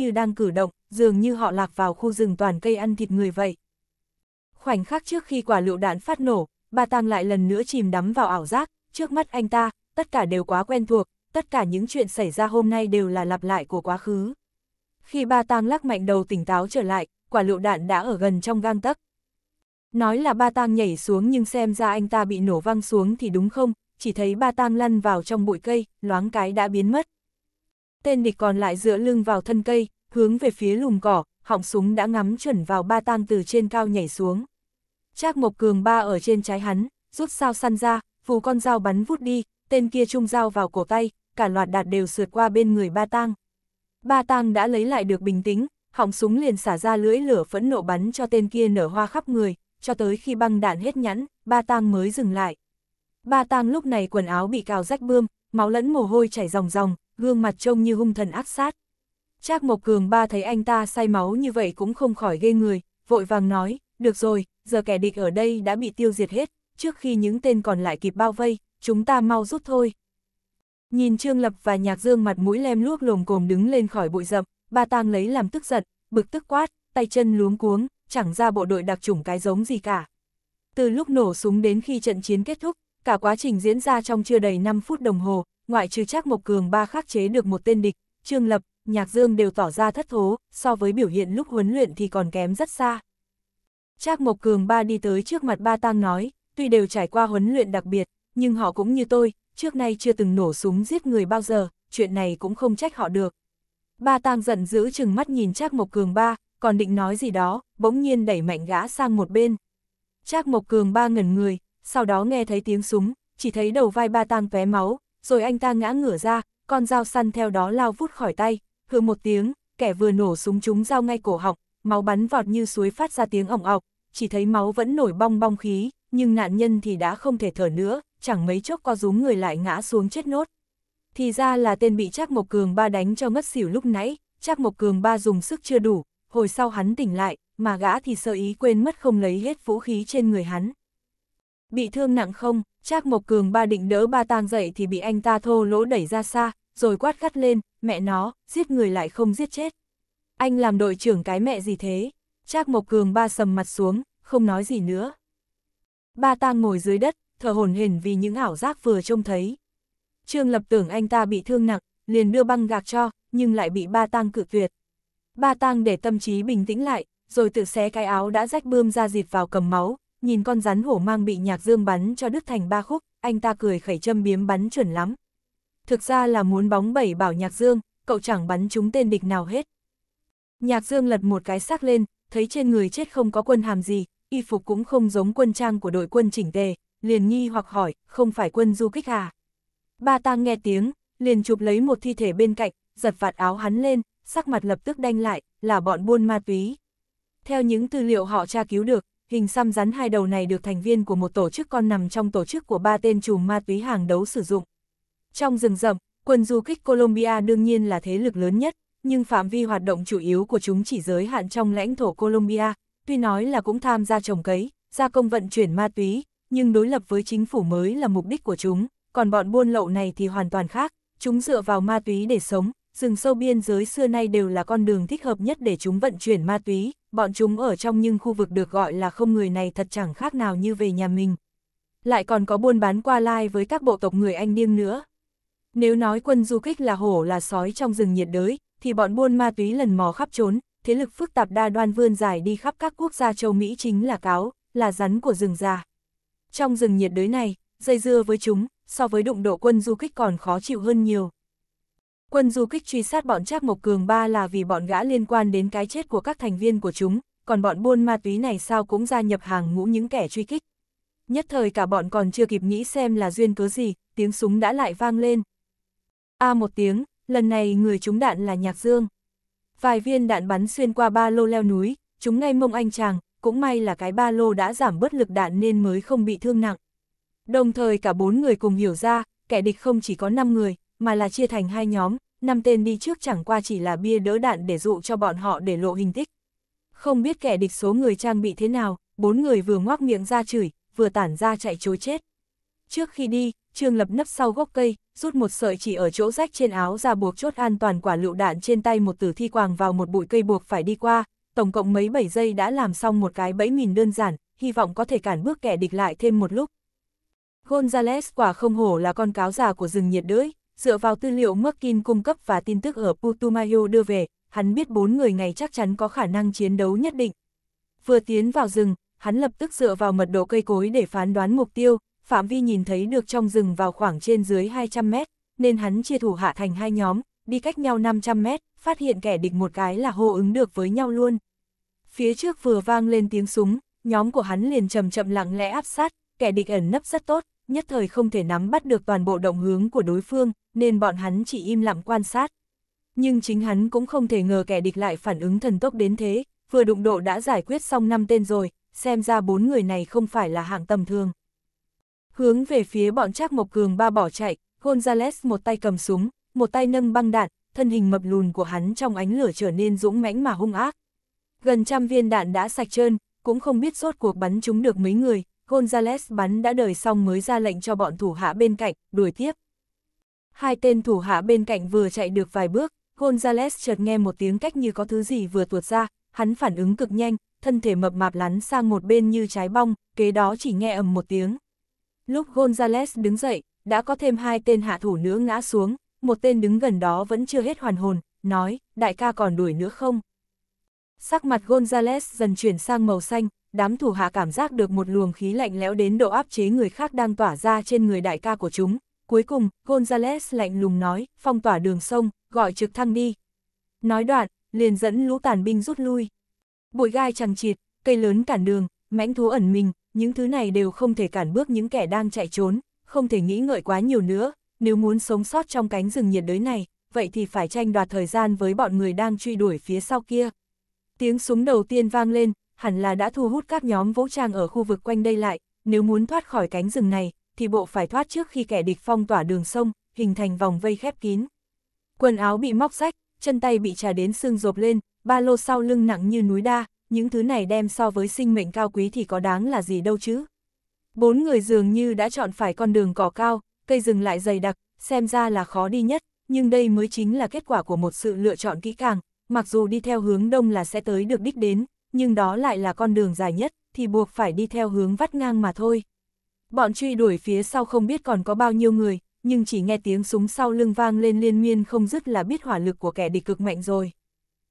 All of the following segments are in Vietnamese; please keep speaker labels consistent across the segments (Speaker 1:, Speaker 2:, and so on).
Speaker 1: như đang cử động, dường như họ lạc vào khu rừng toàn cây ăn thịt người vậy. Khoảnh khắc trước khi quả lựu đạn phát nổ, bà Tăng lại lần nữa chìm đắm vào ảo giác, trước mắt anh ta, tất cả đều quá quen thuộc, tất cả những chuyện xảy ra hôm nay đều là lặp lại của quá khứ. Khi ba tang lắc mạnh đầu tỉnh táo trở lại, quả lựu đạn đã ở gần trong gang tấc. Nói là ba tang nhảy xuống nhưng xem ra anh ta bị nổ văng xuống thì đúng không, chỉ thấy ba tang lăn vào trong bụi cây, loáng cái đã biến mất. Tên địch còn lại dựa lưng vào thân cây, hướng về phía lùm cỏ, họng súng đã ngắm chuẩn vào ba tang từ trên cao nhảy xuống. Trác Mộc Cường ba ở trên trái hắn, rút sao săn ra, vù con dao bắn vút đi, tên kia chung dao vào cổ tay, cả loạt đạt đều sượt qua bên người ba tang. Ba tang đã lấy lại được bình tĩnh, họng súng liền xả ra lưỡi lửa phẫn nộ bắn cho tên kia nở hoa khắp người, cho tới khi băng đạn hết nhẵn, ba tang mới dừng lại. Ba tang lúc này quần áo bị cào rách bươm, máu lẫn mồ hôi chảy ròng ròng, gương mặt trông như hung thần ác sát. Trác Mộc Cường ba thấy anh ta say máu như vậy cũng không khỏi ghê người, vội vàng nói, được rồi, giờ kẻ địch ở đây đã bị tiêu diệt hết, trước khi những tên còn lại kịp bao vây, chúng ta mau rút thôi. Nhìn Trương Lập và Nhạc Dương mặt mũi lem luốc lồm cồm đứng lên khỏi bụi rậm, ba tang lấy làm tức giận, bực tức quát, tay chân luống cuống, chẳng ra bộ đội đặc chủng cái giống gì cả. Từ lúc nổ súng đến khi trận chiến kết thúc, cả quá trình diễn ra trong chưa đầy 5 phút đồng hồ, ngoại trừ chắc Mộc Cường ba khắc chế được một tên địch, Trương Lập, Nhạc Dương đều tỏ ra thất thố, so với biểu hiện lúc huấn luyện thì còn kém rất xa. Trác Mộc Cường ba đi tới trước mặt ba tang nói, tuy đều trải qua huấn luyện đặc biệt, nhưng họ cũng như tôi, trước nay chưa từng nổ súng giết người bao giờ, chuyện này cũng không trách họ được. Ba tang giận dữ chừng mắt nhìn Trác Mộc Cường ba, còn định nói gì đó, bỗng nhiên đẩy mạnh gã sang một bên. Trác Mộc Cường ba ngẩn người, sau đó nghe thấy tiếng súng, chỉ thấy đầu vai ba tang tóe máu, rồi anh ta ngã ngửa ra, con dao săn theo đó lao vút khỏi tay, hừ một tiếng, kẻ vừa nổ súng trúng dao ngay cổ họng, máu bắn vọt như suối phát ra tiếng ỏng ọc, chỉ thấy máu vẫn nổi bong bong khí, nhưng nạn nhân thì đã không thể thở nữa, chẳng mấy chốc co rúm người lại ngã xuống chết nốt. Thì ra là tên bị Trác Mộc Cường ba đánh cho ngất xỉu lúc nãy, Trác Mộc Cường ba dùng sức chưa đủ, hồi sau hắn tỉnh lại, mà gã thì sơ ý quên mất không lấy hết vũ khí trên người hắn. Bị thương nặng không? Trác Mộc Cường ba định đỡ ba tang dậy thì bị anh ta thô lỗ đẩy ra xa, rồi quát khắt lên, mẹ nó, giết người lại không giết chết. Anh làm đội trưởng cái mẹ gì thế? Trác Mộc Cường ba sầm mặt xuống, không nói gì nữa. Ba tang ngồi dưới đất, thở hổn hển vì những ảo giác vừa trông thấy. Trương Lập tưởng anh ta bị thương nặng, liền đưa băng gạc cho, nhưng lại bị ba tang cự tuyệt. Ba tang để tâm trí bình tĩnh lại, rồi tự xé cái áo đã rách bươm ra dịp vào cầm máu, nhìn con rắn hổ mang bị nhạc dương bắn cho đứt thành ba khúc, anh ta cười khẩy châm biếm bắn chuẩn lắm. Thực ra là muốn bóng bẩy bảo nhạc dương, cậu chẳng bắn trúng tên địch nào hết. Nhạc dương lật một cái xác lên, thấy trên người chết không có quân hàm gì, y phục cũng không giống quân trang của đội quân chỉnh tề, liền nghi hoặc hỏi, không phải quân du kích à? Ba ta nghe tiếng, liền chụp lấy một thi thể bên cạnh, giật vạt áo hắn lên, sắc mặt lập tức đanh lại, là bọn buôn ma túy. Theo những tư liệu họ tra cứu được, hình xăm rắn hai đầu này được thành viên của một tổ chức con nằm trong tổ chức của ba tên trùm ma túy hàng đấu sử dụng. Trong rừng rậm, quân du kích Colombia đương nhiên là thế lực lớn nhất, nhưng phạm vi hoạt động chủ yếu của chúng chỉ giới hạn trong lãnh thổ Colombia, tuy nói là cũng tham gia trồng cấy, gia công vận chuyển ma túy, nhưng đối lập với chính phủ mới là mục đích của chúng, còn bọn buôn lậu này thì hoàn toàn khác, chúng dựa vào ma túy để sống, rừng sâu biên giới xưa nay đều là con đường thích hợp nhất để chúng vận chuyển ma túy, bọn chúng ở trong những khu vực được gọi là không người này thật chẳng khác nào như về nhà mình. Lại còn có buôn bán qua lai với các bộ tộc người Anh Điêm nữa. Nếu nói quân du kích là hổ là sói trong rừng nhiệt đới, thì bọn buôn ma túy lần mò khắp trốn, thế lực phức tạp đa đoan vươn dài đi khắp các quốc gia châu Mỹ chính là cáo, là rắn của rừng già. Trong rừng nhiệt đới này, dây dưa với chúng, so với đụng độ quân du kích còn khó chịu hơn nhiều. Quân du kích truy sát bọn Trác Mộc Cường ba là vì bọn gã liên quan đến cái chết của các thành viên của chúng, còn bọn buôn ma túy này sao cũng gia nhập hàng ngũ những kẻ truy kích. Nhất thời cả bọn còn chưa kịp nghĩ xem là duyên cớ gì, tiếng súng đã lại vang lên. A một tiếng, lần này người trúng đạn là Nhạc Dương. Vài viên đạn bắn xuyên qua ba lô leo núi, chúng ngay mông anh chàng, cũng may là cái ba lô đã giảm bớt lực đạn nên mới không bị thương nặng. Đồng thời cả bốn người cùng hiểu ra, kẻ địch không chỉ có 5 người, mà là chia thành hai nhóm, năm tên đi trước chẳng qua chỉ là bia đỡ đạn để dụ cho bọn họ để lộ hình tích. Không biết kẻ địch số người trang bị thế nào, bốn người vừa ngoác miệng ra chửi, vừa tản ra chạy chối chết. Trước khi đi, Trương Lập nấp sau gốc cây, rút một sợi chỉ ở chỗ rách trên áo ra buộc chốt an toàn quả lựu đạn trên tay một tử thi quàng vào một bụi cây buộc phải đi qua, tổng cộng mấy bảy giây đã làm xong một cái bẫy mìn đơn giản, hy vọng có thể cản bước kẻ địch lại thêm một lúc. Gonzales quả không hổ là con cáo già của rừng nhiệt đới, Dựa vào tư liệu Merkin cung cấp và tin tức ở Putumayo đưa về, hắn biết bốn người này chắc chắn có khả năng chiến đấu nhất định. Vừa tiến vào rừng, hắn lập tức dựa vào mật độ cây cối để phán đoán mục tiêu, phạm vi nhìn thấy được trong rừng vào khoảng trên dưới 200 mét, nên hắn chia thủ hạ thành hai nhóm, đi cách nhau 500 mét, phát hiện kẻ địch một cái là hô ứng được với nhau luôn. Phía trước vừa vang lên tiếng súng, nhóm của hắn liền chậm chậm lặng lẽ áp sát, kẻ địch ẩn nấp rất tốt, nhất thời không thể nắm bắt được toàn bộ động hướng của đối phương, nên bọn hắn chỉ im lặng quan sát. Nhưng chính hắn cũng không thể ngờ kẻ địch lại phản ứng thần tốc đến thế, vừa đụng độ đã giải quyết xong năm tên rồi, xem ra bốn người này không phải là hạng tầm thường. Hướng về phía bọn Trác Mộc Cường ba bỏ chạy, Gonzales một tay cầm súng, một tay nâng băng đạn, thân hình mập lùn của hắn trong ánh lửa trở nên dũng mãnh mà hung ác. Gần trăm viên đạn đã sạch trơn, cũng không biết rốt cuộc bắn chúng được mấy người, Gonzales bắn đã đời xong mới ra lệnh cho bọn thủ hạ bên cạnh, đuổi tiếp. Hai tên thủ hạ bên cạnh vừa chạy được vài bước, Gonzales chợt nghe một tiếng cách như có thứ gì vừa tuột ra, hắn phản ứng cực nhanh, thân thể mập mạp lắn sang một bên như trái bong, kế đó chỉ nghe ầm một tiếng. Lúc Gonzales đứng dậy, đã có thêm hai tên hạ thủ nữa ngã xuống, một tên đứng gần đó vẫn chưa hết hoàn hồn, nói, đại ca còn đuổi nữa không? Sắc mặt Gonzales dần chuyển sang màu xanh, đám thủ hạ cảm giác được một luồng khí lạnh lẽo đến độ áp chế người khác đang tỏa ra trên người đại ca của chúng. Cuối cùng, Gonzales lạnh lùng nói, phong tỏa đường sông, gọi trực thăng đi. Nói đoạn, liền dẫn lũ tàn binh rút lui. Bụi gai chẳng chịt, cây lớn cản đường, mãnh thú ẩn mình, những thứ này đều không thể cản bước những kẻ đang chạy trốn, không thể nghĩ ngợi quá nhiều nữa, nếu muốn sống sót trong cánh rừng nhiệt đới này, vậy thì phải tranh đoạt thời gian với bọn người đang truy đuổi phía sau kia. Tiếng súng đầu tiên vang lên, hẳn là đã thu hút các nhóm vũ trang ở khu vực quanh đây lại, nếu muốn thoát khỏi cánh rừng này, thì bộ phải thoát trước khi kẻ địch phong tỏa đường sông, hình thành vòng vây khép kín. Quần áo bị móc rách, chân tay bị trà đến xương rộp lên, ba lô sau lưng nặng như núi đa, những thứ này đem so với sinh mệnh cao quý thì có đáng là gì đâu chứ. Bốn người dường như đã chọn phải con đường cỏ cao, cây rừng lại dày đặc, xem ra là khó đi nhất, nhưng đây mới chính là kết quả của một sự lựa chọn kỹ càng, mặc dù đi theo hướng đông là sẽ tới được đích đến, nhưng đó lại là con đường dài nhất, thì buộc phải đi theo hướng vắt ngang mà thôi. Bọn truy đuổi phía sau không biết còn có bao nhiêu người, nhưng chỉ nghe tiếng súng sau lưng vang lên liên miên không dứt là biết hỏa lực của kẻ địch cực mạnh rồi.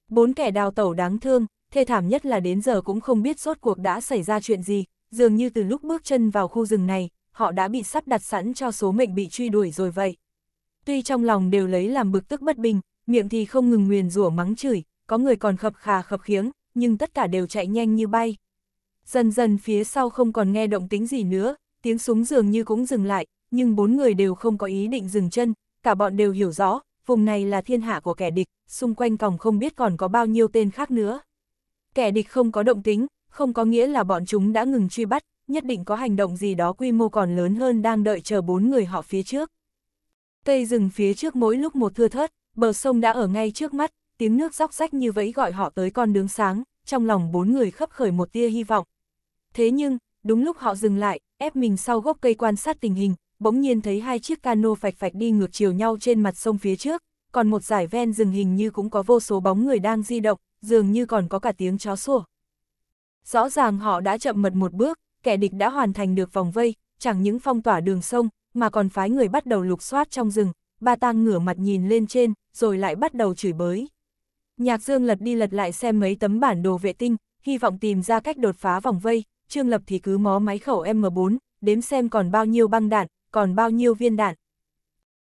Speaker 1: Bốn kẻ đào tẩu đáng thương, thê thảm nhất là đến giờ cũng không biết rốt cuộc đã xảy ra chuyện gì, dường như từ lúc bước chân vào khu rừng này, họ đã bị sắp đặt sẵn cho số mệnh bị truy đuổi rồi vậy. Tuy trong lòng đều lấy làm bực tức bất bình, miệng thì không ngừng nguyền rủa mắng chửi, có người còn khập khà khập khiếng, nhưng tất cả đều chạy nhanh như bay. Dần dần phía sau không còn nghe động tính gì nữa, tiếng súng dường như cũng dừng lại, nhưng bốn người đều không có ý định dừng chân, cả bọn đều hiểu rõ, vùng này là thiên hạ của kẻ địch, xung quanh còn không biết còn có bao nhiêu tên khác nữa. Kẻ địch không có động tính, không có nghĩa là bọn chúng đã ngừng truy bắt, nhất định có hành động gì đó quy mô còn lớn hơn đang đợi chờ bốn người họ phía trước. Cây rừng phía trước mỗi lúc một thưa thớt, bờ sông đã ở ngay trước mắt, tiếng nước róc rách như vẫy gọi họ tới con đường sáng, trong lòng bốn người khấp khởi một tia hy vọng. Thế nhưng, đúng lúc họ dừng lại, ép mình sau gốc cây quan sát tình hình, bỗng nhiên thấy hai chiếc cano phạch phạch đi ngược chiều nhau trên mặt sông phía trước, còn một giải ven rừng hình như cũng có vô số bóng người đang di động, dường như còn có cả tiếng chó sủa. Rõ ràng họ đã chậm mật một bước, kẻ địch đã hoàn thành được vòng vây, chẳng những phong tỏa đường sông, mà còn phái người bắt đầu lục soát trong rừng, ba tang ngửa mặt nhìn lên trên, rồi lại bắt đầu chửi bới. Nhạc Dương lật đi lật lại xem mấy tấm bản đồ vệ tinh, hy vọng tìm ra cách đột phá vòng vây, Trương Lập thì cứ mó máy khẩu M4, đếm xem còn bao nhiêu băng đạn, còn bao nhiêu viên đạn.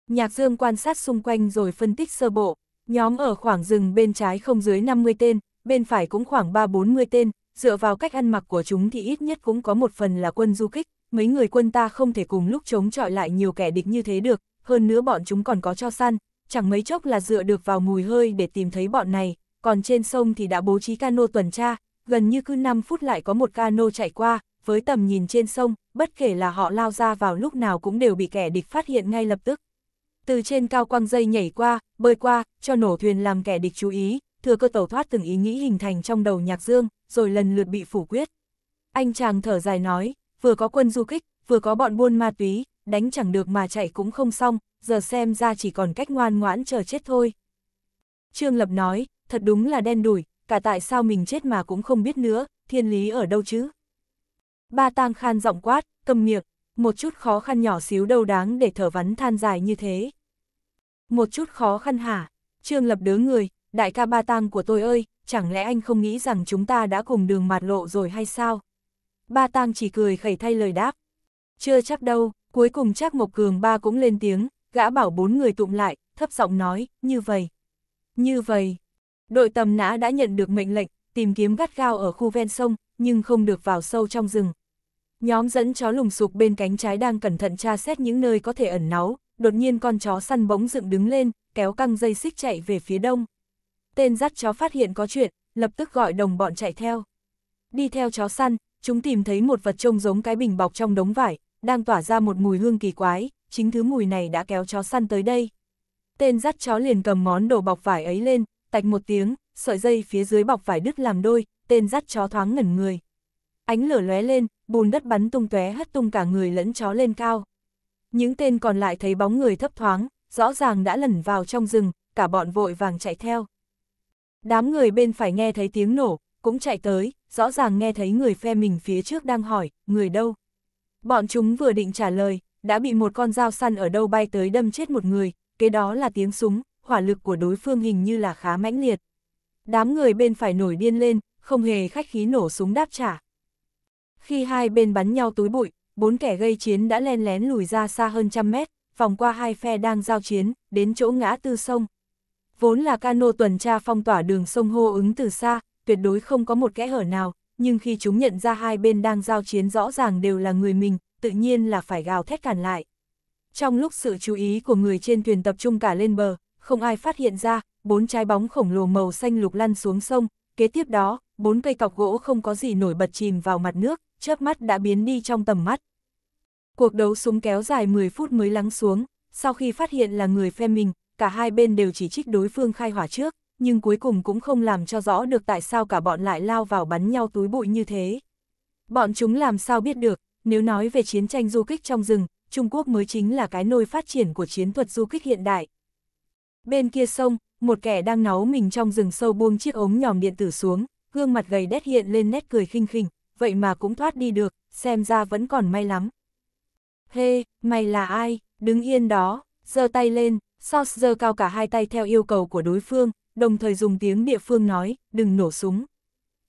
Speaker 1: Nhạc Dương quan sát xung quanh rồi phân tích sơ bộ, nhóm ở khoảng rừng bên trái không dưới 50 tên, bên phải cũng khoảng 3-40 tên, dựa vào cách ăn mặc của chúng thì ít nhất cũng có một phần là quân du kích, mấy người quân ta không thể cùng lúc chống chọi lại nhiều kẻ địch như thế được, hơn nữa bọn chúng còn có cho săn, chẳng mấy chốc là dựa được vào mùi hơi để tìm thấy bọn này, còn trên sông thì đã bố trí cano tuần tra, gần như cứ 5 phút lại có một cano chạy qua, với tầm nhìn trên sông, bất kể là họ lao ra vào lúc nào cũng đều bị kẻ địch phát hiện ngay lập tức. Từ trên cao quăng dây nhảy qua, bơi qua, cho nổ thuyền làm kẻ địch chú ý, thừa cơ tẩu thoát từng ý nghĩ hình thành trong đầu nhạc dương, rồi lần lượt bị phủ quyết. Anh chàng thở dài nói, vừa có quân du kích, vừa có bọn buôn ma túy, đánh chẳng được mà chạy cũng không xong, giờ xem ra chỉ còn cách ngoan ngoãn chờ chết thôi. Trương Lập nói, thật đúng là đen đủi, cả tại sao mình chết mà cũng không biết nữa, thiên lý ở đâu chứ. Ba tang khan giọng quát, cầm miệng, một chút khó khăn nhỏ xíu đâu đáng để thở vắn than dài như thế. Một chút khó khăn hả? Trương Lập đứa người, đại ca ba tang của tôi ơi, chẳng lẽ anh không nghĩ rằng chúng ta đã cùng đường mạt lộ rồi hay sao? Ba tang chỉ cười khẩy thay lời đáp. Chưa chắc đâu, cuối cùng chắc Mộc Cường ba cũng lên tiếng, Gã bảo bốn người tụm lại, thấp giọng nói, như vậy. Như vậy, đội tầm nã đã nhận được mệnh lệnh, tìm kiếm gắt gao ở khu ven sông, nhưng không được vào sâu trong rừng. Nhóm dẫn chó lùng sục bên cánh trái đang cẩn thận tra xét những nơi có thể ẩn náu, đột nhiên con chó săn bỗng dựng đứng lên, kéo căng dây xích chạy về phía đông. Tên dắt chó phát hiện có chuyện, lập tức gọi đồng bọn chạy theo. Đi theo chó săn, chúng tìm thấy một vật trông giống cái bình bọc trong đống vải, đang tỏa ra một mùi hương kỳ quái, chính thứ mùi này đã kéo chó săn tới đây. Tên dắt chó liền cầm món đồ bọc vải ấy lên, tạch một tiếng, sợi dây phía dưới bọc vải đứt làm đôi, tên dắt chó thoáng ngẩn người. Ánh lửa lóe lên, bùn đất bắn tung tóe hất tung cả người lẫn chó lên cao. Những tên còn lại thấy bóng người thấp thoáng, rõ ràng đã lẩn vào trong rừng, cả bọn vội vàng chạy theo. Đám người bên phải nghe thấy tiếng nổ, cũng chạy tới, rõ ràng nghe thấy người phe mình phía trước đang hỏi, người đâu. Bọn chúng vừa định trả lời, đã bị một con dao săn ở đâu bay tới đâm chết một người, kế đó là tiếng súng, hỏa lực của đối phương hình như là khá mãnh liệt. Đám người bên phải nổi điên lên, không hề khách khí nổ súng đáp trả. Khi hai bên bắn nhau túi bụi, bốn kẻ gây chiến đã len lén lùi ra xa hơn trăm mét, vòng qua hai phe đang giao chiến, đến chỗ ngã tư sông. Vốn là cano tuần tra phong tỏa đường sông hô ứng từ xa, tuyệt đối không có một kẽ hở nào, nhưng khi chúng nhận ra hai bên đang giao chiến rõ ràng đều là người mình, tự nhiên là phải gào thét cản lại. Trong lúc sự chú ý của người trên thuyền tập trung cả lên bờ, không ai phát hiện ra, bốn trái bóng khổng lồ màu xanh lục lăn xuống sông, kế tiếp đó, bốn cây cọc gỗ không có gì nổi bật chìm vào mặt nước, chớp mắt đã biến đi trong tầm mắt. Cuộc đấu súng kéo dài 10 phút mới lắng xuống, sau khi phát hiện là người phe mình, cả hai bên đều chỉ trích đối phương khai hỏa trước, nhưng cuối cùng cũng không làm cho rõ được tại sao cả bọn lại lao vào bắn nhau túi bụi như thế. Bọn chúng làm sao biết được, nếu nói về chiến tranh du kích trong rừng, Trung Quốc mới chính là cái nôi phát triển của chiến thuật du kích hiện đại. Bên kia sông, một kẻ đang náu mình trong rừng sâu buông chiếc ống nhòm điện tử xuống, gương mặt gầy đét hiện lên nét cười khinh khỉnh, vậy mà cũng thoát đi được, xem ra vẫn còn may lắm. Hê, hey, mày là ai, đứng yên đó, giơ tay lên, Sos giơ cao cả hai tay theo yêu cầu của đối phương, đồng thời dùng tiếng địa phương nói, đừng nổ súng.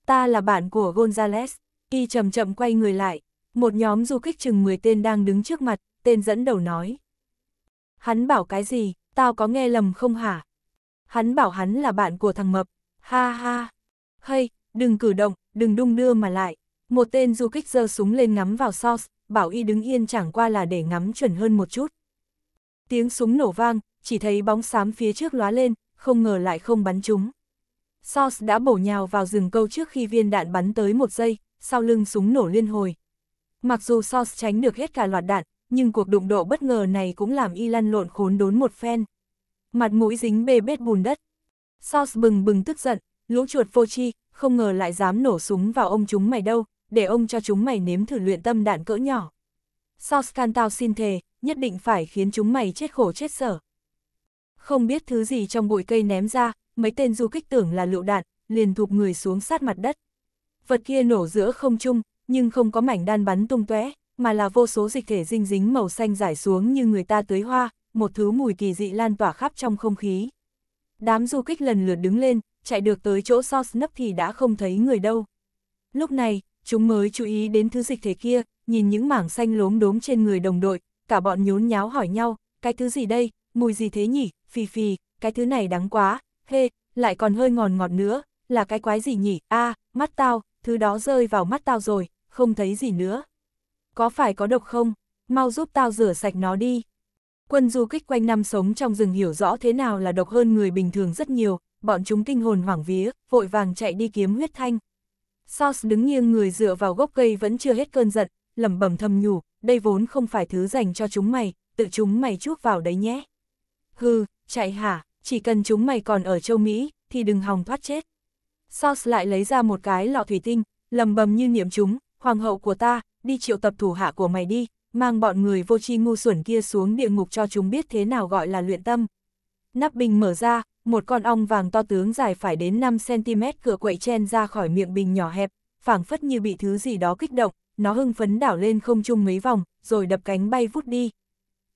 Speaker 1: Ta là bạn của Gonzales, y chậm chậm quay người lại, một nhóm du kích chừng 10 tên đang đứng trước mặt, tên dẫn đầu nói. Hắn bảo cái gì, tao có nghe lầm không hả? Hắn bảo hắn là bạn của thằng Mập, ha ha. Hay, đừng cử động, đừng đung đưa mà lại. Một tên du kích giơ súng lên ngắm vào Sauce, bảo y đứng yên chẳng qua là để ngắm chuẩn hơn một chút. Tiếng súng nổ vang, chỉ thấy bóng xám phía trước lóa lên, không ngờ lại không bắn trúng. Sauce đã bổ nhào vào rừng câu trước khi viên đạn bắn tới một giây, sau lưng súng nổ liên hồi, Mặc dù Sos tránh được hết cả loạt đạn, nhưng cuộc đụng độ bất ngờ này cũng làm y lăn lộn khốn đốn một phen. Mặt mũi dính bê bết bùn đất. Sos bừng bừng tức giận, lũ chuột vô chi, không ngờ lại dám nổ súng vào ông chúng mày đâu, để ông cho chúng mày nếm thử luyện tâm đạn cỡ nhỏ. Sos can tao xin thề, nhất định phải khiến chúng mày chết khổ chết sở. Không biết thứ gì trong bụi cây ném ra, mấy tên du kích tưởng là lựu đạn, liền thụp người xuống sát mặt đất. Vật kia nổ giữa không trung, nhưng không có mảnh đan bắn tung tóe, mà là vô số dịch thể dinh dính màu xanh rải xuống như người ta tưới hoa, một thứ mùi kỳ dị lan tỏa khắp trong không khí. Đám du kích lần lượt đứng lên, chạy được tới chỗ Sos nấp thì đã không thấy người đâu. Lúc này, chúng mới chú ý đến thứ dịch thể kia, nhìn những mảng xanh lốm đốm trên người đồng đội, cả bọn nhốn nháo hỏi nhau, cái thứ gì đây, mùi gì thế nhỉ, phì phì, cái thứ này đắng quá, hê, lại còn hơi ngọt ngọt nữa, là cái quái gì nhỉ, a mắt tao, thứ đó rơi vào mắt tao rồi, không thấy gì nữa. Có phải có độc không? Mau giúp tao rửa sạch nó đi. Quân du kích quanh năm sống trong rừng hiểu rõ thế nào là độc hơn người bình thường rất nhiều, bọn chúng kinh hồn hoảng vía, vội vàng chạy đi kiếm huyết thanh. Sauce đứng nghiêng người dựa vào gốc cây vẫn chưa hết cơn giận, lẩm bẩm thầm nhủ, đây vốn không phải thứ dành cho chúng mày, tự chúng mày chuốc vào đấy nhé. Hừ, chạy hả, chỉ cần chúng mày còn ở châu Mỹ, thì đừng hòng thoát chết. Sauce lại lấy ra một cái lọ thủy tinh, lẩm bẩm như niệm chúng, hoàng hậu của ta, đi triệu tập thủ hạ của mày đi, mang bọn người vô tri ngu xuẩn kia xuống địa ngục cho chúng biết thế nào gọi là luyện tâm. Nắp bình mở ra, một con ong vàng to tướng dài phải đến 5cm cửa quậy chen ra khỏi miệng bình nhỏ hẹp, phảng phất như bị thứ gì đó kích động, nó hưng phấn đảo lên không trung mấy vòng, rồi đập cánh bay vút đi.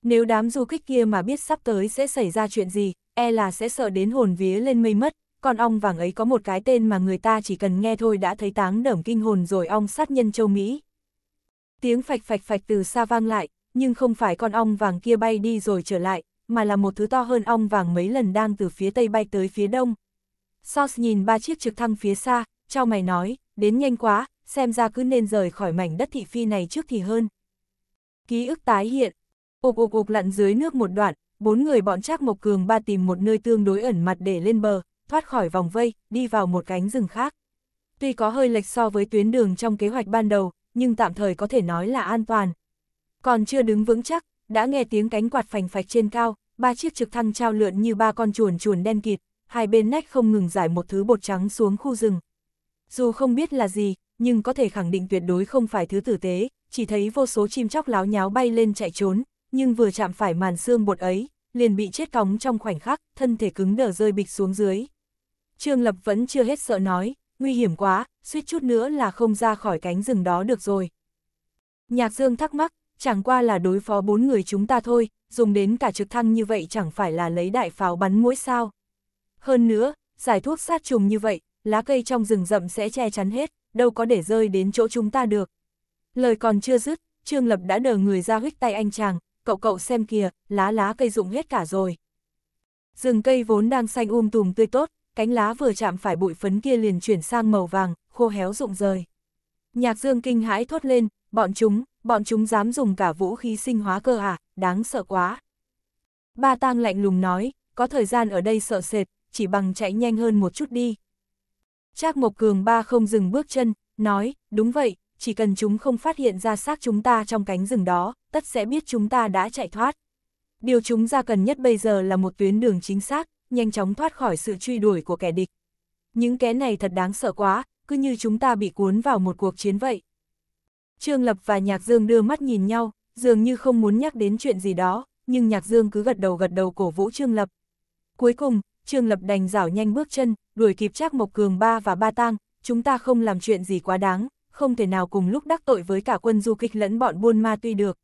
Speaker 1: Nếu đám du kích kia mà biết sắp tới sẽ xảy ra chuyện gì, e là sẽ sợ đến hồn vía lên mây mất, con ong vàng ấy có một cái tên mà người ta chỉ cần nghe thôi đã thấy táng đởm kinh hồn rồi ong sát nhân châu Mỹ. Tiếng phạch phạch phạch từ xa vang lại, nhưng không phải con ong vàng kia bay đi rồi trở lại, mà là một thứ to hơn ong vàng mấy lần đang từ phía tây bay tới phía đông. Sos nhìn ba chiếc trực thăng phía xa, cho mày nói, đến nhanh quá, xem ra cứ nên rời khỏi mảnh đất thị phi này trước thì hơn. Ký ức tái hiện, ục ục ục lặn dưới nước một đoạn, bốn người bọn Trác Mộc Cường ba tìm một nơi tương đối ẩn mặt để lên bờ, thoát khỏi vòng vây, đi vào một cánh rừng khác. Tuy có hơi lệch so với tuyến đường trong kế hoạch ban đầu, nhưng tạm thời có thể nói là an toàn. Còn chưa đứng vững chắc, đã nghe tiếng cánh quạt phành phạch trên cao, ba chiếc trực thăng trao lượn như ba con chuồn chuồn đen kịt, hai bên nách không ngừng giải một thứ bột trắng xuống khu rừng. Dù không biết là gì, nhưng có thể khẳng định tuyệt đối không phải thứ tử tế, chỉ thấy vô số chim chóc láo nháo bay lên chạy trốn, nhưng vừa chạm phải màn xương bột ấy, liền bị chết cóng trong khoảnh khắc, thân thể cứng đờ rơi bịch xuống dưới, Trương Lập vẫn chưa hết sợ nói, nguy hiểm quá, suýt chút nữa là không ra khỏi cánh rừng đó được rồi. Nhạc Dương thắc mắc, chẳng qua là đối phó bốn người chúng ta thôi, dùng đến cả trực thăng như vậy chẳng phải là lấy đại pháo bắn mũi sao. Hơn nữa, giải thuốc sát trùng như vậy, lá cây trong rừng rậm sẽ che chắn hết, đâu có để rơi đến chỗ chúng ta được. Lời còn chưa dứt, Trương Lập đã đờ người ra huyết tay anh chàng, cậu cậu xem kìa, lá lá cây rụng hết cả rồi. Rừng cây vốn đang xanh um tùm tươi tốt, cánh lá vừa chạm phải bụi phấn kia liền chuyển sang màu vàng, khô héo rụng rời. Nhạc Dương kinh hãi thốt lên, bọn chúng, bọn chúng dám dùng cả vũ khí sinh hóa cơ à, đáng sợ quá. Ba tang lạnh lùng nói, có thời gian ở đây sợ sệt, chỉ bằng chạy nhanh hơn một chút đi. Trác Mộc Cường ba không dừng bước chân, nói, đúng vậy, chỉ cần chúng không phát hiện ra xác chúng ta trong cánh rừng đó, tất sẽ biết chúng ta đã chạy thoát. Điều chúng ra cần nhất bây giờ là một tuyến đường chính xác, nhanh chóng thoát khỏi sự truy đuổi của kẻ địch. Những kẻ này thật đáng sợ quá, cứ như chúng ta bị cuốn vào một cuộc chiến vậy. Trương Lập và Nhạc Dương đưa mắt nhìn nhau, dường như không muốn nhắc đến chuyện gì đó, nhưng Nhạc Dương cứ gật đầu gật đầu cổ vũ Trương Lập. Cuối cùng, Trương Lập đành rảo nhanh bước chân, đuổi kịp Trác Mộc Cường ba và ba tang, chúng ta không làm chuyện gì quá đáng, không thể nào cùng lúc đắc tội với cả quân du kích lẫn bọn buôn ma tuy được.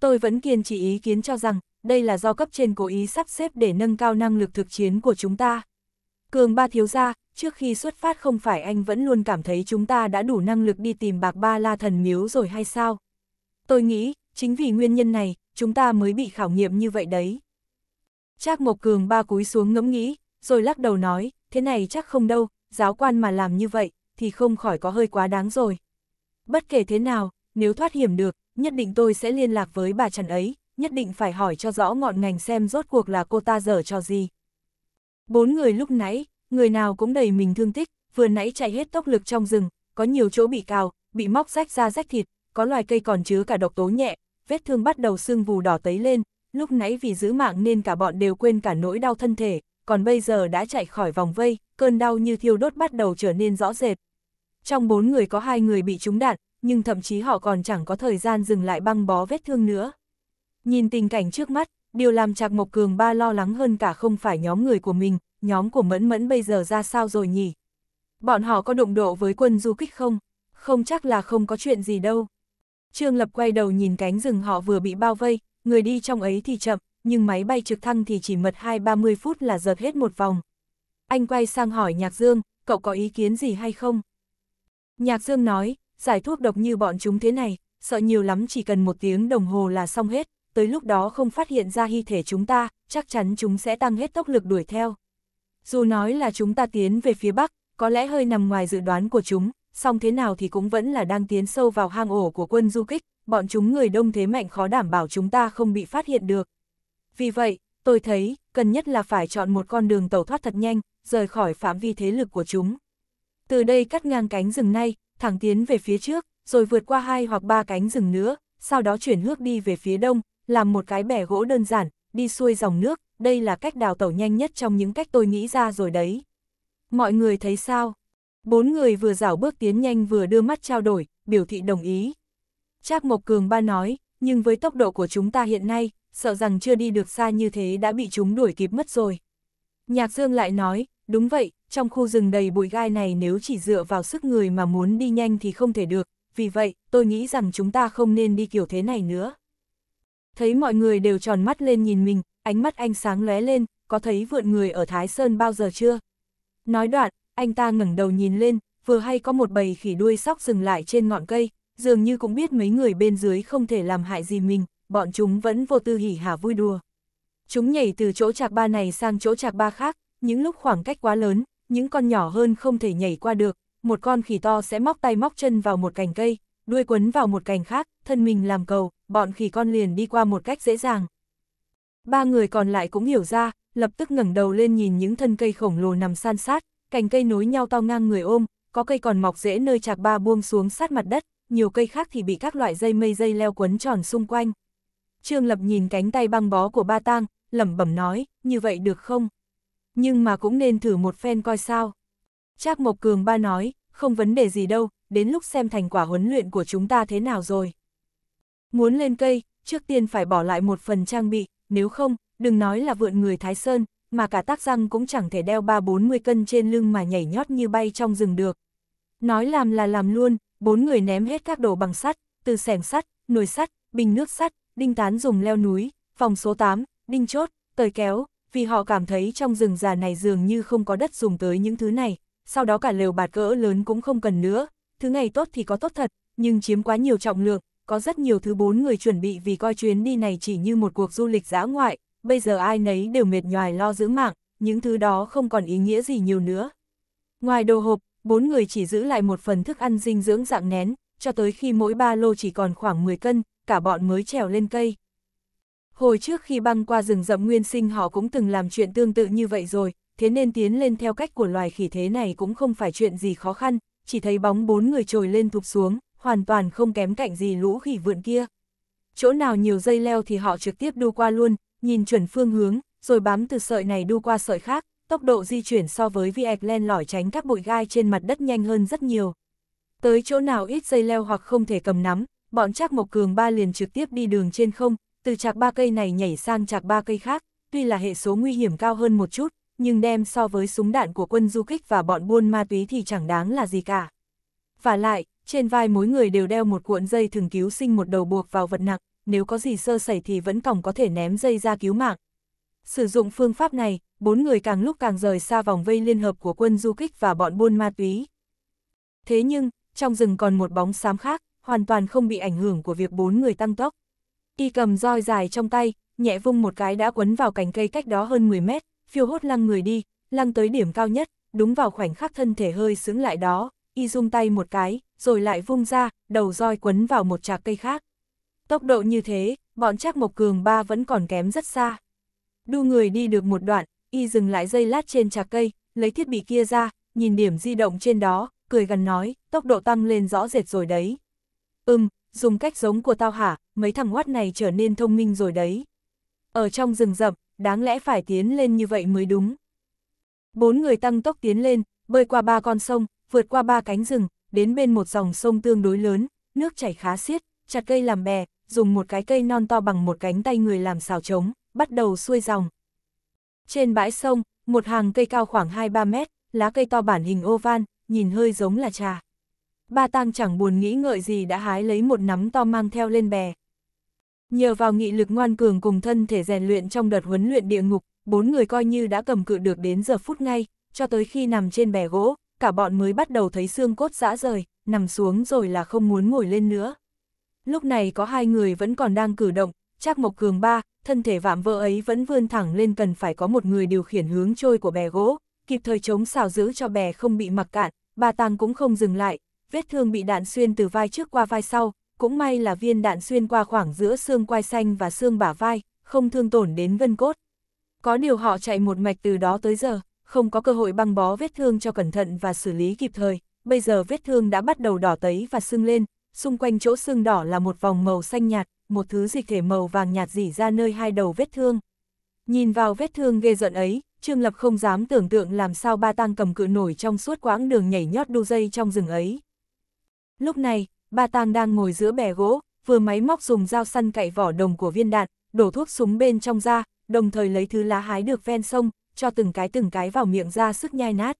Speaker 1: Tôi vẫn kiên trì ý kiến cho rằng, đây là do cấp trên cố ý sắp xếp để nâng cao năng lực thực chiến của chúng ta. Cường ba thiếu gia, trước khi xuất phát không phải anh vẫn luôn cảm thấy chúng ta đã đủ năng lực đi tìm bạc ba la thần miếu rồi hay sao? Tôi nghĩ, chính vì nguyên nhân này, chúng ta mới bị khảo nghiệm như vậy đấy. Trác Mộc Cường ba cúi xuống ngẫm nghĩ, rồi lắc đầu nói, thế này chắc không đâu, giáo quan mà làm như vậy, thì không khỏi có hơi quá đáng rồi. Bất kể thế nào, nếu thoát hiểm được, nhất định tôi sẽ liên lạc với bà Trần ấy, nhất định phải hỏi cho rõ ngọn ngành xem rốt cuộc là cô ta dở cho gì. Bốn người lúc nãy, người nào cũng đầy mình thương tích, vừa nãy chạy hết tốc lực trong rừng, có nhiều chỗ bị cào, bị móc rách ra rách thịt, có loài cây còn chứa cả độc tố nhẹ, vết thương bắt đầu sưng vù đỏ tấy lên, lúc nãy vì giữ mạng nên cả bọn đều quên cả nỗi đau thân thể, còn bây giờ đã chạy khỏi vòng vây, cơn đau như thiêu đốt bắt đầu trở nên rõ rệt. Trong bốn người có hai người bị trúng đạn, nhưng thậm chí họ còn chẳng có thời gian dừng lại băng bó vết thương nữa. Nhìn tình cảnh trước mắt, điều làm Trạc Mộc Cường ba lo lắng hơn cả không phải nhóm người của mình, nhóm của Mẫn Mẫn bây giờ ra sao rồi nhỉ? Bọn họ có đụng độ với quân du kích không? Không chắc là không có chuyện gì đâu. Trương Lập quay đầu nhìn cánh rừng họ vừa bị bao vây, người đi trong ấy thì chậm, nhưng máy bay trực thăng thì chỉ mật 2-30 phút là giật hết một vòng. Anh quay sang hỏi Nhạc Dương, cậu có ý kiến gì hay không? Nhạc Dương nói, giải thuốc độc như bọn chúng thế này, sợ nhiều lắm chỉ cần một tiếng đồng hồ là xong hết, tới lúc đó không phát hiện ra hy thể chúng ta, chắc chắn chúng sẽ tăng hết tốc lực đuổi theo. Dù nói là chúng ta tiến về phía Bắc, có lẽ hơi nằm ngoài dự đoán của chúng, song thế nào thì cũng vẫn là đang tiến sâu vào hang ổ của quân du kích, bọn chúng người đông thế mạnh khó đảm bảo chúng ta không bị phát hiện được. Vì vậy, tôi thấy, cần nhất là phải chọn một con đường tẩu thoát thật nhanh, rời khỏi phạm vi thế lực của chúng. Từ đây cắt ngang cánh rừng này, thẳng tiến về phía trước, rồi vượt qua hai hoặc ba cánh rừng nữa, sau đó chuyển hướng đi về phía đông, làm một cái bẻ gỗ đơn giản, đi xuôi dòng nước, đây là cách đào tẩu nhanh nhất trong những cách tôi nghĩ ra rồi đấy. Mọi người thấy sao? Bốn người vừa rảo bước tiến nhanh vừa đưa mắt trao đổi, biểu thị đồng ý. Trác Mộc Cường ba nói, nhưng với tốc độ của chúng ta hiện nay, sợ rằng chưa đi được xa như thế đã bị chúng đuổi kịp mất rồi. Nhạc Dương lại nói, đúng vậy, trong khu rừng đầy bụi gai này nếu chỉ dựa vào sức người mà muốn đi nhanh thì không thể được, vì vậy, tôi nghĩ rằng chúng ta không nên đi kiểu thế này nữa thấy mọi người đều tròn mắt lên nhìn mình, ánh mắt anh sáng lóe lên, có thấy vượn người ở Thái Sơn bao giờ chưa? Nói đoạn, anh ta ngẩng đầu nhìn lên, vừa hay có một bầy khỉ đuôi sóc dừng lại trên ngọn cây, dường như cũng biết mấy người bên dưới không thể làm hại gì mình, bọn chúng vẫn vô tư hỉ hả vui đùa. Chúng nhảy từ chỗ chạc ba này sang chỗ chạc ba khác, những lúc khoảng cách quá lớn, những con nhỏ hơn không thể nhảy qua được, một con khỉ to sẽ móc tay móc chân vào một cành cây, đuôi quấn vào một cành khác, thân mình làm cầu, bọn khỉ con liền đi qua một cách dễ dàng. Ba người còn lại cũng hiểu ra, lập tức ngẩng đầu lên nhìn những thân cây khổng lồ nằm san sát, cành cây nối nhau to ngang người ôm, có cây còn mọc rễ nơi chạc ba buông xuống sát mặt đất, nhiều cây khác thì bị các loại dây mây dây leo quấn tròn xung quanh. Trương Lập nhìn cánh tay băng bó của ba tang, lẩm bẩm nói, như vậy được không? Nhưng mà cũng nên thử một phen coi sao. Trác Mộc Cường ba nói, không vấn đề gì đâu, đến lúc xem thành quả huấn luyện của chúng ta thế nào rồi. Muốn lên cây, trước tiên phải bỏ lại một phần trang bị, nếu không, đừng nói là vượn người Thái Sơn, mà cả tác răng cũng chẳng thể đeo ba bốn mươi cân trên lưng mà nhảy nhót như bay trong rừng được. Nói làm là làm luôn, bốn người ném hết các đồ bằng sắt, từ sẻng sắt, nồi sắt, bình nước sắt, đinh tán dùng leo núi, phòng số 8, đinh chốt, tời kéo, vì họ cảm thấy trong rừng già này dường như không có đất dùng tới những thứ này, sau đó cả lều bạt cỡ lớn cũng không cần nữa, thứ này tốt thì có tốt thật, nhưng chiếm quá nhiều trọng lượng, có rất nhiều thứ bốn người chuẩn bị vì coi chuyến đi này chỉ như một cuộc du lịch dã ngoại, bây giờ ai nấy đều mệt nhoài lo giữ mạng, những thứ đó không còn ý nghĩa gì nhiều nữa. Ngoài đồ hộp, bốn người chỉ giữ lại một phần thức ăn dinh dưỡng dạng nén, cho tới khi mỗi ba lô chỉ còn khoảng 10 cân, cả bọn mới trèo lên cây. Hồi trước khi băng qua rừng rậm nguyên sinh họ cũng từng làm chuyện tương tự như vậy rồi, thế nên tiến lên theo cách của loài khỉ thế này cũng không phải chuyện gì khó khăn, chỉ thấy bóng bốn người trồi lên thụp xuống, hoàn toàn không kém cạnh gì lũ khỉ vượn kia. Chỗ nào nhiều dây leo thì họ trực tiếp đu qua luôn, nhìn chuẩn phương hướng, rồi bám từ sợi này đu qua sợi khác, tốc độ di chuyển so với việc len lỏi tránh các bụi gai trên mặt đất nhanh hơn rất nhiều. Tới chỗ nào ít dây leo hoặc không thể cầm nắm, bọn Trác Mộc Cường ba liền trực tiếp đi đường trên không, từ chạc ba cây này nhảy sang chạc ba cây khác, tuy là hệ số nguy hiểm cao hơn một chút, nhưng đem so với súng đạn của quân du kích và bọn buôn ma túy thì chẳng đáng là gì cả. Và lại, trên vai mỗi người đều đeo một cuộn dây thường cứu sinh một đầu buộc vào vật nặng, nếu có gì sơ sẩy thì vẫn còn có thể ném dây ra cứu mạng. Sử dụng phương pháp này, bốn người càng lúc càng rời xa vòng vây liên hợp của quân du kích và bọn buôn ma túy. Thế nhưng, trong rừng còn một bóng xám khác, hoàn toàn không bị ảnh hưởng của việc bốn người tăng tốc. Y cầm roi dài trong tay, nhẹ vung một cái đã quấn vào cành cây cách đó hơn 10 mét, phiêu hốt lăng người đi, lăng tới điểm cao nhất, đúng vào khoảnh khắc thân thể hơi sướng lại đó, y rung tay một cái, rồi lại vung ra, đầu roi quấn vào một trạc cây khác. Tốc độ như thế, bọn Trác Mộc Cường ba vẫn còn kém rất xa. Đu người đi được một đoạn, y dừng lại dây lát trên trạc cây, lấy thiết bị kia ra, nhìn điểm di động trên đó, cười gần nói, tốc độ tăng lên rõ rệt rồi đấy. Ừm, dùng cách giống của tao hả, mấy thằng oát này trở nên thông minh rồi đấy. Ở trong rừng rậm, đáng lẽ phải tiến lên như vậy mới đúng. Bốn người tăng tốc tiến lên, bơi qua ba con sông, vượt qua ba cánh rừng, đến bên một dòng sông tương đối lớn, nước chảy khá xiết, chặt cây làm bè, dùng một cái cây non to bằng một cánh tay người làm xào trống, bắt đầu xuôi dòng. Trên bãi sông, một hàng cây cao khoảng 2-3 mét, lá cây to bản hình oval, nhìn hơi giống là trà. Ba tang chẳng buồn nghĩ ngợi gì đã hái lấy một nắm to mang theo lên bè. Nhờ vào nghị lực ngoan cường cùng thân thể rèn luyện trong đợt huấn luyện địa ngục, bốn người coi như đã cầm cự được đến giờ phút ngay, cho tới khi nằm trên bè gỗ, cả bọn mới bắt đầu thấy xương cốt rã rời, nằm xuống rồi là không muốn ngồi lên nữa. Lúc này có hai người vẫn còn đang cử động, Trác Mộc Cường ba, thân thể vạm vỡ ấy vẫn vươn thẳng lên cần phải có một người điều khiển hướng trôi của bè gỗ, kịp thời chống xào giữ cho bè không bị mặc cạn, bà Tàng cũng không dừng lại, vết thương bị đạn xuyên từ vai trước qua vai sau, cũng may là viên đạn xuyên qua khoảng giữa xương quai xanh và xương bả vai, không thương tổn đến gân cốt. Có điều họ chạy một mạch từ đó tới giờ, không có cơ hội băng bó vết thương cho cẩn thận và xử lý kịp thời, bây giờ vết thương đã bắt đầu đỏ tấy và sưng lên, xung quanh chỗ sưng đỏ là một vòng màu xanh nhạt, một thứ dịch thể màu vàng nhạt dỉ ra nơi hai đầu vết thương. Nhìn vào vết thương ghê giận ấy, Trương Lập không dám tưởng tượng làm sao ba tang cầm cự nổi trong suốt quãng đường nhảy nhót đu dây trong rừng ấy. Lúc này, ba tang đang ngồi giữa bè gỗ, vừa máy móc dùng dao săn cạy vỏ đồng của viên đạn, đổ thuốc súng bên trong ra, đồng thời lấy thứ lá hái được ven sông, cho từng cái từng cái vào miệng ra sức nhai nát.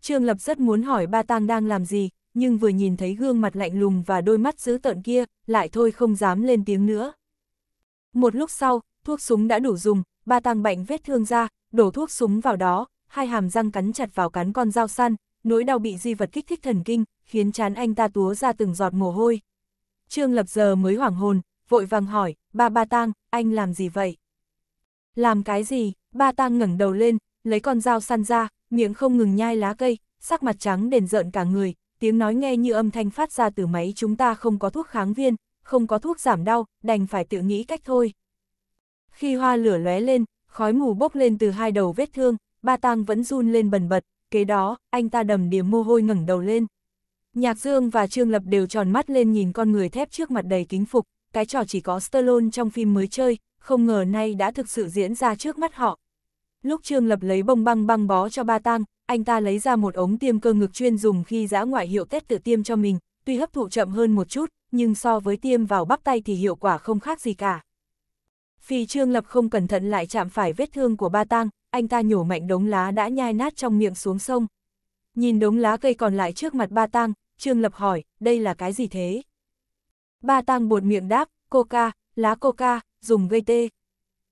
Speaker 1: Trương Lập rất muốn hỏi ba tang đang làm gì, nhưng vừa nhìn thấy gương mặt lạnh lùng và đôi mắt dữ tợn kia, lại thôi không dám lên tiếng nữa. Một lúc sau, thuốc súng đã đủ dùng, ba tang bệnh vết thương ra, đổ thuốc súng vào đó, hai hàm răng cắn chặt vào cán con dao săn, nỗi đau bị di vật kích thích thần kinh, khiến chán anh ta túa ra từng giọt mồ hôi. Trương Lập giờ mới hoảng hồn, vội vàng hỏi, ba ba tang, anh làm gì vậy? Làm cái gì? Ba tang ngẩng đầu lên, lấy con dao săn ra, miệng không ngừng nhai lá cây, sắc mặt trắng đền rợn cả người, tiếng nói nghe như âm thanh phát ra từ máy chúng ta không có thuốc kháng viên, không có thuốc giảm đau, đành phải tự nghĩ cách thôi. Khi hoa lửa lóe lên, khói mù bốc lên từ hai đầu vết thương, ba tang vẫn run lên bần bật, kế đó, anh ta đầm đìa mồ hôi ngẩng đầu lên. Nhạc Dương và Trương Lập đều tròn mắt lên nhìn con người thép trước mặt đầy kính phục, cái trò chỉ có Stallone trong phim mới chơi, không ngờ nay đã thực sự diễn ra trước mắt họ. Lúc Trương Lập lấy bông băng băng bó cho ba tang, anh ta lấy ra một ống tiêm cơ ngực chuyên dùng khi giã ngoại hiệu tết tự tiêm cho mình, tuy hấp thụ chậm hơn một chút, nhưng so với tiêm vào bắp tay thì hiệu quả không khác gì cả. Phi Trương Lập không cẩn thận lại chạm phải vết thương của ba tang, anh ta nhổ mạnh đống lá đã nhai nát trong miệng xuống sông. Nhìn đống lá cây còn lại trước mặt ba tang, Trương Lập hỏi, đây là cái gì thế? Ba tang buột miệng đáp, coca, lá coca, dùng gây tê.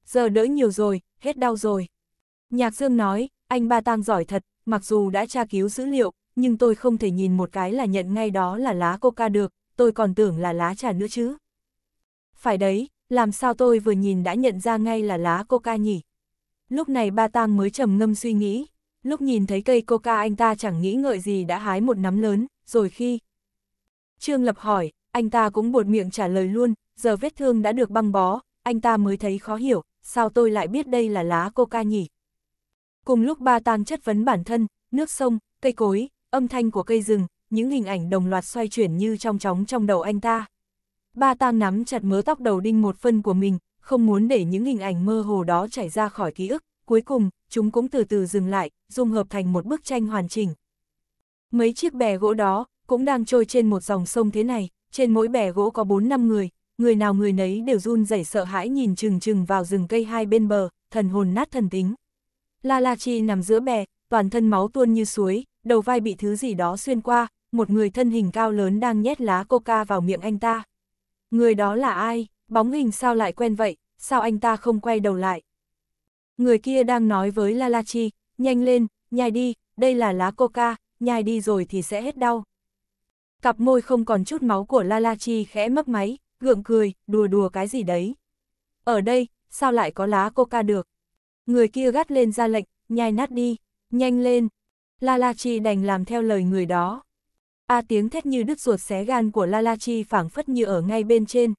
Speaker 1: Giờ đỡ nhiều rồi, hết đau rồi. Nhạc Dương nói, anh ba tang giỏi thật, mặc dù đã tra cứu dữ liệu, nhưng tôi không thể nhìn một cái là nhận ngay đó là lá coca được, tôi còn tưởng là lá trà nữa chứ. Phải đấy, làm sao tôi vừa nhìn đã nhận ra ngay là lá coca nhỉ? Lúc này ba tang mới trầm ngâm suy nghĩ, lúc nhìn thấy cây coca anh ta chẳng nghĩ ngợi gì đã hái một nắm lớn, rồi khi... Trương Lập hỏi, anh ta cũng buột miệng trả lời luôn, giờ vết thương đã được băng bó, anh ta mới thấy khó hiểu, sao tôi lại biết đây là lá coca nhỉ? Cùng lúc ba tang chất vấn bản thân, nước sông, cây cối, âm thanh của cây rừng, những hình ảnh đồng loạt xoay chuyển như trong chóng trong đầu anh ta. Ba tang nắm chặt mớ tóc đầu đinh một phân của mình, không muốn để những hình ảnh mơ hồ đó chảy ra khỏi ký ức, cuối cùng, chúng cũng từ từ dừng lại, dung hợp thành một bức tranh hoàn chỉnh. Mấy chiếc bè gỗ đó, cũng đang trôi trên một dòng sông thế này, trên mỗi bè gỗ có 4-5 người, người nào người nấy đều run rẩy sợ hãi nhìn chừng chừng vào rừng cây hai bên bờ, thần hồn nát thần tính. La La Chi nằm giữa bè, toàn thân máu tuôn như suối, đầu vai bị thứ gì đó xuyên qua, một người thân hình cao lớn đang nhét lá coca vào miệng anh ta. Người đó là ai? Bóng hình sao lại quen vậy? Sao anh ta không quay đầu lại? Người kia đang nói với La La Chi, nhanh lên, nhai đi, đây là lá coca, nhai đi rồi thì sẽ hết đau. Cặp môi không còn chút máu của La La Chi khẽ mấp máy, gượng cười, đùa đùa cái gì đấy. Ở đây, sao lại có lá coca được? Người kia gắt lên ra lệnh, nhai nát đi, nhanh lên. La La Chi đành làm theo lời người đó. A tiếng thét như đứt ruột xé gan của La La Chi phảng phất như ở ngay bên trên.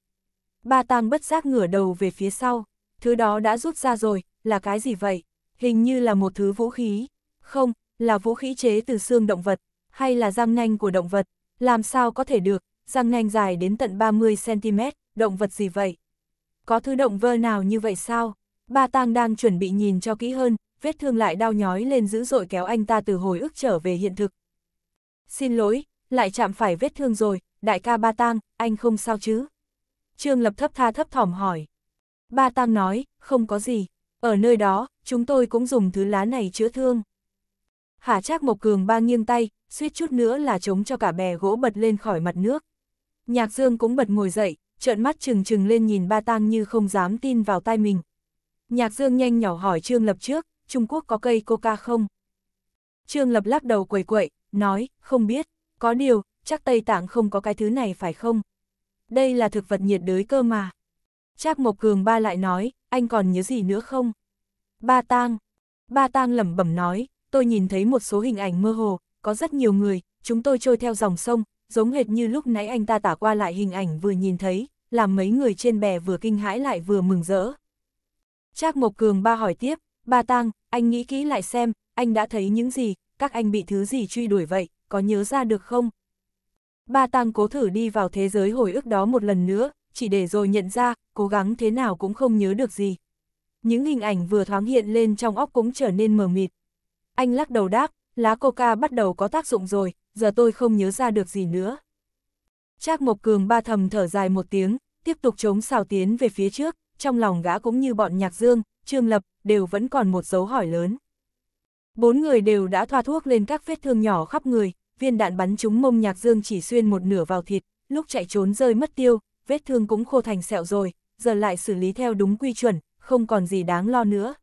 Speaker 1: Ba tang bất giác ngửa đầu về phía sau, thứ đó đã rút ra rồi, là cái gì vậy? Hình như là một thứ vũ khí. Không, là vũ khí chế từ xương động vật, hay là răng nanh của động vật, làm sao có thể được, răng nanh dài đến tận 30cm, động vật gì vậy? Có thứ động vơ nào như vậy sao? Ba tang đang chuẩn bị nhìn cho kỹ hơn, vết thương lại đau nhói lên dữ dội kéo anh ta từ hồi ức trở về hiện thực. Xin lỗi, lại chạm phải vết thương rồi, đại ca ba tang, anh không sao chứ? Trương Lập thấp tha thấp thỏm hỏi. Ba tang nói, không có gì, ở nơi đó, chúng tôi cũng dùng thứ lá này chữa thương. Hả Trác Mộc Cường ba nghiêng tay, suýt chút nữa là chống cho cả bè gỗ bật lên khỏi mặt nước. Nhạc Dương cũng bật ngồi dậy, trợn mắt trừng trừng lên nhìn ba tang như không dám tin vào tai mình. Nhạc Dương nhanh nhỏ hỏi Trương Lập trước, Trung Quốc có cây coca không? Trương Lập lắc đầu quẩy quẩy, nói, không biết, có điều, chắc Tây Tạng không có cái thứ này phải không? Đây là thực vật nhiệt đới cơ mà. Trác Mộc Cường ba lại nói, anh còn nhớ gì nữa không? Ba tang. Ba tang lẩm bẩm nói, tôi nhìn thấy một số hình ảnh mơ hồ, có rất nhiều người, chúng tôi trôi theo dòng sông, giống hệt như lúc nãy anh ta tả qua lại hình ảnh vừa nhìn thấy, làm mấy người trên bè vừa kinh hãi lại vừa mừng rỡ. Trác Mộc Cường ba hỏi tiếp, ba tang, anh nghĩ kỹ lại xem, anh đã thấy những gì, các anh bị thứ gì truy đuổi vậy, có nhớ ra được không? Ba tang cố thử đi vào thế giới hồi ức đó một lần nữa, chỉ để rồi nhận ra, cố gắng thế nào cũng không nhớ được gì. Những hình ảnh vừa thoáng hiện lên trong óc cũng trở nên mờ mịt. Anh lắc đầu đáp, lá coca bắt đầu có tác dụng rồi, giờ tôi không nhớ ra được gì nữa. Trác Mộc Cường ba thầm thở dài một tiếng, tiếp tục chống xào tiến về phía trước, trong lòng gã cũng như bọn Nhạc Dương, Trương Lập, đều vẫn còn một dấu hỏi lớn. Bốn người đều đã thoa thuốc lên các vết thương nhỏ khắp người, viên đạn bắn trúng mông Nhạc Dương chỉ xuyên một nửa vào thịt, lúc chạy trốn rơi mất tiêu, vết thương cũng khô thành sẹo rồi, giờ lại xử lý theo đúng quy chuẩn, không còn gì đáng lo nữa.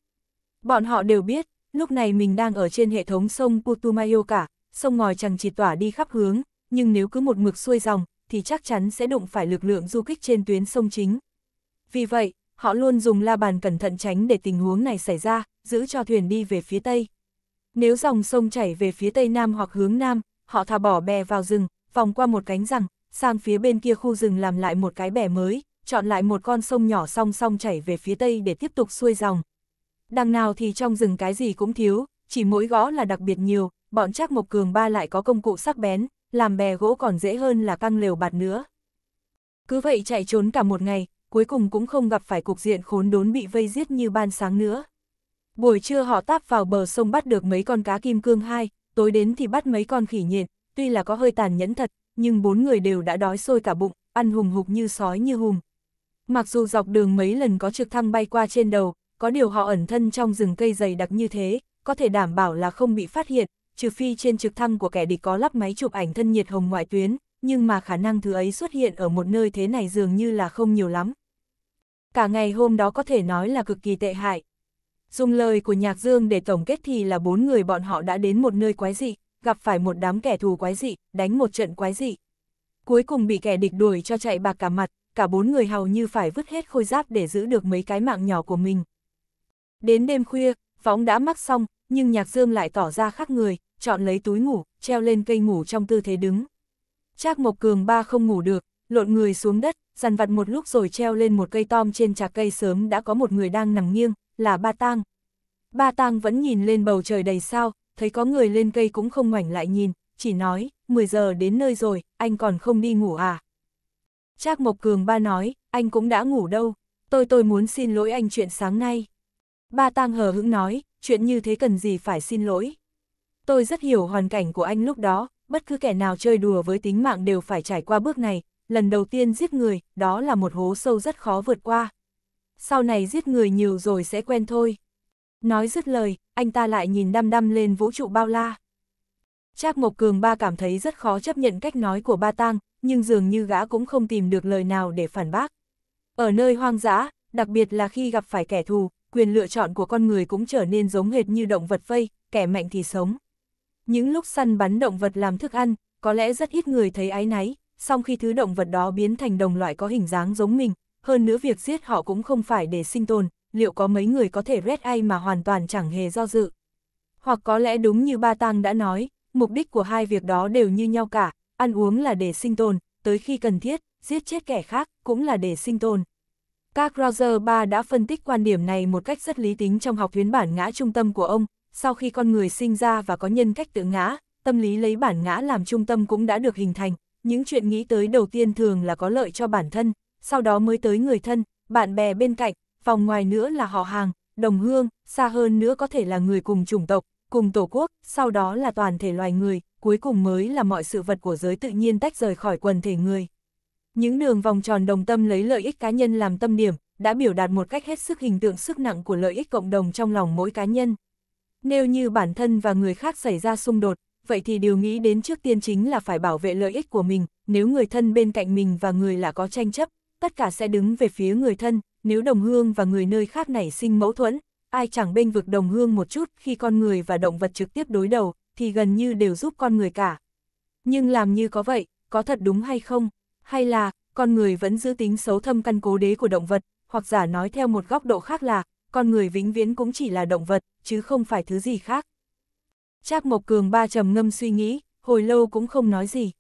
Speaker 1: Bọn họ đều biết, lúc này mình đang ở trên hệ thống sông Putumayo cả, sông ngòi chẳng chỉ tỏa đi khắp hướng, nhưng nếu cứ một mực xuôi dòng, thì chắc chắn sẽ đụng phải lực lượng du kích trên tuyến sông chính. Vì vậy, họ luôn dùng la bàn cẩn thận tránh để tình huống này xảy ra, giữ cho thuyền đi về phía tây. Nếu dòng sông chảy về phía tây nam hoặc hướng nam, họ thả bỏ bè vào rừng, vòng qua một cánh răng, sang phía bên kia khu rừng làm lại một cái bè mới, chọn lại một con sông nhỏ song song chảy về phía tây để tiếp tục xuôi dòng. Đằng nào thì trong rừng cái gì cũng thiếu, chỉ mỗi gõ là đặc biệt nhiều, bọn Trác Mộc Cường ba lại có công cụ sắc bén, làm bè gỗ còn dễ hơn là căng lều bạt nữa. Cứ vậy chạy trốn cả một ngày, cuối cùng cũng không gặp phải cục diện khốn đốn bị vây giết như ban sáng nữa. Buổi trưa họ táp vào bờ sông bắt được mấy con cá kim cương hai, tối đến thì bắt mấy con khỉ nhện, tuy là có hơi tàn nhẫn thật, nhưng bốn người đều đã đói sôi cả bụng, ăn hùng hục như sói như hùng. Mặc dù dọc đường mấy lần có trực thăng bay qua trên đầu, có điều họ ẩn thân trong rừng cây dày đặc như thế, có thể đảm bảo là không bị phát hiện, trừ phi trên trực thăng của kẻ địch có lắp máy chụp ảnh thân nhiệt hồng ngoại tuyến, nhưng mà khả năng thứ ấy xuất hiện ở một nơi thế này dường như là không nhiều lắm. Cả ngày hôm đó có thể nói là cực kỳ tệ hại. Dùng lời của Nhạc Dương để tổng kết thì là bốn người bọn họ đã đến một nơi quái dị, gặp phải một đám kẻ thù quái dị, đánh một trận quái dị. Cuối cùng bị kẻ địch đuổi cho chạy bạc cả mặt, cả bốn người hầu như phải vứt hết khôi giáp để giữ được mấy cái mạng nhỏ của mình. Đến đêm khuya, phóng đã mắc xong, nhưng Nhạc Dương lại tỏ ra khác người, chọn lấy túi ngủ, treo lên cây ngủ trong tư thế đứng. Trác Mộc Cường ba không ngủ được, lộn người xuống đất, dằn vặt một lúc rồi treo lên một cây tom trên trà cây sớm đã có một người đang nằm nghiêng, là Ba Tang. Ba Tang vẫn nhìn lên bầu trời đầy sao, thấy có người lên cây cũng không ngoảnh lại nhìn, chỉ nói, 10 giờ đến nơi rồi, anh còn không đi ngủ à? Trác Mộc Cường ba nói, anh cũng đã ngủ đâu, tôi tôi muốn xin lỗi anh chuyện sáng nay. Ba Tang hờ hững nói, chuyện như thế cần gì phải xin lỗi. Tôi rất hiểu hoàn cảnh của anh lúc đó, bất cứ kẻ nào chơi đùa với tính mạng đều phải trải qua bước này, lần đầu tiên giết người, đó là một hố sâu rất khó vượt qua. Sau này giết người nhiều rồi sẽ quen thôi. Nói dứt lời, anh ta lại nhìn đăm đăm lên vũ trụ bao la. Trác Mộc Cường ba cảm thấy rất khó chấp nhận cách nói của ba tang, nhưng dường như gã cũng không tìm được lời nào để phản bác. Ở nơi hoang dã, đặc biệt là khi gặp phải kẻ thù, quyền lựa chọn của con người cũng trở nên giống hệt như động vật vây, kẻ mạnh thì sống, những lúc săn bắn động vật làm thức ăn, có lẽ rất ít người thấy ái náy, song khi thứ động vật đó biến thành đồng loại có hình dáng giống mình, hơn nữa việc giết họ cũng không phải để sinh tồn, liệu có mấy người có thể red ai mà hoàn toàn chẳng hề do dự. Hoặc có lẽ đúng như Ba Tang đã nói, mục đích của hai việc đó đều như nhau cả, ăn uống là để sinh tồn, tới khi cần thiết, giết chết kẻ khác cũng là để sinh tồn. Các Roger Ba đã phân tích quan điểm này một cách rất lý tính trong học thuyến bản ngã trung tâm của ông, sau khi con người sinh ra và có nhân cách tự ngã, tâm lý lấy bản ngã làm trung tâm cũng đã được hình thành, những chuyện nghĩ tới đầu tiên thường là có lợi cho bản thân, sau đó mới tới người thân, bạn bè bên cạnh, vòng ngoài nữa là họ hàng, đồng hương, xa hơn nữa có thể là người cùng chủng tộc, cùng tổ quốc, sau đó là toàn thể loài người, cuối cùng mới là mọi sự vật của giới tự nhiên tách rời khỏi quần thể người. Những đường vòng tròn đồng tâm lấy lợi ích cá nhân làm tâm điểm, đã biểu đạt một cách hết sức hình tượng sức nặng của lợi ích cộng đồng trong lòng mỗi cá nhân. Nếu như bản thân và người khác xảy ra xung đột, vậy thì điều nghĩ đến trước tiên chính là phải bảo vệ lợi ích của mình, nếu người thân bên cạnh mình và người là có tranh chấp, tất cả sẽ đứng về phía người thân, nếu đồng hương và người nơi khác nảy sinh mâu thuẫn, ai chẳng bênh vực đồng hương một chút khi con người và động vật trực tiếp đối đầu, thì gần như đều giúp con người cả. Nhưng làm như có vậy, có thật đúng hay không? Hay là, con người vẫn giữ tính xấu thâm căn cố đế của động vật, hoặc giả nói theo một góc độ khác là, con người vĩnh viễn cũng chỉ là động vật, chứ không phải thứ gì khác. Trác Mộc Cường ba trầm ngâm suy nghĩ, hồi lâu cũng không nói gì.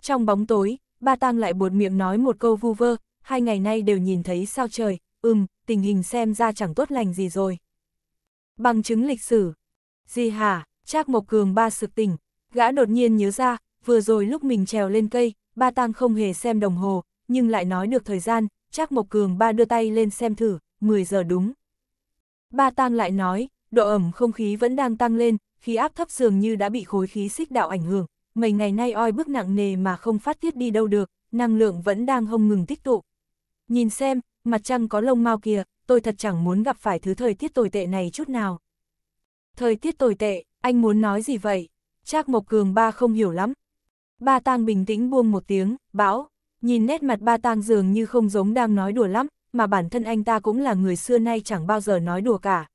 Speaker 1: Trong bóng tối, ba tang lại buột miệng nói một câu vu vơ, hai ngày nay đều nhìn thấy sao trời, ừm, tình hình xem ra chẳng tốt lành gì rồi. Bằng chứng lịch sử. Gì hả, Trác Mộc Cường ba sực tỉnh, gã đột nhiên nhớ ra, vừa rồi lúc mình trèo lên cây, ba tang không hề xem đồng hồ, nhưng lại nói được thời gian, Trác Mộc Cường ba đưa tay lên xem thử, 10 giờ đúng. Ba Tang lại nói, độ ẩm không khí vẫn đang tăng lên, khí áp thấp dường như đã bị khối khí xích đạo ảnh hưởng, mấy ngày nay oi bức nặng nề mà không phát tiết đi đâu được, năng lượng vẫn đang không ngừng tích tụ. Nhìn xem, mặt trăng có lông mau kìa, tôi thật chẳng muốn gặp phải thứ thời tiết tồi tệ này chút nào. Thời tiết tồi tệ, anh muốn nói gì vậy? Trác Mộc Cường ba không hiểu lắm. Ba Tang bình tĩnh buông một tiếng, bão, nhìn nét mặt ba Tang dường như không giống đang nói đùa lắm, mà bản thân anh ta cũng là người xưa nay chẳng bao giờ nói đùa cả.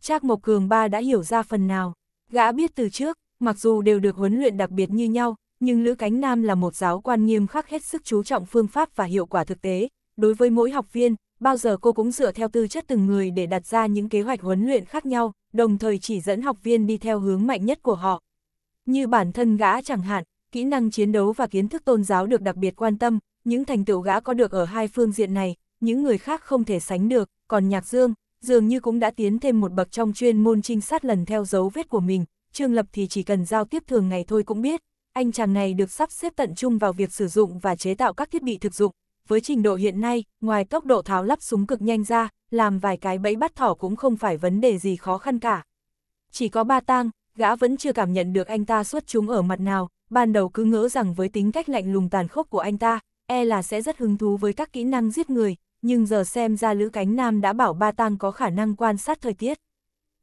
Speaker 1: Trác Mộc Cường ba đã hiểu ra phần nào, gã biết từ trước, mặc dù đều được huấn luyện đặc biệt như nhau, nhưng Lữ Cánh Nam là một giáo quan nghiêm khắc hết sức chú trọng phương pháp và hiệu quả thực tế. Đối với mỗi học viên, bao giờ cô cũng dựa theo tư chất từng người để đặt ra những kế hoạch huấn luyện khác nhau, đồng thời chỉ dẫn học viên đi theo hướng mạnh nhất của họ. Như bản thân gã chẳng hạn, kỹ năng chiến đấu và kiến thức tôn giáo được đặc biệt quan tâm, những thành tựu gã có được ở hai phương diện này, những người khác không thể sánh được, còn Nhạc Dương, dường như cũng đã tiến thêm một bậc trong chuyên môn trinh sát lần theo dấu vết của mình, Trương Lập thì chỉ cần giao tiếp thường ngày thôi cũng biết, anh chàng này được sắp xếp tận trung vào việc sử dụng và chế tạo các thiết bị thực dụng. Với trình độ hiện nay, ngoài tốc độ tháo lắp súng cực nhanh ra, làm vài cái bẫy bắt thỏ cũng không phải vấn đề gì khó khăn cả. Chỉ có ba tang, gã vẫn chưa cảm nhận được anh ta xuất chúng ở mặt nào, ban đầu cứ ngỡ rằng với tính cách lạnh lùng tàn khốc của anh ta, e là sẽ rất hứng thú với các kỹ năng giết người, nhưng giờ xem ra Lữ Cánh Nam đã bảo Ba Tăng có khả năng quan sát thời tiết.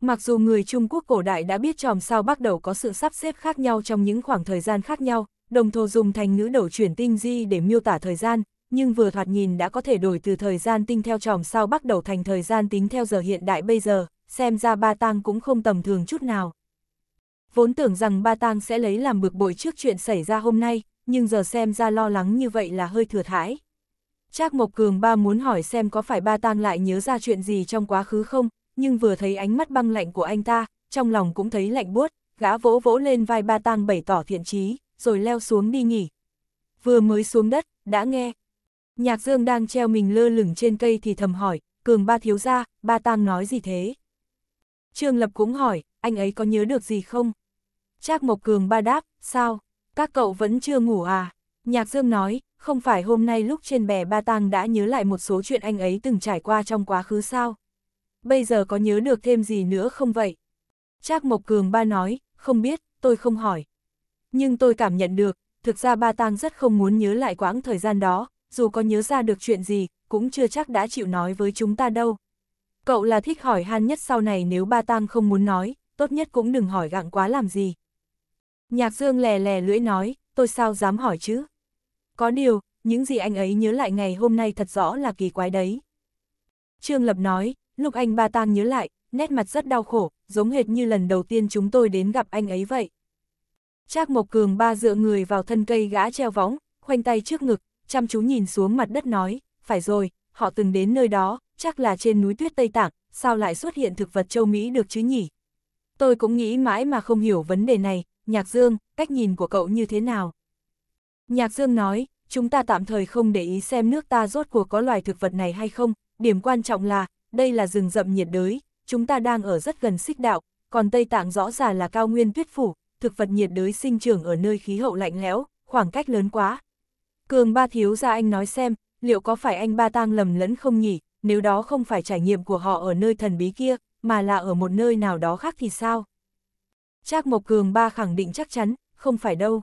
Speaker 1: Mặc dù người Trung Quốc cổ đại đã biết tròm sao bắt đầu có sự sắp xếp khác nhau trong những khoảng thời gian khác nhau, đồng thời dùng thành ngữ đầu chuyển tinh di để miêu tả thời gian, nhưng vừa thoạt nhìn đã có thể đổi từ thời gian tinh theo tròm sao bắt đầu thành thời gian tính theo giờ hiện đại bây giờ, xem ra Ba Tăng cũng không tầm thường chút nào. Vốn tưởng rằng Ba Tăng sẽ lấy làm bực bội trước chuyện xảy ra hôm nay, nhưng giờ xem ra lo lắng như vậy là hơi thừa thải. Trác Mộc Cường ba muốn hỏi xem có phải ba Tang lại nhớ ra chuyện gì trong quá khứ không, nhưng vừa thấy ánh mắt băng lạnh của anh ta, trong lòng cũng thấy lạnh buốt, gã vỗ vỗ lên vai ba tang bày tỏ thiện chí, rồi leo xuống đi nghỉ. Vừa mới xuống đất, đã nghe. Nhạc Dương đang treo mình lơ lửng trên cây thì thầm hỏi, Cường ba thiếu ra, ba tang nói gì thế? Trương Lập cũng hỏi, anh ấy có nhớ được gì không? Trác Mộc Cường ba đáp, sao? Các cậu vẫn chưa ngủ à? Nhạc Dương nói, không phải hôm nay lúc trên bè Ba Tang đã nhớ lại một số chuyện anh ấy từng trải qua trong quá khứ sao? Bây giờ có nhớ được thêm gì nữa không vậy? Trác Mộc Cường ba nói, không biết, tôi không hỏi. Nhưng tôi cảm nhận được, thực ra Ba Tang rất không muốn nhớ lại quãng thời gian đó, dù có nhớ ra được chuyện gì, cũng chưa chắc đã chịu nói với chúng ta đâu. Cậu là thích hỏi han nhất sau này nếu Ba Tang không muốn nói, tốt nhất cũng đừng hỏi gặng quá làm gì. Nhạc Dương lè lè lưỡi nói, tôi sao dám hỏi chứ? Có điều, những gì anh ấy nhớ lại ngày hôm nay thật rõ là kỳ quái đấy. Trương Lập nói, lúc anh ba tang nhớ lại, nét mặt rất đau khổ, giống hệt như lần đầu tiên chúng tôi đến gặp anh ấy vậy. Trác Mộc Cường ba dựa người vào thân cây gã treo võng, khoanh tay trước ngực, chăm chú nhìn xuống mặt đất nói, phải rồi, họ từng đến nơi đó, chắc là trên núi tuyết Tây Tạng, sao lại xuất hiện thực vật châu Mỹ được chứ nhỉ? Tôi cũng nghĩ mãi mà không hiểu vấn đề này, Nhạc Dương, cách nhìn của cậu như thế nào? Nhạc Dương nói, chúng ta tạm thời không để ý xem nước ta rốt cuộc có loài thực vật này hay không, điểm quan trọng là, đây là rừng rậm nhiệt đới, chúng ta đang ở rất gần xích đạo, còn Tây Tạng rõ ràng là cao nguyên tuyết phủ, thực vật nhiệt đới sinh trưởng ở nơi khí hậu lạnh lẽo, khoảng cách lớn quá. Cường ba thiếu ra anh nói xem, liệu có phải anh ba tang lầm lẫn không nhỉ, nếu đó không phải trải nghiệm của họ ở nơi thần bí kia, mà là ở một nơi nào đó khác thì sao? Trác Mộc Cường ba khẳng định chắc chắn, không phải đâu.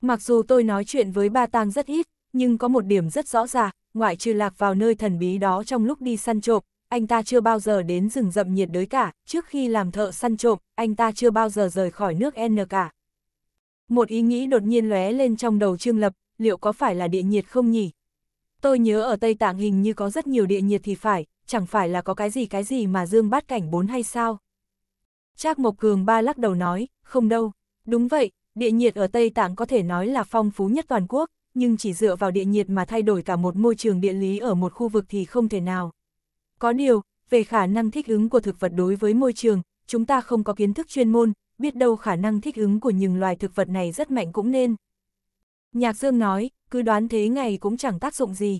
Speaker 1: Mặc dù tôi nói chuyện với ba tang rất ít, nhưng có một điểm rất rõ ràng, ngoại trừ lạc vào nơi thần bí đó trong lúc đi săn trộm, anh ta chưa bao giờ đến rừng rậm nhiệt đới cả, trước khi làm thợ săn trộm, anh ta chưa bao giờ rời khỏi nước N cả. Một ý nghĩ đột nhiên lóe lên trong đầu Trương Lập, liệu có phải là địa nhiệt không nhỉ? Tôi nhớ ở Tây Tạng hình như có rất nhiều địa nhiệt thì phải, chẳng phải là có cái gì cái gì mà Dương bát cảnh bốn hay sao? Trác Mộc Cường ba lắc đầu nói, không đâu. Đúng vậy, Địa nhiệt ở Tây Tạng có thể nói là phong phú nhất toàn quốc, nhưng chỉ dựa vào địa nhiệt mà thay đổi cả một môi trường địa lý ở một khu vực thì không thể nào. Có điều, về khả năng thích ứng của thực vật đối với môi trường, chúng ta không có kiến thức chuyên môn, biết đâu khả năng thích ứng của những loài thực vật này rất mạnh cũng nên. Nhạc Dương nói, cứ đoán thế ngày cũng chẳng tác dụng gì.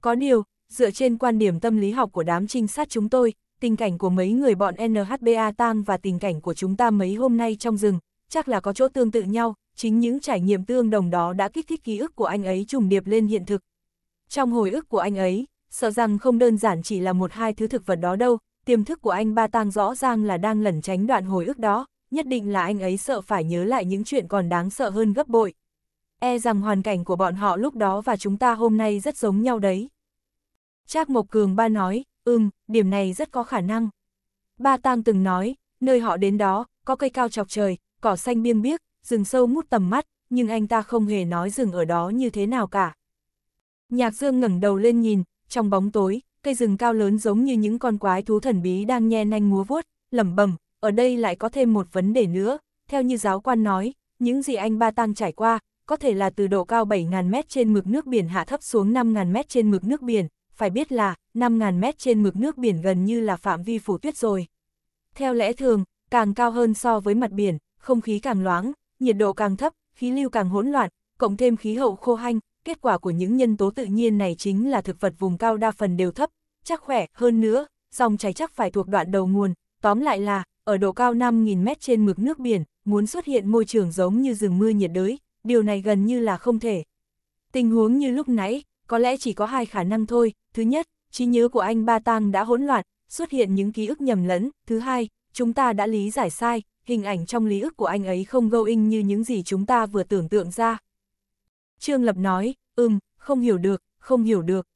Speaker 1: Có điều, dựa trên quan điểm tâm lý học của đám trinh sát chúng tôi, tình cảnh của mấy người bọn NHBA tang và tình cảnh của chúng ta mấy hôm nay trong rừng, chắc là có chỗ tương tự nhau, chính những trải nghiệm tương đồng đó đã kích thích ký ức của anh ấy trùng điệp lên hiện thực. Trong hồi ức của anh ấy, sợ rằng không đơn giản chỉ là một hai thứ thực vật đó đâu, tiềm thức của anh Ba Tang rõ ràng là đang lẩn tránh đoạn hồi ức đó, nhất định là anh ấy sợ phải nhớ lại những chuyện còn đáng sợ hơn gấp bội. E rằng hoàn cảnh của bọn họ lúc đó và chúng ta hôm nay rất giống nhau đấy. Trác Mộc Cường ba nói, ừm, điểm này rất có khả năng. Ba Tang từng nói, nơi họ đến đó, có cây cao chọc trời, cỏ xanh biêng biếc, rừng sâu mút tầm mắt, nhưng anh ta không hề nói rừng ở đó như thế nào cả. Nhạc Dương ngẩng đầu lên nhìn, trong bóng tối, cây rừng cao lớn giống như những con quái thú thần bí đang nhe nanh múa vuốt, lẩm bẩm, ở đây lại có thêm một vấn đề nữa, theo như giáo quan nói, những gì anh Ba Tăng trải qua, có thể là từ độ cao 7.000m trên mực nước biển hạ thấp xuống 5.000m trên mực nước biển, phải biết là 5.000m trên mực nước biển gần như là phạm vi phủ tuyết rồi. Theo lẽ thường, càng cao hơn so với mặt biển, không khí càng loáng, nhiệt độ càng thấp, khí lưu càng hỗn loạn, cộng thêm khí hậu khô hanh, kết quả của những nhân tố tự nhiên này chính là thực vật vùng cao đa phần đều thấp, chắc khỏe, hơn nữa, dòng chảy chắc phải thuộc đoạn đầu nguồn, tóm lại là, ở độ cao 5.000m trên mực nước biển, muốn xuất hiện môi trường giống như rừng mưa nhiệt đới, điều này gần như là không thể. Tình huống như lúc nãy, có lẽ chỉ có hai khả năng thôi, thứ nhất, trí nhớ của anh Ba Tang đã hỗn loạn, xuất hiện những ký ức nhầm lẫn, thứ hai, chúng ta đã lý giải sai, hình ảnh trong lý ức của anh ấy không gâu in như những gì chúng ta vừa tưởng tượng ra. Trương Lập nói, ừm, không hiểu được, không hiểu được.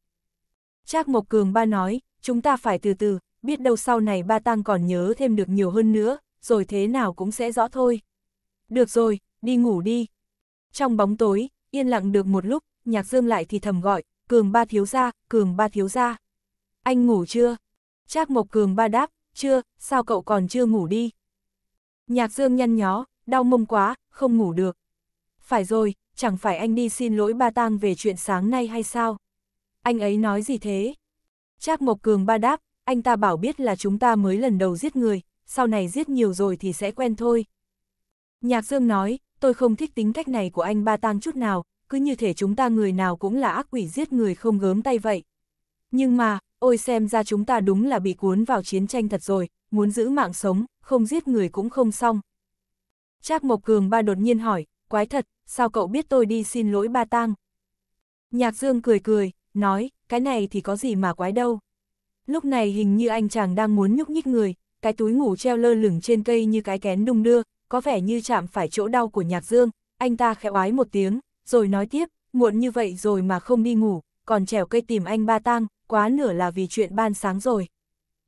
Speaker 1: Trác Mộc Cường ba nói, chúng ta phải từ từ, biết đâu sau này ba tăng còn nhớ thêm được nhiều hơn nữa, rồi thế nào cũng sẽ rõ thôi. Được rồi, đi ngủ đi. Trong bóng tối, yên lặng được một lúc, nhạc dương lại thì thầm gọi, cường ba thiếu ra, cường ba thiếu ra. Anh ngủ chưa? Trác Mộc Cường ba đáp, chưa, sao cậu còn chưa ngủ đi? Nhạc dương nhăn nhó, đau mông quá, không ngủ được. Phải rồi, chẳng phải anh đi xin lỗi ba tang về chuyện sáng nay hay sao? Anh ấy nói gì thế? Trác Mộc Cường ba đáp, anh ta bảo biết là chúng ta mới lần đầu giết người, sau này giết nhiều rồi thì sẽ quen thôi. Nhạc Dương nói, tôi không thích tính cách này của anh ba tang chút nào, cứ như thể chúng ta người nào cũng là ác quỷ giết người không gớm tay vậy. Nhưng mà, ôi xem ra chúng ta đúng là bị cuốn vào chiến tranh thật rồi, muốn giữ mạng sống, không giết người cũng không xong. Trác Mộc Cường ba đột nhiên hỏi, quái thật, sao cậu biết tôi đi xin lỗi ba tang? Nhạc Dương cười cười, nói, cái này thì có gì mà quái đâu. Lúc này hình như anh chàng đang muốn nhúc nhích người, cái túi ngủ treo lơ lửng trên cây như cái kén đung đưa, có vẻ như chạm phải chỗ đau của Nhạc Dương, anh ta khẽ oái một tiếng, rồi nói tiếp, muộn như vậy rồi mà không đi ngủ, còn trèo cây tìm anh ba tang, quá nửa là vì chuyện ban sáng rồi.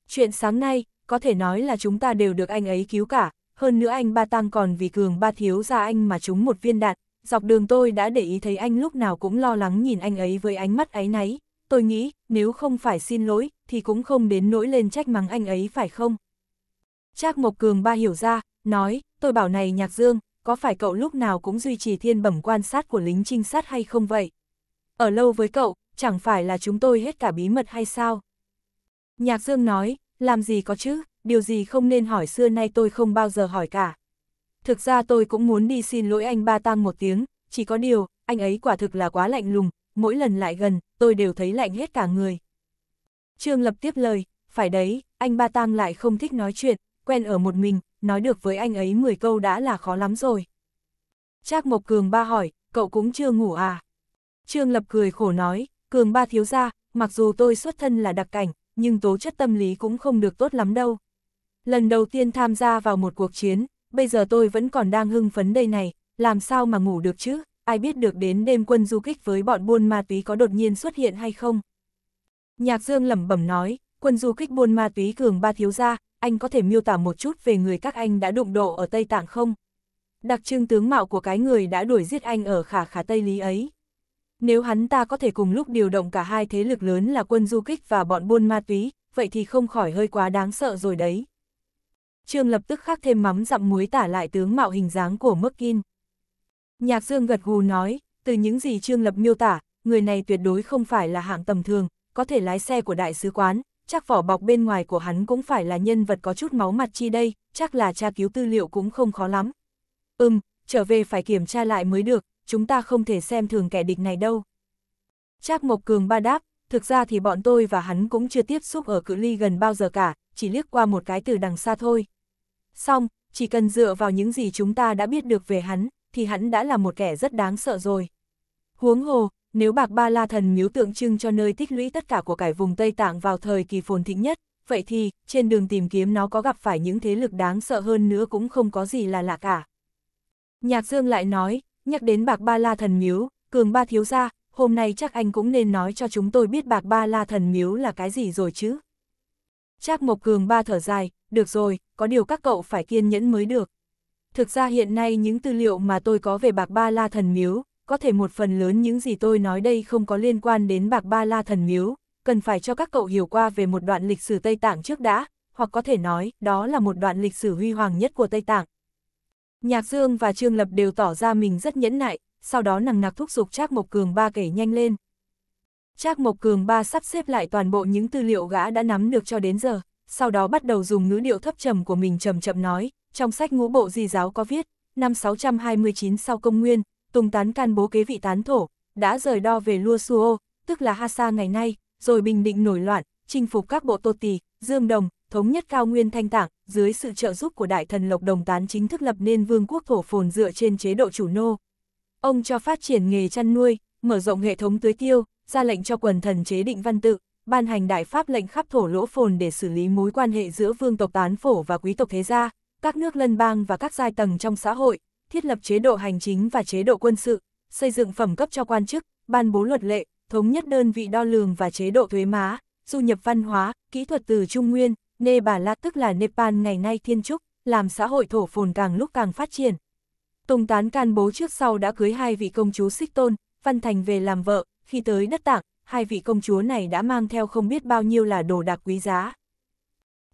Speaker 1: Chuyện sáng nay, có thể nói là chúng ta đều được anh ấy cứu cả, hơn nữa anh ba tăng còn vì cường ba thiếu ra anh mà trúng một viên đạn, dọc đường tôi đã để ý thấy anh lúc nào cũng lo lắng nhìn anh ấy với ánh mắt áy náy, tôi nghĩ nếu không phải xin lỗi thì cũng không đến nỗi lên trách mắng anh ấy phải không? Trác Mộc Cường ba hiểu ra, nói, tôi bảo này Nhạc Dương, có phải cậu lúc nào cũng duy trì thiên bẩm quan sát của lính trinh sát hay không vậy? Ở lâu với cậu, chẳng phải là chúng tôi hết cả bí mật hay sao? Nhạc Dương nói, làm gì có chứ, điều gì không nên hỏi xưa nay tôi không bao giờ hỏi cả. Thực ra tôi cũng muốn đi xin lỗi anh ba tang một tiếng, chỉ có điều, anh ấy quả thực là quá lạnh lùng, mỗi lần lại gần, tôi đều thấy lạnh hết cả người. Trương Lập tiếp lời, phải đấy, anh ba tang lại không thích nói chuyện, quen ở một mình, nói được với anh ấy 10 câu đã là khó lắm rồi. Trác Mộc Cường ba hỏi, cậu cũng chưa ngủ à? Trương Lập cười khổ nói, Cường ba thiếu ra, mặc dù tôi xuất thân là đặc cảnh, nhưng tố chất tâm lý cũng không được tốt lắm đâu. Lần đầu tiên tham gia vào một cuộc chiến, bây giờ tôi vẫn còn đang hưng phấn đây này, làm sao mà ngủ được chứ, ai biết được đến đêm quân du kích với bọn buôn ma túy có đột nhiên xuất hiện hay không. Nhạc Dương lẩm bẩm nói, quân du kích buôn ma túy cường ba thiếu gia, anh có thể miêu tả một chút về người các anh đã đụng độ ở Tây Tạng không? Đặc trưng tướng mạo của cái người đã đuổi giết anh ở khả khả Tây Lý ấy. Nếu hắn ta có thể cùng lúc điều động cả hai thế lực lớn là quân du kích và bọn buôn ma túy, vậy thì không khỏi hơi quá đáng sợ rồi đấy. Trương lập tức khắc thêm mắm dặm muối tả lại tướng mạo hình dáng của Mức Kim. Nhạc Dương gật gù nói, từ những gì Trương lập miêu tả, người này tuyệt đối không phải là hạng tầm thường, có thể lái xe của đại sứ quán, chắc vỏ bọc bên ngoài của hắn cũng phải là nhân vật có chút máu mặt chi đây, chắc là tra cứu tư liệu cũng không khó lắm. Ừm, trở về phải kiểm tra lại mới được, chúng ta không thể xem thường kẻ địch này đâu. Trác Mộc Cường ba đáp, thực ra thì bọn tôi và hắn cũng chưa tiếp xúc ở cự ly gần bao giờ cả, chỉ liếc qua một cái từ đằng xa thôi. Xong, chỉ cần dựa vào những gì chúng ta đã biết được về hắn, thì hắn đã là một kẻ rất đáng sợ rồi. Huống hồ, nếu bạc ba la thần miếu tượng trưng cho nơi tích lũy tất cả của cải vùng Tây Tạng vào thời kỳ phồn thịnh nhất, vậy thì, trên đường tìm kiếm nó có gặp phải những thế lực đáng sợ hơn nữa cũng không có gì là lạ cả. Nhạc Dương lại nói, Nhắc đến bạc ba la thần miếu, cường ba thiếu gia, hôm nay chắc anh cũng nên nói cho chúng tôi biết bạc ba la thần miếu là cái gì rồi chứ. chắc Mộc Cường ba thở dài, được rồi, có điều các cậu phải kiên nhẫn mới được. Thực ra hiện nay những tư liệu mà tôi có về bạc ba la thần miếu, có thể một phần lớn những gì tôi nói đây không có liên quan đến bạc ba la thần miếu, cần phải cho các cậu hiểu qua về một đoạn lịch sử Tây Tạng trước đã, hoặc có thể nói đó là một đoạn lịch sử huy hoàng nhất của Tây Tạng. Nhạc Dương và Trương Lập đều tỏ ra mình rất nhẫn nại, sau đó nằng nặc thúc giục Trác Mộc Cường ba kể nhanh lên. Trác Mộc Cường ba sắp xếp lại toàn bộ những tư liệu gã đã nắm được cho đến giờ, sau đó bắt đầu dùng ngữ điệu thấp trầm của mình chậm chậm nói, trong sách ngũ bộ di giáo có viết, năm 629 sau công nguyên, Tùng Tán can bố kế vị tán thổ, đã rời đo về Lua Suô, tức là Hasa ngày nay, rồi bình định nổi loạn, chinh phục các bộ tô tỳ, dương đồng, thống nhất cao nguyên Thanh Tạng, dưới sự trợ giúp của đại thần Lộc Đồng Tán chính thức lập nên vương quốc thổ phồn dựa trên chế độ chủ nô. Ông cho phát triển nghề chăn nuôi, mở rộng hệ thống tưới tiêu, ra lệnh cho quần thần chế định văn tự, ban hành đại pháp lệnh khắp thổ lỗ phồn để xử lý mối quan hệ giữa vương tộc tán phổ và quý tộc thế gia, các nước lân bang và các giai tầng trong xã hội, thiết lập chế độ hành chính và chế độ quân sự, xây dựng phẩm cấp cho quan chức, ban bố luật lệ, thống nhất đơn vị đo lường và chế độ thuế má, du nhập văn hóa, kỹ thuật từ Trung Nguyên, Nê Bà La tức là Nepal ngày nay thiên trúc, làm xã hội thổ phồn càng lúc càng phát triển. Tùng Tán Can Bố trước sau đã cưới hai vị công chúa Xích Tôn, Văn Thành về làm vợ, khi tới đất tạng, hai vị công chúa này đã mang theo không biết bao nhiêu là đồ đạc quý giá.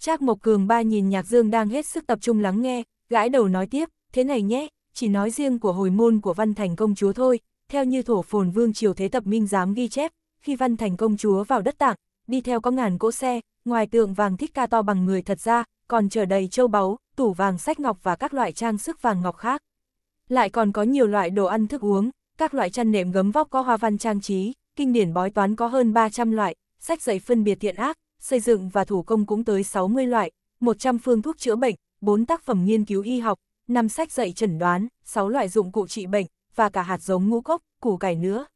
Speaker 1: Trác Mộc Cường ba nhìn Nhạc Dương đang hết sức tập trung lắng nghe, gãi đầu nói tiếp, thế này nhé, chỉ nói riêng của hồi môn của Văn Thành công chúa thôi, theo như thổ phồn vương triều thế tập minh dám ghi chép, khi Văn Thành công chúa vào đất tạng, đi theo có ngàn cỗ xe, ngoài tượng vàng thích ca to bằng người thật ra, còn chở đầy châu báu, tủ vàng sách ngọc và các loại trang sức vàng ngọc khác. Lại còn có nhiều loại đồ ăn thức uống, các loại chăn nệm gấm vóc có hoa văn trang trí, kinh điển bói toán có hơn 300 loại, sách dạy phân biệt thiện ác, xây dựng và thủ công cũng tới 60 loại, 100 phương thuốc chữa bệnh, 4 tác phẩm nghiên cứu y học, 5 sách dạy chẩn đoán, 6 loại dụng cụ trị bệnh, và cả hạt giống ngũ cốc, củ cải nữa.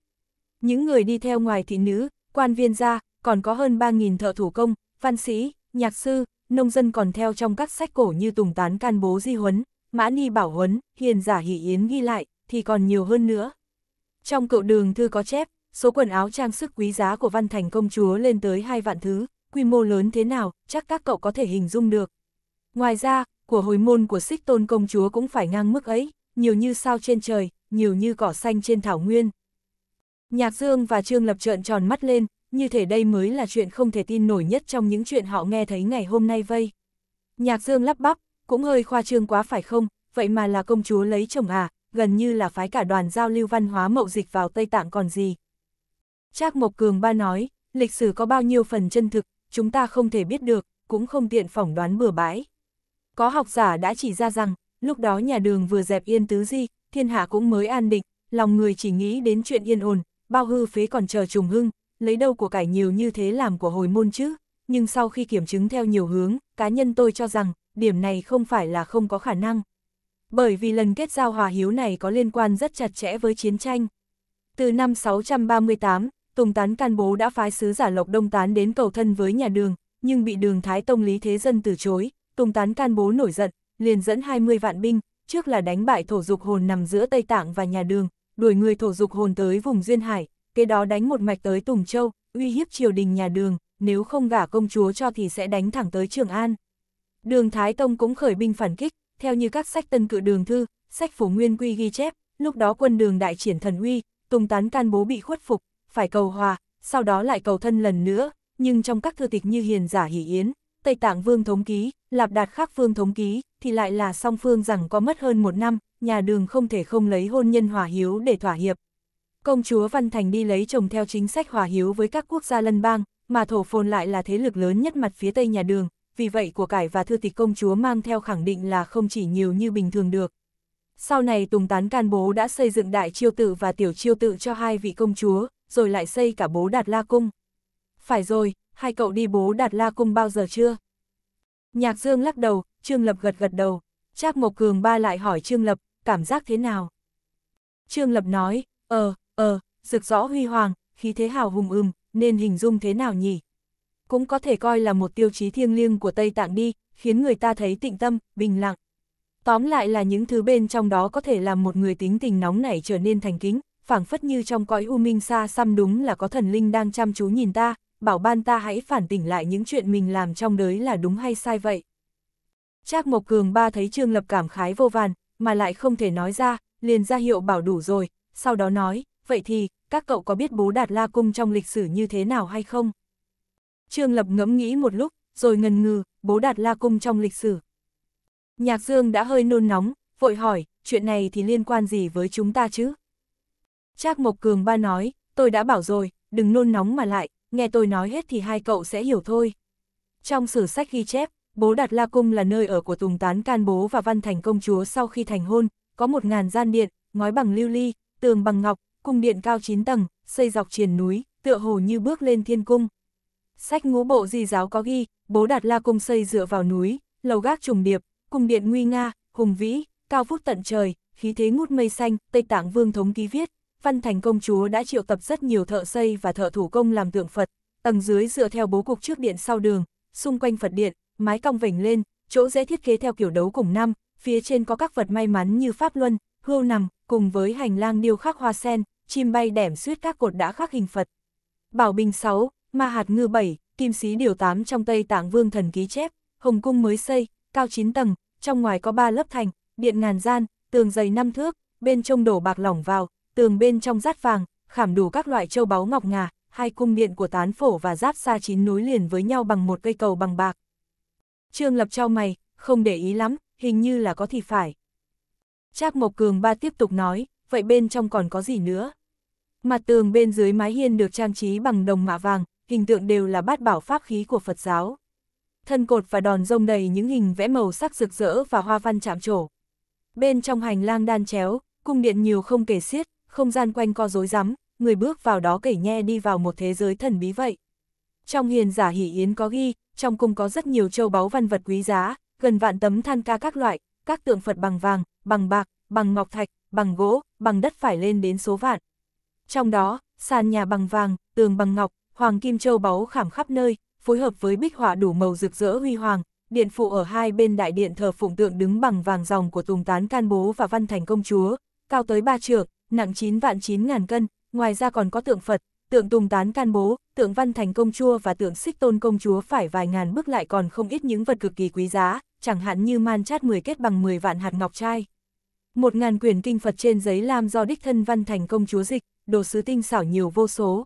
Speaker 1: Những người đi theo ngoài thị nữ, quan viên gia, còn có hơn 3.000 thợ thủ công, văn sĩ, nhạc sư, nông dân còn theo trong các sách cổ như Tùng Tán Can Bố Di Huấn, Mã Ni Bảo Huấn, Hiền Giả Hỷ Yến ghi lại, thì còn nhiều hơn nữa. Trong cựu đường thư có chép, số quần áo trang sức quý giá của văn thành công chúa lên tới hai vạn thứ, quy mô lớn thế nào, chắc các cậu có thể hình dung được. Ngoài ra, của hồi môn của xích tôn công chúa cũng phải ngang mức ấy, nhiều như sao trên trời, nhiều như cỏ xanh trên thảo nguyên. Nhạc Dương và Trương Lập trợn tròn mắt lên, như thể đây mới là chuyện không thể tin nổi nhất trong những chuyện họ nghe thấy ngày hôm nay vây. Nhạc Dương lắp bắp, cũng hơi khoa trương quá phải không, vậy mà là công chúa lấy chồng à, gần như là phái cả đoàn giao lưu văn hóa mậu dịch vào Tây Tạng còn gì. Trác Mộc Cường ba nói, lịch sử có bao nhiêu phần chân thực, chúng ta không thể biết được, cũng không tiện phỏng đoán bừa bãi. Có học giả đã chỉ ra rằng, lúc đó nhà đường vừa dẹp yên tứ di, thiên hạ cũng mới an định, lòng người chỉ nghĩ đến chuyện yên ổn, bao hư phế còn chờ trùng hưng, lấy đâu của cải nhiều như thế làm của hồi môn chứ, nhưng sau khi kiểm chứng theo nhiều hướng, cá nhân tôi cho rằng, điểm này không phải là không có khả năng. Bởi vì lần kết giao hòa hiếu này có liên quan rất chặt chẽ với chiến tranh. Từ năm 638, Tùng Tán Can Bố đã phái sứ giả Lộc Đông Tán đến cầu thân với nhà đường, nhưng bị đường Thái Tông Lý Thế Dân từ chối, Tùng Tán Can Bố nổi giận, liền dẫn 20 vạn binh, trước là đánh bại thổ dục hồn nằm giữa Tây Tạng và nhà đường, đuổi người thổ dục hồn tới vùng Duyên Hải, kế đó đánh một mạch tới Tùng Châu, uy hiếp triều đình nhà đường, nếu không gả công chúa cho thì sẽ đánh thẳng tới Trường An. Đường Thái Tông cũng khởi binh phản kích, theo như các sách tân cự đường thư, sách phổ nguyên quy ghi chép, lúc đó quân đường đại triển thần uy, Tùng Tán can bố bị khuất phục, phải cầu hòa, sau đó lại cầu thân lần nữa, nhưng trong các thư tịch như Hiền Giả Hỷ Yến, Tây Tạng Vương Thống Ký, Lạp Đạt Khắc Vương Thống Ký, thì lại là song phương rằng có mất hơn một năm, nhà đường không thể không lấy hôn nhân hòa hiếu để thỏa hiệp, Công chúa Văn Thành đi lấy chồng theo chính sách hòa hiếu với các quốc gia lân bang, mà thổ phồn lại là thế lực lớn nhất mặt phía tây nhà đường, vì vậy của cải và thư tịch công chúa mang theo khẳng định là không chỉ nhiều như bình thường được. Sau này Tùng Tán Can Bố đã xây dựng đại chiêu tự và tiểu chiêu tự cho hai vị công chúa, rồi lại xây cả bố Đạt La Cung. Phải rồi, hai cậu đi bố Đạt La Cung bao giờ chưa? Nhạc Dương lắc đầu, Trương Lập gật gật đầu. Trác Mộc Cường ba lại hỏi Trương Lập, cảm giác thế nào? Trương Lập nói, ờ, Ờ, rực rõ huy hoàng, khí thế hào hùng ưm, nên hình dung thế nào nhỉ? Cũng có thể coi là một tiêu chí thiêng liêng của Tây Tạng đi, khiến người ta thấy tịnh tâm, bình lặng. Tóm lại là những thứ bên trong đó có thể làm một người tính tình nóng nảy trở nên thành kính, phảng phất như trong cõi u minh xa xăm đúng là có thần linh đang chăm chú nhìn ta, bảo ban ta hãy phản tỉnh lại những chuyện mình làm trong đới là đúng hay sai vậy. Trác Mộc Cường ba thấy Trương Lập cảm khái vô vàn, mà lại không thể nói ra, liền ra hiệu bảo đủ rồi, sau đó nói, vậy thì, các cậu có biết bố Đạt La Cung trong lịch sử như thế nào hay không? Trương Lập ngẫm nghĩ một lúc, rồi ngần ngừ, bố Đạt La Cung trong lịch sử. Nhạc Dương đã hơi nôn nóng, vội hỏi, chuyện này thì liên quan gì với chúng ta chứ? Trác Mộc Cường ba nói, tôi đã bảo rồi, đừng nôn nóng mà lại, nghe tôi nói hết thì hai cậu sẽ hiểu thôi. Trong sử sách ghi chép, bố Đạt La Cung là nơi ở của Tùng Tán Can Bố và Văn Thành Công Chúa sau khi thành hôn, có một ngàn gian điện, ngói bằng lưu ly, tường bằng ngọc, cung điện cao 9 tầng, xây dọc triền núi, tựa hồ như bước lên thiên cung. Sách ngũ bộ di giáo có ghi, bố đạt la cung xây dựa vào núi, lầu gác trùng điệp, cung điện nguy nga, hùng vĩ, cao phúc tận trời, khí thế ngút mây xanh, Tây Tạng Vương thống ký viết, Văn Thành công chúa đã triệu tập rất nhiều thợ xây và thợ thủ công làm tượng Phật, tầng dưới dựa theo bố cục trước điện sau đường, xung quanh Phật điện, mái cong vểnh lên, chỗ dễ thiết kế theo kiểu đấu cùng năm, phía trên có các vật may mắn như pháp luân, hươu nằm, cùng với hành lang điêu khắc hoa sen, chim bay đẻm suýt các cột đã khắc hình Phật. Bảo Bình 6, Ma Hạt Ngư 7, Kim Sĩ Điều 8 trong Tây Tạng Vương Thần Ký Chép, Hồng Cung mới xây, cao 9 tầng, trong ngoài có 3 lớp thành, điện ngàn gian, tường dày 5 thước, bên trong đổ bạc lỏng vào, tường bên trong rát vàng, khảm đủ các loại châu báu ngọc ngà, hai cung điện của tán phổ và giáp xa chín núi liền với nhau bằng một cây cầu bằng bạc. Trương Lập trao mày, không để ý lắm, hình như là có thì phải. Trác Mộc Cường ba tiếp tục nói, vậy bên trong còn có gì nữa? Mặt tường bên dưới mái hiên được trang trí bằng đồng mạ vàng, hình tượng đều là bát bảo pháp khí của Phật giáo. Thân cột và đòn rông đầy những hình vẽ màu sắc rực rỡ và hoa văn chạm trổ. Bên trong hành lang đan chéo, cung điện nhiều không kể xiết, không gian quanh co rối rắm, người bước vào đó kể nhe đi vào một thế giới thần bí vậy. Trong hiền giả hỷ yến có ghi, trong cung có rất nhiều châu báu văn vật quý giá, gần vạn tấm than ca các loại, các tượng Phật bằng vàng, bằng bạc, bằng ngọc thạch, bằng gỗ, bằng đất phải lên đến số vạn. Trong đó, sàn nhà bằng vàng, tường bằng ngọc, hoàng kim châu báu khảm khắp nơi, phối hợp với bích họa đủ màu rực rỡ huy hoàng, điện phụ ở hai bên đại điện thờ phụng tượng đứng bằng vàng dòng của Tùng Tán Can Bố và Văn Thành Công Chúa, cao tới ba trượng, nặng 9 vạn 9 ngàn cân, ngoài ra còn có tượng Phật, tượng Tùng Tán Can Bố, tượng Văn Thành Công Chúa và tượng Xích Tôn Công Chúa phải vài ngàn bước lại còn không ít những vật cực kỳ quý giá, chẳng hạn như man chát 10 kết bằng 10 vạn hạt ngọc trai. Một ngàn quyển kinh Phật trên giấy lam do đích thân văn thành công chúa dịch, đồ sứ tinh xảo nhiều vô số.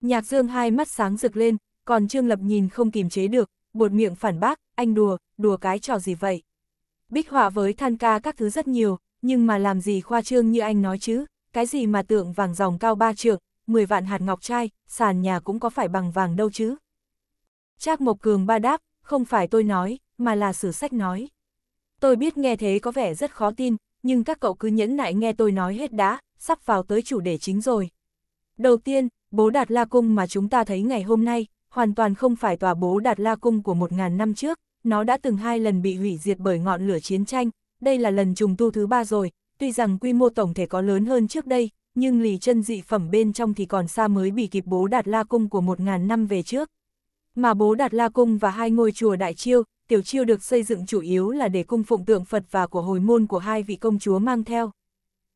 Speaker 1: Nhạc dương hai mắt sáng rực lên, còn Trương Lập nhìn không kìm chế được, buột miệng phản bác, anh đùa, đùa cái trò gì vậy. Bích họa với than ca các thứ rất nhiều, nhưng mà làm gì khoa trương như anh nói chứ, cái gì mà tượng vàng dòng cao ba trượng, 10 vạn hạt ngọc trai, sàn nhà cũng có phải bằng vàng đâu chứ. Trác Mộc Cường ba đáp, không phải tôi nói, mà là sử sách nói. Tôi biết nghe thế có vẻ rất khó tin, nhưng các cậu cứ nhẫn nại nghe tôi nói hết đã, sắp vào tới chủ đề chính rồi. Đầu tiên, bố Đạt La Cung mà chúng ta thấy ngày hôm nay, hoàn toàn không phải tòa bố Đạt La Cung của một ngàn năm trước, nó đã từng hai lần bị hủy diệt bởi ngọn lửa chiến tranh, đây là lần trùng tu thứ ba rồi, tuy rằng quy mô tổng thể có lớn hơn trước đây, nhưng lì chân dị phẩm bên trong thì còn xa mới bị kịp bố Đạt La Cung của một ngàn năm về trước. Mà bố Đạt La Cung và hai ngôi chùa Đại Chiêu, Tiểu Chiêu được xây dựng chủ yếu là để cung phụng tượng Phật và của hồi môn của hai vị công chúa mang theo.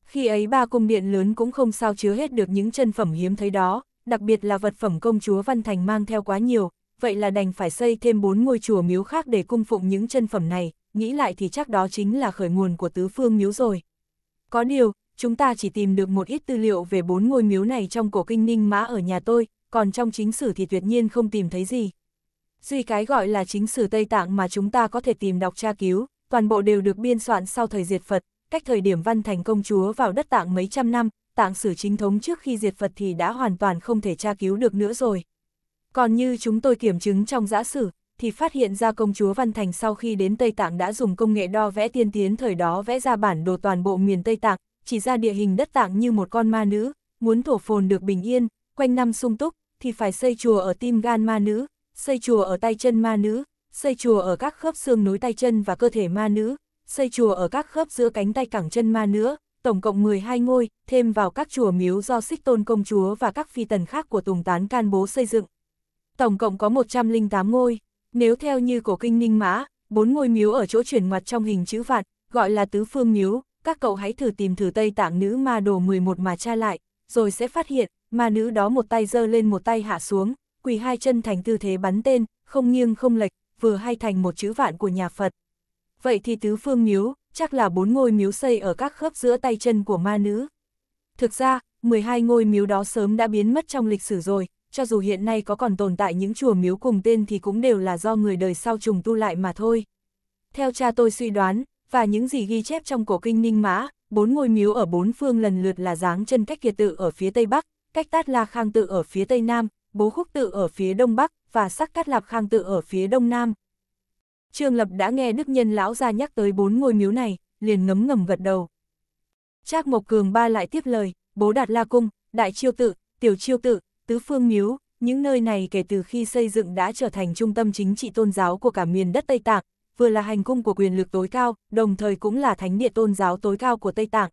Speaker 1: Khi ấy ba cung điện lớn cũng không sao chứa hết được những chân phẩm hiếm thấy đó, đặc biệt là vật phẩm công chúa Văn Thành mang theo quá nhiều, vậy là đành phải xây thêm bốn ngôi chùa miếu khác để cung phụng những chân phẩm này, nghĩ lại thì chắc đó chính là khởi nguồn của tứ phương miếu rồi. Có điều, chúng ta chỉ tìm được một ít tư liệu về bốn ngôi miếu này trong cổ kinh Ninh Mã ở nhà tôi, còn trong chính sử thì tuyệt nhiên không tìm thấy gì. Duy cái gọi là chính sử Tây Tạng mà chúng ta có thể tìm đọc tra cứu, toàn bộ đều được biên soạn sau thời diệt Phật, cách thời điểm văn thành công chúa vào đất Tạng mấy trăm năm, Tạng sử chính thống trước khi diệt Phật thì đã hoàn toàn không thể tra cứu được nữa rồi. Còn như chúng tôi kiểm chứng trong giã sử, thì phát hiện ra công chúa Văn Thành sau khi đến Tây Tạng đã dùng công nghệ đo vẽ tiên tiến thời đó vẽ ra bản đồ toàn bộ miền Tây Tạng, chỉ ra địa hình đất Tạng như một con ma nữ, muốn thổ phồn được bình yên, quanh năm sung túc, thì phải xây chùa ở tim gan ma nữ, xây chùa ở tay chân ma nữ, xây chùa ở các khớp xương nối tay chân và cơ thể ma nữ, xây chùa ở các khớp giữa cánh tay cẳng chân ma nữ, tổng cộng 12 ngôi, thêm vào các chùa miếu do xích tôn công chúa và các phi tần khác của Tùng Tán Can Bố xây dựng. Tổng cộng có 108 ngôi, nếu theo như cổ kinh Ninh Mã, bốn ngôi miếu ở chỗ chuyển ngoặt trong hình chữ vạn, gọi là tứ phương miếu, các cậu hãy thử tìm thử Tây Tạng nữ ma đồ 11 mà tra lại, rồi sẽ phát hiện, ma nữ đó một tay giơ lên một tay hạ xuống, quỳ hai chân thành tư thế bắn tên, không nghiêng không lệch, vừa hay thành một chữ vạn của nhà Phật. Vậy thì tứ phương miếu, chắc là bốn ngôi miếu xây ở các khớp giữa tay chân của ma nữ. Thực ra, 12 ngôi miếu đó sớm đã biến mất trong lịch sử rồi, cho dù hiện nay có còn tồn tại những chùa miếu cùng tên thì cũng đều là do người đời sau trùng tu lại mà thôi. Theo cha tôi suy đoán, và những gì ghi chép trong cổ kinh Ninh Mã, bốn ngôi miếu ở bốn phương lần lượt là dáng chân cách kiệt tự ở phía Tây Bắc, cách Tát La Khang tự ở phía tây nam, Bố Khúc tự ở phía đông bắc và Sắc Cát Lạp Khang tự ở phía đông nam. Trương Lập đã nghe Đức Nhân lão gia nhắc tới bốn ngôi miếu này, liền ngấm ngầm gật đầu. Trác Mộc Cường ba lại tiếp lời, Bố Đạt La cung, Đại Chiêu tự, Tiểu Chiêu tự, Tứ Phương miếu, những nơi này kể từ khi xây dựng đã trở thành trung tâm chính trị tôn giáo của cả miền đất Tây Tạng, vừa là hành cung của quyền lực tối cao, đồng thời cũng là thánh địa tôn giáo tối cao của Tây Tạng.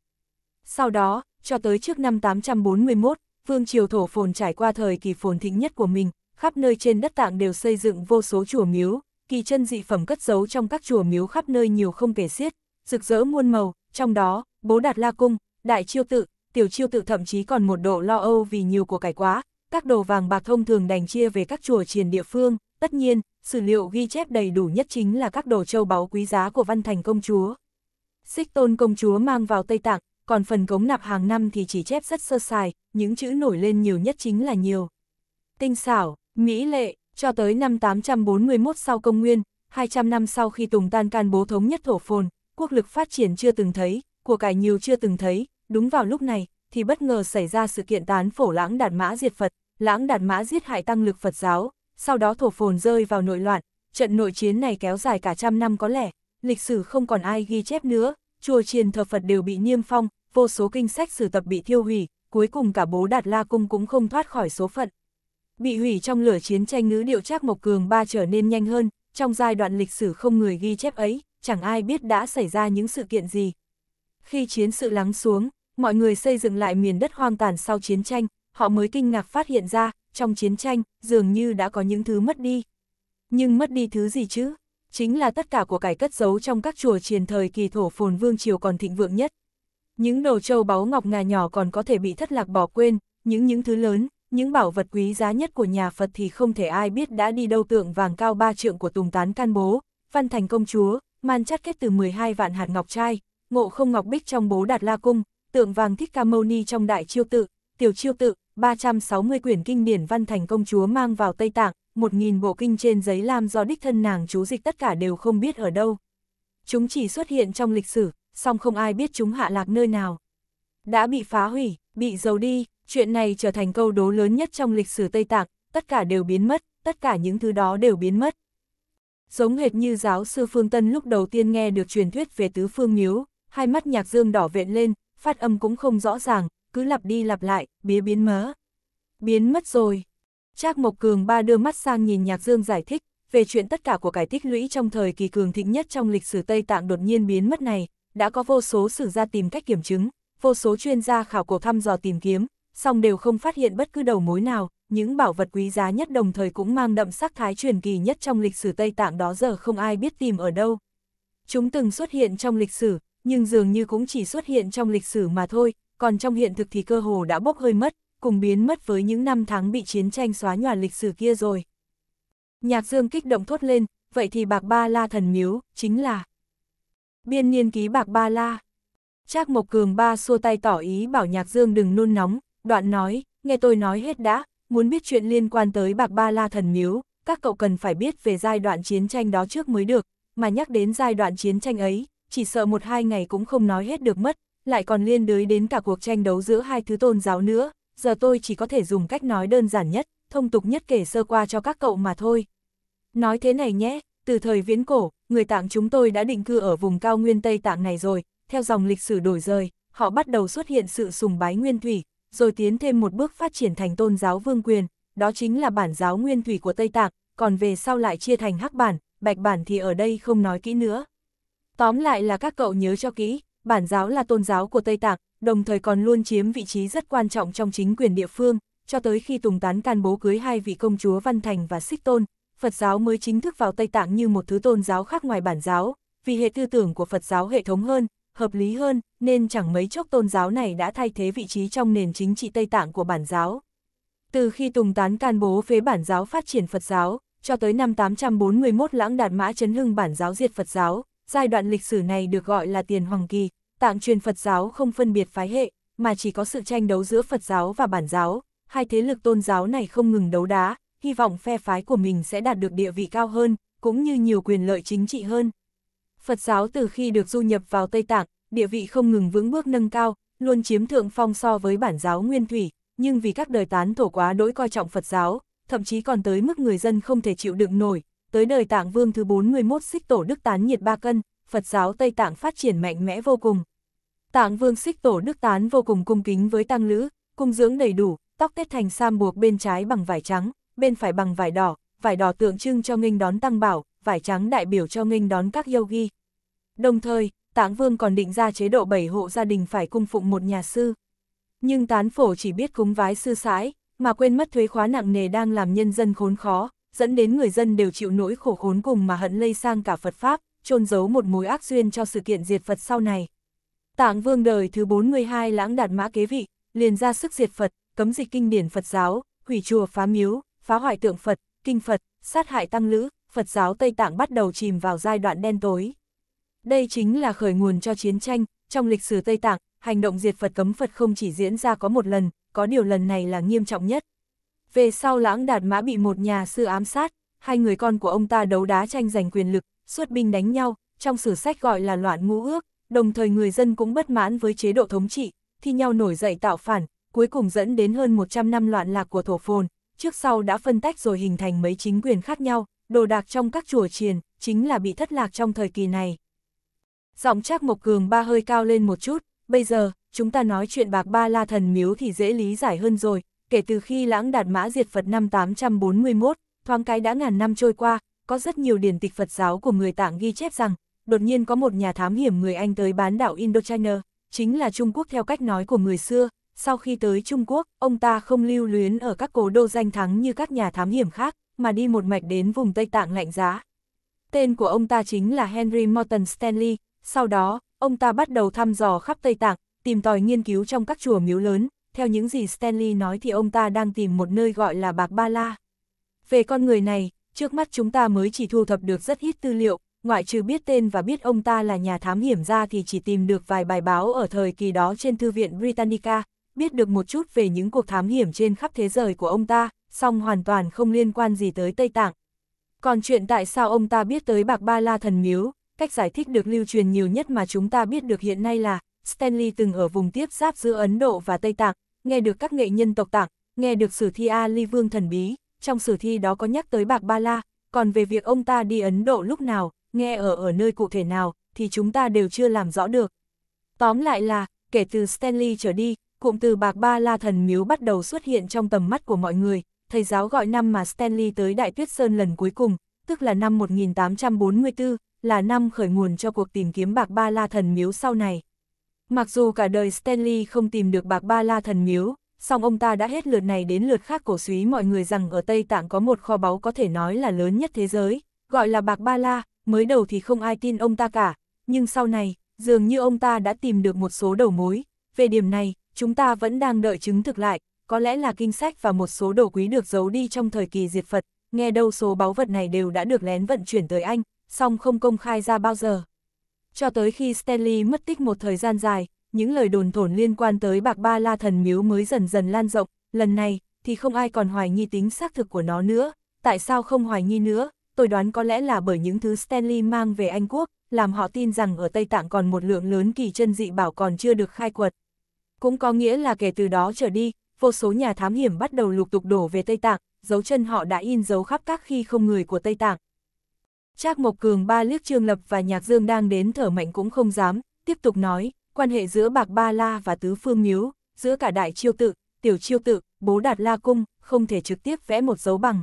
Speaker 1: Sau đó, cho tới trước năm 841, vương triều thổ phồn trải qua thời kỳ phồn thịnh nhất của mình, khắp nơi trên đất tạng đều xây dựng vô số chùa miếu, kỳ chân dị phẩm cất giấu trong các chùa miếu khắp nơi nhiều không kể xiết, rực rỡ muôn màu, trong đó, bố đạt la cung, đại chiêu tự, tiểu chiêu tự thậm chí còn một độ lo âu vì nhiều của cải quá, các đồ vàng bạc thông thường đành chia về các chùa triền địa phương, tất nhiên, sử liệu ghi chép đầy đủ nhất chính là các đồ châu báu quý giá của văn thành công chúa. Xích tôn công chúa mang vào Tây Tạng, còn phần cống nạp hàng năm thì chỉ chép rất sơ sài, những chữ nổi lên nhiều nhất chính là nhiều. Tinh xảo, mỹ lệ, cho tới năm 841 sau công nguyên, 200 năm sau khi Tùng Tan can bố thống nhất thổ phồn, quốc lực phát triển chưa từng thấy, của cải nhiều chưa từng thấy, đúng vào lúc này, thì bất ngờ xảy ra sự kiện tán phổ lãng đạt mã diệt Phật, lãng đạt mã giết hại tăng lực Phật giáo, sau đó thổ phồn rơi vào nội loạn, trận nội chiến này kéo dài cả trăm năm có lẽ, lịch sử không còn ai ghi chép nữa, chùa chiền thờ Phật đều bị niêm phong, vô số kinh sách sử tập bị thiêu hủy, cuối cùng cả bố Đạt La Cung cũng không thoát khỏi số phận. Bị hủy trong lửa chiến tranh ngữ điệu Trác Mộc Cường ba trở nên nhanh hơn, trong giai đoạn lịch sử không người ghi chép ấy, chẳng ai biết đã xảy ra những sự kiện gì. Khi chiến sự lắng xuống, mọi người xây dựng lại miền đất hoang tàn sau chiến tranh, họ mới kinh ngạc phát hiện ra, trong chiến tranh, dường như đã có những thứ mất đi. Nhưng mất đi thứ gì chứ? chính là tất cả của cải cất giấu trong các chùa triền thời kỳ thổ phồn vương triều còn thịnh vượng nhất. Những đồ châu báu ngọc ngà nhỏ còn có thể bị thất lạc bỏ quên, những những thứ lớn, những bảo vật quý giá nhất của nhà Phật thì không thể ai biết đã đi đâu tượng vàng cao ba trượng của Tùng Tán Can Bố, Văn Thành Công Chúa, man chắt kết từ 12 vạn hạt ngọc trai, ngộ không ngọc bích trong bố Đạt La Cung, tượng vàng Thích Ca Mâu Ni trong Đại Chiêu Tự, Tiểu Chiêu Tự, 360 quyển kinh điển Văn Thành Công Chúa mang vào Tây Tạng, một nghìn bộ kinh trên giấy lam do đích thân nàng chú dịch tất cả đều không biết ở đâu. Chúng chỉ xuất hiện trong lịch sử, song không ai biết chúng hạ lạc nơi nào. Đã bị phá hủy, bị dầu đi, chuyện này trở thành câu đố lớn nhất trong lịch sử Tây Tạng, tất cả đều biến mất, tất cả những thứ đó đều biến mất. Giống hệt như giáo sư Phương Tân lúc đầu tiên nghe được truyền thuyết về tứ phương miếu, hai mắt nhạc dương đỏ vện lên, phát âm cũng không rõ ràng, cứ lặp đi lặp lại, bía biến mớ. Biến mất rồi, Trác Mộc Cường ba đưa mắt sang nhìn Nhạc Dương giải thích, về chuyện tất cả của cải tích lũy trong thời kỳ cường thịnh nhất trong lịch sử Tây Tạng đột nhiên biến mất này, đã có vô số sử gia tìm cách kiểm chứng, vô số chuyên gia khảo cổ thăm dò tìm kiếm, song đều không phát hiện bất cứ đầu mối nào, những bảo vật quý giá nhất đồng thời cũng mang đậm sắc thái truyền kỳ nhất trong lịch sử Tây Tạng đó giờ không ai biết tìm ở đâu. Chúng từng xuất hiện trong lịch sử, nhưng dường như cũng chỉ xuất hiện trong lịch sử mà thôi, còn trong hiện thực thì cơ hồ đã bốc hơi mất, cùng biến mất với những năm tháng bị chiến tranh xóa nhòa lịch sử kia rồi. Nhạc Dương kích động thốt lên, vậy thì Bạc Ba La thần miếu, chính là biên niên ký Bạc Ba La. Trác Mộc Cường ba xua tay tỏ ý bảo Nhạc Dương đừng nôn nóng, đoạn nói, nghe tôi nói hết đã, muốn biết chuyện liên quan tới Bạc Ba La thần miếu, các cậu cần phải biết về giai đoạn chiến tranh đó trước mới được, mà nhắc đến giai đoạn chiến tranh ấy, chỉ sợ một hai ngày cũng không nói hết được mất, lại còn liên đới đến cả cuộc tranh đấu giữa hai thứ tôn giáo nữa, giờ tôi chỉ có thể dùng cách nói đơn giản nhất, thông tục nhất kể sơ qua cho các cậu mà thôi. Nói thế này nhé, từ thời viễn cổ, người Tạng chúng tôi đã định cư ở vùng cao nguyên Tây Tạng này rồi, theo dòng lịch sử đổi rời, họ bắt đầu xuất hiện sự sùng bái nguyên thủy, rồi tiến thêm một bước phát triển thành tôn giáo vương quyền, đó chính là bản giáo nguyên thủy của Tây Tạng, còn về sau lại chia thành hắc bản, bạch bản thì ở đây không nói kỹ nữa. Tóm lại là các cậu nhớ cho kỹ, bản giáo là tôn giáo của Tây Tạng, đồng thời còn luôn chiếm vị trí rất quan trọng trong chính quyền địa phương, cho tới khi Tùng Tán can bố cưới hai vị công chúa Văn Thành và Xích Tôn, Phật giáo mới chính thức vào Tây Tạng như một thứ tôn giáo khác ngoài bản giáo, vì hệ tư tưởng của Phật giáo hệ thống hơn, hợp lý hơn, nên chẳng mấy chốc tôn giáo này đã thay thế vị trí trong nền chính trị Tây Tạng của bản giáo. Từ khi Tùng Tán can bố phế bản giáo phát triển Phật giáo, cho tới năm 841 lãng đạt mã chấn hưng bản giáo diệt Phật giáo, giai đoạn lịch sử này được gọi là tiền hoàng kỳ, tạng truyền Phật giáo không phân biệt phái hệ, mà chỉ có sự tranh đấu giữa Phật giáo và bản giáo, hai thế lực tôn giáo này không ngừng đấu đá, hy vọng phe phái của mình sẽ đạt được địa vị cao hơn, cũng như nhiều quyền lợi chính trị hơn. Phật giáo từ khi được du nhập vào Tây Tạng, địa vị không ngừng vững bước nâng cao, luôn chiếm thượng phong so với bản giáo nguyên thủy, nhưng vì các đời tán tổ quá đỗi coi trọng Phật giáo, thậm chí còn tới mức người dân không thể chịu đựng nổi, tới đời Tạng Vương thứ 41 xích tổ Đức Tán nhiệt ba cân, Phật giáo Tây Tạng phát triển mạnh mẽ vô cùng, Tạng vương xích tổ nước tán vô cùng cung kính với tăng lữ, cung dưỡng đầy đủ, tóc tết thành sam buộc bên trái bằng vải trắng, bên phải bằng vải đỏ, vải đỏ tượng trưng cho nghênh đón tăng bảo, vải trắng đại biểu cho nghênh đón các yogi. Đồng thời, Tạng Vương còn định ra chế độ bảy hộ gia đình phải cung phụng một nhà sư. Nhưng tán phổ chỉ biết cúng vái sư sãi, mà quên mất thuế khóa nặng nề đang làm nhân dân khốn khó, dẫn đến người dân đều chịu nỗi khổ khốn cùng mà hận lây sang cả Phật Pháp, trôn giấu một mối ác duyên cho sự kiện diệt Phật sau này. Tạng vương đời thứ 42 lãng đạt mã kế vị, liền ra sức diệt Phật, cấm dịch kinh điển Phật giáo, hủy chùa phá miếu, phá hoại tượng Phật, kinh Phật, sát hại tăng lữ, Phật giáo Tây Tạng bắt đầu chìm vào giai đoạn đen tối. Đây chính là khởi nguồn cho chiến tranh, trong lịch sử Tây Tạng, hành động diệt Phật cấm Phật không chỉ diễn ra có một lần, có điều lần này là nghiêm trọng nhất. Về sau lãng đạt mã bị một nhà sư ám sát, hai người con của ông ta đấu đá tranh giành quyền lực, xuất binh đánh nhau, trong sử sách gọi là loạn ngũ ước, đồng thời người dân cũng bất mãn với chế độ thống trị, thi nhau nổi dậy tạo phản, cuối cùng dẫn đến hơn 100 năm loạn lạc của thổ phồn, trước sau đã phân tách rồi hình thành mấy chính quyền khác nhau, đồ đạc trong các chùa chiền, chính là bị thất lạc trong thời kỳ này. Giọng Trác Mộc Cường ba hơi cao lên một chút, bây giờ, chúng ta nói chuyện bạc ba la thần miếu thì dễ lý giải hơn rồi, kể từ khi lãng đạt mã diệt Phật năm 841, thoáng cái đã ngàn năm trôi qua, có rất nhiều điển tịch Phật giáo của người Tạng ghi chép rằng, đột nhiên có một nhà thám hiểm người Anh tới bán đảo Indochina, chính là Trung Quốc theo cách nói của người xưa. Sau khi tới Trung Quốc, ông ta không lưu luyến ở các cố đô danh thắng như các nhà thám hiểm khác, mà đi một mạch đến vùng Tây Tạng lạnh giá. Tên của ông ta chính là Henry Morton Stanley, sau đó, ông ta bắt đầu thăm dò khắp Tây Tạng, tìm tòi nghiên cứu trong các chùa miếu lớn, theo những gì Stanley nói thì ông ta đang tìm một nơi gọi là Bạc Ba La. Về con người này, trước mắt chúng ta mới chỉ thu thập được rất ít tư liệu, ngoại trừ biết tên và biết ông ta là nhà thám hiểm ra thì chỉ tìm được vài bài báo ở thời kỳ đó trên Thư viện Britannica, biết được một chút về những cuộc thám hiểm trên khắp thế giới của ông ta, song hoàn toàn không liên quan gì tới Tây Tạng. Còn chuyện tại sao ông ta biết tới Bạc Ba La Thần Miếu, cách giải thích được lưu truyền nhiều nhất mà chúng ta biết được hiện nay là Stanley từng ở vùng tiếp giáp giữa Ấn Độ và Tây Tạng, nghe được các nghệ nhân tộc Tạng, nghe được sử thi a Ali Vương Thần Bí, trong sử thi đó có nhắc tới Bạc Ba La, còn về việc ông ta đi Ấn Độ lúc nào, nghe ở ở nơi cụ thể nào, thì chúng ta đều chưa làm rõ được. Tóm lại là, kể từ Stanley trở đi, cụm từ bạc ba la thần miếu bắt đầu xuất hiện trong tầm mắt của mọi người, thầy giáo gọi năm mà Stanley tới Đại Tuyết Sơn lần cuối cùng, tức là năm 1844, là năm khởi nguồn cho cuộc tìm kiếm bạc ba la thần miếu sau này. Mặc dù cả đời Stanley không tìm được bạc ba la thần miếu, song ông ta đã hết lượt này đến lượt khác cổ suý mọi người rằng ở Tây Tạng có một kho báu có thể nói là lớn nhất thế giới, gọi là bạc ba la, mới đầu thì không ai tin ông ta cả, nhưng sau này, dường như ông ta đã tìm được một số đầu mối. Về điểm này, chúng ta vẫn đang đợi chứng thực lại, có lẽ là kinh sách và một số đồ quý được giấu đi trong thời kỳ diệt Phật, nghe đâu số báu vật này đều đã được lén vận chuyển tới Anh, song không công khai ra bao giờ. Cho tới khi Stanley mất tích một thời gian dài, những lời đồn thổn liên quan tới bạc ba la thần miếu mới dần dần lan rộng, lần này thì không ai còn hoài nghi tính xác thực của nó nữa, tại sao không hoài nghi nữa, tôi đoán có lẽ là bởi những thứ Stanley mang về Anh Quốc, làm họ tin rằng ở Tây Tạng còn một lượng lớn kỳ chân dị bảo còn chưa được khai quật. Cũng có nghĩa là kể từ đó trở đi, vô số nhà thám hiểm bắt đầu lục tục đổ về Tây Tạng, dấu chân họ đã in dấu khắp các khi không người của Tây Tạng. Trác Mộc Cường ba liếc Trương Lập và Nhạc Dương đang đến thở mạnh cũng không dám, tiếp tục nói, quan hệ giữa Bạc Ba La và Tứ Phương Miếu, giữa cả Đại Chiêu Tự, Tiểu Chiêu Tự, Bố Đạt La Cung, không thể trực tiếp vẽ một dấu bằng.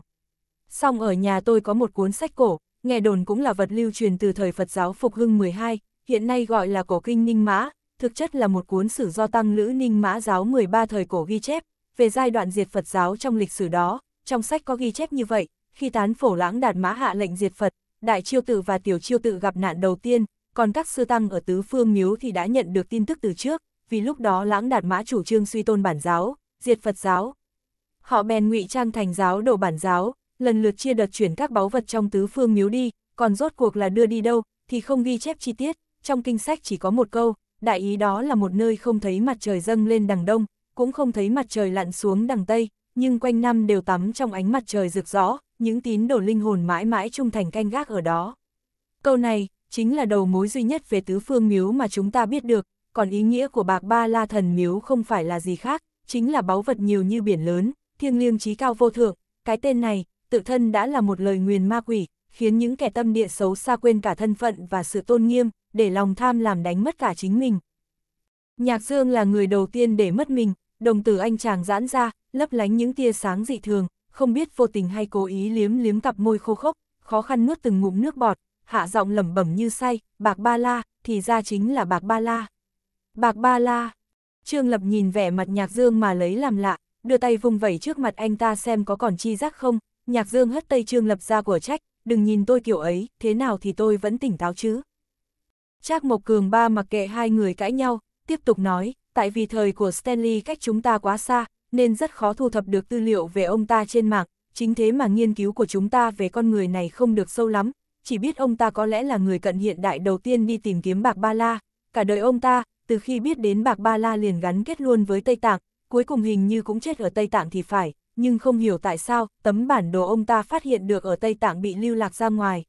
Speaker 1: Song ở nhà tôi có một cuốn sách cổ, nghe đồn cũng là vật lưu truyền từ thời Phật giáo Phục Hưng 12, hiện nay gọi là cổ kinh Ninh Mã, thực chất là một cuốn sử do tăng lữ Ninh Mã giáo 13 thời cổ ghi chép, về giai đoạn diệt Phật giáo trong lịch sử đó, trong sách có ghi chép như vậy, khi tán phổ lãng đạt mã hạ lệnh diệt Phật, đại chiêu tự và tiểu chiêu tự gặp nạn đầu tiên, còn các sư tăng ở tứ phương miếu thì đã nhận được tin tức từ trước, vì lúc đó lãng đạt mã chủ trương suy tôn bản giáo, diệt Phật giáo. Họ bèn ngụy trang thành giáo đồ bản giáo, lần lượt chia đợt chuyển các báu vật trong tứ phương miếu đi, còn rốt cuộc là đưa đi đâu, thì không ghi chép chi tiết, trong kinh sách chỉ có một câu, đại ý đó là một nơi không thấy mặt trời dâng lên đằng đông, cũng không thấy mặt trời lặn xuống đằng tây, nhưng quanh năm đều tắm trong ánh mặt trời rực rõ, những tín đồ linh hồn mãi mãi trung thành canh gác ở đó. Câu này, chính là đầu mối duy nhất về tứ phương miếu mà chúng ta biết được, còn ý nghĩa của bạc ba la thần miếu không phải là gì khác, chính là báu vật nhiều như biển lớn, thiêng liêng chí cao vô thượng, cái tên này, tự thân đã là một lời nguyền ma quỷ, khiến những kẻ tâm địa xấu xa quên cả thân phận và sự tôn nghiêm, để lòng tham làm đánh mất cả chính mình. Nhạc Dương là người đầu tiên để mất mình, đồng tử anh chàng giãn ra, lấp lánh những tia sáng dị thường, không biết vô tình hay cố ý liếm liếm cặp môi khô khốc, khó khăn nuốt từng ngụm nước bọt, hạ giọng lẩm bẩm như say, bạc ba la, thì ra chính là bạc ba la. Bạc ba la. Trương Lập nhìn vẻ mặt Nhạc Dương mà lấy làm lạ, đưa tay vùng vẩy trước mặt anh ta xem có còn chi giác không, Nhạc Dương hất Tây Trương Lập ra của trách, đừng nhìn tôi kiểu ấy, thế nào thì tôi vẫn tỉnh táo chứ. Trác Mộc Cường ba mặc kệ hai người cãi nhau, tiếp tục nói, tại vì thời của Stanley cách chúng ta quá xa, nên rất khó thu thập được tư liệu về ông ta trên mạng, chính thế mà nghiên cứu của chúng ta về con người này không được sâu lắm, chỉ biết ông ta có lẽ là người cận hiện đại đầu tiên đi tìm kiếm bạc ba la, cả đời ông ta, từ khi biết đến bạc ba la liền gắn kết luôn với Tây Tạng, cuối cùng hình như cũng chết ở Tây Tạng thì phải, nhưng không hiểu tại sao, tấm bản đồ ông ta phát hiện được ở Tây Tạng bị lưu lạc ra ngoài.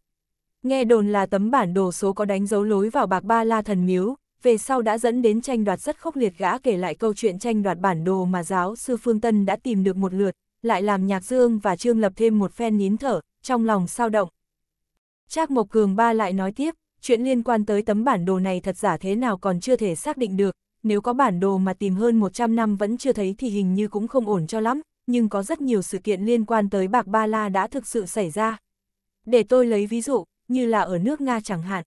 Speaker 1: Nghe đồn là tấm bản đồ số có đánh dấu lối vào bạc ba la thần miếu, về sau đã dẫn đến tranh đoạt rất khốc liệt gã kể lại câu chuyện tranh đoạt bản đồ mà giáo sư Phương Tân đã tìm được một lượt, lại làm nhạc dương và trương lập thêm một phen nín thở, trong lòng sao động. Trác Mộc Cường Ba lại nói tiếp, chuyện liên quan tới tấm bản đồ này thật giả thế nào còn chưa thể xác định được, nếu có bản đồ mà tìm hơn 100 năm vẫn chưa thấy thì hình như cũng không ổn cho lắm, nhưng có rất nhiều sự kiện liên quan tới bạc ba la đã thực sự xảy ra. Để tôi lấy ví dụ, như là ở nước Nga chẳng hạn.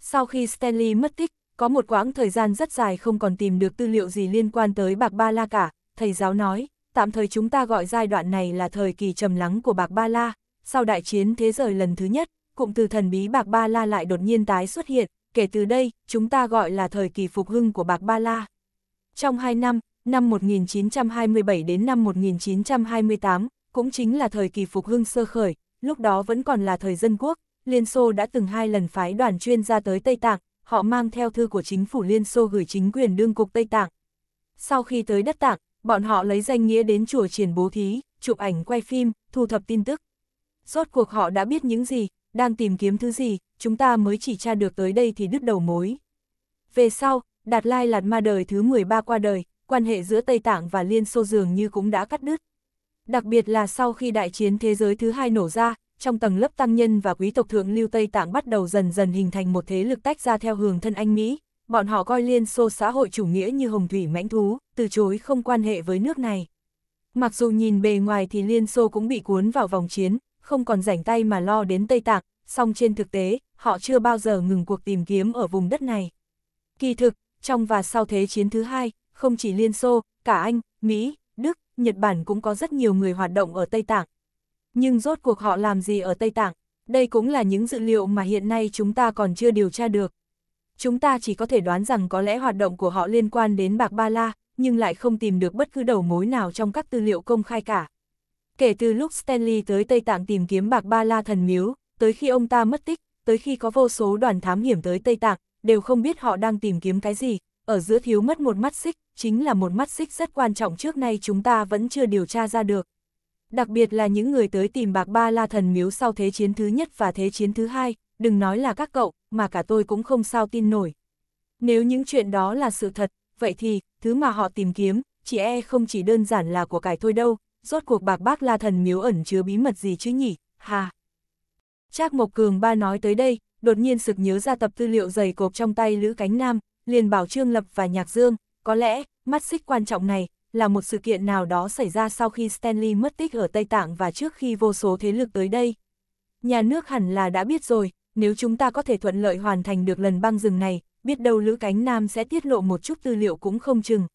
Speaker 1: Sau khi Stanley mất tích, có một quãng thời gian rất dài không còn tìm được tư liệu gì liên quan tới bạc ba la cả, thầy giáo nói, tạm thời chúng ta gọi giai đoạn này là thời kỳ trầm lắng của bạc ba la, sau đại chiến thế giới lần thứ nhất, cụm từ thần bí bạc ba la lại đột nhiên tái xuất hiện, kể từ đây, chúng ta gọi là thời kỳ phục hưng của bạc ba la. Trong 2 năm, năm 1927 đến năm 1928, cũng chính là thời kỳ phục hưng sơ khởi, lúc đó vẫn còn là thời dân quốc, Liên Xô đã từng hai lần phái đoàn chuyên gia tới Tây Tạng, họ mang theo thư của chính phủ Liên Xô gửi chính quyền đương cục Tây Tạng. Sau khi tới đất Tạng, bọn họ lấy danh nghĩa đến chùa triển bố thí, chụp ảnh quay phim, thu thập tin tức. Rốt cuộc họ đã biết những gì, đang tìm kiếm thứ gì, chúng ta mới chỉ tra được tới đây thì đứt đầu mối. Về sau, Đạt Lai Lạt Ma đời thứ 13 qua đời, quan hệ giữa Tây Tạng và Liên Xô dường như cũng đã cắt đứt. Đặc biệt là sau khi đại chiến thế giới thứ hai nổ ra, trong tầng lớp tăng nhân và quý tộc thượng lưu Tây Tạng bắt đầu dần dần hình thành một thế lực tách ra theo hướng thân Anh Mỹ, bọn họ coi Liên Xô xã hội chủ nghĩa như hồng thủy mãnh thú, từ chối không quan hệ với nước này. Mặc dù nhìn bề ngoài thì Liên Xô cũng bị cuốn vào vòng chiến, không còn rảnh tay mà lo đến Tây Tạng, song trên thực tế, họ chưa bao giờ ngừng cuộc tìm kiếm ở vùng đất này. Kỳ thực, trong và sau Thế chiến thứ hai, không chỉ Liên Xô, cả Anh, Mỹ, Đức, Nhật Bản cũng có rất nhiều người hoạt động ở Tây Tạng. Nhưng rốt cuộc họ làm gì ở Tây Tạng? Đây cũng là những dữ liệu mà hiện nay chúng ta còn chưa điều tra được. Chúng ta chỉ có thể đoán rằng có lẽ hoạt động của họ liên quan đến Bạc Ba La, nhưng lại không tìm được bất cứ đầu mối nào trong các tư liệu công khai cả. Kể từ lúc Stanley tới Tây Tạng tìm kiếm Bạc Ba La thần miếu, tới khi ông ta mất tích, tới khi có vô số đoàn thám hiểm tới Tây Tạng, đều không biết họ đang tìm kiếm cái gì, ở giữa thiếu mất một mắt xích, chính là một mắt xích rất quan trọng trước nay chúng ta vẫn chưa điều tra ra được. Đặc biệt là những người tới tìm bạc ba la thần miếu sau thế chiến thứ nhất và thế chiến thứ hai, đừng nói là các cậu, mà cả tôi cũng không sao tin nổi. Nếu những chuyện đó là sự thật, vậy thì, thứ mà họ tìm kiếm, chỉ e không chỉ đơn giản là của cải thôi đâu, rốt cuộc bạc bác la thần miếu ẩn chứa bí mật gì chứ nhỉ, hà. Trác Mộc Cường ba nói tới đây, đột nhiên sực nhớ ra tập tư liệu dày cộp trong tay Lữ Cánh Nam, liền bảo Trương Lập và Nhạc Dương, có lẽ, mắt xích quan trọng này, là một sự kiện nào đó xảy ra sau khi Stanley mất tích ở Tây Tạng và trước khi vô số thế lực tới đây. Nhà nước hẳn là đã biết rồi, nếu chúng ta có thể thuận lợi hoàn thành được lần băng rừng này, biết đâu Lữ Cánh Nam sẽ tiết lộ một chút tư liệu cũng không chừng.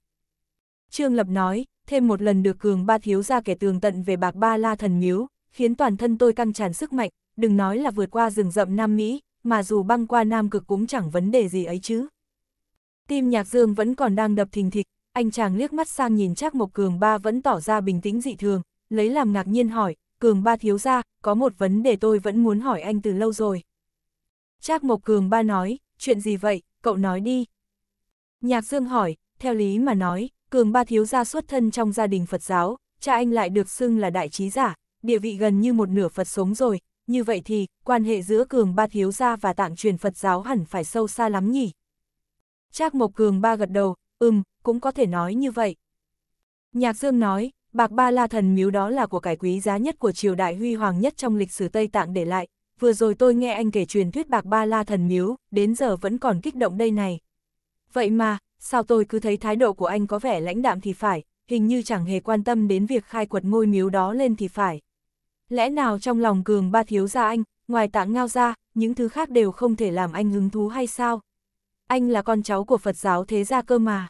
Speaker 1: Trương Lập nói, thêm một lần được cường ba thiếu ra kẻ tường tận về bạc ba la thần miếu, khiến toàn thân tôi căng tràn sức mạnh, đừng nói là vượt qua rừng rậm Nam Mỹ, mà dù băng qua Nam Cực cũng chẳng vấn đề gì ấy chứ. Tim nhạc dương vẫn còn đang đập thình thịch, anh chàng liếc mắt sang nhìn chắc Mộc Cường Ba vẫn tỏ ra bình tĩnh dị thường, lấy làm ngạc nhiên hỏi, Cường Ba thiếu ra, có một vấn đề tôi vẫn muốn hỏi anh từ lâu rồi. Trác Mộc Cường Ba nói, chuyện gì vậy, cậu nói đi. Nhạc Dương hỏi, theo lý mà nói, Cường Ba thiếu gia xuất thân trong gia đình Phật giáo, cha anh lại được xưng là đại trí giả, địa vị gần như một nửa Phật sống rồi, như vậy thì, quan hệ giữa Cường Ba thiếu gia và tạng truyền Phật giáo hẳn phải sâu xa lắm nhỉ, Trác Mộc Cường ba gật đầu, ừm, cũng có thể nói như vậy. Nhạc Dương nói, bạc ba la thần miếu đó là của cải quý giá nhất của triều đại huy hoàng nhất trong lịch sử Tây Tạng để lại. Vừa rồi tôi nghe anh kể truyền thuyết bạc ba la thần miếu, đến giờ vẫn còn kích động đây này. Vậy mà, sao tôi cứ thấy thái độ của anh có vẻ lãnh đạm thì phải, hình như chẳng hề quan tâm đến việc khai quật ngôi miếu đó lên thì phải. Lẽ nào trong lòng cường ba thiếu gia anh, ngoài tạng ngao ra, những thứ khác đều không thể làm anh hứng thú hay sao? anh là con cháu của Phật giáo thế gia cơ mà.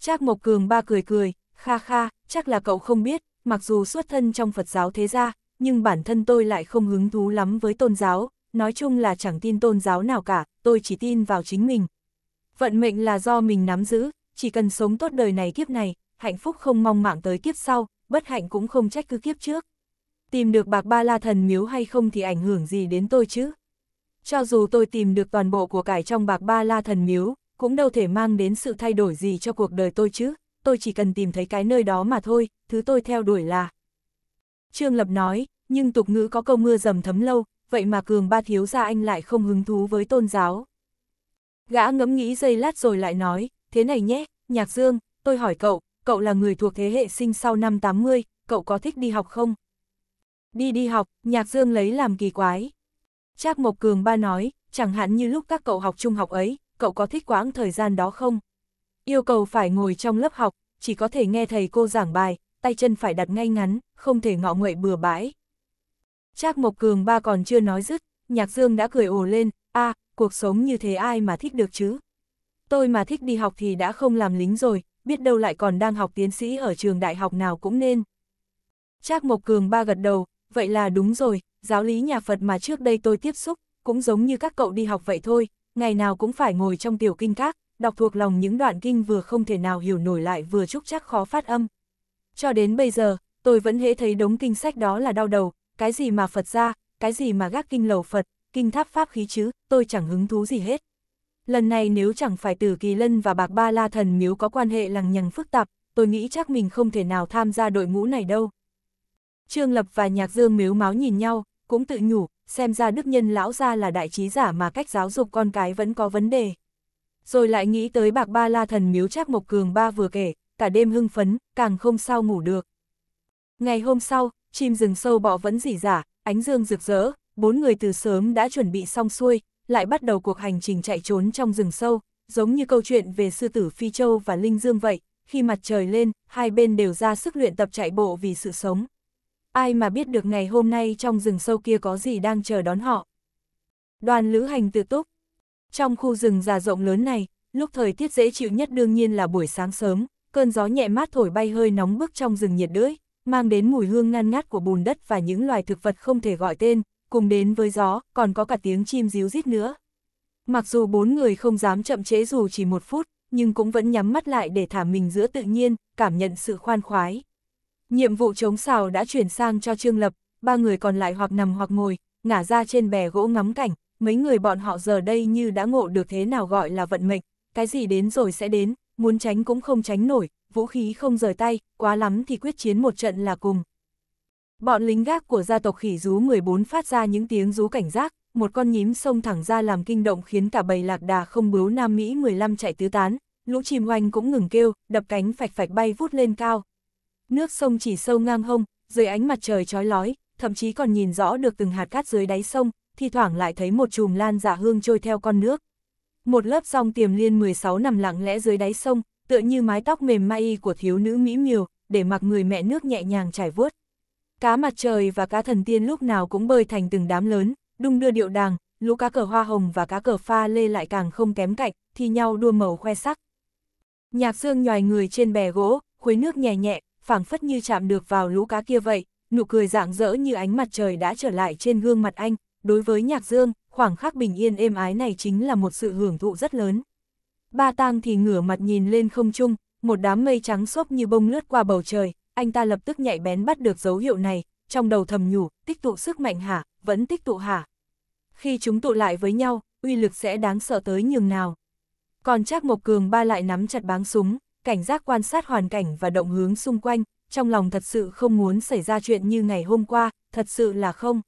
Speaker 1: Trác Mộc Cường ba cười cười, kha kha, chắc là cậu không biết, mặc dù xuất thân trong Phật giáo thế gia, nhưng bản thân tôi lại không hứng thú lắm với tôn giáo, nói chung là chẳng tin tôn giáo nào cả, tôi chỉ tin vào chính mình. Vận mệnh là do mình nắm giữ, chỉ cần sống tốt đời này kiếp này, hạnh phúc không mong mạng tới kiếp sau, bất hạnh cũng không trách cứ kiếp trước. Tìm được bạc ba la thần miếu hay không thì ảnh hưởng gì đến tôi chứ? cho dù tôi tìm được toàn bộ của cải trong bạc ba la thần miếu, cũng đâu thể mang đến sự thay đổi gì cho cuộc đời tôi chứ, tôi chỉ cần tìm thấy cái nơi đó mà thôi, thứ tôi theo đuổi là. Trương Lập nói, nhưng tục ngữ có câu mưa dầm thấm lâu, vậy mà cường ba thiếu gia anh lại không hứng thú với tôn giáo. Gã ngẫm nghĩ giây lát rồi lại nói, thế này nhé, Nhạc Dương, tôi hỏi cậu, cậu là người thuộc thế hệ sinh sau năm 80, cậu có thích đi học không? Đi đi học, Nhạc Dương lấy làm kỳ quái, Trác Mộc Cường ba nói, chẳng hạn như lúc các cậu học trung học ấy, cậu có thích quãng thời gian đó không? Yêu cầu phải ngồi trong lớp học, chỉ có thể nghe thầy cô giảng bài, tay chân phải đặt ngay ngắn, không thể ngọ nguậy bừa bãi. Trác Mộc Cường ba còn chưa nói dứt, Nhạc Dương đã cười ồ lên, a, cuộc sống như thế ai mà thích được chứ? Tôi mà thích đi học thì đã không làm lính rồi, biết đâu lại còn đang học tiến sĩ ở trường đại học nào cũng nên. Trác Mộc Cường ba gật đầu, vậy là đúng rồi, giáo lý nhà Phật mà trước đây tôi tiếp xúc, cũng giống như các cậu đi học vậy thôi, ngày nào cũng phải ngồi trong tiểu kinh các, đọc thuộc lòng những đoạn kinh vừa không thể nào hiểu nổi lại vừa chúc chắc khó phát âm. Cho đến bây giờ, tôi vẫn hễ thấy đống kinh sách đó là đau đầu, cái gì mà Phật ra, cái gì mà gác kinh lầu Phật, kinh tháp pháp khí chứ, tôi chẳng hứng thú gì hết. Lần này nếu chẳng phải Từ Kỳ Lân và Bạc Ba La Thần Miếu có quan hệ lằng nhằng phức tạp, tôi nghĩ chắc mình không thể nào tham gia đội ngũ này đâu. Trương Lập và Nhạc Dương miếu máu nhìn nhau, cũng tự nhủ, xem ra đức nhân lão ra là đại trí giả mà cách giáo dục con cái vẫn có vấn đề. Rồi lại nghĩ tới bạc ba la thần miếu chắc mộc cường ba vừa kể, cả đêm hưng phấn, càng không sao ngủ được. Ngày hôm sau, chim rừng sâu bọ vẫn rỉ giả, ánh dương rực rỡ, bốn người từ sớm đã chuẩn bị xong xuôi, lại bắt đầu cuộc hành trình chạy trốn trong rừng sâu, giống như câu chuyện về sư tử Phi Châu và Linh Dương vậy, khi mặt trời lên, hai bên đều ra sức luyện tập chạy bộ vì sự sống ai mà biết được ngày hôm nay trong rừng sâu kia có gì đang chờ đón họ. Đoàn lữ hành tự túc. Trong khu rừng già rộng lớn này, lúc thời tiết dễ chịu nhất đương nhiên là buổi sáng sớm, cơn gió nhẹ mát thổi bay hơi nóng bức trong rừng nhiệt đới mang đến mùi hương ngăn ngát của bùn đất và những loài thực vật không thể gọi tên, cùng đến với gió, còn có cả tiếng chim ríu rít nữa. Mặc dù bốn người không dám chậm chế dù chỉ một phút, nhưng cũng vẫn nhắm mắt lại để thả mình giữa tự nhiên, cảm nhận sự khoan khoái. Nhiệm vụ chống xào đã chuyển sang cho Trương Lập, ba người còn lại hoặc nằm hoặc ngồi, ngả ra trên bè gỗ ngắm cảnh, mấy người bọn họ giờ đây như đã ngộ được thế nào gọi là vận mệnh, cái gì đến rồi sẽ đến, muốn tránh cũng không tránh nổi, vũ khí không rời tay, quá lắm thì quyết chiến một trận là cùng. Bọn lính gác của gia tộc khỉ rú 14 phát ra những tiếng rú cảnh giác, một con nhím xông thẳng ra làm kinh động khiến cả bầy lạc đà không bướu Nam Mỹ 15 chạy tứ tán, lũ chim oanh cũng ngừng kêu, đập cánh phạch phạch bay vút lên cao, nước sông chỉ sâu ngang hông, dưới ánh mặt trời trói lói, thậm chí còn nhìn rõ được từng hạt cát dưới đáy sông, thi thoảng lại thấy một chùm lan dạ hương trôi theo con nước. Một lớp rong tiềm liên 16 nằm lặng lẽ dưới đáy sông, tựa như mái tóc mềm mai của thiếu nữ Mỹ Miều, để mặc người mẹ nước nhẹ nhàng trải vuốt. Cá mặt trời và cá thần tiên lúc nào cũng bơi thành từng đám lớn, đung đưa điệu đàng, lũ cá cờ hoa hồng và cá cờ pha lê lại càng không kém cạnh, thi nhau đua màu khoe sắc. Nhạc dương nhòi người trên bè gỗ, khuấy nước nhẹ nhẹ, phảng phất như chạm được vào lũ cá kia vậy, nụ cười rạng rỡ như ánh mặt trời đã trở lại trên gương mặt anh, đối với Nhạc Dương, khoảng khắc bình yên êm ái này chính là một sự hưởng thụ rất lớn. Ba tang thì ngửa mặt nhìn lên không trung, một đám mây trắng xốp như bông lướt qua bầu trời, anh ta lập tức nhạy bén bắt được dấu hiệu này, trong đầu thầm nhủ, tích tụ sức mạnh hả, vẫn tích tụ hả. Khi chúng tụ lại với nhau, uy lực sẽ đáng sợ tới nhường nào. Còn Trác Mộc Cường ba lại nắm chặt báng súng, cảnh giác quan sát hoàn cảnh và động hướng xung quanh, trong lòng thật sự không muốn xảy ra chuyện như ngày hôm qua, thật sự là không.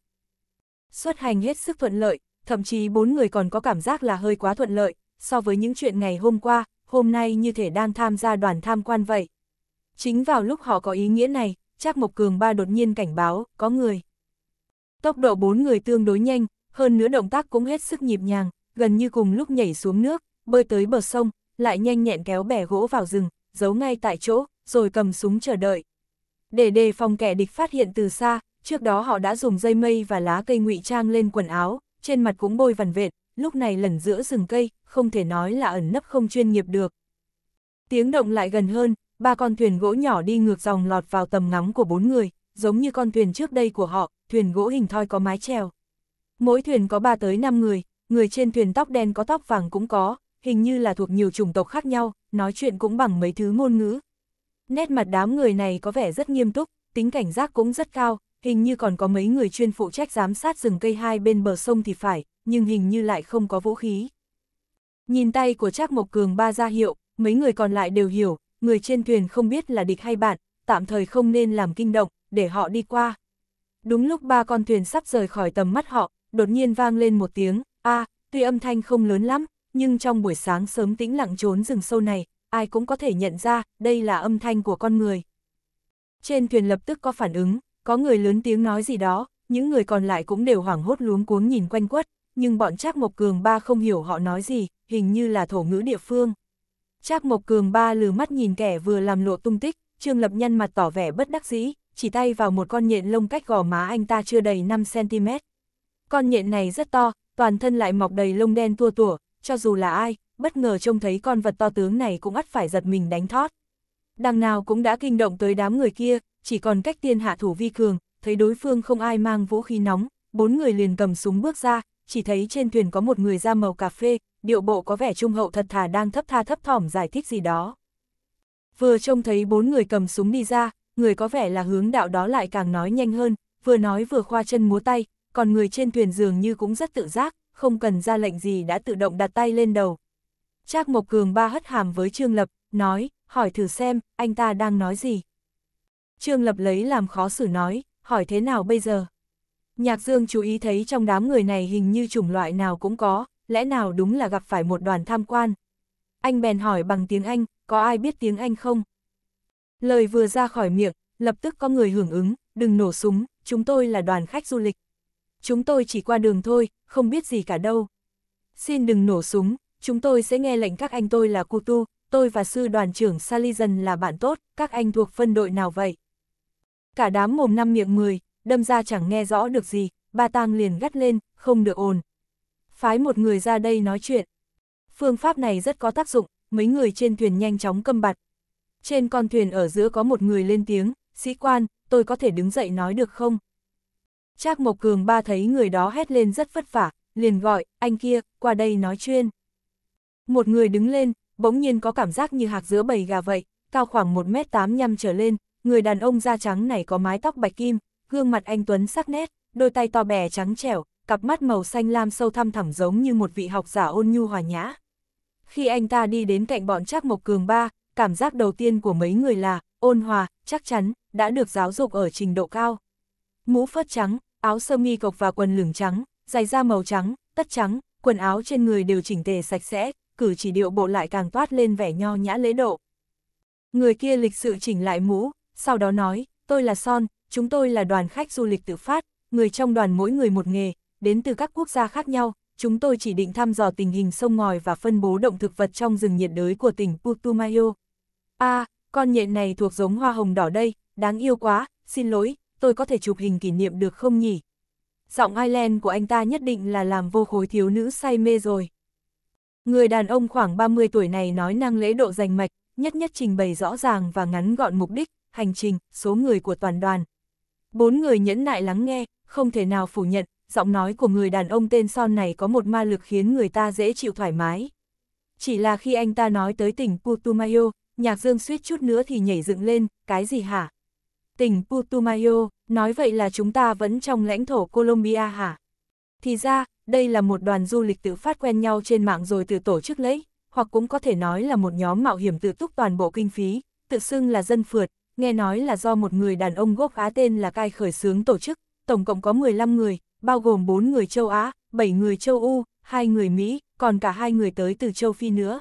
Speaker 1: Xuất hành hết sức thuận lợi, thậm chí bốn người còn có cảm giác là hơi quá thuận lợi, so với những chuyện ngày hôm qua, hôm nay như thể đang tham gia đoàn tham quan vậy. Chính vào lúc họ có ý nghĩa này, Trác Mộc Cường ba đột nhiên cảnh báo, có người. Tốc độ bốn người tương đối nhanh, hơn nữa động tác cũng hết sức nhịp nhàng, gần như cùng lúc nhảy xuống nước, bơi tới bờ sông, lại nhanh nhẹn kéo bẻ gỗ vào rừng, giấu ngay tại chỗ, rồi cầm súng chờ đợi. Để đề phòng kẻ địch phát hiện từ xa, trước đó họ đã dùng dây mây và lá cây ngụy trang lên quần áo, trên mặt cũng bôi vằn vện, lúc này lẩn giữa rừng cây, không thể nói là ẩn nấp không chuyên nghiệp được. Tiếng động lại gần hơn, ba con thuyền gỗ nhỏ đi ngược dòng lọt vào tầm ngắm của bốn người, giống như con thuyền trước đây của họ, thuyền gỗ hình thoi có mái chèo. Mỗi thuyền có ba tới năm người, người trên thuyền tóc đen có tóc vàng cũng có, hình như là thuộc nhiều chủng tộc khác nhau, nói chuyện cũng bằng mấy thứ ngôn ngữ. Nét mặt đám người này có vẻ rất nghiêm túc, tính cảnh giác cũng rất cao, hình như còn có mấy người chuyên phụ trách giám sát rừng cây hai bên bờ sông thì phải, nhưng hình như lại không có vũ khí. Nhìn tay của Trác Mộc Cường ba ra hiệu, mấy người còn lại đều hiểu, người trên thuyền không biết là địch hay bạn, tạm thời không nên làm kinh động, để họ đi qua. Đúng lúc ba con thuyền sắp rời khỏi tầm mắt họ, đột nhiên vang lên một tiếng, a tuy âm thanh không lớn lắm, nhưng trong buổi sáng sớm tĩnh lặng trốn rừng sâu này, ai cũng có thể nhận ra đây là âm thanh của con người. Trên thuyền lập tức có phản ứng, có người lớn tiếng nói gì đó, những người còn lại cũng đều hoảng hốt luống cuống nhìn quanh quất, nhưng bọn Trác Mộc Cường Ba không hiểu họ nói gì, hình như là thổ ngữ địa phương. Trác Mộc Cường Ba lừ mắt nhìn kẻ vừa làm lộ tung tích, Trương Lập Nhân mặt tỏ vẻ bất đắc dĩ, chỉ tay vào một con nhện lông cách gò má anh ta chưa đầy 5cm. Con nhện này rất to, toàn thân lại mọc đầy lông đen tua tủa, cho dù là ai, bất ngờ trông thấy con vật to tướng này cũng ắt phải giật mình đánh thót. Đằng nào cũng đã kinh động tới đám người kia, chỉ còn cách tiên hạ thủ vi cường, thấy đối phương không ai mang vũ khí nóng, bốn người liền cầm súng bước ra, chỉ thấy trên thuyền có một người da màu cà phê, điệu bộ có vẻ trung hậu thật thà đang thấp tha thấp thỏm giải thích gì đó. Vừa trông thấy bốn người cầm súng đi ra, người có vẻ là hướng đạo đó lại càng nói nhanh hơn, vừa nói vừa khoa chân múa tay, còn người trên thuyền dường như cũng rất tự giác, không cần ra lệnh gì đã tự động đặt tay lên đầu. Trác Mộc Cường ba hất hàm với Trương Lập, nói, hỏi thử xem, anh ta đang nói gì. Trương Lập lấy làm khó xử nói, hỏi thế nào bây giờ? Nhạc Dương chú ý thấy trong đám người này hình như chủng loại nào cũng có, lẽ nào đúng là gặp phải một đoàn tham quan. Anh bèn hỏi bằng tiếng Anh, có ai biết tiếng Anh không? Lời vừa ra khỏi miệng, lập tức có người hưởng ứng, đừng nổ súng, chúng tôi là đoàn khách du lịch chúng tôi chỉ qua đường thôi, không biết gì cả đâu. Xin đừng nổ súng, chúng tôi sẽ nghe lệnh các anh tôi là Kutu, tôi và sư đoàn trưởng Salizan là bạn tốt, các anh thuộc phân đội nào vậy? Cả đám mồm năm miệng mười, đâm ra chẳng nghe rõ được gì, ba tang liền gắt lên, không được ồn. Phái một người ra đây nói chuyện. Phương pháp này rất có tác dụng, mấy người trên thuyền nhanh chóng câm bặt. Trên con thuyền ở giữa có một người lên tiếng, sĩ quan, tôi có thể đứng dậy nói được không? Trác Mộc Cường ba thấy người đó hét lên rất vất vả, liền gọi, anh kia, qua đây nói chuyên. Một người đứng lên, bỗng nhiên có cảm giác như hạc giữa bầy gà vậy, cao khoảng 1m85 trở lên, người đàn ông da trắng này có mái tóc bạch kim, gương mặt anh Tuấn sắc nét, đôi tay to bè trắng trẻo, cặp mắt màu xanh lam sâu thăm thẳm giống như một vị học giả ôn nhu hòa nhã. Khi anh ta đi đến cạnh bọn Trác Mộc Cường ba, cảm giác đầu tiên của mấy người là ôn hòa, chắc chắn, đã được giáo dục ở trình độ cao. Mũ phớt trắng, áo sơ mi cộc và quần lửng trắng, giày da màu trắng, tất trắng, quần áo trên người đều chỉnh tề sạch sẽ, cử chỉ điệu bộ lại càng toát lên vẻ nho nhã lễ độ. Người kia lịch sự chỉnh lại mũ, sau đó nói, tôi là Son, chúng tôi là đoàn khách du lịch tự phát, người trong đoàn mỗi người một nghề, đến từ các quốc gia khác nhau, chúng tôi chỉ định thăm dò tình hình sông ngòi và phân bố động thực vật trong rừng nhiệt đới của tỉnh Putumayo. a à, con nhện này thuộc giống hoa hồng đỏ đây, đáng yêu quá, xin lỗi, tôi có thể chụp hình kỷ niệm được không nhỉ? Giọng Ireland của anh ta nhất định là làm vô khối thiếu nữ say mê rồi. Người đàn ông khoảng 30 tuổi này nói năng lễ độ rành mạch, nhất nhất trình bày rõ ràng và ngắn gọn mục đích, hành trình, số người của toàn đoàn. Bốn người nhẫn nại lắng nghe, không thể nào phủ nhận, giọng nói của người đàn ông tên Son này có một ma lực khiến người ta dễ chịu thoải mái. Chỉ là khi anh ta nói tới tỉnh Putumayo, nhạc dương suýt chút nữa thì nhảy dựng lên, cái gì hả? tỉnh Putumayo, nói vậy là chúng ta vẫn trong lãnh thổ Colombia hả? Thì ra, đây là một đoàn du lịch tự phát quen nhau trên mạng rồi tự tổ chức lấy, hoặc cũng có thể nói là một nhóm mạo hiểm tự túc toàn bộ kinh phí, tự xưng là dân phượt, nghe nói là do một người đàn ông gốc Á tên là Cai khởi xướng tổ chức, tổng cộng có 15 người, bao gồm 4 người châu Á, 7 người châu U, 2 người Mỹ, còn cả hai người tới từ châu Phi nữa.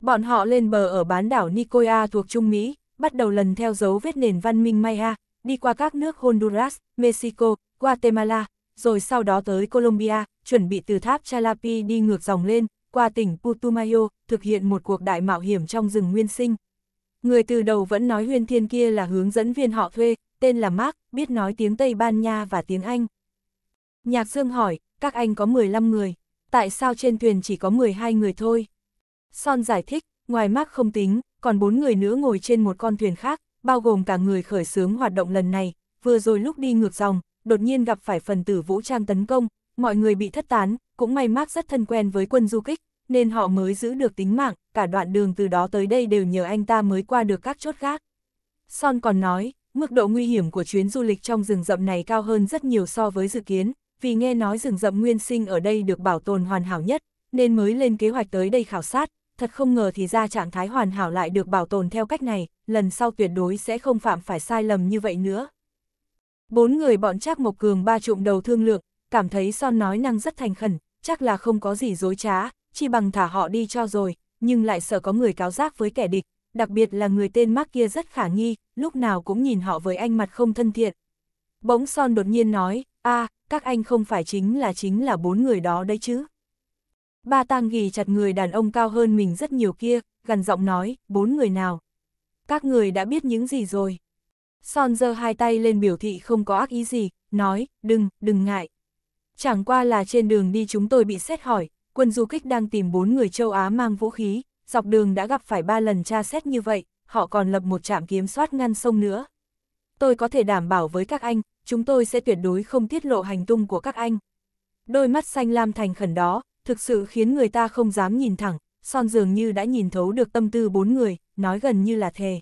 Speaker 1: Bọn họ lên bờ ở bán đảo Nicoya thuộc Trung Mỹ, bắt đầu lần theo dấu vết nền văn minh Maya, đi qua các nước Honduras, Mexico, Guatemala, rồi sau đó tới Colombia, chuẩn bị từ tháp Chalapi đi ngược dòng lên, qua tỉnh Putumayo, thực hiện một cuộc đại mạo hiểm trong rừng nguyên sinh. Người từ đầu vẫn nói huyên thiên kia là hướng dẫn viên họ thuê, tên là Mark, biết nói tiếng Tây Ban Nha và tiếng Anh. Nhạc Dương hỏi, các anh có 15 người, tại sao trên thuyền chỉ có 12 người thôi? Son giải thích, ngoài Mark không tính, còn bốn người nữa ngồi trên một con thuyền khác, bao gồm cả người khởi xướng hoạt động lần này, vừa rồi lúc đi ngược dòng, đột nhiên gặp phải phần tử vũ trang tấn công, mọi người bị thất tán, cũng may Mark rất thân quen với quân du kích, nên họ mới giữ được tính mạng, cả đoạn đường từ đó tới đây đều nhờ anh ta mới qua được các chốt gác. Son còn nói, mức độ nguy hiểm của chuyến du lịch trong rừng rậm này cao hơn rất nhiều so với dự kiến, vì nghe nói rừng rậm nguyên sinh ở đây được bảo tồn hoàn hảo nhất, nên mới lên kế hoạch tới đây khảo sát, thật không ngờ thì ra trạng thái hoàn hảo lại được bảo tồn theo cách này, lần sau tuyệt đối sẽ không phạm phải sai lầm như vậy nữa. Bốn người bọn Trác Mộc Cường ba trụng đầu thương lượng, cảm thấy Son nói năng rất thành khẩn, chắc là không có gì dối trá, chỉ bằng thả họ đi cho rồi, nhưng lại sợ có người cáo giác với kẻ địch, đặc biệt là người tên Mark kia rất khả nghi, lúc nào cũng nhìn họ với ánh mặt không thân thiện. Bỗng Son đột nhiên nói, a các anh không phải chính là chính là bốn người đó đấy chứ. Ba tang ghi chặt người đàn ông cao hơn mình rất nhiều kia, gần giọng nói, bốn người nào. Các người đã biết những gì rồi. Son giơ hai tay lên biểu thị không có ác ý gì, nói, đừng, đừng ngại. Chẳng qua là trên đường đi chúng tôi bị xét hỏi, quân du kích đang tìm bốn người châu Á mang vũ khí, dọc đường đã gặp phải ba lần tra xét như vậy, họ còn lập một trạm kiểm soát ngăn sông nữa. Tôi có thể đảm bảo với các anh, chúng tôi sẽ tuyệt đối không tiết lộ hành tung của các anh. Đôi mắt xanh lam thành khẩn đó, thực sự khiến người ta không dám nhìn thẳng, son dường như đã nhìn thấu được tâm tư bốn người, nói gần như là thề.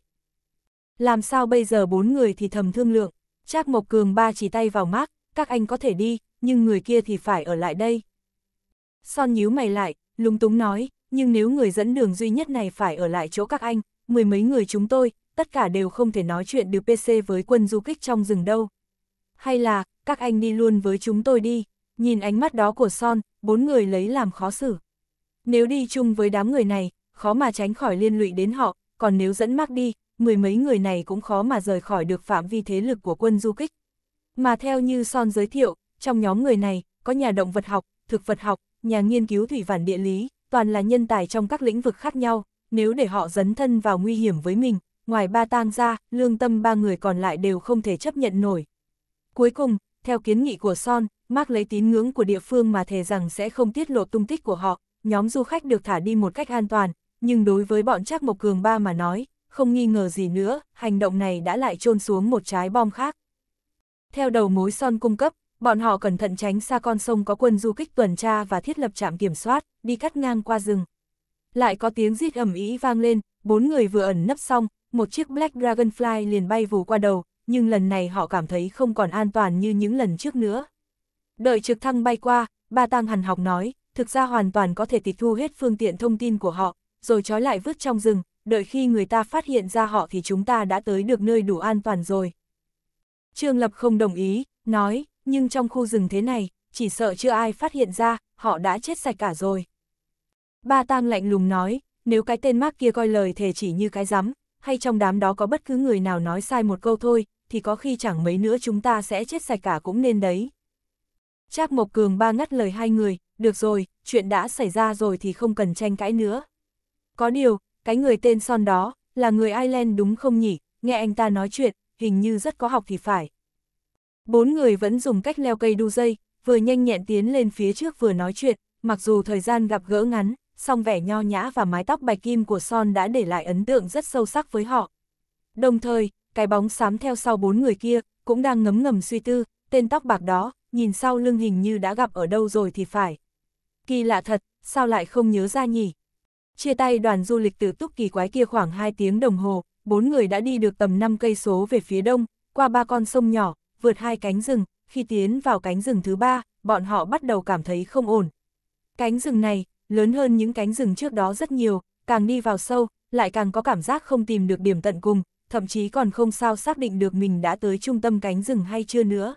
Speaker 1: Làm sao bây giờ bốn người thì thầm thương lượng, Trác Mộc Cường ba chỉ tay vào mác, các anh có thể đi, nhưng người kia thì phải ở lại đây. Son nhíu mày lại, lúng túng nói, nhưng nếu người dẫn đường duy nhất này phải ở lại chỗ các anh, mười mấy người chúng tôi, tất cả đều không thể nói chuyện được PC với quân du kích trong rừng đâu. Hay là, các anh đi luôn với chúng tôi đi nhìn ánh mắt đó của Son, bốn người lấy làm khó xử. Nếu đi chung với đám người này, khó mà tránh khỏi liên lụy đến họ, còn nếu dẫn mắc đi, mười mấy người này cũng khó mà rời khỏi được phạm vi thế lực của quân du kích. Mà theo như Son giới thiệu, trong nhóm người này, có nhà động vật học, thực vật học, nhà nghiên cứu thủy văn địa lý, toàn là nhân tài trong các lĩnh vực khác nhau, nếu để họ dấn thân vào nguy hiểm với mình, ngoài ba tang ra, lương tâm ba người còn lại đều không thể chấp nhận nổi. Cuối cùng, theo kiến nghị của Son, Mark lấy tín ngưỡng của địa phương mà thề rằng sẽ không tiết lộ tung tích của họ, nhóm du khách được thả đi một cách an toàn, nhưng đối với bọn Trác Mộc Cường Ba mà nói, không nghi ngờ gì nữa, hành động này đã lại trôn xuống một trái bom khác. Theo đầu mối son cung cấp, bọn họ cẩn thận tránh xa con sông có quân du kích tuần tra và thiết lập trạm kiểm soát, đi cắt ngang qua rừng. Lại có tiếng rít ầm ý vang lên, bốn người vừa ẩn nấp xong, một chiếc Black Dragonfly liền bay vù qua đầu, nhưng lần này họ cảm thấy không còn an toàn như những lần trước nữa. Đợi trực thăng bay qua, ba Tăng hẳn học nói, thực ra hoàn toàn có thể tịch thu hết phương tiện thông tin của họ, rồi trói lại vứt trong rừng, đợi khi người ta phát hiện ra họ thì chúng ta đã tới được nơi đủ an toàn rồi. Trương Lập không đồng ý, nói, nhưng trong khu rừng thế này, chỉ sợ chưa ai phát hiện ra, họ đã chết sạch cả rồi. Ba Tang lạnh lùng nói, nếu cái tên mác kia coi lời thề chỉ như cái rắm, hay trong đám đó có bất cứ người nào nói sai một câu thôi, thì có khi chẳng mấy nữa chúng ta sẽ chết sạch cả cũng nên đấy. Trác Mộc Cường ba ngắt lời hai người, được rồi, chuyện đã xảy ra rồi thì không cần tranh cãi nữa. Có điều, cái người tên Son đó, là người Ireland đúng không nhỉ, nghe anh ta nói chuyện, hình như rất có học thì phải. Bốn người vẫn dùng cách leo cây đu dây, vừa nhanh nhẹn tiến lên phía trước vừa nói chuyện, mặc dù thời gian gặp gỡ ngắn, song vẻ nho nhã và mái tóc bạch kim của Son đã để lại ấn tượng rất sâu sắc với họ. Đồng thời, cái bóng xám theo sau bốn người kia, cũng đang ngấm ngầm suy tư, tên tóc bạc đó, nhìn sau lưng hình như đã gặp ở đâu rồi thì phải. Kỳ lạ thật, sao lại không nhớ ra nhỉ? Chia tay đoàn du lịch từ túc kỳ quái kia khoảng 2 tiếng đồng hồ, bốn người đã đi được tầm 5 cây số về phía đông, qua ba con sông nhỏ, vượt hai cánh rừng, khi tiến vào cánh rừng thứ ba, bọn họ bắt đầu cảm thấy không ổn. Cánh rừng này, lớn hơn những cánh rừng trước đó rất nhiều, càng đi vào sâu, lại càng có cảm giác không tìm được điểm tận cùng, thậm chí còn không sao xác định được mình đã tới trung tâm cánh rừng hay chưa nữa.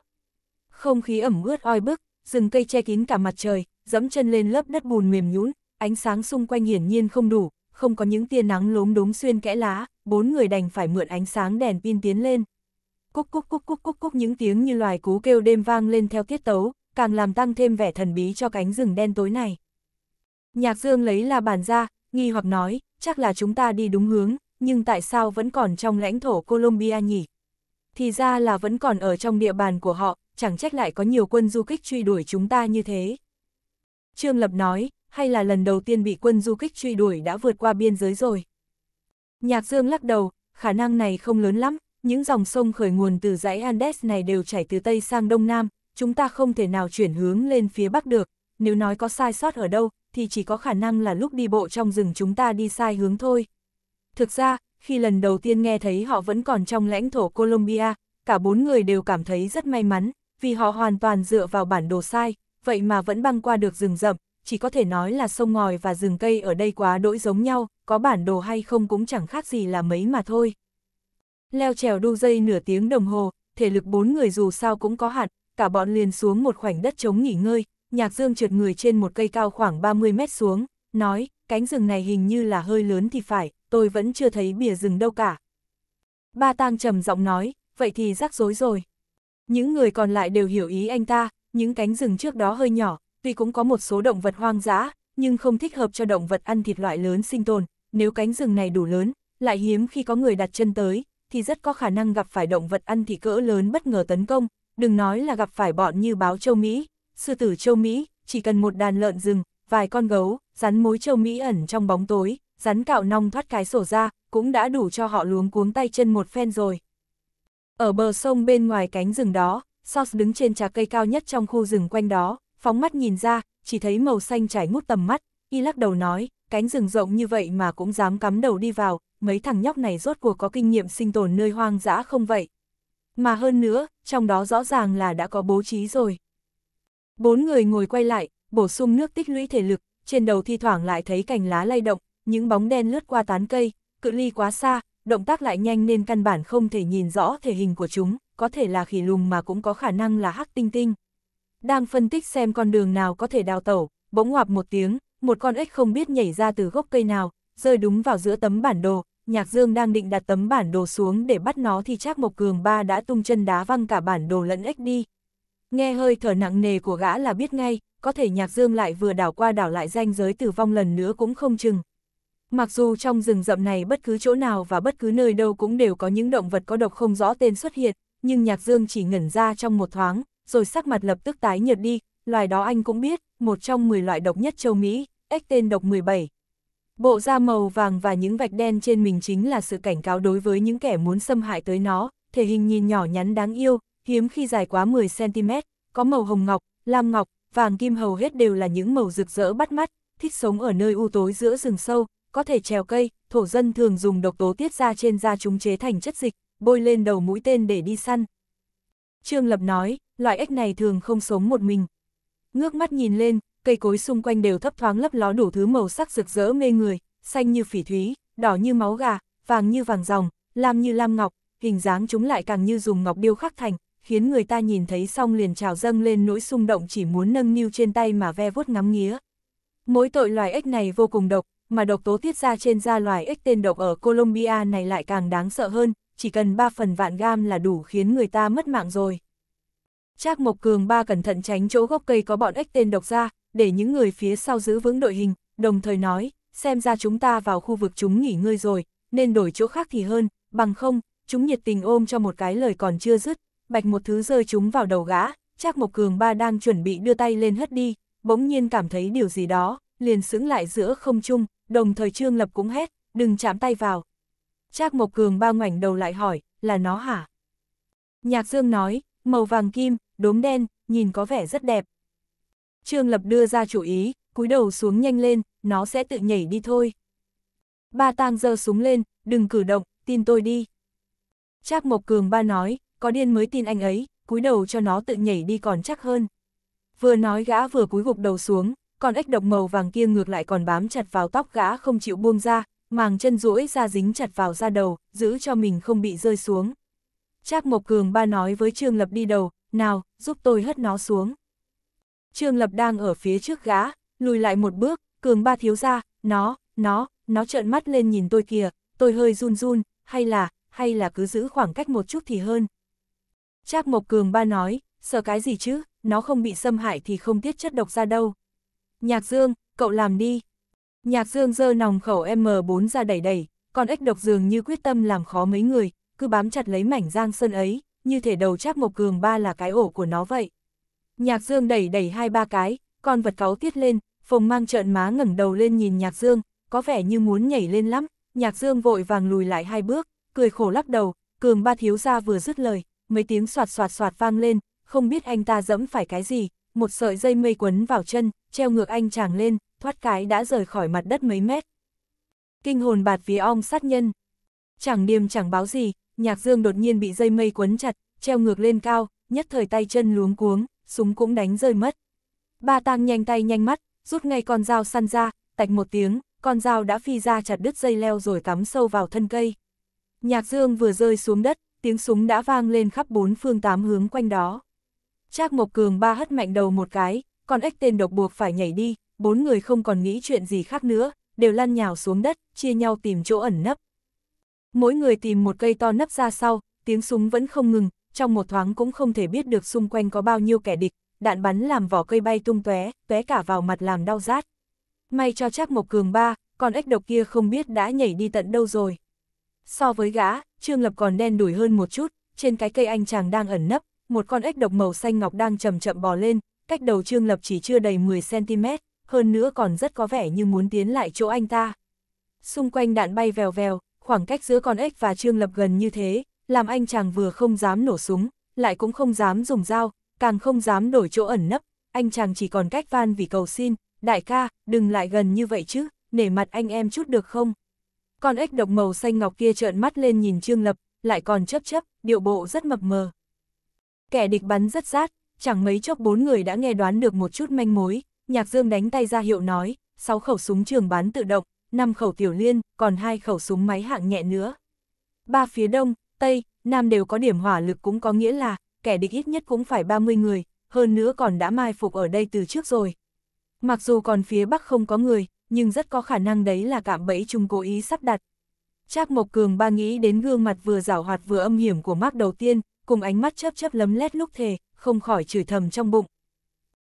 Speaker 1: Không khí ẩm ướt oi bức, rừng cây che kín cả mặt trời, dẫm chân lên lớp đất bùn mềm nhũn, ánh sáng xung quanh hiển nhiên không đủ, không có những tia nắng lốm đốm xuyên kẽ lá, bốn người đành phải mượn ánh sáng đèn pin tiến lên. Cúc cúc cúc cúc cúc cúc những tiếng như loài cú kêu đêm vang lên theo tiết tấu, càng làm tăng thêm vẻ thần bí cho cánh rừng đen tối này. Nhạc Dương lấy la bàn ra, nghi hoặc nói, chắc là chúng ta đi đúng hướng, nhưng tại sao vẫn còn trong lãnh thổ Colombia nhỉ? Thì ra là vẫn còn ở trong địa bàn của họ, chẳng trách lại có nhiều quân du kích truy đuổi chúng ta như thế. Trương Lập nói, hay là lần đầu tiên bị quân du kích truy đuổi đã vượt qua biên giới rồi. Nhạc Dương lắc đầu, khả năng này không lớn lắm, những dòng sông khởi nguồn từ dãy Andes này đều chảy từ Tây sang Đông Nam, chúng ta không thể nào chuyển hướng lên phía Bắc được, nếu nói có sai sót ở đâu, thì chỉ có khả năng là lúc đi bộ trong rừng chúng ta đi sai hướng thôi. Thực ra, khi lần đầu tiên nghe thấy họ vẫn còn trong lãnh thổ Colombia, cả bốn người đều cảm thấy rất may mắn, vì họ hoàn toàn dựa vào bản đồ sai, vậy mà vẫn băng qua được rừng rậm, chỉ có thể nói là sông ngòi và rừng cây ở đây quá đỗi giống nhau, có bản đồ hay không cũng chẳng khác gì là mấy mà thôi. Leo trèo đu dây nửa tiếng đồng hồ, thể lực bốn người dù sao cũng có hạn, cả bọn liền xuống một khoảnh đất trống nghỉ ngơi, nhạc dương trượt người trên một cây cao khoảng 30 mét xuống, nói, cánh rừng này hình như là hơi lớn thì phải, tôi vẫn chưa thấy bìa rừng đâu cả. Ba tang trầm giọng nói, vậy thì rắc rối rồi. Những người còn lại đều hiểu ý anh ta, những cánh rừng trước đó hơi nhỏ, tuy cũng có một số động vật hoang dã, nhưng không thích hợp cho động vật ăn thịt loại lớn sinh tồn, nếu cánh rừng này đủ lớn, lại hiếm khi có người đặt chân tới, thì rất có khả năng gặp phải động vật ăn thịt cỡ lớn bất ngờ tấn công, đừng nói là gặp phải bọn như báo châu Mỹ, sư tử châu Mỹ, chỉ cần một đàn lợn rừng, vài con gấu, rắn mối châu Mỹ ẩn trong bóng tối, rắn cạo nong thoát cái sổ ra, cũng đã đủ cho họ luống cuống tay chân một phen rồi. Ở bờ sông bên ngoài cánh rừng đó, Sos đứng trên trà cây cao nhất trong khu rừng quanh đó, phóng mắt nhìn ra, chỉ thấy màu xanh trải ngút tầm mắt, y lắc đầu nói, cánh rừng rộng như vậy mà cũng dám cắm đầu đi vào, mấy thằng nhóc này rốt cuộc có kinh nghiệm sinh tồn nơi hoang dã không vậy? Mà hơn nữa, trong đó rõ ràng là đã có bố trí rồi. Bốn người ngồi quay lại, bổ sung nước tích lũy thể lực, trên đầu thi thoảng lại thấy cành lá lay động, những bóng đen lướt qua tán cây, cự ly quá xa, động tác lại nhanh nên căn bản không thể nhìn rõ thể hình của chúng, có thể là khỉ lùng mà cũng có khả năng là hắc tinh tinh. Đang phân tích xem con đường nào có thể đào tẩu, bỗng ngoạp một tiếng, một con ếch không biết nhảy ra từ gốc cây nào, rơi đúng vào giữa tấm bản đồ, Nhạc Dương đang định đặt tấm bản đồ xuống để bắt nó thì Trác Mộc Cường ba đã tung chân đá văng cả bản đồ lẫn ếch đi. Nghe hơi thở nặng nề của gã là biết ngay, có thể Nhạc Dương lại vừa đảo qua đảo lại ranh giới tử vong lần nữa cũng không chừng, Mặc dù trong rừng rậm này bất cứ chỗ nào và bất cứ nơi đâu cũng đều có những động vật có độc không rõ tên xuất hiện, nhưng Nhạc Dương chỉ ngẩn ra trong một thoáng, rồi sắc mặt lập tức tái nhợt đi, loài đó anh cũng biết, một trong 10 loại độc nhất châu Mỹ, ếch tên độc 17. Bộ da màu vàng và những vạch đen trên mình chính là sự cảnh cáo đối với những kẻ muốn xâm hại tới nó, thể hình nhìn nhỏ nhắn đáng yêu, hiếm khi dài quá 10cm, có màu hồng ngọc, lam ngọc, vàng kim hầu hết đều là những màu rực rỡ bắt mắt, thích sống ở nơi u tối giữa rừng sâu, có thể trèo cây, thổ dân thường dùng độc tố tiết ra trên da chúng chế thành chất dịch, bôi lên đầu mũi tên để đi săn. Trương Lập nói, loại ếch này thường không sống một mình. Ngước mắt nhìn lên, cây cối xung quanh đều thấp thoáng lấp ló đủ thứ màu sắc rực rỡ mê người, xanh như phỉ thúy, đỏ như máu gà, vàng như vàng ròng, lam như lam ngọc, hình dáng chúng lại càng như dùng ngọc điêu khắc thành, khiến người ta nhìn thấy xong liền trào dâng lên nỗi xung động chỉ muốn nâng niu trên tay mà ve vuốt ngắm nghía. Mỗi tội loài ếch này vô cùng độc, mà độc tố tiết ra trên da loài ếch tên độc ở Colombia này lại càng đáng sợ hơn, chỉ cần 3 phần vạn gam là đủ khiến người ta mất mạng rồi. Trác Mộc Cường ba cẩn thận tránh chỗ gốc cây có bọn ếch tên độc ra, để những người phía sau giữ vững đội hình, đồng thời nói, xem ra chúng ta vào khu vực chúng nghỉ ngơi rồi, nên đổi chỗ khác thì hơn, bằng không, chúng nhiệt tình ôm cho một cái lời còn chưa dứt, bạch một thứ rơi chúng vào đầu gã, Trác Mộc Cường ba đang chuẩn bị đưa tay lên hất đi, bỗng nhiên cảm thấy điều gì đó, liền sững lại giữa không trung, đồng thời Trương Lập cũng hét, đừng chạm tay vào. Trác Mộc Cường bao ngoảnh đầu lại hỏi, là nó hả? Nhạc Dương nói, màu vàng kim, đốm đen, nhìn có vẻ rất đẹp. Trương Lập đưa ra chủ ý, cúi đầu xuống nhanh lên, nó sẽ tự nhảy đi thôi. Ba tang giơ súng lên, đừng cử động, tin tôi đi. Trác Mộc Cường ba nói, có điên mới tin anh ấy, cúi đầu cho nó tự nhảy đi còn chắc hơn. Vừa nói gã vừa cúi gục đầu xuống, còn ếch độc màu vàng kia ngược lại còn bám chặt vào tóc gã không chịu buông ra, màng chân duỗi ra dính chặt vào da đầu, giữ cho mình không bị rơi xuống. Trác Mộc Cường ba nói với Trương Lập đi đầu, nào, giúp tôi hất nó xuống. Trương Lập đang ở phía trước gã, lùi lại một bước, Cường ba thiếu ra, nó, nó, nó trợn mắt lên nhìn tôi kìa, tôi hơi run run, hay là, hay là cứ giữ khoảng cách một chút thì hơn. Trác Mộc Cường ba nói, sợ cái gì chứ, nó không bị xâm hại thì không tiết chất độc ra đâu. Nhạc Dương, cậu làm đi. Nhạc Dương giơ nòng khẩu M4 ra đẩy đẩy, còn ếch độc dường như quyết tâm làm khó mấy người, cứ bám chặt lấy mảnh giang sơn ấy, như thể đầu cháp mộc cường ba là cái ổ của nó vậy. Nhạc Dương đẩy đẩy hai ba cái, con vật cáu tiết lên, phồng mang trợn má ngẩng đầu lên nhìn Nhạc Dương, có vẻ như muốn nhảy lên lắm, Nhạc Dương vội vàng lùi lại hai bước, cười khổ lắc đầu, cường ba thiếu gia vừa dứt lời, mấy tiếng soạt soạt soạt vang lên, không biết anh ta dẫm phải cái gì, một sợi dây mây quấn vào chân, treo ngược anh chàng lên, thoát cái đã rời khỏi mặt đất mấy mét. Kinh hồn bạt vía ong sát nhân. Chẳng điềm chẳng báo gì, nhạc dương đột nhiên bị dây mây quấn chặt, treo ngược lên cao, nhất thời tay chân luống cuống, súng cũng đánh rơi mất. Ba tang nhanh tay nhanh mắt, rút ngay con dao săn ra, tạch một tiếng, con dao đã phi ra chặt đứt dây leo rồi cắm sâu vào thân cây. Nhạc dương vừa rơi xuống đất, tiếng súng đã vang lên khắp bốn phương tám hướng quanh đó. Trác Mộc Cường ba hất mạnh đầu một cái, còn ếch tên độc buộc phải nhảy đi, bốn người không còn nghĩ chuyện gì khác nữa, đều lăn nhào xuống đất, chia nhau tìm chỗ ẩn nấp. Mỗi người tìm một cây to nấp ra sau, tiếng súng vẫn không ngừng, trong một thoáng cũng không thể biết được xung quanh có bao nhiêu kẻ địch, đạn bắn làm vỏ cây bay tung tóe, tóe cả vào mặt làm đau rát. May cho Trác Mộc Cường ba, còn ếch độc kia không biết đã nhảy đi tận đâu rồi. So với gã, Trương Lập còn đen đủi hơn một chút, trên cái cây anh chàng đang ẩn nấp, một con ếch độc màu xanh ngọc đang chậm chậm bò lên, cách đầu Trương Lập chỉ chưa đầy 10cm, hơn nữa còn rất có vẻ như muốn tiến lại chỗ anh ta. Xung quanh đạn bay vèo vèo, khoảng cách giữa con ếch và Trương Lập gần như thế, làm anh chàng vừa không dám nổ súng, lại cũng không dám dùng dao, càng không dám đổi chỗ ẩn nấp, anh chàng chỉ còn cách van vì cầu xin, đại ca, đừng lại gần như vậy chứ, nể mặt anh em chút được không? Con ếch độc màu xanh ngọc kia trợn mắt lên nhìn Trương Lập, lại còn chấp chấp, điệu bộ rất mập mờ. Kẻ địch bắn rất rát, chẳng mấy chốc bốn người đã nghe đoán được một chút manh mối, Nhạc Dương đánh tay ra hiệu nói, sáu khẩu súng trường bắn tự động, năm khẩu tiểu liên, còn hai khẩu súng máy hạng nhẹ nữa. Ba phía đông, tây, nam đều có điểm hỏa lực cũng có nghĩa là, kẻ địch ít nhất cũng phải 30 người, hơn nữa còn đã mai phục ở đây từ trước rồi. Mặc dù còn phía bắc không có người, nhưng rất có khả năng đấy là cạm bẫy chung cố ý sắp đặt. Trác Mộc Cường ba nghĩ đến gương mặt vừa rảo hoạt vừa âm hiểm của Mark đầu tiên, cùng ánh mắt chớp chớp lấm lét lúc thề, không khỏi chửi thầm trong bụng.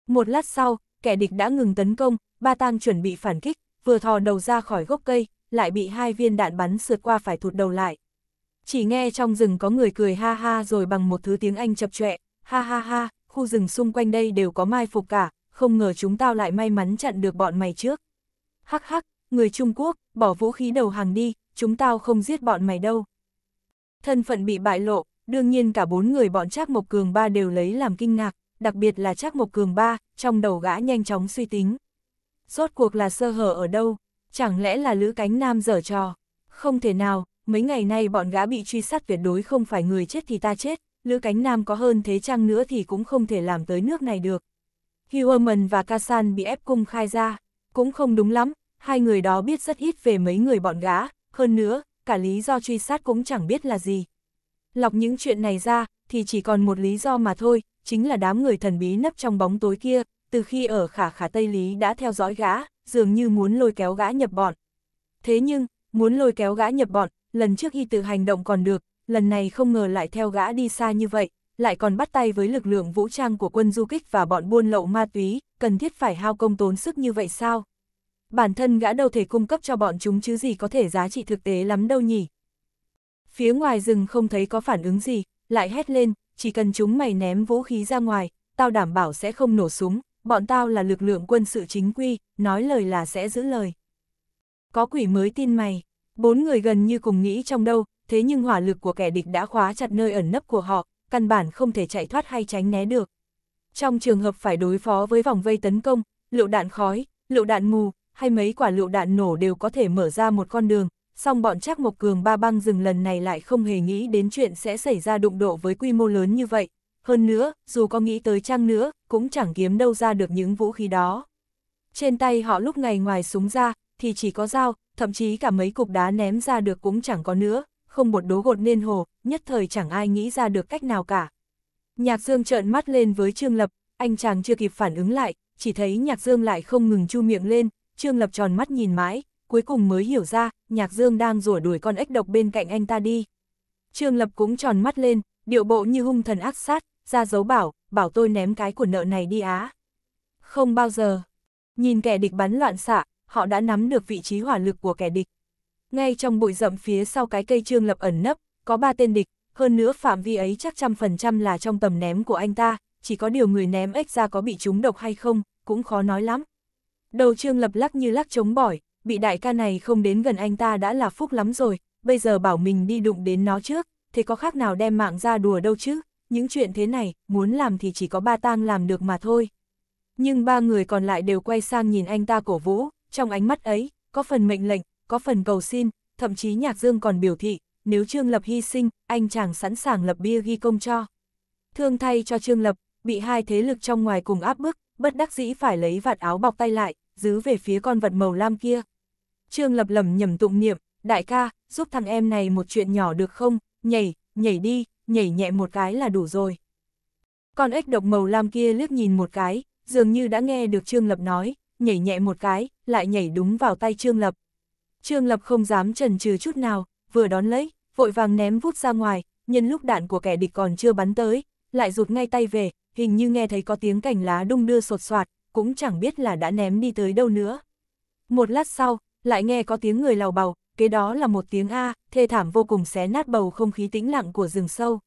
Speaker 1: Một lát sau, kẻ địch đã ngừng tấn công, ba tang chuẩn bị phản kích, vừa thò đầu ra khỏi gốc cây, lại bị hai viên đạn bắn sượt qua phải thụt đầu lại. Chỉ nghe trong rừng có người cười ha ha rồi bằng một thứ tiếng Anh chập chọe, ha ha ha, khu rừng xung quanh đây đều có mai phục cả, không ngờ chúng tao lại may mắn chặn được bọn mày trước. Hắc hắc, người Trung Quốc, bỏ vũ khí đầu hàng đi, chúng tao không giết bọn mày đâu. Thân phận bị bại lộ, đương nhiên cả bốn người bọn Trác Mộc Cường Ba đều lấy làm kinh ngạc, đặc biệt là Trác Mộc Cường Ba, trong đầu gã nhanh chóng suy tính. Rốt cuộc là sơ hở ở đâu, chẳng lẽ là Lữ Cánh Nam dở trò? Không thể nào, mấy ngày nay bọn gã bị truy sát tuyệt đối không phải người chết thì ta chết, Lữ Cánh Nam có hơn thế chăng nữa thì cũng không thể làm tới nước này được. Huerman và Kasan bị ép cung khai ra, cũng không đúng lắm, hai người đó biết rất ít về mấy người bọn gã, hơn nữa, cả lý do truy sát cũng chẳng biết là gì, Lọc những chuyện này ra, thì chỉ còn một lý do mà thôi, chính là đám người thần bí nấp trong bóng tối kia, từ khi ở khả khả Tây Lý đã theo dõi gã, dường như muốn lôi kéo gã nhập bọn. Thế nhưng, muốn lôi kéo gã nhập bọn, lần trước y tự hành động còn được, lần này không ngờ lại theo gã đi xa như vậy, lại còn bắt tay với lực lượng vũ trang của quân du kích và bọn buôn lậu ma túy, cần thiết phải hao công tốn sức như vậy sao? Bản thân gã đâu thể cung cấp cho bọn chúng chứ gì có thể giá trị thực tế lắm đâu nhỉ? Phía ngoài rừng không thấy có phản ứng gì, lại hét lên, chỉ cần chúng mày ném vũ khí ra ngoài, tao đảm bảo sẽ không nổ súng, bọn tao là lực lượng quân sự chính quy, nói lời là sẽ giữ lời. Có quỷ mới tin mày, bốn người gần như cùng nghĩ trong đâu, thế nhưng hỏa lực của kẻ địch đã khóa chặt nơi ẩn nấp của họ, căn bản không thể chạy thoát hay tránh né được. Trong trường hợp phải đối phó với vòng vây tấn công, lựu đạn khói, lựu đạn mù, hay mấy quả lựu đạn nổ đều có thể mở ra một con đường, song bọn Trác Mộc Cường ba băng rừng lần này lại không hề nghĩ đến chuyện sẽ xảy ra đụng độ với quy mô lớn như vậy. Hơn nữa, dù có nghĩ tới chăng nữa, cũng chẳng kiếm đâu ra được những vũ khí đó. Trên tay họ lúc ngày ngoài súng ra, thì chỉ có dao, thậm chí cả mấy cục đá ném ra được cũng chẳng có nữa, không một đố gột nên hồ, nhất thời chẳng ai nghĩ ra được cách nào cả. Nhạc Dương trợn mắt lên với Trương Lập, anh chàng chưa kịp phản ứng lại, chỉ thấy Nhạc Dương lại không ngừng chu miệng lên, Trương Lập tròn mắt nhìn mãi, cuối cùng mới hiểu ra, Nhạc Dương đang rủa đuổi con ếch độc bên cạnh anh ta đi. Trương Lập cũng tròn mắt lên, điệu bộ như hung thần ác sát, ra dấu bảo, bảo tôi ném cái của nợ này đi á. Không bao giờ. Nhìn kẻ địch bắn loạn xạ, họ đã nắm được vị trí hỏa lực của kẻ địch. Ngay trong bụi rậm phía sau cái cây Trương Lập ẩn nấp, có ba tên địch, hơn nữa phạm vi ấy chắc trăm phần trăm là trong tầm ném của anh ta, chỉ có điều người ném ếch ra có bị trúng độc hay không, cũng khó nói lắm. Đầu Trương Lập lắc như lắc chống bỏi, bị đại ca này không đến gần anh ta đã là phúc lắm rồi, bây giờ bảo mình đi đụng đến nó trước, thế có khác nào đem mạng ra đùa đâu chứ, những chuyện thế này, muốn làm thì chỉ có ba tang làm được mà thôi. Nhưng ba người còn lại đều quay sang nhìn anh ta cổ vũ, trong ánh mắt ấy, có phần mệnh lệnh, có phần cầu xin, thậm chí Nhạc Dương còn biểu thị, nếu Trương Lập hy sinh, anh chàng sẵn sàng lập bia ghi công cho. Thương thay cho Trương Lập, bị hai thế lực trong ngoài cùng áp bức, bất đắc dĩ phải lấy vạt áo bọc tay lại, dứ về phía con vật màu lam kia. Trương lập lầm nhầm tụng niệm, đại ca, giúp thằng em này một chuyện nhỏ được không, nhảy, nhảy đi, nhảy nhẹ một cái là đủ rồi. Con ếch độc màu lam kia liếc nhìn một cái, dường như đã nghe được Trương Lập nói, nhảy nhẹ một cái, lại nhảy đúng vào tay Trương Lập. Trương Lập không dám chần chừ chút nào, vừa đón lấy, vội vàng ném vút ra ngoài, nhân lúc đạn của kẻ địch còn chưa bắn tới, lại rụt ngay tay về, hình như nghe thấy có tiếng cành lá đung đưa sột soạt, cũng chẳng biết là đã ném đi tới đâu nữa. Một lát sau, lại nghe có tiếng người lào bào, kế đó là một tiếng A, thê thảm vô cùng xé nát bầu không khí tĩnh lặng của rừng sâu.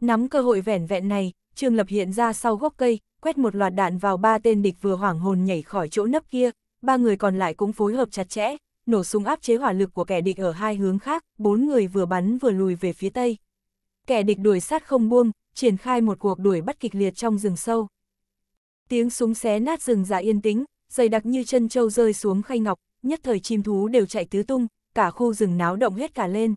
Speaker 1: Nắm cơ hội vẻn vẹn này, Trương Lập hiện ra sau gốc cây, quét một loạt đạn vào ba tên địch vừa hoảng hồn nhảy khỏi chỗ nấp kia, ba người còn lại cũng phối hợp chặt chẽ, nổ súng áp chế hỏa lực của kẻ địch ở hai hướng khác, bốn người vừa bắn vừa lùi về phía tây. Kẻ địch đuổi sát không buông, triển khai một cuộc đuổi bắt kịch liệt trong rừng sâu. Tiếng súng xé nát rừng già yên tĩnh, dày đặc như chân trâu rơi xuống khay ngọc, nhất thời chim thú đều chạy tứ tung, cả khu rừng náo động hết cả lên.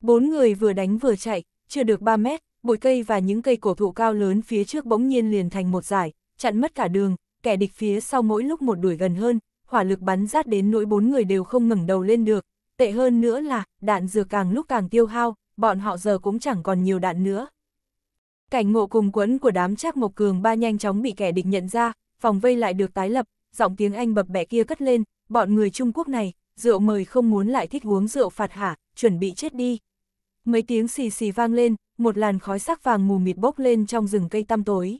Speaker 1: Bốn người vừa đánh vừa chạy, chưa được 3 mét, bụi cây và những cây cổ thụ cao lớn phía trước bỗng nhiên liền thành một dải, chặn mất cả đường, kẻ địch phía sau mỗi lúc một đuổi gần hơn, hỏa lực bắn rát đến nỗi bốn người đều không ngẩng đầu lên được. Tệ hơn nữa là, đạn dược càng lúc càng tiêu hao, bọn họ giờ cũng chẳng còn nhiều đạn nữa. Cảnh ngộ cùng quấn của đám Trác Mộc Cường ba nhanh chóng bị kẻ địch nhận ra, phòng vây lại được tái lập, giọng tiếng Anh bập bẹ kia cất lên, bọn người Trung Quốc này, rượu mời không muốn lại thích uống rượu phạt hả, chuẩn bị chết đi. Mấy tiếng xì xì vang lên, một làn khói sắc vàng mù mịt bốc lên trong rừng cây tăm tối.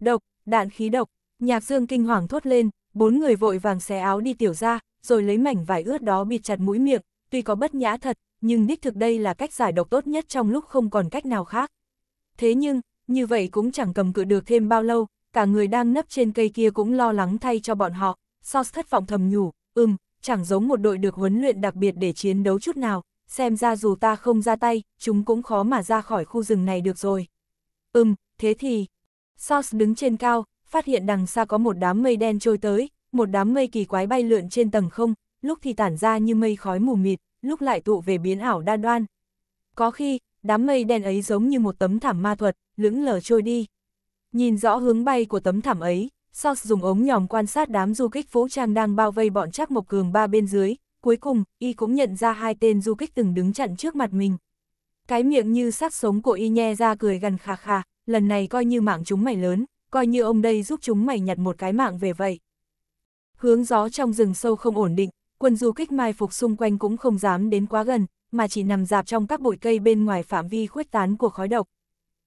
Speaker 1: Độc, đạn khí độc, nhạc dương kinh hoàng thốt lên, bốn người vội vàng xé áo đi tiểu ra, rồi lấy mảnh vải ướt đó bịt chặt mũi miệng, tuy có bất nhã thật, nhưng đích thực đây là cách giải độc tốt nhất trong lúc không còn cách nào khác thế nhưng, như vậy cũng chẳng cầm cự được thêm bao lâu, cả người đang nấp trên cây kia cũng lo lắng thay cho bọn họ, Sos thất vọng thầm nhủ, ừm, chẳng giống một đội được huấn luyện đặc biệt để chiến đấu chút nào, xem ra dù ta không ra tay, chúng cũng khó mà ra khỏi khu rừng này được rồi. Ừm, thế thì, Sos đứng trên cao, phát hiện đằng xa có một đám mây đen trôi tới, một đám mây kỳ quái bay lượn trên tầng không, lúc thì tản ra như mây khói mù mịt, lúc lại tụ về biến ảo đa đoan. Có khi, đám mây đen ấy giống như một tấm thảm ma thuật, lững lờ trôi đi. Nhìn rõ hướng bay của tấm thảm ấy, Sox dùng ống nhòm quan sát đám du kích vũ trang đang bao vây bọn chắc mộc cường ba bên dưới, cuối cùng, y cũng nhận ra hai tên du kích từng đứng chặn trước mặt mình. Cái miệng như sát sống của y nhe ra cười gần khà khà, lần này coi như mạng chúng mày lớn, coi như ông đây giúp chúng mày nhặt một cái mạng về vậy. Hướng gió trong rừng sâu không ổn định, quân du kích mai phục xung quanh cũng không dám đến quá gần, mà chỉ nằm dạp trong các bụi cây bên ngoài phạm vi khuếch tán của khói độc.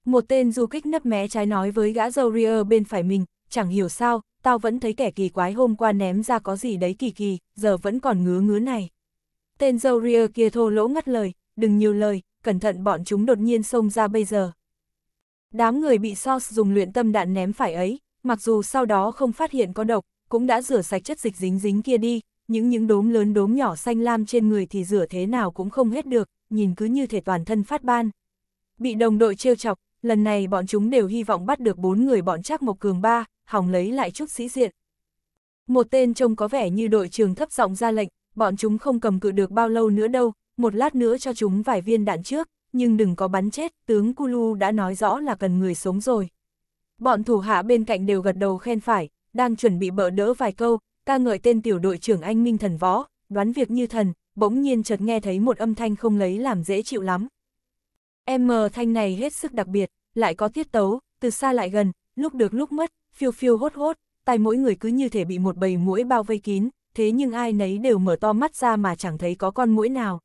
Speaker 1: Một tên du kích nấp mé trái nói với gã dâu ria bên phải mình, chẳng hiểu sao, tao vẫn thấy kẻ kỳ quái hôm qua ném ra có gì đấy kỳ kỳ, giờ vẫn còn ngứa ngứa này. Tên dâu ria kia thô lỗ ngắt lời, đừng nhiều lời, cẩn thận bọn chúng đột nhiên xông ra bây giờ. Đám người bị Sos dùng luyện tâm đạn ném phải ấy, mặc dù sau đó không phát hiện có độc, cũng đã rửa sạch chất dịch dính dính kia đi, những những đốm lớn đốm nhỏ xanh lam trên người thì rửa thế nào cũng không hết được, nhìn cứ như thể toàn thân phát ban. Bị đồng đội trêu chọc, lần này bọn chúng đều hy vọng bắt được bốn người bọn chắc một Cường ba, hòng lấy lại chút sĩ diện. Một tên trông có vẻ như đội trường thấp giọng ra lệnh, bọn chúng không cầm cự được bao lâu nữa đâu, một lát nữa cho chúng vài viên đạn trước, nhưng đừng có bắn chết, tướng Kulu đã nói rõ là cần người sống rồi. Bọn thủ hạ bên cạnh đều gật đầu khen phải, đang chuẩn bị bỡ đỡ vài câu, ca ngợi tên tiểu đội trưởng anh minh thần võ, đoán việc như thần, bỗng nhiên chợt nghe thấy một âm thanh không lấy làm dễ chịu lắm. Em mờ thanh này hết sức đặc biệt, lại có tiết tấu, từ xa lại gần, lúc được lúc mất, phiêu phiêu hốt hốt, tay mỗi người cứ như thể bị một bầy mũi bao vây kín, thế nhưng ai nấy đều mở to mắt ra mà chẳng thấy có con mũi nào.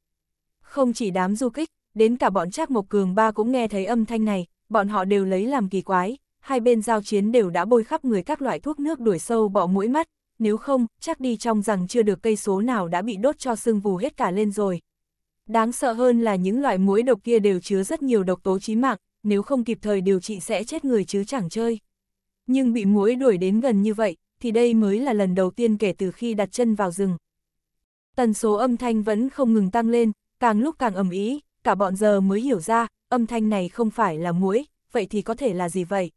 Speaker 1: Không chỉ đám du kích, đến cả bọn Trác Mộc Cường ba cũng nghe thấy âm thanh này, bọn họ đều lấy làm kỳ quái, hai bên giao chiến đều đã bôi khắp người các loại thuốc nước đuổi sâu bọ mũi mắt, nếu không, chắc đi trong rằng chưa được cây số nào đã bị đốt cho sưng vù hết cả lên rồi. Đáng sợ hơn là những loại muối độc kia đều chứa rất nhiều độc tố chí mạng, nếu không kịp thời điều trị sẽ chết người chứ chẳng chơi. Nhưng bị muối đuổi đến gần như vậy, thì đây mới là lần đầu tiên kể từ khi đặt chân vào rừng. Tần số âm thanh vẫn không ngừng tăng lên, càng lúc càng ầm ý, cả bọn giờ mới hiểu ra, âm thanh này không phải là muối, vậy thì có thể là gì vậy?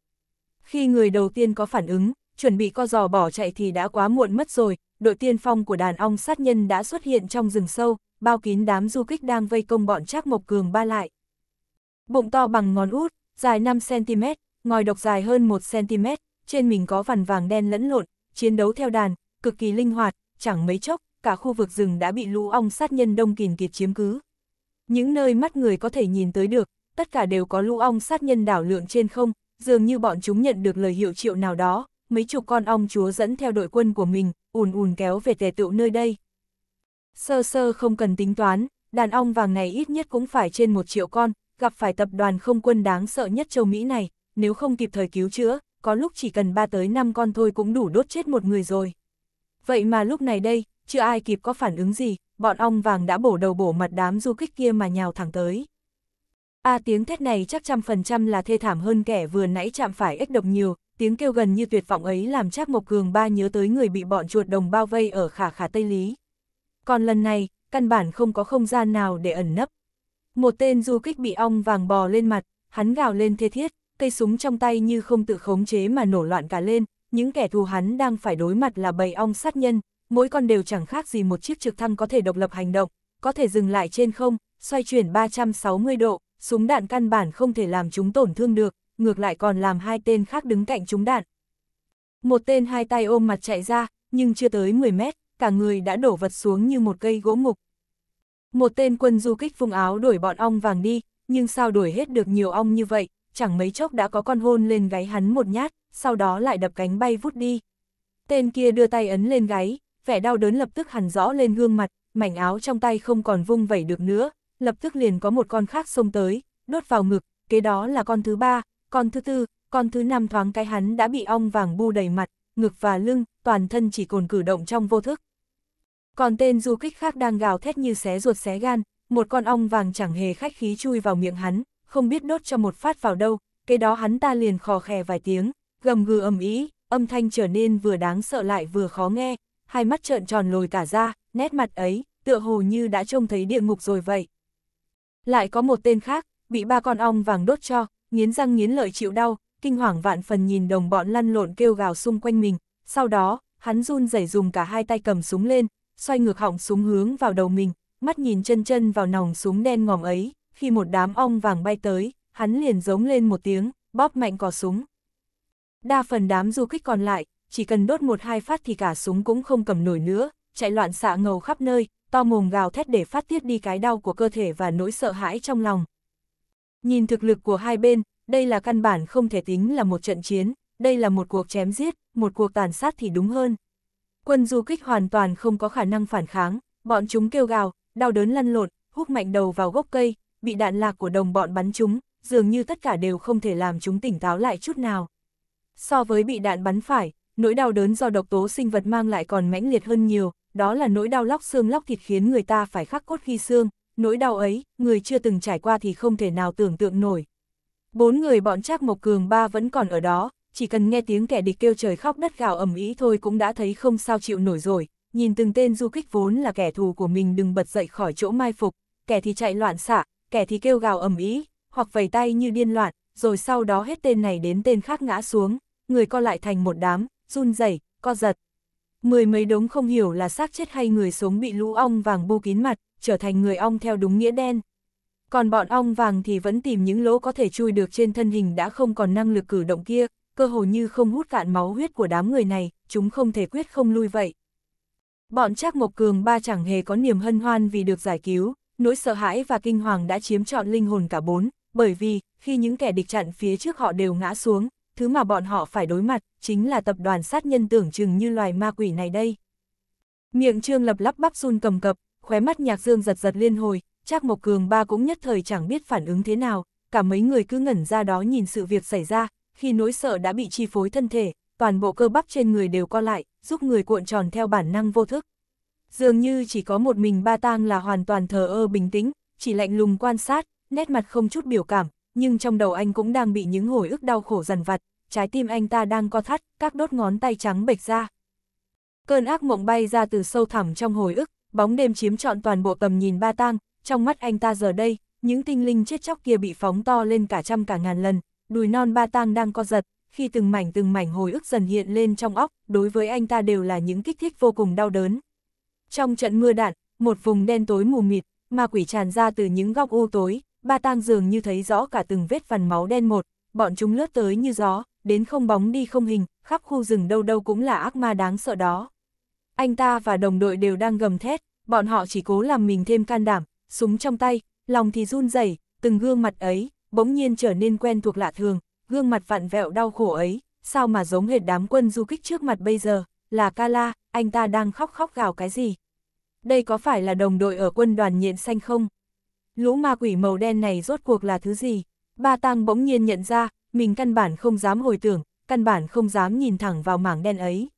Speaker 1: Khi người đầu tiên có phản ứng, chuẩn bị co giò bỏ chạy thì đã quá muộn mất rồi, đội tiên phong của đàn ong sát nhân đã xuất hiện trong rừng sâu, bao kín đám du kích đang vây công bọn Trác Mộc Cường ba lại. Bụng to bằng ngón út, dài 5cm, ngòi độc dài hơn 1cm, trên mình có vằn vàng đen lẫn lộn, chiến đấu theo đàn, cực kỳ linh hoạt, chẳng mấy chốc, cả khu vực rừng đã bị lũ ong sát nhân đông kìn kiệt chiếm cứ. Những nơi mắt người có thể nhìn tới được, tất cả đều có lũ ong sát nhân đảo lượng trên không, dường như bọn chúng nhận được lời hiệu triệu nào đó, mấy chục con ong chúa dẫn theo đội quân của mình, ùn ùn kéo về tề tựu nơi đây. Sơ sơ không cần tính toán, đàn ong vàng này ít nhất cũng phải trên một triệu con, gặp phải tập đoàn không quân đáng sợ nhất châu Mỹ này, nếu không kịp thời cứu chữa, có lúc chỉ cần ba tới năm con thôi cũng đủ đốt chết một người rồi. Vậy mà lúc này đây, chưa ai kịp có phản ứng gì, bọn ong vàng đã bổ đầu bổ mặt đám du kích kia mà nhào thẳng tới. A tiếng thét này chắc trăm phần trăm là thê thảm hơn kẻ vừa nãy chạm phải ếch độc nhiều, tiếng kêu gần như tuyệt vọng ấy làm Trác Mộc Cường ba nhớ tới người bị bọn chuột đồng bao vây ở khả khả Tây Lý. Còn lần này, căn bản không có không gian nào để ẩn nấp. Một tên du kích bị ong vàng bò lên mặt, hắn gào lên thê thiết, cây súng trong tay như không tự khống chế mà nổ loạn cả lên, những kẻ thù hắn đang phải đối mặt là bầy ong sát nhân, mỗi con đều chẳng khác gì một chiếc trực thăng có thể độc lập hành động, có thể dừng lại trên không, xoay chuyển 360 độ, súng đạn căn bản không thể làm chúng tổn thương được, ngược lại còn làm hai tên khác đứng cạnh chúng đạn. Một tên hai tay ôm mặt chạy ra, nhưng chưa tới 10 mét, cả người đã đổ vật xuống như một cây gỗ mục. Một tên quân du kích phung áo đuổi bọn ong vàng đi, nhưng sao đuổi hết được nhiều ong như vậy, chẳng mấy chốc đã có con hôn lên gáy hắn một nhát, sau đó lại đập cánh bay vút đi. Tên kia đưa tay ấn lên gáy, vẻ đau đớn lập tức hẳn rõ lên gương mặt, mảnh áo trong tay không còn vung vẩy được nữa, lập tức liền có một con khác xông tới, đốt vào ngực, kế đó là con thứ ba, con thứ tư, con thứ năm thoáng cái hắn đã bị ong vàng bu đầy mặt, ngực và lưng, toàn thân chỉ còn cử động trong vô thức. Còn tên du kích khác đang gào thét như xé ruột xé gan, một con ong vàng chẳng hề khách khí chui vào miệng hắn, không biết đốt cho một phát vào đâu, cái đó hắn ta liền khò khè vài tiếng, gầm gừ ầm ý, âm thanh trở nên vừa đáng sợ lại vừa khó nghe, hai mắt trợn tròn lồi cả ra, nét mặt ấy, tựa hồ như đã trông thấy địa ngục rồi vậy. Lại có một tên khác, bị ba con ong vàng đốt cho, nghiến răng nghiến lợi chịu đau, kinh hoàng vạn phần nhìn đồng bọn lăn lộn kêu gào xung quanh mình, sau đó, hắn run rẩy dùng cả hai tay cầm súng lên, xoay ngược họng súng hướng vào đầu mình, mắt nhìn chân chân vào nòng súng đen ngòm ấy, khi một đám ong vàng bay tới, hắn liền giống lên một tiếng, bóp mạnh cò súng. Đa phần đám du kích còn lại, chỉ cần đốt một hai phát thì cả súng cũng không cầm nổi nữa, chạy loạn xạ ngầu khắp nơi, to mồm gào thét để phát tiết đi cái đau của cơ thể và nỗi sợ hãi trong lòng. Nhìn thực lực của hai bên, đây là căn bản không thể tính là một trận chiến, đây là một cuộc chém giết, một cuộc tàn sát thì đúng hơn. Quân du kích hoàn toàn không có khả năng phản kháng, bọn chúng kêu gào, đau đớn lăn lộn, húc mạnh đầu vào gốc cây, bị đạn lạc của đồng bọn bắn chúng, dường như tất cả đều không thể làm chúng tỉnh táo lại chút nào. So với bị đạn bắn phải, nỗi đau đớn do độc tố sinh vật mang lại còn mãnh liệt hơn nhiều, đó là nỗi đau lóc xương lóc thịt khiến người ta phải khắc cốt khi xương, nỗi đau ấy, người chưa từng trải qua thì không thể nào tưởng tượng nổi. Bốn người bọn Trác Mộc Cường ba vẫn còn ở đó, chỉ cần nghe tiếng kẻ địch kêu trời khóc đất gào ầm ĩ thôi cũng đã thấy không sao chịu nổi rồi, nhìn từng tên du kích vốn là kẻ thù của mình đừng bật dậy khỏi chỗ mai phục, kẻ thì chạy loạn xạ, kẻ thì kêu gào ầm ĩ, hoặc vẩy tay như điên loạn, rồi sau đó hết tên này đến tên khác ngã xuống, người co lại thành một đám, run rẩy, co giật. Mười mấy đống không hiểu là xác chết hay người sống bị lũ ong vàng bu kín mặt, trở thành người ong theo đúng nghĩa đen. Còn bọn ong vàng thì vẫn tìm những lỗ có thể chui được trên thân hình đã không còn năng lực cử động kia, cơ hồ như không hút cạn máu huyết của đám người này, chúng không thể quyết không lui vậy. Bọn Trác Mộc Cường ba chẳng hề có niềm hân hoan vì được giải cứu, nỗi sợ hãi và kinh hoàng đã chiếm trọn linh hồn cả bốn, bởi vì, khi những kẻ địch chặn phía trước họ đều ngã xuống, thứ mà bọn họ phải đối mặt, chính là tập đoàn sát nhân tưởng chừng như loài ma quỷ này đây. Miệng trương lập lắp bắp run cầm cập, khóe mắt nhạc dương giật giật liên hồi, chắc Mộc Cường ba cũng nhất thời chẳng biết phản ứng thế nào, cả mấy người cứ ngẩn ra đó nhìn sự việc xảy ra, khi nỗi sợ đã bị chi phối thân thể, toàn bộ cơ bắp trên người đều co lại, giúp người cuộn tròn theo bản năng vô thức. Dường như chỉ có một mình ba tang là hoàn toàn thờ ơ bình tĩnh, chỉ lạnh lùng quan sát, nét mặt không chút biểu cảm, nhưng trong đầu anh cũng đang bị những hồi ức đau khổ dần vặt, trái tim anh ta đang co thắt, các đốt ngón tay trắng bệch ra. Cơn ác mộng bay ra từ sâu thẳm trong hồi ức, bóng đêm chiếm trọn toàn bộ tầm nhìn ba tang, trong mắt anh ta giờ đây, những tinh linh chết chóc kia bị phóng to lên cả trăm cả ngàn lần, đùi non ba tang đang co giật, khi từng mảnh từng mảnh hồi ức dần hiện lên trong óc, đối với anh ta đều là những kích thích vô cùng đau đớn. Trong trận mưa đạn, một vùng đen tối mù mịt, ma quỷ tràn ra từ những góc u tối, ba tang dường như thấy rõ cả từng vết vằn máu đen một, bọn chúng lướt tới như gió, đến không bóng đi không hình, khắp khu rừng đâu đâu cũng là ác ma đáng sợ đó anh ta và đồng đội đều đang gầm thét, bọn họ chỉ cố làm mình thêm can đảm, súng trong tay, lòng thì run rẩy, từng gương mặt ấy, bỗng nhiên trở nên quen thuộc lạ thường, gương mặt vặn vẹo đau khổ ấy, sao mà giống hệt đám quân du kích trước mặt bây giờ, là Kala, anh ta đang khóc khóc gào cái gì? Đây có phải là đồng đội ở quân đoàn nhện xanh không? Lũ ma quỷ màu đen này rốt cuộc là thứ gì? Ba Tang bỗng nhiên nhận ra, mình căn bản không dám hồi tưởng, căn bản không dám nhìn thẳng vào mảng đen ấy.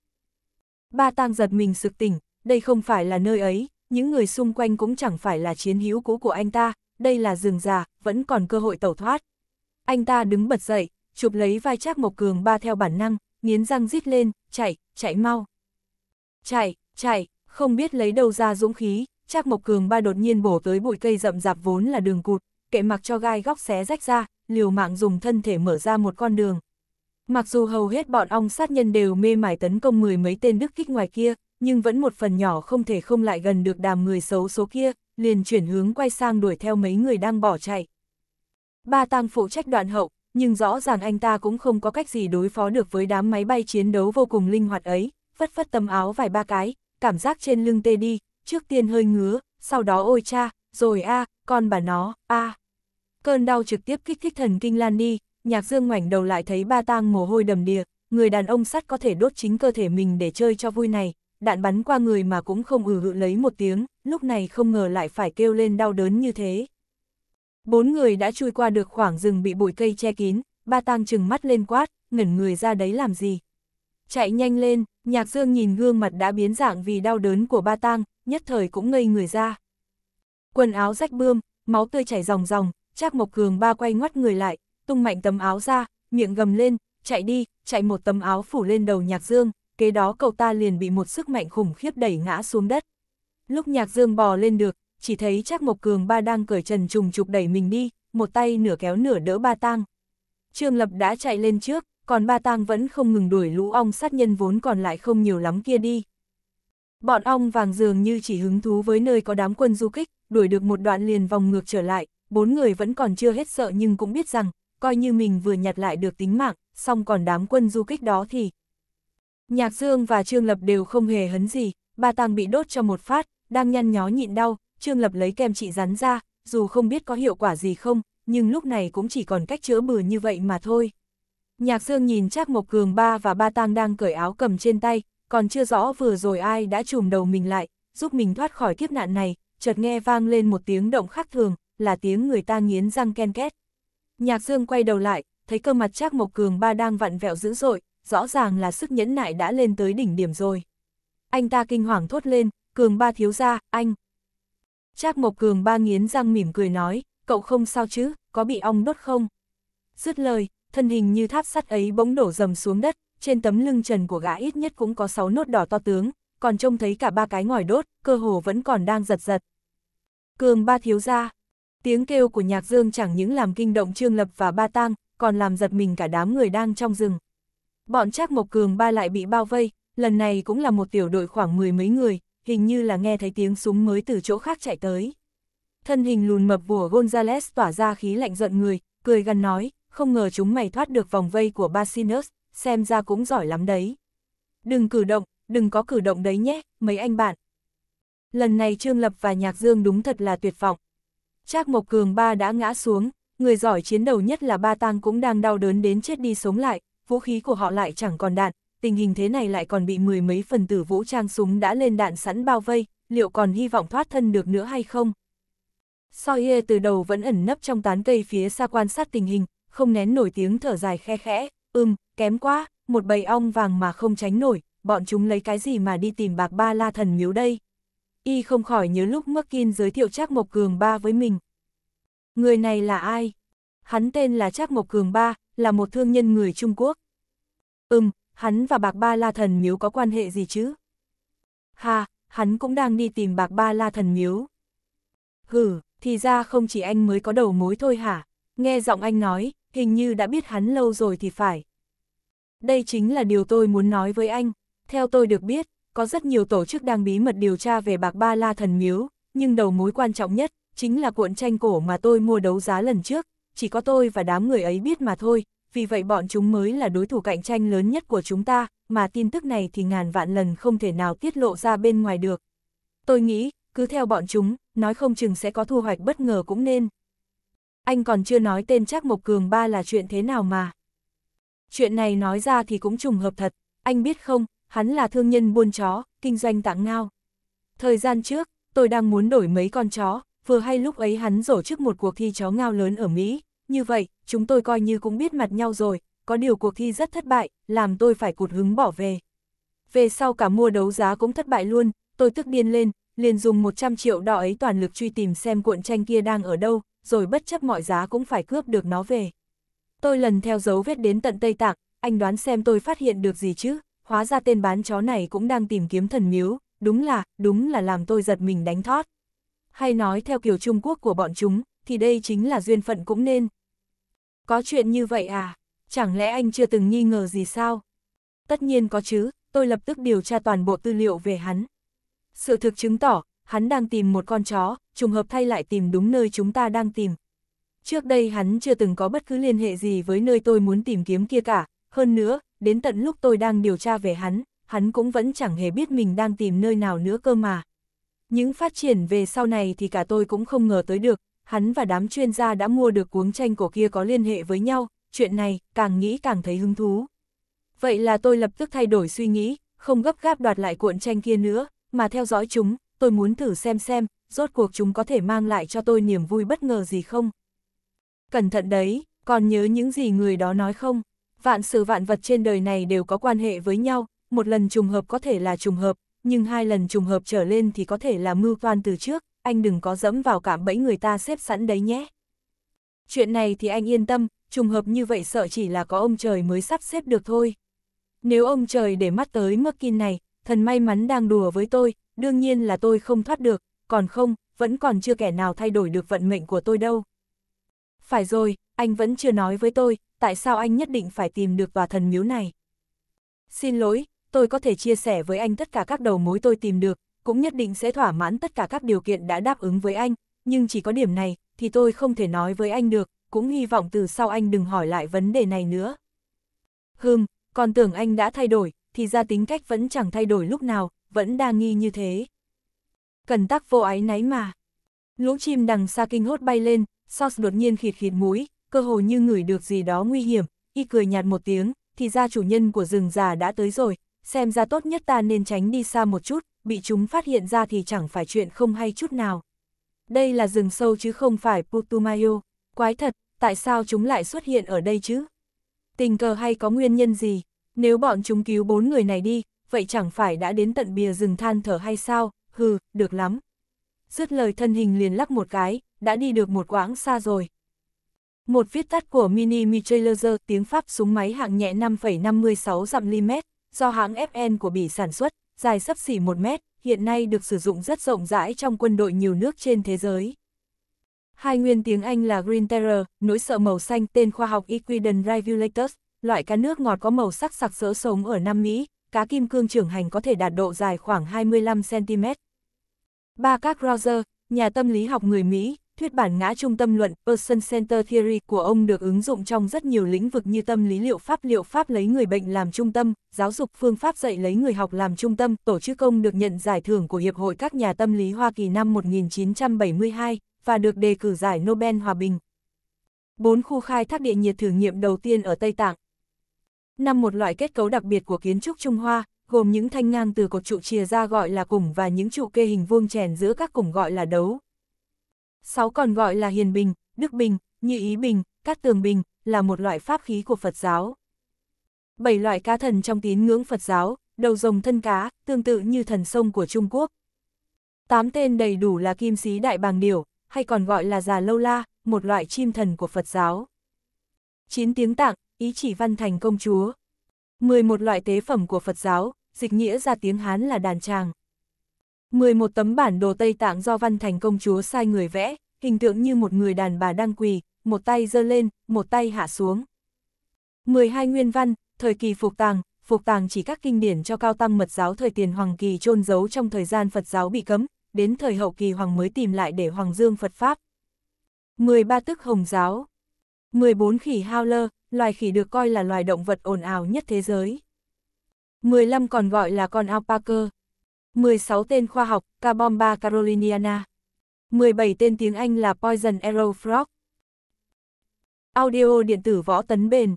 Speaker 1: Ba tang giật mình sực tỉnh, đây không phải là nơi ấy, những người xung quanh cũng chẳng phải là chiến hữu cũ của anh ta, đây là rừng già, vẫn còn cơ hội tẩu thoát. Anh ta đứng bật dậy, chụp lấy vai Trác Mộc Cường ba theo bản năng, nghiến răng rít lên, chạy, chạy mau. Chạy, chạy, không biết lấy đâu ra dũng khí, Trác Mộc Cường ba đột nhiên bổ tới bụi cây rậm rạp vốn là đường cụt, kệ mặc cho gai góc xé rách ra, liều mạng dùng thân thể mở ra một con đường. Mặc dù hầu hết bọn ong sát nhân đều mê mải tấn công mười mấy tên đức kích ngoài kia, nhưng vẫn một phần nhỏ không thể không lại gần được đàm người xấu số kia, liền chuyển hướng quay sang đuổi theo mấy người đang bỏ chạy. Ba Tang phụ trách đoạn hậu, nhưng rõ ràng anh ta cũng không có cách gì đối phó được với đám máy bay chiến đấu vô cùng linh hoạt ấy, phất phất tấm áo vài ba cái, cảm giác trên lưng tê đi, trước tiên hơi ngứa, sau đó ôi cha, rồi a, con bà nó, a. Cơn đau trực tiếp kích thích thần kinh Lan đi, nhạc dương ngoảnh đầu lại thấy ba tang mồ hôi đầm đìa, người đàn ông sắt có thể đốt chính cơ thể mình để chơi cho vui này, đạn bắn qua người mà cũng không ừ hự lấy một tiếng, lúc này không ngờ lại phải kêu lên đau đớn như thế. Bốn người đã chui qua được khoảng rừng bị bụi cây che kín, ba tang chừng mắt lên quát, ngẩn người ra đấy làm gì. Chạy nhanh lên, nhạc dương nhìn gương mặt đã biến dạng vì đau đớn của ba tang, nhất thời cũng ngây người ra. Quần áo rách bươm, máu tươi chảy ròng ròng, Trác Mộc Cường ba quay ngoắt người lại, tung mạnh tấm áo ra, miệng gầm lên, chạy đi, chạy một tấm áo phủ lên đầu Nhạc Dương, kế đó cậu ta liền bị một sức mạnh khủng khiếp đẩy ngã xuống đất. Lúc Nhạc Dương bò lên được, chỉ thấy chắc Mộc Cường ba đang cởi trần trùng trục đẩy mình đi, một tay nửa kéo nửa đỡ ba tang. Trương Lập đã chạy lên trước, còn ba tang vẫn không ngừng đuổi lũ ong sát nhân vốn còn lại không nhiều lắm kia đi. Bọn ong vàng dường như chỉ hứng thú với nơi có đám quân du kích, đuổi được một đoạn liền vòng ngược trở lại, bốn người vẫn còn chưa hết sợ nhưng cũng biết rằng, coi như mình vừa nhặt lại được tính mạng, song còn đám quân du kích đó thì... Nhạc Dương và Trương Lập đều không hề hấn gì, ba tang bị đốt cho một phát, đang nhăn nhó nhịn đau, Trương Lập lấy kem trị rắn ra, dù không biết có hiệu quả gì không, nhưng lúc này cũng chỉ còn cách chữa bừa như vậy mà thôi. Nhạc Dương nhìn Trác Mộc Cường ba và ba tang đang cởi áo cầm trên tay, còn chưa rõ vừa rồi ai đã chùm đầu mình lại, giúp mình thoát khỏi kiếp nạn này, chợt nghe vang lên một tiếng động khác thường, là tiếng người ta nghiến răng ken két. Nhạc Dương quay đầu lại, thấy cơ mặt Trác Mộc Cường ba đang vặn vẹo dữ dội, rõ ràng là sức nhẫn nại đã lên tới đỉnh điểm rồi. Anh ta kinh hoàng thốt lên, Cường ba thiếu gia, anh. Trác Mộc Cường ba nghiến răng mỉm cười nói, cậu không sao chứ, có bị ong đốt không? Dứt lời, thân hình như tháp sắt ấy bỗng đổ dầm xuống đất, trên tấm lưng trần của gã ít nhất cũng có 6 nốt đỏ to tướng, còn trông thấy cả ba cái ngòi đốt, cơ hồ vẫn còn đang giật giật. Cường ba thiếu ra, Tiếng kêu của nhạc dương chẳng những làm kinh động Trương Lập và Ba Tang, còn làm giật mình cả đám người đang trong rừng. Bọn Trác Mộc Cường ba lại bị bao vây, lần này cũng là một tiểu đội khoảng mười mấy người, hình như là nghe thấy tiếng súng mới từ chỗ khác chạy tới. Thân hình lùn mập của Gonzales tỏa ra khí lạnh giận người, cười gần nói, không ngờ chúng mày thoát được vòng vây của Basinus, xem ra cũng giỏi lắm đấy. Đừng cử động, đừng có cử động đấy nhé, mấy anh bạn. Lần này Trương Lập và Nhạc Dương đúng thật là tuyệt vọng, Trác Mộc Cường ba đã ngã xuống, người giỏi chiến đầu nhất là ba tang cũng đang đau đớn đến chết đi sống lại, vũ khí của họ lại chẳng còn đạn, tình hình thế này lại còn bị mười mấy phần tử vũ trang súng đã lên đạn sẵn bao vây, liệu còn hy vọng thoát thân được nữa hay không? Sawyer từ đầu vẫn ẩn nấp trong tán cây phía xa quan sát tình hình, không nén nổi tiếng thở dài khe khẽ, ưm, kém quá, một bầy ong vàng mà không tránh nổi, bọn chúng lấy cái gì mà đi tìm bạc ba la thần miếu đây? y không khỏi nhớ lúc Merkin giới thiệu Trác Mộc Cường Ba với mình. Người này là ai? Hắn tên là Trác Mộc Cường Ba, là một thương nhân người Trung Quốc. Ừm, hắn và bạc ba la thần miếu có quan hệ gì chứ? Ha, hắn cũng đang đi tìm bạc ba la thần miếu. Hử, thì ra không chỉ anh mới có đầu mối thôi hả? Nghe giọng anh nói, hình như đã biết hắn lâu rồi thì phải. Đây chính là điều tôi muốn nói với anh. Theo tôi được biết, có rất nhiều tổ chức đang bí mật điều tra về bạc ba la thần miếu, nhưng đầu mối quan trọng nhất, chính là cuộn tranh cổ mà tôi mua đấu giá lần trước, chỉ có tôi và đám người ấy biết mà thôi, vì vậy bọn chúng mới là đối thủ cạnh tranh lớn nhất của chúng ta, mà tin tức này thì ngàn vạn lần không thể nào tiết lộ ra bên ngoài được. Tôi nghĩ, cứ theo bọn chúng, nói không chừng sẽ có thu hoạch bất ngờ cũng nên. Anh còn chưa nói tên Trác Mộc Cường ba là chuyện thế nào mà. Chuyện này nói ra thì cũng trùng hợp thật, anh biết không, hắn là thương nhân buôn chó, kinh doanh tạng ngao. Thời gian trước, tôi đang muốn đổi mấy con chó, vừa hay lúc ấy hắn rổ trước một cuộc thi chó ngao lớn ở Mỹ, như vậy, chúng tôi coi như cũng biết mặt nhau rồi, có điều cuộc thi rất thất bại, làm tôi phải cụt hứng bỏ về. Về sau cả mua đấu giá cũng thất bại luôn, tôi tức điên lên, liền dùng 100 triệu đỏ ấy toàn lực truy tìm xem cuộn tranh kia đang ở đâu, rồi bất chấp mọi giá cũng phải cướp được nó về. Tôi lần theo dấu vết đến tận Tây Tạng, anh đoán xem tôi phát hiện được gì chứ, hóa ra tên bán chó này cũng đang tìm kiếm thần miếu, đúng là, đúng là làm tôi giật mình đánh thót. Hay nói theo kiểu Trung Quốc của bọn chúng, thì đây chính là duyên phận cũng nên. Có chuyện như vậy à? Chẳng lẽ anh chưa từng nghi ngờ gì sao? Tất nhiên có chứ, tôi lập tức điều tra toàn bộ tư liệu về hắn. Sự thực chứng tỏ, hắn đang tìm một con chó, trùng hợp thay lại tìm đúng nơi chúng ta đang tìm. Trước đây hắn chưa từng có bất cứ liên hệ gì với nơi tôi muốn tìm kiếm kia cả, hơn nữa, đến tận lúc tôi đang điều tra về hắn, hắn cũng vẫn chẳng hề biết mình đang tìm nơi nào nữa cơ mà. Những phát triển về sau này thì cả tôi cũng không ngờ tới được, hắn và đám chuyên gia đã mua được cuống tranh cổ kia có liên hệ với nhau, chuyện này càng nghĩ càng thấy hứng thú. Vậy là tôi lập tức thay đổi suy nghĩ, không gấp gáp đoạt lại cuộn tranh kia nữa, mà theo dõi chúng, tôi muốn thử xem xem, rốt cuộc chúng có thể mang lại cho tôi niềm vui bất ngờ gì không. Cẩn thận đấy, còn nhớ những gì người đó nói không? vạn sự vạn vật trên đời này đều có quan hệ với nhau, một lần trùng hợp có thể là trùng hợp, nhưng hai lần trùng hợp trở lên thì có thể là mưu toan từ trước, anh đừng có dẫm vào cảm bẫy người ta xếp sẵn đấy nhé. Chuyện này thì anh yên tâm, trùng hợp như vậy sợ chỉ là có ông trời mới sắp xếp được thôi. Nếu ông trời để mắt tới mức kinh này, thần may mắn đang đùa với tôi, đương nhiên là tôi không thoát được, còn không, vẫn còn chưa kẻ nào thay đổi được vận mệnh của tôi đâu. Phải rồi, anh vẫn chưa nói với tôi, tại sao anh nhất định phải tìm được tòa thần miếu này? Xin lỗi, tôi có thể chia sẻ với anh tất cả các đầu mối tôi tìm được, cũng nhất định sẽ thỏa mãn tất cả các điều kiện đã đáp ứng với anh, nhưng chỉ có điểm này thì tôi không thể nói với anh được, cũng hy vọng từ sau anh đừng hỏi lại vấn đề này nữa. Hừm, còn tưởng anh đã thay đổi, thì ra tính cách vẫn chẳng thay đổi lúc nào, vẫn đa nghi như thế. Cần tắc vô ái náy mà. Lũ chim đằng xa kinh hốt bay lên, Sos đột nhiên khịt khịt mũi, cơ hồ như ngửi được gì đó nguy hiểm, y cười nhạt một tiếng, thì ra chủ nhân của rừng già đã tới rồi, xem ra tốt nhất ta nên tránh đi xa một chút, bị chúng phát hiện ra thì chẳng phải chuyện không hay chút nào. Đây là rừng sâu chứ không phải Putumayo, quái thật, tại sao chúng lại xuất hiện ở đây chứ? Tình cờ hay có nguyên nhân gì? Nếu bọn chúng cứu bốn người này đi, vậy chẳng phải đã đến tận bìa rừng than thở hay sao? Hừ, được lắm. Dứt lời thân hình liền lắc một cái, đã đi được một quãng xa rồi. Một viết tắt của Mini Mitrailleur tiếng Pháp súng máy hạng nhẹ 5,56 mm, do hãng FN của Bỉ sản xuất, dài sấp xỉ 1 mét, hiện nay được sử dụng rất rộng rãi trong quân đội nhiều nước trên thế giới. Hai nguyên tiếng Anh là Green Terror, nỗi sợ màu xanh tên khoa học Equidon Rivulators, loại cá nước ngọt có màu sắc sặc sỡ sống ở Nam Mỹ, cá kim cương trưởng hành có thể đạt độ dài khoảng 25cm. Ba các Roger, nhà tâm lý học người Mỹ, Thuyết bản ngã trung tâm luận Person Center Theory của ông được ứng dụng trong rất nhiều lĩnh vực như tâm lý liệu pháp liệu pháp lấy người bệnh làm trung tâm, giáo dục phương pháp dạy lấy người học làm trung tâm. Tổ chức công được nhận giải thưởng của Hiệp hội các nhà tâm lý Hoa Kỳ năm 1972 và được đề cử giải Nobel Hòa Bình. 4. Khu khai thác địa nhiệt thử nghiệm đầu tiên ở Tây Tạng Năm một loại kết cấu đặc biệt của kiến trúc Trung Hoa, gồm những thanh ngang từ cột trụ chia ra gọi là củng và những trụ kê hình vuông chèn giữa các củng gọi là đấu. Sáu còn gọi là hiền bình, đức bình, như ý bình, cát tường bình, là một loại pháp khí của Phật giáo. Bảy loại cá thần trong tín ngưỡng Phật giáo, đầu rồng thân cá, tương tự như thần sông của Trung Quốc. Tám tên đầy đủ là kim sĩ đại bàng điểu, hay còn gọi là già lâu la, một loại chim thần của Phật giáo. Chín tiếng tạng, ý chỉ văn thành công chúa. mười một loại tế phẩm của Phật giáo, dịch nghĩa ra tiếng Hán là đàn tràng. 11 tấm bản đồ Tây Tạng do Văn Thành công chúa sai người vẽ, hình tượng như một người đàn bà đang quỳ, một tay giơ lên, một tay hạ xuống. 12 nguyên văn, thời kỳ phục tàng, phục tàng chỉ các kinh điển cho cao tăng mật giáo thời tiền hoàng kỳ chôn giấu trong thời gian Phật giáo bị cấm, đến thời hậu kỳ hoàng mới tìm lại để hoàng dương Phật pháp. 13 tức hồng giáo. 14 khỉ hao lơ, loài khỉ được coi là loài động vật ồn ào nhất thế giới. 15 còn gọi là con alpaca. 16 tên khoa học, Cabomba caroliniana. 17 tên tiếng Anh là Poison Arrow Frog. Audio điện tử võ tấn bền.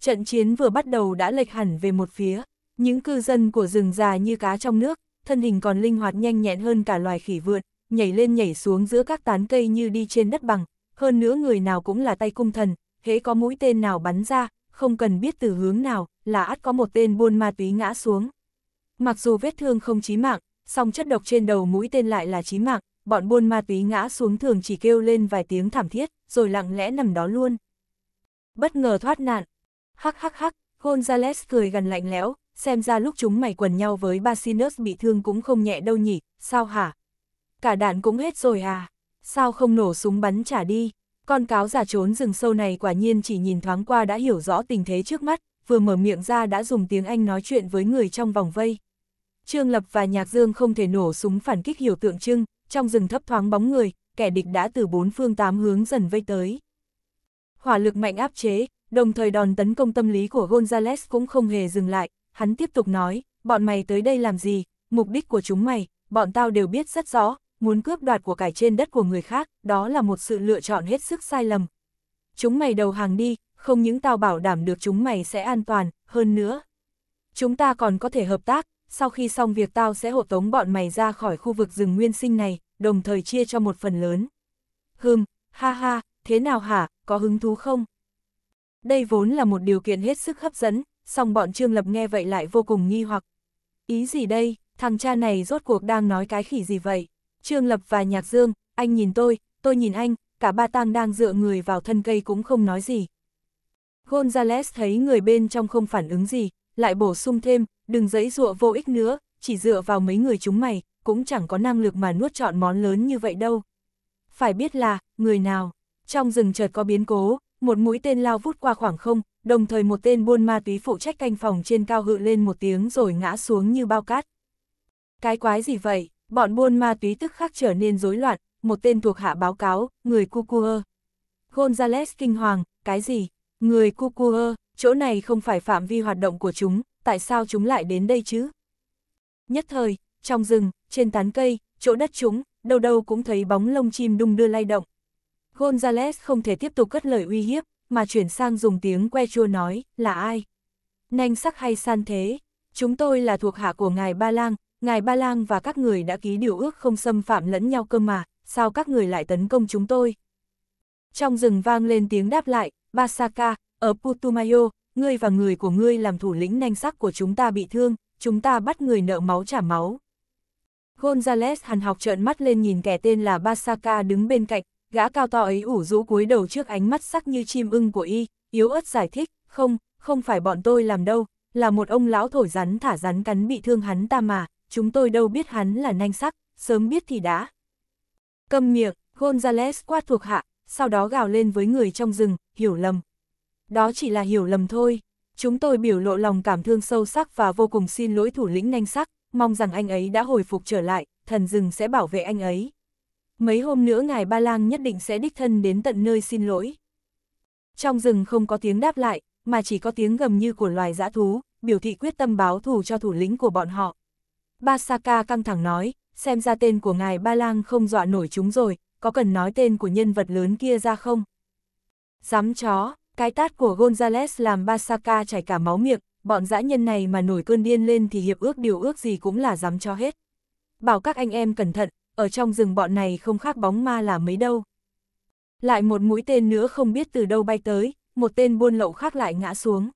Speaker 1: Trận chiến vừa bắt đầu đã lệch hẳn về một phía, những cư dân của rừng già như cá trong nước, thân hình còn linh hoạt nhanh nhẹn hơn cả loài khỉ vượn, nhảy lên nhảy xuống giữa các tán cây như đi trên đất bằng, hơn nữa người nào cũng là tay cung thần, hễ có mũi tên nào bắn ra, không cần biết từ hướng nào, là ắt có một tên buôn ma túy ngã xuống. Mặc dù vết thương không chí mạng, song chất độc trên đầu mũi tên lại là chí mạng, bọn buôn ma túy ngã xuống thường chỉ kêu lên vài tiếng thảm thiết, rồi lặng lẽ nằm đó luôn. Bất ngờ thoát nạn. Hắc hắc hắc, Gonzales cười gần lạnh lẽo, xem ra lúc chúng mày quần nhau với Basinus bị thương cũng không nhẹ đâu nhỉ, sao hả? Cả đạn cũng hết rồi à? Sao không nổ súng bắn trả đi? Con cáo giả trốn rừng sâu này quả nhiên chỉ nhìn thoáng qua đã hiểu rõ tình thế trước mắt, vừa mở miệng ra đã dùng tiếng Anh nói chuyện với người trong vòng vây. Trương Lập và Nhạc Dương không thể nổ súng phản kích hiểu tượng trưng, trong rừng thấp thoáng bóng người, kẻ địch đã từ bốn phương tám hướng dần vây tới. Hỏa lực mạnh áp chế, đồng thời đòn tấn công tâm lý của Gonzales cũng không hề dừng lại, hắn tiếp tục nói, bọn mày tới đây làm gì, mục đích của chúng mày, bọn tao đều biết rất rõ, muốn cướp đoạt của cải trên đất của người khác, đó là một sự lựa chọn hết sức sai lầm. Chúng mày đầu hàng đi, không những tao bảo đảm được chúng mày sẽ an toàn, hơn nữa. Chúng ta còn có thể hợp tác, sau khi xong việc tao sẽ hộ tống bọn mày ra khỏi khu vực rừng nguyên sinh này, đồng thời chia cho một phần lớn. Hừm, ha ha, thế nào hả, có hứng thú không? Đây vốn là một điều kiện hết sức hấp dẫn, song bọn Trương Lập nghe vậy lại vô cùng nghi hoặc. Ý gì đây, thằng cha này rốt cuộc đang nói cái khỉ gì vậy? Trương Lập và Nhạc Dương, anh nhìn tôi, tôi nhìn anh, cả ba tang đang dựa người vào thân cây cũng không nói gì. Gonzales thấy người bên trong không phản ứng gì, lại bổ sung thêm, đừng dẫy dụa vô ích nữa, chỉ dựa vào mấy người chúng mày, cũng chẳng có năng lực mà nuốt trọn món lớn như vậy đâu. Phải biết là, người nào, trong rừng chợt có biến cố, một mũi tên lao vút qua khoảng không, đồng thời một tên buôn ma túy phụ trách canh phòng trên cao hự lên một tiếng rồi ngã xuống như bao cát. Cái quái gì vậy, bọn buôn ma túy tức khắc trở nên rối loạn, một tên thuộc hạ báo cáo, người Cucua. Gonzales kinh hoàng, cái gì, người Cucua, chỗ này không phải phạm vi hoạt động của chúng, tại sao chúng lại đến đây chứ? Nhất thời, trong rừng, trên tán cây, chỗ đất chúng, đâu đâu cũng thấy bóng lông chim đung đưa lay động. Gonzales không thể tiếp tục cất lời uy hiếp, mà chuyển sang dùng tiếng que chua nói, là ai? Nanh sắc hay san thế? Chúng tôi là thuộc hạ của ngài Ba Lang, ngài Ba Lang và các người đã ký điều ước không xâm phạm lẫn nhau cơ mà, sao các người lại tấn công chúng tôi? Trong rừng vang lên tiếng đáp lại, Basaka, ở Putumayo, ngươi và người của ngươi làm thủ lĩnh nanh sắc của chúng ta bị thương, chúng ta bắt người nợ máu trả máu. Gonzales hằn học trợn mắt lên nhìn kẻ tên là Basaka đứng bên cạnh, gã cao to ấy ủ rũ cúi đầu trước ánh mắt sắc như chim ưng của y, yếu ớt giải thích, không, không phải bọn tôi làm đâu, là một ông lão thổi rắn thả rắn cắn bị thương hắn ta mà, chúng tôi đâu biết hắn là nanh sắc, sớm biết thì đã. Câm miệng, Gonzales quát thuộc hạ, sau đó gào lên với người trong rừng, hiểu lầm, đó chỉ là hiểu lầm thôi. Chúng tôi biểu lộ lòng cảm thương sâu sắc và vô cùng xin lỗi thủ lĩnh nhanh sắc, mong rằng anh ấy đã hồi phục trở lại, thần rừng sẽ bảo vệ anh ấy. Mấy hôm nữa ngài Ba Lang nhất định sẽ đích thân đến tận nơi xin lỗi. Trong rừng không có tiếng đáp lại, mà chỉ có tiếng gầm như của loài dã thú, biểu thị quyết tâm báo thù cho thủ lĩnh của bọn họ. Basaka căng thẳng nói, xem ra tên của ngài Ba Lang không dọa nổi chúng rồi, có cần nói tên của nhân vật lớn kia ra không? Dám chó, cái tát của Gonzales làm Basaka chảy cả máu miệng, bọn dã nhân này mà nổi cơn điên lên thì hiệp ước điều ước gì cũng là dám cho hết. Bảo các anh em cẩn thận, ở trong rừng bọn này không khác bóng ma là mấy đâu. Lại một mũi tên nữa không biết từ đâu bay tới, một tên buôn lậu khác lại ngã xuống.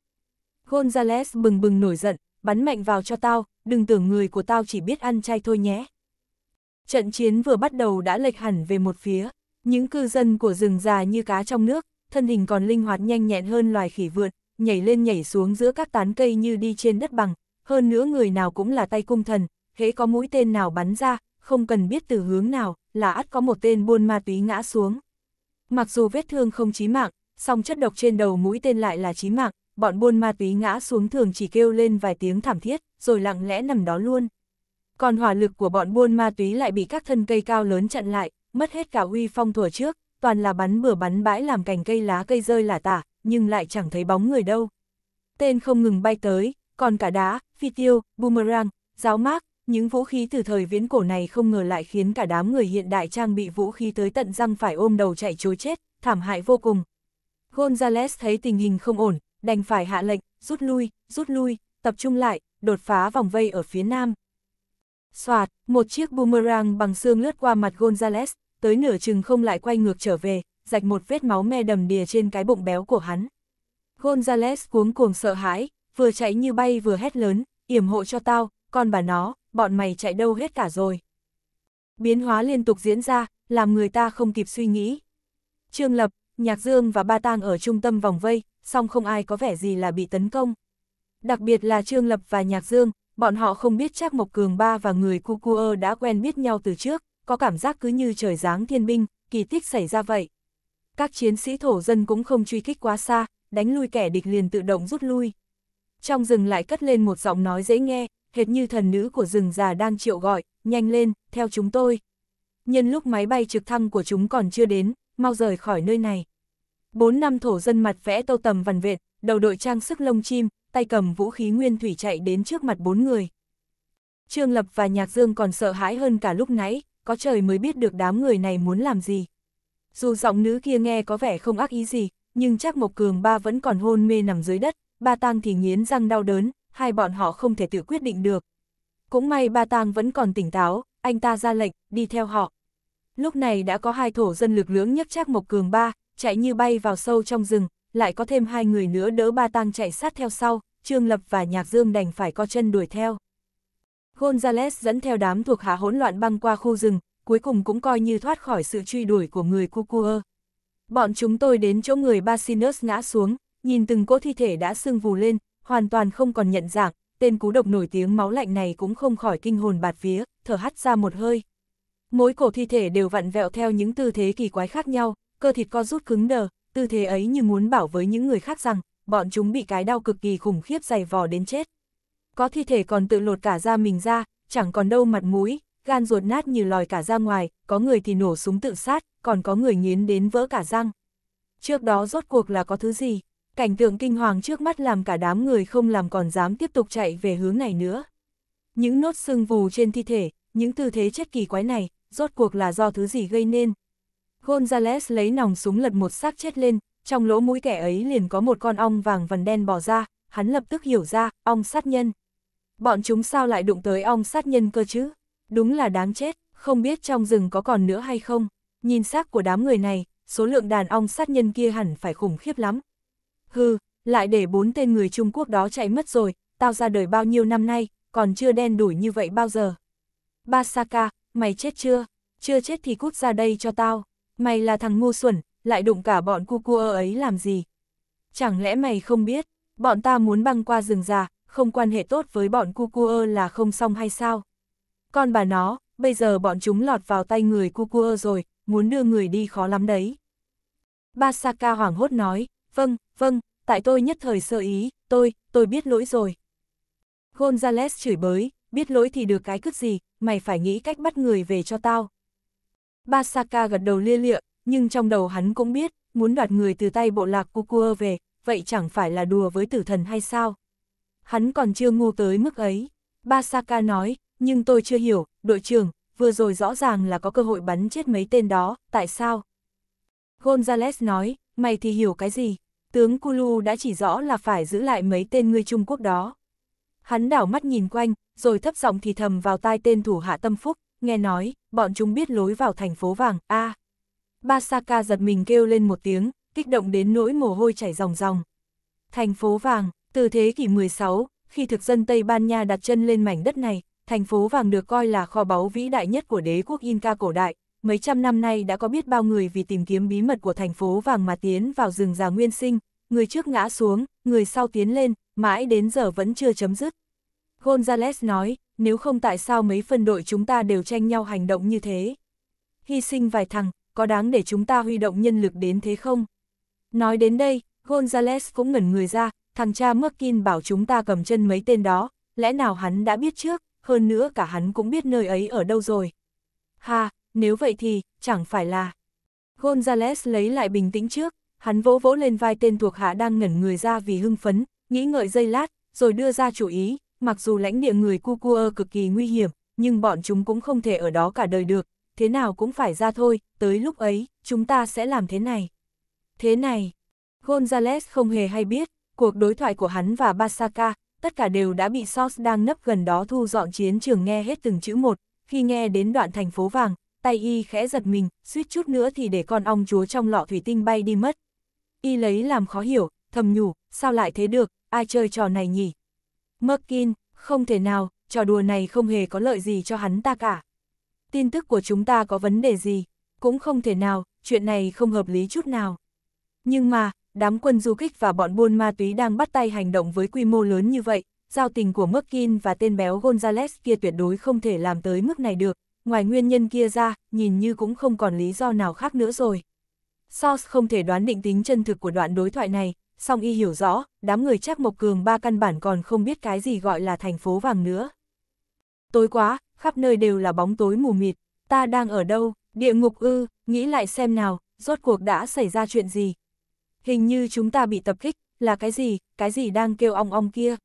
Speaker 1: Gonzales bừng bừng nổi giận, bắn mạnh vào cho tao, đừng tưởng người của tao chỉ biết ăn chay thôi nhé. Trận chiến vừa bắt đầu đã lệch hẳn về một phía, những cư dân của rừng già như cá trong nước, thân hình còn linh hoạt nhanh nhẹn hơn loài khỉ vượn, nhảy lên nhảy xuống giữa các tán cây như đi trên đất bằng, hơn nữa người nào cũng là tay cung thần, hễ có mũi tên nào bắn ra, không cần biết từ hướng nào, là ắt có một tên buôn ma túy ngã xuống. Mặc dù vết thương không chí mạng, song chất độc trên đầu mũi tên lại là chí mạng, bọn buôn ma túy ngã xuống thường chỉ kêu lên vài tiếng thảm thiết, rồi lặng lẽ nằm đó luôn. Còn hỏa lực của bọn buôn ma túy lại bị các thân cây cao lớn chặn lại, mất hết cả uy phong thuở trước, toàn là bắn bừa bắn bãi làm cành cây lá cây rơi lả tả, nhưng lại chẳng thấy bóng người đâu. Tên không ngừng bay tới, còn cả đá, phi tiêu, boomerang, giáo mác, những vũ khí từ thời viễn cổ này không ngờ lại khiến cả đám người hiện đại trang bị vũ khí tới tận răng phải ôm đầu chạy chối chết, thảm hại vô cùng. Gonzales thấy tình hình không ổn, đành phải hạ lệnh, rút lui, rút lui, tập trung lại, đột phá vòng vây ở phía nam. Xoạt, một chiếc boomerang bằng xương lướt qua mặt Gonzales, tới nửa chừng không lại quay ngược trở về, rạch một vết máu me đầm đìa trên cái bụng béo của hắn. Gonzales cuống cuồng sợ hãi, vừa chạy như bay vừa hét lớn, yểm hộ cho tao, con bà nó, bọn mày chạy đâu hết cả rồi. Biến hóa liên tục diễn ra, làm người ta không kịp suy nghĩ. Trương Lập, Nhạc Dương và Ba Tang ở trung tâm vòng vây, song không ai có vẻ gì là bị tấn công. Đặc biệt là Trương Lập và Nhạc Dương, bọn họ không biết chắc Mộc Cường Ba và người Cucuơ đã quen biết nhau từ trước có cảm giác cứ như trời giáng thiên binh, kỳ tích xảy ra vậy. Các chiến sĩ thổ dân cũng không truy kích quá xa, đánh lui kẻ địch liền tự động rút lui. Trong rừng lại cất lên một giọng nói dễ nghe, hệt như thần nữ của rừng già đang triệu gọi, nhanh lên, theo chúng tôi. Nhân lúc máy bay trực thăng của chúng còn chưa đến, mau rời khỏi nơi này. Bốn năm thổ dân mặt vẽ tô tầm vằn vệt, đầu đội trang sức lông chim, tay cầm vũ khí nguyên thủy chạy đến trước mặt bốn người. Trương Lập và Nhạc Dương còn sợ hãi hơn cả lúc nãy, có trời mới biết được đám người này muốn làm gì. Dù giọng nữ kia nghe có vẻ không ác ý gì, nhưng chắc Mộc Cường ba vẫn còn hôn mê nằm dưới đất, ba tang thì nghiến răng đau đớn, hai bọn họ không thể tự quyết định được. Cũng may ba tang vẫn còn tỉnh táo, anh ta ra lệnh, đi theo họ. Lúc này đã có hai thổ dân lực lưỡng nhấc chắc Mộc Cường ba, chạy như bay vào sâu trong rừng, lại có thêm hai người nữa đỡ ba tang chạy sát theo sau, Trương Lập và Nhạc Dương đành phải co chân đuổi theo. Gonzales dẫn theo đám thuộc hạ hỗn loạn băng qua khu rừng, cuối cùng cũng coi như thoát khỏi sự truy đuổi của người Cucua. Bọn chúng tôi đến chỗ người Basinus ngã xuống, nhìn từng cỗ thi thể đã sưng vù lên, hoàn toàn không còn nhận dạng, tên cú độc nổi tiếng máu lạnh này cũng không khỏi kinh hồn bạt vía, thở hắt ra một hơi. Mỗi cổ thi thể đều vặn vẹo theo những tư thế kỳ quái khác nhau, cơ thịt co rút cứng đờ, tư thế ấy như muốn bảo với những người khác rằng, bọn chúng bị cái đau cực kỳ khủng khiếp dày vò đến chết có thi thể còn tự lột cả da mình ra, chẳng còn đâu mặt mũi, gan ruột nát như lòi cả ra ngoài, có người thì nổ súng tự sát, còn có người nghiến đến vỡ cả răng. Trước đó rốt cuộc là có thứ gì? Cảnh tượng kinh hoàng trước mắt làm cả đám người không làm còn dám tiếp tục chạy về hướng này nữa. Những nốt sưng vù trên thi thể, những tư thế chết kỳ quái này, rốt cuộc là do thứ gì gây nên. Gonzales lấy nòng súng lật một xác chết lên, trong lỗ mũi kẻ ấy liền có một con ong vàng vằn đen bỏ ra, hắn lập tức hiểu ra, ong sát nhân. Bọn chúng sao lại đụng tới ong sát nhân cơ chứ? Đúng là đáng chết, không biết trong rừng có còn nữa hay không? Nhìn xác của đám người này, số lượng đàn ong sát nhân kia hẳn phải khủng khiếp lắm. Hừ, lại để bốn tên người Trung Quốc đó chạy mất rồi, tao ra đời bao nhiêu năm nay, còn chưa đen đủi như vậy bao giờ. Basaka, mày chết chưa? Chưa chết thì cút ra đây cho tao. Mày là thằng ngu xuẩn, lại đụng cả bọn cu cua ấy làm gì? Chẳng lẽ mày không biết, bọn ta muốn băng qua rừng già, không quan hệ tốt với bọn cu cu là không xong hay sao? Con bà nó, bây giờ bọn chúng lọt vào tay người cu cu rồi, muốn đưa người đi khó lắm đấy. Basaka hoảng hốt nói, vâng, vâng, tại tôi nhất thời sơ ý, tôi, tôi biết lỗi rồi. Gonzales chửi bới, biết lỗi thì được cái cứt gì, mày phải nghĩ cách bắt người về cho tao. Basaka gật đầu lia lịa, nhưng trong đầu hắn cũng biết, muốn đoạt người từ tay bộ lạc cu Kukua về, vậy chẳng phải là đùa với tử thần hay sao? Hắn còn chưa ngu tới mức ấy. Basaka nói, nhưng tôi chưa hiểu, đội trưởng, vừa rồi rõ ràng là có cơ hội bắn chết mấy tên đó, tại sao? Gonzales nói, mày thì hiểu cái gì? Tướng Kulu đã chỉ rõ là phải giữ lại mấy tên người Trung Quốc đó. Hắn đảo mắt nhìn quanh, rồi thấp giọng thì thầm vào tai tên thủ hạ tâm phúc, nghe nói, bọn chúng biết lối vào thành phố vàng, a Basaka giật mình kêu lên một tiếng, kích động đến nỗi mồ hôi chảy ròng ròng. Thành phố vàng, từ thế kỷ 16, khi thực dân Tây Ban Nha đặt chân lên mảnh đất này, thành phố vàng được coi là kho báu vĩ đại nhất của đế quốc Inca cổ đại. Mấy trăm năm nay đã có biết bao người vì tìm kiếm bí mật của thành phố vàng mà tiến vào rừng già nguyên sinh, người trước ngã xuống, người sau tiến lên, mãi đến giờ vẫn chưa chấm dứt. Gonzales nói, nếu không tại sao mấy phân đội chúng ta đều tranh nhau hành động như thế? Hy sinh vài thằng, có đáng để chúng ta huy động nhân lực đến thế không? Nói đến đây, Gonzales cũng ngẩn người ra, thằng cha Merkin bảo chúng ta cầm chân mấy tên đó, lẽ nào hắn đã biết trước, hơn nữa cả hắn cũng biết nơi ấy ở đâu rồi. Ha, nếu vậy thì, chẳng phải là... Gonzales lấy lại bình tĩnh trước, hắn vỗ vỗ lên vai tên thuộc hạ đang ngẩn người ra vì hưng phấn, nghĩ ngợi dây lát, rồi đưa ra chủ ý, mặc dù lãnh địa người Cucua cực kỳ nguy hiểm, nhưng bọn chúng cũng không thể ở đó cả đời được, thế nào cũng phải ra thôi, tới lúc ấy, chúng ta sẽ làm thế này. Thế này, Gonzales không hề hay biết, cuộc đối thoại của hắn và Basaka, tất cả đều đã bị Sos đang nấp gần đó thu dọn chiến trường nghe hết từng chữ một, khi nghe đến đoạn thành phố vàng, tay y khẽ giật mình, suýt chút nữa thì để con ong chúa trong lọ thủy tinh bay đi mất. Y lấy làm khó hiểu, thầm nhủ, sao lại thế được, ai chơi trò này nhỉ? Merkin, không thể nào, trò đùa này không hề có lợi gì cho hắn ta cả. Tin tức của chúng ta có vấn đề gì, cũng không thể nào, chuyện này không hợp lý chút nào. Nhưng mà, đám quân du kích và bọn buôn ma túy đang bắt tay hành động với quy mô lớn như vậy, giao tình của Merkin và tên béo Gonzales kia tuyệt đối không thể làm tới mức này được, ngoài nguyên nhân kia ra, nhìn như cũng không còn lý do nào khác nữa rồi. Sauce không thể đoán định tính chân thực của đoạn đối thoại này, song y hiểu rõ, đám người chắc Mộc Cường ba căn bản còn không biết cái gì gọi là thành phố vàng nữa. Tối quá, khắp nơi đều là bóng tối mù mịt, ta đang ở đâu, địa ngục ư, nghĩ lại xem nào, rốt cuộc đã xảy ra chuyện gì, hình như chúng ta bị tập kích, là cái gì, cái gì đang kêu ong ong kia.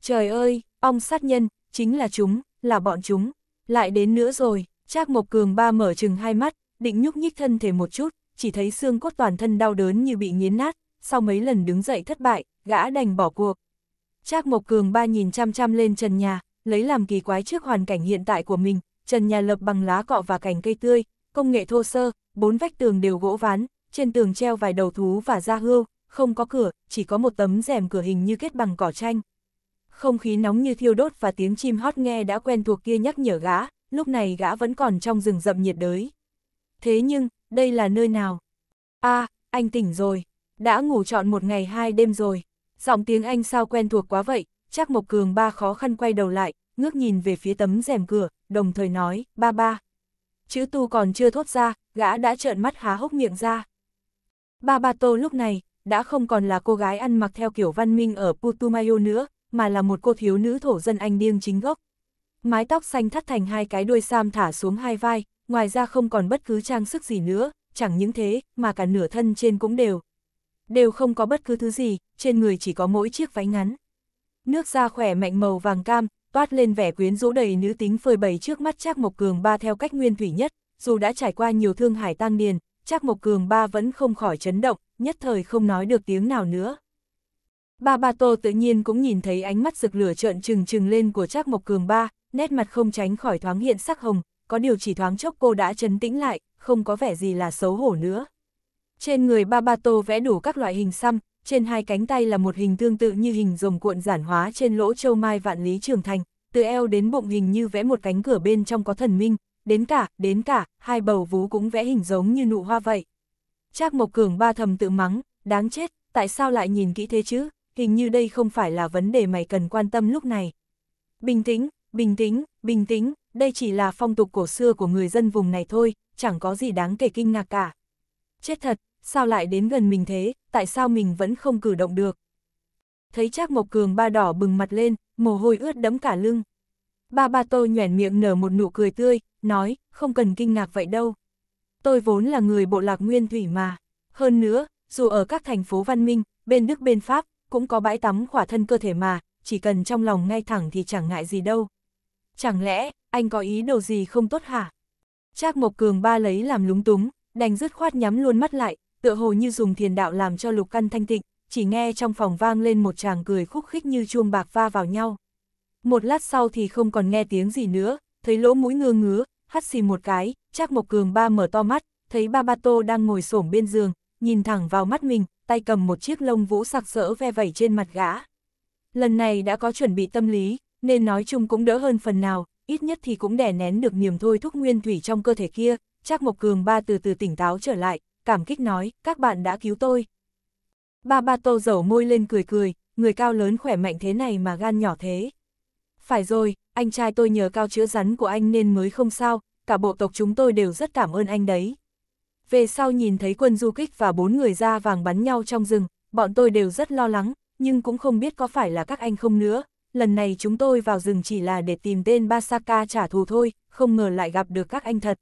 Speaker 1: Trời ơi, ong sát nhân, chính là chúng, là bọn chúng, lại đến nữa rồi, Trác Mộc Cường ba mở chừng hai mắt, định nhúc nhích thân thể một chút, chỉ thấy xương cốt toàn thân đau đớn như bị nghiến nát, sau mấy lần đứng dậy thất bại, gã đành bỏ cuộc. Trác Mộc Cường ba nhìn chăm chăm lên trần nhà, lấy làm kỳ quái trước hoàn cảnh hiện tại của mình, trần nhà lập bằng lá cọ và cành cây tươi, công nghệ thô sơ, bốn vách tường đều gỗ ván, trên tường treo vài đầu thú và da hươu, không có cửa, chỉ có một tấm rèm cửa hình như kết bằng cỏ tranh. Không khí nóng như thiêu đốt và tiếng chim hót nghe đã quen thuộc kia nhắc nhở gã, lúc này gã vẫn còn trong rừng rậm nhiệt đới. Thế nhưng, đây là nơi nào? a à, anh tỉnh rồi, đã ngủ trọn một ngày hai đêm rồi. Giọng tiếng Anh sao quen thuộc quá vậy, chắc Mộc Cường ba khó khăn quay đầu lại, ngước nhìn về phía tấm rèm cửa, đồng thời nói, ba ba. Chữ tu còn chưa thốt ra, gã đã trợn mắt há hốc miệng ra. Babato lúc này, đã không còn là cô gái ăn mặc theo kiểu văn minh ở Putumayo nữa, mà là một cô thiếu nữ thổ dân Anh điêng chính gốc. Mái tóc xanh thắt thành hai cái đuôi sam thả xuống hai vai, ngoài ra không còn bất cứ trang sức gì nữa, chẳng những thế, mà cả nửa thân trên cũng đều. Đều không có bất cứ thứ gì, trên người chỉ có mỗi chiếc váy ngắn. Nước da khỏe mạnh màu vàng cam, toát lên vẻ quyến rũ đầy nữ tính phơi bày trước mắt Trác Mộc Cường ba theo cách nguyên thủy nhất, dù đã trải qua nhiều thương hải tang điền, Trác Mộc Cường ba vẫn không khỏi chấn động, nhất thời không nói được tiếng nào nữa. Ba Ba Tô tự nhiên cũng nhìn thấy ánh mắt rực lửa trợn trừng trừng lên của Trác Mộc Cường ba, nét mặt không tránh khỏi thoáng hiện sắc hồng, có điều chỉ thoáng chốc cô đã trấn tĩnh lại, không có vẻ gì là xấu hổ nữa. Trên người Ba Ba Tô vẽ đủ các loại hình xăm, trên hai cánh tay là một hình tương tự như hình rồng cuộn giản hóa trên lỗ châu mai vạn lý trường thành, từ eo đến bụng hình như vẽ một cánh cửa bên trong có thần minh, đến cả, đến cả, hai bầu vú cũng vẽ hình giống như nụ hoa vậy. Trác Mộc Cường ba thầm tự mắng, đáng chết, tại sao lại nhìn kỹ thế chứ, hình như đây không phải là vấn đề mày cần quan tâm lúc này. Bình tĩnh, bình tĩnh, bình tĩnh, đây chỉ là phong tục cổ xưa của người dân vùng này thôi, chẳng có gì đáng kể kinh ngạc cả. Chết thật, sao lại đến gần mình thế, tại sao mình vẫn không cử động được. Thấy Trác Mộc Cường ba đỏ bừng mặt lên, mồ hôi ướt đẫm cả lưng. Ba ba tôi nhoẻn miệng nở một nụ cười tươi, nói, không cần kinh ngạc vậy đâu. Tôi vốn là người bộ lạc nguyên thủy mà. Hơn nữa, dù ở các thành phố văn minh, bên Đức bên Pháp, cũng có bãi tắm khỏa thân cơ thể mà, chỉ cần trong lòng ngay thẳng thì chẳng ngại gì đâu. Chẳng lẽ, anh có ý đồ gì không tốt hả? Trác Mộc Cường ba lấy làm lúng túng, đành dứt khoát nhắm luôn mắt lại, tựa hồ như dùng thiền đạo làm cho lục căn thanh tịnh, chỉ nghe trong phòng vang lên một chàng cười khúc khích như chuông bạc va vào nhau một lát sau thì không còn nghe tiếng gì nữa, thấy lỗ mũi ngơ ngứa, hắt xì một cái, chắc Mộc Cường ba mở to mắt, thấy ba ba tô đang ngồi xổm bên giường, nhìn thẳng vào mắt mình, tay cầm một chiếc lông vũ sặc sỡ ve vẩy trên mặt gã. Lần này đã có chuẩn bị tâm lý, nên nói chung cũng đỡ hơn phần nào, ít nhất thì cũng đè nén được niềm thôi thúc nguyên thủy trong cơ thể kia, chắc Mộc Cường ba từ từ tỉnh táo trở lại, cảm kích nói, các bạn đã cứu tôi. Ba ba tô dầu môi lên cười cười, người cao lớn khỏe mạnh thế này mà gan nhỏ thế phải rồi, anh trai tôi nhờ cao chữa rắn của anh nên mới không sao, cả bộ tộc chúng tôi đều rất cảm ơn anh đấy. Về sau nhìn thấy quân du kích và bốn người da vàng bắn nhau trong rừng, bọn tôi đều rất lo lắng, nhưng cũng không biết có phải là các anh không nữa. Lần này chúng tôi vào rừng chỉ là để tìm tên Basaka trả thù thôi, không ngờ lại gặp được các anh thật.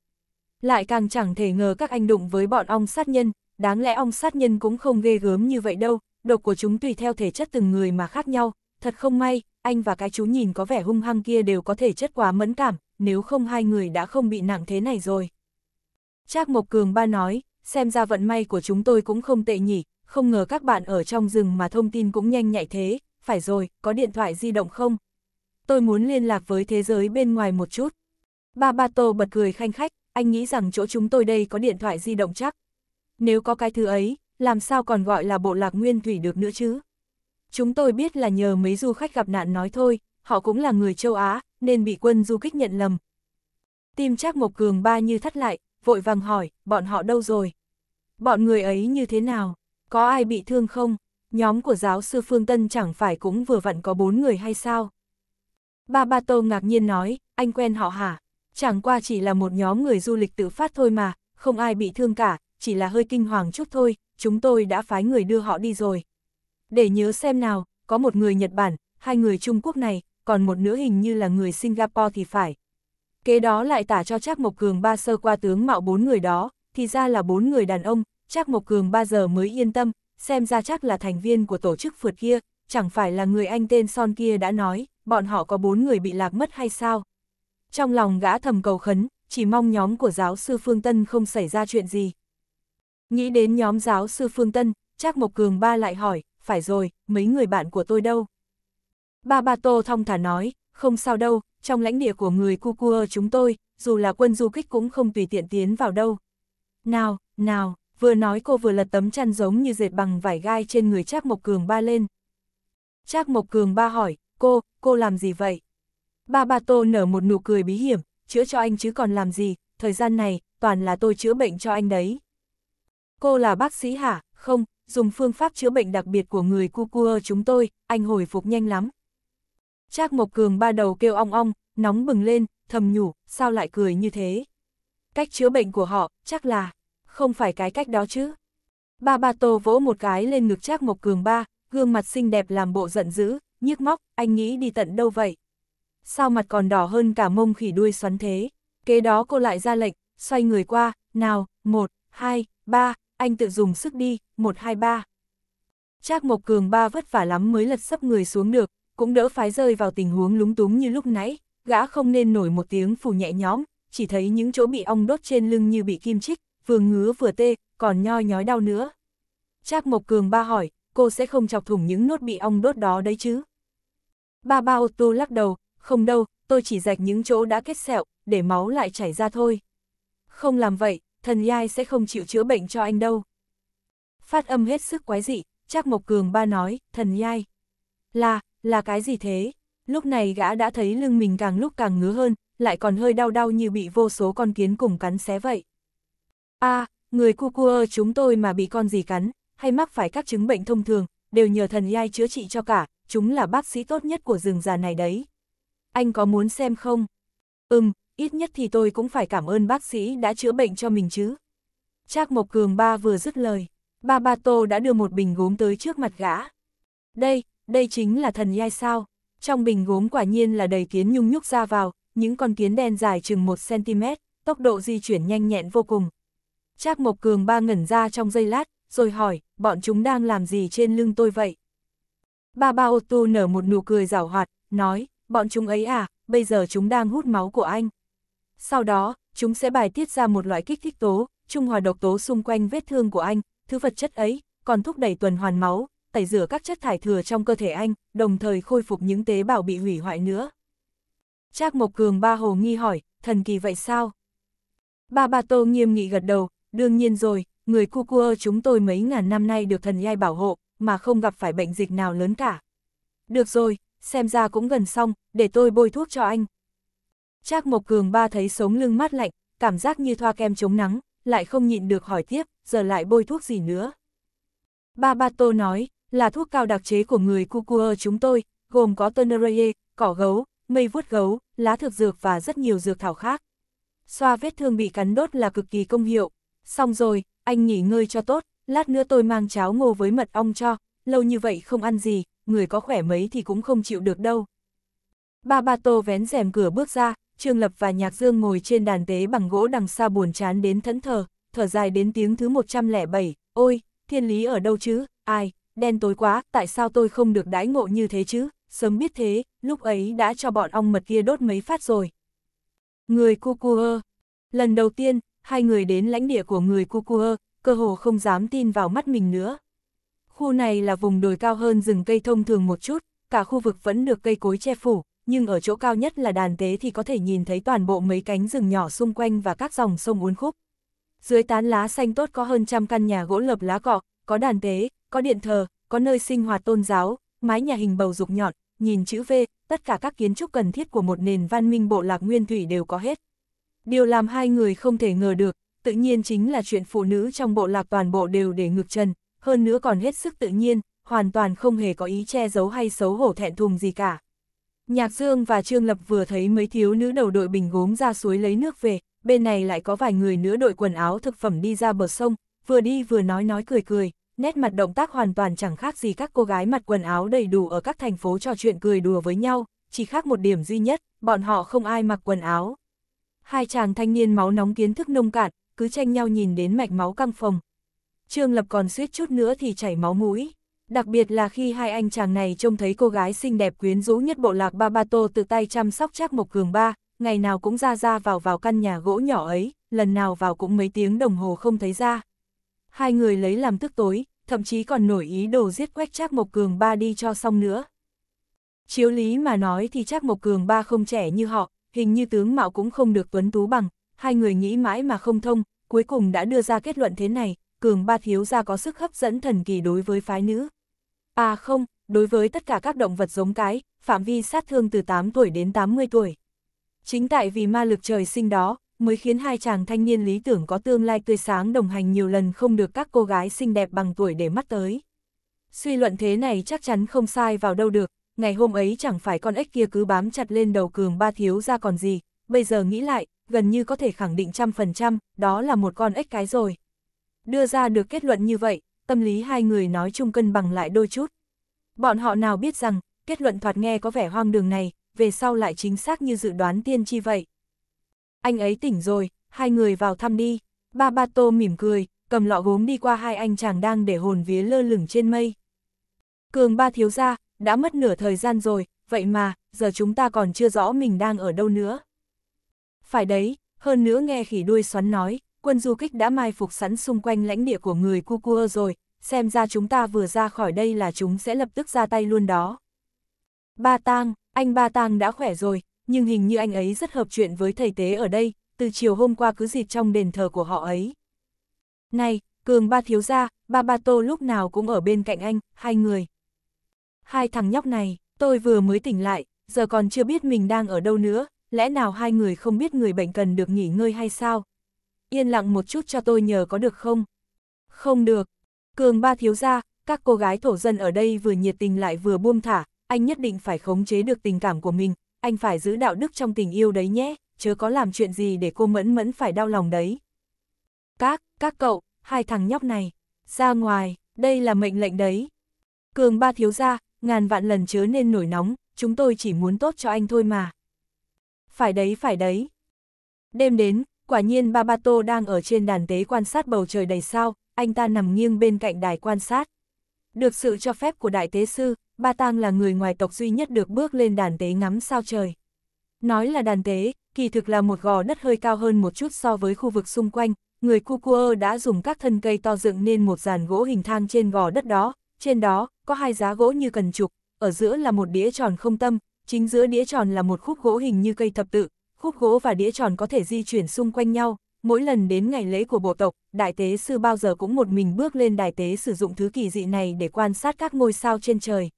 Speaker 1: Lại càng chẳng thể ngờ các anh đụng với bọn ong sát nhân, đáng lẽ ong sát nhân cũng không ghê gớm như vậy đâu, độc của chúng tùy theo thể chất từng người mà khác nhau, Thật không may, anh và cái chú nhìn có vẻ hung hăng kia đều có thể chất quá mẫn cảm, nếu không hai người đã không bị nặng thế này rồi. Trác Mộc Cường ba nói, xem ra vận may của chúng tôi cũng không tệ nhỉ, không ngờ các bạn ở trong rừng mà thông tin cũng nhanh nhạy thế, phải rồi, có điện thoại di động không? Tôi muốn liên lạc với thế giới bên ngoài một chút. Ba Ba Tô bật cười khanh khách, anh nghĩ rằng chỗ chúng tôi đây có điện thoại di động chắc. Nếu có cái thứ ấy, làm sao còn gọi là bộ lạc nguyên thủy được nữa chứ? Chúng tôi biết là nhờ mấy du khách gặp nạn nói thôi, họ cũng là người châu Á, nên bị quân du kích nhận lầm. Tim Trác một Cường ba như thắt lại, vội vàng hỏi, bọn họ đâu rồi? Bọn người ấy như thế nào? Có ai bị thương không? Nhóm của giáo sư Phương Tân chẳng phải cũng vừa vặn có bốn người hay sao? Ba Ba Tô ngạc nhiên nói, anh quen họ hả? Chẳng qua chỉ là một nhóm người du lịch tự phát thôi mà, không ai bị thương cả, chỉ là hơi kinh hoàng chút thôi, chúng tôi đã phái người đưa họ đi rồi. Để nhớ xem nào, có một người Nhật Bản, hai người Trung Quốc này, còn một nữ hình như là người Singapore thì phải. Kế đó lại tả cho Trác Mộc Cường ba sơ qua tướng mạo bốn người đó, thì ra là bốn người đàn ông, Trác Mộc Cường ba giờ mới yên tâm, xem ra chắc là thành viên của tổ chức phượt kia, chẳng phải là người anh tên Son kia đã nói, bọn họ có bốn người bị lạc mất hay sao. Trong lòng gã thầm cầu khấn, chỉ mong nhóm của giáo sư Phương Tân không xảy ra chuyện gì. Nghĩ đến nhóm giáo sư Phương Tân, Trác Mộc Cường ba lại hỏi, phải rồi, mấy người bạn của tôi đâu? Ba Ba Tô thong thả nói, không sao đâu, trong lãnh địa của người Kukua chúng tôi, dù là quân du kích cũng không tùy tiện tiến vào đâu. Nào, nào, vừa nói cô vừa lật tấm chăn giống như dệt bằng vải gai trên người Trác Mộc Cường ba lên. Trác Mộc Cường ba hỏi, cô, cô làm gì vậy? Ba Ba Tô nở một nụ cười bí hiểm, chữa cho anh chứ còn làm gì, thời gian này, toàn là tôi chữa bệnh cho anh đấy. Cô là bác sĩ hả? Không, dùng phương pháp chữa bệnh đặc biệt của người Cucua chúng tôi, anh hồi phục nhanh lắm. Trác Mộc Cường ba đầu kêu ong ong, nóng bừng lên, thầm nhủ, sao lại cười như thế? Cách chữa bệnh của họ, chắc là, không phải cái cách đó chứ. Ba ba tô vỗ một cái lên ngực Trác Mộc Cường ba, gương mặt xinh đẹp làm bộ giận dữ, nhức móc, anh nghĩ đi tận đâu vậy? Sao mặt còn đỏ hơn cả mông khỉ đuôi xoắn thế? Kế đó cô lại ra lệnh, xoay người qua, nào, một, hai, ba, anh tự dùng sức đi, một hai ba. Trác Mộc Cường ba vất vả lắm mới lật sấp người xuống được, cũng đỡ phái rơi vào tình huống lúng túng như lúc nãy, gã không nên nổi một tiếng phủ nhẹ nhõm, chỉ thấy những chỗ bị ong đốt trên lưng như bị kim chích, vừa ngứa vừa tê, còn nhoi nhói đau nữa. Trác Mộc Cường ba hỏi, cô sẽ không chọc thủng những nốt bị ong đốt đó đấy chứ? Ba ba ô tô lắc đầu, không đâu, tôi chỉ rạch những chỗ đã kết sẹo, để máu lại chảy ra thôi. Không làm vậy, thần Nhai sẽ không chịu chữa bệnh cho anh đâu. Phát âm hết sức quái dị, Trác Mộc Cường ba nói, thần Nhai. Là, là cái gì thế? Lúc này gã đã thấy lưng mình càng lúc càng ngứa hơn, lại còn hơi đau đau như bị vô số con kiến cùng cắn xé vậy. a người cu cua chúng tôi mà bị con gì cắn, hay mắc phải các chứng bệnh thông thường, đều nhờ thần Nhai chữa trị cho cả, chúng là bác sĩ tốt nhất của rừng già này đấy. Anh có muốn xem không? Ừm, ít nhất thì tôi cũng phải cảm ơn bác sĩ đã chữa bệnh cho mình chứ. Trác Mộc Cường ba vừa dứt lời, ba ba tô đã đưa một bình gốm tới trước mặt gã. Đây, đây chính là thần nhai sao. Trong bình gốm quả nhiên là đầy kiến nhung nhúc ra vào, những con kiến đen dài chừng 1cm, tốc độ di chuyển nhanh nhẹn vô cùng. Trác Mộc Cường ba ngẩn ra trong giây lát, rồi hỏi, bọn chúng đang làm gì trên lưng tôi vậy? Ba ba ô tô nở một nụ cười rảo hoạt, nói, bọn chúng ấy à, bây giờ chúng đang hút máu của anh. Sau đó, chúng sẽ bài tiết ra một loại kích thích tố, trung hòa độc tố xung quanh vết thương của anh, thứ vật chất ấy còn thúc đẩy tuần hoàn máu, tẩy rửa các chất thải thừa trong cơ thể anh, đồng thời khôi phục những tế bào bị hủy hoại nữa. Trác Mộc Cường ba hồ nghi hỏi, thần kỳ vậy sao? Ba Ba Tô nghiêm nghị gật đầu, đương nhiên rồi, người cu cua chúng tôi mấy ngàn năm nay được thần yai bảo hộ, mà không gặp phải bệnh dịch nào lớn cả. Được rồi, xem ra cũng gần xong, để tôi bôi thuốc cho anh. Trác Mộc Cường ba thấy sống lưng mát lạnh, cảm giác như thoa kem chống nắng, lại không nhịn được hỏi tiếp, giờ lại bôi thuốc gì nữa. Ba Ba Tô nói, là thuốc cao đặc chế của người Cucua chúng tôi, gồm có Tenereye, cỏ gấu, mây vuốt gấu, lá thực dược và rất nhiều dược thảo khác. Xoa vết thương bị cắn đốt là cực kỳ công hiệu. Xong rồi, anh nghỉ ngơi cho tốt, lát nữa tôi mang cháo ngô với mật ong cho, lâu như vậy không ăn gì, người có khỏe mấy thì cũng không chịu được đâu. Ba Ba Tô vén rèm cửa bước ra, Trương Lập và Nhạc Dương ngồi trên đàn tế bằng gỗ đằng xa buồn chán đến thẫn thờ, thở dài đến tiếng thứ 107, ôi, thiên lý ở đâu chứ, ai, đen tối quá, tại sao tôi không được đãi ngộ như thế chứ, sớm biết thế, lúc ấy đã cho bọn ong mật kia đốt mấy phát rồi. Người Cucuơ Lần đầu tiên, hai người đến lãnh địa của người Cucuơ, cơ hồ không dám tin vào mắt mình nữa. Khu này là vùng đồi cao hơn rừng cây thông thường một chút, cả khu vực vẫn được cây cối che phủ, nhưng ở chỗ cao nhất là đàn tế thì có thể nhìn thấy toàn bộ mấy cánh rừng nhỏ xung quanh và các dòng sông uốn khúc. Dưới tán lá xanh tốt có hơn trăm căn nhà gỗ lợp lá cọ, có đàn tế, có điện thờ, có nơi sinh hoạt tôn giáo, mái nhà hình bầu dục nhọn, nhìn chữ V, tất cả các kiến trúc cần thiết của một nền văn minh bộ lạc nguyên thủy đều có hết. Điều làm hai người không thể ngờ được, tự nhiên chính là chuyện phụ nữ trong bộ lạc toàn bộ đều để ngược chân, hơn nữa còn hết sức tự nhiên, hoàn toàn không hề có ý che giấu hay xấu hổ thẹn thùng gì cả. Nhạc Dương và Trương Lập vừa thấy mấy thiếu nữ đầu đội bình gốm ra suối lấy nước về, bên này lại có vài người nữa đội quần áo thực phẩm đi ra bờ sông, vừa đi vừa nói nói cười cười, nét mặt động tác hoàn toàn chẳng khác gì các cô gái mặc quần áo đầy đủ ở các thành phố trò chuyện cười đùa với nhau, chỉ khác một điểm duy nhất, bọn họ không ai mặc quần áo. Hai chàng thanh niên máu nóng kiến thức nông cạn, cứ tranh nhau nhìn đến mạch máu căng phồng, Trương Lập còn suýt chút nữa thì chảy máu mũi. Đặc biệt là khi hai anh chàng này trông thấy cô gái xinh đẹp quyến rũ nhất bộ lạc Babato từ tay chăm sóc chắc Mộc Cường Ba, ngày nào cũng ra ra vào vào căn nhà gỗ nhỏ ấy, lần nào vào cũng mấy tiếng đồng hồ không thấy ra. Hai người lấy làm tức tối, thậm chí còn nổi ý đồ giết quách Trác Mộc Cường Ba đi cho xong nữa. Chiếu lý mà nói thì Trác Mộc Cường Ba không trẻ như họ, hình như tướng mạo cũng không được tuấn tú bằng, hai người nghĩ mãi mà không thông, cuối cùng đã đưa ra kết luận thế này, cường ba thiếu gia có sức hấp dẫn thần kỳ đối với phái nữ. À không, đối với tất cả các động vật giống cái, phạm vi sát thương từ 8 tuổi đến 80 tuổi. Chính tại vì ma lực trời sinh đó, mới khiến hai chàng thanh niên lý tưởng có tương lai tươi sáng đồng hành nhiều lần không được các cô gái xinh đẹp bằng tuổi để mắt tới. Suy luận thế này chắc chắn không sai vào đâu được, ngày hôm ấy chẳng phải con ếch kia cứ bám chặt lên đầu cường ba thiếu ra còn gì, bây giờ nghĩ lại, gần như có thể khẳng định trăm phần trăm, đó là một con ếch cái rồi. Đưa ra được kết luận như vậy, tâm lý hai người nói chung cân bằng lại đôi chút. Bọn họ nào biết rằng, kết luận thoạt nghe có vẻ hoang đường này, về sau lại chính xác như dự đoán tiên tri vậy. Anh ấy tỉnh rồi, hai người vào thăm đi. Ba Ba Tô mỉm cười, cầm lọ gốm đi qua hai anh chàng đang để hồn vía lơ lửng trên mây. Cường ba thiếu gia, đã mất nửa thời gian rồi, vậy mà, giờ chúng ta còn chưa rõ mình đang ở đâu nữa. Phải đấy, hơn nữa nghe khỉ đuôi xoắn nói, quân du kích đã mai phục sẵn xung quanh lãnh địa của người Kukua rồi, xem ra chúng ta vừa ra khỏi đây là chúng sẽ lập tức ra tay luôn đó. Ba Tang, anh Ba Tang đã khỏe rồi, nhưng hình như anh ấy rất hợp chuyện với thầy tế ở đây, từ chiều hôm qua cứ dịp trong đền thờ của họ ấy. Này, Cường Ba thiếu gia, Ba Ba Tô lúc nào cũng ở bên cạnh anh, hai người. Hai thằng nhóc này, tôi vừa mới tỉnh lại, giờ còn chưa biết mình đang ở đâu nữa, lẽ nào hai người không biết người bệnh cần được nghỉ ngơi hay sao? yên lặng một chút cho tôi nhờ có được không? Không được. Cường ba thiếu ra, các cô gái thổ dân ở đây vừa nhiệt tình lại vừa buông thả, anh nhất định phải khống chế được tình cảm của mình, anh phải giữ đạo đức trong tình yêu đấy nhé, chớ có làm chuyện gì để cô mẫn mẫn phải đau lòng đấy. Các, các cậu, hai thằng nhóc này, ra ngoài, đây là mệnh lệnh đấy. Cường ba thiếu ra, ngàn vạn lần chớ nên nổi nóng, chúng tôi chỉ muốn tốt cho anh thôi mà. Phải đấy, phải đấy. Đêm đến, Quả nhiên Babato đang ở trên đàn tế quan sát bầu trời đầy sao, anh ta nằm nghiêng bên cạnh đài quan sát. Được sự cho phép của đại tế sư, Ba Tang là người ngoài tộc duy nhất được bước lên đàn tế ngắm sao trời. Nói là đàn tế, kỳ thực là một gò đất hơi cao hơn một chút so với khu vực xung quanh, người Cucuơ đã dùng các thân cây to dựng nên một dàn gỗ hình thang trên gò đất đó, trên đó có hai giá gỗ như cần trục, ở giữa là một đĩa tròn không tâm, chính giữa đĩa tròn là một khúc gỗ hình như cây thập tự, khúc gỗ và đĩa tròn có thể di chuyển xung quanh nhau, mỗi lần đến ngày lễ của bộ tộc, đại tế sư bao giờ cũng một mình bước lên đại tế sử dụng thứ kỳ dị này để quan sát các ngôi sao trên trời.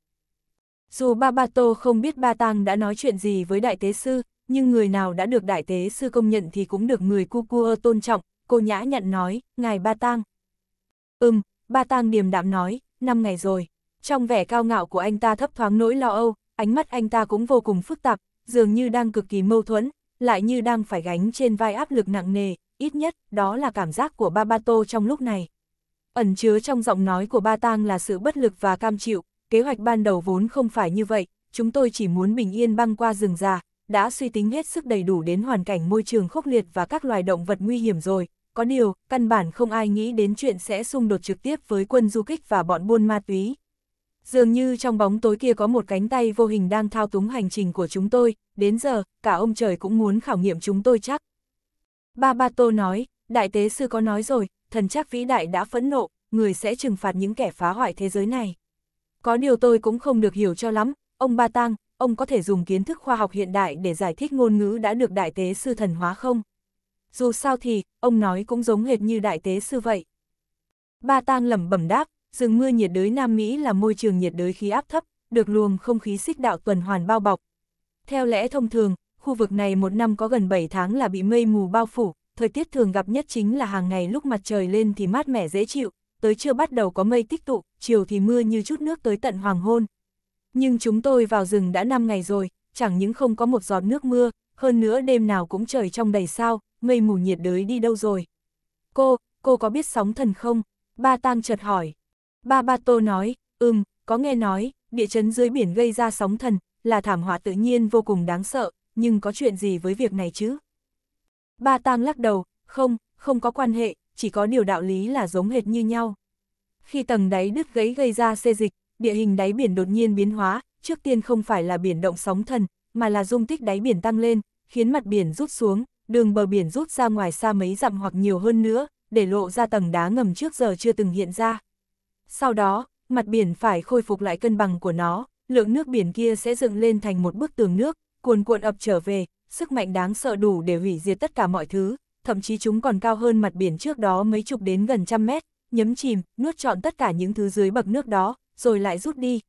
Speaker 1: Dù Babato không biết Ba Tang đã nói chuyện gì với đại tế sư, nhưng người nào đã được đại tế sư công nhận thì cũng được người Kukua tôn trọng, cô nhã nhận nói, ngài Ba Tang. Ừm, Ba Tang điềm đạm nói, năm ngày rồi. Trong vẻ cao ngạo của anh ta thấp thoáng nỗi lo âu, ánh mắt anh ta cũng vô cùng phức tạp, dường như đang cực kỳ mâu thuẫn, lại như đang phải gánh trên vai áp lực nặng nề, ít nhất đó là cảm giác của Babato trong lúc này. Ẩn chứa trong giọng nói của Ba Tang là sự bất lực và cam chịu, kế hoạch ban đầu vốn không phải như vậy, chúng tôi chỉ muốn bình yên băng qua rừng già, đã suy tính hết sức đầy đủ đến hoàn cảnh môi trường khốc liệt và các loài động vật nguy hiểm rồi, có điều, căn bản không ai nghĩ đến chuyện sẽ xung đột trực tiếp với quân du kích và bọn buôn ma túy. Dường như trong bóng tối kia có một cánh tay vô hình đang thao túng hành trình của chúng tôi, đến giờ, cả ông trời cũng muốn khảo nghiệm chúng tôi chắc. Ba Ba Tô nói, Đại Tế Sư có nói rồi, thần chắc vĩ đại đã phẫn nộ, người sẽ trừng phạt những kẻ phá hoại thế giới này. Có điều tôi cũng không được hiểu cho lắm, ông Ba tang ông có thể dùng kiến thức khoa học hiện đại để giải thích ngôn ngữ đã được Đại Tế Sư thần hóa không? Dù sao thì, ông nói cũng giống hệt như Đại Tế Sư vậy. Ba Tang lẩm bẩm đáp, rừng mưa nhiệt đới Nam Mỹ là môi trường nhiệt đới khí áp thấp, được luồng không khí xích đạo tuần hoàn bao bọc. Theo lẽ thông thường, khu vực này một năm có gần 7 tháng là bị mây mù bao phủ, thời tiết thường gặp nhất chính là hàng ngày lúc mặt trời lên thì mát mẻ dễ chịu, tới trưa bắt đầu có mây tích tụ, chiều thì mưa như chút nước tới tận hoàng hôn. Nhưng chúng tôi vào rừng đã 5 ngày rồi, chẳng những không có một giọt nước mưa, hơn nữa đêm nào cũng trời trong đầy sao, mây mù nhiệt đới đi đâu rồi. Cô, cô có biết sóng thần không? Ba Tang chợt hỏi. Ba Ba Babato nói, ừm, có nghe nói, địa chấn dưới biển gây ra sóng thần, là thảm họa tự nhiên vô cùng đáng sợ, nhưng có chuyện gì với việc này chứ? Ba Tang lắc đầu, không, không có quan hệ, chỉ có điều đạo lý là giống hệt như nhau. Khi tầng đáy đứt gãy gây ra xê dịch, địa hình đáy biển đột nhiên biến hóa, trước tiên không phải là biển động sóng thần, mà là dung tích đáy biển tăng lên, khiến mặt biển rút xuống, đường bờ biển rút ra ngoài xa mấy dặm hoặc nhiều hơn nữa, để lộ ra tầng đá ngầm trước giờ chưa từng hiện ra. Sau đó, mặt biển phải khôi phục lại cân bằng của nó, lượng nước biển kia sẽ dựng lên thành một bức tường nước, cuồn cuộn ập trở về, sức mạnh đáng sợ đủ để hủy diệt tất cả mọi thứ, thậm chí chúng còn cao hơn mặt biển trước đó mấy chục đến gần trăm mét, nhấm chìm, nuốt trọn tất cả những thứ dưới bậc nước đó, rồi lại rút đi.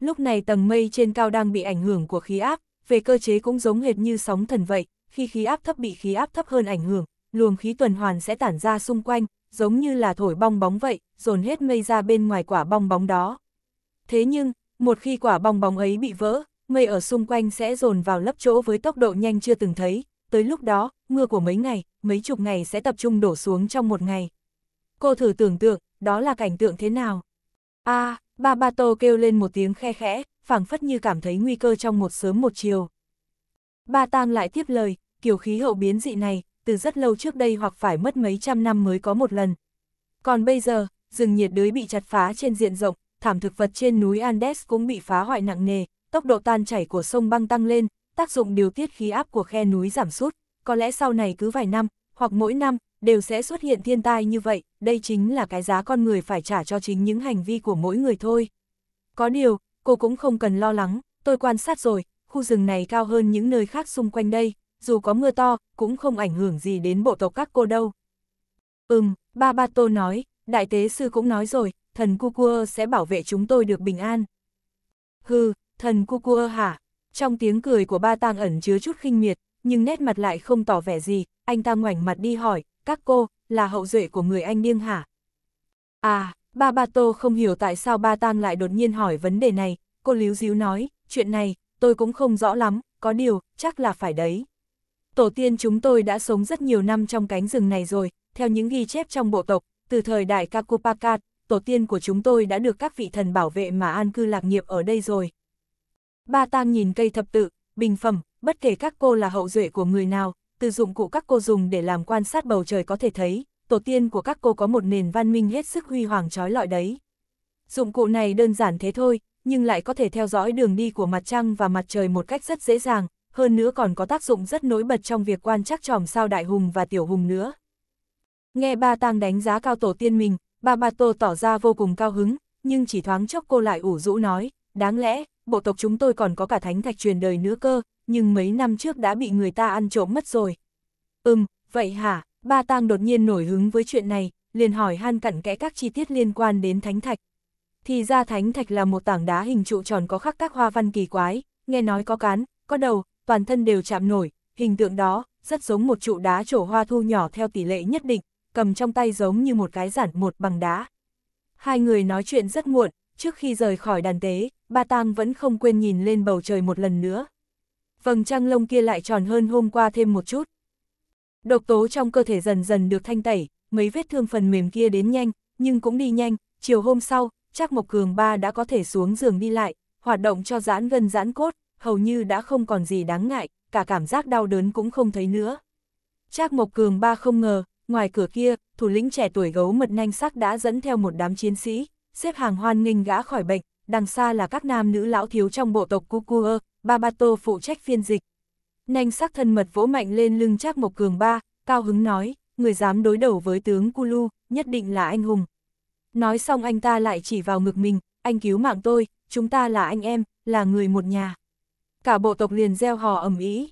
Speaker 1: Lúc này tầng mây trên cao đang bị ảnh hưởng của khí áp, về cơ chế cũng giống hệt như sóng thần vậy, khi khí áp thấp bị khí áp thấp hơn ảnh hưởng, luồng khí tuần hoàn sẽ tản ra xung quanh, giống như là thổi bong bóng vậy, dồn hết mây ra bên ngoài quả bong bóng đó. Thế nhưng, một khi quả bong bóng ấy bị vỡ, mây ở xung quanh sẽ dồn vào lấp chỗ với tốc độ nhanh chưa từng thấy, tới lúc đó, mưa của mấy ngày, mấy chục ngày sẽ tập trung đổ xuống trong một ngày. Cô thử tưởng tượng, đó là cảnh tượng thế nào? a à, ba ba tô kêu lên một tiếng khe khẽ, phảng phất như cảm thấy nguy cơ trong một sớm một chiều. Ba tang lại tiếp lời, kiểu khí hậu biến dị này, từ rất lâu trước đây hoặc phải mất mấy trăm năm mới có một lần. Còn bây giờ, rừng nhiệt đới bị chặt phá trên diện rộng, thảm thực vật trên núi Andes cũng bị phá hoại nặng nề, tốc độ tan chảy của sông băng tăng lên, tác dụng điều tiết khí áp của khe núi giảm sút, có lẽ sau này cứ vài năm, hoặc mỗi năm, đều sẽ xuất hiện thiên tai như vậy, đây chính là cái giá con người phải trả cho chính những hành vi của mỗi người thôi. Có điều, cô cũng không cần lo lắng, tôi quan sát rồi, khu rừng này cao hơn những nơi khác xung quanh đây, dù có mưa to, cũng không ảnh hưởng gì đến bộ tộc các cô đâu. Ừm, ba ba tô nói, đại tế sư cũng nói rồi, thần Kukua sẽ bảo vệ chúng tôi được bình an. Hừ, thần Kukua hả? Trong tiếng cười của ba tang ẩn chứa chút khinh miệt, nhưng nét mặt lại không tỏ vẻ gì, anh ta ngoảnh mặt đi hỏi, các cô, là hậu duệ của người anh điên hả? À, ba ba tô không hiểu tại sao ba tang lại đột nhiên hỏi vấn đề này, cô líu díu nói, chuyện này, tôi cũng không rõ lắm, có điều, chắc là phải đấy. Tổ tiên chúng tôi đã sống rất nhiều năm trong cánh rừng này rồi, theo những ghi chép trong bộ tộc, từ thời đại Kakupakat, tổ tiên của chúng tôi đã được các vị thần bảo vệ mà an cư lạc nghiệp ở đây rồi. Ba tang nhìn cây thập tự, bình phẩm, bất kể các cô là hậu duệ của người nào, từ dụng cụ các cô dùng để làm quan sát bầu trời có thể thấy, tổ tiên của các cô có một nền văn minh hết sức huy hoàng trói lọi đấy. Dụng cụ này đơn giản thế thôi, nhưng lại có thể theo dõi đường đi của mặt trăng và mặt trời một cách rất dễ dàng, hơn nữa còn có tác dụng rất nổi bật trong việc quan trắc tròm sao đại hùng và tiểu hùng nữa. Nghe ba tang đánh giá cao tổ tiên mình, bà bà Tô tỏ ra vô cùng cao hứng, nhưng chỉ thoáng chốc cô lại ủ rũ nói, đáng lẽ, bộ tộc chúng tôi còn có cả thánh thạch truyền đời nữa cơ, nhưng mấy năm trước đã bị người ta ăn trộm mất rồi. Ừm, vậy hả, ba tang đột nhiên nổi hứng với chuyện này, liền hỏi han cặn kẽ các chi tiết liên quan đến thánh thạch. Thì ra thánh thạch là một tảng đá hình trụ tròn có khắc các hoa văn kỳ quái, nghe nói có cán, có đầu, toàn thân đều chạm nổi, hình tượng đó, rất giống một trụ đá trổ hoa thu nhỏ theo tỷ lệ nhất định, cầm trong tay giống như một cái giản một bằng đá. Hai người nói chuyện rất muộn, trước khi rời khỏi đàn tế, ba tang vẫn không quên nhìn lên bầu trời một lần nữa. Vầng trăng lông kia lại tròn hơn hôm qua thêm một chút. Độc tố trong cơ thể dần dần được thanh tẩy, mấy vết thương phần mềm kia đến nhanh, nhưng cũng đi nhanh, chiều hôm sau, chắc Mộc Cường Ba đã có thể xuống giường đi lại, hoạt động cho giãn gân giãn cốt, hầu như đã không còn gì đáng ngại, cả cảm giác đau đớn cũng không thấy nữa. Trác Mộc Cường ba không ngờ, ngoài cửa kia, thủ lĩnh trẻ tuổi gấu mật nanh sắc đã dẫn theo một đám chiến sĩ, xếp hàng hoan nghênh gã khỏi bệnh, đằng xa là các nam nữ lão thiếu trong bộ tộc Kukua, Babato phụ trách phiên dịch. Nanh sắc thân mật vỗ mạnh lên lưng Trác Mộc Cường ba, cao hứng nói, người dám đối đầu với tướng Kulu, nhất định là anh hùng. Nói xong anh ta lại chỉ vào ngực mình, anh cứu mạng tôi, chúng ta là anh em, là người một nhà cả bộ tộc liền gieo hò ầm ĩ.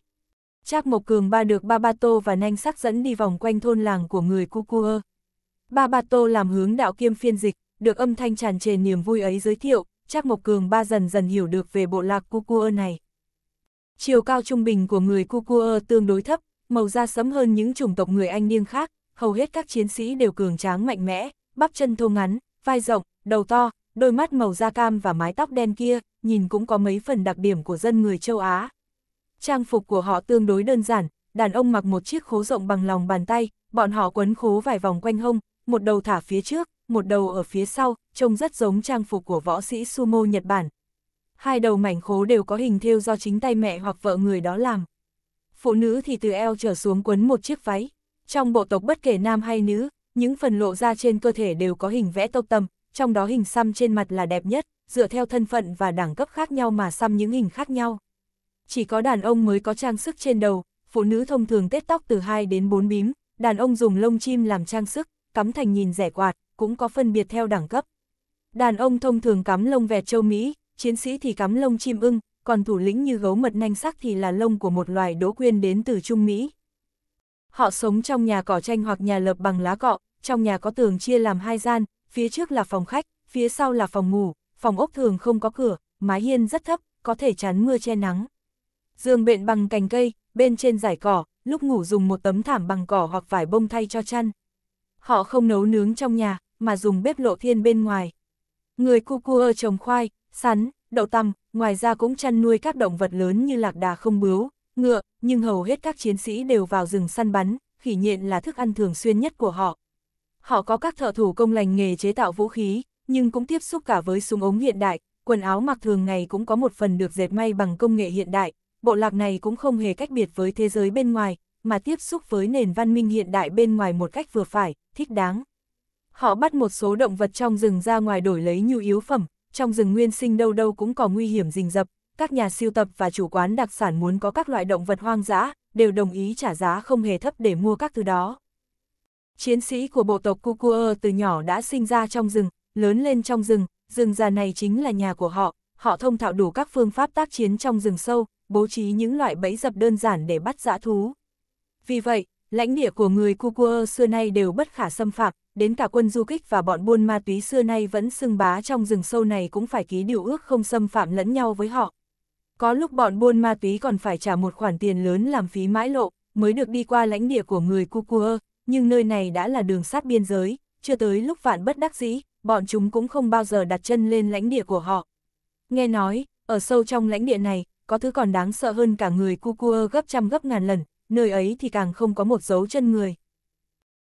Speaker 1: Trác Mộc Cường ba được Ba Ba Tô và Nanh Sắc dẫn đi vòng quanh thôn làng của người Cucua. Ba Ba Tô làm hướng đạo kiêm phiên dịch, được âm thanh tràn trề niềm vui ấy giới thiệu, Trác Mộc Cường ba dần dần hiểu được về bộ lạc Cucua này. Chiều cao trung bình của người Cucua tương đối thấp, màu da sẫm hơn những chủng tộc người Anh niên khác, hầu hết các chiến sĩ đều cường tráng mạnh mẽ, bắp chân thô ngắn, vai rộng, đầu to, đôi mắt màu da cam và mái tóc đen kia, nhìn cũng có mấy phần đặc điểm của dân người châu Á. Trang phục của họ tương đối đơn giản, đàn ông mặc một chiếc khố rộng bằng lòng bàn tay, bọn họ quấn khố vài vòng quanh hông, một đầu thả phía trước, một đầu ở phía sau, trông rất giống trang phục của võ sĩ sumo Nhật Bản. Hai đầu mảnh khố đều có hình thêu do chính tay mẹ hoặc vợ người đó làm. Phụ nữ thì từ eo trở xuống quấn một chiếc váy. Trong bộ tộc bất kể nam hay nữ, những phần lộ ra trên cơ thể đều có hình vẽ tộc tâm, trong đó hình xăm trên mặt là đẹp nhất, dựa theo thân phận và đẳng cấp khác nhau mà xăm những hình khác nhau. Chỉ có đàn ông mới có trang sức trên đầu, phụ nữ thông thường tết tóc từ 2 đến 4 bím, đàn ông dùng lông chim làm trang sức, cắm thành nhìn rẻ quạt, cũng có phân biệt theo đẳng cấp. Đàn ông thông thường cắm lông vẹt châu Mỹ, chiến sĩ thì cắm lông chim ưng, còn thủ lĩnh như gấu mật nanh sắc thì là lông của một loài đỗ quyên đến từ Trung Mỹ. Họ sống trong nhà cỏ tranh hoặc nhà lợp bằng lá cọ, trong nhà có tường chia làm hai gian, phía trước là phòng khách, phía sau là phòng ngủ, phòng ốc thường không có cửa, mái hiên rất thấp, có thể chắn mưa che nắng. Giường bện bằng cành cây, bên trên giải cỏ, lúc ngủ dùng một tấm thảm bằng cỏ hoặc vải bông thay cho chăn. Họ không nấu nướng trong nhà, mà dùng bếp lộ thiên bên ngoài. Người Kukua trồng khoai, sắn, đậu tằm, ngoài ra cũng chăn nuôi các động vật lớn như lạc đà không bướu, ngựa, nhưng hầu hết các chiến sĩ đều vào rừng săn bắn, khỉ nhện là thức ăn thường xuyên nhất của họ. Họ có các thợ thủ công lành nghề chế tạo vũ khí, nhưng cũng tiếp xúc cả với súng ống hiện đại, quần áo mặc thường ngày cũng có một phần được dệt may bằng công nghệ hiện đại. Bộ lạc này cũng không hề cách biệt với thế giới bên ngoài, mà tiếp xúc với nền văn minh hiện đại bên ngoài một cách vừa phải, thích đáng. Họ bắt một số động vật trong rừng ra ngoài đổi lấy nhu yếu phẩm, trong rừng nguyên sinh đâu đâu cũng có nguy hiểm rình rập, các nhà siêu tập và chủ quán đặc sản muốn có các loại động vật hoang dã, đều đồng ý trả giá không hề thấp để mua các thứ đó. Chiến sĩ của bộ tộc Kukua từ nhỏ đã sinh ra trong rừng, lớn lên trong rừng, rừng già này chính là nhà của họ, họ thông thạo đủ các phương pháp tác chiến trong rừng sâu, bố trí những loại bẫy dập đơn giản để bắt dã thú. Vì vậy, lãnh địa của người Kukua xưa nay đều bất khả xâm phạm, đến cả quân du kích và bọn buôn ma túy xưa nay vẫn xưng bá trong rừng sâu này cũng phải ký điều ước không xâm phạm lẫn nhau với họ. Có lúc bọn buôn ma túy còn phải trả một khoản tiền lớn làm phí mãi lộ, mới được đi qua lãnh địa của người Kukua, nhưng nơi này đã là đường sát biên giới, chưa tới lúc vạn bất đắc dĩ, bọn chúng cũng không bao giờ đặt chân lên lãnh địa của họ. Nghe nói, ở sâu trong lãnh địa này, có thứ còn đáng sợ hơn cả người cu Kukua gấp trăm gấp ngàn lần, nơi ấy thì càng không có một dấu chân người.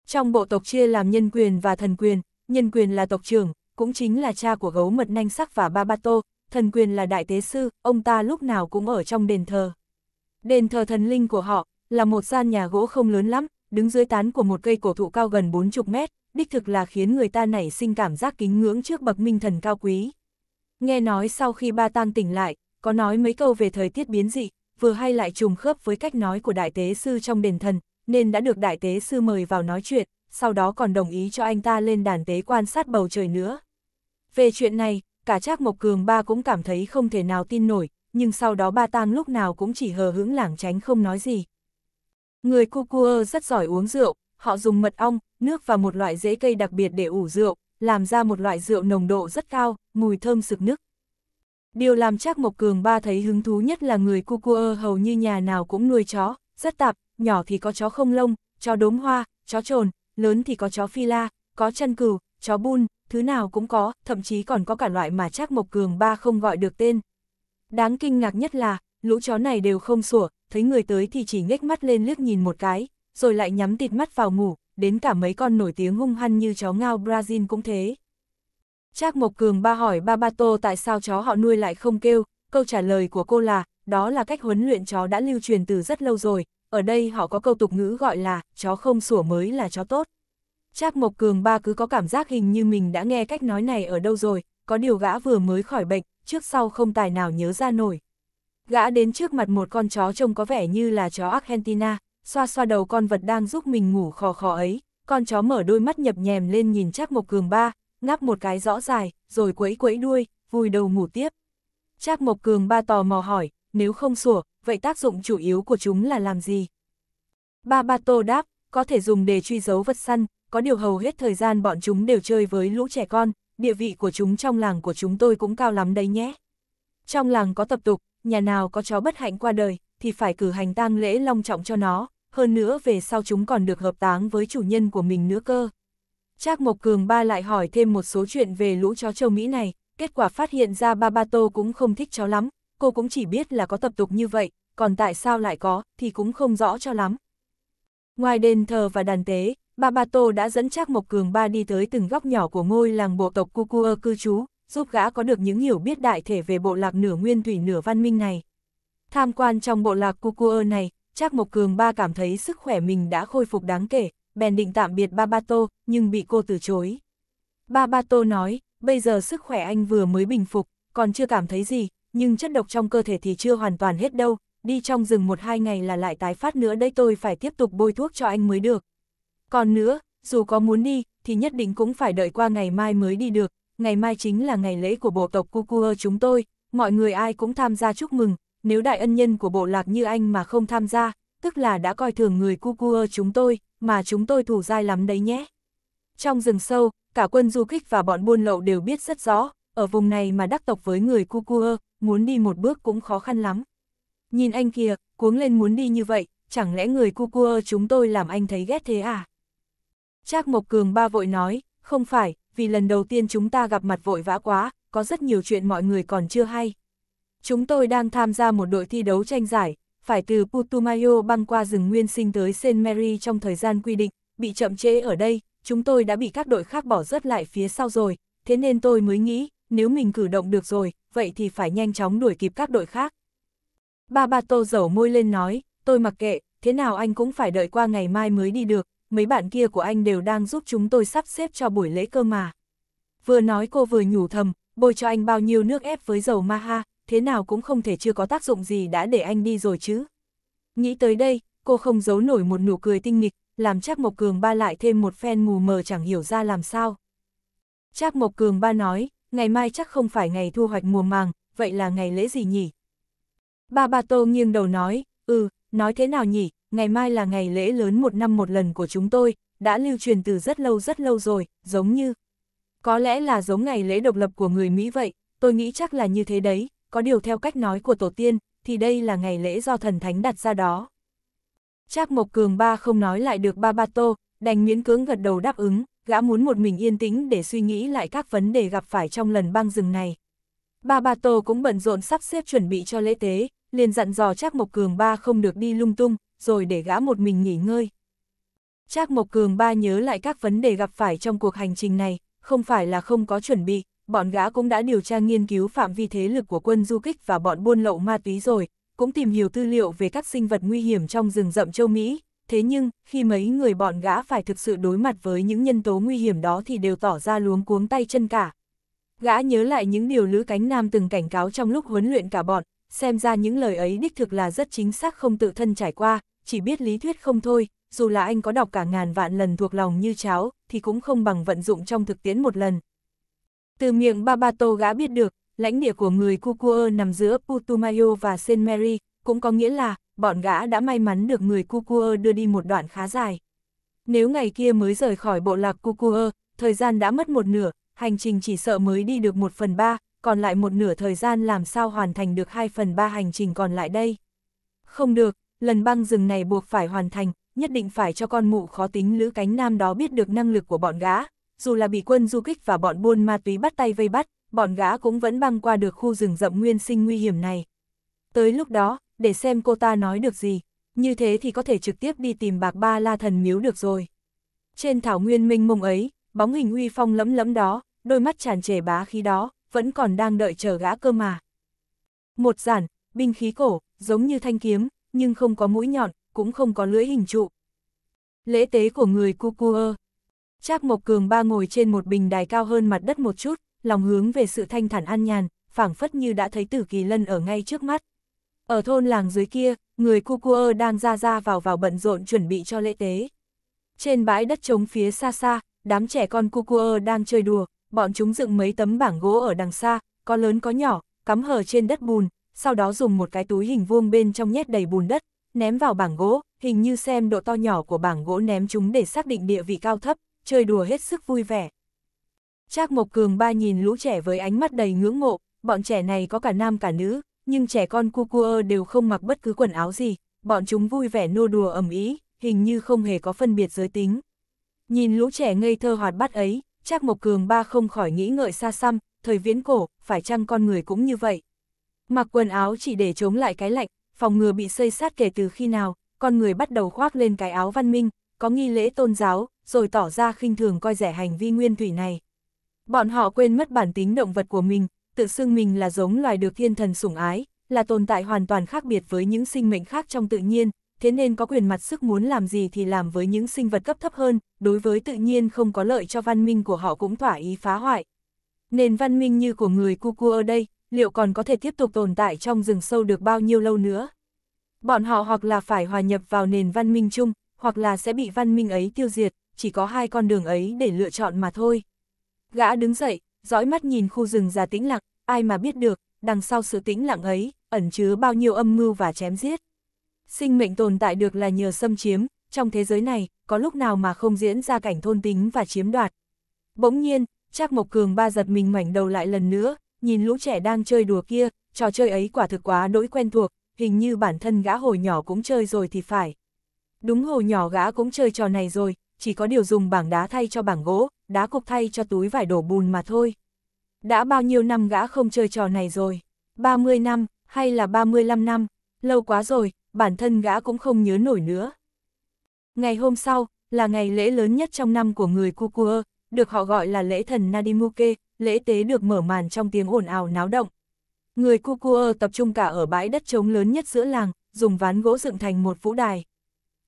Speaker 1: Trong bộ tộc chia làm nhân quyền và thần quyền, nhân quyền là tộc trưởng, cũng chính là cha của gấu mật nanh sắc và Babato, thần quyền là đại tế sư, ông ta lúc nào cũng ở trong đền thờ. Đền thờ thần linh của họ là một gian nhà gỗ không lớn lắm, đứng dưới tán của một cây cổ thụ cao gần 40 mét, đích thực là khiến người ta nảy sinh cảm giác kính ngưỡng trước bậc minh thần cao quý. Nghe nói sau khi ba tang tỉnh lại, có nói mấy câu về thời tiết biến dị, vừa hay lại trùng khớp với cách nói của đại tế sư trong đền thần, nên đã được đại tế sư mời vào nói chuyện, sau đó còn đồng ý cho anh ta lên đàn tế quan sát bầu trời nữa. Về chuyện này, cả Trác Mộc Cường ba cũng cảm thấy không thể nào tin nổi, nhưng sau đó ba tang lúc nào cũng chỉ hờ hững lảng tránh không nói gì, Người Cucuơ rất giỏi uống rượu, họ dùng mật ong, nước và một loại rễ cây đặc biệt để ủ rượu, làm ra một loại rượu nồng độ rất cao, mùi thơm sực nức. Điều làm Trác Mộc Cường ba thấy hứng thú nhất là người Cucuơ hầu như nhà nào cũng nuôi chó, rất tạp, nhỏ thì có chó không lông, chó đốm hoa, chó trồn, lớn thì có chó phi la, có chân cừu, chó bun, thứ nào cũng có, thậm chí còn có cả loại mà Trác Mộc Cường ba không gọi được tên. Đáng kinh ngạc nhất là, lũ chó này đều không sủa, thấy người tới thì chỉ nghếch mắt lên liếc nhìn một cái, rồi lại nhắm tịt mắt vào ngủ, đến cả mấy con nổi tiếng hung hăng như chó ngao Brazil cũng thế. Trác Mộc Cường ba hỏi ba ba tô tại sao chó họ nuôi lại không kêu, câu trả lời của cô là, đó là cách huấn luyện chó đã lưu truyền từ rất lâu rồi, ở đây họ có câu tục ngữ gọi là, chó không sủa mới là chó tốt. Trác Mộc Cường ba cứ có cảm giác hình như mình đã nghe cách nói này ở đâu rồi, có điều gã vừa mới khỏi bệnh, trước sau không tài nào nhớ ra nổi. Gã đến trước mặt một con chó trông có vẻ như là chó Argentina, xoa xoa đầu con vật đang giúp mình ngủ khò khò ấy, con chó mở đôi mắt nhập nhèm lên nhìn Trác Mộc Cường ba, ngáp một cái rõ dài, rồi quẫy quẫy đuôi, vùi đầu ngủ tiếp. Trác Mộc Cường ba tò mò hỏi, nếu không sủa, vậy tác dụng chủ yếu của chúng là làm gì? Ba Ba Tô đáp, có thể dùng để truy dấu vật săn, có điều hầu hết thời gian bọn chúng đều chơi với lũ trẻ con, địa vị của chúng trong làng của chúng tôi cũng cao lắm đấy nhé. Trong làng có tập tục, nhà nào có chó bất hạnh qua đời, thì phải cử hành tang lễ long trọng cho nó, hơn nữa về sau chúng còn được hợp táng với chủ nhân của mình nữa cơ. Trác Mộc Cường ba lại hỏi thêm một số chuyện về lũ chó châu Mỹ này, kết quả phát hiện ra ba ba tô cũng không thích chó lắm, cô cũng chỉ biết là có tập tục như vậy, còn tại sao lại có thì cũng không rõ cho lắm. Ngoài đền thờ và đàn tế, ba ba tô đã dẫn Trác Mộc Cường ba đi tới từng góc nhỏ của ngôi làng bộ tộc Cucua cư trú, giúp gã có được những hiểu biết đại thể về bộ lạc nửa nguyên thủy nửa văn minh này. Tham quan trong bộ lạc Cucuơ này, Trác Mộc Cường ba cảm thấy sức khỏe mình đã khôi phục đáng kể, bèn định tạm biệt Babato, nhưng bị cô từ chối. Babato nói, bây giờ sức khỏe anh vừa mới bình phục, còn chưa cảm thấy gì, nhưng chất độc trong cơ thể thì chưa hoàn toàn hết đâu, đi trong rừng một hai ngày là lại tái phát nữa đấy tôi phải tiếp tục bôi thuốc cho anh mới được. Còn nữa, dù có muốn đi, thì nhất định cũng phải đợi qua ngày mai mới đi được, ngày mai chính là ngày lễ của bộ tộc Cucua chúng tôi, mọi người ai cũng tham gia chúc mừng, nếu đại ân nhân của bộ lạc như anh mà không tham gia, tức là đã coi thường người Cucua chúng tôi, mà chúng tôi thủ dai lắm đấy nhé. Trong rừng sâu, cả quân du kích và bọn buôn lậu đều biết rất rõ, ở vùng này mà đắc tộc với người Cucua, muốn đi một bước cũng khó khăn lắm. Nhìn anh kìa, cuống lên muốn đi như vậy, chẳng lẽ người Cucua chúng tôi làm anh thấy ghét thế à? Trác Mộc Cường ba vội nói, không phải, vì lần đầu tiên chúng ta gặp mặt vội vã quá, có rất nhiều chuyện mọi người còn chưa hay. Chúng tôi đang tham gia một đội thi đấu tranh giải, phải từ Putumayo băng qua rừng nguyên sinh tới St. Mary trong thời gian quy định, bị chậm trễ ở đây, chúng tôi đã bị các đội khác bỏ rớt lại phía sau rồi, thế nên tôi mới nghĩ, nếu mình cử động được rồi, vậy thì phải nhanh chóng đuổi kịp các đội khác. Ba Ba Tô dầu môi lên nói, tôi mặc kệ, thế nào anh cũng phải đợi qua ngày mai mới đi được, mấy bạn kia của anh đều đang giúp chúng tôi sắp xếp cho buổi lễ cơ mà. Vừa nói cô vừa nhủ thầm, bôi cho anh bao nhiêu nước ép với dầu ma ha, thế nào cũng không thể chưa có tác dụng gì đã để anh đi rồi chứ. Nghĩ tới đây, cô không giấu nổi một nụ cười tinh nghịch, làm chắc Mộc Cường ba lại thêm một phen mù mờ chẳng hiểu ra làm sao. Chắc Mộc Cường ba nói, ngày mai chắc không phải ngày thu hoạch mùa màng, vậy là ngày lễ gì nhỉ? Ba Ba Tô nghiêng đầu nói, ừ, nói thế nào nhỉ, ngày mai là ngày lễ lớn một năm một lần của chúng tôi, đã lưu truyền từ rất lâu rất lâu rồi, giống như. Có lẽ là giống ngày lễ độc lập của người Mỹ vậy, tôi nghĩ chắc là như thế đấy, có điều theo cách nói của tổ tiên, thì đây là ngày lễ do thần thánh đặt ra đó. Trác Mộc Cường ba không nói lại được ba ba tô, đành miễn cưỡng gật đầu đáp ứng, gã muốn một mình yên tĩnh để suy nghĩ lại các vấn đề gặp phải trong lần băng rừng này. Ba ba tô cũng bận rộn sắp xếp chuẩn bị cho lễ tế, liền dặn dò Trác Mộc Cường ba không được đi lung tung, rồi để gã một mình nghỉ ngơi. Trác Mộc Cường ba nhớ lại các vấn đề gặp phải trong cuộc hành trình này, không phải là không có chuẩn bị, bọn gã cũng đã điều tra nghiên cứu phạm vi thế lực của quân du kích và bọn buôn lậu ma túy rồi, cũng tìm hiểu tư liệu về các sinh vật nguy hiểm trong rừng rậm châu Mỹ, thế nhưng, khi mấy người bọn gã phải thực sự đối mặt với những nhân tố nguy hiểm đó thì đều tỏ ra luống cuống tay chân cả. Gã nhớ lại những điều Lữ Cánh Nam từng cảnh cáo trong lúc huấn luyện cả bọn, xem ra những lời ấy đích thực là rất chính xác không tự thân trải qua, chỉ biết lý thuyết không thôi, dù là anh có đọc cả ngàn vạn lần thuộc lòng như cháo, thì cũng không bằng vận dụng trong thực tiễn một lần. Từ miệng Babato gã biết được, lãnh địa của người Kukua nằm giữa Putumayo và St. Mary, cũng có nghĩa là, bọn gã đã may mắn được người Kukua đưa đi một đoạn khá dài. Nếu ngày kia mới rời khỏi bộ lạc Kukua, thời gian đã mất một nửa, hành trình chỉ sợ mới đi được một phần ba, còn lại một nửa thời gian làm sao hoàn thành được hai phần ba hành trình còn lại đây. Không được, lần băng rừng này buộc phải hoàn thành, nhất định phải cho con mụ khó tính lữ cánh nam đó biết được năng lực của bọn gã, dù là bị quân du kích và bọn buôn ma túy bắt tay vây bắt, bọn gã cũng vẫn băng qua được khu rừng rậm nguyên sinh nguy hiểm này. Tới lúc đó, để xem cô ta nói được gì, như thế thì có thể trực tiếp đi tìm bạc ba la thần miếu được rồi. Trên thảo nguyên minh mông ấy, bóng hình uy phong lẫm lẫm đó, đôi mắt tràn trề bá khí đó, vẫn còn đang đợi chờ gã cơ mà. Một giản, binh khí cổ, giống như thanh kiếm, nhưng không có mũi nhọn, cũng không có lưỡi hình trụ. Lễ tế của người Cucuơ Trác Mộc Cường ba ngồi trên một bình đài cao hơn mặt đất một chút, lòng hướng về sự thanh thản an nhàn, phảng phất như đã thấy tử kỳ lân ở ngay trước mắt. Ở thôn làng dưới kia, người Cucuơ đang ra ra vào vào bận rộn chuẩn bị cho lễ tế. Trên bãi đất trống phía xa xa, đám trẻ con Cucuơ đang chơi đùa, bọn chúng dựng mấy tấm bảng gỗ ở đằng xa, có lớn có nhỏ, cắm hờ trên đất bùn, sau đó dùng một cái túi hình vuông bên trong nhét đầy bùn đất, ném vào bảng gỗ, hình như xem độ to nhỏ của bảng gỗ ném chúng để xác định địa vị cao thấp, chơi đùa hết sức vui vẻ. Trác Mộc Cường ba nhìn lũ trẻ với ánh mắt đầy ngưỡng mộ, bọn trẻ này có cả nam cả nữ, nhưng trẻ con cu cu đều không mặc bất cứ quần áo gì, bọn chúng vui vẻ nô đùa ầm ý, hình như không hề có phân biệt giới tính. Nhìn lũ trẻ ngây thơ hoạt bát ấy, Trác Mộc Cường ba không khỏi nghĩ ngợi xa xăm, thời viễn cổ, phải chăng con người cũng như vậy? Mặc quần áo chỉ để chống lại cái lạnh, phòng ngừa bị xây sát kể từ khi nào, con người bắt đầu khoác lên cái áo văn minh, có nghi lễ tôn giáo, rồi tỏ ra khinh thường coi rẻ hành vi nguyên thủy này. Bọn họ quên mất bản tính động vật của mình, tự xưng mình là giống loài được thiên thần sủng ái, là tồn tại hoàn toàn khác biệt với những sinh mệnh khác trong tự nhiên, thế nên có quyền mặt sức muốn làm gì thì làm với những sinh vật cấp thấp hơn, đối với tự nhiên không có lợi cho văn minh của họ cũng thỏa ý phá hoại. Nền văn minh như của người cu cu ở đây, liệu còn có thể tiếp tục tồn tại trong rừng sâu được bao nhiêu lâu nữa. Bọn họ hoặc là phải hòa nhập vào nền văn minh chung, hoặc là sẽ bị văn minh ấy tiêu diệt, chỉ có hai con đường ấy để lựa chọn mà thôi. Gã đứng dậy, dõi mắt nhìn khu rừng già tĩnh lặng, ai mà biết được, đằng sau sự tĩnh lặng ấy, ẩn chứa bao nhiêu âm mưu và chém giết. Sinh mệnh tồn tại được là nhờ xâm chiếm, trong thế giới này, có lúc nào mà không diễn ra cảnh thôn tính và chiếm đoạt. Bỗng nhiên, Trác Mộc Cường ba giật mình ngoảnh đầu lại lần nữa, nhìn lũ trẻ đang chơi đùa kia, trò chơi ấy quả thực quá đỗi quen thuộc, hình như bản thân gã hồi nhỏ cũng chơi rồi thì phải. Đúng hồi nhỏ gã cũng chơi trò này rồi, chỉ có điều dùng bảng đá thay cho bảng gỗ, đá cục thay cho túi vải đổ bùn mà thôi. Đã bao nhiêu năm gã không chơi trò này rồi? 30 năm, hay là 35 năm? Lâu quá rồi, bản thân gã cũng không nhớ nổi nữa. Ngày hôm sau, là ngày lễ lớn nhất trong năm của người Kukua, được họ gọi là lễ thần Nadimuke, lễ tế được mở màn trong tiếng ồn ào náo động. Người Kukuơ tập trung cả ở bãi đất trống lớn nhất giữa làng, dùng ván gỗ dựng thành một vũ đài.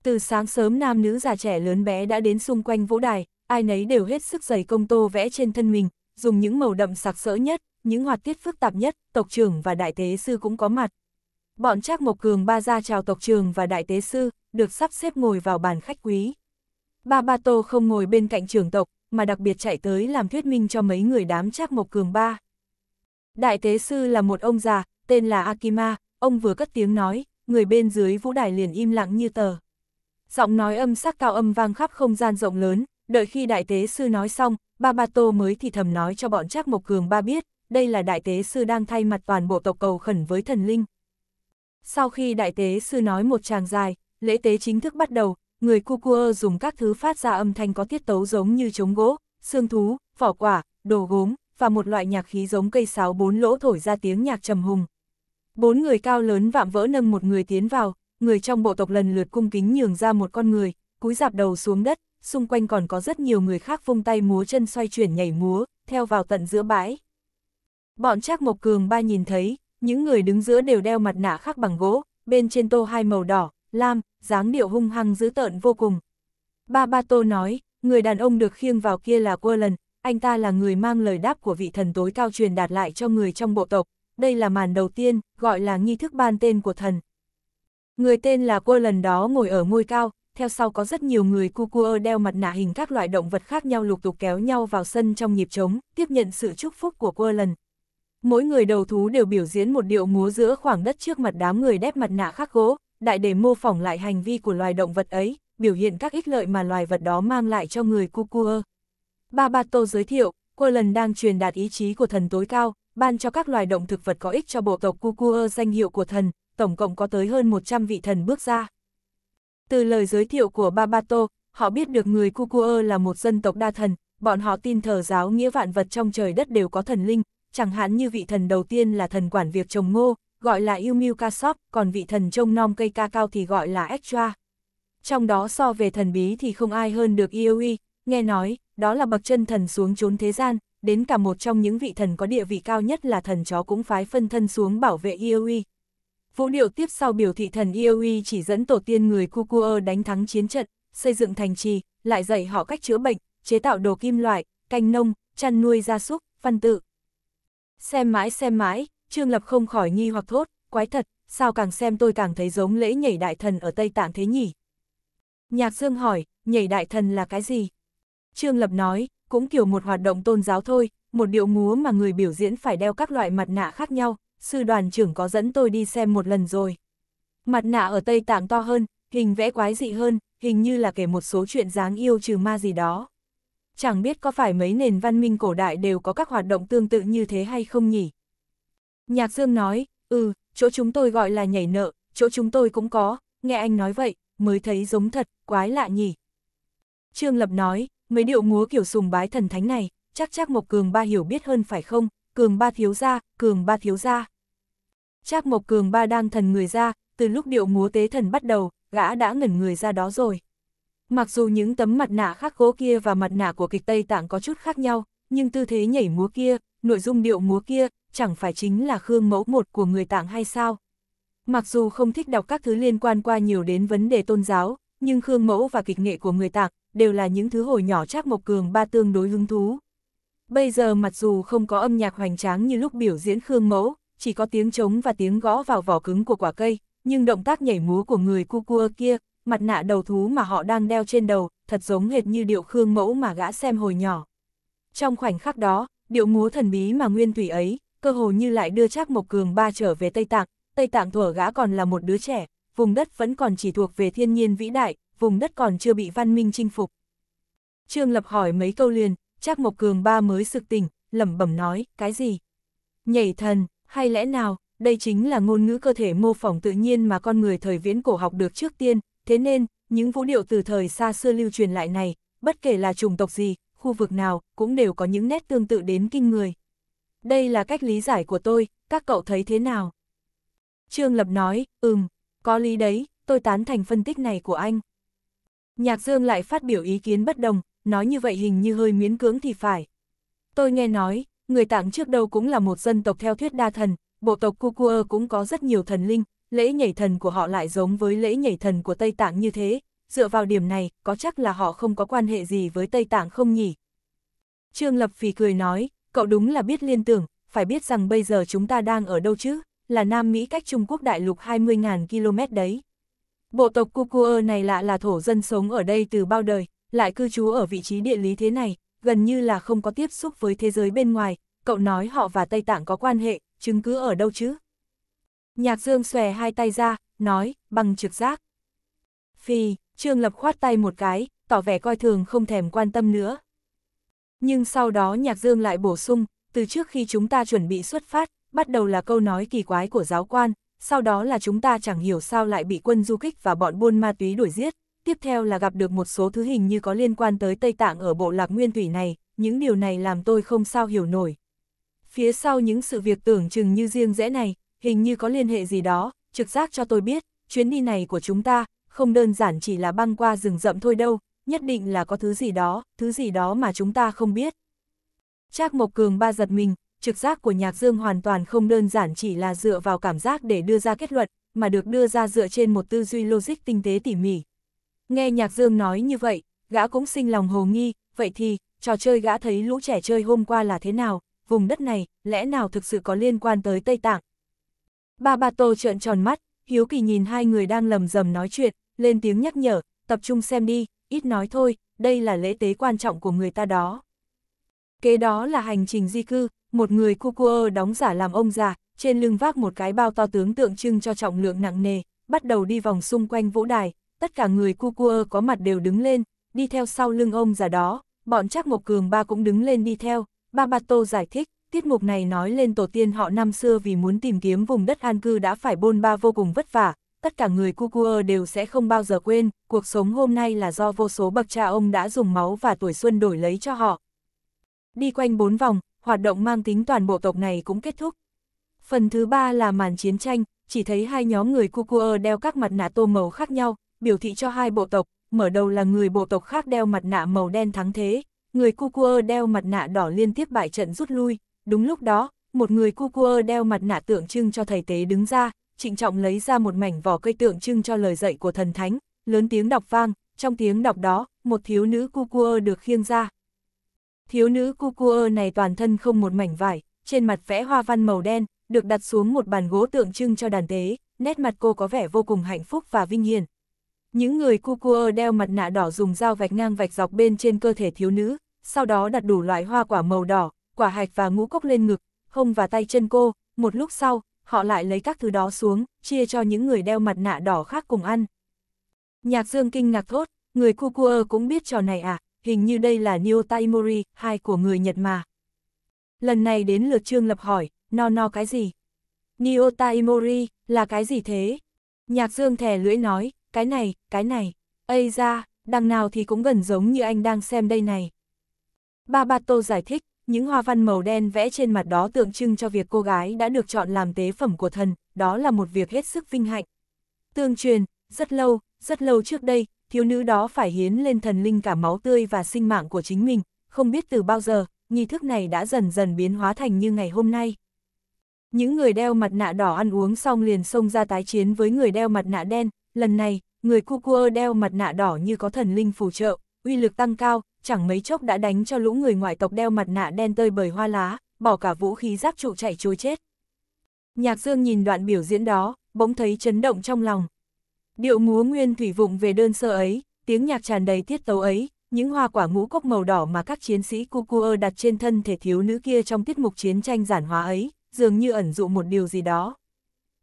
Speaker 1: Từ sáng sớm nam nữ già trẻ lớn bé đã đến xung quanh vũ đài, ai nấy đều hết sức giày công tô vẽ trên thân mình, dùng những màu đậm sặc sỡ nhất, những hoạt tiết phức tạp nhất, tộc trưởng và đại tế sư cũng có mặt. Bọn Trác Mộc Cường ba gia chào tộc trưởng và đại tế sư, được sắp xếp ngồi vào bàn khách quý. Ba Ba Tô không ngồi bên cạnh trưởng tộc, mà đặc biệt chạy tới làm thuyết minh cho mấy người đám Trác Mộc Cường ba. Đại tế sư là một ông già, tên là Akima, ông vừa cất tiếng nói, người bên dưới vũ đài liền im lặng như tờ. Giọng nói âm sắc cao âm vang khắp không gian rộng lớn, đợi khi đại tế sư nói xong, ba ba tô mới thì thầm nói cho bọn Trác Mộc Cường ba biết, đây là đại tế sư đang thay mặt toàn bộ tộc cầu khẩn với thần linh. Sau khi đại tế sư nói một tràng dài, lễ tế chính thức bắt đầu, người Cucua dùng các thứ phát ra âm thanh có tiết tấu giống như trống gỗ, xương thú, vỏ quả, đồ gốm, và một loại nhạc khí giống cây sáo bốn lỗ thổi ra tiếng nhạc trầm hùng. Bốn người cao lớn vạm vỡ nâng một người tiến vào, người trong bộ tộc lần lượt cung kính nhường ra một con người, cúi dạp đầu xuống đất, xung quanh còn có rất nhiều người khác vung tay múa chân xoay chuyển nhảy múa, theo vào tận giữa bãi. Bọn Trác Mộc Cường ba nhìn thấy, những người đứng giữa đều đeo mặt nạ khắc bằng gỗ, bên trên tô hai màu đỏ, lam, dáng điệu hung hăng dữ tợn vô cùng. Ba Ba Tô nói, người đàn ông được khiêng vào kia là lần, anh ta là người mang lời đáp của vị thần tối cao truyền đạt lại cho người trong bộ tộc. Đây là màn đầu tiên, gọi là nghi thức ban tên của thần. Người tên là lần đó ngồi ở ngôi cao, theo sau có rất nhiều người cu Cucua đeo mặt nạ hình các loại động vật khác nhau lục tục kéo nhau vào sân trong nhịp trống, tiếp nhận sự chúc phúc của lần. Mỗi người đầu thú đều biểu diễn một điệu múa giữa khoảng đất trước mặt đám người đép mặt nạ khắc gỗ, đại để mô phỏng lại hành vi của loài động vật ấy, biểu hiện các ích lợi mà loài vật đó mang lại cho người Kukua. Babato giới thiệu, Querlen đang truyền đạt ý chí của thần tối cao, ban cho các loài động thực vật có ích cho bộ tộc Kukua danh hiệu của thần, tổng cộng có tới hơn 100 vị thần bước ra. Từ lời giới thiệu của Babato, họ biết được người Kukua là một dân tộc đa thần, bọn họ tin thờ giáo nghĩa vạn vật trong trời đất đều có thần linh, chẳng hạn như vị thần đầu tiên là thần quản việc trồng ngô, gọi là yêu mưu ca sóp, còn vị thần trông nom cây ca cao thì gọi là extra. Trong đó so về thần bí thì không ai hơn được Ioi, nghe nói, đó là bậc chân thần xuống trốn thế gian, đến cả một trong những vị thần có địa vị cao nhất là thần chó cũng phái phân thân xuống bảo vệ Ioi. Vũ điệu tiếp sau biểu thị thần Ioi chỉ dẫn tổ tiên người Kukua đánh thắng chiến trận, xây dựng thành trì, lại dạy họ cách chữa bệnh, chế tạo đồ kim loại, canh nông, chăn nuôi gia súc, văn tự. Xem mãi xem mãi, Trương Lập không khỏi nghi hoặc thốt, quái thật, sao càng xem tôi càng thấy giống lễ nhảy đại thần ở Tây Tạng thế nhỉ? Nhạc Dương hỏi, nhảy đại thần là cái gì? Trương Lập nói, cũng kiểu một hoạt động tôn giáo thôi, một điệu múa mà người biểu diễn phải đeo các loại mặt nạ khác nhau, sư đoàn trưởng có dẫn tôi đi xem một lần rồi. Mặt nạ ở Tây Tạng to hơn, hình vẽ quái dị hơn, hình như là kể một số chuyện dáng yêu trừ ma gì đó. Chẳng biết có phải mấy nền văn minh cổ đại đều có các hoạt động tương tự như thế hay không nhỉ? Nhạc Dương nói, ừ, chỗ chúng tôi gọi là nhảy nợ, chỗ chúng tôi cũng có, nghe anh nói vậy, mới thấy giống thật, quái lạ nhỉ. Trương Lập nói, mấy điệu múa kiểu sùng bái thần thánh này, chắc chắc Mộc Cường Ba hiểu biết hơn phải không, Cường Ba thiếu ra, Cường Ba thiếu ra. Chắc Mộc Cường Ba đang thần người ra, từ lúc điệu múa tế thần bắt đầu, gã đã ngẩn người ra đó rồi. Mặc dù những tấm mặt nạ khắc gỗ kia và mặt nạ của kịch Tây Tạng có chút khác nhau, nhưng tư thế nhảy múa kia, nội dung điệu múa kia, chẳng phải chính là Khương mẫu một của người tạng hay sao? Mặc dù không thích đọc các thứ liên quan qua nhiều đến vấn đề tôn giáo, nhưng Khương mẫu và kịch nghệ của người tạng đều là những thứ hồi nhỏ chắc Mộc Cường ba tương đối hứng thú. Bây giờ mặc dù không có âm nhạc hoành tráng như lúc biểu diễn Khương mẫu, chỉ có tiếng trống và tiếng gõ vào vỏ cứng của quả cây, nhưng động tác nhảy múa của người cu cua kia, mặt nạ đầu thú mà họ đang đeo trên đầu, thật giống hệt như điệu Khương mẫu mà gã xem hồi nhỏ. Trong khoảnh khắc đó, điệu múa thần bí mà nguyên thủy ấy, cơ hồ như lại đưa Trác Mộc Cường ba trở về Tây Tạng, Tây Tạng thuở gã còn là một đứa trẻ, vùng đất vẫn còn chỉ thuộc về thiên nhiên vĩ đại, vùng đất còn chưa bị văn minh chinh phục. Trương Lập hỏi mấy câu liền, Trác Mộc Cường ba mới sực tỉnh, lẩm bẩm nói, cái gì? Nhảy thần, hay lẽ nào, đây chính là ngôn ngữ cơ thể mô phỏng tự nhiên mà con người thời viễn cổ học được trước tiên, thế nên, những vũ điệu từ thời xa xưa lưu truyền lại này, bất kể là chủng tộc gì, khu vực nào, cũng đều có những nét tương tự đến kinh người. Đây là cách lý giải của tôi, các cậu thấy thế nào? Trương Lập nói, ừm, có lý đấy, tôi tán thành phân tích này của anh. Nhạc Dương lại phát biểu ý kiến bất đồng, nói như vậy hình như hơi miễn cưỡng thì phải. Tôi nghe nói, người Tạng trước đâu cũng là một dân tộc theo thuyết đa thần, bộ tộc Kukua cũng có rất nhiều thần linh, lễ nhảy thần của họ lại giống với lễ nhảy thần của Tây Tạng như thế, dựa vào điểm này, có chắc là họ không có quan hệ gì với Tây Tạng không nhỉ? Trương Lập Phì cười nói, Cậu đúng là biết liên tưởng, phải biết rằng bây giờ chúng ta đang ở đâu chứ, là Nam Mỹ cách Trung Quốc đại lục 20.000 km đấy. Bộ tộc Kukuer này lạ là thổ dân sống ở đây từ bao đời, lại cư trú ở vị trí địa lý thế này, gần như là không có tiếp xúc với thế giới bên ngoài, cậu nói họ và Tây Tạng có quan hệ, chứng cứ ở đâu chứ? Nhạc Dương xòe hai tay ra, nói, bằng trực giác. Phi, Trương Lập khoát tay một cái, tỏ vẻ coi thường không thèm quan tâm nữa. Nhưng sau đó Nhạc Dương lại bổ sung, từ trước khi chúng ta chuẩn bị xuất phát, bắt đầu là câu nói kỳ quái của giáo quan, sau đó là chúng ta chẳng hiểu sao lại bị quân du kích và bọn buôn ma túy đuổi giết, tiếp theo là gặp được một số thứ hình như có liên quan tới Tây Tạng ở bộ lạc nguyên thủy này, những điều này làm tôi không sao hiểu nổi. Phía sau những sự việc tưởng chừng như riêng rẽ này, hình như có liên hệ gì đó, trực giác cho tôi biết, chuyến đi này của chúng ta, không đơn giản chỉ là băng qua rừng rậm thôi đâu, nhất định là có thứ gì đó, thứ gì đó mà chúng ta không biết. Trác Mộc Cường ba giật mình, trực giác của Nhạc Dương hoàn toàn không đơn giản chỉ là dựa vào cảm giác để đưa ra kết luận, mà được đưa ra dựa trên một tư duy logic tinh tế tỉ mỉ. Nghe Nhạc Dương nói như vậy, gã cũng sinh lòng hồ nghi, vậy thì, trò chơi gã thấy lũ trẻ chơi hôm qua là thế nào, vùng đất này, lẽ nào thực sự có liên quan tới Tây Tạng? Ba Ba Tô trợn tròn mắt, hiếu kỳ nhìn hai người đang lầm rầm nói chuyện, lên tiếng nhắc nhở, tập trung xem đi, ít nói thôi, đây là lễ tế quan trọng của người ta đó. Kế đó là hành trình di cư, một người Kukuo đóng giả làm ông già, trên lưng vác một cái bao to tướng tượng trưng cho trọng lượng nặng nề, bắt đầu đi vòng xung quanh vũ đài, tất cả người Kukuo có mặt đều đứng lên, đi theo sau lưng ông già đó, bọn chắc Mộc Cường ba cũng đứng lên đi theo, ba Bato giải thích, tiết mục này nói lên tổ tiên họ năm xưa vì muốn tìm kiếm vùng đất an cư đã phải bôn ba vô cùng vất vả, tất cả người Cucua đều sẽ không bao giờ quên, cuộc sống hôm nay là do vô số bậc cha ông đã dùng máu và tuổi xuân đổi lấy cho họ. Đi quanh bốn vòng, hoạt động mang tính toàn bộ tộc này cũng kết thúc. Phần thứ ba là màn chiến tranh, chỉ thấy hai nhóm người Cucua đeo các mặt nạ tô màu khác nhau, biểu thị cho hai bộ tộc, mở đầu là người bộ tộc khác đeo mặt nạ màu đen thắng thế, người Cucua đeo mặt nạ đỏ liên tiếp bại trận rút lui, đúng lúc đó, một người Cucua đeo mặt nạ tượng trưng cho thầy tế đứng ra, trịnh trọng lấy ra một mảnh vỏ cây tượng trưng cho lời dạy của thần thánh, lớn tiếng đọc vang, trong tiếng đọc đó, một thiếu nữ cu cua được khiêng ra. Thiếu nữ cu cua này toàn thân không một mảnh vải, trên mặt vẽ hoa văn màu đen, được đặt xuống một bàn gỗ tượng trưng cho đàn tế, nét mặt cô có vẻ vô cùng hạnh phúc và vinh hiển. Những người cu cua đeo mặt nạ đỏ dùng dao vạch ngang vạch dọc bên trên cơ thể thiếu nữ, sau đó đặt đủ loại hoa quả màu đỏ, quả hạch và ngũ cốc lên ngực, hông và tay chân cô, một lúc sau, họ lại lấy các thứ đó xuống, chia cho những người đeo mặt nạ đỏ khác cùng ăn. Nhạc Dương kinh ngạc thốt, người Kukua cũng biết trò này à, hình như đây là niotaimori Taimori, hai của người Nhật mà. Lần này đến lượt Trương Lập hỏi, no no cái gì? niotaimori là cái gì thế? Nhạc Dương thè lưỡi nói, cái này, cái này, ây ra, đằng nào thì cũng gần giống như anh đang xem đây này. Ba Bato giải thích, những hoa văn màu đen vẽ trên mặt đó tượng trưng cho việc cô gái đã được chọn làm tế phẩm của thần, đó là một việc hết sức vinh hạnh. Tương truyền, rất lâu, rất lâu trước đây, thiếu nữ đó phải hiến lên thần linh cả máu tươi và sinh mạng của chính mình, không biết từ bao giờ, nghi thức này đã dần dần biến hóa thành như ngày hôm nay. Những người đeo mặt nạ đỏ ăn uống xong liền xông ra tái chiến với người đeo mặt nạ đen, lần này, người Kukua đeo mặt nạ đỏ như có thần linh phù trợ, uy lực tăng cao, chẳng mấy chốc đã đánh cho lũ người ngoại tộc đeo mặt nạ đen tơi bởi hoa lá, bỏ cả vũ khí giáp trụ chạy trôi chết. Nhạc Dương nhìn đoạn biểu diễn đó, bỗng thấy chấn động trong lòng. Điệu múa nguyên thủy vụng về đơn sơ ấy, tiếng nhạc tràn đầy tiết tấu ấy, những hoa quả ngũ cốc màu đỏ mà các chiến sĩ Cucuơ đặt trên thân thể thiếu nữ kia trong tiết mục chiến tranh giản hóa ấy, dường như ẩn dụ một điều gì đó.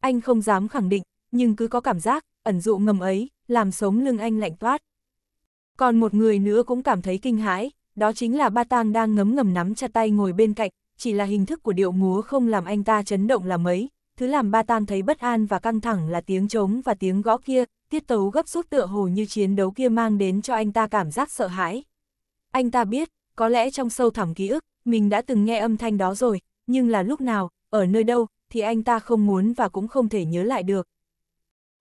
Speaker 1: Anh không dám khẳng định, nhưng cứ có cảm giác, ẩn dụ ngầm ấy, làm sống lưng anh lạnh toát. Còn một người nữa cũng cảm thấy kinh hãi, đó chính là ba tang đang ngấm ngầm nắm chặt tay ngồi bên cạnh, chỉ là hình thức của điệu múa không làm anh ta chấn động là mấy, thứ làm ba tang thấy bất an và căng thẳng là tiếng trống và tiếng gõ kia, tiết tấu gấp rút tựa hồ như chiến đấu kia mang đến cho anh ta cảm giác sợ hãi. Anh ta biết, có lẽ trong sâu thẳm ký ức, mình đã từng nghe âm thanh đó rồi, nhưng là lúc nào, ở nơi đâu, thì anh ta không muốn và cũng không thể nhớ lại được.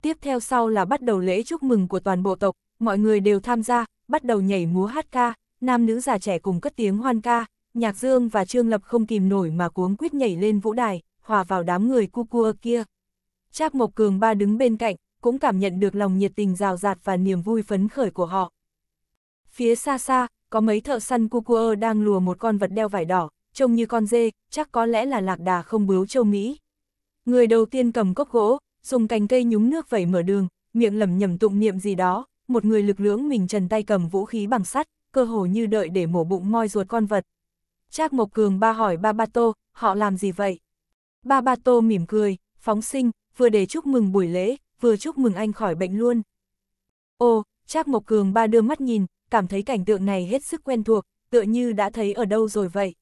Speaker 1: Tiếp theo sau là bắt đầu lễ chúc mừng của toàn bộ tộc, mọi người đều tham gia, bắt đầu nhảy múa hát ca, nam nữ già trẻ cùng cất tiếng hoan ca, Nhạc Dương và Trương Lập không kìm nổi mà cuống quyết nhảy lên vũ đài, hòa vào đám người cu cua kia. Trác Mộc Cường ba đứng bên cạnh, cũng cảm nhận được lòng nhiệt tình rào rạt và niềm vui phấn khởi của họ. Phía xa xa, có mấy thợ săn cu cua đang lùa một con vật đeo vải đỏ, trông như con dê, chắc có lẽ là lạc đà không bướu châu Mỹ. Người đầu tiên cầm cốc gỗ, dùng cành cây nhúng nước vẩy mở đường, miệng lẩm nhẩm tụng niệm gì đó, một người lực lưỡng mình trần tay cầm vũ khí bằng sắt, cơ hồ như đợi để mổ bụng moi ruột con vật. Trác Mộc Cường ba hỏi ba ba tô, họ làm gì vậy? Ba ba tô mỉm cười, phóng sinh, vừa để chúc mừng buổi lễ, vừa chúc mừng anh khỏi bệnh luôn. Ô, Trác Mộc Cường ba đưa mắt nhìn, cảm thấy cảnh tượng này hết sức quen thuộc, tựa như đã thấy ở đâu rồi vậy.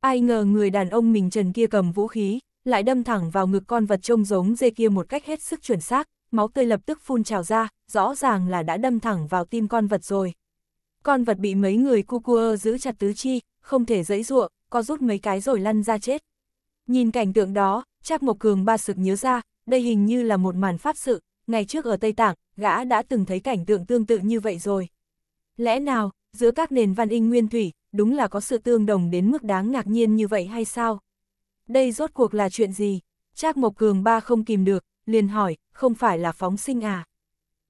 Speaker 1: Ai ngờ người đàn ông mình trần kia cầm vũ khí, lại đâm thẳng vào ngực con vật trông giống dê kia một cách hết sức chuẩn xác, máu tươi lập tức phun trào ra, rõ ràng là đã đâm thẳng vào tim con vật rồi. Con vật bị mấy người cu cua giữ chặt tứ chi, không thể dẫy ruộng, có rút mấy cái rồi lăn ra chết. Nhìn cảnh tượng đó, Trác Mộc Cường ba sực nhớ ra, đây hình như là một màn pháp sự, ngày trước ở Tây Tạng, gã đã từng thấy cảnh tượng tương tự như vậy rồi. Lẽ nào, giữa các nền văn in nguyên thủy, đúng là có sự tương đồng đến mức đáng ngạc nhiên như vậy hay sao? Đây rốt cuộc là chuyện gì? Trác Mộc Cường ba không kìm được, liền hỏi, không phải là phóng sinh à?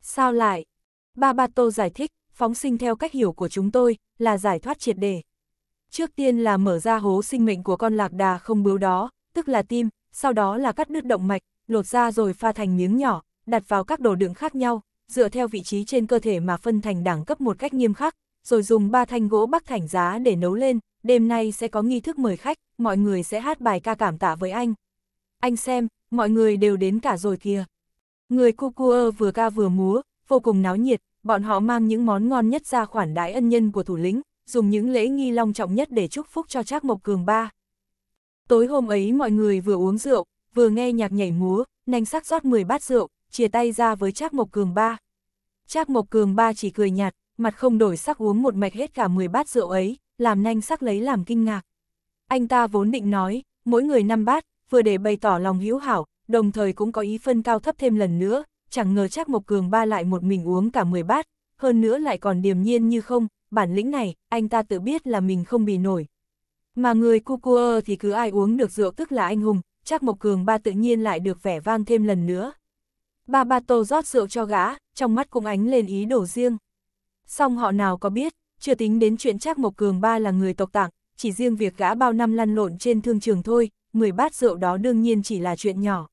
Speaker 1: Sao lại? Tô giải thích, phóng sinh theo cách hiểu của chúng tôi, là giải thoát triệt đề. Trước tiên là mở ra hố sinh mệnh của con lạc đà không bướu đó, tức là tim, sau đó là cắt đứt động mạch, lột ra rồi pha thành miếng nhỏ, đặt vào các đồ đựng khác nhau, dựa theo vị trí trên cơ thể mà phân thành đẳng cấp một cách nghiêm khắc, rồi dùng ba thanh gỗ bắc thành giá để nấu lên, đêm nay sẽ có nghi thức mời khách, mọi người sẽ hát bài ca cảm tạ với anh. Anh xem, mọi người đều đến cả rồi kìa. Người cu Cucua vừa ca vừa múa, vô cùng náo nhiệt, bọn họ mang những món ngon nhất ra khoản đái ân nhân của thủ lĩnh, dùng những lễ nghi long trọng nhất để chúc phúc cho Trác Mộc Cường ba. Tối hôm ấy mọi người vừa uống rượu, vừa nghe nhạc nhảy múa, nhanh sắc rót 10 bát rượu, chia tay ra với Trác Mộc Cường ba. Trác Mộc Cường ba chỉ cười nhạt, mặt không đổi sắc uống một mạch hết cả 10 bát rượu ấy, làm nanh sắc lấy làm kinh ngạc. Anh ta vốn định nói, mỗi người năm bát, vừa để bày tỏ lòng hữu hảo, đồng thời cũng có ý phân cao thấp thêm lần nữa, chẳng ngờ chắc Mộc Cường ba lại một mình uống cả 10 bát, hơn nữa lại còn điềm nhiên như không, bản lĩnh này, anh ta tự biết là mình không bị nổi. Mà người cu cua thì cứ ai uống được rượu tức là anh hùng, chắc Mộc Cường ba tự nhiên lại được vẻ vang thêm lần nữa. Ba ba tô rót rượu cho gã, trong mắt cũng ánh lên ý đồ riêng. Song họ nào có biết, chưa tính đến chuyện chắc Mộc Cường ba là người tộc tạng, chỉ riêng việc gã bao năm lăn lộn trên thương trường thôi, 10 bát rượu đó đương nhiên chỉ là chuyện nhỏ.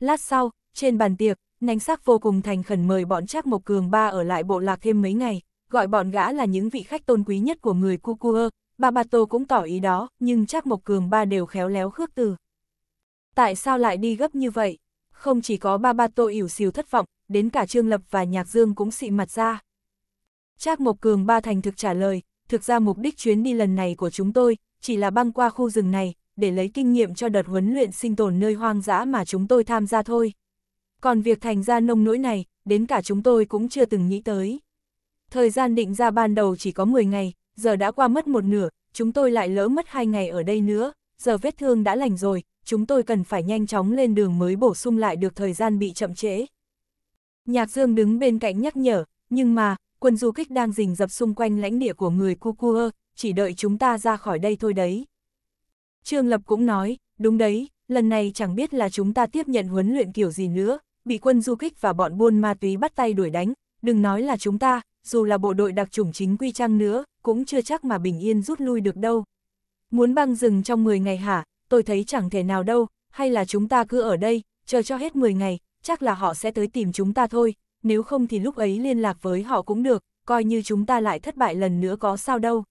Speaker 1: Lát sau, trên bàn tiệc, nành sắc vô cùng thành khẩn mời bọn Trác Mộc Cường ba ở lại bộ lạc thêm mấy ngày, gọi bọn gã là những vị khách tôn quý nhất của người Cucuơ, bà Bạt Tô cũng tỏ ý đó, nhưng Trác Mộc Cường ba đều khéo léo khước từ. Tại sao lại đi gấp như vậy? Không chỉ có ba ba tô ỉu xìu thất vọng, đến cả Trương Lập và Nhạc Dương cũng xị mặt ra. Trác Mộc Cường ba thành thực trả lời, thực ra mục đích chuyến đi lần này của chúng tôi, chỉ là băng qua khu rừng này, để lấy kinh nghiệm cho đợt huấn luyện sinh tồn nơi hoang dã mà chúng tôi tham gia thôi. Còn việc thành ra nông nỗi này, đến cả chúng tôi cũng chưa từng nghĩ tới. Thời gian định ra ban đầu chỉ có 10 ngày, giờ đã qua mất một nửa, chúng tôi lại lỡ mất hai ngày ở đây nữa, giờ vết thương đã lành rồi, chúng tôi cần phải nhanh chóng lên đường mới bổ sung lại được thời gian bị chậm trễ. Nhạc Dương đứng bên cạnh nhắc nhở, nhưng mà, quân du kích đang rình dập xung quanh lãnh địa của người Kukua, chỉ đợi chúng ta ra khỏi đây thôi đấy. Trương Lập cũng nói, đúng đấy, lần này chẳng biết là chúng ta tiếp nhận huấn luyện kiểu gì nữa, bị quân du kích và bọn buôn ma túy bắt tay đuổi đánh, đừng nói là chúng ta, dù là bộ đội đặc chủng chính quy trang nữa, cũng chưa chắc mà bình yên rút lui được đâu. Muốn băng rừng trong 10 ngày hả, tôi thấy chẳng thể nào đâu, hay là chúng ta cứ ở đây, chờ cho hết 10 ngày, chắc là họ sẽ tới tìm chúng ta thôi, nếu không thì lúc ấy liên lạc với họ cũng được, coi như chúng ta lại thất bại lần nữa có sao đâu.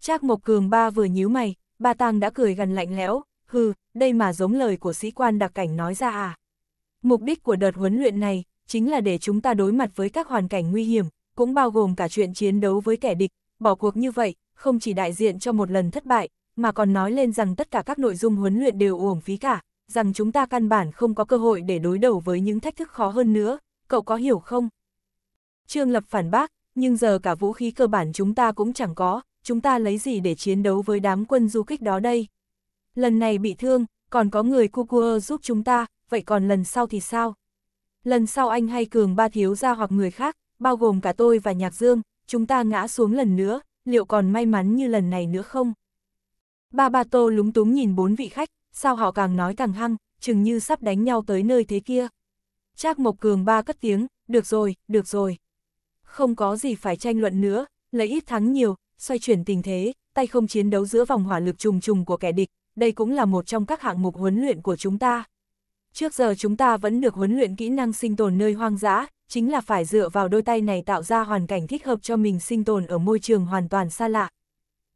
Speaker 1: Trác Mộc Cường Ba vừa nhíu mày, Ba Tang đã cười gần lạnh lẽo, hừ, đây mà giống lời của sĩ quan đặc cảnh nói ra à. Mục đích của đợt huấn luyện này, chính là để chúng ta đối mặt với các hoàn cảnh nguy hiểm, cũng bao gồm cả chuyện chiến đấu với kẻ địch, bỏ cuộc như vậy, không chỉ đại diện cho một lần thất bại, mà còn nói lên rằng tất cả các nội dung huấn luyện đều uổng phí cả, rằng chúng ta căn bản không có cơ hội để đối đầu với những thách thức khó hơn nữa, cậu có hiểu không? Trương Lập phản bác, nhưng giờ cả vũ khí cơ bản chúng ta cũng chẳng có, chúng ta lấy gì để chiến đấu với đám quân du kích đó đây? Lần này bị thương, còn có người Kukua giúp chúng ta, vậy còn lần sau thì sao? Lần sau anh hay cường ba thiếu ra hoặc người khác, bao gồm cả tôi và Nhạc Dương, chúng ta ngã xuống lần nữa, liệu còn may mắn như lần này nữa không? Ba Ba Tô lúng túng nhìn bốn vị khách, sao họ càng nói càng hăng, chừng như sắp đánh nhau tới nơi thế kia. Trác Mộc Cường ba cất tiếng, được rồi, được rồi. Không có gì phải tranh luận nữa, lấy ít thắng nhiều, xoay chuyển tình thế, tay không chiến đấu giữa vòng hỏa lực trùng trùng của kẻ địch, đây cũng là một trong các hạng mục huấn luyện của chúng ta. Trước giờ chúng ta vẫn được huấn luyện kỹ năng sinh tồn nơi hoang dã, chính là phải dựa vào đôi tay này tạo ra hoàn cảnh thích hợp cho mình sinh tồn ở môi trường hoàn toàn xa lạ.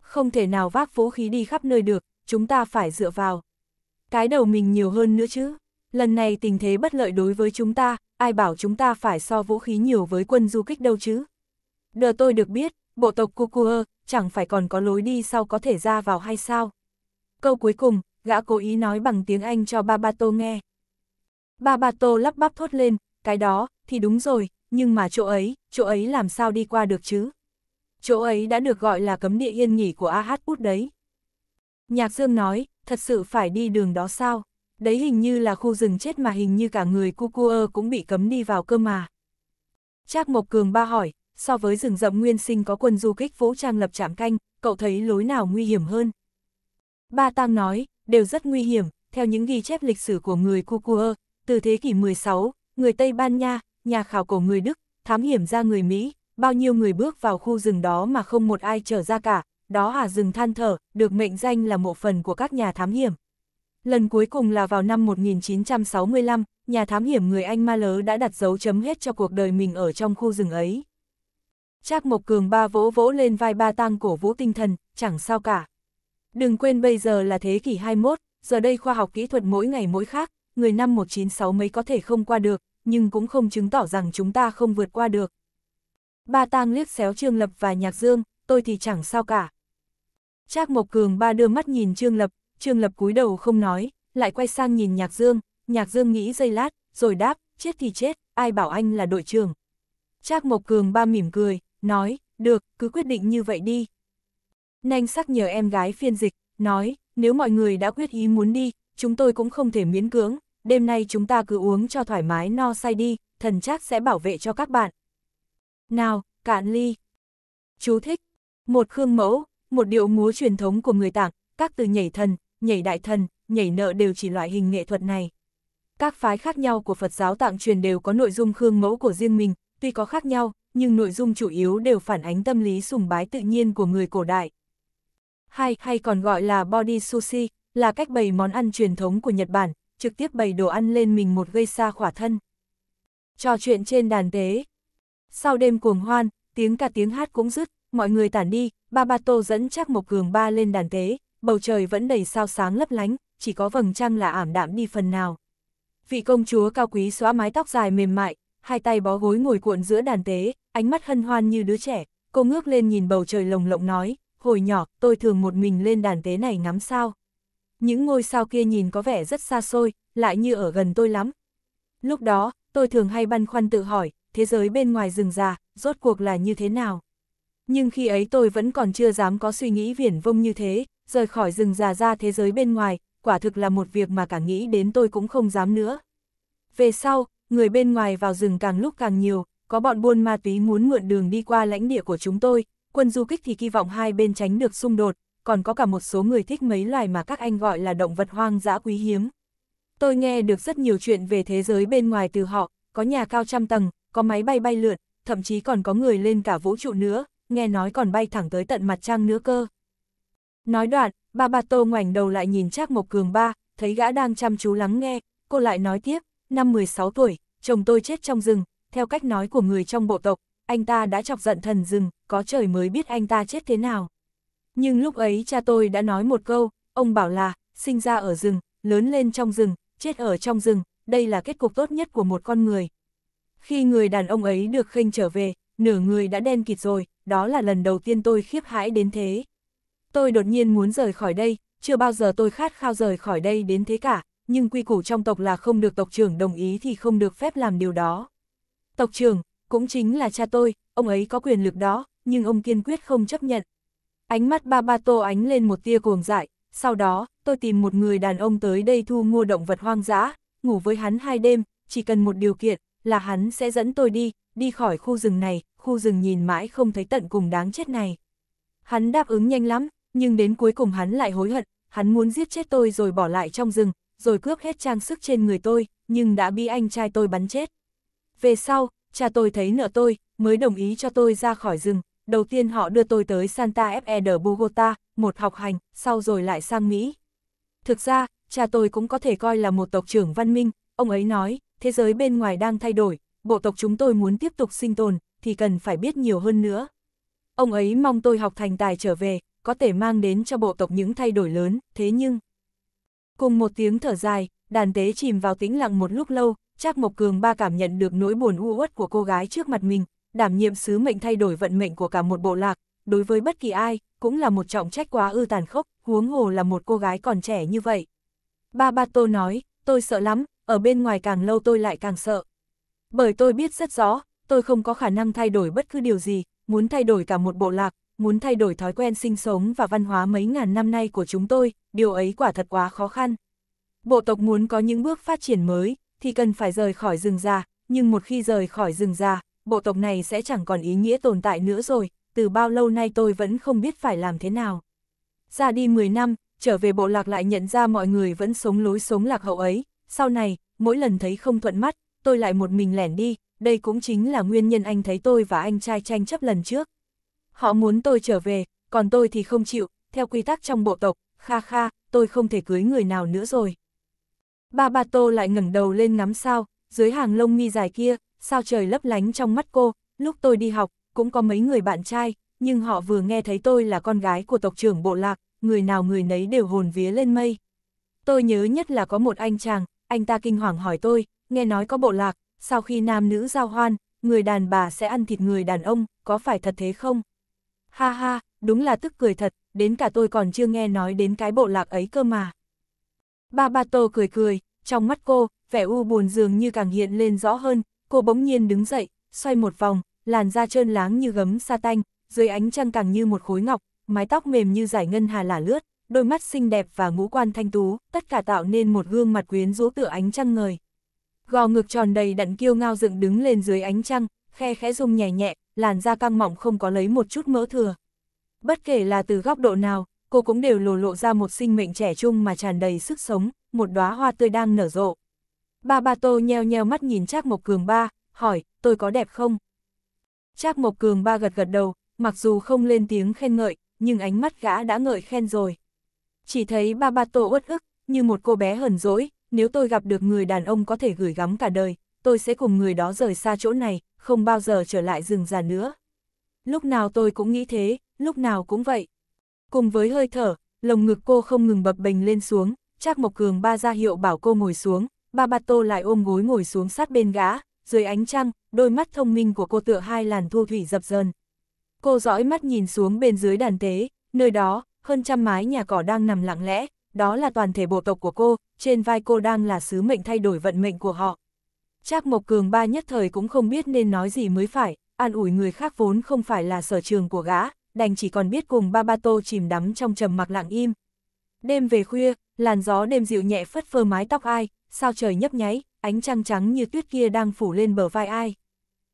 Speaker 1: Không thể nào vác vũ khí đi khắp nơi được, chúng ta phải dựa vào. Cái đầu mình nhiều hơn nữa chứ. Lần này tình thế bất lợi đối với chúng ta, ai bảo chúng ta phải so vũ khí nhiều với quân du kích đâu chứ. Đờ tôi được biết, bộ tộc Kukua, chẳng phải còn có lối đi sau có thể ra vào hay sao? Câu cuối cùng, gã cố ý nói bằng tiếng Anh cho Babato nghe. Babato lắp bắp thốt lên, cái đó, thì đúng rồi, nhưng mà chỗ ấy, chỗ ấy làm sao đi qua được chứ? Chỗ ấy đã được gọi là cấm địa yên nghỉ của AH Út đấy. Nhạc Dương nói, thật sự phải đi đường đó sao? Đấy hình như là khu rừng chết mà hình như cả người Kukua cũng bị cấm đi vào cơ mà. Trác Mộc Cường ba hỏi, so với rừng rậm nguyên sinh có quân du kích vũ trang lập trạm canh, cậu thấy lối nào nguy hiểm hơn? Ba Tang nói, đều rất nguy hiểm, theo những ghi chép lịch sử của người Cucuer, từ thế kỷ 16, người Tây Ban Nha, nhà khảo cổ người Đức, thám hiểm ra người Mỹ, bao nhiêu người bước vào khu rừng đó mà không một ai trở ra cả, đó à rừng than thở, được mệnh danh là mộ phần của các nhà thám hiểm. Lần cuối cùng là vào năm 1965, nhà thám hiểm người Anh Ma Lớ đã đặt dấu chấm hết cho cuộc đời mình ở trong khu rừng ấy. Trác Mộc Cường ba vỗ vỗ lên vai ba tang cổ vũ tinh thần, chẳng sao cả. Đừng quên bây giờ là thế kỷ 21, giờ đây khoa học kỹ thuật mỗi ngày mỗi khác, người năm 196 mấy có thể không qua được, nhưng cũng không chứng tỏ rằng chúng ta không vượt qua được. Ba tang liếc xéo Trương Lập và Nhạc Dương, tôi thì chẳng sao cả. Trác Mộc Cường ba đưa mắt nhìn Trương Lập, Trương Lập cúi đầu không nói, lại quay sang nhìn Nhạc Dương, Nhạc Dương nghĩ giây lát, rồi đáp, chết thì chết, ai bảo anh là đội trưởng. Trác Mộc Cường ba mỉm cười, nói, được, cứ quyết định như vậy đi. Nanh sắc nhờ em gái phiên dịch, nói, nếu mọi người đã quyết ý muốn đi, chúng tôi cũng không thể miễn cưỡng, đêm nay chúng ta cứ uống cho thoải mái no say đi, thần chắc sẽ bảo vệ cho các bạn. Nào, cạn ly. Chú thích. Một khương mẫu, một điệu múa truyền thống của người tảng, các từ nhảy thần, nhảy đại thần, nhảy nợ đều chỉ loại hình nghệ thuật này. Các phái khác nhau của Phật giáo tạng truyền đều có nội dung khương mẫu của riêng mình, tuy có khác nhau, nhưng nội dung chủ yếu đều phản ánh tâm lý sùng bái tự nhiên của người cổ đại. Hay hay còn gọi là body sushi, là cách bày món ăn truyền thống của Nhật Bản, trực tiếp bày đồ ăn lên mình một gây xa khỏa thân. Trò chuyện trên đàn tế. Sau đêm cuồng hoan, tiếng cả tiếng hát cũng dứt, mọi người tản đi, Babato dẫn chắc một cường ba lên đàn tế, bầu trời vẫn đầy sao sáng lấp lánh, chỉ có vầng trăng là ảm đạm đi phần nào. Vị công chúa cao quý xóa mái tóc dài mềm mại, hai tay bó gối ngồi cuộn giữa đàn tế, ánh mắt hân hoan như đứa trẻ, cô ngước lên nhìn bầu trời lồng lộng nói, hồi nhỏ, tôi thường một mình lên đàn tế này ngắm sao. Những ngôi sao kia nhìn có vẻ rất xa xôi, lại như ở gần tôi lắm. Lúc đó, tôi thường hay băn khoăn tự hỏi, thế giới bên ngoài rừng già, rốt cuộc là như thế nào. Nhưng khi ấy tôi vẫn còn chưa dám có suy nghĩ viển vông như thế, rời khỏi rừng già ra thế giới bên ngoài, quả thực là một việc mà cả nghĩ đến tôi cũng không dám nữa. Về sau, người bên ngoài vào rừng càng lúc càng nhiều, có bọn buôn ma túy muốn mượn đường đi qua lãnh địa của chúng tôi, quân du kích thì kỳ vọng hai bên tránh được xung đột, còn có cả một số người thích mấy loài mà các anh gọi là động vật hoang dã quý hiếm. Tôi nghe được rất nhiều chuyện về thế giới bên ngoài từ họ, có nhà cao trăm tầng, có máy bay bay lượn, thậm chí còn có người lên cả vũ trụ nữa, nghe nói còn bay thẳng tới tận mặt trăng nữa cơ. Nói đoạn, bà bà tô ngoảnh đầu lại nhìn Trác Mộc Cường ba, thấy gã đang chăm chú lắng nghe, cô lại nói tiếp, năm 16 tuổi, chồng tôi chết trong rừng, theo cách nói của người trong bộ tộc, anh ta đã chọc giận thần rừng, có trời mới biết anh ta chết thế nào. Nhưng lúc ấy cha tôi đã nói một câu, ông bảo là, sinh ra ở rừng, lớn lên trong rừng, chết ở trong rừng, đây là kết cục tốt nhất của một con người. Khi người đàn ông ấy được khênh trở về, nửa người đã đen kịt rồi, đó là lần đầu tiên tôi khiếp hãi đến thế. Tôi đột nhiên muốn rời khỏi đây, chưa bao giờ tôi khát khao rời khỏi đây đến thế cả, nhưng quy củ trong tộc là không được tộc trưởng đồng ý thì không được phép làm điều đó. Tộc trưởng, cũng chính là cha tôi, ông ấy có quyền lực đó, nhưng ông kiên quyết không chấp nhận. Ánh mắt ba ba tô ánh lên một tia cuồng dại, sau đó, tôi tìm một người đàn ông tới đây thu mua động vật hoang dã, ngủ với hắn hai đêm, chỉ cần một điều kiện, là hắn sẽ dẫn tôi đi, đi khỏi khu rừng này, khu rừng nhìn mãi không thấy tận cùng đáng chết này. Hắn đáp ứng nhanh lắm, nhưng đến cuối cùng hắn lại hối hận, hắn muốn giết chết tôi rồi bỏ lại trong rừng, rồi cướp hết trang sức trên người tôi, nhưng đã bị anh trai tôi bắn chết. Về sau, cha tôi thấy nợ tôi, mới đồng ý cho tôi ra khỏi rừng. Đầu tiên họ đưa tôi tới Santa Fe de Bogota, một học hành, sau rồi lại sang Mỹ. Thực ra, cha tôi cũng có thể coi là một tộc trưởng văn minh, ông ấy nói, thế giới bên ngoài đang thay đổi, bộ tộc chúng tôi muốn tiếp tục sinh tồn, thì cần phải biết nhiều hơn nữa. Ông ấy mong tôi học thành tài trở về, có thể mang đến cho bộ tộc những thay đổi lớn, thế nhưng... Cùng một tiếng thở dài, đàn tế chìm vào tĩnh lặng một lúc lâu, Trác Mộc Cường ba cảm nhận được nỗi buồn u uất của cô gái trước mặt mình, đảm nhiệm sứ mệnh thay đổi vận mệnh của cả một bộ lạc, đối với bất kỳ ai, cũng là một trọng trách quá ư tàn khốc, huống hồ là một cô gái còn trẻ như vậy. Ba Ba Tô nói, tôi sợ lắm, ở bên ngoài càng lâu tôi lại càng sợ. Bởi tôi biết rất rõ, tôi không có khả năng thay đổi bất cứ điều gì, muốn thay đổi cả một bộ lạc, muốn thay đổi thói quen sinh sống và văn hóa mấy ngàn năm nay của chúng tôi, điều ấy quả thật quá khó khăn. Bộ tộc muốn có những bước phát triển mới, thì cần phải rời khỏi rừng già, nhưng một khi rời khỏi rừng già, bộ tộc này sẽ chẳng còn ý nghĩa tồn tại nữa rồi, từ bao lâu nay tôi vẫn không biết phải làm thế nào. Ra đi 10 năm, trở về bộ lạc lại nhận ra mọi người vẫn sống lối sống lạc hậu ấy, sau này, mỗi lần thấy không thuận mắt, tôi lại một mình lẻn đi, đây cũng chính là nguyên nhân anh thấy tôi và anh trai tranh chấp lần trước. Họ muốn tôi trở về, còn tôi thì không chịu, theo quy tắc trong bộ tộc, kha kha, tôi không thể cưới người nào nữa rồi. Ba bà Tô lại ngẩng đầu lên ngắm sao, dưới hàng lông mi dài kia, sao trời lấp lánh trong mắt cô, lúc tôi đi học, cũng có mấy người bạn trai, nhưng họ vừa nghe thấy tôi là con gái của tộc trưởng bộ lạc, người nào người nấy đều hồn vía lên mây. Tôi nhớ nhất là có một anh chàng, anh ta kinh hoàng hỏi tôi, nghe nói có bộ lạc, sau khi nam nữ giao hoan, người đàn bà sẽ ăn thịt người đàn ông, có phải thật thế không? Ha ha, đúng là tức cười thật, đến cả tôi còn chưa nghe nói đến cái bộ lạc ấy cơ mà. Ba Ba Tô cười cười, trong mắt cô, vẻ u buồn dường như càng hiện lên rõ hơn, cô bỗng nhiên đứng dậy, xoay một vòng, làn da trơn láng như gấm sa tanh, dưới ánh trăng càng như một khối ngọc, mái tóc mềm như giải ngân hà lả lướt, đôi mắt xinh đẹp và ngũ quan thanh tú, tất cả tạo nên một gương mặt quyến rũ tựa ánh trăng ngời. Gò ngực tròn đầy đặn kiêu ngao dựng đứng lên dưới ánh trăng, khe khẽ rung nhẹ nhẹ, làn da căng mọng không có lấy một chút mỡ thừa. Bất kể là từ góc độ nào, cô cũng đều lồ lộ ra một sinh mệnh trẻ trung mà tràn đầy sức sống, một đóa hoa tươi đang nở rộ. Ba ba tô nheo nheo mắt nhìn Trác Mộc Cường ba, hỏi, tôi có đẹp không? Trác Mộc Cường ba gật gật đầu, mặc dù không lên tiếng khen ngợi, nhưng ánh mắt gã đã ngợi khen rồi. Chỉ thấy ba ba tô uất ức, như một cô bé hờn dỗi, nếu tôi gặp được người đàn ông có thể gửi gắm cả đời, tôi sẽ cùng người đó rời xa chỗ này, không bao giờ trở lại rừng già nữa. Lúc nào tôi cũng nghĩ thế, lúc nào cũng vậy. Cùng với hơi thở, lồng ngực cô không ngừng bập bềnh lên xuống, Trác Mộc Cường ba ra hiệu bảo cô ngồi xuống, ba ba tô lại ôm gối ngồi xuống sát bên gã, dưới ánh trăng, đôi mắt thông minh của cô tựa hai làn thu thủy dập dờn. Cô dõi mắt nhìn xuống bên dưới đàn tế, nơi đó, hơn trăm mái nhà cỏ đang nằm lặng lẽ, đó là toàn thể bộ tộc của cô, trên vai cô đang là sứ mệnh thay đổi vận mệnh của họ. Trác Mộc Cường ba nhất thời cũng không biết nên nói gì mới phải, an ủi người khác vốn không phải là sở trường của gã, đành chỉ còn biết cùng ba ba tô chìm đắm trong trầm mặc lặng im. Đêm về khuya, làn gió đêm dịu nhẹ phất phơ mái tóc ai, sao trời nhấp nháy, ánh trăng trắng như tuyết kia đang phủ lên bờ vai ai.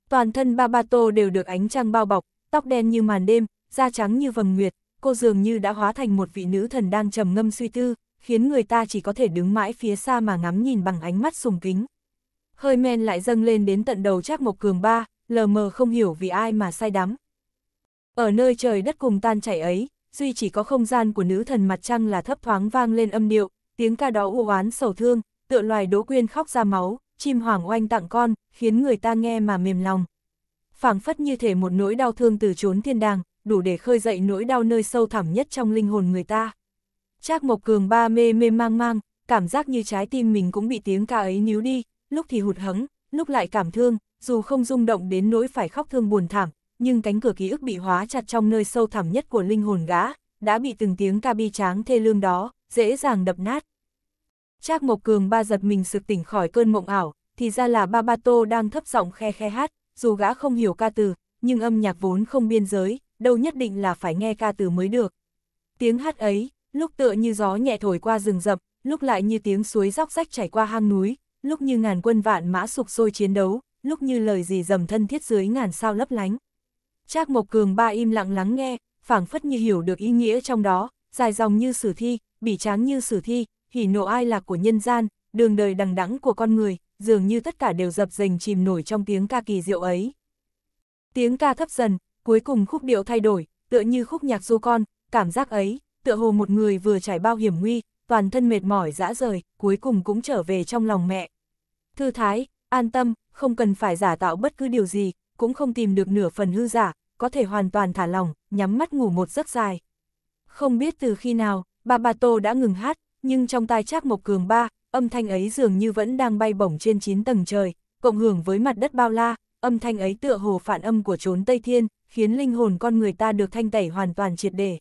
Speaker 1: Toàn thân ba ba tô đều được ánh trăng bao bọc, tóc đen như màn đêm, da trắng như vầng nguyệt, cô dường như đã hóa thành một vị nữ thần đang trầm ngâm suy tư, khiến người ta chỉ có thể đứng mãi phía xa mà ngắm nhìn bằng ánh mắt sùng kính hơi men lại dâng lên đến tận đầu Trác Mộc Cường ba, lờ mờ không hiểu vì ai mà say đắm. Ở nơi trời đất cùng tan chảy ấy, duy chỉ có không gian của nữ thần mặt trăng là thấp thoáng vang lên âm điệu, tiếng ca đó u oán sầu thương, tựa loài đố quyên khóc ra máu, chim hoàng oanh tặng con, khiến người ta nghe mà mềm lòng. phảng phất như thể một nỗi đau thương từ chốn thiên đàng, đủ để khơi dậy nỗi đau nơi sâu thẳm nhất trong linh hồn người ta. Trác Mộc Cường ba mê mê mang mang, cảm giác như trái tim mình cũng bị tiếng ca ấy níu đi, lúc thì hụt hẫng, lúc lại cảm thương, dù không rung động đến nỗi phải khóc thương buồn thảm, nhưng cánh cửa ký ức bị hóa chặt trong nơi sâu thẳm nhất của linh hồn gã, đã bị từng tiếng ca bi tráng thê lương đó, dễ dàng đập nát. Trác Mộc Cường ba giật mình sực tỉnh khỏi cơn mộng ảo, thì ra là ba ba tô đang thấp giọng khe khe hát, dù gã không hiểu ca từ, nhưng âm nhạc vốn không biên giới, đâu nhất định là phải nghe ca từ mới được. Tiếng hát ấy, lúc tựa như gió nhẹ thổi qua rừng rậm, lúc lại như tiếng suối róc rách chảy qua hang núi, lúc như ngàn quân vạn mã sục sôi chiến đấu, lúc như lời gì dầm thân thiết dưới ngàn sao lấp lánh. Trác Mộc Cường ba im lặng lắng nghe, phảng phất như hiểu được ý nghĩa trong đó, dài dòng như sử thi, bỉ tráng như sử thi, hỉ nộ ai lạc của nhân gian, đường đời đằng đẵng của con người, dường như tất cả đều dập dềnh chìm nổi trong tiếng ca kỳ diệu ấy. Tiếng ca thấp dần, cuối cùng khúc điệu thay đổi, tựa như khúc nhạc du con, cảm giác ấy, tựa hồ một người vừa trải bao hiểm nguy, toàn thân mệt mỏi dã rời, cuối cùng cũng trở về trong lòng mẹ. Thư thái, an tâm, không cần phải giả tạo bất cứ điều gì, cũng không tìm được nửa phần hư giả, có thể hoàn toàn thả lòng, nhắm mắt ngủ một giấc dài. Không biết từ khi nào, bà bà Tô đã ngừng hát, nhưng trong tai Trác Mộc Cường ba, âm thanh ấy dường như vẫn đang bay bổng trên 9 tầng trời, cộng hưởng với mặt đất bao la, âm thanh ấy tựa hồ phản âm của chốn Tây Thiên, khiến linh hồn con người ta được thanh tẩy hoàn toàn triệt để.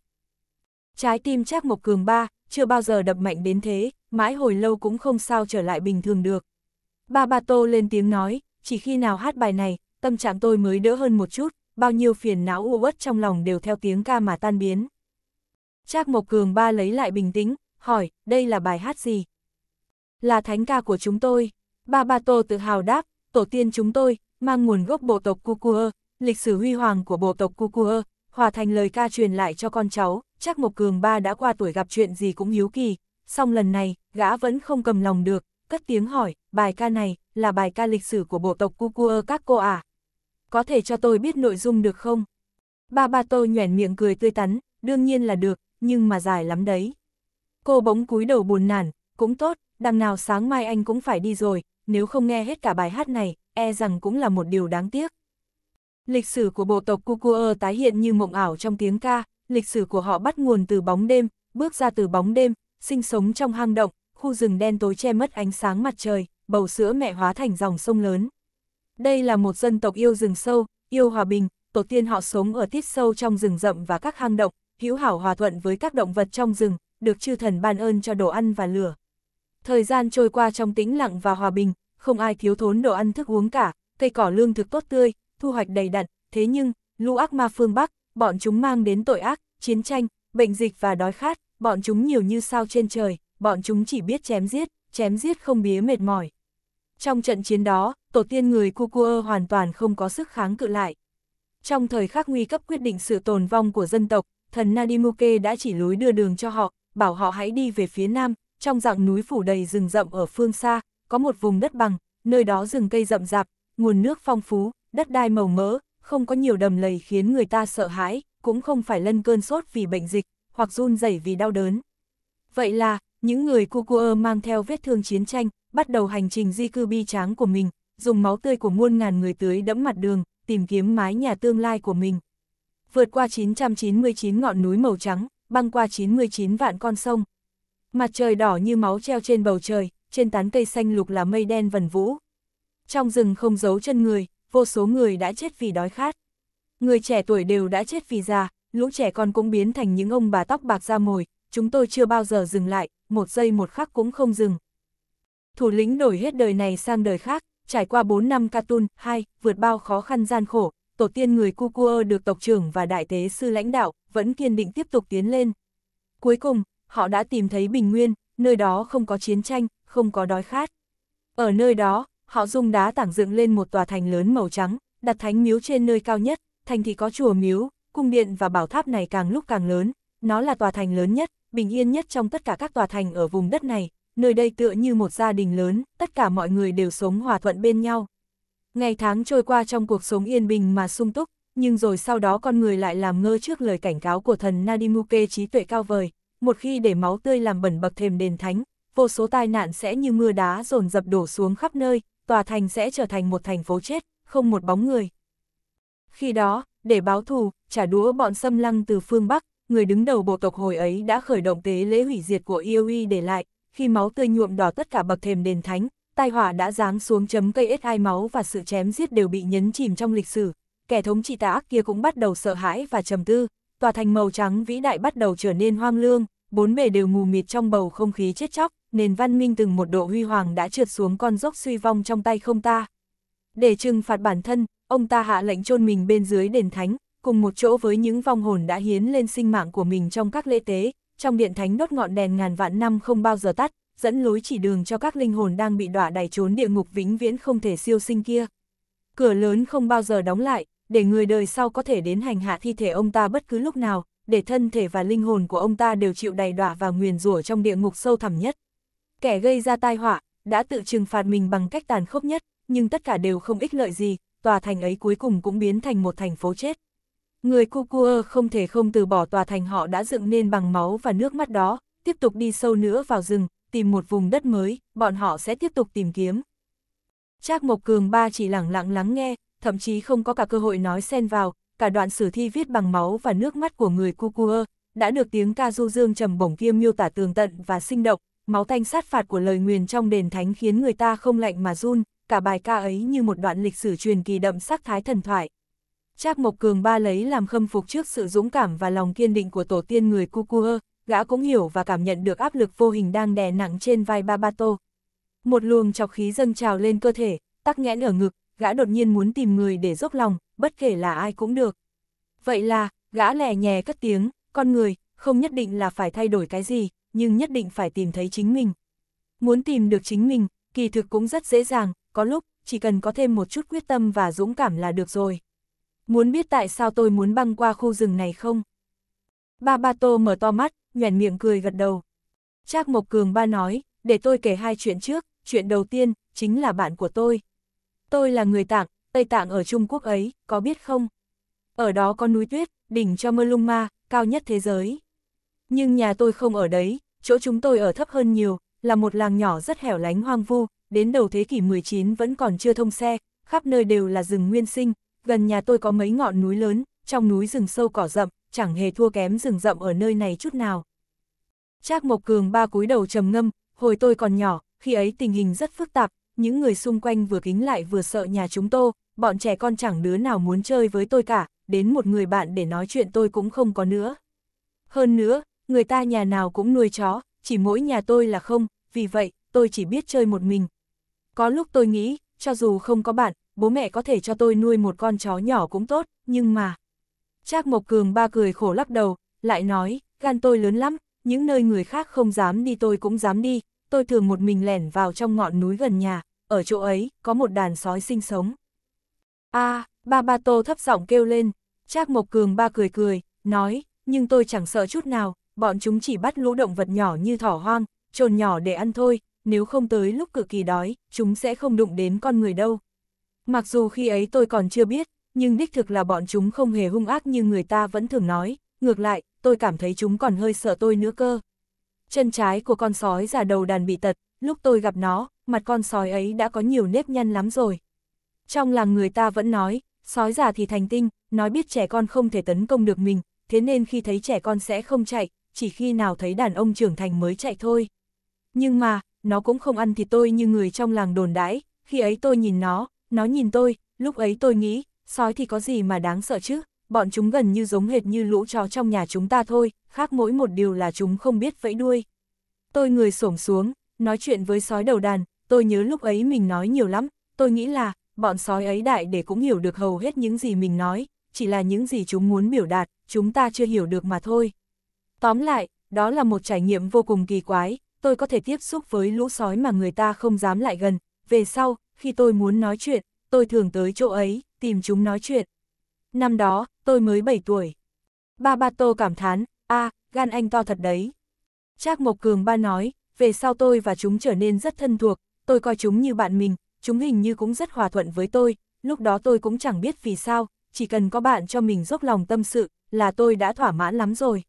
Speaker 1: Trái tim Trác Mộc Cường ba chưa bao giờ đập mạnh đến thế, mãi hồi lâu cũng không sao trở lại bình thường được. Ba Ba Tô lên tiếng nói, chỉ khi nào hát bài này, tâm trạng tôi mới đỡ hơn một chút, bao nhiêu phiền não u uất trong lòng đều theo tiếng ca mà tan biến. Trác Mộc Cường ba lấy lại bình tĩnh, hỏi, đây là bài hát gì? Là thánh ca của chúng tôi. Ba Ba Tô tự hào đáp, tổ tiên chúng tôi, mang nguồn gốc bộ tộc Cucua, lịch sử huy hoàng của bộ tộc Cucua, hòa thành lời ca truyền lại cho con cháu. Trác Mộc Cường ba đã qua tuổi gặp chuyện gì cũng hiếu kỳ, song lần này, gã vẫn không cầm lòng được, cất tiếng hỏi, bài ca này, là bài ca lịch sử của bộ tộc Kukua các cô à? Có thể cho tôi biết nội dung được không? Ba ba tôi nhoẻn miệng cười tươi tắn, đương nhiên là được, nhưng mà dài lắm đấy. Cô bỗng cúi đầu buồn nản, cũng tốt, đằng nào sáng mai anh cũng phải đi rồi, nếu không nghe hết cả bài hát này, e rằng cũng là một điều đáng tiếc. Lịch sử của bộ tộc Kukua tái hiện như mộng ảo trong tiếng ca, lịch sử của họ bắt nguồn từ bóng đêm, bước ra từ bóng đêm, sinh sống trong hang động, khu rừng đen tối che mất ánh sáng mặt trời, bầu sữa mẹ hóa thành dòng sông lớn. Đây là một dân tộc yêu rừng sâu, yêu hòa bình, tổ tiên họ sống ở tiết sâu trong rừng rậm và các hang động, hữu hảo hòa thuận với các động vật trong rừng, được chư thần ban ơn cho đồ ăn và lửa. Thời gian trôi qua trong tĩnh lặng và hòa bình, không ai thiếu thốn đồ ăn thức uống cả, cây cỏ lương thực tốt tươi, thu hoạch đầy đặn, thế nhưng, lũ ác ma phương Bắc, bọn chúng mang đến tội ác, chiến tranh, bệnh dịch và đói khát, bọn chúng nhiều như sao trên trời, bọn chúng chỉ biết chém giết, chém giết không bía mệt mỏi. Trong trận chiến đó, tổ tiên người Kukua hoàn toàn không có sức kháng cự lại. Trong thời khắc nguy cấp quyết định sự tồn vong của dân tộc, thần Nadimuke đã chỉ lối đưa đường cho họ, bảo họ hãy đi về phía nam, trong dạng núi phủ đầy rừng rậm ở phương xa, có một vùng đất bằng, nơi đó rừng cây rậm rạp, nguồn nước phong phú, đất đai màu mỡ, không có nhiều đầm lầy khiến người ta sợ hãi, cũng không phải lân cơn sốt vì bệnh dịch, hoặc run rẩy vì đau đớn. Vậy là, những người Kukuer mang theo vết thương chiến tranh, bắt đầu hành trình di cư bi tráng của mình, dùng máu tươi của muôn ngàn người tưới đẫm mặt đường, tìm kiếm mái nhà tương lai của mình. Vượt qua 999 ngọn núi màu trắng, băng qua 99 vạn con sông. Mặt trời đỏ như máu treo trên bầu trời, trên tán cây xanh lục là mây đen vần vũ. Trong rừng không giấu chân người, vô số người đã chết vì đói khát. Người trẻ tuổi đều đã chết vì già, lũ trẻ con cũng biến thành những ông bà tóc bạc da mồi, chúng tôi chưa bao giờ dừng lại, một giây một khắc cũng không dừng. Thủ lĩnh đổi hết đời này sang đời khác, trải qua 4 năm Katun, 2, vượt bao khó khăn gian khổ, tổ tiên người Kukua được tộc trưởng và đại tế sư lãnh đạo, vẫn kiên định tiếp tục tiến lên. Cuối cùng, họ đã tìm thấy bình nguyên, nơi đó không có chiến tranh, không có đói khát. Ở nơi đó, họ dùng đá tảng dựng lên một tòa thành lớn màu trắng, đặt thánh miếu trên nơi cao nhất, thành thì có chùa miếu, cung điện và bảo tháp này càng lúc càng lớn, nó là tòa thành lớn nhất, bình yên nhất trong tất cả các tòa thành ở vùng đất này, nơi đây tựa như một gia đình lớn, tất cả mọi người đều sống hòa thuận bên nhau. Ngày tháng trôi qua trong cuộc sống yên bình mà sung túc, nhưng rồi sau đó con người lại làm ngơ trước lời cảnh cáo của thần Nadimuke trí tuệ cao vời, một khi để máu tươi làm bẩn bậc thềm đền thánh, vô số tai nạn sẽ như mưa đá dồn dập đổ xuống khắp nơi, tòa thành sẽ trở thành một thành phố chết, không một bóng người. Khi đó, để báo thù, trả đũa bọn xâm lăng từ phương Bắc, người đứng đầu bộ tộc hồi ấy đã khởi động tế lễ hủy diệt của yêu y để lại, khi máu tươi nhuộm đỏ tất cả bậc thềm đền thánh, tai họa đã giáng xuống chấm cây ít hai máu và sự chém giết đều bị nhấn chìm trong lịch sử. Kẻ thống trị tà ác kia cũng bắt đầu sợ hãi và trầm tư, tòa thành màu trắng vĩ đại bắt đầu trở nên hoang lương, bốn bề đều mù mịt trong bầu không khí chết chóc, nền văn minh từng một độ huy hoàng đã trượt xuống con dốc suy vong trong tay không ta. Để trừng phạt bản thân, ông ta hạ lệnh chôn mình bên dưới đền thánh, cùng một chỗ với những vong hồn đã hiến lên sinh mạng của mình trong các lễ tế, trong điện thánh đốt ngọn đèn ngàn vạn năm không bao giờ tắt, dẫn lối chỉ đường cho các linh hồn đang bị đọa đày trốn địa ngục vĩnh viễn không thể siêu sinh kia. Cửa lớn không bao giờ đóng lại, để người đời sau có thể đến hành hạ thi thể ông ta bất cứ lúc nào, để thân thể và linh hồn của ông ta đều chịu đày đọa và nguyền rủa trong địa ngục sâu thẳm nhất. Kẻ gây ra tai họa đã tự trừng phạt mình bằng cách tàn khốc nhất, nhưng tất cả đều không ích lợi gì, tòa thành ấy cuối cùng cũng biến thành một thành phố chết. Người Kukua không thể không từ bỏ tòa thành họ đã dựng nên bằng máu và nước mắt đó, tiếp tục đi sâu nữa vào rừng, tìm một vùng đất mới, bọn họ sẽ tiếp tục tìm kiếm. Trác Mộc Cường ba chỉ lẳng lặng lắng nghe, thậm chí không có cả cơ hội nói xen vào, cả đoạn sử thi viết bằng máu và nước mắt của người Kukua, đã được tiếng ca du dương trầm bổng kia miêu tả tường tận và sinh động, máu thanh sát phạt của lời nguyền trong đền thánh khiến người ta không lạnh mà run, cả bài ca ấy như một đoạn lịch sử truyền kỳ đậm sắc thái thần thoại. Trác Mộc Cường ba lấy làm khâm phục trước sự dũng cảm và lòng kiên định của tổ tiên người Cucua, gã cũng hiểu và cảm nhận được áp lực vô hình đang đè nặng trên vai Babato. Một luồng chọc khí dâng trào lên cơ thể, tắc nghẽn ở ngực, gã đột nhiên muốn tìm người để dốc lòng, bất kể là ai cũng được. Vậy là, gã lè nhè cất tiếng, con người, không nhất định là phải thay đổi cái gì, nhưng nhất định phải tìm thấy chính mình. Muốn tìm được chính mình, kỳ thực cũng rất dễ dàng, có lúc, chỉ cần có thêm một chút quyết tâm và dũng cảm là được rồi. Muốn biết tại sao tôi muốn băng qua khu rừng này không? Ba Ba Tô mở to mắt, nhoẻn miệng cười gật đầu. Trác Mộc Cường ba nói, để tôi kể hai chuyện trước, chuyện đầu tiên, chính là bạn của tôi. Tôi là người Tạng, Tây Tạng ở Trung Quốc ấy, có biết không? Ở đó có núi tuyết, đỉnh cho mơ lung ma, cao nhất thế giới. Nhưng nhà tôi không ở đấy, chỗ chúng tôi ở thấp hơn nhiều, là một làng nhỏ rất hẻo lánh hoang vu, đến đầu thế kỷ 19 vẫn còn chưa thông xe, khắp nơi đều là rừng nguyên sinh, gần nhà tôi có mấy ngọn núi lớn, trong núi rừng sâu cỏ rậm, chẳng hề thua kém rừng rậm ở nơi này chút nào. Trác Mộc Cường ba cúi đầu trầm ngâm, hồi tôi còn nhỏ, khi ấy tình hình rất phức tạp, những người xung quanh vừa kính lại vừa sợ nhà chúng tôi, bọn trẻ con chẳng đứa nào muốn chơi với tôi cả, đến một người bạn để nói chuyện tôi cũng không có nữa. Hơn nữa, người ta nhà nào cũng nuôi chó, chỉ mỗi nhà tôi là không, vì vậy, tôi chỉ biết chơi một mình, có lúc tôi nghĩ, cho dù không có bạn, bố mẹ có thể cho tôi nuôi một con chó nhỏ cũng tốt, nhưng mà... Trác Mộc Cường ba cười khổ lắc đầu, lại nói, gan tôi lớn lắm, những nơi người khác không dám đi tôi cũng dám đi, tôi thường một mình lẻn vào trong ngọn núi gần nhà, ở chỗ ấy, có một đàn sói sinh sống. a à, ba ba tô thấp giọng kêu lên, Trác Mộc Cường ba cười cười, nói, nhưng tôi chẳng sợ chút nào, bọn chúng chỉ bắt lũ động vật nhỏ như thỏ hoang, trồn nhỏ để ăn thôi, nếu không tới lúc cực kỳ đói, chúng sẽ không đụng đến con người đâu. Mặc dù khi ấy tôi còn chưa biết, nhưng đích thực là bọn chúng không hề hung ác như người ta vẫn thường nói, ngược lại, tôi cảm thấy chúng còn hơi sợ tôi nữa cơ. Chân trái của con sói già đầu đàn bị tật, lúc tôi gặp nó, mặt con sói ấy đã có nhiều nếp nhăn lắm rồi. Trong làng người ta vẫn nói, sói già thì thành tinh, nói biết trẻ con không thể tấn công được mình, thế nên khi thấy trẻ con sẽ không chạy, chỉ khi nào thấy đàn ông trưởng thành mới chạy thôi. Nhưng mà, nó cũng không ăn thịt tôi như người trong làng đồn đãi, khi ấy tôi nhìn nó, nó nhìn tôi, lúc ấy tôi nghĩ, sói thì có gì mà đáng sợ chứ, bọn chúng gần như giống hệt như lũ chó trong nhà chúng ta thôi, khác mỗi một điều là chúng không biết vẫy đuôi. Tôi người xổm xuống, nói chuyện với sói đầu đàn, tôi nhớ lúc ấy mình nói nhiều lắm, tôi nghĩ là, bọn sói ấy đại để cũng hiểu được hầu hết những gì mình nói, chỉ là những gì chúng muốn biểu đạt, chúng ta chưa hiểu được mà thôi. Tóm lại, đó là một trải nghiệm vô cùng kỳ quái, tôi có thể tiếp xúc với lũ sói mà người ta không dám lại gần, về sau, khi tôi muốn nói chuyện, tôi thường tới chỗ ấy, tìm chúng nói chuyện. Năm đó, tôi mới 7 tuổi. Ba Ba Tô cảm thán, a gan anh to thật đấy. Trác Mộc Cường ba nói, về sau tôi và chúng trở nên rất thân thuộc, tôi coi chúng như bạn mình, chúng hình như cũng rất hòa thuận với tôi, lúc đó tôi cũng chẳng biết vì sao, chỉ cần có bạn cho mình dốc lòng tâm sự, là tôi đã thỏa mãn lắm rồi.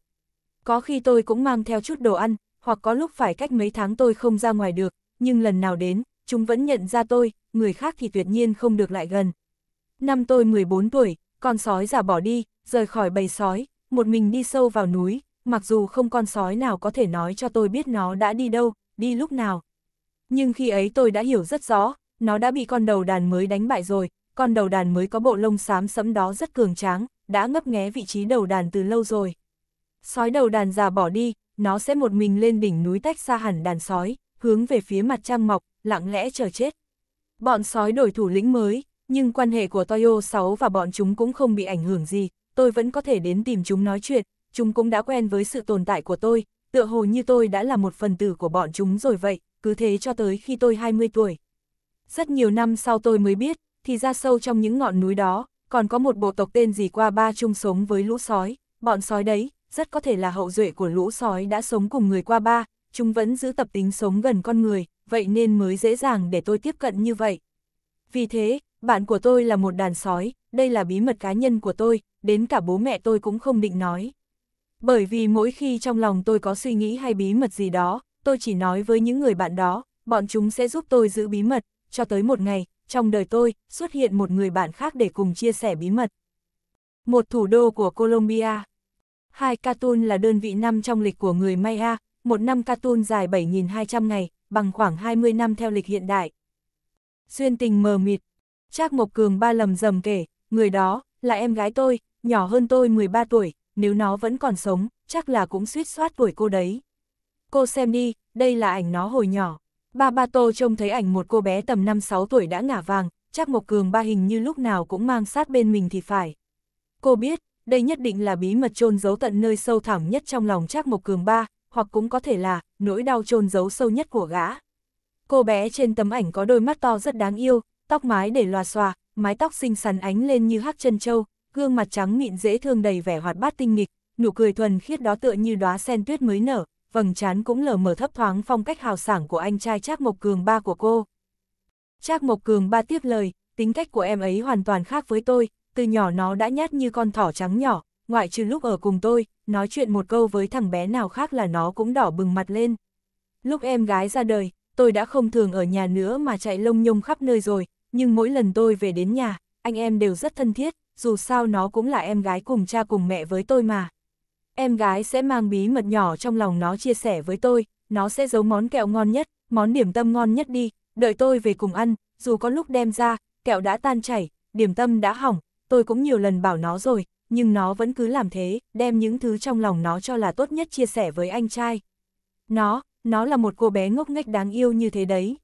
Speaker 1: Có khi tôi cũng mang theo chút đồ ăn, hoặc có lúc phải cách mấy tháng tôi không ra ngoài được, nhưng lần nào đến, chúng vẫn nhận ra tôi, người khác thì tuyệt nhiên không được lại gần. Năm tôi 14 tuổi, con sói già bỏ đi, rời khỏi bầy sói, một mình đi sâu vào núi, mặc dù không con sói nào có thể nói cho tôi biết nó đã đi đâu, đi lúc nào. Nhưng khi ấy tôi đã hiểu rất rõ, nó đã bị con đầu đàn mới đánh bại rồi, con đầu đàn mới có bộ lông xám sẫm đó rất cường tráng, đã ngấp nghé vị trí đầu đàn từ lâu rồi. Sói đầu đàn già bỏ đi, nó sẽ một mình lên đỉnh núi tách xa hẳn đàn sói, hướng về phía mặt trăng mọc, lặng lẽ chờ chết. Bọn sói đổi thủ lĩnh mới, nhưng quan hệ của Toyo 6 và bọn chúng cũng không bị ảnh hưởng gì, tôi vẫn có thể đến tìm chúng nói chuyện, chúng cũng đã quen với sự tồn tại của tôi, tựa hồ như tôi đã là một phần tử của bọn chúng rồi vậy, cứ thế cho tới khi tôi 20 tuổi. Rất nhiều năm sau tôi mới biết, thì ra sâu trong những ngọn núi đó, còn có một bộ tộc tên gì qua ba chung sống với lũ sói, bọn sói đấy, rất có thể là hậu duệ của lũ sói đã sống cùng người qua ba, chúng vẫn giữ tập tính sống gần con người, vậy nên mới dễ dàng để tôi tiếp cận như vậy. Vì thế, bạn của tôi là một đàn sói, đây là bí mật cá nhân của tôi, đến cả bố mẹ tôi cũng không định nói. Bởi vì mỗi khi trong lòng tôi có suy nghĩ hay bí mật gì đó, tôi chỉ nói với những người bạn đó, bọn chúng sẽ giúp tôi giữ bí mật, cho tới một ngày, trong đời tôi, xuất hiện một người bạn khác để cùng chia sẻ bí mật. Một thủ đô của Colombia hai katun là đơn vị năm trong lịch của người Maya, một năm katun dài 7.200 ngày, bằng khoảng 20 năm theo lịch hiện đại. Xuyên tình mờ mịt, Trác Mộc Cường ba lầm rầm kể, người đó, là em gái tôi, nhỏ hơn tôi 13 tuổi, nếu nó vẫn còn sống, chắc là cũng suýt soát tuổi cô đấy. Cô xem đi, đây là ảnh nó hồi nhỏ. Ba Ba Tô trông thấy ảnh một cô bé tầm 5-6 tuổi đã ngả vàng, chắc Mộc Cường ba hình như lúc nào cũng mang sát bên mình thì phải. Cô biết, đây nhất định là bí mật chôn giấu tận nơi sâu thẳm nhất trong lòng Trác Mộc Cường ba, hoặc cũng có thể là nỗi đau chôn giấu sâu nhất của gã. Cô bé trên tấm ảnh có đôi mắt to rất đáng yêu, tóc mái để lòa xòa, mái tóc xinh xắn ánh lên như hắc chân châu, gương mặt trắng mịn dễ thương đầy vẻ hoạt bát tinh nghịch, nụ cười thuần khiết đó tựa như đóa sen tuyết mới nở, vầng trán cũng lờ mờ thấp thoáng phong cách hào sảng của anh trai Trác Mộc Cường ba của cô. Trác Mộc Cường ba tiếp lời, tính cách của em ấy hoàn toàn khác với tôi, từ nhỏ nó đã nhát như con thỏ trắng nhỏ, ngoại trừ lúc ở cùng tôi, nói chuyện một câu với thằng bé nào khác là nó cũng đỏ bừng mặt lên. Lúc em gái ra đời, tôi đã không thường ở nhà nữa mà chạy lông nhông khắp nơi rồi, nhưng mỗi lần tôi về đến nhà, anh em đều rất thân thiết, dù sao nó cũng là em gái cùng cha cùng mẹ với tôi mà. Em gái sẽ mang bí mật nhỏ trong lòng nó chia sẻ với tôi, nó sẽ giấu món kẹo ngon nhất, món điểm tâm ngon nhất đi, đợi tôi về cùng ăn, dù có lúc đem ra, kẹo đã tan chảy, điểm tâm đã hỏng, tôi cũng nhiều lần bảo nó rồi, nhưng nó vẫn cứ làm thế, đem những thứ trong lòng nó cho là tốt nhất chia sẻ với anh trai. Nó, nó là một cô bé ngốc nghếch đáng yêu như thế đấy.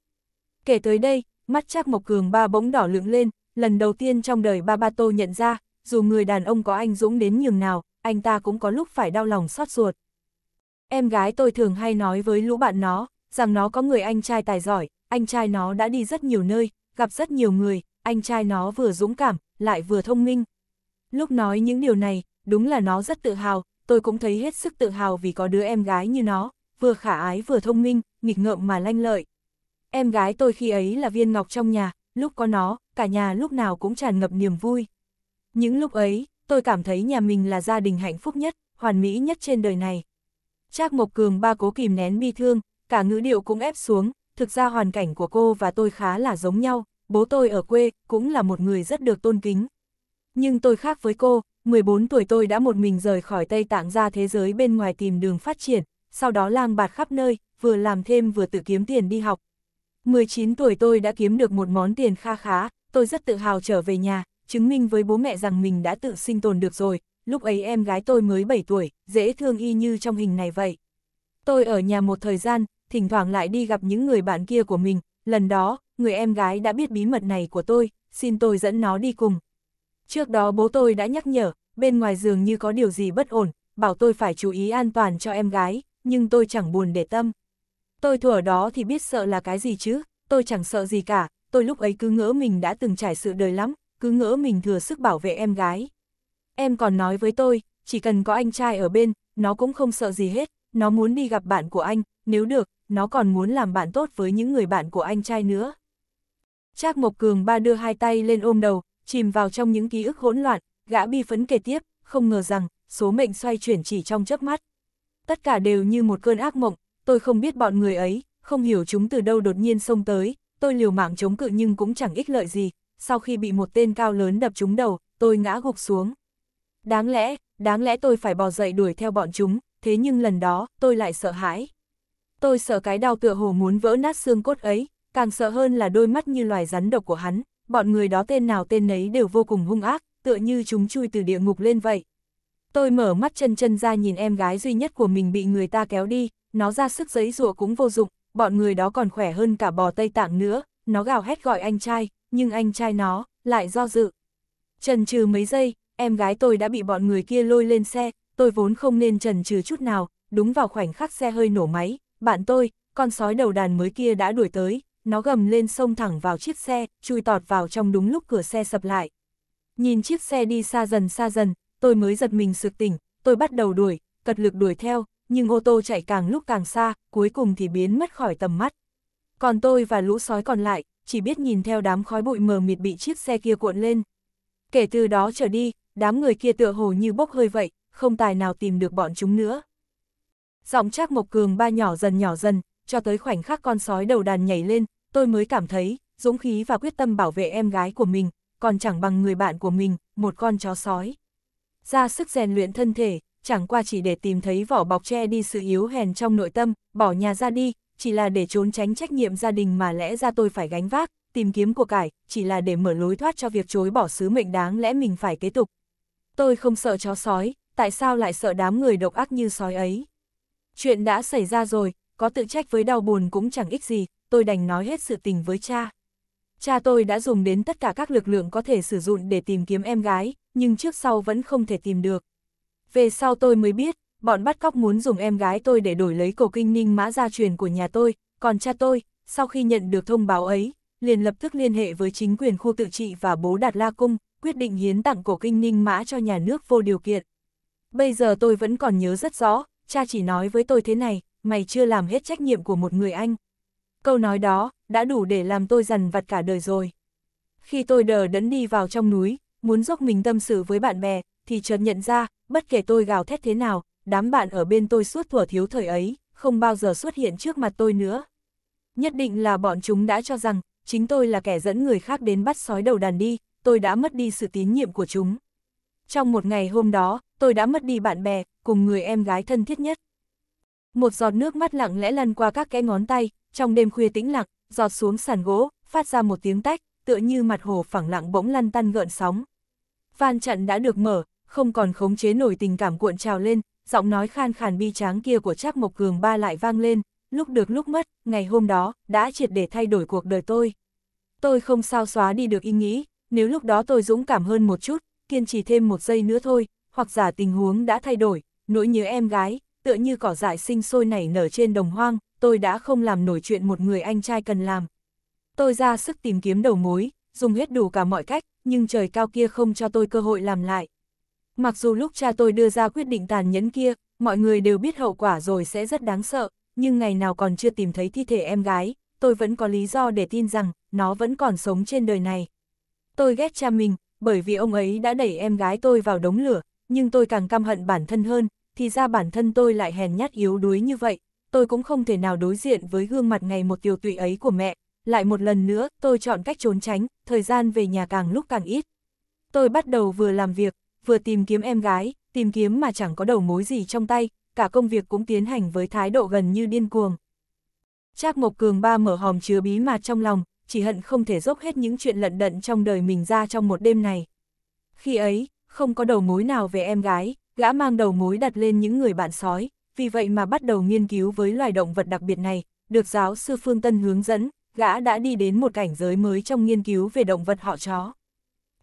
Speaker 1: Kể tới đây, mắt Trác Mộc Cường ba bỗng đỏ lưỡng lên, lần đầu tiên trong đời ba ba tô nhận ra, dù người đàn ông có anh dũng đến nhường nào, anh ta cũng có lúc phải đau lòng xót ruột. Em gái tôi thường hay nói với lũ bạn nó, rằng nó có người anh trai tài giỏi, anh trai nó đã đi rất nhiều nơi, gặp rất nhiều người, anh trai nó vừa dũng cảm, lại vừa thông minh. Lúc nói những điều này, đúng là nó rất tự hào, tôi cũng thấy hết sức tự hào vì có đứa em gái như nó, vừa khả ái vừa thông minh, nghịch ngợm mà lanh lợi. Em gái tôi khi ấy là viên ngọc trong nhà, lúc có nó, cả nhà lúc nào cũng tràn ngập niềm vui. Những lúc ấy, tôi cảm thấy nhà mình là gia đình hạnh phúc nhất, hoàn mỹ nhất trên đời này. Trác Mộc Cường ba cố kìm nén bi thương, cả ngữ điệu cũng ép xuống, thực ra hoàn cảnh của cô và tôi khá là giống nhau, bố tôi ở quê cũng là một người rất được tôn kính. Nhưng tôi khác với cô, 14 tuổi tôi đã một mình rời khỏi Tây Tạng ra thế giới bên ngoài tìm đường phát triển, sau đó lang bạt khắp nơi, vừa làm thêm vừa tự kiếm tiền đi học. 19 tuổi tôi đã kiếm được một món tiền kha khá, tôi rất tự hào trở về nhà, chứng minh với bố mẹ rằng mình đã tự sinh tồn được rồi, lúc ấy em gái tôi mới 7 tuổi, dễ thương y như trong hình này vậy. Tôi ở nhà một thời gian, thỉnh thoảng lại đi gặp những người bạn kia của mình, lần đó, người em gái đã biết bí mật này của tôi, xin tôi dẫn nó đi cùng. Trước đó bố tôi đã nhắc nhở, bên ngoài giường như có điều gì bất ổn, bảo tôi phải chú ý an toàn cho em gái, nhưng tôi chẳng buồn để tâm. Tôi thuở đó thì biết sợ là cái gì chứ, tôi chẳng sợ gì cả, tôi lúc ấy cứ ngỡ mình đã từng trải sự đời lắm, cứ ngỡ mình thừa sức bảo vệ em gái. Em còn nói với tôi, chỉ cần có anh trai ở bên, nó cũng không sợ gì hết, nó muốn đi gặp bạn của anh, nếu được, nó còn muốn làm bạn tốt với những người bạn của anh trai nữa. Trác Mộc Cường ba đưa hai tay lên ôm đầu, chìm vào trong những ký ức hỗn loạn, gã bi phấn kể tiếp, không ngờ rằng, số mệnh xoay chuyển chỉ trong chớp mắt. Tất cả đều như một cơn ác mộng, tôi không biết bọn người ấy, không hiểu chúng từ đâu đột nhiên xông tới, tôi liều mạng chống cự nhưng cũng chẳng ích lợi gì, sau khi bị một tên cao lớn đập trúng đầu, tôi ngã gục xuống. Đáng lẽ, đáng lẽ tôi phải bò dậy đuổi theo bọn chúng, thế nhưng lần đó, tôi lại sợ hãi. Tôi sợ cái đau tựa hồ muốn vỡ nát xương cốt ấy, Càng sợ hơn là đôi mắt như loài rắn độc của hắn, bọn người đó tên nào tên nấy đều vô cùng hung ác, tựa như chúng chui từ địa ngục lên vậy. Tôi mở mắt chân chân ra nhìn em gái duy nhất của mình bị người ta kéo đi, nó ra sức giấy rụa cũng vô dụng, bọn người đó còn khỏe hơn cả bò Tây Tạng nữa, nó gào hét gọi anh trai, nhưng anh trai nó, lại do dự. Trần trừ mấy giây, em gái tôi đã bị bọn người kia lôi lên xe, tôi vốn không nên trần trừ chút nào, đúng vào khoảnh khắc xe hơi nổ máy, bạn tôi, con sói đầu đàn mới kia đã đuổi tới, nó gầm lên sông thẳng vào chiếc xe, chui tọt vào trong đúng lúc cửa xe sập lại. Nhìn chiếc xe đi xa dần xa dần, tôi mới giật mình sực tỉnh, tôi bắt đầu đuổi, cật lực đuổi theo, nhưng ô tô chạy càng lúc càng xa, cuối cùng thì biến mất khỏi tầm mắt. Còn tôi và lũ sói còn lại, chỉ biết nhìn theo đám khói bụi mờ mịt bị chiếc xe kia cuộn lên. Kể từ đó trở đi, đám người kia tựa hồ như bốc hơi vậy, không tài nào tìm được bọn chúng nữa. Giọng Trác Mộc Cường ba nhỏ dần nhỏ dần, cho tới khoảnh khắc con sói đầu đàn nhảy lên, tôi mới cảm thấy, dũng khí và quyết tâm bảo vệ em gái của mình, còn chẳng bằng người bạn của mình, một con chó sói. Ra sức rèn luyện thân thể, chẳng qua chỉ để tìm thấy vỏ bọc che đi sự yếu hèn trong nội tâm, bỏ nhà ra đi, chỉ là để trốn tránh trách nhiệm gia đình mà lẽ ra tôi phải gánh vác, tìm kiếm của cải, chỉ là để mở lối thoát cho việc chối bỏ sứ mệnh đáng lẽ mình phải kế tục. Tôi không sợ chó sói, tại sao lại sợ đám người độc ác như sói ấy? Chuyện đã xảy ra rồi, có tự trách với đau buồn cũng chẳng ích gì, tôi đành nói hết sự tình với cha. Cha tôi đã dùng đến tất cả các lực lượng có thể sử dụng để tìm kiếm em gái, nhưng trước sau vẫn không thể tìm được. Về sau tôi mới biết, bọn bắt cóc muốn dùng em gái tôi để đổi lấy cổ kinh ninh mã gia truyền của nhà tôi, còn cha tôi, sau khi nhận được thông báo ấy, liền lập tức liên hệ với chính quyền khu tự trị và bố Đạt La Cung, quyết định hiến tặng cổ kinh ninh mã cho nhà nước vô điều kiện. Bây giờ tôi vẫn còn nhớ rất rõ, cha chỉ nói với tôi thế này, mày chưa làm hết trách nhiệm của một người anh. Câu nói đó, đã đủ để làm tôi dằn vặt cả đời rồi. Khi tôi đờ đẫn đi vào trong núi, muốn dốc mình tâm sự với bạn bè, thì chợt nhận ra, bất kể tôi gào thét thế nào, đám bạn ở bên tôi suốt thuở thiếu thời ấy, không bao giờ xuất hiện trước mặt tôi nữa. Nhất định là bọn chúng đã cho rằng, chính tôi là kẻ dẫn người khác đến bắt sói đầu đàn đi, tôi đã mất đi sự tín nhiệm của chúng. Trong một ngày hôm đó, tôi đã mất đi bạn bè, cùng người em gái thân thiết nhất. Một giọt nước mắt lặng lẽ lăn qua các cái ngón tay, trong đêm khuya tĩnh lặng, giọt xuống sàn gỗ, phát ra một tiếng tách, tựa như mặt hồ phẳng lặng bỗng lăn tăn gợn sóng. Van trận đã được mở, không còn khống chế nổi tình cảm cuộn trào lên, giọng nói khan khàn bi tráng kia của Trác Mộc Cường ba lại vang lên, lúc được lúc mất, ngày hôm đó, đã triệt để thay đổi cuộc đời tôi. Tôi không sao xóa đi được ý nghĩ, nếu lúc đó tôi dũng cảm hơn một chút, kiên trì thêm một giây nữa thôi, hoặc giả tình huống đã thay đổi, nỗi nhớ em gái, tựa như cỏ dại sinh sôi nảy nở trên đồng hoang, tôi đã không làm nổi chuyện một người anh trai cần làm. Tôi ra sức tìm kiếm đầu mối, dùng hết đủ cả mọi cách, nhưng trời cao kia không cho tôi cơ hội làm lại. Mặc dù lúc cha tôi đưa ra quyết định tàn nhẫn kia, mọi người đều biết hậu quả rồi sẽ rất đáng sợ, nhưng ngày nào còn chưa tìm thấy thi thể em gái, tôi vẫn có lý do để tin rằng nó vẫn còn sống trên đời này. Tôi ghét cha mình, bởi vì ông ấy đã đẩy em gái tôi vào đống lửa, nhưng tôi càng căm hận bản thân hơn, thì ra bản thân tôi lại hèn nhát yếu đuối như vậy, tôi cũng không thể nào đối diện với gương mặt ngày một tiêu tụy ấy của mẹ. Lại một lần nữa, tôi chọn cách trốn tránh, thời gian về nhà càng lúc càng ít. Tôi bắt đầu vừa làm việc, vừa tìm kiếm em gái, tìm kiếm mà chẳng có đầu mối gì trong tay, cả công việc cũng tiến hành với thái độ gần như điên cuồng. Trác Mộc Cường ba mở hòm chứa bí mật trong lòng, chỉ hận không thể dốc hết những chuyện lận đận trong đời mình ra trong một đêm này. Khi ấy, không có đầu mối nào về em gái, gã mang đầu mối đặt lên những người bạn sói, vì vậy mà bắt đầu nghiên cứu với loài động vật đặc biệt này, được giáo sư Phương Tân hướng dẫn, gã đã đi đến một cảnh giới mới trong nghiên cứu về động vật họ chó.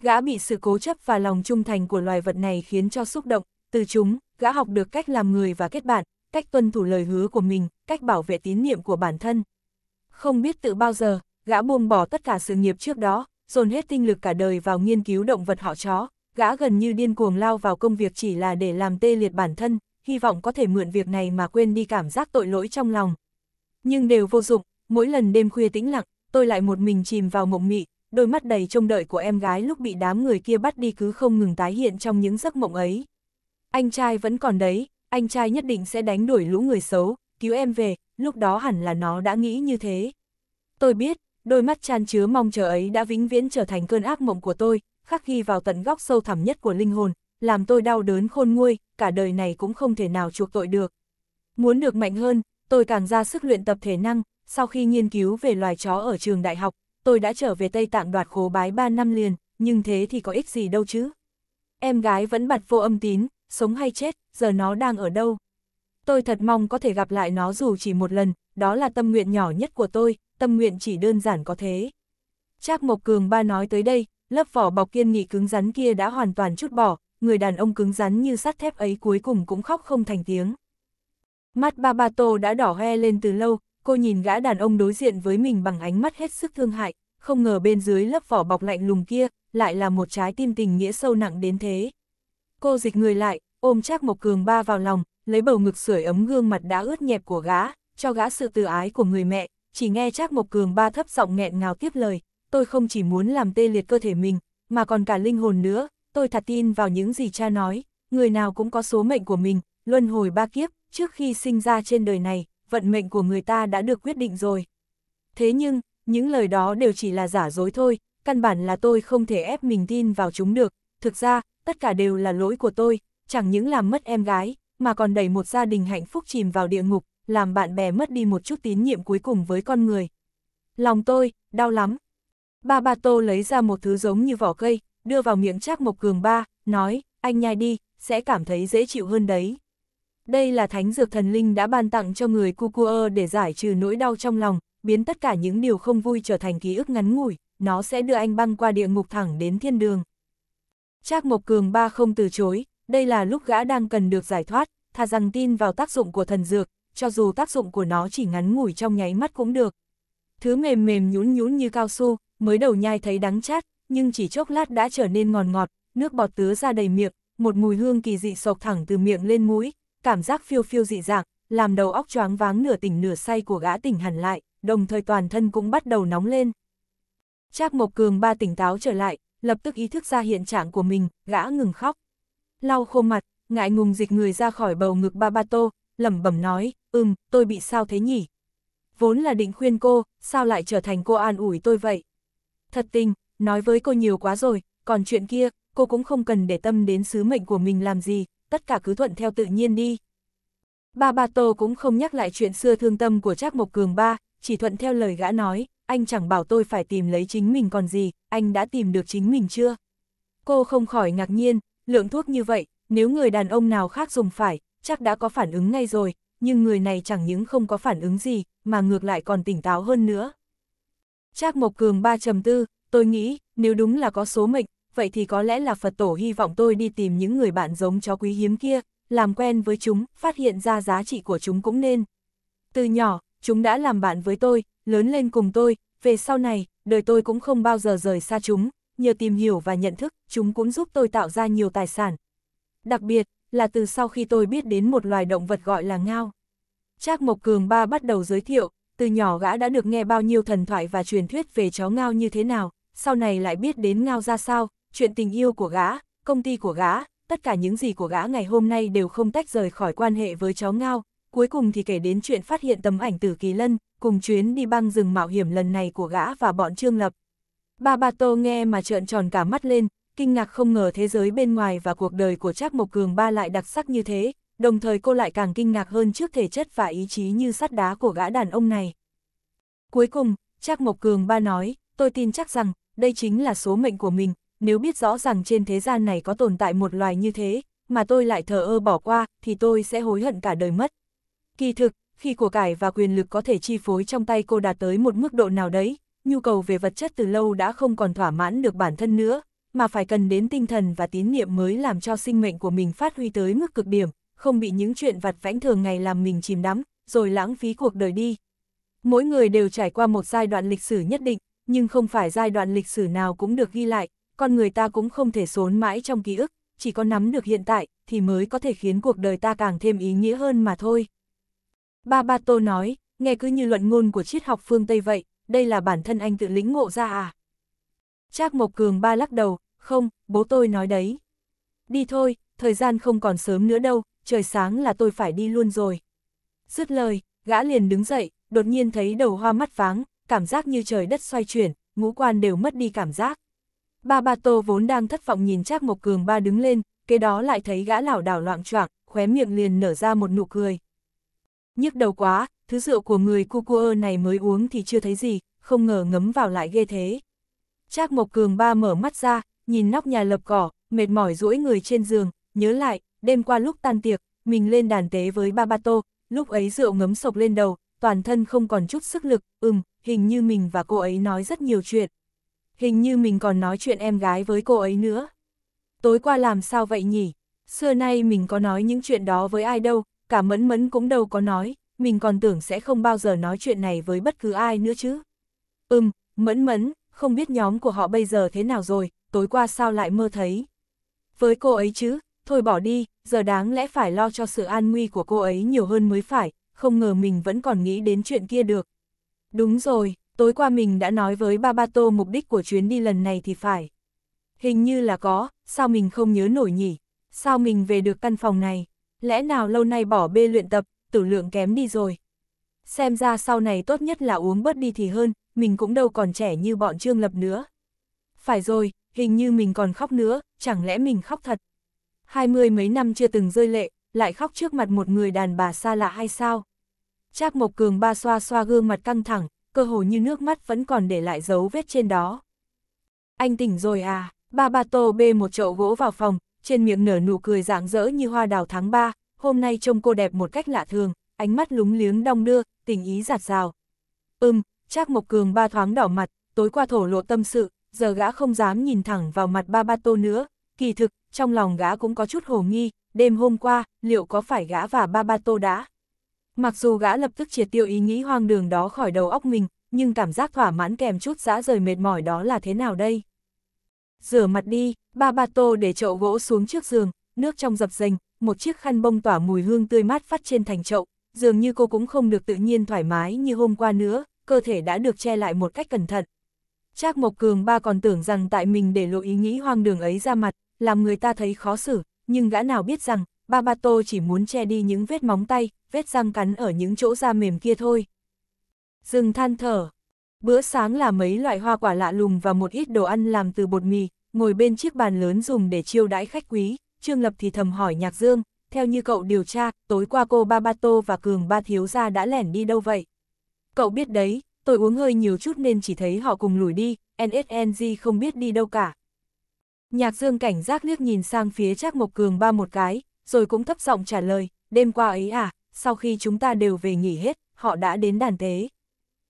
Speaker 1: Gã bị sự cố chấp và lòng trung thành của loài vật này khiến cho xúc động, từ chúng, gã học được cách làm người và kết bạn, cách tuân thủ lời hứa của mình, cách bảo vệ tín niệm của bản thân. Không biết tự bao giờ, gã buông bỏ tất cả sự nghiệp trước đó, dồn hết tinh lực cả đời vào nghiên cứu động vật họ chó, gã gần như điên cuồng lao vào công việc chỉ là để làm tê liệt bản thân, hy vọng có thể mượn việc này mà quên đi cảm giác tội lỗi trong lòng. Nhưng đều vô dụng, mỗi lần đêm khuya tĩnh lặng, tôi lại một mình chìm vào mộng mị, đôi mắt đầy trông đợi của em gái lúc bị đám người kia bắt đi cứ không ngừng tái hiện trong những giấc mộng ấy. Anh trai vẫn còn đấy, anh trai nhất định sẽ đánh đuổi lũ người xấu, cứu em về, lúc đó hẳn là nó đã nghĩ như thế. Tôi biết, đôi mắt chan chứa mong chờ ấy đã vĩnh viễn trở thành cơn ác mộng của tôi, khắc ghi vào tận góc sâu thẳm nhất của linh hồn, làm tôi đau đớn khôn nguôi, cả đời này cũng không thể nào chuộc tội được. Muốn được mạnh hơn, tôi càng ra sức luyện tập thể năng, sau khi nghiên cứu về loài chó ở trường đại học, tôi đã trở về Tây Tạng đoạt khố bái 3 năm liền, nhưng thế thì có ích gì đâu chứ. Em gái vẫn bật vô âm tín, sống hay chết, giờ nó đang ở đâu. Tôi thật mong có thể gặp lại nó dù chỉ một lần, đó là tâm nguyện nhỏ nhất của tôi, tâm nguyện chỉ đơn giản có thế. Trác Mộc Cường ba nói tới đây, lớp vỏ bọc kiên nghị cứng rắn kia đã hoàn toàn chút bỏ, người đàn ông cứng rắn như sắt thép ấy cuối cùng cũng khóc không thành tiếng. Mắt Babato đã đỏ hoe lên từ lâu, cô nhìn gã đàn ông đối diện với mình bằng ánh mắt hết sức thương hại, không ngờ bên dưới lớp vỏ bọc lạnh lùng kia, lại là một trái tim tình nghĩa sâu nặng đến thế. Cô dịch người lại, ôm chắc Mộc Cường Ba vào lòng, lấy bầu ngực sưởi ấm gương mặt đã ướt nhẹp của gã, cho gã sự từ ái của người mẹ, chỉ nghe chắc Mộc Cường Ba thấp giọng nghẹn ngào tiếp lời, tôi không chỉ muốn làm tê liệt cơ thể mình, mà còn cả linh hồn nữa, tôi thật tin vào những gì cha nói, người nào cũng có số mệnh của mình, luân hồi ba kiếp, trước khi sinh ra trên đời này, vận mệnh của người ta đã được quyết định rồi. Thế nhưng, những lời đó đều chỉ là giả dối thôi, căn bản là tôi không thể ép mình tin vào chúng được, thực ra, tất cả đều là lỗi của tôi, chẳng những làm mất em gái, mà còn đẩy một gia đình hạnh phúc chìm vào địa ngục, làm bạn bè mất đi một chút tín nhiệm cuối cùng với con người. Lòng tôi, đau lắm. Ba Ba Tô lấy ra một thứ giống như vỏ cây, đưa vào miệng Trác Mộc Cường ba, nói, anh nhai đi, sẽ cảm thấy dễ chịu hơn đấy. Đây là thánh dược thần linh đã ban tặng cho người Cucuơ để giải trừ nỗi đau trong lòng, biến tất cả những điều không vui trở thành ký ức ngắn ngủi, nó sẽ đưa anh băng qua địa ngục thẳng đến thiên đường. Trác Mộc Cường ba không từ chối, đây là lúc gã đang cần được giải thoát, tha rằng tin vào tác dụng của thần dược, cho dù tác dụng của nó chỉ ngắn ngủi trong nháy mắt cũng được. Thứ mềm mềm nhún nhún như cao su, mới đầu nhai thấy đắng chát, nhưng chỉ chốc lát đã trở nên ngòn ngọt, nước bọt tứa ra đầy miệng, một mùi hương kỳ dị sộc thẳng từ miệng lên mũi, cảm giác phiêu phiêu dị dạng, làm đầu óc choáng váng nửa tỉnh nửa say của gã tỉnh hẳn lại, đồng thời toàn thân cũng bắt đầu nóng lên. Trác Mộc Cường ba tỉnh táo trở lại, lập tức ý thức ra hiện trạng của mình, gã ngừng khóc. Lau khô mặt, ngại ngùng dịch người ra khỏi bầu ngực ba ba tô, lẩm bẩm nói, ừm, tôi bị sao thế nhỉ? Vốn là định khuyên cô, sao lại trở thành cô an ủi tôi vậy? Thật tình, nói với cô nhiều quá rồi, còn chuyện kia, cô cũng không cần để tâm đến sứ mệnh của mình làm gì, tất cả cứ thuận theo tự nhiên đi. Ba Ba Tô cũng không nhắc lại chuyện xưa thương tâm của Trác Mộc Cường ba, chỉ thuận theo lời gã nói, anh chẳng bảo tôi phải tìm lấy chính mình còn gì, anh đã tìm được chính mình chưa? Cô không khỏi ngạc nhiên, lượng thuốc như vậy, nếu người đàn ông nào khác dùng phải, chắc đã có phản ứng ngay rồi, nhưng người này chẳng những không có phản ứng gì, mà ngược lại còn tỉnh táo hơn nữa. Trác Mộc Cường ba trầm tư, Tôi nghĩ, nếu đúng là có số mệnh, vậy thì có lẽ là Phật tổ hy vọng tôi đi tìm những người bạn giống chó quý hiếm kia, làm quen với chúng, phát hiện ra giá trị của chúng cũng nên. Từ nhỏ, chúng đã làm bạn với tôi, lớn lên cùng tôi, về sau này, đời tôi cũng không bao giờ rời xa chúng, nhờ tìm hiểu và nhận thức, chúng cũng giúp tôi tạo ra nhiều tài sản. Đặc biệt, là từ sau khi tôi biết đến một loài động vật gọi là ngao. Trác Mộc Cường Ba bắt đầu giới thiệu, từ nhỏ gã đã được nghe bao nhiêu thần thoại và truyền thuyết về chó ngao như thế nào, sau này lại biết đến ngao ra sao, chuyện tình yêu của gã, công ty của gã, tất cả những gì của gã ngày hôm nay đều không tách rời khỏi quan hệ với chó ngao, cuối cùng thì kể đến chuyện phát hiện tấm ảnh tử kỳ lân, cùng chuyến đi băng rừng mạo hiểm lần này của gã và bọn Trương Lập. Ba bà Tô nghe mà trợn tròn cả mắt lên, kinh ngạc không ngờ thế giới bên ngoài và cuộc đời của Trác Mộc Cường ba lại đặc sắc như thế, đồng thời cô lại càng kinh ngạc hơn trước thể chất và ý chí như sắt đá của gã đàn ông này. Cuối cùng, Trác Mộc Cường ba nói, tôi tin chắc rằng, đây chính là số mệnh của mình, nếu biết rõ rằng trên thế gian này có tồn tại một loài như thế, mà tôi lại thờ ơ bỏ qua, thì tôi sẽ hối hận cả đời mất. Kỳ thực, khi của cải và quyền lực có thể chi phối trong tay cô đạt tới một mức độ nào đấy, nhu cầu về vật chất từ lâu đã không còn thỏa mãn được bản thân nữa, mà phải cần đến tinh thần và tín niệm mới làm cho sinh mệnh của mình phát huy tới mức cực điểm, không bị những chuyện vặt vãnh thường ngày làm mình chìm đắm, rồi lãng phí cuộc đời đi. Mỗi người đều trải qua một giai đoạn lịch sử nhất định, nhưng không phải giai đoạn lịch sử nào cũng được ghi lại, con người ta cũng không thể xốn mãi trong ký ức, chỉ có nắm được hiện tại thì mới có thể khiến cuộc đời ta càng thêm ý nghĩa hơn mà thôi. Ba Ba Tô nói, nghe cứ như luận ngôn của triết học phương Tây vậy, đây là bản thân anh tự lĩnh ngộ ra à? Trác Mộc Cường ba lắc đầu, không, bố tôi nói đấy. Đi thôi, thời gian không còn sớm nữa đâu, trời sáng là tôi phải đi luôn rồi. Dứt lời, gã liền đứng dậy, đột nhiên thấy đầu hoa mắt váng, cảm giác như trời đất xoay chuyển, ngũ quan đều mất đi cảm giác. Ba Ba Tô vốn đang thất vọng nhìn Trác Mộc Cường ba đứng lên, kế đó lại thấy gã lảo đảo loạn choạng, khóe miệng liền nở ra một nụ cười. Nhức đầu quá, thứ rượu của người cu cu ơ này mới uống thì chưa thấy gì, không ngờ ngấm vào lại ghê thế. Trác Mộc Cường ba mở mắt ra, nhìn nóc nhà lập cỏ, mệt mỏi duỗi người trên giường, nhớ lại, đêm qua lúc tan tiệc, mình lên đàn tế với Ba Ba Tô, lúc ấy rượu ngấm sộc lên đầu, toàn thân không còn chút sức lực, ừm, hình như mình và cô ấy nói rất nhiều chuyện. Hình như mình còn nói chuyện em gái với cô ấy nữa. Tối qua làm sao vậy nhỉ? Xưa nay mình có nói những chuyện đó với ai đâu, cả mẫn mẫn cũng đâu có nói, mình còn tưởng sẽ không bao giờ nói chuyện này với bất cứ ai nữa chứ. Ừm, mẫn mẫn, không biết nhóm của họ bây giờ thế nào rồi, tối qua sao lại mơ thấy. Với cô ấy chứ, thôi bỏ đi, giờ đáng lẽ phải lo cho sự an nguy của cô ấy nhiều hơn mới phải, không ngờ mình vẫn còn nghĩ đến chuyện kia được, Đúng rồi, tối qua mình đã nói với Babato mục đích của chuyến đi lần này thì phải. Hình như là có, sao mình không nhớ nổi nhỉ? Sao mình về được căn phòng này? Lẽ nào lâu nay bỏ bê luyện tập, tử lượng kém đi rồi? Xem ra sau này tốt nhất là uống bớt đi thì hơn, mình cũng đâu còn trẻ như bọn Trương Lập nữa. Phải rồi, hình như mình còn khóc nữa, chẳng lẽ mình khóc thật? Hai mươi mấy năm chưa từng rơi lệ, lại khóc trước mặt một người đàn bà xa lạ hay sao? Trác Mộc Cường ba xoa xoa gương mặt căng thẳng, cơ hồ như nước mắt vẫn còn để lại dấu vết trên đó. Anh tỉnh rồi à, ba ba tô bê một chậu gỗ vào phòng, trên miệng nở nụ cười rạng rỡ như hoa đào tháng ba. hôm nay trông cô đẹp một cách lạ thường, ánh mắt lúng liếng đong đưa, tình ý giạt rào. Ừm, Trác Mộc Cường ba thoáng đỏ mặt, tối qua thổ lộ tâm sự, giờ gã không dám nhìn thẳng vào mặt ba ba tô nữa, kỳ thực, trong lòng gã cũng có chút hồ nghi, đêm hôm qua, liệu có phải gã và ba ba tô đã Mặc dù gã lập tức triệt tiêu ý nghĩ hoang đường đó khỏi đầu óc mình, nhưng cảm giác thỏa mãn kèm chút dã rời mệt mỏi đó là thế nào đây? Rửa mặt đi, ba ba tô để chậu gỗ xuống trước giường, nước trong dập dềnh, một chiếc khăn bông tỏa mùi hương tươi mát phát trên thành chậu, dường như cô cũng không được tự nhiên thoải mái như hôm qua nữa, cơ thể đã được che lại một cách cẩn thận. Trác Mộc Cường ba còn tưởng rằng tại mình để lộ ý nghĩ hoang đường ấy ra mặt, làm người ta thấy khó xử, nhưng gã nào biết rằng, ba ba tô chỉ muốn che đi những vết móng tay, vết răng cắn ở những chỗ da mềm kia thôi. Dừng than thở. Bữa sáng là mấy loại hoa quả lạ lùng và một ít đồ ăn làm từ bột mì, ngồi bên chiếc bàn lớn dùng để chiêu đãi khách quý, Trương Lập thì thầm hỏi Nhạc Dương, theo như cậu điều tra, tối qua cô Ba Ba Tô và Cường Ba Thiếu Gia đã lẻn đi đâu vậy? Cậu biết đấy, tôi uống hơi nhiều chút nên chỉ thấy họ cùng lùi đi, NSNG không biết đi đâu cả. Nhạc Dương cảnh giác liếc nhìn sang phía Trác Mộc Cường Ba một cái, rồi cũng thấp giọng trả lời, đêm qua ấy à, sau khi chúng ta đều về nghỉ hết, họ đã đến đàn tế.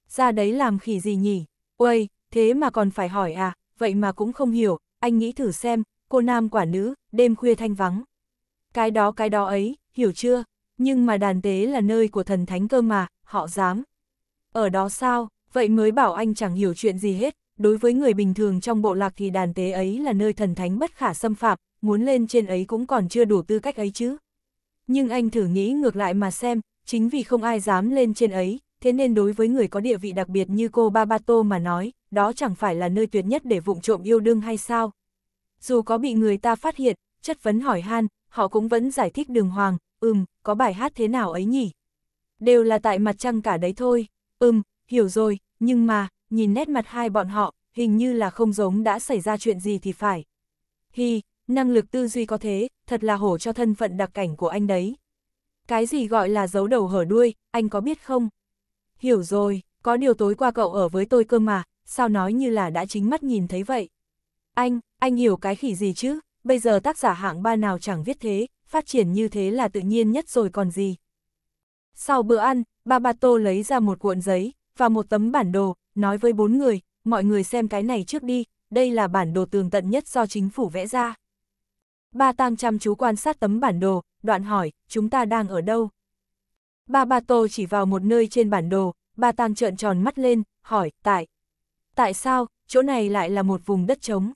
Speaker 1: Ra đấy làm khỉ gì nhỉ? Uầy, thế mà còn phải hỏi à, vậy mà cũng không hiểu, anh nghĩ thử xem, cô nam quả nữ, đêm khuya thanh vắng. Cái đó cái đó ấy, hiểu chưa? Nhưng mà đàn tế là nơi của thần thánh cơ mà, họ dám. Ở đó sao, vậy mới bảo anh chẳng hiểu chuyện gì hết, đối với người bình thường trong bộ lạc thì đàn tế ấy là nơi thần thánh bất khả xâm phạm, muốn lên trên ấy cũng còn chưa đủ tư cách ấy chứ. Nhưng anh thử nghĩ ngược lại mà xem, chính vì không ai dám lên trên ấy, thế nên đối với người có địa vị đặc biệt như cô Babato mà nói, đó chẳng phải là nơi tuyệt nhất để vụng trộm yêu đương hay sao. Dù có bị người ta phát hiện, chất vấn hỏi han, họ cũng vẫn giải thích đường hoàng, ừm, có bài hát thế nào ấy nhỉ? Đều là tại mặt trăng cả đấy thôi, ừm, hiểu rồi, nhưng mà, nhìn nét mặt hai bọn họ, hình như là không giống đã xảy ra chuyện gì thì phải. Hi, năng lực tư duy có thế, thật là hổ cho thân phận đặc cảnh của anh đấy. Cái gì gọi là giấu đầu hở đuôi, anh có biết không? Hiểu rồi, có điều tối qua cậu ở với tôi cơ mà, sao nói như là đã chính mắt nhìn thấy vậy? Anh, anh hiểu cái khỉ gì chứ? Bây giờ tác giả hạng ba nào chẳng viết thế, phát triển như thế là tự nhiên nhất rồi còn gì. Sau bữa ăn, bà tô lấy ra một cuộn giấy và một tấm bản đồ, nói với bốn người, mọi người xem cái này trước đi, đây là bản đồ tường tận nhất do chính phủ vẽ ra. Ba Tang chăm chú quan sát tấm bản đồ, đoạn hỏi, chúng ta đang ở đâu? Ba Ba Tô chỉ vào một nơi trên bản đồ, Ba Tang trợn tròn mắt lên, hỏi, tại. Tại sao, chỗ này lại là một vùng đất trống?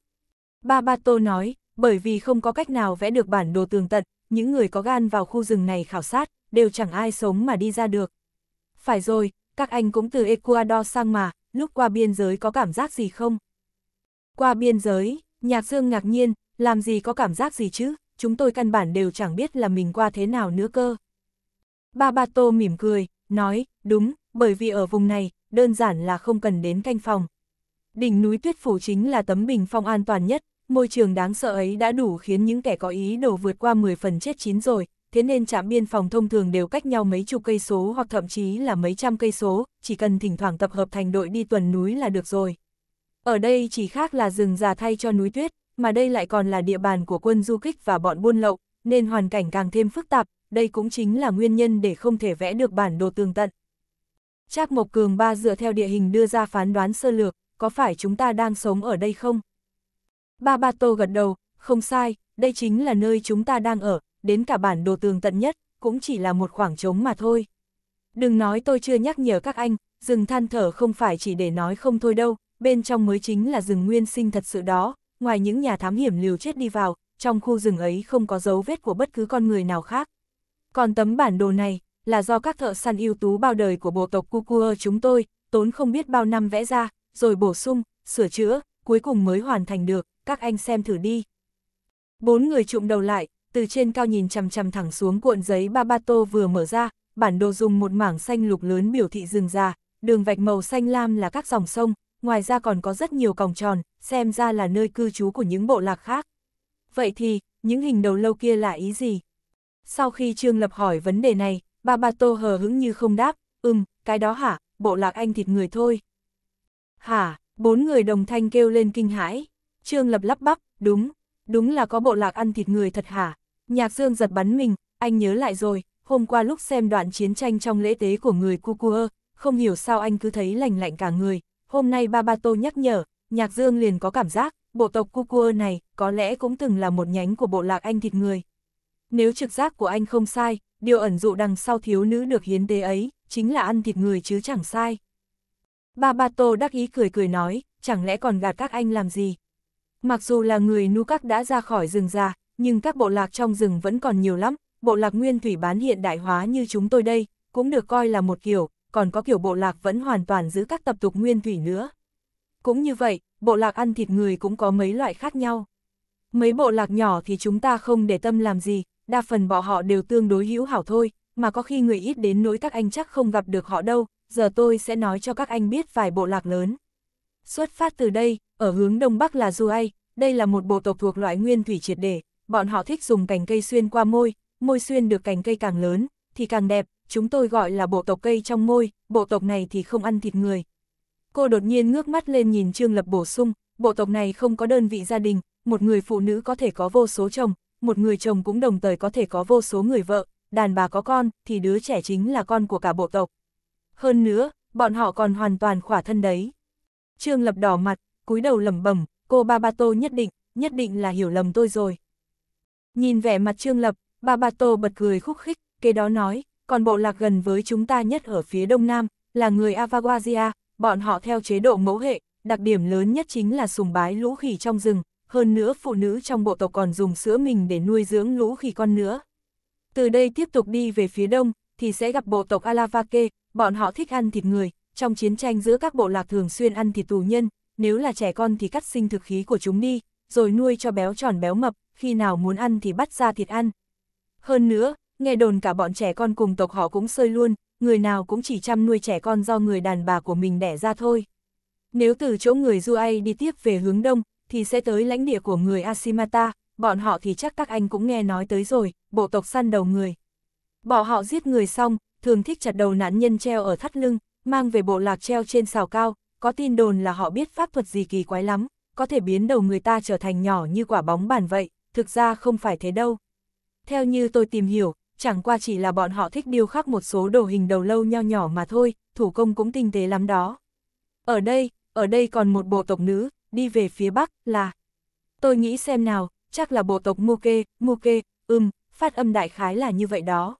Speaker 1: Ba Ba Tô nói, bởi vì không có cách nào vẽ được bản đồ tường tận, những người có gan vào khu rừng này khảo sát, đều chẳng ai sống mà đi ra được. Phải rồi, các anh cũng từ Ecuador sang mà, lúc qua biên giới có cảm giác gì không? Qua biên giới, Nhạc Dương ngạc nhiên, làm gì có cảm giác gì chứ, chúng tôi căn bản đều chẳng biết là mình qua thế nào nữa cơ. Ba Ba Tô mỉm cười, nói, đúng, bởi vì ở vùng này, đơn giản là không cần đến canh phòng. Đỉnh núi tuyết phủ chính là tấm bình phong an toàn nhất, môi trường đáng sợ ấy đã đủ khiến những kẻ có ý đồ vượt qua 10 phần chết chín rồi, thế nên trạm biên phòng thông thường đều cách nhau mấy chục cây số hoặc thậm chí là mấy trăm cây số, chỉ cần thỉnh thoảng tập hợp thành đội đi tuần núi là được rồi. Ở đây chỉ khác là rừng già thay cho núi tuyết, mà đây lại còn là địa bàn của quân du kích và bọn buôn lậu, nên hoàn cảnh càng thêm phức tạp, đây cũng chính là nguyên nhân để không thể vẽ được bản đồ tường tận. Trác Mộc Cường Ba dựa theo địa hình đưa ra phán đoán sơ lược, có phải chúng ta đang sống ở đây không? Ba Ba Tô gật đầu, không sai, đây chính là nơi chúng ta đang ở, đến cả bản đồ tường tận nhất, cũng chỉ là một khoảng trống mà thôi. Đừng nói tôi chưa nhắc nhở các anh, rừng than thở không phải chỉ để nói không thôi đâu, bên trong mới chính là rừng nguyên sinh thật sự đó, ngoài những nhà thám hiểm liều chết đi vào, trong khu rừng ấy không có dấu vết của bất cứ con người nào khác. Còn tấm bản đồ này, là do các thợ săn ưu tú bao đời của bộ tộc Kukua chúng tôi, tốn không biết bao năm vẽ ra, rồi bổ sung, sửa chữa, cuối cùng mới hoàn thành được, các anh xem thử đi. Bốn người trụm đầu lại, từ trên cao nhìn chằm chằm thẳng xuống cuộn giấy Babato vừa mở ra, bản đồ dùng một mảng xanh lục lớn biểu thị rừng già, đường vạch màu xanh lam là các dòng sông, ngoài ra còn có rất nhiều còng tròn, xem ra là nơi cư trú của những bộ lạc khác. Vậy thì, những hình đầu lâu kia là ý gì? Sau khi Trương Lập hỏi vấn đề này, bà bà Tô hờ hững như không đáp, ừm, cái đó hả, bộ lạc anh thịt người thôi. Hả, bốn người đồng thanh kêu lên kinh hãi. Trương Lập lắp bắp, đúng, đúng là có bộ lạc ăn thịt người thật hả? Nhạc Dương giật bắn mình, anh nhớ lại rồi, hôm qua lúc xem đoạn chiến tranh trong lễ tế của người Cucua, không hiểu sao anh cứ thấy lành lạnh cả người, hôm nay Babato nhắc nhở, Nhạc Dương liền có cảm giác, bộ tộc Kukua này có lẽ cũng từng là một nhánh của bộ lạc anh thịt người. Nếu trực giác của anh không sai, điều ẩn dụ đằng sau thiếu nữ được hiến tế ấy, chính là ăn thịt người chứ chẳng sai. Babato đắc ý cười cười nói, chẳng lẽ còn gạt các anh làm gì? Mặc dù là người nu các đã ra khỏi rừng già, nhưng các bộ lạc trong rừng vẫn còn nhiều lắm, bộ lạc nguyên thủy bán hiện đại hóa như chúng tôi đây, cũng được coi là một kiểu, còn có kiểu bộ lạc vẫn hoàn toàn giữ các tập tục nguyên thủy nữa. Cũng như vậy, bộ lạc ăn thịt người cũng có mấy loại khác nhau. Mấy bộ lạc nhỏ thì chúng ta không để tâm làm gì, đa phần bọn họ đều tương đối hữu hảo thôi, mà có khi người ít đến nỗi các anh chắc không gặp được họ đâu, giờ tôi sẽ nói cho các anh biết vài bộ lạc lớn. Xuất phát từ đây, ở hướng đông bắc là Duai, đây là một bộ tộc thuộc loại nguyên thủy triệt để, bọn họ thích dùng cành cây xuyên qua môi, môi xuyên được cành cây càng lớn, thì càng đẹp, chúng tôi gọi là bộ tộc cây trong môi, bộ tộc này thì không ăn thịt người. Cô đột nhiên ngước mắt lên nhìn Trương Lập bổ sung, bộ tộc này không có đơn vị gia đình, một người phụ nữ có thể có vô số chồng, một người chồng cũng đồng thời có thể có vô số người vợ, đàn bà có con, thì đứa trẻ chính là con của cả bộ tộc. Hơn nữa, bọn họ còn hoàn toàn khỏa thân đấy. Trương Lập đỏ mặt, cúi đầu lẩm bẩm, cô ba ba tô nhất định, nhất định là hiểu lầm tôi rồi. Nhìn vẻ mặt Trương Lập, ba ba tô bật cười khúc khích, kế đó nói, còn bộ lạc gần với chúng ta nhất ở phía đông nam, là người Avawazia, bọn họ theo chế độ mẫu hệ, đặc điểm lớn nhất chính là sùng bái lũ khỉ trong rừng, hơn nữa phụ nữ trong bộ tộc còn dùng sữa mình để nuôi dưỡng lũ khỉ con nữa. Từ đây tiếp tục đi về phía đông, thì sẽ gặp bộ tộc Alavake, bọn họ thích ăn thịt người, trong chiến tranh giữa các bộ lạc thường xuyên ăn thịt tù nhân, nếu là trẻ con thì cắt sinh thực khí của chúng đi, rồi nuôi cho béo tròn béo mập, khi nào muốn ăn thì bắt ra thịt ăn. Hơn nữa, nghe đồn cả bọn trẻ con cùng tộc họ cũng sơi luôn, người nào cũng chỉ chăm nuôi trẻ con do người đàn bà của mình đẻ ra thôi. Nếu từ chỗ người Du Ai đi tiếp về hướng đông, thì sẽ tới lãnh địa của người Asimata, bọn họ thì chắc các anh cũng nghe nói tới rồi, bộ tộc săn đầu người. Bỏ họ giết người xong, thường thích chặt đầu nạn nhân treo ở thắt lưng, mang về bộ lạc treo trên xào cao, có tin đồn là họ biết pháp thuật gì kỳ quái lắm, có thể biến đầu người ta trở thành nhỏ như quả bóng bàn vậy, thực ra không phải thế đâu. Theo như tôi tìm hiểu, chẳng qua chỉ là bọn họ thích điêu khắc một số đồ hình đầu lâu nho nhỏ mà thôi, thủ công cũng tinh tế lắm đó. Ở đây, ở đây còn một bộ tộc nữ, đi về phía bắc là... Tôi nghĩ xem nào, chắc là bộ tộc Muke, Muke, ưm, phát âm đại khái là như vậy đó.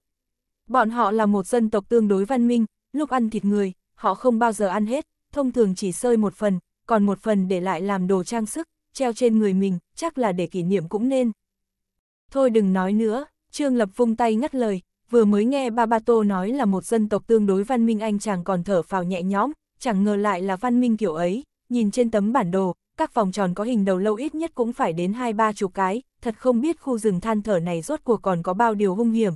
Speaker 1: Bọn họ là một dân tộc tương đối văn minh, lúc ăn thịt người, họ không bao giờ ăn hết, thông thường chỉ sơi một phần, còn một phần để lại làm đồ trang sức, treo trên người mình, chắc là để kỷ niệm cũng nên. Thôi đừng nói nữa, Trương Lập vung tay ngắt lời, vừa mới nghe Babato nói là một dân tộc tương đối văn minh anh chàng còn thở phào nhẹ nhõm, chẳng ngờ lại là văn minh kiểu ấy, nhìn trên tấm bản đồ, các vòng tròn có hình đầu lâu ít nhất cũng phải đến hai ba chục cái, thật không biết khu rừng than thở này rốt cuộc còn có bao điều hung hiểm.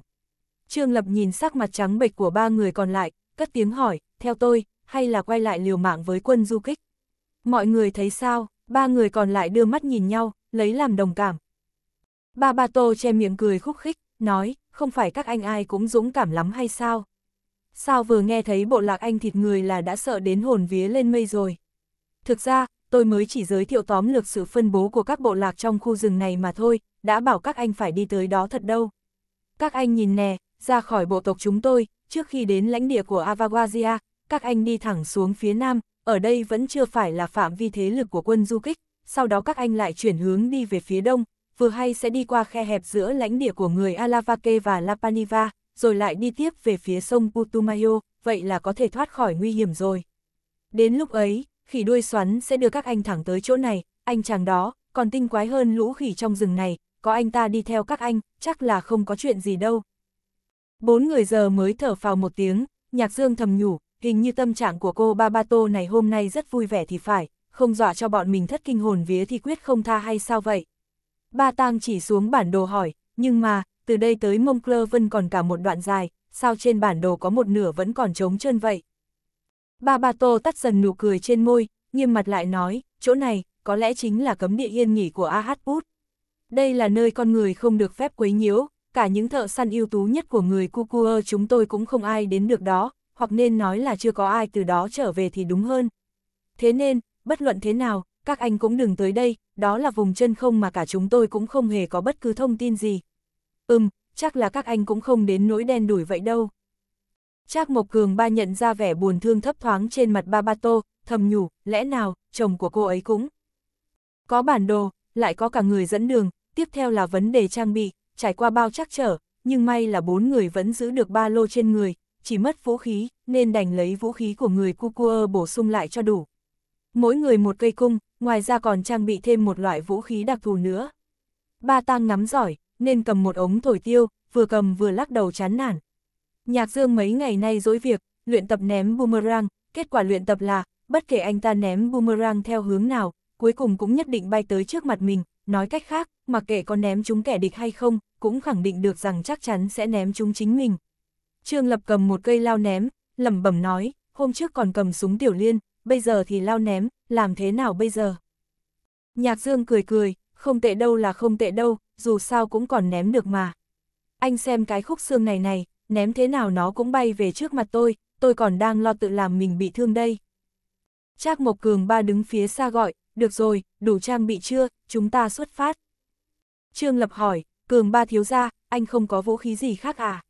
Speaker 1: Trương Lập nhìn sắc mặt trắng bệch của ba người còn lại, cất tiếng hỏi, theo tôi, hay là quay lại liều mạng với quân du kích. Mọi người thấy sao, ba người còn lại đưa mắt nhìn nhau, lấy làm đồng cảm. Ba Ba Tô che miệng cười khúc khích, nói, không phải các anh ai cũng dũng cảm lắm hay sao? Sao vừa nghe thấy bộ lạc anh thịt người là đã sợ đến hồn vía lên mây rồi? Thực ra, tôi mới chỉ giới thiệu tóm lược sự phân bố của các bộ lạc trong khu rừng này mà thôi, đã bảo các anh phải đi tới đó thật đâu. Các anh nhìn nè, ra khỏi bộ tộc chúng tôi, trước khi đến lãnh địa của Avagwazia, các anh đi thẳng xuống phía nam, ở đây vẫn chưa phải là phạm vi thế lực của quân du kích, sau đó các anh lại chuyển hướng đi về phía đông, vừa hay sẽ đi qua khe hẹp giữa lãnh địa của người Alavake và Lapaniva, rồi lại đi tiếp về phía sông Putumayo, vậy là có thể thoát khỏi nguy hiểm rồi. Đến lúc ấy, khỉ đuôi xoắn sẽ đưa các anh thẳng tới chỗ này, anh chàng đó, còn tinh quái hơn lũ khỉ trong rừng này, có anh ta đi theo các anh, chắc là không có chuyện gì đâu. Bốn người giờ mới thở phào một tiếng, nhạc dương thầm nhủ, hình như tâm trạng của cô Babato này hôm nay rất vui vẻ thì phải, không dọa cho bọn mình thất kinh hồn vía thì quyết không tha hay sao vậy. Ba tang chỉ xuống bản đồ hỏi, nhưng mà, từ đây tới Mông Clơ Vân còn cả một đoạn dài, sao trên bản đồ có một nửa vẫn còn trống trơn vậy? Ba Ba Tô tắt dần nụ cười trên môi, nghiêm mặt lại nói, chỗ này, có lẽ chính là cấm địa yên nghỉ của a Bút. Đây là nơi con người không được phép quấy nhiễu, cả những thợ săn ưu tú nhất của người Kukua chúng tôi cũng không ai đến được đó, hoặc nên nói là chưa có ai từ đó trở về thì đúng hơn. Thế nên, bất luận thế nào, các anh cũng đừng tới đây, đó là vùng chân không mà cả chúng tôi cũng không hề có bất cứ thông tin gì. Ừm, chắc là các anh cũng không đến nỗi đen đuổi vậy đâu. Trác Mộc Cường ba nhận ra vẻ buồn thương thấp thoáng trên mặt ba ba tô, thầm nhủ, lẽ nào, chồng của cô ấy cũng. Có bản đồ, lại có cả người dẫn đường, tiếp theo là vấn đề trang bị, trải qua bao trắc trở, nhưng may là bốn người vẫn giữ được ba lô trên người, chỉ mất vũ khí, nên đành lấy vũ khí của người Cucua bổ sung lại cho đủ. Mỗi người một cây cung, ngoài ra còn trang bị thêm một loại vũ khí đặc thù nữa. Ba Tang ngắm giỏi, nên cầm một ống thổi tiêu, vừa cầm vừa lắc đầu chán nản. Nhạc Dương mấy ngày nay dối việc, luyện tập ném boomerang, kết quả luyện tập là, bất kể anh ta ném boomerang theo hướng nào, cuối cùng cũng nhất định bay tới trước mặt mình, nói cách khác, mặc kệ có ném chúng kẻ địch hay không, cũng khẳng định được rằng chắc chắn sẽ ném chúng chính mình. Trương Lập cầm một cây lao ném, lẩm bẩm nói, hôm trước còn cầm súng tiểu liên, bây giờ thì lao ném, làm thế nào bây giờ? Nhạc Dương cười cười, không tệ đâu là không tệ đâu, dù sao cũng còn ném được mà. Anh xem cái khúc xương này này, ném thế nào nó cũng bay về trước mặt tôi, tôi còn đang lo tự làm mình bị thương đây. Trác Mộc Cường ba đứng phía xa gọi, được rồi, đủ trang bị chưa, chúng ta xuất phát. Trương Lập hỏi, Cường ba thiếu ra, anh không có vũ khí gì khác à?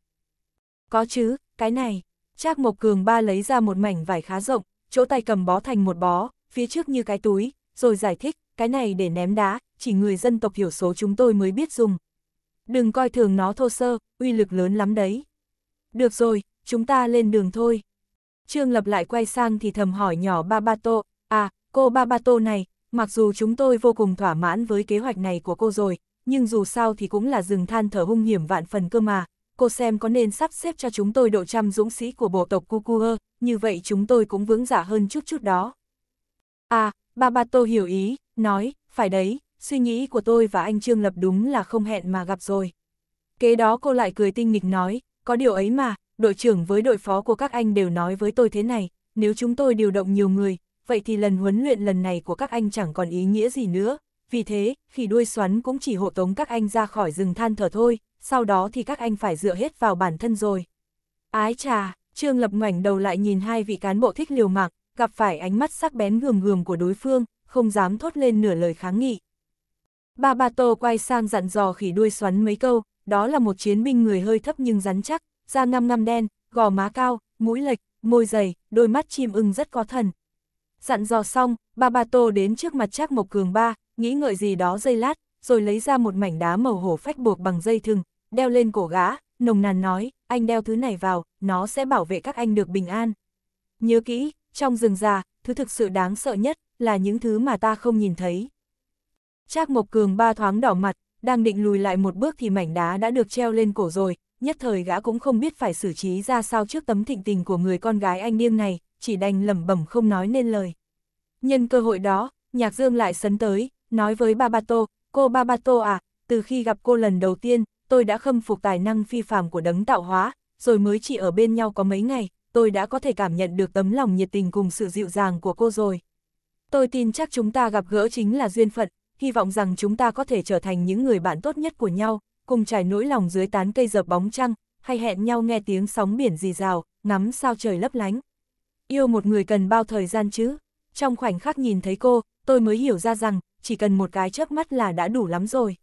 Speaker 1: Có chứ, cái này. Trác Mộc Cường ba lấy ra một mảnh vải khá rộng, chỗ tay cầm bó thành một bó, phía trước như cái túi, rồi giải thích, cái này để ném đá, chỉ người dân tộc hiểu số chúng tôi mới biết dùng. Đừng coi thường nó thô sơ, uy lực lớn lắm đấy. Được rồi, chúng ta lên đường thôi. Trương Lập lại quay sang thì thầm hỏi nhỏ Babato, à, cô Babato này, mặc dù chúng tôi vô cùng thỏa mãn với kế hoạch này của cô rồi, nhưng dù sao thì cũng là rừng than thở hung hiểm vạn phần cơ mà, cô xem có nên sắp xếp cho chúng tôi độ trăm dũng sĩ của bộ tộc Cucuơ như vậy chúng tôi cũng vững giả hơn chút chút đó. À, ba ba tô hiểu ý, nói, phải đấy, suy nghĩ của tôi và anh Trương Lập đúng là không hẹn mà gặp rồi. Kế đó cô lại cười tinh nghịch nói, có điều ấy mà, đội trưởng với đội phó của các anh đều nói với tôi thế này, nếu chúng tôi điều động nhiều người, vậy thì lần huấn luyện lần này của các anh chẳng còn ý nghĩa gì nữa. Vì thế, khi đuôi xoắn cũng chỉ hộ tống các anh ra khỏi rừng than thở thôi, sau đó thì các anh phải dựa hết vào bản thân rồi. Ái trà, Trương Lập ngoảnh đầu lại nhìn hai vị cán bộ thích liều mạng, gặp phải ánh mắt sắc bén gườm gườm của đối phương, không dám thốt lên nửa lời kháng nghị. Ba Ba Tô quay sang dặn dò khỉ đuôi xoắn mấy câu, đó là một chiến binh người hơi thấp nhưng rắn chắc, da ngăm ngăm đen, gò má cao, mũi lệch, môi dày, đôi mắt chim ưng rất có thần. Dặn dò xong, Ba Ba Tô đến trước mặt Trác Mộc Cường ba, nghĩ ngợi gì đó dây lát, rồi lấy ra một mảnh đá màu hổ phách buộc bằng dây thừng, đeo lên cổ gã, nồng nàn nói, anh đeo thứ này vào, nó sẽ bảo vệ các anh được bình an. Nhớ kỹ, trong rừng già, thứ thực sự đáng sợ nhất là những thứ mà ta không nhìn thấy. Trác Mộc Cường ba thoáng đỏ mặt, đang định lùi lại một bước thì mảnh đá đã được treo lên cổ rồi, nhất thời gã cũng không biết phải xử trí ra sao trước tấm thịnh tình của người con gái anh điêng này, chỉ đành lẩm bẩm không nói nên lời. Nhân cơ hội đó, Nhạc Dương lại sấn tới, nói với Babato, cô Babato à, từ khi gặp cô lần đầu tiên, tôi đã khâm phục tài năng phi phàm của đấng tạo hóa, rồi mới chỉ ở bên nhau có mấy ngày, tôi đã có thể cảm nhận được tấm lòng nhiệt tình cùng sự dịu dàng của cô rồi. Tôi tin chắc chúng ta gặp gỡ chính là duyên phận, hy vọng rằng chúng ta có thể trở thành những người bạn tốt nhất của nhau, cùng trải nỗi lòng dưới tán cây dợp bóng trăng, hay hẹn nhau nghe tiếng sóng biển rì rào, ngắm sao trời lấp lánh. Yêu một người cần bao thời gian chứ? Trong khoảnh khắc nhìn thấy cô, tôi mới hiểu ra rằng, chỉ cần một cái chớp mắt là đã đủ lắm rồi.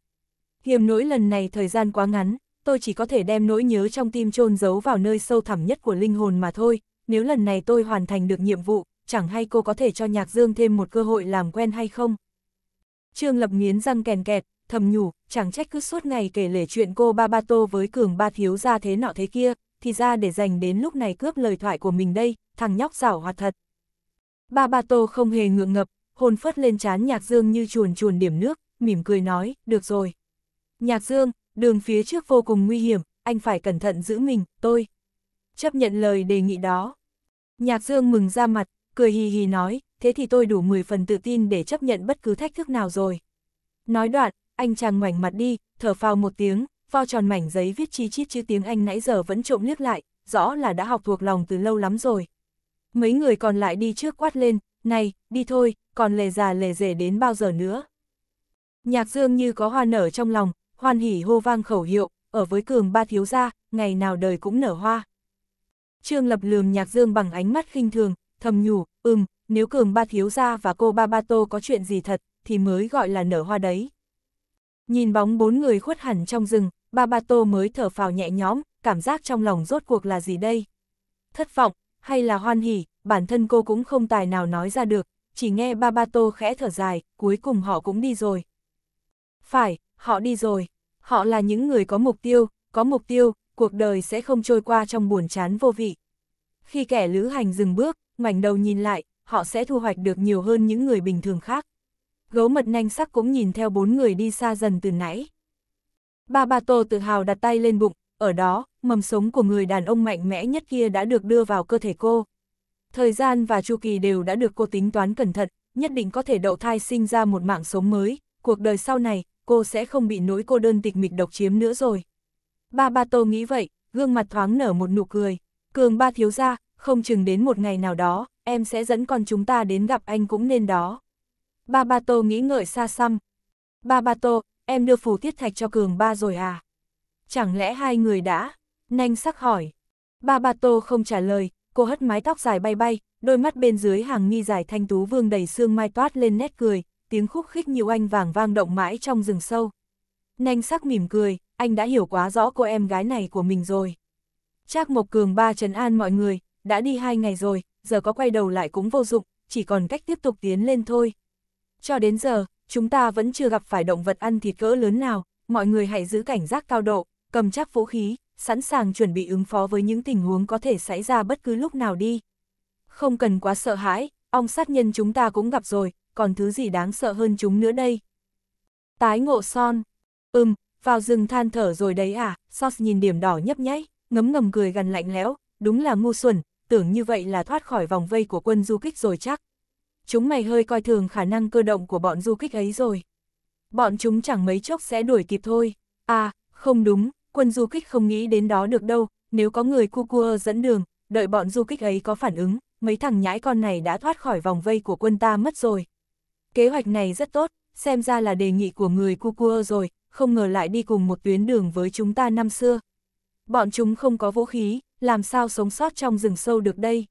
Speaker 1: Hiềm nỗi lần này thời gian quá ngắn, tôi chỉ có thể đem nỗi nhớ trong tim chôn giấu vào nơi sâu thẳm nhất của linh hồn mà thôi, nếu lần này tôi hoàn thành được nhiệm vụ, chẳng hay cô có thể cho Nhạc Dương thêm một cơ hội làm quen hay không? Trương Lập nghiến răng kèn kẹt, thầm nhủ, chẳng trách cứ suốt ngày kể lể chuyện cô ba ba tô với cường ba thiếu ra thế nọ thế kia, thì ra để dành đến lúc này cướp lời thoại của mình đây, thằng nhóc giảo hoạt thật. Ba ba tô không hề ngượng ngập, hồn phất lên chán Nhạc Dương như chuồn chuồn điểm nước, mỉm cười nói, được rồi, Nhạc Dương, đường phía trước vô cùng nguy hiểm, anh phải cẩn thận giữ mình, tôi. Chấp nhận lời đề nghị đó. Nhạc Dương mừng ra mặt, cười hì hì nói, thế thì tôi đủ 10 phần tự tin để chấp nhận bất cứ thách thức nào rồi. Nói đoạn, anh chàng ngoảnh mặt đi, thở phào một tiếng, vo tròn mảnh giấy viết chi chít chữ tiếng Anh nãy giờ vẫn trộm liếc lại, rõ là đã học thuộc lòng từ lâu lắm rồi. Mấy người còn lại đi trước quát lên, này, đi thôi, còn lề già lề rể đến bao giờ nữa. Nhạc dương như có hoa nở trong lòng, hoan hỉ hô vang khẩu hiệu, ở với cường ba thiếu gia, ngày nào đời cũng nở hoa. Trương Lập lườm Nhạc Dương bằng ánh mắt khinh thường, thầm nhủ, ừm, nếu cường ba thiếu gia và cô ba ba tô có chuyện gì thật, thì mới gọi là nở hoa đấy. Nhìn bóng bốn người khuất hẳn trong rừng, ba ba tô mới thở phào nhẹ nhõm, cảm giác trong lòng rốt cuộc là gì đây? Thất vọng, hay là hoan hỉ, bản thân cô cũng không tài nào nói ra được, chỉ nghe ba ba tô khẽ thở dài, cuối cùng họ cũng đi rồi. Phải, họ đi rồi. Họ là những người có mục tiêu, có mục tiêu, cuộc đời sẽ không trôi qua trong buồn chán vô vị. Khi kẻ lữ hành dừng bước, ngoảnh đầu nhìn lại, họ sẽ thu hoạch được nhiều hơn những người bình thường khác. Gấu mật nhanh sắc cũng nhìn theo bốn người đi xa dần từ nãy. Ba bà Tô tự hào đặt tay lên bụng, ở đó, mầm sống của người đàn ông mạnh mẽ nhất kia đã được đưa vào cơ thể cô. Thời gian và chu kỳ đều đã được cô tính toán cẩn thận, nhất định có thể đậu thai sinh ra một mạng sống mới, cuộc đời sau này, cô sẽ không bị nỗi cô đơn tịch mịch độc chiếm nữa rồi. Ba ba tô nghĩ vậy, gương mặt thoáng nở một nụ cười. Cường ba thiếu ra, không chừng đến một ngày nào đó, em sẽ dẫn con chúng ta đến gặp anh cũng nên đó. Ba ba tô nghĩ ngợi xa xăm. Ba ba tô, em đưa phù tiết thạch cho cường ba rồi à? Chẳng lẽ hai người đã? Nanh sắc hỏi. Ba ba tô không trả lời, cô hất mái tóc dài bay bay, đôi mắt bên dưới hàng mi dài thanh tú vương đầy xương mai toát lên nét cười, tiếng khúc khích nhiều anh vàng vang động mãi trong rừng sâu. Nanh sắc mỉm cười, anh đã hiểu quá rõ cô em gái này của mình rồi. Trác Mộc Cường ba trấn an mọi người, đã đi hai ngày rồi, giờ có quay đầu lại cũng vô dụng, chỉ còn cách tiếp tục tiến lên thôi. Cho đến giờ, chúng ta vẫn chưa gặp phải động vật ăn thịt cỡ lớn nào, mọi người hãy giữ cảnh giác cao độ, cầm chắc vũ khí, sẵn sàng chuẩn bị ứng phó với những tình huống có thể xảy ra bất cứ lúc nào đi. Không cần quá sợ hãi, ong sát nhân chúng ta cũng gặp rồi, còn thứ gì đáng sợ hơn chúng nữa đây. Tái ngộ son. Ừm, vào rừng than thở rồi đấy à, Sos nhìn điểm đỏ nhấp nháy, ngấm ngầm cười gần lạnh lẽo, đúng là ngu xuẩn, tưởng như vậy là thoát khỏi vòng vây của quân du kích rồi chắc. Chúng mày hơi coi thường khả năng cơ động của bọn du kích ấy rồi. Bọn chúng chẳng mấy chốc sẽ đuổi kịp thôi. À, không đúng, quân du kích không nghĩ đến đó được đâu, nếu có người cu cua dẫn đường, đợi bọn du kích ấy có phản ứng, mấy thằng nhãi con này đã thoát khỏi vòng vây của quân ta mất rồi, kế hoạch này rất tốt, xem ra là đề nghị của người Cu Kukua rồi, không ngờ lại đi cùng một tuyến đường với chúng ta năm xưa. Bọn chúng không có vũ khí, làm sao sống sót trong rừng sâu được đây?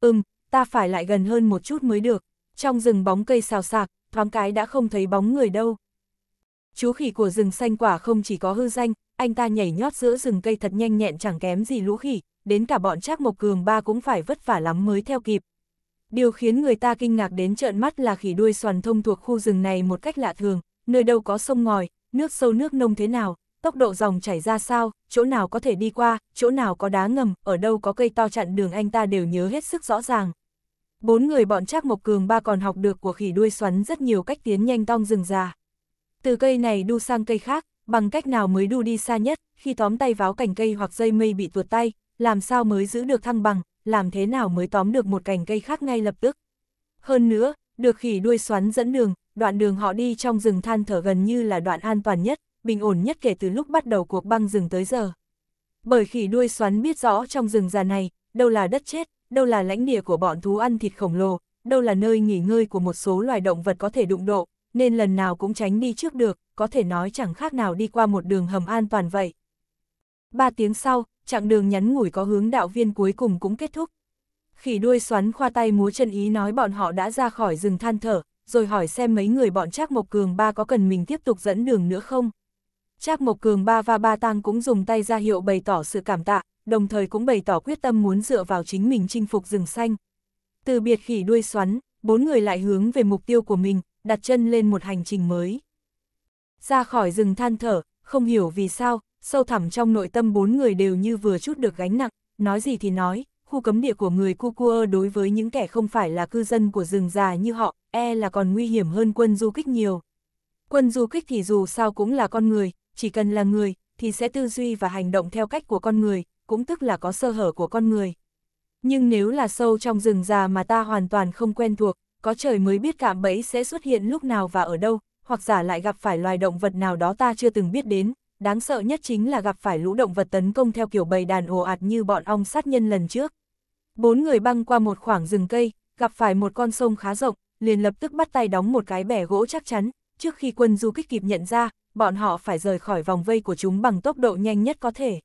Speaker 1: Ừm, ta phải lại gần hơn một chút mới được, trong rừng bóng cây xào sạc, thoáng cái đã không thấy bóng người đâu. Chú khỉ của rừng xanh quả không chỉ có hư danh, anh ta nhảy nhót giữa rừng cây thật nhanh nhẹn chẳng kém gì lũ khỉ, đến cả bọn Trác Mộc Cường ba cũng phải vất vả lắm mới theo kịp, Điều khiến người ta kinh ngạc đến trợn mắt là khỉ đuôi xoàn thông thuộc khu rừng này một cách lạ thường, nơi đâu có sông ngòi, nước sâu nước nông thế nào, tốc độ dòng chảy ra sao, chỗ nào có thể đi qua, chỗ nào có đá ngầm, ở đâu có cây to chặn đường anh ta đều nhớ hết sức rõ ràng. Bốn người bọn Trác Mộc Cường ba còn học được của khỉ đuôi xoắn rất nhiều cách tiến nhanh tong rừng già. Từ cây này đu sang cây khác, bằng cách nào mới đu đi xa nhất, khi tóm tay váo cành cây hoặc dây mây bị tuột tay, làm sao mới giữ được thăng bằng, làm thế nào mới tóm được một cành cây khác ngay lập tức. Hơn nữa, được khỉ đuôi xoắn dẫn đường, đoạn đường họ đi trong rừng than thở gần như là đoạn an toàn nhất, bình ổn nhất kể từ lúc bắt đầu cuộc băng rừng tới giờ. Bởi khỉ đuôi xoắn biết rõ trong rừng già này, đâu là đất chết, đâu là lãnh địa của bọn thú ăn thịt khổng lồ, đâu là nơi nghỉ ngơi của một số loài động vật có thể đụng độ, nên lần nào cũng tránh đi trước được, có thể nói chẳng khác nào đi qua một đường hầm an toàn vậy. Ba tiếng sau, chặng đường nhắn ngủi có hướng đạo viên cuối cùng cũng kết thúc. Khỉ đuôi xoắn khoa tay múa chân ý nói bọn họ đã ra khỏi rừng than thở, rồi hỏi xem mấy người bọn Trác Mộc Cường ba có cần mình tiếp tục dẫn đường nữa không. Trác Mộc Cường ba và ba tang cũng dùng tay ra hiệu bày tỏ sự cảm tạ, đồng thời cũng bày tỏ quyết tâm muốn dựa vào chính mình chinh phục rừng xanh. Từ biệt khỉ đuôi xoắn, bốn người lại hướng về mục tiêu của mình, đặt chân lên một hành trình mới. Ra khỏi rừng than thở, không hiểu vì sao, sâu thẳm trong nội tâm bốn người đều như vừa chút được gánh nặng, nói gì thì nói, khu cấm địa của người Kukua đối với những kẻ không phải là cư dân của rừng già như họ, e là còn nguy hiểm hơn quân du kích nhiều. Quân du kích thì dù sao cũng là con người, chỉ cần là người, thì sẽ tư duy và hành động theo cách của con người, cũng tức là có sơ hở của con người. Nhưng nếu là sâu trong rừng già mà ta hoàn toàn không quen thuộc, có trời mới biết cạm bẫy sẽ xuất hiện lúc nào và ở đâu, hoặc giả lại gặp phải loài động vật nào đó ta chưa từng biết đến, đáng sợ nhất chính là gặp phải lũ động vật tấn công theo kiểu bầy đàn ồ ạt như bọn ong sát nhân lần trước. Bốn người băng qua một khoảng rừng cây, gặp phải một con sông khá rộng, liền lập tức bắt tay đóng một cái bẻ gỗ chắc chắn, trước khi quân du kích kịp nhận ra, bọn họ phải rời khỏi vòng vây của chúng bằng tốc độ nhanh nhất có thể.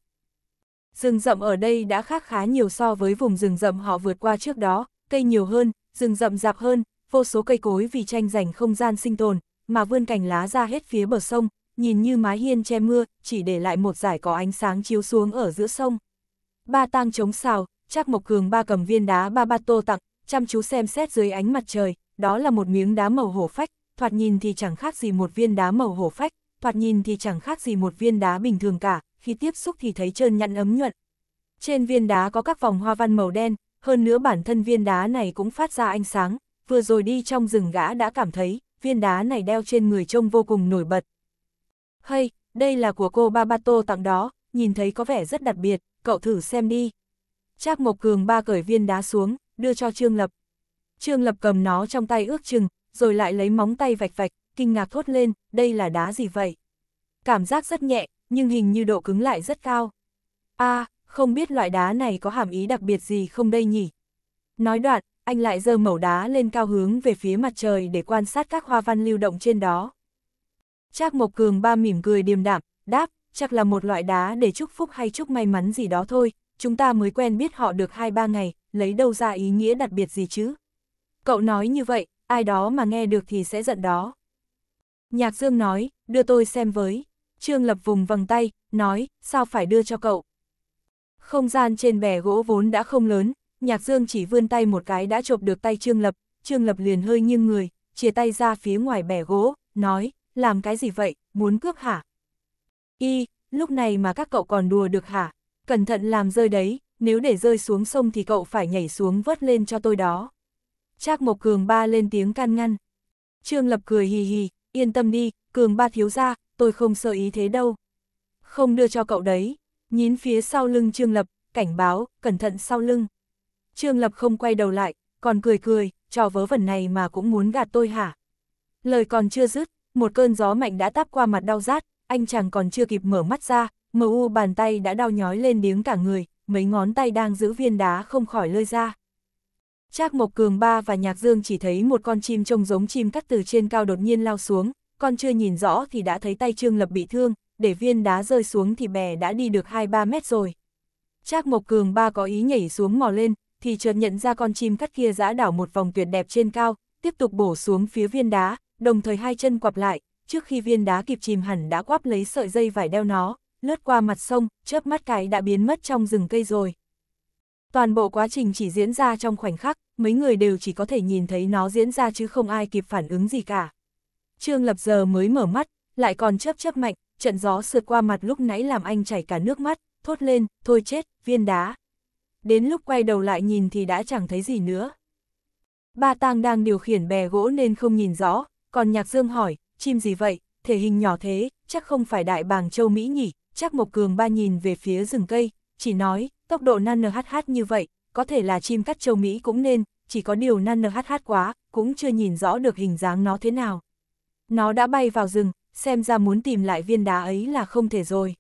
Speaker 1: Rừng rậm ở đây đã khác khá nhiều so với vùng rừng rậm họ vượt qua trước đó, cây nhiều hơn, rừng rậm rạp hơn, vô số cây cối vì tranh giành không gian sinh tồn, mà vươn cành lá ra hết phía bờ sông, nhìn như mái hiên che mưa, chỉ để lại một dải có ánh sáng chiếu xuống ở giữa sông. Ba tang chống xào, chắc Mộc Cường ba cầm viên đá ba ba tô tặng, chăm chú xem xét dưới ánh mặt trời, đó là một miếng đá màu hổ phách, thoạt nhìn thì chẳng khác gì một viên đá màu hổ phách, thoạt nhìn thì chẳng khác gì một viên đá bình thường cả, khi tiếp xúc thì thấy trơn nhẵn ấm nhuận. Trên viên đá có các vòng hoa văn màu đen, hơn nữa bản thân viên đá này cũng phát ra ánh sáng, vừa rồi đi trong rừng gã đã cảm thấy, viên đá này đeo trên người trông vô cùng nổi bật. Hay, đây là của cô Babato tặng đó, nhìn thấy có vẻ rất đặc biệt, cậu thử xem đi. Trác Mộc Cường ba cởi viên đá xuống, đưa cho Trương Lập. Trương Lập cầm nó trong tay ước chừng, rồi lại lấy móng tay vạch vạch, kinh ngạc thốt lên, đây là đá gì vậy? Cảm giác rất nhẹ, nhưng hình như độ cứng lại rất cao. a à, không biết loại đá này có hàm ý đặc biệt gì không đây nhỉ? Nói đoạn, anh lại dơ mẩu đá lên cao hướng về phía mặt trời để quan sát các hoa văn lưu động trên đó. Trác Mộc Cường ba mỉm cười điềm đạm, đáp, chắc là một loại đá để chúc phúc hay chúc may mắn gì đó thôi, chúng ta mới quen biết họ được 2-3 ngày, lấy đâu ra ý nghĩa đặc biệt gì chứ. Cậu nói như vậy, ai đó mà nghe được thì sẽ giận đó. Nhạc Dương nói, đưa tôi xem với. Trương Lập vùng vằng tay, nói, sao phải đưa cho cậu. Không gian trên bè gỗ vốn đã không lớn, Nhạc Dương chỉ vươn tay một cái đã chộp được tay Trương Lập, Trương Lập liền hơi nghiêng người, chia tay ra phía ngoài bè gỗ, nói, làm cái gì vậy, muốn cướp hả? Y, lúc này mà các cậu còn đùa được hả? Cẩn thận làm rơi đấy, nếu để rơi xuống sông thì cậu phải nhảy xuống vớt lên cho tôi đó. Trác Mộc Cường Ba lên tiếng can ngăn. Trương Lập cười hì hì, yên tâm đi, Cường Ba thiếu ra, tôi không sợ ý thế đâu. Không đưa cho cậu đấy, nhín phía sau lưng Trương Lập, cảnh báo, cẩn thận sau lưng. Trương Lập không quay đầu lại, còn cười cười, trò vớ vẩn này mà cũng muốn gạt tôi hả? Lời còn chưa dứt, một cơn gió mạnh đã táp qua mặt đau rát, anh chàng còn chưa kịp mở mắt ra, mờ u bàn tay đã đau nhói lên điếng cả người, mấy ngón tay đang giữ viên đá không khỏi lơi ra. Trác Mộc Cường Ba và Nhạc Dương chỉ thấy một con chim trông giống chim cắt từ trên cao đột nhiên lao xuống, con chưa nhìn rõ thì đã thấy tay Trương Lập bị thương, để viên đá rơi xuống thì bè đã đi được 2-3 mét rồi. Trác Mộc Cường Ba có ý nhảy xuống mò lên, thì chợt nhận ra con chim cắt kia giã đảo một vòng tuyệt đẹp trên cao, tiếp tục bổ xuống phía viên đá, đồng thời hai chân quặp lại, trước khi viên đá kịp chìm hẳn đã quắp lấy sợi dây vải đeo nó, lướt qua mặt sông, chớp mắt cái đã biến mất trong rừng cây rồi. Toàn bộ quá trình chỉ diễn ra trong khoảnh khắc, mấy người đều chỉ có thể nhìn thấy nó diễn ra chứ không ai kịp phản ứng gì cả. Trương Lập giờ mới mở mắt, lại còn chớp chớp mạnh, trận gió sượt qua mặt lúc nãy làm anh chảy cả nước mắt, thốt lên, thôi chết, viên đá. Đến lúc quay đầu lại nhìn thì đã chẳng thấy gì nữa. Ba tang đang điều khiển bè gỗ nên không nhìn rõ, còn Nhạc Dương hỏi, chim gì vậy, thể hình nhỏ thế, chắc không phải đại bàng châu Mỹ nhỉ, chắc Mộc Cường ba nhìn về phía rừng cây, chỉ nói, tốc độ NNHH như vậy, có thể là chim cắt châu Mỹ cũng nên, chỉ có điều NNHH quá, cũng chưa nhìn rõ được hình dáng nó thế nào. Nó đã bay vào rừng, xem ra muốn tìm lại viên đá ấy là không thể rồi.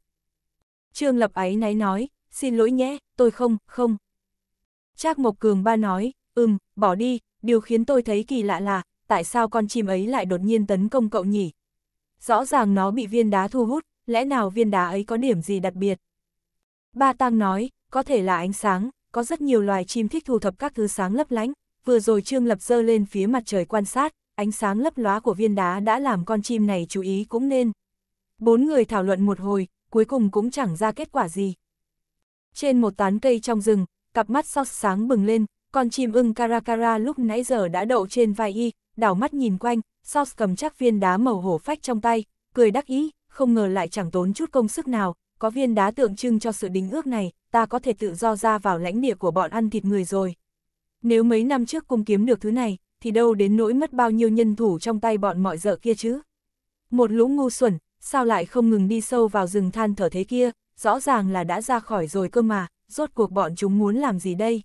Speaker 1: Trương Lập ấy náy nói, xin lỗi nhé, tôi không, không. chắc Mộc Cường ba nói, ừm, bỏ đi, điều khiến tôi thấy kỳ lạ là, tại sao con chim ấy lại đột nhiên tấn công cậu nhỉ? Rõ ràng nó bị viên đá thu hút, lẽ nào viên đá ấy có điểm gì đặc biệt? Ba Tăng nói, có thể là ánh sáng, có rất nhiều loài chim thích thu thập các thứ sáng lấp lánh, vừa rồi Trương Lập dơ lên phía mặt trời quan sát, ánh sáng lấp lóa của viên đá đã làm con chim này chú ý cũng nên. Bốn người thảo luận một hồi, cuối cùng cũng chẳng ra kết quả gì. Trên một tán cây trong rừng, cặp mắt sóc sáng bừng lên, con chim ưng Caracara lúc nãy giờ đã đậu trên vai y, đảo mắt nhìn quanh, Sos cầm chắc viên đá màu hổ phách trong tay, cười đắc ý, không ngờ lại chẳng tốn chút công sức nào, có viên đá tượng trưng cho sự đính ước này, ta có thể tự do ra vào lãnh địa của bọn ăn thịt người rồi. Nếu mấy năm trước cung kiếm được thứ này, thì đâu đến nỗi mất bao nhiêu nhân thủ trong tay bọn mọi dợ kia chứ. Một lũ ngu xuẩn, sao lại không ngừng đi sâu vào rừng than thở thế kia, rõ ràng là đã ra khỏi rồi cơ mà, rốt cuộc bọn chúng muốn làm gì đây?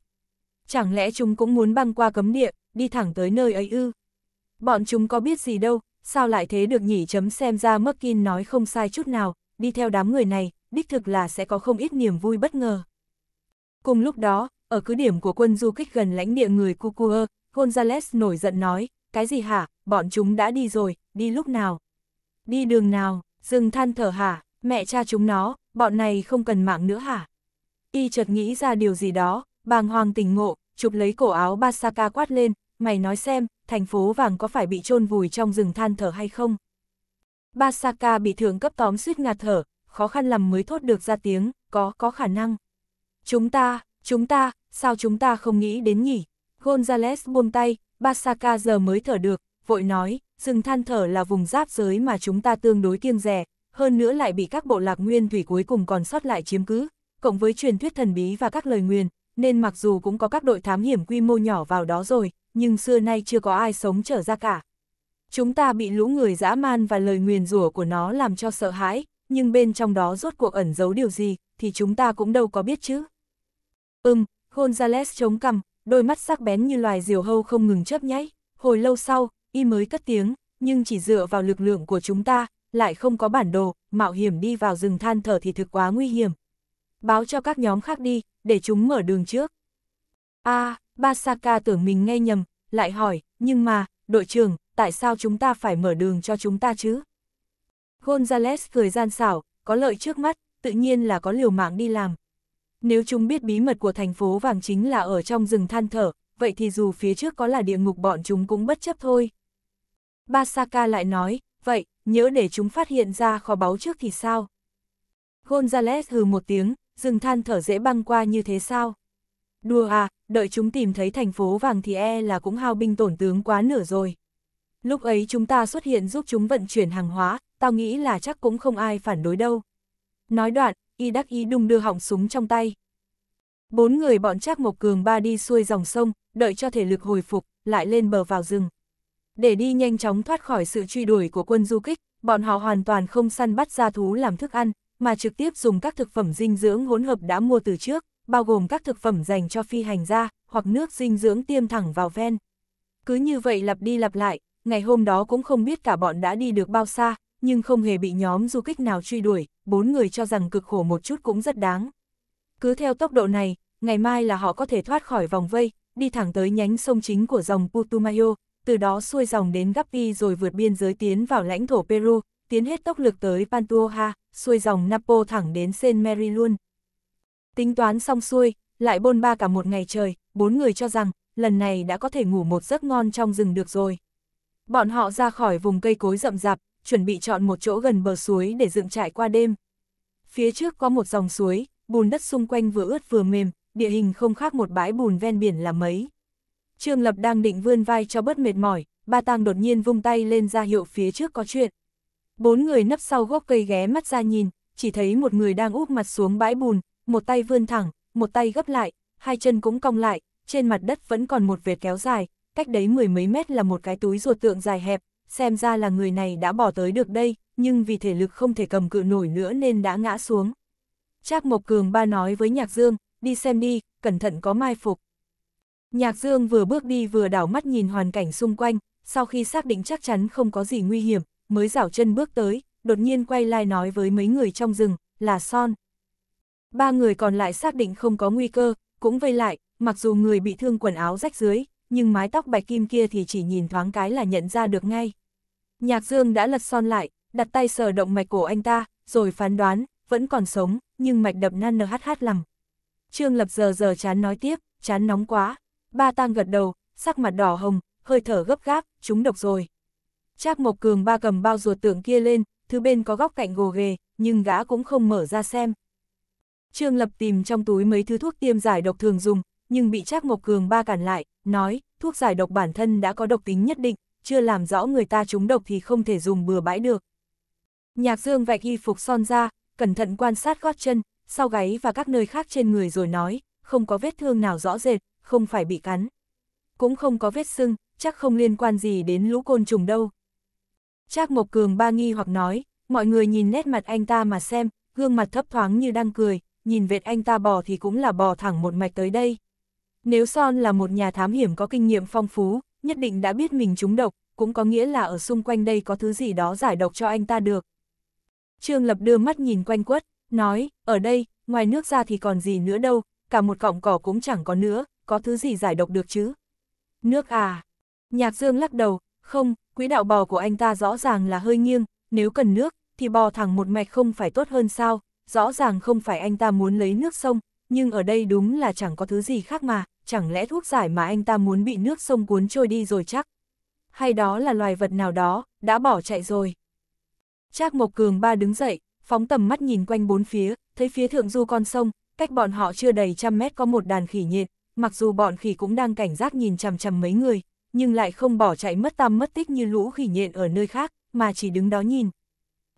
Speaker 1: Chẳng lẽ chúng cũng muốn băng qua cấm địa, đi thẳng tới nơi ấy ư? Bọn chúng có biết gì đâu, sao lại thế được nhỉ chấm xem ra Merkin nói không sai chút nào, đi theo đám người này, đích thực là sẽ có không ít niềm vui bất ngờ. Cùng lúc đó, ở cứ điểm của quân du kích gần lãnh địa người Cucua, Gonzales nổi giận nói, cái gì hả, bọn chúng đã đi rồi, đi lúc nào? Đi đường nào, dừng than thở hả, mẹ cha chúng nó, bọn này không cần mạng nữa hả? Y chợt nghĩ ra điều gì đó, bàng hoàng tỉnh ngộ, chụp lấy cổ áo Basaka quát lên, mày nói xem, thành phố vàng có phải bị chôn vùi trong rừng than thở hay không? Basaka bị thượng cấp tóm suýt ngạt thở, khó khăn lắm mới thốt được ra tiếng, có, có khả năng. Chúng ta, chúng ta, sao chúng ta không nghĩ đến nhỉ? Gonzales buông tay, Basaka giờ mới thở được, vội nói, rừng than thở là vùng giáp giới mà chúng ta tương đối kiêng rẻ, hơn nữa lại bị các bộ lạc nguyên thủy cuối cùng còn sót lại chiếm cứ, cộng với truyền thuyết thần bí và các lời nguyền, nên mặc dù cũng có các đội thám hiểm quy mô nhỏ vào đó rồi, nhưng xưa nay chưa có ai sống trở ra cả. Chúng ta bị lũ người dã man và lời nguyền rủa của nó làm cho sợ hãi, nhưng bên trong đó rốt cuộc ẩn giấu điều gì, thì chúng ta cũng đâu có biết chứ. Ừm, Gonzales chống cằm, đôi mắt sắc bén như loài diều hâu không ngừng chớp nháy. Hồi lâu sau, y mới cất tiếng, nhưng chỉ dựa vào lực lượng của chúng ta, lại không có bản đồ, mạo hiểm đi vào rừng than thở thì thực quá nguy hiểm. Báo cho các nhóm khác đi, để chúng mở đường trước. a à, Basaka tưởng mình nghe nhầm, lại hỏi, nhưng mà, đội trưởng, tại sao chúng ta phải mở đường cho chúng ta chứ? Gonzales cười gian xảo, có lợi trước mắt, tự nhiên là có liều mạng đi làm. Nếu chúng biết bí mật của thành phố vàng chính là ở trong rừng than thở, vậy thì dù phía trước có là địa ngục bọn chúng cũng bất chấp thôi. Basaka lại nói, vậy, nhớ để chúng phát hiện ra kho báu trước thì sao? Gonzales hừ một tiếng, rừng than thở dễ băng qua như thế sao? đua à, đợi chúng tìm thấy thành phố vàng thì e là cũng hao binh tổn tướng quá nửa rồi. Lúc ấy chúng ta xuất hiện giúp chúng vận chuyển hàng hóa, tao nghĩ là chắc cũng không ai phản đối đâu. Nói đoạn, y đắc y đung đưa họng súng trong tay. Bốn người bọn Trác Mộc Cường ba đi xuôi dòng sông, đợi cho thể lực hồi phục, lại lên bờ vào rừng. Để đi nhanh chóng thoát khỏi sự truy đuổi của quân du kích, bọn họ hoàn toàn không săn bắt ra thú làm thức ăn, mà trực tiếp dùng các thực phẩm dinh dưỡng hỗn hợp đã mua từ trước, bao gồm các thực phẩm dành cho phi hành gia, hoặc nước dinh dưỡng tiêm thẳng vào ven. Cứ như vậy lặp đi lặp lại, ngày hôm đó cũng không biết cả bọn đã đi được bao xa, nhưng không hề bị nhóm du kích nào truy đuổi, bốn người cho rằng cực khổ một chút cũng rất đáng. Cứ theo tốc độ này, ngày mai là họ có thể thoát khỏi vòng vây, đi thẳng tới nhánh sông chính của dòng Putumayo, từ đó xuôi dòng đến Gapi rồi vượt biên giới tiến vào lãnh thổ Peru, tiến hết tốc lực tới Pantuoha, xuôi dòng Napo thẳng đến Saint Mary luôn. Tính toán xong xuôi, lại bôn ba cả một ngày trời, bốn người cho rằng, lần này đã có thể ngủ một giấc ngon trong rừng được rồi. Bọn họ ra khỏi vùng cây cối rậm rạp, chuẩn bị chọn một chỗ gần bờ suối để dựng trại qua đêm. Phía trước có một dòng suối, bùn đất xung quanh vừa ướt vừa mềm, địa hình không khác một bãi bùn ven biển là mấy. Trương Lập đang định vươn vai cho bớt mệt mỏi, ba tang đột nhiên vung tay lên ra hiệu phía trước có chuyện. Bốn người nấp sau gốc cây ghé mắt ra nhìn, chỉ thấy một người đang úp mặt xuống bãi bùn, một tay vươn thẳng, một tay gấp lại, hai chân cũng cong lại, trên mặt đất vẫn còn một vệt kéo dài, cách đấy mười mấy mét là một cái túi ruột tượng dài hẹp, xem ra là người này đã bỏ tới được đây, nhưng vì thể lực không thể cầm cự nổi nữa nên đã ngã xuống. Trác Mộc Cường ba nói với Nhạc Dương, đi xem đi, cẩn thận có mai phục. Nhạc Dương vừa bước đi vừa đảo mắt nhìn hoàn cảnh xung quanh, sau khi xác định chắc chắn không có gì nguy hiểm, mới dảo chân bước tới, đột nhiên quay lại nói với mấy người trong rừng, là Son. Ba người còn lại xác định không có nguy cơ, cũng vây lại, mặc dù người bị thương quần áo rách dưới, nhưng mái tóc bạch kim kia thì chỉ nhìn thoáng cái là nhận ra được ngay. Nhạc Dương đã lật son lại, đặt tay sờ động mạch cổ anh ta, rồi phán đoán, vẫn còn sống, nhưng mạch đập nhát NHH lầm. Trương Lập giờ giờ chán nói tiếp, chán nóng quá. Ba tang gật đầu, sắc mặt đỏ hồng, hơi thở gấp gáp, chúng độc rồi. Trác Mộc Cường ba cầm bao ruột tượng kia lên, thứ bên có góc cạnh gồ ghề, nhưng gã cũng không mở ra xem, Trương Lập tìm trong túi mấy thứ thuốc tiêm giải độc thường dùng, nhưng bị Trác Mộc Cường ba cản lại, nói, thuốc giải độc bản thân đã có độc tính nhất định, chưa làm rõ người ta trúng độc thì không thể dùng bừa bãi được. Nhạc Dương vạch y phục son ra, cẩn thận quan sát gót chân, sau gáy và các nơi khác trên người rồi nói, không có vết thương nào rõ rệt, không phải bị cắn. Cũng không có vết sưng, chắc không liên quan gì đến lũ côn trùng đâu. Trác Mộc Cường ba nghi hoặc nói, mọi người nhìn nét mặt anh ta mà xem, gương mặt thấp thoáng như đang cười, nhìn vệt anh ta bò thì cũng là bò thẳng một mạch tới đây. Nếu Son là một nhà thám hiểm có kinh nghiệm phong phú, nhất định đã biết mình trúng độc, cũng có nghĩa là ở xung quanh đây có thứ gì đó giải độc cho anh ta được. Trương Lập đưa mắt nhìn quanh quất, nói, ở đây, ngoài nước ra thì còn gì nữa đâu, cả một cọng cỏ cũng chẳng có nữa, có thứ gì giải độc được chứ. Nước à? Nhạc Dương lắc đầu, không, quỹ đạo bò của anh ta rõ ràng là hơi nghiêng, nếu cần nước, thì bò thẳng một mạch không phải tốt hơn sao, rõ ràng không phải anh ta muốn lấy nước sông, nhưng ở đây đúng là chẳng có thứ gì khác mà, chẳng lẽ thuốc giải mà anh ta muốn bị nước sông cuốn trôi đi rồi chắc? Hay đó là loài vật nào đó, đã bỏ chạy rồi? Trác Mộc Cường ba đứng dậy, phóng tầm mắt nhìn quanh bốn phía, thấy phía thượng du con sông, cách bọn họ chưa đầy trăm mét có một đàn khỉ nhện, mặc dù bọn khỉ cũng đang cảnh giác nhìn chằm chằm mấy người, nhưng lại không bỏ chạy mất tăm mất tích như lũ khỉ nhện ở nơi khác, mà chỉ đứng đó nhìn.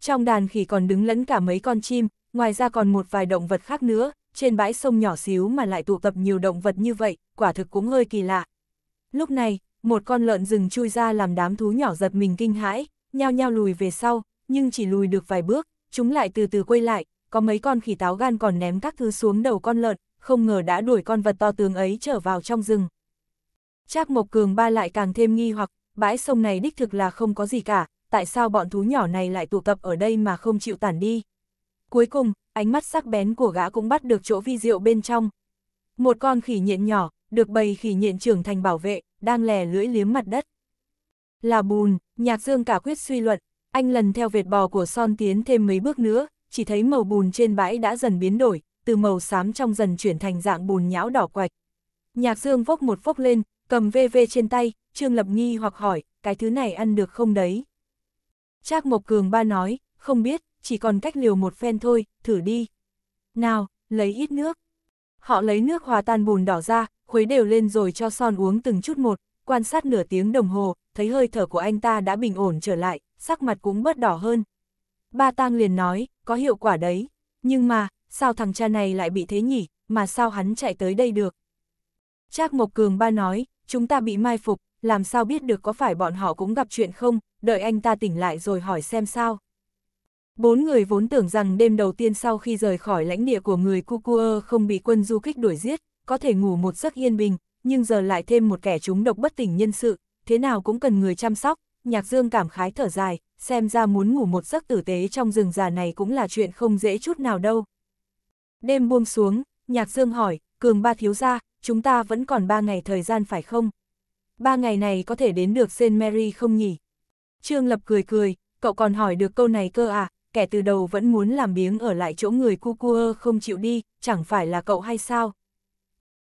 Speaker 1: Trong đàn khỉ còn đứng lẫn cả mấy con chim, ngoài ra còn một vài động vật khác nữa, trên bãi sông nhỏ xíu mà lại tụ tập nhiều động vật như vậy, quả thực cũng hơi kỳ lạ. Lúc này, một con lợn rừng chui ra làm đám thú nhỏ giật mình kinh hãi, nhao nhao lùi về sau, nhưng chỉ lùi được vài bước, chúng lại từ từ quay lại, có mấy con khỉ táo gan còn ném các thứ xuống đầu con lợn, không ngờ đã đuổi con vật to tướng ấy trở vào trong rừng. Trác Mộc Cường ba lại càng thêm nghi hoặc, bãi sông này đích thực là không có gì cả, tại sao bọn thú nhỏ này lại tụ tập ở đây mà không chịu tản đi? Cuối cùng, ánh mắt sắc bén của gã cũng bắt được chỗ vi diệu bên trong. Một con khỉ nhện nhỏ, được bầy khỉ nhện trưởng thành bảo vệ, đang lè lưỡi liếm mặt đất. Là bùn, nhạc dương cả quyết suy luận, anh lần theo vệt bò của son tiến thêm mấy bước nữa, chỉ thấy màu bùn trên bãi đã dần biến đổi, từ màu xám trong dần chuyển thành dạng bùn nhão đỏ quạch. Nhạc dương vốc một vốc lên, cầm vê vê trên tay, Trương Lập nghi hoặc hỏi, cái thứ này ăn được không đấy? Trác Mộc Cường ba nói, không biết, chỉ còn cách liều một phen thôi, thử đi. Nào, lấy ít nước. Họ lấy nước hòa tan bùn đỏ ra, khuấy đều lên rồi cho son uống từng chút một, quan sát nửa tiếng đồng hồ, thấy hơi thở của anh ta đã bình ổn trở lại, sắc mặt cũng bớt đỏ hơn. Ba tang liền nói, có hiệu quả đấy, nhưng mà, sao thằng cha này lại bị thế nhỉ, mà sao hắn chạy tới đây được? Trác Mộc Cường ba nói, chúng ta bị mai phục, làm sao biết được có phải bọn họ cũng gặp chuyện không, đợi anh ta tỉnh lại rồi hỏi xem sao. Bốn người vốn tưởng rằng đêm đầu tiên sau khi rời khỏi lãnh địa của người Kukua không bị quân du kích đuổi giết, có thể ngủ một giấc yên bình, nhưng giờ lại thêm một kẻ chúng độc bất tỉnh nhân sự, thế nào cũng cần người chăm sóc, nhạc dương cảm khái thở dài, xem ra muốn ngủ một giấc tử tế trong rừng già này cũng là chuyện không dễ chút nào đâu. Đêm buông xuống, nhạc dương hỏi, cường ba thiếu gia, chúng ta vẫn còn ba ngày thời gian phải không? Ba ngày này có thể đến được Saint Mary không nhỉ? Trương Lập cười cười, cậu còn hỏi được câu này cơ à, kẻ từ đầu vẫn muốn làm biếng ở lại chỗ người cu cua không chịu đi, chẳng phải là cậu hay sao?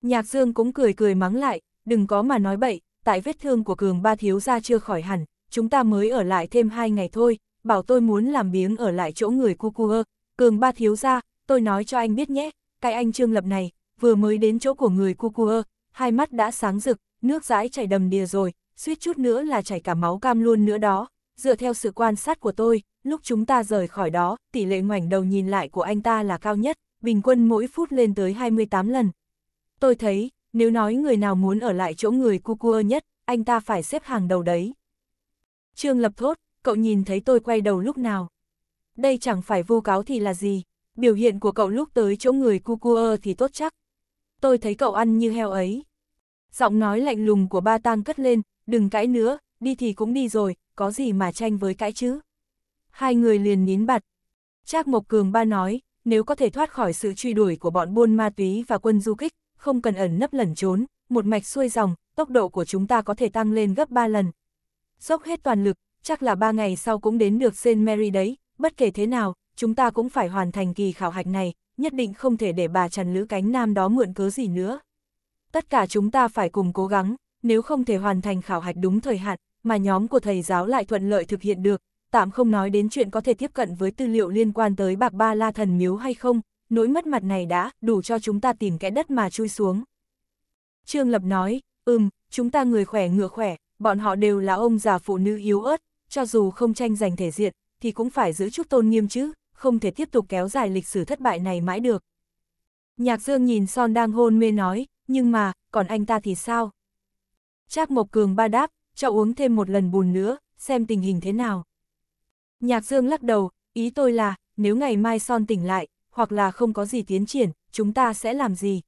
Speaker 1: Nhạc Dương cũng cười cười mắng lại, đừng có mà nói bậy, tại vết thương của Cường Ba Thiếu ra chưa khỏi hẳn, chúng ta mới ở lại thêm hai ngày thôi, bảo tôi muốn làm biếng ở lại chỗ người cu cua, Cường Ba Thiếu ra, tôi nói cho anh biết nhé, cái anh Trương Lập này, vừa mới đến chỗ của người cu cua, hai mắt đã sáng rực, nước dãi chảy đầm đìa rồi, suýt chút nữa là chảy cả máu cam luôn nữa đó, dựa theo sự quan sát của tôi, lúc chúng ta rời khỏi đó, tỷ lệ ngoảnh đầu nhìn lại của anh ta là cao nhất, bình quân mỗi phút lên tới 28 lần. Tôi thấy, nếu nói người nào muốn ở lại chỗ người cu cua nhất, anh ta phải xếp hàng đầu đấy. Trương Lập thốt, cậu nhìn thấy tôi quay đầu lúc nào. Đây chẳng phải vu cáo thì là gì, biểu hiện của cậu lúc tới chỗ người cu cua thì tốt chắc. Tôi thấy cậu ăn như heo ấy. Giọng nói lạnh lùng của ba tang cất lên, đừng cãi nữa, đi thì cũng đi rồi, có gì mà tranh với cãi chứ hai người liền nín bặt. Trác Mộc Cường ba nói, nếu có thể thoát khỏi sự truy đuổi của bọn buôn ma túy và quân du kích, không cần ẩn nấp lẩn trốn, một mạch xuôi dòng, tốc độ của chúng ta có thể tăng lên gấp 3 lần. Dốc hết toàn lực, chắc là ba ngày sau cũng đến được Saint Mary đấy, bất kể thế nào, chúng ta cũng phải hoàn thành kỳ khảo hạch này, nhất định không thể để bà Trần lữ cánh nam đó mượn cớ gì nữa. Tất cả chúng ta phải cùng cố gắng, nếu không thể hoàn thành khảo hạch đúng thời hạn, mà nhóm của thầy giáo lại thuận lợi thực hiện được, tạm không nói đến chuyện có thể tiếp cận với tư liệu liên quan tới bạc ba la thần miếu hay không, nỗi mất mặt này đã đủ cho chúng ta tìm cái đất mà chui xuống. Trương Lập nói, ừm, chúng ta người khỏe ngựa khỏe, bọn họ đều là ông già phụ nữ yếu ớt, cho dù không tranh giành thể diện, thì cũng phải giữ chút tôn nghiêm chứ, không thể tiếp tục kéo dài lịch sử thất bại này mãi được. Nhạc Dương nhìn Son đang hôn mê nói, nhưng mà, còn anh ta thì sao? Trác Mộc Cường ba đáp, cho uống thêm một lần bùn nữa, xem tình hình thế nào. Nhạc Dương lắc đầu, ý tôi là, nếu ngày mai Son tỉnh lại, hoặc là không có gì tiến triển, chúng ta sẽ làm gì?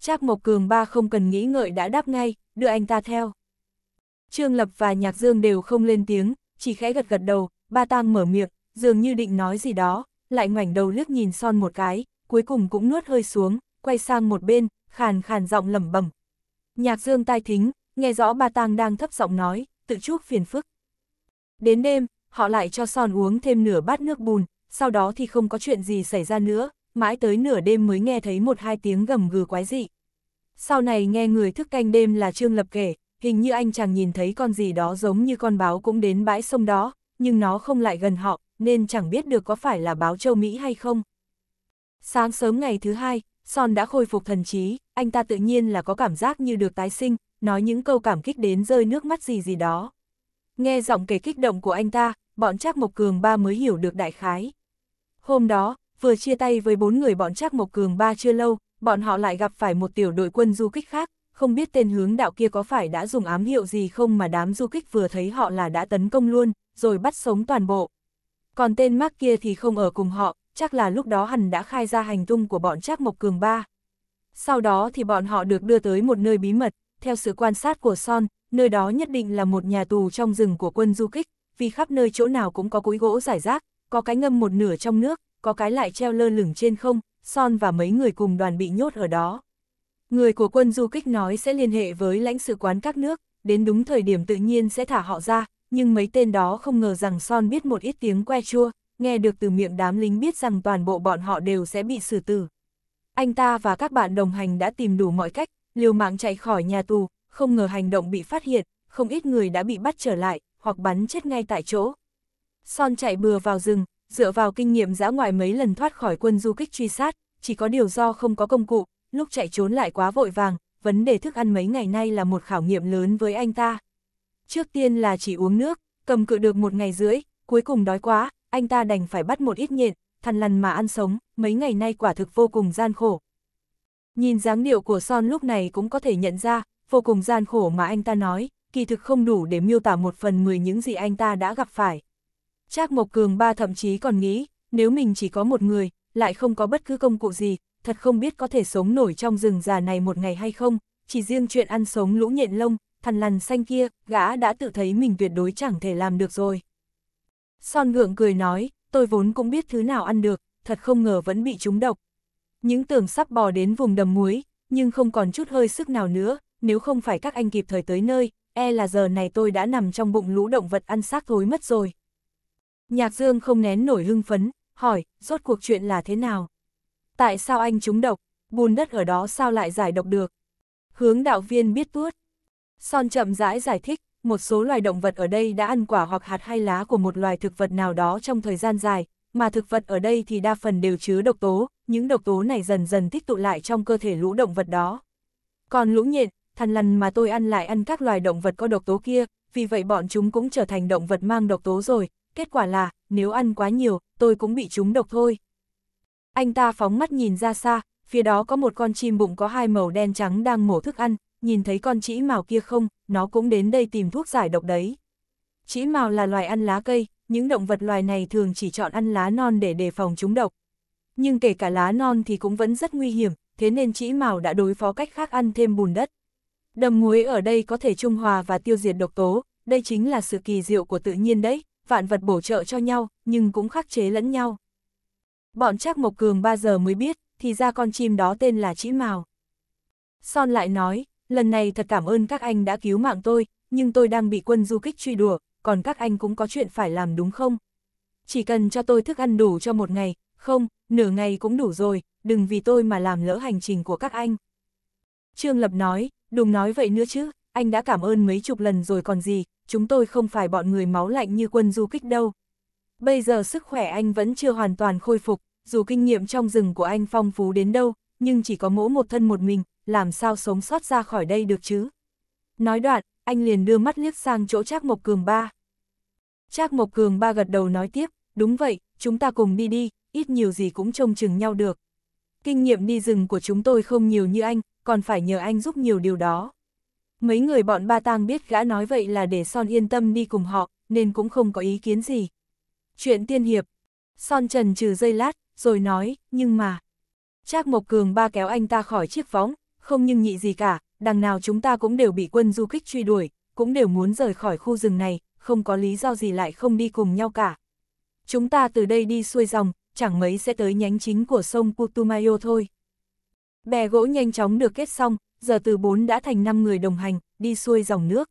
Speaker 1: Trác Mộc Cường ba không cần nghĩ ngợi đã đáp ngay, đưa anh ta theo. Trương Lập và Nhạc Dương đều không lên tiếng, chỉ khẽ gật gật đầu, ba tang mở miệng, dường như định nói gì đó, lại ngoảnh đầu liếc nhìn Son một cái, cuối cùng cũng nuốt hơi xuống, quay sang một bên, khàn khàn giọng lẩm bẩm. Nhạc Dương tai thính, nghe rõ ba tang đang thấp giọng nói, tự chúc phiền phức. Đến đêm, họ lại cho Son uống thêm nửa bát nước bùn, sau đó thì không có chuyện gì xảy ra nữa, mãi tới nửa đêm mới nghe thấy một hai tiếng gầm gừ quái dị. Sau này nghe người thức canh đêm là Trương Lập kể, hình như anh chàng nhìn thấy con gì đó giống như con báo cũng đến bãi sông đó, nhưng nó không lại gần họ, nên chẳng biết được có phải là báo châu Mỹ hay không. Sáng sớm ngày thứ hai, Son đã khôi phục thần trí, anh ta tự nhiên là có cảm giác như được tái sinh, nói những câu cảm kích đến rơi nước mắt gì gì đó. Nghe giọng kể kích động của anh ta, bọn Trác Mộc Cường ba mới hiểu được đại khái. Hôm đó, vừa chia tay với bốn người bọn Trác Mộc Cường ba chưa lâu, bọn họ lại gặp phải một tiểu đội quân du kích khác, không biết tên hướng đạo kia có phải đã dùng ám hiệu gì không mà đám du kích vừa thấy họ là đã tấn công luôn, rồi bắt sống toàn bộ. Còn tên Mark kia thì không ở cùng họ, chắc là lúc đó hẳn đã khai ra hành tung của bọn Trác Mộc Cường ba. Sau đó thì bọn họ được đưa tới một nơi bí mật, theo sự quan sát của Son, nơi đó nhất định là một nhà tù trong rừng của quân du kích, vì khắp nơi chỗ nào cũng có cúi gỗ giải rác, có cái ngâm một nửa trong nước, có cái lại treo lơ lửng trên không, Son và mấy người cùng đoàn bị nhốt ở đó. Người của quân du kích nói sẽ liên hệ với lãnh sự quán các nước, đến đúng thời điểm tự nhiên sẽ thả họ ra, nhưng mấy tên đó không ngờ rằng Son biết một ít tiếng que chua, nghe được từ miệng đám lính biết rằng toàn bộ bọn họ đều sẽ bị xử tử. Anh ta và các bạn đồng hành đã tìm đủ mọi cách, liều mạng chạy khỏi nhà tù, không ngờ hành động bị phát hiện, không ít người đã bị bắt trở lại, hoặc bắn chết ngay tại chỗ. Son chạy bừa vào rừng, dựa vào kinh nghiệm dã ngoại mấy lần thoát khỏi quân du kích truy sát, chỉ có điều do không có công cụ, lúc chạy trốn lại quá vội vàng, vấn đề thức ăn mấy ngày nay là một khảo nghiệm lớn với anh ta. Trước tiên là chỉ uống nước, cầm cự được một ngày rưỡi, cuối cùng đói quá, anh ta đành phải bắt một ít nhện, thằn lằn mà ăn sống, mấy ngày nay quả thực vô cùng gian khổ. Nhìn dáng điệu của Son lúc này cũng có thể nhận ra, vô cùng gian khổ mà anh ta nói, kỳ thực không đủ để miêu tả một phần mười những gì anh ta đã gặp phải. Trác Mộc Cường ba thậm chí còn nghĩ, nếu mình chỉ có một người, lại không có bất cứ công cụ gì, thật không biết có thể sống nổi trong rừng già này một ngày hay không, chỉ riêng chuyện ăn sống lũ nhện lông, thằn lằn xanh kia, gã đã tự thấy mình tuyệt đối chẳng thể làm được rồi. Son Ngượng cười nói, tôi vốn cũng biết thứ nào ăn được, thật không ngờ vẫn bị trúng độc. Những tưởng sắp bò đến vùng đầm muối, nhưng không còn chút hơi sức nào nữa, nếu không phải các anh kịp thời tới nơi, e là giờ này tôi đã nằm trong bụng lũ động vật ăn xác thối mất rồi. Nhạc Dương không nén nổi hưng phấn, hỏi, rốt cuộc chuyện là thế nào? Tại sao anh trúng độc, bùn đất ở đó sao lại giải độc được? Hướng đạo viên biết tuốt. Son chậm rãi giải, giải thích, một số loài động vật ở đây đã ăn quả hoặc hạt hay lá của một loài thực vật nào đó trong thời gian dài, mà thực vật ở đây thì đa phần đều chứa độc tố, những độc tố này dần dần tích tụ lại trong cơ thể lũ động vật đó. Còn lũ nhện, thằn lằn mà tôi ăn lại ăn các loài động vật có độc tố kia, vì vậy bọn chúng cũng trở thành động vật mang độc tố rồi, kết quả là, nếu ăn quá nhiều, tôi cũng bị chúng độc thôi. Anh ta phóng mắt nhìn ra xa, phía đó có một con chim bụng có hai màu đen trắng đang mổ thức ăn, nhìn thấy con chĩ màu kia không, nó cũng đến đây tìm thuốc giải độc đấy. Chĩ màu là loài ăn lá cây, những động vật loài này thường chỉ chọn ăn lá non để đề phòng chúng độc. Nhưng kể cả lá non thì cũng vẫn rất nguy hiểm, thế nên chĩ màu đã đối phó cách khác ăn thêm bùn đất. Đầm muối ở đây có thể trung hòa và tiêu diệt độc tố, đây chính là sự kỳ diệu của tự nhiên đấy, vạn vật bổ trợ cho nhau, nhưng cũng khắc chế lẫn nhau. Bọn Trác Mộc Cường 3 giờ mới biết, thì ra con chim đó tên là Chĩ Mào. Son lại nói, lần này thật cảm ơn các anh đã cứu mạng tôi, nhưng tôi đang bị quân du kích truy đùa, còn các anh cũng có chuyện phải làm đúng không? Chỉ cần cho tôi thức ăn đủ cho một ngày, không, nửa ngày cũng đủ rồi, đừng vì tôi mà làm lỡ hành trình của các anh. Trương Lập nói, Đừng nói vậy nữa chứ, anh đã cảm ơn mấy chục lần rồi còn gì, chúng tôi không phải bọn người máu lạnh như quân du kích đâu. Bây giờ sức khỏe anh vẫn chưa hoàn toàn khôi phục, dù kinh nghiệm trong rừng của anh phong phú đến đâu, nhưng chỉ có mỗi một thân một mình, làm sao sống sót ra khỏi đây được chứ. Nói đoạn, anh liền đưa mắt liếc sang chỗ Trác Mộc Cường ba. Trác Mộc Cường ba gật đầu nói tiếp, đúng vậy, chúng ta cùng đi đi, ít nhiều gì cũng trông chừng nhau được. Kinh nghiệm đi rừng của chúng tôi không nhiều như anh, còn phải nhờ anh giúp nhiều điều đó. Mấy người bọn ba tang biết gã nói vậy là để Son yên tâm đi cùng họ, nên cũng không có ý kiến gì. Chuyện tiên hiệp, Son trần trừ dây lát, rồi nói, nhưng mà... Trác Mộc Cường ba kéo anh ta khỏi chiếc võng, không nhưng nhị gì cả, đằng nào chúng ta cũng đều bị quân du kích truy đuổi, cũng đều muốn rời khỏi khu rừng này, không có lý do gì lại không đi cùng nhau cả. Chúng ta từ đây đi xuôi dòng, chẳng mấy sẽ tới nhánh chính của sông Putumayo thôi. Bè gỗ nhanh chóng được kết xong, giờ từ bốn đã thành năm người đồng hành, đi xuôi dòng nước.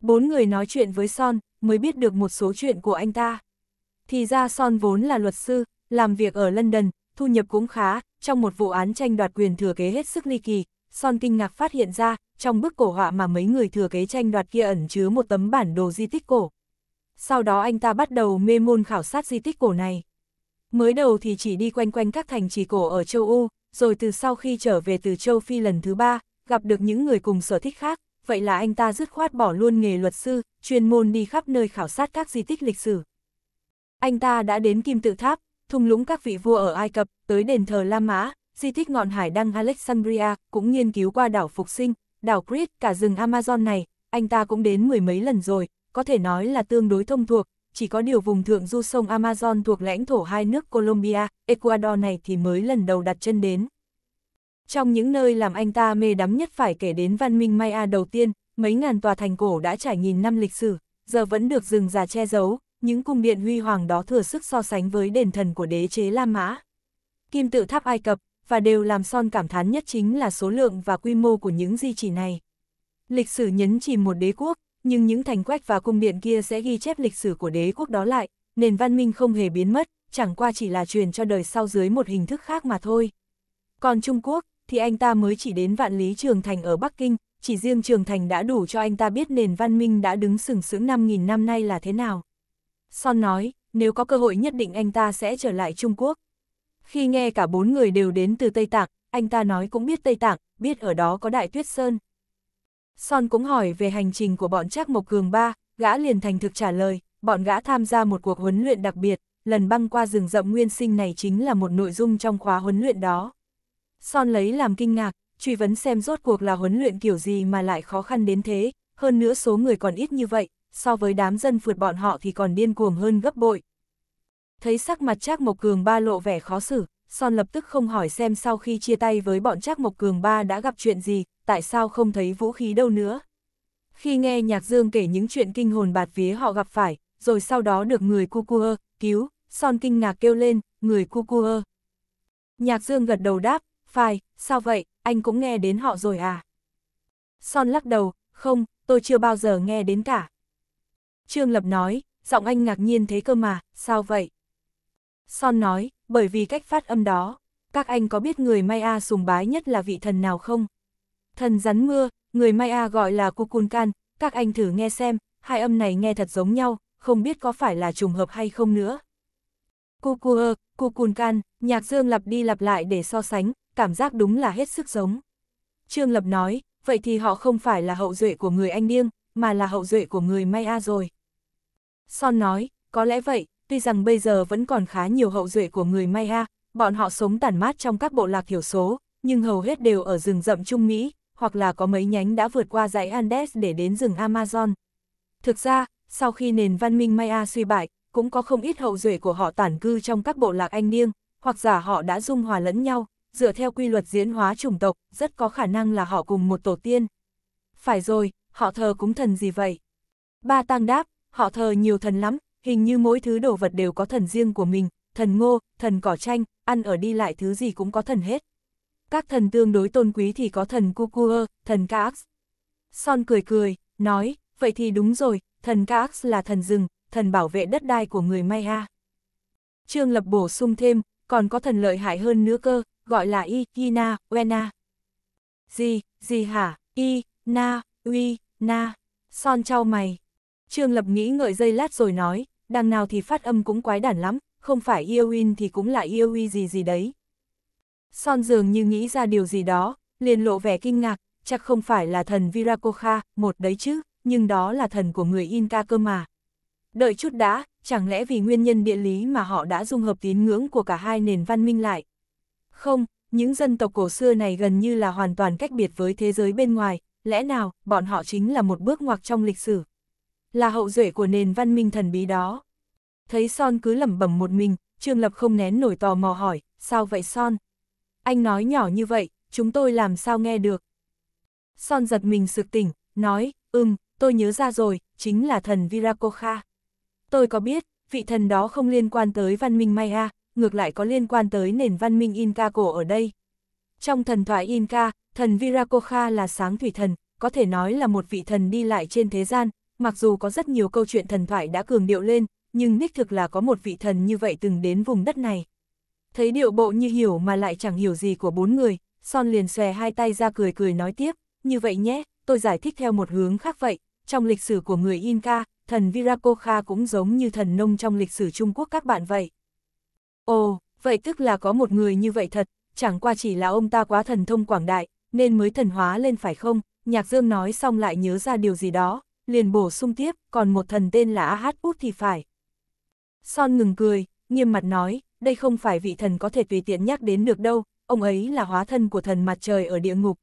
Speaker 1: Bốn người nói chuyện với Son, mới biết được một số chuyện của anh ta. Thì ra Son vốn là luật sư, làm việc ở London, thu nhập cũng khá, trong một vụ án tranh đoạt quyền thừa kế hết sức ly kỳ, Son kinh ngạc phát hiện ra, trong bức cổ họa mà mấy người thừa kế tranh đoạt kia ẩn chứa một tấm bản đồ di tích cổ. Sau đó anh ta bắt đầu mê môn khảo sát di tích cổ này. Mới đầu thì chỉ đi quanh quanh các thành trì cổ ở châu Âu, rồi từ sau khi trở về từ châu Phi lần thứ ba, gặp được những người cùng sở thích khác, vậy là anh ta dứt khoát bỏ luôn nghề luật sư, chuyên môn đi khắp nơi khảo sát các di tích lịch sử. Anh ta đã đến Kim Tự Tháp, thung lũng các vị vua ở Ai Cập, tới đền thờ La Mã, di tích ngọn hải đăng Alexandria, cũng nghiên cứu qua đảo Phục Sinh, đảo Crete, cả rừng Amazon này, anh ta cũng đến mười mấy lần rồi, có thể nói là tương đối thông thuộc, chỉ có điều vùng thượng du sông Amazon thuộc lãnh thổ hai nước Colombia, Ecuador này thì mới lần đầu đặt chân đến. Trong những nơi làm anh ta mê đắm nhất phải kể đến văn minh Maya đầu tiên, mấy ngàn tòa thành cổ đã trải nghìn năm lịch sử, giờ vẫn được rừng già che giấu, những cung điện huy hoàng đó thừa sức so sánh với đền thần của đế chế La Mã. Kim tự tháp Ai Cập, và đều làm son cảm thán nhất chính là số lượng và quy mô của những di chỉ này. Lịch sử nhấn chìm một đế quốc, nhưng những thành quách và cung điện kia sẽ ghi chép lịch sử của đế quốc đó lại, nền văn minh không hề biến mất, chẳng qua chỉ là truyền cho đời sau dưới một hình thức khác mà thôi. Còn Trung Quốc, thì anh ta mới chỉ đến vạn lý Trường Thành ở Bắc Kinh, chỉ riêng Trường Thành đã đủ cho anh ta biết nền văn minh đã đứng sừng sững 5.000 năm nay là thế nào. Son nói, nếu có cơ hội nhất định anh ta sẽ trở lại Trung Quốc. Khi nghe cả bốn người đều đến từ Tây Tạng, anh ta nói cũng biết Tây Tạng, biết ở đó có Đại Tuyết Sơn. Son cũng hỏi về hành trình của bọn Trác Mộc Cường ba, gã liền thành thực trả lời, bọn gã tham gia một cuộc huấn luyện đặc biệt, lần băng qua rừng rậm nguyên sinh này chính là một nội dung trong khóa huấn luyện đó. Son lấy làm kinh ngạc, truy vấn xem rốt cuộc là huấn luyện kiểu gì mà lại khó khăn đến thế, hơn nữa số người còn ít như vậy, so với đám dân phượt bọn họ thì còn điên cuồng hơn gấp bội. Thấy sắc mặt Trác Mộc Cường ba lộ vẻ khó xử, Son lập tức không hỏi xem sau khi chia tay với bọn Trác Mộc Cường ba đã gặp chuyện gì, tại sao không thấy vũ khí đâu nữa. Khi nghe Nhạc Dương kể những chuyện kinh hồn bạt vía họ gặp phải, rồi sau đó được người Cucua cứu, Son kinh ngạc kêu lên, người Cucua. Nhạc Dương gật đầu đáp, phải, sao vậy, anh cũng nghe đến họ rồi à? Son lắc đầu, không, tôi chưa bao giờ nghe đến cả. Trương Lập nói, giọng anh ngạc nhiên thế cơ mà, sao vậy? Son nói, bởi vì cách phát âm đó, các anh có biết người Maya sùng bái nhất là vị thần nào không? Thần rắn mưa, người Maya gọi là Kukulkan, các anh thử nghe xem, hai âm này nghe thật giống nhau, không biết có phải là trùng hợp hay không nữa. Kukua, Kukulkan, nhạc dương lặp đi lặp lại để so sánh, cảm giác đúng là hết sức giống. Trương Lập nói, vậy thì họ không phải là hậu duệ của người Anh Điêng, mà là hậu duệ của người Maya rồi. Son nói, có lẽ vậy, tuy rằng bây giờ vẫn còn khá nhiều hậu duệ của người Maya, bọn họ sống tản mát trong các bộ lạc thiểu số, nhưng hầu hết đều ở rừng rậm Trung Mỹ, hoặc là có mấy nhánh đã vượt qua dãy Andes để đến rừng Amazon. Thực ra, sau khi nền văn minh Maya suy bại, cũng có không ít hậu duệ của họ tản cư trong các bộ lạc anh niêng, hoặc giả họ đã dung hòa lẫn nhau, dựa theo quy luật diễn hóa chủng tộc, rất có khả năng là họ cùng một tổ tiên. Phải rồi, họ thờ cúng thần gì vậy? Ba Tăng đáp, họ thờ nhiều thần lắm, hình như mỗi thứ đồ vật đều có thần riêng của mình, thần ngô, thần cỏ chanh, ăn ở đi lại thứ gì cũng có thần hết, các thần tương đối tôn quý thì có thần Kukua, thần Kaax. Son cười cười, nói, vậy thì đúng rồi, thần Kaax là thần rừng, thần bảo vệ đất đai của người Maya. Trương Lập bổ sung thêm, còn có thần lợi hại hơn nữa cơ, gọi là Y, Ina, Wena. Gì, gì hả, Y, Na, Uy, Na, son trao mày. Trương Lập nghĩ ngợi dây lát rồi nói, đằng nào thì phát âm cũng quái đản lắm, không phải Iowin thì cũng là Iowi gì gì đấy. Son dường như nghĩ ra điều gì đó, liền lộ vẻ kinh ngạc, chắc không phải là thần Viracocha, một đấy chứ, nhưng đó là thần của người Inca cơ mà. Đợi chút đã, chẳng lẽ vì nguyên nhân địa lý mà họ đã dung hợp tín ngưỡng của cả hai nền văn minh lại? Không, những dân tộc cổ xưa này gần như là hoàn toàn cách biệt với thế giới bên ngoài, lẽ nào bọn họ chính là một bước ngoặt trong lịch sử? Là hậu duệ của nền văn minh thần bí đó. Thấy Son cứ lẩm bẩm một mình, Trương Lập không nén nổi tò mò hỏi, sao vậy Son? anh nói nhỏ như vậy, chúng tôi làm sao nghe được. Son giật mình sực tỉnh, nói, ừm, tôi nhớ ra rồi, chính là thần Viracocha. Tôi có biết, vị thần đó không liên quan tới văn minh Maya, ngược lại có liên quan tới nền văn minh Inca cổ ở đây. Trong thần thoại Inca, thần Viracocha là sáng thủy thần, có thể nói là một vị thần đi lại trên thế gian, mặc dù có rất nhiều câu chuyện thần thoại đã cường điệu lên, nhưng đích thực là có một vị thần như vậy từng đến vùng đất này. Thấy điệu bộ như hiểu mà lại chẳng hiểu gì của bốn người, Son liền xòe hai tay ra cười cười nói tiếp, như vậy nhé, tôi giải thích theo một hướng khác vậy, trong lịch sử của người Inca, thần Viracocha cũng giống như thần nông trong lịch sử Trung Quốc các bạn vậy. Ồ, vậy tức là có một người như vậy thật, chẳng qua chỉ là ông ta quá thần thông quảng đại, nên mới thần hóa lên phải không? Nhạc Dương nói xong lại nhớ ra điều gì đó, liền bổ sung tiếp, còn một thần tên là Ahat Út thì phải. Son ngừng cười, nghiêm mặt nói, đây không phải vị thần có thể tùy tiện nhắc đến được đâu, ông ấy là hóa thân của thần mặt trời ở địa ngục.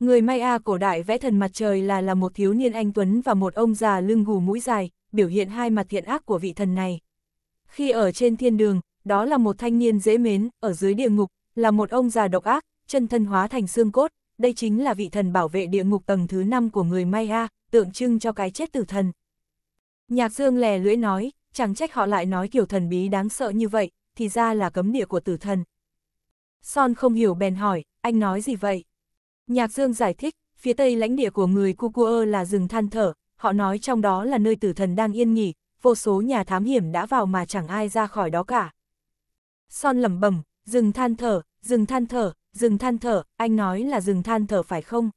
Speaker 1: Người Maya cổ đại vẽ thần mặt trời là là một thiếu niên anh Tuấn và một ông già lưng gù mũi dài, biểu hiện hai mặt thiện ác của vị thần này. Khi ở trên thiên đường, đó là một thanh niên dễ mến, ở dưới địa ngục, là một ông già độc ác, chân thân hóa thành xương cốt, đây chính là vị thần bảo vệ địa ngục tầng thứ 5 của người Maya, tượng trưng cho cái chết tử thần. Nhạc Dương lè lưỡi nói, chẳng trách họ lại nói kiểu thần bí đáng sợ như vậy, thì ra là cấm địa của tử thần. Son không hiểu bèn hỏi, anh nói gì vậy? Nhạc Dương giải thích, phía tây lãnh địa của người Cucuơ là rừng than thở, họ nói trong đó là nơi tử thần đang yên nghỉ, vô số nhà thám hiểm đã vào mà chẳng ai ra khỏi đó cả. Son lẩm bẩm, rừng than thở, rừng than thở, rừng than thở, anh nói là rừng than thở phải không?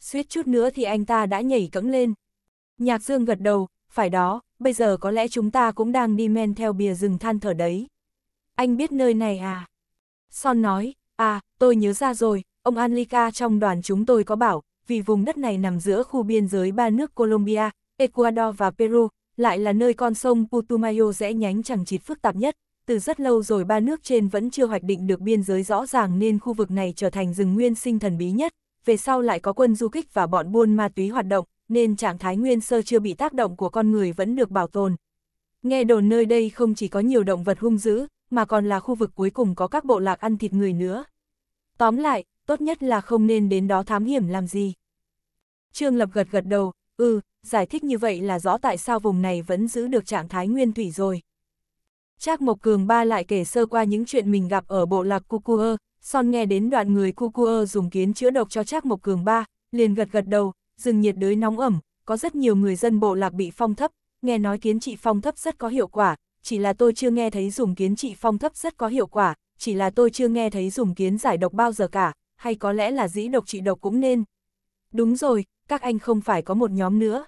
Speaker 1: Suýt chút nữa thì anh ta đã nhảy cẫng lên. Nhạc Dương gật đầu, phải đó, bây giờ có lẽ chúng ta cũng đang đi men theo bìa rừng than thở đấy anh biết nơi này à? Son nói, à, tôi nhớ ra rồi, ông Anlica trong đoàn chúng tôi có bảo, vì vùng đất này nằm giữa khu biên giới ba nước Colombia, Ecuador và Peru, lại là nơi con sông Putumayo rẽ nhánh chẳng chịt phức tạp nhất. Từ rất lâu rồi ba nước trên vẫn chưa hoạch định được biên giới rõ ràng nên khu vực này trở thành rừng nguyên sinh thần bí nhất, về sau lại có quân du kích và bọn buôn ma túy hoạt động, nên trạng thái nguyên sơ chưa bị tác động của con người vẫn được bảo tồn. Nghe đồn nơi đây không chỉ có nhiều động vật hung dữ, mà còn là khu vực cuối cùng có các bộ lạc ăn thịt người nữa. Tóm lại, tốt nhất là không nên đến đó thám hiểm làm gì. Trương Lập gật gật đầu, ừ, giải thích như vậy là rõ tại sao vùng này vẫn giữ được trạng thái nguyên thủy rồi. Trác Mộc Cường ba lại kể sơ qua những chuyện mình gặp ở bộ lạc Cucuơ, Son nghe đến đoạn người Cucuơ dùng kiến chữa độc cho Trác Mộc Cường ba, liền gật gật đầu, rừng nhiệt đới nóng ẩm, có rất nhiều người dân bộ lạc bị phong thấp, nghe nói kiến trị phong thấp rất có hiệu quả, chỉ là tôi chưa nghe thấy dùng kiến trị phong thấp rất có hiệu quả, chỉ là tôi chưa nghe thấy dùng kiến giải độc bao giờ cả, hay có lẽ là dĩ độc trị độc cũng nên. Đúng rồi, các anh không phải có một nhóm nữa.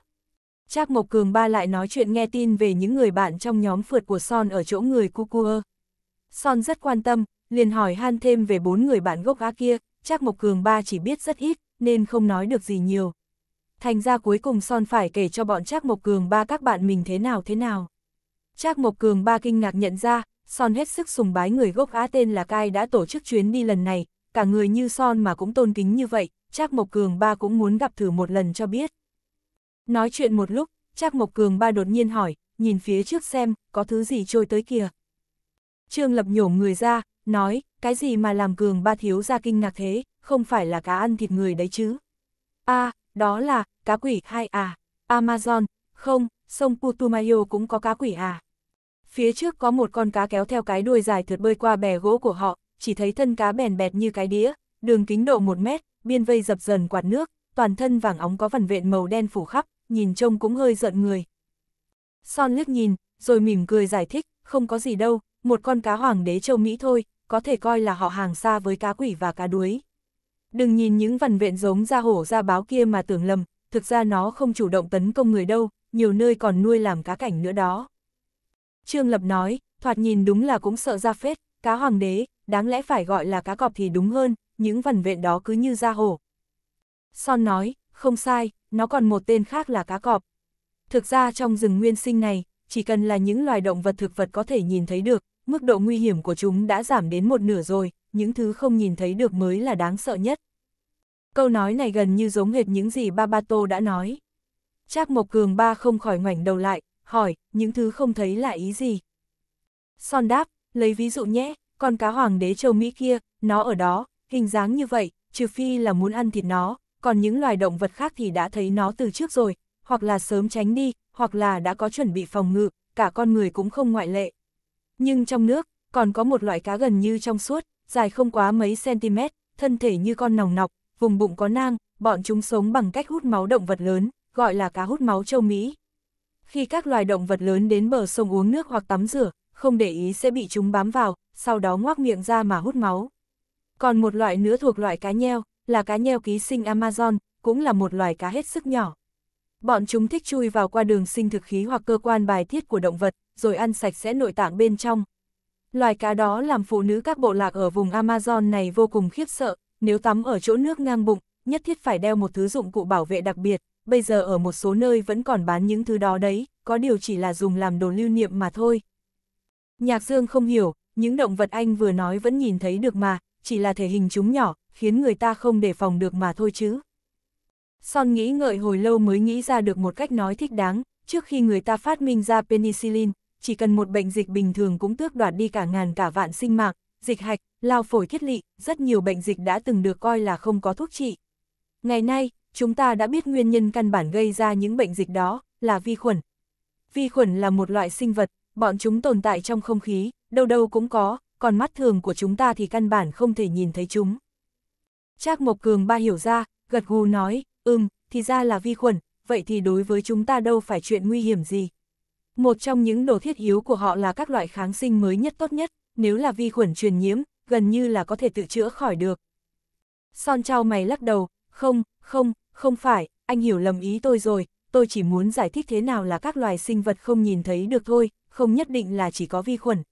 Speaker 1: Trác Mộc Cường ba lại nói chuyện nghe tin về những người bạn trong nhóm phượt của Son ở chỗ người cu Cucua. Son rất quan tâm, liền hỏi han thêm về bốn người bạn gốc á kia, Trác Mộc Cường ba chỉ biết rất ít, nên không nói được gì nhiều. Thành ra cuối cùng Son phải kể cho bọn Trác Mộc Cường ba các bạn mình thế nào thế nào. Trác Mộc Cường ba kinh ngạc nhận ra, Son hết sức sùng bái người gốc Á tên là Cai đã tổ chức chuyến đi lần này, cả người như Son mà cũng tôn kính như vậy, Trác Mộc Cường ba cũng muốn gặp thử một lần cho biết. Nói chuyện một lúc, Trác Mộc Cường ba đột nhiên hỏi, nhìn phía trước xem, có thứ gì trôi tới kìa. Trương Lập nhổm người ra, nói, cái gì mà làm Cường ba thiếu ra kinh ngạc thế, không phải là cá ăn thịt người đấy chứ. a à, đó là, cá quỷ hay à, Amazon, không, sông Putumayo cũng có cá quỷ à. Phía trước có một con cá kéo theo cái đuôi dài thượt bơi qua bè gỗ của họ, chỉ thấy thân cá bèn bẹt như cái đĩa, đường kính độ một mét, biên vây dập dần quạt nước, toàn thân vàng óng có vằn vện màu đen phủ khắp, nhìn trông cũng hơi giận người. Son liếc nhìn, rồi mỉm cười giải thích, không có gì đâu, một con cá hoàng đế châu Mỹ thôi, có thể coi là họ hàng xa với cá quỷ và cá đuối. Đừng nhìn những vằn vện giống da hổ da báo kia mà tưởng lầm, thực ra nó không chủ động tấn công người đâu, nhiều nơi còn nuôi làm cá cảnh nữa đó. Trương Lập nói, thoạt nhìn đúng là cũng sợ ra phết, cá hoàng đế, đáng lẽ phải gọi là cá cọp thì đúng hơn, những vần vện đó cứ như da hổ. Son nói, không sai, nó còn một tên khác là cá cọp. Thực ra trong rừng nguyên sinh này, chỉ cần là những loài động vật thực vật có thể nhìn thấy được, mức độ nguy hiểm của chúng đã giảm đến một nửa rồi, những thứ không nhìn thấy được mới là đáng sợ nhất. Câu nói này gần như giống hệt những gì Babato đã nói. Trác Mộc Cường Ba không khỏi ngoảnh đầu lại, hỏi, những thứ không thấy là ý gì? Son đáp, lấy ví dụ nhé, con cá hoàng đế châu Mỹ kia, nó ở đó, hình dáng như vậy, trừ phi là muốn ăn thịt nó, còn những loài động vật khác thì đã thấy nó từ trước rồi, hoặc là sớm tránh đi, hoặc là đã có chuẩn bị phòng ngự, cả con người cũng không ngoại lệ. Nhưng trong nước, còn có một loại cá gần như trong suốt, dài không quá mấy cm, thân thể như con nòng nọc, vùng bụng có nang, bọn chúng sống bằng cách hút máu động vật lớn, gọi là cá hút máu châu Mỹ. Khi các loài động vật lớn đến bờ sông uống nước hoặc tắm rửa, không để ý sẽ bị chúng bám vào, sau đó ngoác miệng ra mà hút máu. Còn một loại nữa thuộc loại cá nheo, là cá nheo ký sinh Amazon, cũng là một loài cá hết sức nhỏ. Bọn chúng thích chui vào qua đường sinh thực khí hoặc cơ quan bài tiết của động vật, rồi ăn sạch sẽ nội tạng bên trong. Loài cá đó làm phụ nữ các bộ lạc ở vùng Amazon này vô cùng khiếp sợ, nếu tắm ở chỗ nước ngang bụng, nhất thiết phải đeo một thứ dụng cụ bảo vệ đặc biệt bây giờ ở một số nơi vẫn còn bán những thứ đó đấy, có điều chỉ là dùng làm đồ lưu niệm mà thôi. Nhạc Dương không hiểu, những động vật anh vừa nói vẫn nhìn thấy được mà, chỉ là thể hình chúng nhỏ, khiến người ta không đề phòng được mà thôi chứ. Son nghĩ ngợi hồi lâu mới nghĩ ra được một cách nói thích đáng, trước khi người ta phát minh ra penicillin, chỉ cần một bệnh dịch bình thường cũng tước đoạt đi cả ngàn cả vạn sinh mạng, dịch hạch, lao phổi thiết lị, rất nhiều bệnh dịch đã từng được coi là không có thuốc trị. Ngày nay, chúng ta đã biết nguyên nhân căn bản gây ra những bệnh dịch đó, là vi khuẩn. Vi khuẩn là một loại sinh vật, bọn chúng tồn tại trong không khí, đâu đâu cũng có, còn mắt thường của chúng ta thì căn bản không thể nhìn thấy chúng. Trác Mộc Cường ba hiểu ra, gật gù nói, ừm, thì ra là vi khuẩn, vậy thì đối với chúng ta đâu phải chuyện nguy hiểm gì. Một trong những đồ thiết yếu của họ là các loại kháng sinh mới nhất tốt nhất, nếu là vi khuẩn truyền nhiễm, gần như là có thể tự chữa khỏi được. Son trao mày lắc đầu, không, không, không phải, anh hiểu lầm ý tôi rồi, tôi chỉ muốn giải thích thế nào là các loài sinh vật không nhìn thấy được thôi, không nhất định là chỉ có vi khuẩn.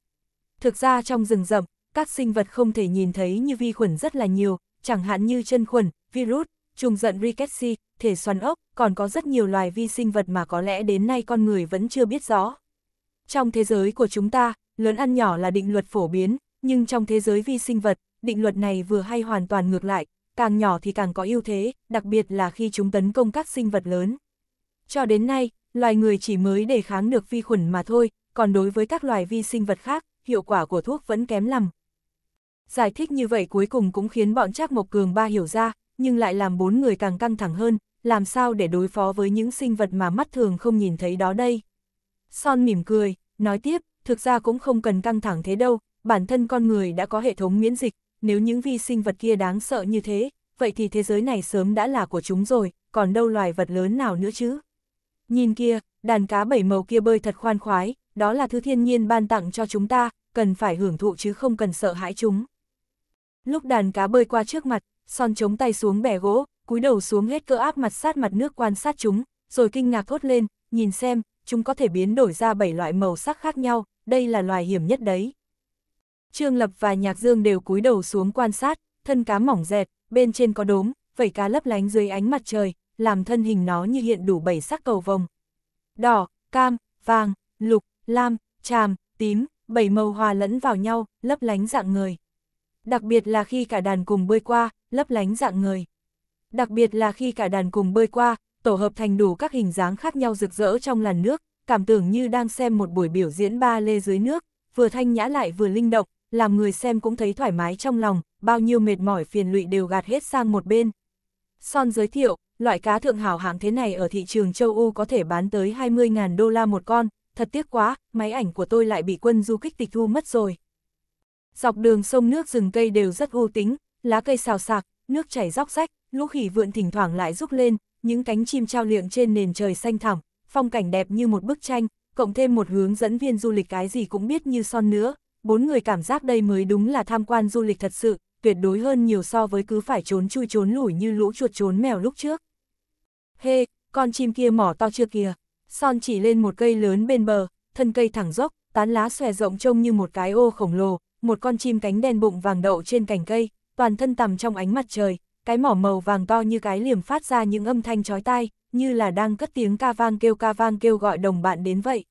Speaker 1: Thực ra trong rừng rậm, các sinh vật không thể nhìn thấy như vi khuẩn rất là nhiều, chẳng hạn như chân khuẩn, virus, trùng giận rickettsia, thể xoắn ốc, còn có rất nhiều loài vi sinh vật mà có lẽ đến nay con người vẫn chưa biết rõ. Trong thế giới của chúng ta, lớn ăn nhỏ là định luật phổ biến, nhưng trong thế giới vi sinh vật, định luật này vừa hay hoàn toàn ngược lại, càng nhỏ thì càng có ưu thế, đặc biệt là khi chúng tấn công các sinh vật lớn. Cho đến nay, loài người chỉ mới đề kháng được vi khuẩn mà thôi, còn đối với các loài vi sinh vật khác, hiệu quả của thuốc vẫn kém lắm. Giải thích như vậy cuối cùng cũng khiến bọn Trác Mộc Cường ba hiểu ra, nhưng lại làm bốn người càng căng thẳng hơn, làm sao để đối phó với những sinh vật mà mắt thường không nhìn thấy đó đây. Son mỉm cười, nói tiếp, thực ra cũng không cần căng thẳng thế đâu, bản thân con người đã có hệ thống miễn dịch, nếu những vi sinh vật kia đáng sợ như thế, vậy thì thế giới này sớm đã là của chúng rồi, còn đâu loài vật lớn nào nữa chứ. Nhìn kia, đàn cá bảy màu kia bơi thật khoan khoái, đó là thứ thiên nhiên ban tặng cho chúng ta, cần phải hưởng thụ chứ không cần sợ hãi chúng. Lúc đàn cá bơi qua trước mặt, son chống tay xuống bẻ gỗ, cúi đầu xuống hết cơ áp mặt sát mặt nước quan sát chúng, rồi kinh ngạc thốt lên, nhìn xem, chúng có thể biến đổi ra bảy loại màu sắc khác nhau, đây là loài hiểm nhất đấy. Trương Lập và Nhạc Dương đều cúi đầu xuống quan sát, thân cá mỏng dẹt, bên trên có đốm, vảy cá lấp lánh dưới ánh mặt trời, làm thân hình nó như hiện đủ bảy sắc cầu vồng. Đỏ, cam, vàng, lục, lam, tràm, tím, bảy màu hòa lẫn vào nhau, lấp lánh dạng người. Đặc biệt là khi cả đàn cùng bơi qua, lấp lánh dạng người. Đặc biệt là khi cả đàn cùng bơi qua, tổ hợp thành đủ các hình dáng khác nhau rực rỡ trong làn nước, cảm tưởng như đang xem một buổi biểu diễn ba lê dưới nước, vừa thanh nhã lại vừa linh động, làm người xem cũng thấy thoải mái trong lòng, bao nhiêu mệt mỏi phiền lụy đều gạt hết sang một bên. Son giới thiệu, loại cá thượng hảo hạng thế này ở thị trường châu Âu có thể bán tới 20.000 đô la một con, thật tiếc quá, máy ảnh của tôi lại bị quân du kích tịch thu mất rồi. Dọc đường sông nước rừng cây đều rất ưu tính, lá cây xào sạc, nước chảy róc rách, lũ khỉ vượn thỉnh thoảng lại rúc lên, những cánh chim trao liệng trên nền trời xanh thẳm, phong cảnh đẹp như một bức tranh, cộng thêm một hướng dẫn viên du lịch cái gì cũng biết như son nữa, bốn người cảm giác đây mới đúng là tham quan du lịch thật sự, tuyệt đối hơn nhiều so với cứ phải trốn chui trốn lủi như lũ chuột trốn mèo lúc trước. Hê, hey, con chim kia mỏ to chưa kìa, son chỉ lên một cây lớn bên bờ, thân cây thẳng dốc, tán lá xòe rộng trông như một cái ô khổng lồ, một con chim cánh đen bụng vàng đậu trên cành cây, toàn thân tằm trong ánh mặt trời, cái mỏ màu vàng to như cái liềm phát ra những âm thanh chói tai, như là đang cất tiếng ca vang kêu ca vang kêu gọi đồng bạn đến vậy.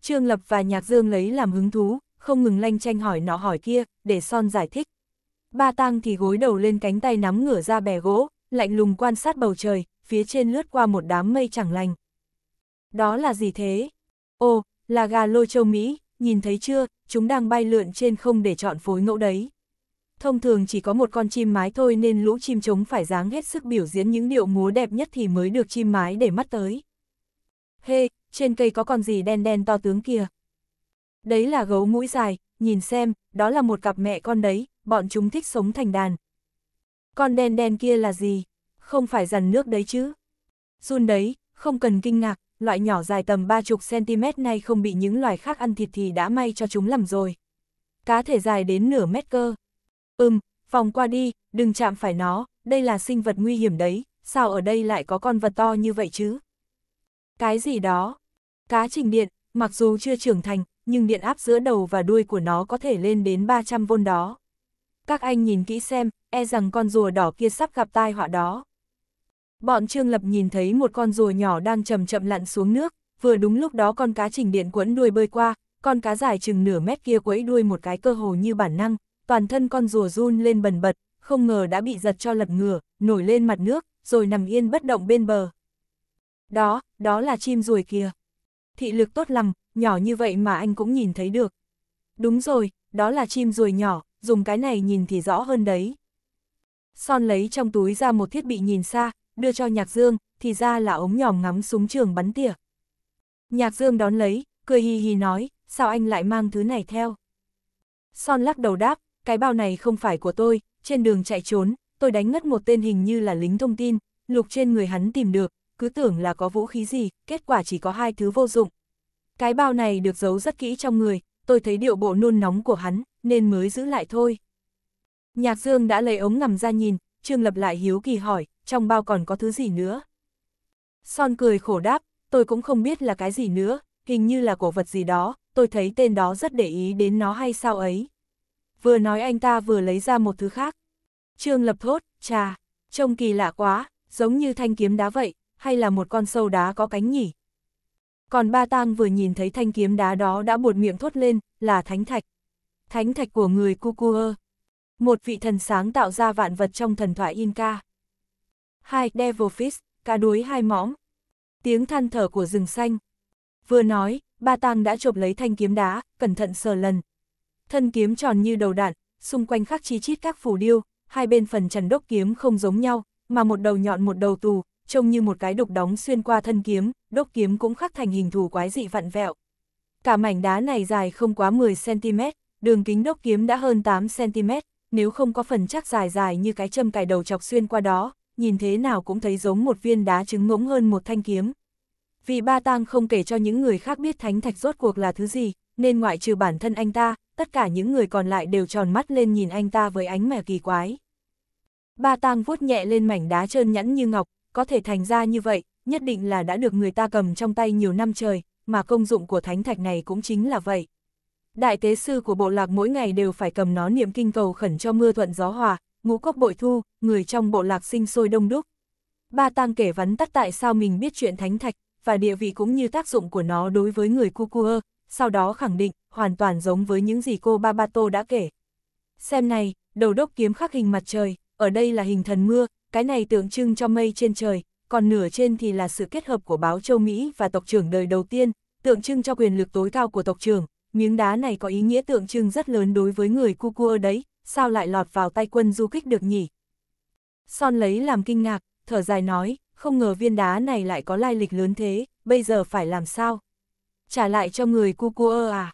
Speaker 1: Trương Lập và Nhạc Dương lấy làm hứng thú, không ngừng lanh tranh hỏi nọ hỏi kia, để son giải thích. Ba tang thì gối đầu lên cánh tay nắm ngửa ra bè gỗ, lạnh lùng quan sát bầu trời, phía trên lướt qua một đám mây chẳng lành. Đó là gì thế? Ồ, là gà lôi châu Mỹ, nhìn thấy chưa, chúng đang bay lượn trên không để chọn phối ngẫu đấy. Thông thường chỉ có một con chim mái thôi nên lũ chim trống phải dáng hết sức biểu diễn những điệu múa đẹp nhất thì mới được chim mái để mắt tới. Hê, hey, trên cây có con gì đen đen to tướng kia, Đấy là gấu mũi dài, nhìn xem, đó là một cặp mẹ con đấy, bọn chúng thích sống thành đàn. Con đen đen kia là gì? Không phải dằn nước đấy chứ? Run đấy, không cần kinh ngạc, loại nhỏ dài tầm 30cm này không bị những loài khác ăn thịt thì đã may cho chúng làm rồi. Cá thể dài đến nửa mét cơ. Ừm, vòng qua đi, đừng chạm phải nó, đây là sinh vật nguy hiểm đấy, sao ở đây lại có con vật to như vậy chứ? Cái gì đó? Cá trình điện, mặc dù chưa trưởng thành, nhưng điện áp giữa đầu và đuôi của nó có thể lên đến 300V đó. Các anh nhìn kỹ xem, e rằng con rùa đỏ kia sắp gặp tai họa đó. Bọn Trương Lập nhìn thấy một con rùa nhỏ đang chậm chậm lặn xuống nước, vừa đúng lúc đó con cá trình điện quẫn đuôi bơi qua, con cá dài chừng nửa mét kia quấy đuôi một cái cơ hồ như bản năng, toàn thân con rùa run lên bần bật, không ngờ đã bị giật cho lật ngửa, nổi lên mặt nước, rồi nằm yên bất động bên bờ. Đó, đó là chim rùi kia. Thị lực tốt lắm, nhỏ như vậy mà anh cũng nhìn thấy được. Đúng rồi, đó là chim ruồi nhỏ, dùng cái này nhìn thì rõ hơn đấy. Son lấy trong túi ra một thiết bị nhìn xa, đưa cho Nhạc Dương, thì ra là ống nhòm ngắm súng trường bắn tỉa. Nhạc Dương đón lấy, cười hì hì nói, sao anh lại mang thứ này theo? Son lắc đầu đáp, cái bao này không phải của tôi, trên đường chạy trốn, tôi đánh ngất một tên hình như là lính thông tin, lục trên người hắn tìm được, cứ tưởng là có vũ khí gì, kết quả chỉ có hai thứ vô dụng, cái bao này được giấu rất kỹ trong người, tôi thấy điệu bộ nôn nóng của hắn, nên mới giữ lại thôi. Nhạc Dương đã lấy ống ngầm ra nhìn, Trương Lập lại hiếu kỳ hỏi, trong bao còn có thứ gì nữa? Son cười khổ đáp, tôi cũng không biết là cái gì nữa, hình như là cổ vật gì đó, tôi thấy tên đó rất để ý đến nó hay sao ấy. Vừa nói anh ta vừa lấy ra một thứ khác. Trương Lập thốt, trà, trông kỳ lạ quá, giống như thanh kiếm đá vậy, hay là một con sâu đá có cánh nhỉ, còn ba tang vừa nhìn thấy thanh kiếm đá đó đã buột miệng thốt lên, là thánh thạch. Thánh thạch của người Kukua. Một vị thần sáng tạo ra vạn vật trong thần thoại Inca. Hai, Devilfish, cá đuối hai mõm. Tiếng than thở của rừng xanh. Vừa nói, ba tang đã chộp lấy thanh kiếm đá, cẩn thận sờ lần. Thân kiếm tròn như đầu đạn, xung quanh khắc chi chít các phù điêu, hai bên phần trần đốc kiếm không giống nhau, mà một đầu nhọn một đầu tù, trông như một cái đục đóng xuyên qua thân kiếm, đốc kiếm cũng khắc thành hình thù quái dị vặn vẹo. Cả mảnh đá này dài không quá 10cm, đường kính đốc kiếm đã hơn 8cm, nếu không có phần chắc dài dài như cái châm cài đầu chọc xuyên qua đó, nhìn thế nào cũng thấy giống một viên đá trứng ngỗng hơn một thanh kiếm. Vì ba tang không kể cho những người khác biết thánh thạch rốt cuộc là thứ gì, nên ngoại trừ bản thân anh ta, tất cả những người còn lại đều tròn mắt lên nhìn anh ta với ánh mẻ kỳ quái. Ba tang vuốt nhẹ lên mảnh đá trơn nhẵn như ngọc, có thể thành ra như vậy, nhất định là đã được người ta cầm trong tay nhiều năm trời, mà công dụng của thánh thạch này cũng chính là vậy. Đại tế sư của bộ lạc mỗi ngày đều phải cầm nó niệm kinh cầu khẩn cho mưa thuận gió hòa, ngũ cốc bội thu, người trong bộ lạc sinh sôi đông đúc. Ba tang kể vắn tắt tại sao mình biết chuyện thánh thạch, và địa vị cũng như tác dụng của nó đối với người Cucua, sau đó khẳng định, hoàn toàn giống với những gì cô Babato đã kể. Xem này, đầu đốc kiếm khắc hình mặt trời, ở đây là hình thần mưa, cái này tượng trưng cho mây trên trời, còn nửa trên thì là sự kết hợp của báo châu Mỹ và tộc trưởng đời đầu tiên, tượng trưng cho quyền lực tối cao của tộc trưởng, miếng đá này có ý nghĩa tượng trưng rất lớn đối với người cu Cucua đấy, sao lại lọt vào tay quân du kích được nhỉ? Son lấy làm kinh ngạc, thở dài nói, không ngờ viên đá này lại có lai lịch lớn thế, bây giờ phải làm sao? Trả lại cho người cu Cucua à?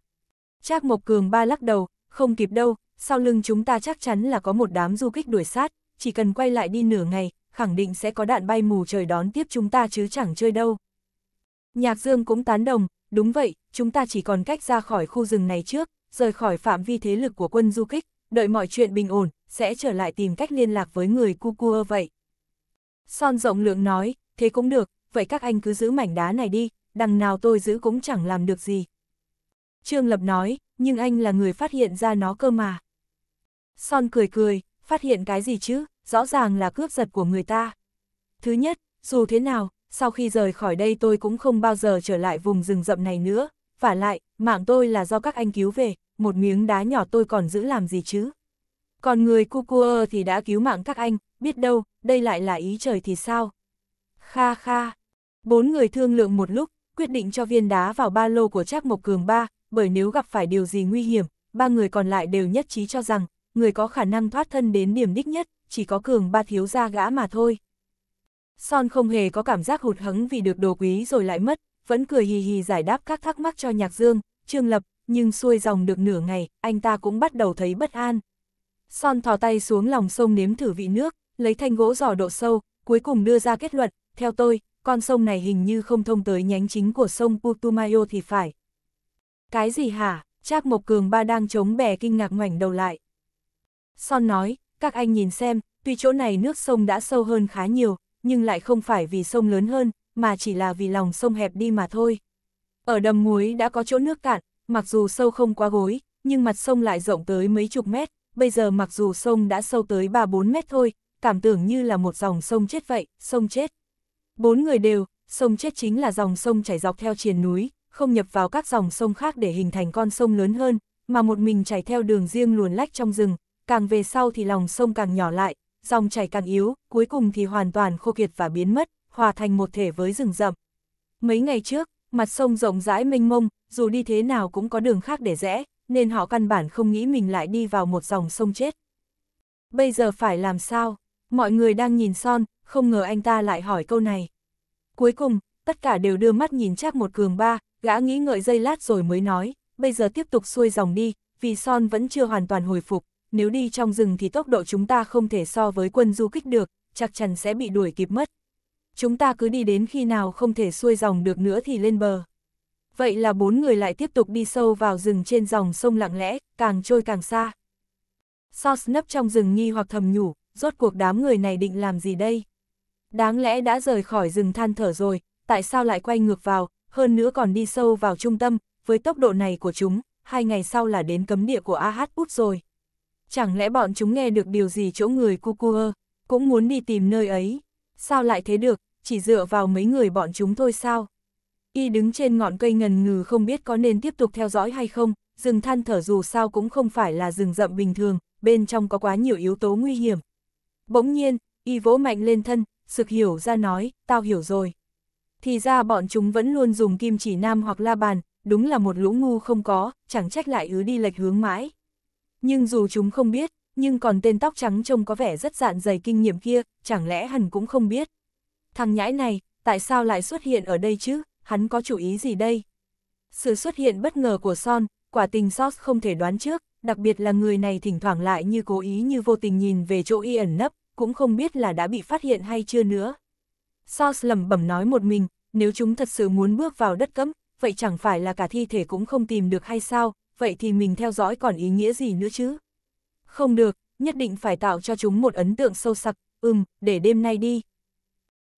Speaker 1: Trác Mộc Cường ba lắc đầu, không kịp đâu, sau lưng chúng ta chắc chắn là có một đám du kích đuổi sát, chỉ cần quay lại đi nửa ngày, khẳng định sẽ có đạn bay mù trời đón tiếp chúng ta chứ chẳng chơi đâu. Nhạc Dương cũng tán đồng, đúng vậy, chúng ta chỉ còn cách ra khỏi khu rừng này trước, rời khỏi phạm vi thế lực của quân du kích, đợi mọi chuyện bình ổn, sẽ trở lại tìm cách liên lạc với người Kukua vậy. Son rộng lượng nói, thế cũng được, vậy các anh cứ giữ mảnh đá này đi, đằng nào tôi giữ cũng chẳng làm được gì. Trương Lập nói, nhưng anh là người phát hiện ra nó cơ mà. Son cười cười, phát hiện cái gì chứ, rõ ràng là cướp giật của người ta. Thứ nhất, dù thế nào, sau khi rời khỏi đây tôi cũng không bao giờ trở lại vùng rừng rậm này nữa, và lại, mạng tôi là do các anh cứu về, một miếng đá nhỏ tôi còn giữ làm gì chứ. Còn người Kukua thì đã cứu mạng các anh, biết đâu, đây lại là ý trời thì sao. Kha kha. Bốn người thương lượng một lúc, quyết định cho viên đá vào ba lô của Trác Mộc Cường ba, bởi nếu gặp phải điều gì nguy hiểm, ba người còn lại đều nhất trí cho rằng, người có khả năng thoát thân đến điểm đích nhất chỉ có cường ba thiếu gia gã mà thôi. Son không hề có cảm giác hụt hẫng vì được đồ quý rồi lại mất, vẫn cười hì hì giải đáp các thắc mắc cho Nhạc Dương, Trương Lập, nhưng xuôi dòng được nửa ngày, anh ta cũng bắt đầu thấy bất an. Son thò tay xuống lòng sông nếm thử vị nước, lấy thanh gỗ giò độ sâu, cuối cùng đưa ra kết luận, theo tôi, con sông này hình như không thông tới nhánh chính của sông Putumayo thì phải. Cái gì hả? Trác Mộc Cường ba đang chống bè kinh ngạc ngoảnh đầu lại. Son nói, các anh nhìn xem, tuy chỗ này nước sông đã sâu hơn khá nhiều, nhưng lại không phải vì sông lớn hơn, mà chỉ là vì lòng sông hẹp đi mà thôi. Ở đầm muối đã có chỗ nước cạn, mặc dù sâu không quá gối, nhưng mặt sông lại rộng tới mấy chục mét, bây giờ mặc dù sông đã sâu tới 3-4 mét thôi, cảm tưởng như là một dòng sông chết vậy, sông chết. Bốn người đều, sông chết chính là dòng sông chảy dọc theo triền núi, không nhập vào các dòng sông khác để hình thành con sông lớn hơn, mà một mình chảy theo đường riêng luồn lách trong rừng, càng về sau thì lòng sông càng nhỏ lại, dòng chảy càng yếu, cuối cùng thì hoàn toàn khô kiệt và biến mất, hòa thành một thể với rừng rậm. Mấy ngày trước, mặt sông rộng rãi mênh mông, dù đi thế nào cũng có đường khác để rẽ, nên họ căn bản không nghĩ mình lại đi vào một dòng sông chết. Bây giờ phải làm sao? Mọi người đang nhìn son, không ngờ anh ta lại hỏi câu này. Cuối cùng, tất cả đều đưa mắt nhìn chắc một cường ba, gã nghĩ ngợi dây lát rồi mới nói, bây giờ tiếp tục xuôi dòng đi, vì son vẫn chưa hoàn toàn hồi phục, nếu đi trong rừng thì tốc độ chúng ta không thể so với quân du kích được, chắc chắn sẽ bị đuổi kịp mất. Chúng ta cứ đi đến khi nào không thể xuôi dòng được nữa thì lên bờ. Vậy là bốn người lại tiếp tục đi sâu vào rừng trên dòng sông lặng lẽ, càng trôi càng xa. Sos nấp trong rừng nghi hoặc thầm nhủ, rốt cuộc đám người này định làm gì đây? Đáng lẽ đã rời khỏi rừng than thở rồi, tại sao lại quay ngược vào, hơn nữa còn đi sâu vào trung tâm, với tốc độ này của chúng, hai ngày sau là đến cấm địa của AH Út rồi chẳng lẽ bọn chúng nghe được điều gì chỗ người Kukua, cũng muốn đi tìm nơi ấy. Sao lại thế được, chỉ dựa vào mấy người bọn chúng thôi sao? Y đứng trên ngọn cây ngần ngừ không biết có nên tiếp tục theo dõi hay không, rừng than thở dù sao cũng không phải là rừng rậm bình thường, bên trong có quá nhiều yếu tố nguy hiểm. Bỗng nhiên, Y vỗ mạnh lên thân, sực hiểu ra nói, tao hiểu rồi. Thì ra bọn chúng vẫn luôn dùng kim chỉ nam hoặc la bàn, đúng là một lũ ngu không có, chẳng trách lại ứ đi lệch hướng mãi. Nhưng dù chúng không biết, nhưng còn tên tóc trắng trông có vẻ rất dạn dày kinh nghiệm kia, chẳng lẽ hẳn cũng không biết. Thằng nhãi này, tại sao lại xuất hiện ở đây chứ, hắn có chủ ý gì đây? Sự xuất hiện bất ngờ của Son, quả tình Sos không thể đoán trước, đặc biệt là người này thỉnh thoảng lại như cố ý như vô tình nhìn về chỗ y ẩn nấp, cũng không biết là đã bị phát hiện hay chưa nữa. Sos lẩm bẩm nói một mình, nếu chúng thật sự muốn bước vào đất cấm, vậy chẳng phải là cả thi thể cũng không tìm được hay sao, vậy thì mình theo dõi còn ý nghĩa gì nữa chứ? Không được, nhất định phải tạo cho chúng một ấn tượng sâu sắc, ừm, để đêm nay đi.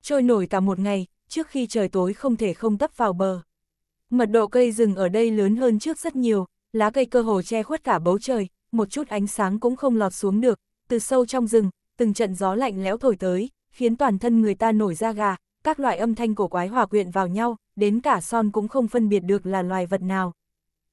Speaker 1: Trôi nổi cả một ngày, trước khi trời tối không thể không tấp vào bờ. Mật độ cây rừng ở đây lớn hơn trước rất nhiều, lá cây cơ hồ che khuất cả bầu trời, một chút ánh sáng cũng không lọt xuống được, từ sâu trong rừng, từng trận gió lạnh lẽo thổi tới, khiến toàn thân người ta nổi da gà, các loại âm thanh cổ quái hòa quyện vào nhau, đến cả son cũng không phân biệt được là loài vật nào.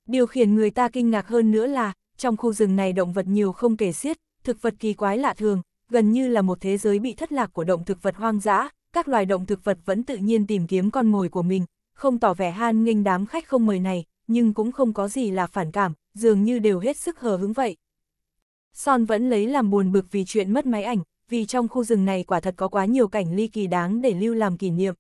Speaker 1: Điều khiển người ta kinh ngạc hơn nữa là, trong khu rừng này động vật nhiều không kể xiết, thực vật kỳ quái lạ thường, gần như là một thế giới bị thất lạc của động thực vật hoang dã, các loài động thực vật vẫn tự nhiên tìm kiếm con mồi của mình, không tỏ vẻ han nghênh đám khách không mời này, nhưng cũng không có gì là phản cảm, dường như đều hết sức hờ hứng vậy. Son vẫn lấy làm buồn bực vì chuyện mất máy ảnh, vì trong khu rừng này quả thật có quá nhiều cảnh ly kỳ đáng để lưu làm kỷ niệm.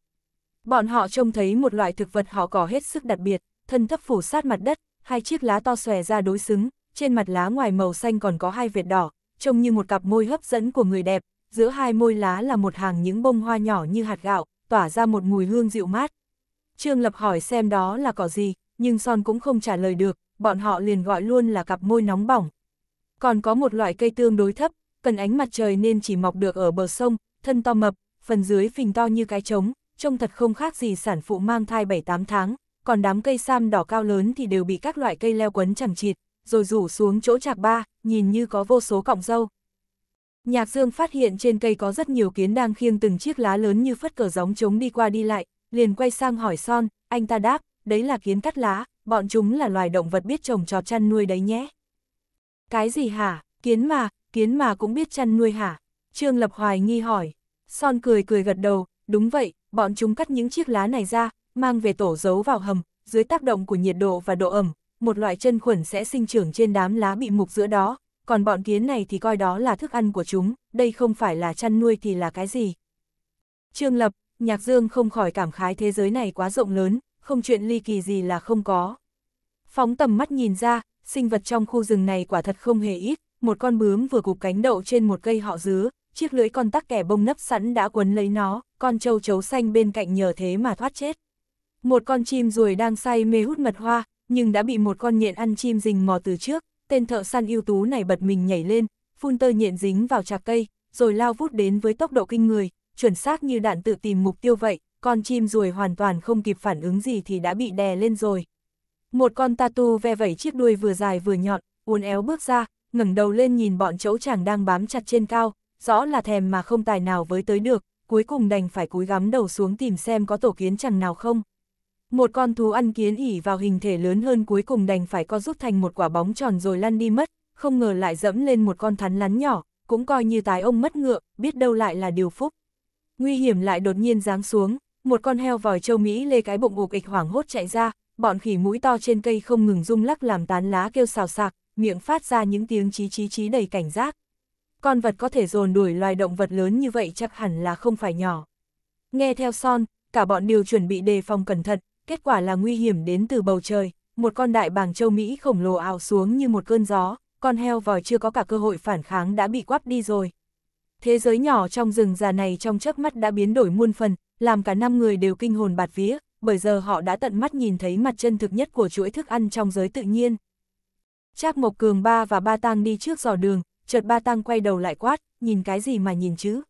Speaker 1: Bọn họ trông thấy một loại thực vật họ cỏ hết sức đặc biệt, thân thấp phủ sát mặt đất, hai chiếc lá to xòe ra đối xứng, trên mặt lá ngoài màu xanh còn có hai vệt đỏ, trông như một cặp môi hấp dẫn của người đẹp, giữa hai môi lá là một hàng những bông hoa nhỏ như hạt gạo, tỏa ra một mùi hương dịu mát. Trương Lập hỏi xem đó là cỏ gì, nhưng Son cũng không trả lời được, bọn họ liền gọi luôn là cặp môi nóng bỏng. Còn có một loại cây tương đối thấp, cần ánh mặt trời nên chỉ mọc được ở bờ sông, thân to mập, phần dưới phình to như cái trống, trông thật không khác gì sản phụ mang thai 7-8 tháng, còn đám cây sam đỏ cao lớn thì đều bị các loại cây leo quấn chẳng chịt, rồi rủ xuống chỗ chạc ba, nhìn như có vô số cọng dâu. Nhạc Dương phát hiện trên cây có rất nhiều kiến đang khiêng từng chiếc lá lớn như phất cờ gióng chúng đi qua đi lại, liền quay sang hỏi Son, anh ta đáp, đấy là kiến cắt lá, bọn chúng là loài động vật biết trồng trọt chăn nuôi đấy nhé. Cái gì hả, kiến mà, kiến mà cũng biết chăn nuôi hả? Trương Lập Hoài nghi hỏi. Son cười cười gật đầu, đúng vậy, bọn chúng cắt những chiếc lá này ra, mang về tổ giấu vào hầm, dưới tác động của nhiệt độ và độ ẩm, một loại chân khuẩn sẽ sinh trưởng trên đám lá bị mục giữa đó, còn bọn kiến này thì coi đó là thức ăn của chúng, đây không phải là chăn nuôi thì là cái gì. Trương Lập, Nhạc Dương không khỏi cảm khái thế giới này quá rộng lớn, không chuyện ly kỳ gì là không có. Phóng tầm mắt nhìn ra, sinh vật trong khu rừng này quả thật không hề ít, một con bướm vừa cục cánh đậu trên một cây họ dứa, chiếc lưỡi con tắc kẻ bông nấp sẵn đã quấn lấy nó, con châu chấu xanh bên cạnh nhờ thế mà thoát chết. Một con chim ruồi đang say mê hút mật hoa, nhưng đã bị một con nhện ăn chim rình mò từ trước, tên thợ săn ưu tú này bật mình nhảy lên, phun tơ nhện dính vào chạc cây, rồi lao vút đến với tốc độ kinh người, chuẩn xác như đạn tự tìm mục tiêu vậy, con chim ruồi hoàn toàn không kịp phản ứng gì thì đã bị đè lên rồi. Một con tatu ve vẩy chiếc đuôi vừa dài vừa nhọn, uốn éo bước ra, ngẩng đầu lên nhìn bọn chấu chàng đang bám chặt trên cao, rõ là thèm mà không tài nào với tới được, cuối cùng đành phải cúi gắm đầu xuống tìm xem có tổ kiến chàng nào không. Một con thú ăn kiến ỉ vào hình thể lớn hơn cuối cùng đành phải co rút thành một quả bóng tròn rồi lăn đi mất, không ngờ lại dẫm lên một con thắn lắn nhỏ, cũng coi như tái ông mất ngựa, biết đâu lại là điều phúc. Nguy hiểm lại đột nhiên giáng xuống, một con heo vòi châu Mỹ lê cái bụng ục ịch hoảng hốt chạy ra, bọn khỉ mũi to trên cây không ngừng rung lắc làm tán lá kêu xào sạc, miệng phát ra những tiếng chí chí chí đầy cảnh giác. Con vật có thể dồn đuổi loài động vật lớn như vậy chắc hẳn là không phải nhỏ. Nghe theo son, cả bọn đều chuẩn bị đề phòng cẩn thận, kết quả là nguy hiểm đến từ bầu trời, một con đại bàng châu Mỹ khổng lồ ào xuống như một cơn gió, con heo vòi chưa có cả cơ hội phản kháng đã bị quắp đi rồi. Thế giới nhỏ trong rừng già này trong chớp mắt đã biến đổi muôn phần, làm cả năm người đều kinh hồn bạt vía, bởi giờ họ đã tận mắt nhìn thấy mặt chân thực nhất của chuỗi thức ăn trong giới tự nhiên. Trác Mộc Cường ba và ba Tăng đi trước dò đường, chợt ba Tăng quay đầu lại quát, nhìn cái gì mà nhìn chứ?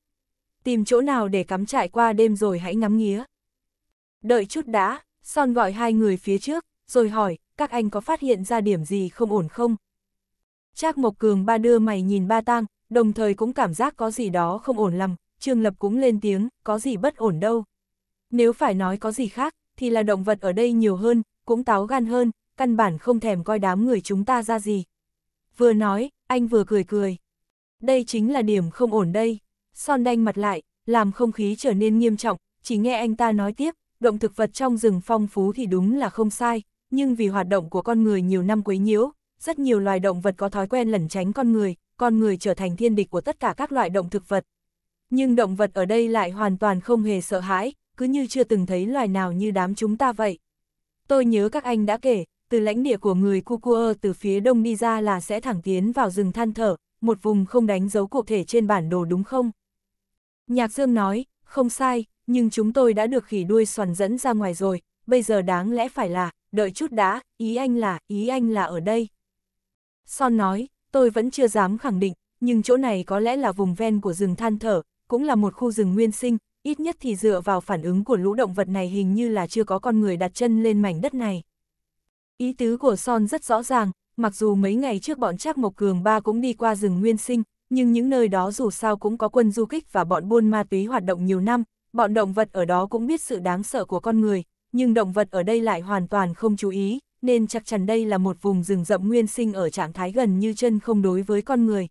Speaker 1: Tìm chỗ nào để cắm trại qua đêm rồi hãy ngắm nghía. Đợi chút đã, Son gọi hai người phía trước, rồi hỏi, các anh có phát hiện ra điểm gì không ổn không? Trác Mộc Cường ba đưa mày nhìn ba tang, đồng thời cũng cảm giác có gì đó không ổn lắm, Trương Lập cũng lên tiếng, có gì bất ổn đâu. Nếu phải nói có gì khác, thì là động vật ở đây nhiều hơn, cũng táo gan hơn, căn bản không thèm coi đám người chúng ta ra gì. Vừa nói, anh vừa cười cười. Đây chính là điểm không ổn đây. Son đanh mặt lại, làm không khí trở nên nghiêm trọng, chỉ nghe anh ta nói tiếp, động thực vật trong rừng phong phú thì đúng là không sai, nhưng vì hoạt động của con người nhiều năm quấy nhiễu, rất nhiều loài động vật có thói quen lẩn tránh con người, con người trở thành thiên địch của tất cả các loại động thực vật. Nhưng động vật ở đây lại hoàn toàn không hề sợ hãi, cứ như chưa từng thấy loài nào như đám chúng ta vậy. Tôi nhớ các anh đã kể, từ lãnh địa của người Kukua từ phía đông đi ra là sẽ thẳng tiến vào rừng than thở, một vùng không đánh dấu cụ thể trên bản đồ đúng không? Nhạc Dương nói, không sai, nhưng chúng tôi đã được khỉ đuôi xoắn dẫn ra ngoài rồi, bây giờ đáng lẽ phải là, đợi chút đã, ý anh là, ý anh là ở đây. Son nói, tôi vẫn chưa dám khẳng định, nhưng chỗ này có lẽ là vùng ven của rừng than thở, cũng là một khu rừng nguyên sinh, ít nhất thì dựa vào phản ứng của lũ động vật này hình như là chưa có con người đặt chân lên mảnh đất này. Ý tứ của Son rất rõ ràng, mặc dù mấy ngày trước bọn Trác Mộc Cường ba cũng đi qua rừng nguyên sinh, nhưng những nơi đó dù sao cũng có quân du kích và bọn buôn ma túy hoạt động nhiều năm, bọn động vật ở đó cũng biết sự đáng sợ của con người, nhưng động vật ở đây lại hoàn toàn không chú ý, nên chắc chắn đây là một vùng rừng rậm nguyên sinh ở trạng thái gần như chân không đối với con người.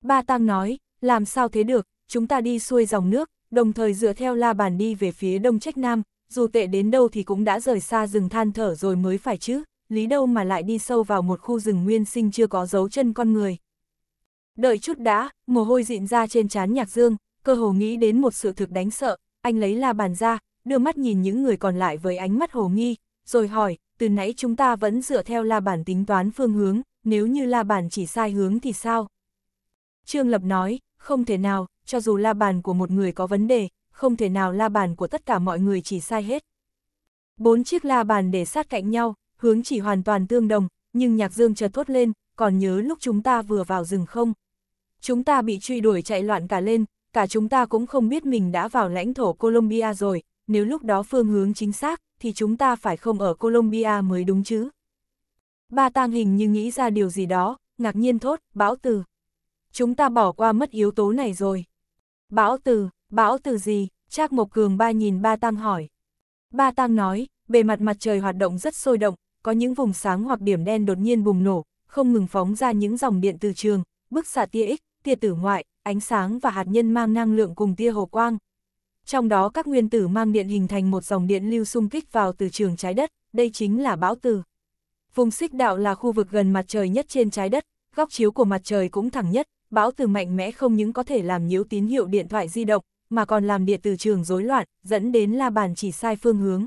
Speaker 1: Ba Tăng nói, làm sao thế được, chúng ta đi xuôi dòng nước, đồng thời dựa theo la bàn đi về phía đông trách nam, dù tệ đến đâu thì cũng đã rời xa rừng than thở rồi mới phải chứ, lý đâu mà lại đi sâu vào một khu rừng nguyên sinh chưa có dấu chân con người. Đợi chút đã, mồ hôi dịn ra trên trán nhạc dương, cơ hồ nghĩ đến một sự thực đánh sợ, anh lấy la bàn ra, đưa mắt nhìn những người còn lại với ánh mắt hồ nghi, rồi hỏi, từ nãy chúng ta vẫn dựa theo la bàn tính toán phương hướng, nếu như la bàn chỉ sai hướng thì sao? Trương Lập nói, không thể nào, cho dù la bàn của một người có vấn đề, không thể nào la bàn của tất cả mọi người chỉ sai hết. Bốn chiếc la bàn để sát cạnh nhau, hướng chỉ hoàn toàn tương đồng, nhưng Nhạc Dương chợt thốt lên, còn nhớ lúc chúng ta vừa vào rừng không? Chúng ta bị truy đuổi chạy loạn cả lên, cả chúng ta cũng không biết mình đã vào lãnh thổ Colombia rồi, nếu lúc đó phương hướng chính xác, thì chúng ta phải không ở Colombia mới đúng chứ. Ba tang hình như nghĩ ra điều gì đó, ngạc nhiên thốt, bão từ. Chúng ta bỏ qua mất yếu tố này rồi. Bão từ, bão từ gì? Trác Mộc Cường ba nhìn ba tang hỏi. Ba tang nói, bề mặt mặt trời hoạt động rất sôi động, có những vùng sáng hoặc điểm đen đột nhiên bùng nổ, không ngừng phóng ra những dòng điện từ trường, bức xạ tia X, tia tử ngoại, ánh sáng và hạt nhân mang năng lượng cùng tia hồ quang. Trong đó các nguyên tử mang điện hình thành một dòng điện lưu xung kích vào từ trường trái đất, đây chính là bão từ. Vùng xích đạo là khu vực gần mặt trời nhất trên trái đất, góc chiếu của mặt trời cũng thẳng nhất, bão từ mạnh mẽ không những có thể làm nhiễu tín hiệu điện thoại di động, mà còn làm điện từ trường rối loạn, dẫn đến la bàn chỉ sai phương hướng.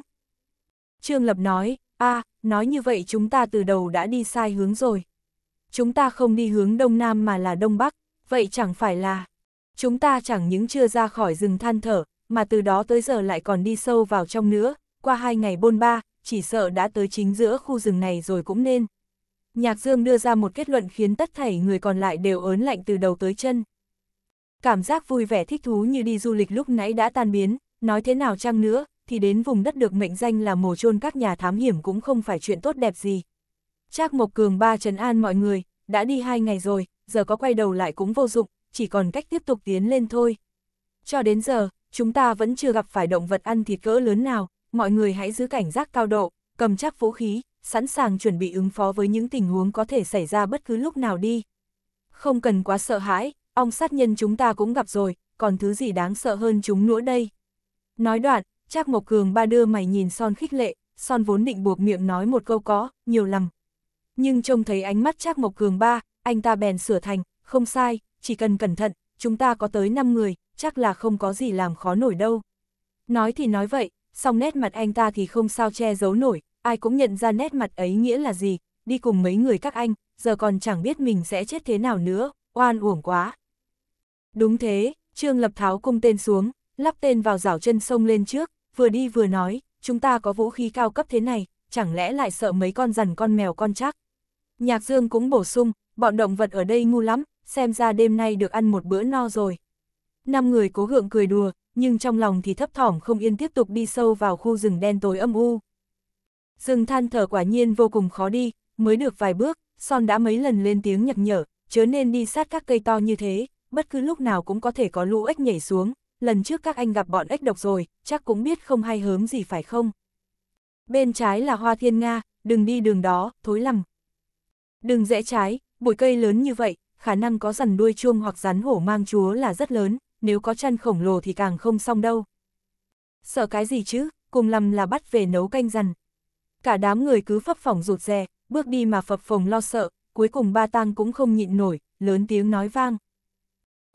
Speaker 1: Trương Lập nói, a nói như vậy chúng ta từ đầu đã đi sai hướng rồi. Chúng ta không đi hướng Đông Nam mà là Đông Bắc, vậy chẳng phải là chúng ta chẳng những chưa ra khỏi rừng than thở, mà từ đó tới giờ lại còn đi sâu vào trong nữa, qua hai ngày bôn ba, chỉ sợ đã tới chính giữa khu rừng này rồi cũng nên. Nhạc Dương đưa ra một kết luận khiến tất thảy người còn lại đều ớn lạnh từ đầu tới chân. Cảm giác vui vẻ thích thú như đi du lịch lúc nãy đã tan biến, nói thế nào chăng nữa, thì đến vùng đất được mệnh danh là mồ chôn các nhà thám hiểm cũng không phải chuyện tốt đẹp gì. Trác Mộc Cường ba trấn an mọi người, đã đi hai ngày rồi, giờ có quay đầu lại cũng vô dụng, chỉ còn cách tiếp tục tiến lên thôi. Cho đến giờ, chúng ta vẫn chưa gặp phải động vật ăn thịt cỡ lớn nào, mọi người hãy giữ cảnh giác cao độ, cầm chắc vũ khí, sẵn sàng chuẩn bị ứng phó với những tình huống có thể xảy ra bất cứ lúc nào đi. Không cần quá sợ hãi, ong sát nhân chúng ta cũng gặp rồi, còn thứ gì đáng sợ hơn chúng nữa đây. Nói đoạn, Trác Mộc Cường ba đưa mày nhìn Son khích lệ, Son vốn định buộc miệng nói một câu có, nhiều lầm Nhưng trông thấy ánh mắt Trác Mộc Cường ba, anh ta bèn sửa thành, không sai, chỉ cần cẩn thận, chúng ta có tới 5 người, chắc là không có gì làm khó nổi đâu. Nói thì nói vậy, song nét mặt anh ta thì không sao che giấu nổi, ai cũng nhận ra nét mặt ấy nghĩa là gì, đi cùng mấy người các anh, giờ còn chẳng biết mình sẽ chết thế nào nữa, oan uổng quá. Đúng thế, Trương Lập Tháo cung tên xuống, lắp tên vào rảo chân sông lên trước, vừa đi vừa nói, chúng ta có vũ khí cao cấp thế này, chẳng lẽ lại sợ mấy con rằn con mèo con chắc. Nhạc Dương cũng bổ sung, bọn động vật ở đây ngu lắm, xem ra đêm nay được ăn một bữa no rồi. Năm người cố gượng cười đùa, nhưng trong lòng thì thấp thỏm không yên tiếp tục đi sâu vào khu rừng đen tối âm u. Rừng than thở quả nhiên vô cùng khó đi, mới được vài bước, Son đã mấy lần lên tiếng nhắc nhở, chớ nên đi sát các cây to như thế, bất cứ lúc nào cũng có thể có lũ ếch nhảy xuống, lần trước các anh gặp bọn ếch độc rồi, chắc cũng biết không hay hớm gì phải không. Bên trái là hoa thiên Nga, đừng đi đường đó, thối lầm, Đừng rẽ trái, bụi cây lớn như vậy, khả năng có rằn đuôi chuông hoặc rắn hổ mang chúa là rất lớn, nếu có chăn khổng lồ thì càng không xong đâu. Sợ cái gì chứ, cùng lầm là bắt về nấu canh rằn. Cả đám người cứ phấp phỏng rụt rè, bước đi mà phập phồng lo sợ, cuối cùng ba tang cũng không nhịn nổi, lớn tiếng nói vang.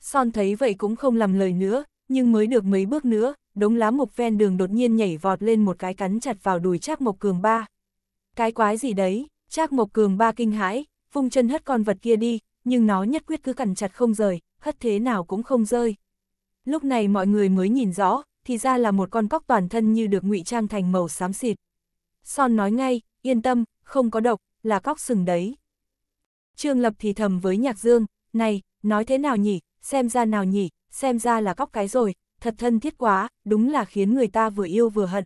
Speaker 1: Son thấy vậy cũng không làm lời nữa, nhưng mới được mấy bước nữa, đống lá mộc ven đường đột nhiên nhảy vọt lên một cái cắn chặt vào đùi Trác Mộc Cường Ba. Cái quái gì đấy, Trác Mộc Cường Ba kinh hãi, vung chân hất con vật kia đi, nhưng nó nhất quyết cứ cẩn chặt không rời, hất thế nào cũng không rơi. Lúc này mọi người mới nhìn rõ, thì ra là một con cóc toàn thân như được ngụy trang thành màu xám xịt. Son nói ngay, yên tâm, không có độc, là cóc sừng đấy. Trương Lập thì thầm với Nhạc Dương, này, nói thế nào nhỉ, xem ra nào nhỉ, xem ra là cóc cái rồi, thật thân thiết quá, đúng là khiến người ta vừa yêu vừa hận.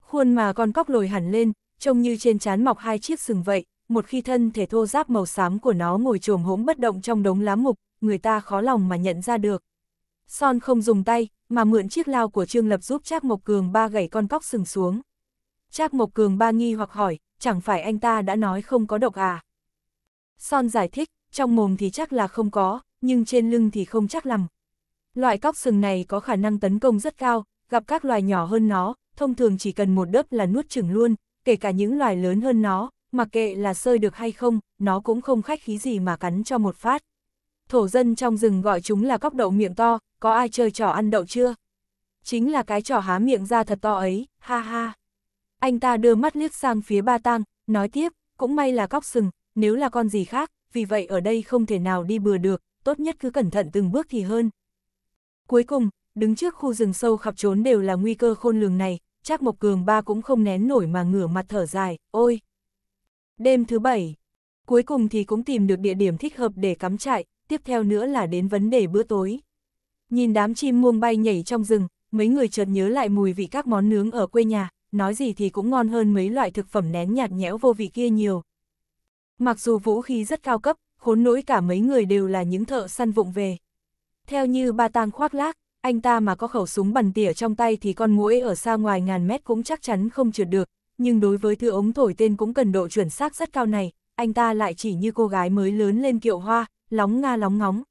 Speaker 1: Khuôn mà con cóc lồi hẳn lên, trông như trên trán mọc hai chiếc sừng vậy, một khi thân thể thô giáp màu xám của nó ngồi trồm hỗn bất động trong đống lá mục, người ta khó lòng mà nhận ra được. Son không dùng tay, mà mượn chiếc lao của Trương Lập giúp Trác Mộc Cường ba gãy con cóc sừng xuống. Trác Mộc Cường ba nghi hoặc hỏi, chẳng phải anh ta đã nói không có độc à? Son giải thích, trong mồm thì chắc là không có, nhưng trên lưng thì không chắc lắm. Loại cóc sừng này có khả năng tấn công rất cao, gặp các loài nhỏ hơn nó, thông thường chỉ cần một đớp là nuốt chửng luôn, kể cả những loài lớn hơn nó, mặc kệ là sơi được hay không, nó cũng không khách khí gì mà cắn cho một phát. Thổ dân trong rừng gọi chúng là cóc đậu miệng to, có ai chơi trò ăn đậu chưa? Chính là cái trò há miệng ra thật to ấy, ha ha. Anh ta đưa mắt liếc sang phía ba tang, nói tiếp, cũng may là cóc sừng, nếu là con gì khác, vì vậy ở đây không thể nào đi bừa được, tốt nhất cứ cẩn thận từng bước thì hơn. Cuối cùng, đứng trước khu rừng sâu khắp trốn đều là nguy cơ khôn lường này, chắc Mộc Cường ba cũng không nén nổi mà ngửa mặt thở dài, ôi! Đêm thứ bảy, cuối cùng thì cũng tìm được địa điểm thích hợp để cắm trại, tiếp theo nữa là đến vấn đề bữa tối. Nhìn đám chim muông bay nhảy trong rừng, mấy người chợt nhớ lại mùi vị các món nướng ở quê nhà, nói gì thì cũng ngon hơn mấy loại thực phẩm nén nhạt nhẽo vô vị kia nhiều. Mặc dù vũ khí rất cao cấp, khốn nỗi cả mấy người đều là những thợ săn vụng về. Theo như ba tang khoác lác, anh ta mà có khẩu súng bắn tỉa trong tay thì con muỗi ở xa ngoài ngàn mét cũng chắc chắn không trượt được, nhưng đối với thứ ống thổi tên cũng cần độ chuẩn xác rất cao này, anh ta lại chỉ như cô gái mới lớn lên kiệu hoa, lóng nga lóng ngóng.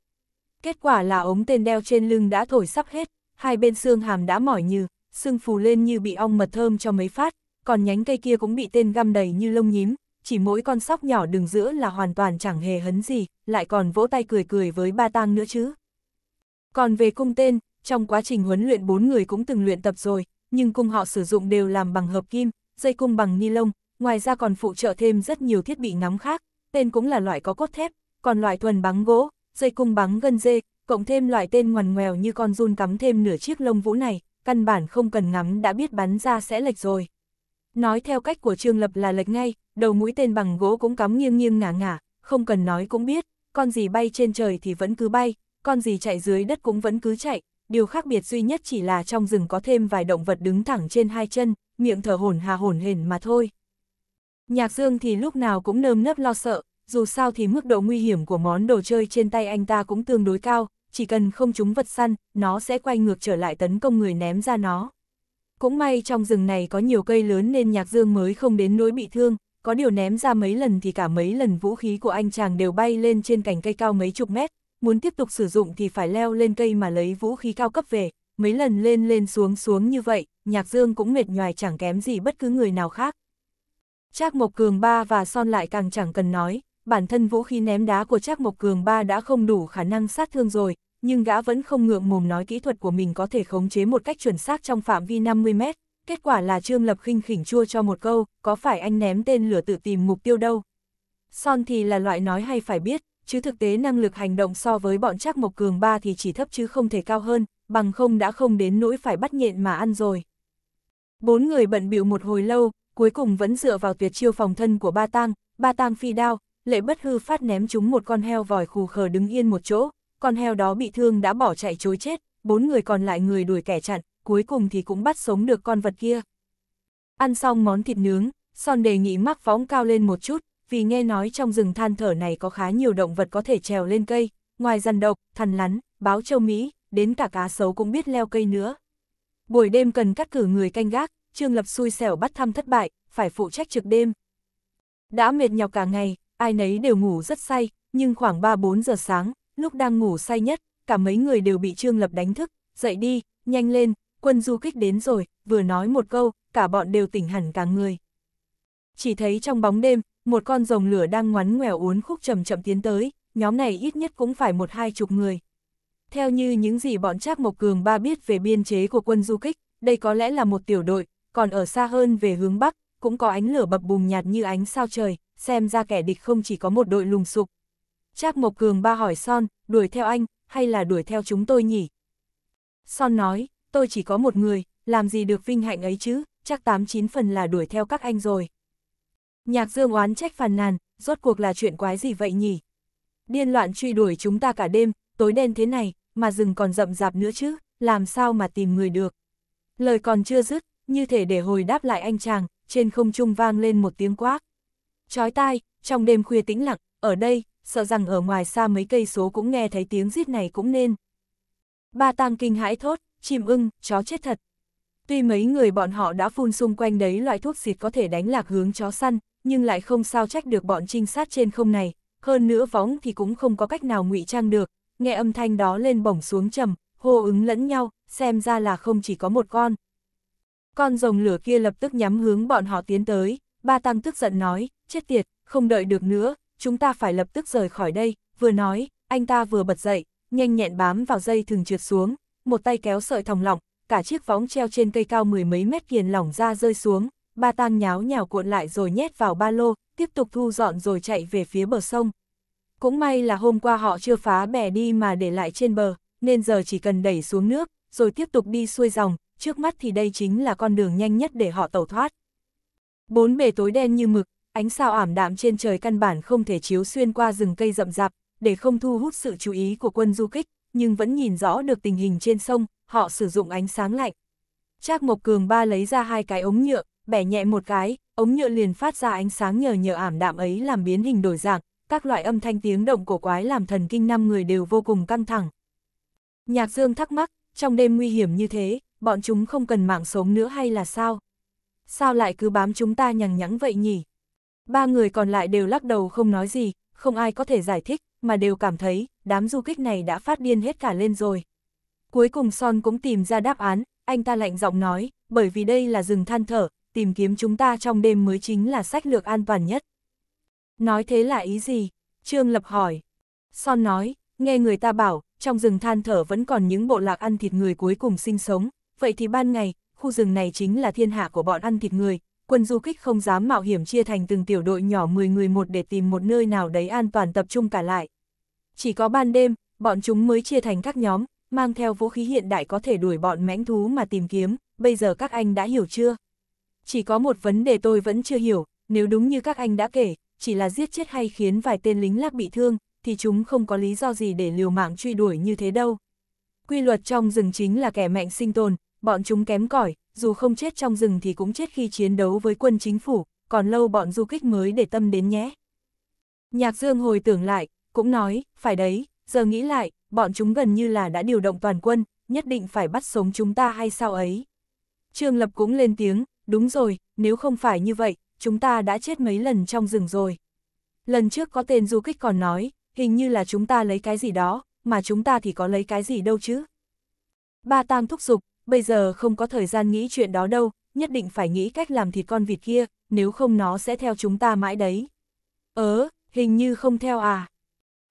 Speaker 1: Kết quả là ống tên đeo trên lưng đã thổi sắp hết, hai bên xương hàm đã mỏi như, xương phù lên như bị ong mật thơm cho mấy phát, còn nhánh cây kia cũng bị tên găm đầy như lông nhím, chỉ mỗi con sóc nhỏ đường giữa là hoàn toàn chẳng hề hấn gì, lại còn vỗ tay cười cười với ba tang nữa chứ. Còn về cung tên, trong quá trình huấn luyện bốn người cũng từng luyện tập rồi, nhưng cung họ sử dụng đều làm bằng hợp kim, dây cung bằng ni lông, ngoài ra còn phụ trợ thêm rất nhiều thiết bị ngắm khác, tên cũng là loại có cốt thép, còn loại thuần bắn gỗ, dây cung bắn gân dê, cộng thêm loại tên ngoằn ngoèo như con run cắm thêm nửa chiếc lông vũ này, căn bản không cần ngắm đã biết bắn ra sẽ lệch rồi. Nói theo cách của Trương Lập là lệch ngay, đầu mũi tên bằng gỗ cũng cắm nghiêng nghiêng ngả ngả, không cần nói cũng biết, con gì bay trên trời thì vẫn cứ bay, con gì chạy dưới đất cũng vẫn cứ chạy, điều khác biệt duy nhất chỉ là trong rừng có thêm vài động vật đứng thẳng trên hai chân, miệng thở hổn hà hổn hển mà thôi. Nhạc Dương thì lúc nào cũng nơm nớp lo sợ, dù sao thì mức độ nguy hiểm của món đồ chơi trên tay anh ta cũng tương đối cao, chỉ cần không trúng vật săn, nó sẽ quay ngược trở lại tấn công người ném ra nó. Cũng may trong rừng này có nhiều cây lớn nên Nhạc Dương mới không đến nỗi bị thương, có điều ném ra mấy lần thì cả mấy lần vũ khí của anh chàng đều bay lên trên cành cây cao mấy chục mét, muốn tiếp tục sử dụng thì phải leo lên cây mà lấy vũ khí cao cấp về, mấy lần lên lên xuống xuống như vậy, Nhạc Dương cũng mệt nhoài chẳng kém gì bất cứ người nào khác. Trác Mộc Cường Ba và Son lại càng chẳng cần nói, bản thân vũ khí ném đá của Trác Mộc Cường Ba đã không đủ khả năng sát thương rồi, nhưng gã vẫn không ngượng mồm nói kỹ thuật của mình có thể khống chế một cách chuẩn xác trong phạm vi 50 mét. Kết quả là Trương Lập khinh khỉnh chua cho một câu, có phải anh ném tên lửa tự tìm mục tiêu đâu. Son thì là loại nói hay phải biết, chứ thực tế năng lực hành động so với bọn Trác Mộc Cường Ba thì chỉ thấp chứ không thể cao hơn, bằng không đã không đến nỗi phải bắt nhện mà ăn rồi. Bốn người bận bịu một hồi lâu, cuối cùng vẫn dựa vào tuyệt chiêu phòng thân của ba tang, ba tang phi đao, lệ bất hư phát ném chúng một con heo vòi khù khờ đứng yên một chỗ, con heo đó bị thương đã bỏ chạy chối chết, bốn người còn lại người đuổi kẻ chặn, cuối cùng thì cũng bắt sống được con vật kia. Ăn xong món thịt nướng, son đề nghị mắc võng cao lên một chút, vì nghe nói trong rừng than thở này có khá nhiều động vật có thể trèo lên cây, ngoài rằn độc, thằn lắn, báo châu Mỹ, đến cả cá sấu cũng biết leo cây nữa. Buổi đêm cần cắt cử người canh gác, Trương Lập xui xẻo bắt thăm thất bại, phải phụ trách trực đêm. Đã mệt nhọc cả ngày, ai nấy đều ngủ rất say, nhưng khoảng 3-4 giờ sáng, lúc đang ngủ say nhất, cả mấy người đều bị Trương Lập đánh thức, dậy đi, nhanh lên, quân du kích đến rồi, vừa nói một câu, cả bọn đều tỉnh hẳn cả người. Chỉ thấy trong bóng đêm, một con rồng lửa đang ngoắn ngoèo uốn khúc chậm chậm tiến tới, nhóm này ít nhất cũng phải một hai chục người. Theo như những gì bọn Trác Mộc Cường ba biết về biên chế của quân du kích, đây có lẽ là một tiểu đội, còn ở xa hơn về hướng Bắc, cũng có ánh lửa bập bùng nhạt như ánh sao trời, xem ra kẻ địch không chỉ có một đội lùng sục. Trác Mộc Cường ba hỏi Son, đuổi theo anh, hay là đuổi theo chúng tôi nhỉ? Son nói, tôi chỉ có một người, làm gì được vinh hạnh ấy chứ, chắc 89 phần là đuổi theo các anh rồi. Nhạc Dương oán trách phàn nàn, rốt cuộc là chuyện quái gì vậy nhỉ? Điên loạn truy đuổi chúng ta cả đêm, tối đen thế này, mà rừng còn rậm rạp nữa chứ, làm sao mà tìm người được. Lời còn chưa dứt, như thể để hồi đáp lại anh chàng, trên không trung vang lên một tiếng quát. Chói tai, trong đêm khuya tĩnh lặng, ở đây, sợ rằng ở ngoài xa mấy cây số cũng nghe thấy tiếng rít này cũng nên. Ba tang kinh hãi thốt, chim ưng, chó chết thật. Tuy mấy người bọn họ đã phun xung quanh đấy loại thuốc xịt có thể đánh lạc hướng chó săn, nhưng lại không sao trách được bọn trinh sát trên không này, hơn nữa võng thì cũng không có cách nào ngụy trang được, nghe âm thanh đó lên bổng xuống trầm, hô ứng lẫn nhau, xem ra là không chỉ có một con. Con rồng lửa kia lập tức nhắm hướng bọn họ tiến tới, ba tăng tức giận nói, chết tiệt, không đợi được nữa, chúng ta phải lập tức rời khỏi đây, vừa nói, anh ta vừa bật dậy, nhanh nhẹn bám vào dây thừng trượt xuống, một tay kéo sợi thòng lọng, cả chiếc võng treo trên cây cao mười mấy mét kiền lỏng ra rơi xuống, ba tăng nháo nhào cuộn lại rồi nhét vào ba lô, tiếp tục thu dọn rồi chạy về phía bờ sông. Cũng may là hôm qua họ chưa phá bè đi mà để lại trên bờ, nên giờ chỉ cần đẩy xuống nước, rồi tiếp tục đi xuôi dòng, trước mắt thì đây chính là con đường nhanh nhất để họ tẩu thoát. Bốn bề tối đen như mực, ánh sao ảm đạm trên trời căn bản không thể chiếu xuyên qua rừng cây rậm rạp, để không thu hút sự chú ý của quân du kích, nhưng vẫn nhìn rõ được tình hình trên sông, họ sử dụng ánh sáng lạnh. Trác Mộc Cường ba lấy ra hai cái ống nhựa, bẻ nhẹ một cái, ống nhựa liền phát ra ánh sáng nhờ nhờ ảm đạm ấy làm biến hình đổi dạng, các loại âm thanh tiếng động cổ quái làm thần kinh năm người đều vô cùng căng thẳng. Nhạc Dương thắc mắc, trong đêm nguy hiểm như thế, bọn chúng không cần mạng sống nữa hay là sao? Sao lại cứ bám chúng ta nhằng nhẵng vậy nhỉ? Ba người còn lại đều lắc đầu không nói gì, không ai có thể giải thích, mà đều cảm thấy, đám du kích này đã phát điên hết cả lên rồi. Cuối cùng Son cũng tìm ra đáp án, anh ta lạnh giọng nói, bởi vì đây là rừng than thở, tìm kiếm chúng ta trong đêm mới chính là sách lược an toàn nhất. Nói thế là ý gì? Trương Lập hỏi. Son nói, nghe người ta bảo, trong rừng than thở vẫn còn những bộ lạc ăn thịt người cuối cùng sinh sống, vậy thì ban ngày, khu rừng này chính là thiên hạ của bọn ăn thịt người, quân du kích không dám mạo hiểm chia thành từng tiểu đội nhỏ 10 người một để tìm một nơi nào đấy an toàn tập trung cả lại. Chỉ có ban đêm, bọn chúng mới chia thành các nhóm, mang theo vũ khí hiện đại có thể đuổi bọn mãnh thú mà tìm kiếm, bây giờ các anh đã hiểu chưa? Chỉ có một vấn đề tôi vẫn chưa hiểu, nếu đúng như các anh đã kể, chỉ là giết chết hay khiến vài tên lính lác bị thương, thì chúng không có lý do gì để liều mạng truy đuổi như thế đâu. Quy luật trong rừng chính là kẻ mạnh sinh tồn, bọn chúng kém cỏi, dù không chết trong rừng thì cũng chết khi chiến đấu với quân chính phủ, còn lâu bọn du kích mới để tâm đến nhé. Nhạc Dương hồi tưởng lại, cũng nói, phải đấy, giờ nghĩ lại, bọn chúng gần như là đã điều động toàn quân, nhất định phải bắt sống chúng ta hay sao ấy. Trương Lập cũng lên tiếng, đúng rồi, nếu không phải như vậy, chúng ta đã chết mấy lần trong rừng rồi. Lần trước có tên du kích còn nói, hình như là chúng ta lấy cái gì đó, mà chúng ta thì có lấy cái gì đâu chứ. Ba Tam thúc giục, bây giờ không có thời gian nghĩ chuyện đó đâu, nhất định phải nghĩ cách làm thịt con vịt kia, nếu không nó sẽ theo chúng ta mãi đấy. Ớ, hình như không theo à.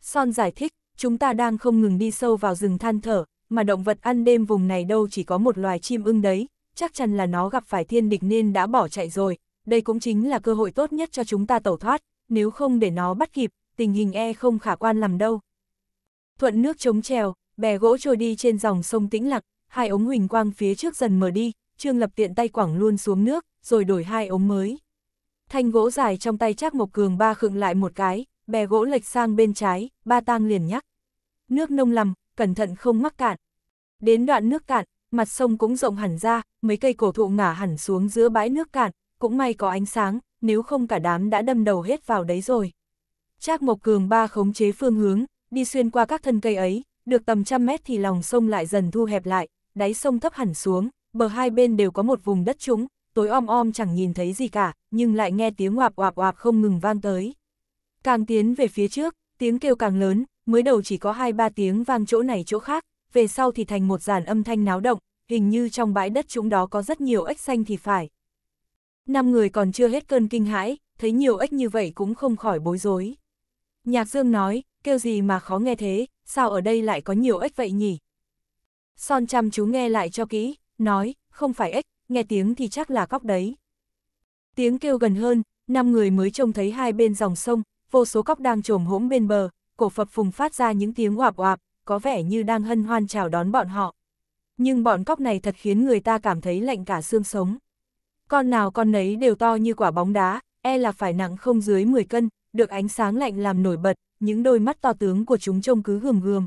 Speaker 1: Son giải thích, chúng ta đang không ngừng đi sâu vào rừng than thở, mà động vật ăn đêm vùng này đâu chỉ có một loài chim ưng đấy, chắc chắn là nó gặp phải thiên địch nên đã bỏ chạy rồi, đây cũng chính là cơ hội tốt nhất cho chúng ta tẩu thoát, nếu không để nó bắt kịp, tình hình e không khả quan làm đâu. Thuận nước chống trèo, bè gỗ trôi đi trên dòng sông tĩnh lặng, hai ống huỳnh quang phía trước dần mở đi, Trương Lập tiện tay quẳng luôn xuống nước, rồi đổi hai ống mới. Thanh gỗ dài trong tay chắc một Cường ba khựng lại một cái, bè gỗ lệch sang bên trái, ba tang liền nhắc. Nước nông lầm, cẩn thận không mắc cạn. Đến đoạn nước cạn, mặt sông cũng rộng hẳn ra, mấy cây cổ thụ ngả hẳn xuống giữa bãi nước cạn, cũng may có ánh sáng, nếu không cả đám đã đâm đầu hết vào đấy rồi. Trác Mộc Cường ba khống chế phương hướng, đi xuyên qua các thân cây ấy, được tầm trăm mét thì lòng sông lại dần thu hẹp lại, đáy sông thấp hẳn xuống, bờ hai bên đều có một vùng đất trũng, tối om om chẳng nhìn thấy gì cả, nhưng lại nghe tiếng oạp oạp oạp không ngừng vang tới. Càng tiến về phía trước, tiếng kêu càng lớn, mới đầu chỉ có hai ba tiếng vang chỗ này chỗ khác, về sau thì thành một dàn âm thanh náo động, hình như trong bãi đất trũng đó có rất nhiều ếch xanh thì phải năm người còn chưa hết cơn kinh hãi, thấy nhiều ếch như vậy cũng không khỏi bối rối. Nhạc Dương nói, kêu gì mà khó nghe thế, sao ở đây lại có nhiều ếch vậy nhỉ? Son chăm chú nghe lại cho kỹ, nói, không phải ếch, nghe tiếng thì chắc là cóc đấy. Tiếng kêu gần hơn, năm người mới trông thấy hai bên dòng sông, vô số cóc đang trồm hỗn bên bờ, cổ phập phùng phát ra những tiếng oạp oạp, có vẻ như đang hân hoan chào đón bọn họ. Nhưng bọn cóc này thật khiến người ta cảm thấy lạnh cả xương sống con nào con nấy đều to như quả bóng đá, e là phải nặng không dưới 10 cân, được ánh sáng lạnh làm nổi bật, những đôi mắt to tướng của chúng trông cứ gườm gườm.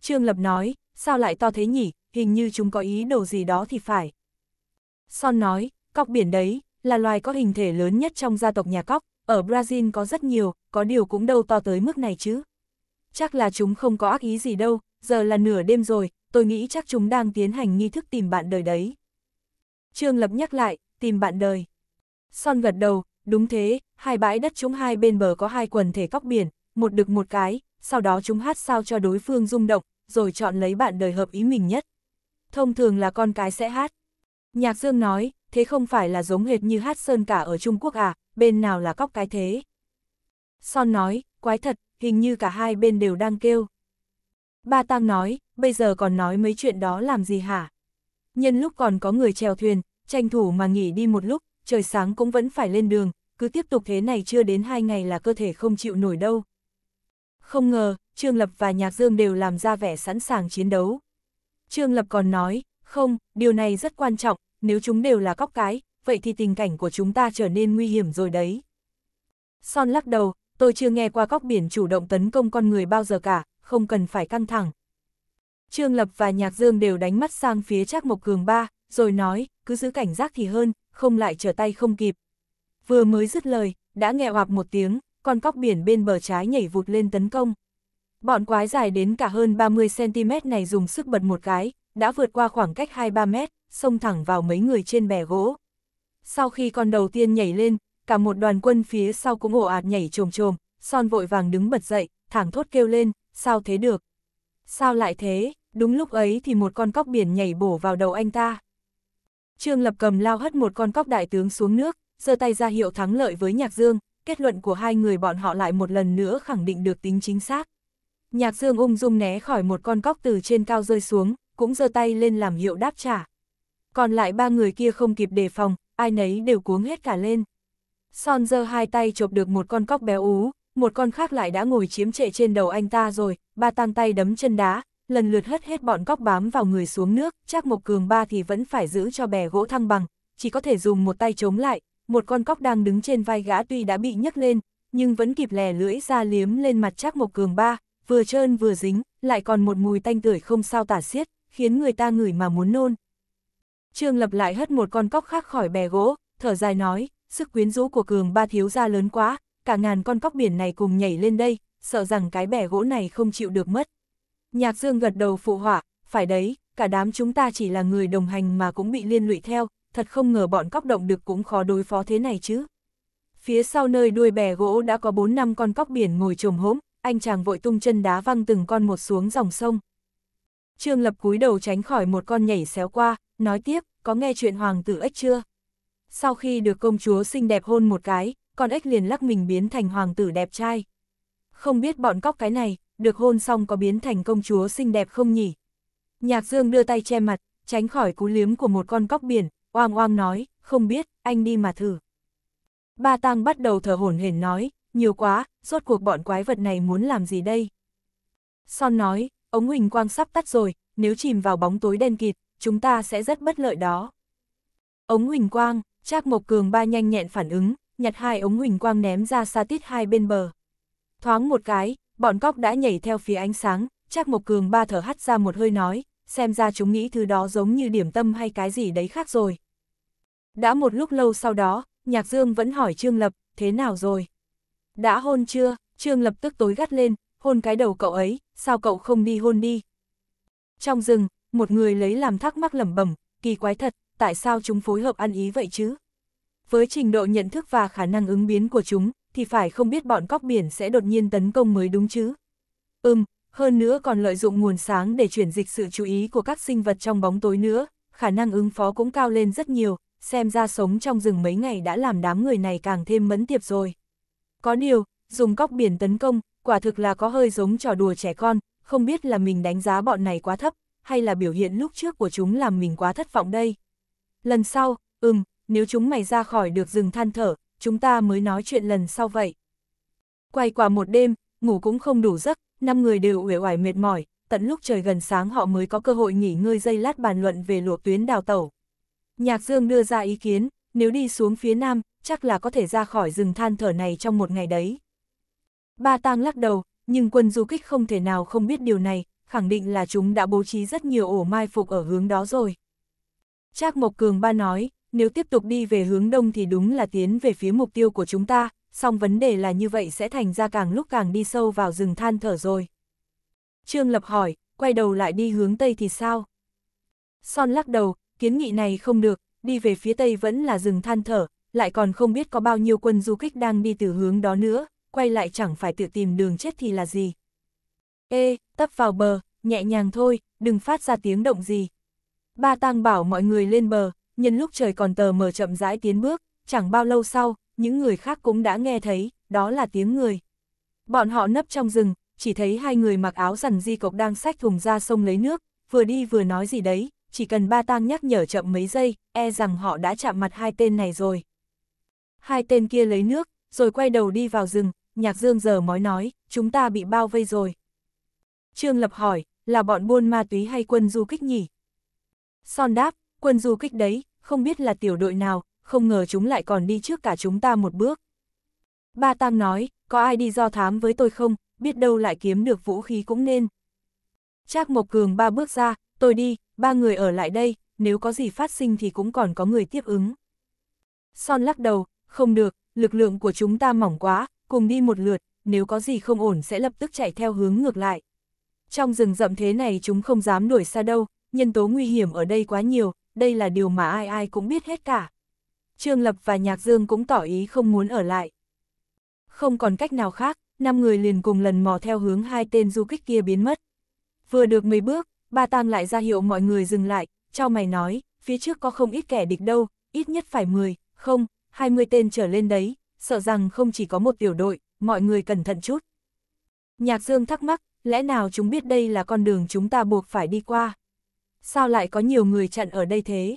Speaker 1: Trương Lập nói, sao lại to thế nhỉ, hình như chúng có ý đồ gì đó thì phải. Son nói, cóc biển đấy, là loài có hình thể lớn nhất trong gia tộc nhà cóc, ở Brazil có rất nhiều, có điều cũng đâu to tới mức này chứ. Chắc là chúng không có ác ý gì đâu, giờ là nửa đêm rồi, tôi nghĩ chắc chúng đang tiến hành nghi thức tìm bạn đời đấy. Trương Lập nhắc lại, tìm bạn đời. Son gật đầu, đúng thế, hai bãi đất chúng hai bên bờ có hai quần thể góc biển, một đực một cái, sau đó chúng hát sao cho đối phương rung động, rồi chọn lấy bạn đời hợp ý mình nhất. Thông thường là con cái sẽ hát. Nhạc Dương nói, thế không phải là giống hệt như hát sơn cả ở Trung Quốc à, bên nào là cóc cái thế. Son nói, quái thật, hình như cả hai bên đều đang kêu. Ba Tăng nói, bây giờ còn nói mấy chuyện đó làm gì hả? Nhân lúc còn có người treo thuyền, tranh thủ mà nghỉ đi một lúc, trời sáng cũng vẫn phải lên đường, cứ tiếp tục thế này chưa đến hai ngày là cơ thể không chịu nổi đâu. Không ngờ, Trương Lập và Nhạc Dương đều làm ra vẻ sẵn sàng chiến đấu. Trương Lập còn nói, không, điều này rất quan trọng, nếu chúng đều là cóc cái, vậy thì tình cảnh của chúng ta trở nên nguy hiểm rồi đấy. Son lắc đầu, tôi chưa nghe qua cóc biển chủ động tấn công con người bao giờ cả, không cần phải căng thẳng. Trương Lập và Nhạc Dương đều đánh mắt sang phía Trác Mộc Cường Ba, rồi nói, cứ giữ cảnh giác thì hơn, không lại trở tay không kịp. Vừa mới dứt lời, đã nghe hoặc một tiếng, con cóc biển bên bờ trái nhảy vụt lên tấn công. Bọn quái dài đến cả hơn 30cm này dùng sức bật một cái, đã vượt qua khoảng cách 2-3 mét, xông thẳng vào mấy người trên bè gỗ. Sau khi con đầu tiên nhảy lên, cả một đoàn quân phía sau cũng ồ ạt nhảy trồm trồm, son vội vàng đứng bật dậy, thẳng thốt kêu lên, sao thế được? Sao lại thế? Đúng lúc ấy thì một con cóc biển nhảy bổ vào đầu anh ta. Trương Lập cầm lao hất một con cóc đại tướng xuống nước, giơ tay ra hiệu thắng lợi với Nhạc Dương, kết luận của hai người bọn họ lại một lần nữa khẳng định được tính chính xác. Nhạc Dương ung dung né khỏi một con cóc từ trên cao rơi xuống, cũng giơ tay lên làm hiệu đáp trả. Còn lại ba người kia không kịp đề phòng, ai nấy đều cuống hết cả lên. Son giơ hai tay chộp được một con cóc béo ú, một con khác lại đã ngồi chiếm trệ trên đầu anh ta rồi, ba tang tay đấm chân đá, lần lượt hất hết bọn cóc bám vào người xuống nước, Trác Mộc Cường ba thì vẫn phải giữ cho bè gỗ thăng bằng, chỉ có thể dùng một tay chống lại, một con cóc đang đứng trên vai gã tuy đã bị nhấc lên, nhưng vẫn kịp lè lưỡi ra liếm lên mặt Trác Mộc Cường ba, vừa trơn vừa dính, lại còn một mùi tanh tưởi không sao tả xiết, khiến người ta ngửi mà muốn nôn. Trương Lập lại hất một con cóc khác khỏi bè gỗ, thở dài nói, sức quyến rũ của Cường ba thiếu gia lớn quá, cả ngàn con cóc biển này cùng nhảy lên đây, sợ rằng cái bè gỗ này không chịu được mất. Nhạc Dương gật đầu phụ họa, phải đấy, cả đám chúng ta chỉ là người đồng hành mà cũng bị liên lụy theo, thật không ngờ bọn cóc động được cũng khó đối phó thế này chứ. Phía sau nơi đuôi bè gỗ đã có 4 năm con cóc biển ngồi trồm hốm, anh chàng vội tung chân đá văng từng con một xuống dòng sông. Trương Lập cúi đầu tránh khỏi một con nhảy xéo qua, nói tiếp, có nghe chuyện hoàng tử ếch chưa? Sau khi được công chúa xinh đẹp hôn một cái, con ếch liền lắc mình biến thành hoàng tử đẹp trai. Không biết bọn cóc cái này, được hôn xong có biến thành công chúa xinh đẹp không nhỉ? Nhạc Dương đưa tay che mặt, tránh khỏi cú liếm của một con cóc biển, oang oang nói, không biết, anh đi mà thử. Ba Tang bắt đầu thở hổn hển nói, nhiều quá, rốt cuộc bọn quái vật này muốn làm gì đây? Son nói, ống huỳnh quang sắp tắt rồi, nếu chìm vào bóng tối đen kịt, chúng ta sẽ rất bất lợi đó. Ống huỳnh quang, Trác Mộc Cường ba nhanh nhẹn phản ứng, nhặt hai ống huỳnh quang ném ra xa tít hai bên bờ. Thoáng một cái, bọn cóc đã nhảy theo phía ánh sáng, chắc Mộc Cường ba thở hắt ra một hơi nói, xem ra chúng nghĩ thứ đó giống như điểm tâm hay cái gì đấy khác rồi. Đã một lúc lâu sau đó, Nhạc Dương vẫn hỏi Trương Lập, thế nào rồi? Đã hôn chưa? Trương Lập tức tối gắt lên, hôn cái đầu cậu ấy, sao cậu không đi hôn đi? Trong rừng, một người lấy làm thắc mắc lẩm bẩm, kỳ quái thật, tại sao chúng phối hợp ăn ý vậy chứ? Với trình độ nhận thức và khả năng ứng biến của chúng, thì phải không biết bọn cóc biển sẽ đột nhiên tấn công mới đúng chứ. Ừm, hơn nữa còn lợi dụng nguồn sáng để chuyển dịch sự chú ý của các sinh vật trong bóng tối nữa, khả năng ứng phó cũng cao lên rất nhiều, xem ra sống trong rừng mấy ngày đã làm đám người này càng thêm mẫn tiệp rồi. Có điều, dùng cóc biển tấn công, quả thực là có hơi giống trò đùa trẻ con, không biết là mình đánh giá bọn này quá thấp, hay là biểu hiện lúc trước của chúng làm mình quá thất vọng đây. Lần sau, ừm, nếu chúng mày ra khỏi được rừng than thở, chúng ta mới nói chuyện lần sau vậy. Quay qua một đêm, ngủ cũng không đủ giấc, năm người đều uể oải mệt mỏi, tận lúc trời gần sáng họ mới có cơ hội nghỉ ngơi dây lát bàn luận về luộc tuyến đào tẩu. Nhạc Dương đưa ra ý kiến, nếu đi xuống phía nam, chắc là có thể ra khỏi rừng than thở này trong một ngày đấy. Ba Tang lắc đầu, nhưng quân du kích không thể nào không biết điều này, khẳng định là chúng đã bố trí rất nhiều ổ mai phục ở hướng đó rồi. Trác Mộc Cường ba nói, nếu tiếp tục đi về hướng đông thì đúng là tiến về phía mục tiêu của chúng ta, song vấn đề là như vậy sẽ thành ra càng lúc càng đi sâu vào rừng than thở rồi. Trương Lập hỏi, quay đầu lại đi hướng tây thì sao? Son lắc đầu, kiến nghị này không được, đi về phía tây vẫn là rừng than thở, lại còn không biết có bao nhiêu quân du kích đang đi từ hướng đó nữa, quay lại chẳng phải tự tìm đường chết thì là gì. Ê, tấp vào bờ, nhẹ nhàng thôi, đừng phát ra tiếng động gì. Ba tang bảo mọi người lên bờ, nhân lúc trời còn tờ mờ chậm rãi tiến bước, chẳng bao lâu sau, những người khác cũng đã nghe thấy, đó là tiếng người. Bọn họ nấp trong rừng, chỉ thấy hai người mặc áo rằn di cộc đang xách thùng ra sông lấy nước, vừa đi vừa nói gì đấy, chỉ cần ba tang nhắc nhở chậm mấy giây, e rằng họ đã chạm mặt hai tên này rồi. Hai tên kia lấy nước, rồi quay đầu đi vào rừng, nhạc dương giờ mói nói, chúng ta bị bao vây rồi. Trương Lập hỏi, là bọn buôn ma túy hay quân du kích nhỉ? Son đáp, Quân du kích đấy, không biết là tiểu đội nào, không ngờ chúng lại còn đi trước cả chúng ta một bước. Ba Tam nói, có ai đi do thám với tôi không, biết đâu lại kiếm được vũ khí cũng nên. Trác Mộc Cường ba bước ra, tôi đi, ba người ở lại đây, nếu có gì phát sinh thì cũng còn có người tiếp ứng. Son lắc đầu, không được, lực lượng của chúng ta mỏng quá, cùng đi một lượt, nếu có gì không ổn sẽ lập tức chạy theo hướng ngược lại. Trong rừng rậm thế này chúng không dám đuổi xa đâu, nhân tố nguy hiểm ở đây quá nhiều, đây là điều mà ai ai cũng biết hết cả. Trương Lập và Nhạc Dương cũng tỏ ý không muốn ở lại. Không còn cách nào khác, năm người liền cùng lần mò theo hướng hai tên du kích kia biến mất. Vừa được mấy bước, ba tang lại ra hiệu mọi người dừng lại, cho mày nói, phía trước có không ít kẻ địch đâu, ít nhất phải 10, không, 20 tên trở lên đấy, sợ rằng không chỉ có một tiểu đội, mọi người cẩn thận chút. Nhạc Dương thắc mắc, lẽ nào chúng biết đây là con đường chúng ta buộc phải đi qua? sao lại có nhiều người chặn ở đây thế?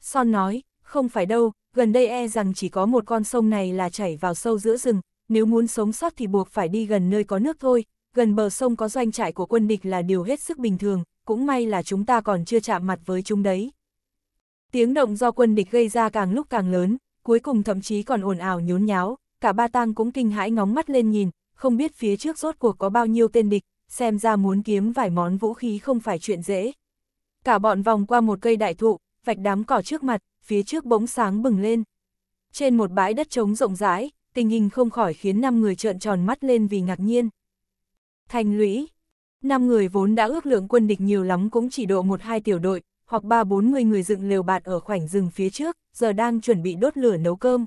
Speaker 1: Son nói, không phải đâu, gần đây e rằng chỉ có một con sông này là chảy vào sâu giữa rừng, nếu muốn sống sót thì buộc phải đi gần nơi có nước thôi, gần bờ sông có doanh trại của quân địch là điều hết sức bình thường, cũng may là chúng ta còn chưa chạm mặt với chúng đấy. Tiếng động do quân địch gây ra càng lúc càng lớn, cuối cùng thậm chí còn ồn ào nhốn nháo, cả ba tang cũng kinh hãi ngóng mắt lên nhìn, không biết phía trước rốt cuộc có bao nhiêu tên địch, xem ra muốn kiếm vài món vũ khí không phải chuyện dễ. Cả bọn vòng qua một cây đại thụ, vạch đám cỏ trước mặt, phía trước bỗng sáng bừng lên. Trên một bãi đất trống rộng rãi, tình hình không khỏi khiến năm người trợn tròn mắt lên vì ngạc nhiên. Thành lũy, năm người vốn đã ước lượng quân địch nhiều lắm cũng chỉ độ một hai tiểu đội, hoặc ba bốn mươi người dựng lều bạt ở khoảnh rừng phía trước, giờ đang chuẩn bị đốt lửa nấu cơm.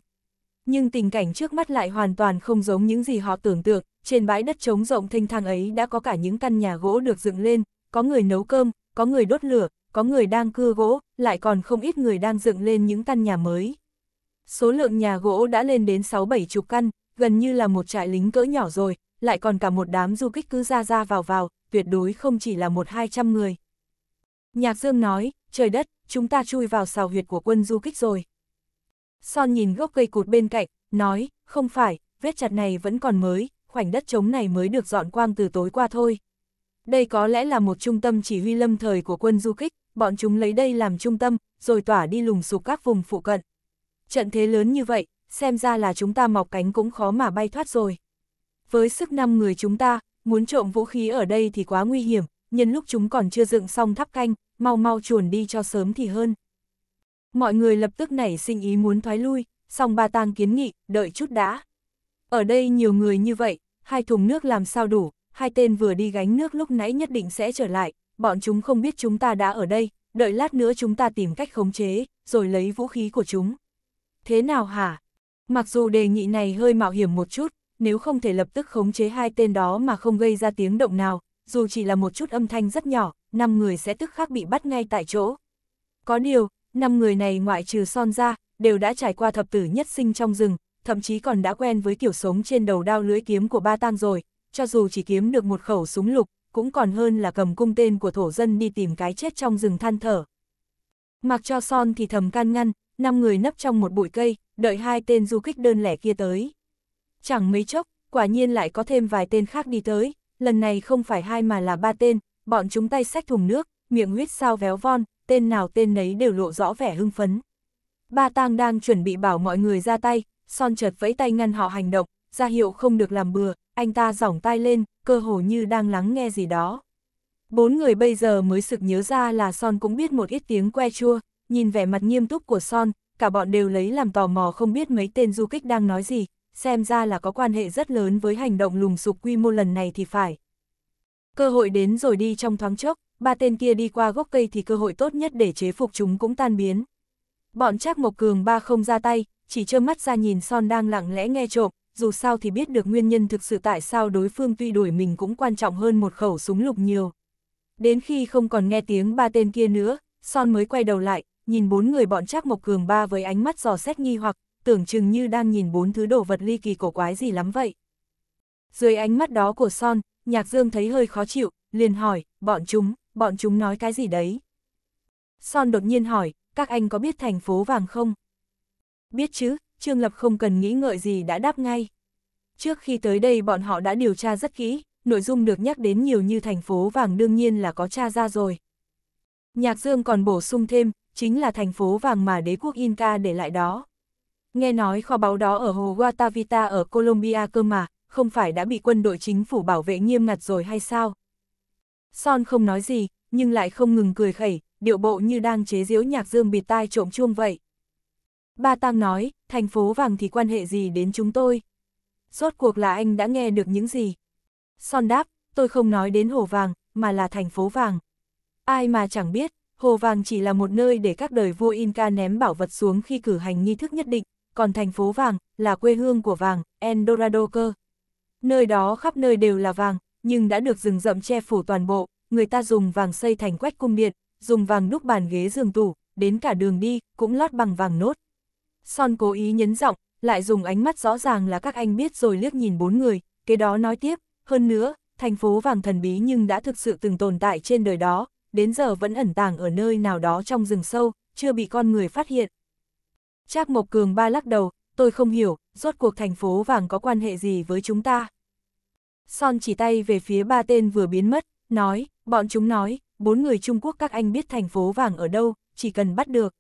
Speaker 1: Nhưng tình cảnh trước mắt lại hoàn toàn không giống những gì họ tưởng tượng, trên bãi đất trống rộng thênh thang ấy đã có cả những căn nhà gỗ được dựng lên, có người nấu cơm, có người đốt lửa, có người đang cưa gỗ, lại còn không ít người đang dựng lên những căn nhà mới. Số lượng nhà gỗ đã lên đến 6-7 chục căn, gần như là một trại lính cỡ nhỏ rồi, lại còn cả một đám du kích cứ ra ra vào vào, tuyệt đối không chỉ là một hai trăm người. Nhạc Dương nói, trời đất, chúng ta chui vào sào huyệt của quân du kích rồi. Son nhìn gốc cây cụt bên cạnh, nói, không phải, vết chặt này vẫn còn mới, khoảnh đất trống này mới được dọn quang từ tối qua thôi. Đây có lẽ là một trung tâm chỉ huy lâm thời của quân du kích, bọn chúng lấy đây làm trung tâm, rồi tỏa đi lùng sục các vùng phụ cận. Trận thế lớn như vậy, xem ra là chúng ta mọc cánh cũng khó mà bay thoát rồi. Với sức năm người chúng ta, muốn trộm vũ khí ở đây thì quá nguy hiểm, nhân lúc chúng còn chưa dựng xong tháp canh, mau mau chuồn đi cho sớm thì hơn. Mọi người lập tức nảy sinh ý muốn thoái lui, song ba tang kiến nghị, đợi chút đã. Ở đây nhiều người như vậy, hai thùng nước làm sao đủ, hai tên vừa đi gánh nước lúc nãy nhất định sẽ trở lại, bọn chúng không biết chúng ta đã ở đây, đợi lát nữa chúng ta tìm cách khống chế, rồi lấy vũ khí của chúng. Thế nào hả? Mặc dù đề nghị này hơi mạo hiểm một chút, nếu không thể lập tức khống chế hai tên đó mà không gây ra tiếng động nào, dù chỉ là một chút âm thanh rất nhỏ, năm người sẽ tức khắc bị bắt ngay tại chỗ. Có điều, năm người này ngoại trừ son ra, đều đã trải qua thập tử nhất sinh trong rừng, thậm chí còn đã quen với kiểu sống trên đầu đao lưới kiếm của ba tang rồi, cho dù chỉ kiếm được một khẩu súng lục, cũng còn hơn là cầm cung tên của thổ dân đi tìm cái chết trong rừng than thở. Mặc cho son thì thầm can ngăn, năm người nấp trong một bụi cây, đợi hai tên du kích đơn lẻ kia tới. Chẳng mấy chốc, quả nhiên lại có thêm vài tên khác đi tới, lần này không phải hai mà là ba tên, bọn chúng tay xách thùng nước, miệng huyết sao véo von, tên nào tên nấy đều lộ rõ vẻ hưng phấn. Ba tang đang chuẩn bị bảo mọi người ra tay, son chợt vẫy tay ngăn họ hành động, ra hiệu không được làm bừa, anh ta giỏng tai lên, cơ hồ như đang lắng nghe gì đó. Bốn người bây giờ mới sực nhớ ra là Son cũng biết một ít tiếng que chua, nhìn vẻ mặt nghiêm túc của Son, cả bọn đều lấy làm tò mò không biết mấy tên du kích đang nói gì, xem ra là có quan hệ rất lớn với hành động lùng sục quy mô lần này thì phải. Cơ hội đến rồi đi trong thoáng chốc, ba tên kia đi qua gốc cây thì cơ hội tốt nhất để chế phục chúng cũng tan biến. Bọn Trác Mộc Cường ba không ra tay, chỉ trơ mắt ra nhìn Son đang lặng lẽ nghe trộm, dù sao thì biết được nguyên nhân thực sự tại sao đối phương tuy đuổi mình cũng quan trọng hơn một khẩu súng lục nhiều. Đến khi không còn nghe tiếng ba tên kia nữa, Son mới quay đầu lại, nhìn bốn người bọn Trác Mộc Cường ba với ánh mắt dò xét nghi hoặc, tưởng chừng như đang nhìn bốn thứ đồ vật ly kỳ cổ quái gì lắm vậy. Dưới ánh mắt đó của Son, Nhạc Dương thấy hơi khó chịu, liền hỏi, bọn chúng, bọn chúng nói cái gì đấy? Son đột nhiên hỏi, các anh có biết thành phố vàng không? Biết chứ, Trương Lập không cần nghĩ ngợi gì đã đáp ngay. Trước khi tới đây bọn họ đã điều tra rất kỹ, nội dung được nhắc đến nhiều như thành phố vàng đương nhiên là có tra ra rồi. Nhạc Dương còn bổ sung thêm, chính là thành phố vàng mà đế quốc Inca để lại đó. Nghe nói kho báu đó ở hồ Guatavita ở Colombia cơ mà, không phải đã bị quân đội chính phủ bảo vệ nghiêm ngặt rồi hay sao? Son không nói gì, nhưng lại không ngừng cười khẩy, điệu bộ như đang chế giễu nhạc dương bịt tai trộm chuông vậy. Ba Tang nói, thành phố vàng thì quan hệ gì đến chúng tôi? Rốt cuộc là anh đã nghe được những gì? Son đáp, tôi không nói đến hồ vàng, mà là thành phố vàng. Ai mà chẳng biết, hồ vàng chỉ là một nơi để các đời vua Inca ném bảo vật xuống khi cử hành nghi thức nhất định, còn thành phố vàng là quê hương của vàng, Endorado cơ. Nơi đó khắp nơi đều là vàng, nhưng đã được rừng rậm che phủ toàn bộ, người ta dùng vàng xây thành quách cung điện, dùng vàng đúc bàn ghế giường tủ, đến cả đường đi cũng lót bằng vàng nốt. Son cố ý nhấn giọng, lại dùng ánh mắt rõ ràng là các anh biết rồi liếc nhìn bốn người, kế đó nói tiếp, hơn nữa, thành phố vàng thần bí nhưng đã thực sự từng tồn tại trên đời đó, đến giờ vẫn ẩn tàng ở nơi nào đó trong rừng sâu, chưa bị con người phát hiện. Trác Mộc Cường ba lắc đầu, tôi không hiểu, rốt cuộc thành phố vàng có quan hệ gì với chúng ta. Son chỉ tay về phía ba tên vừa biến mất, nói, bọn chúng nói, bốn người Trung Quốc các anh biết thành phố vàng ở đâu, chỉ cần bắt được.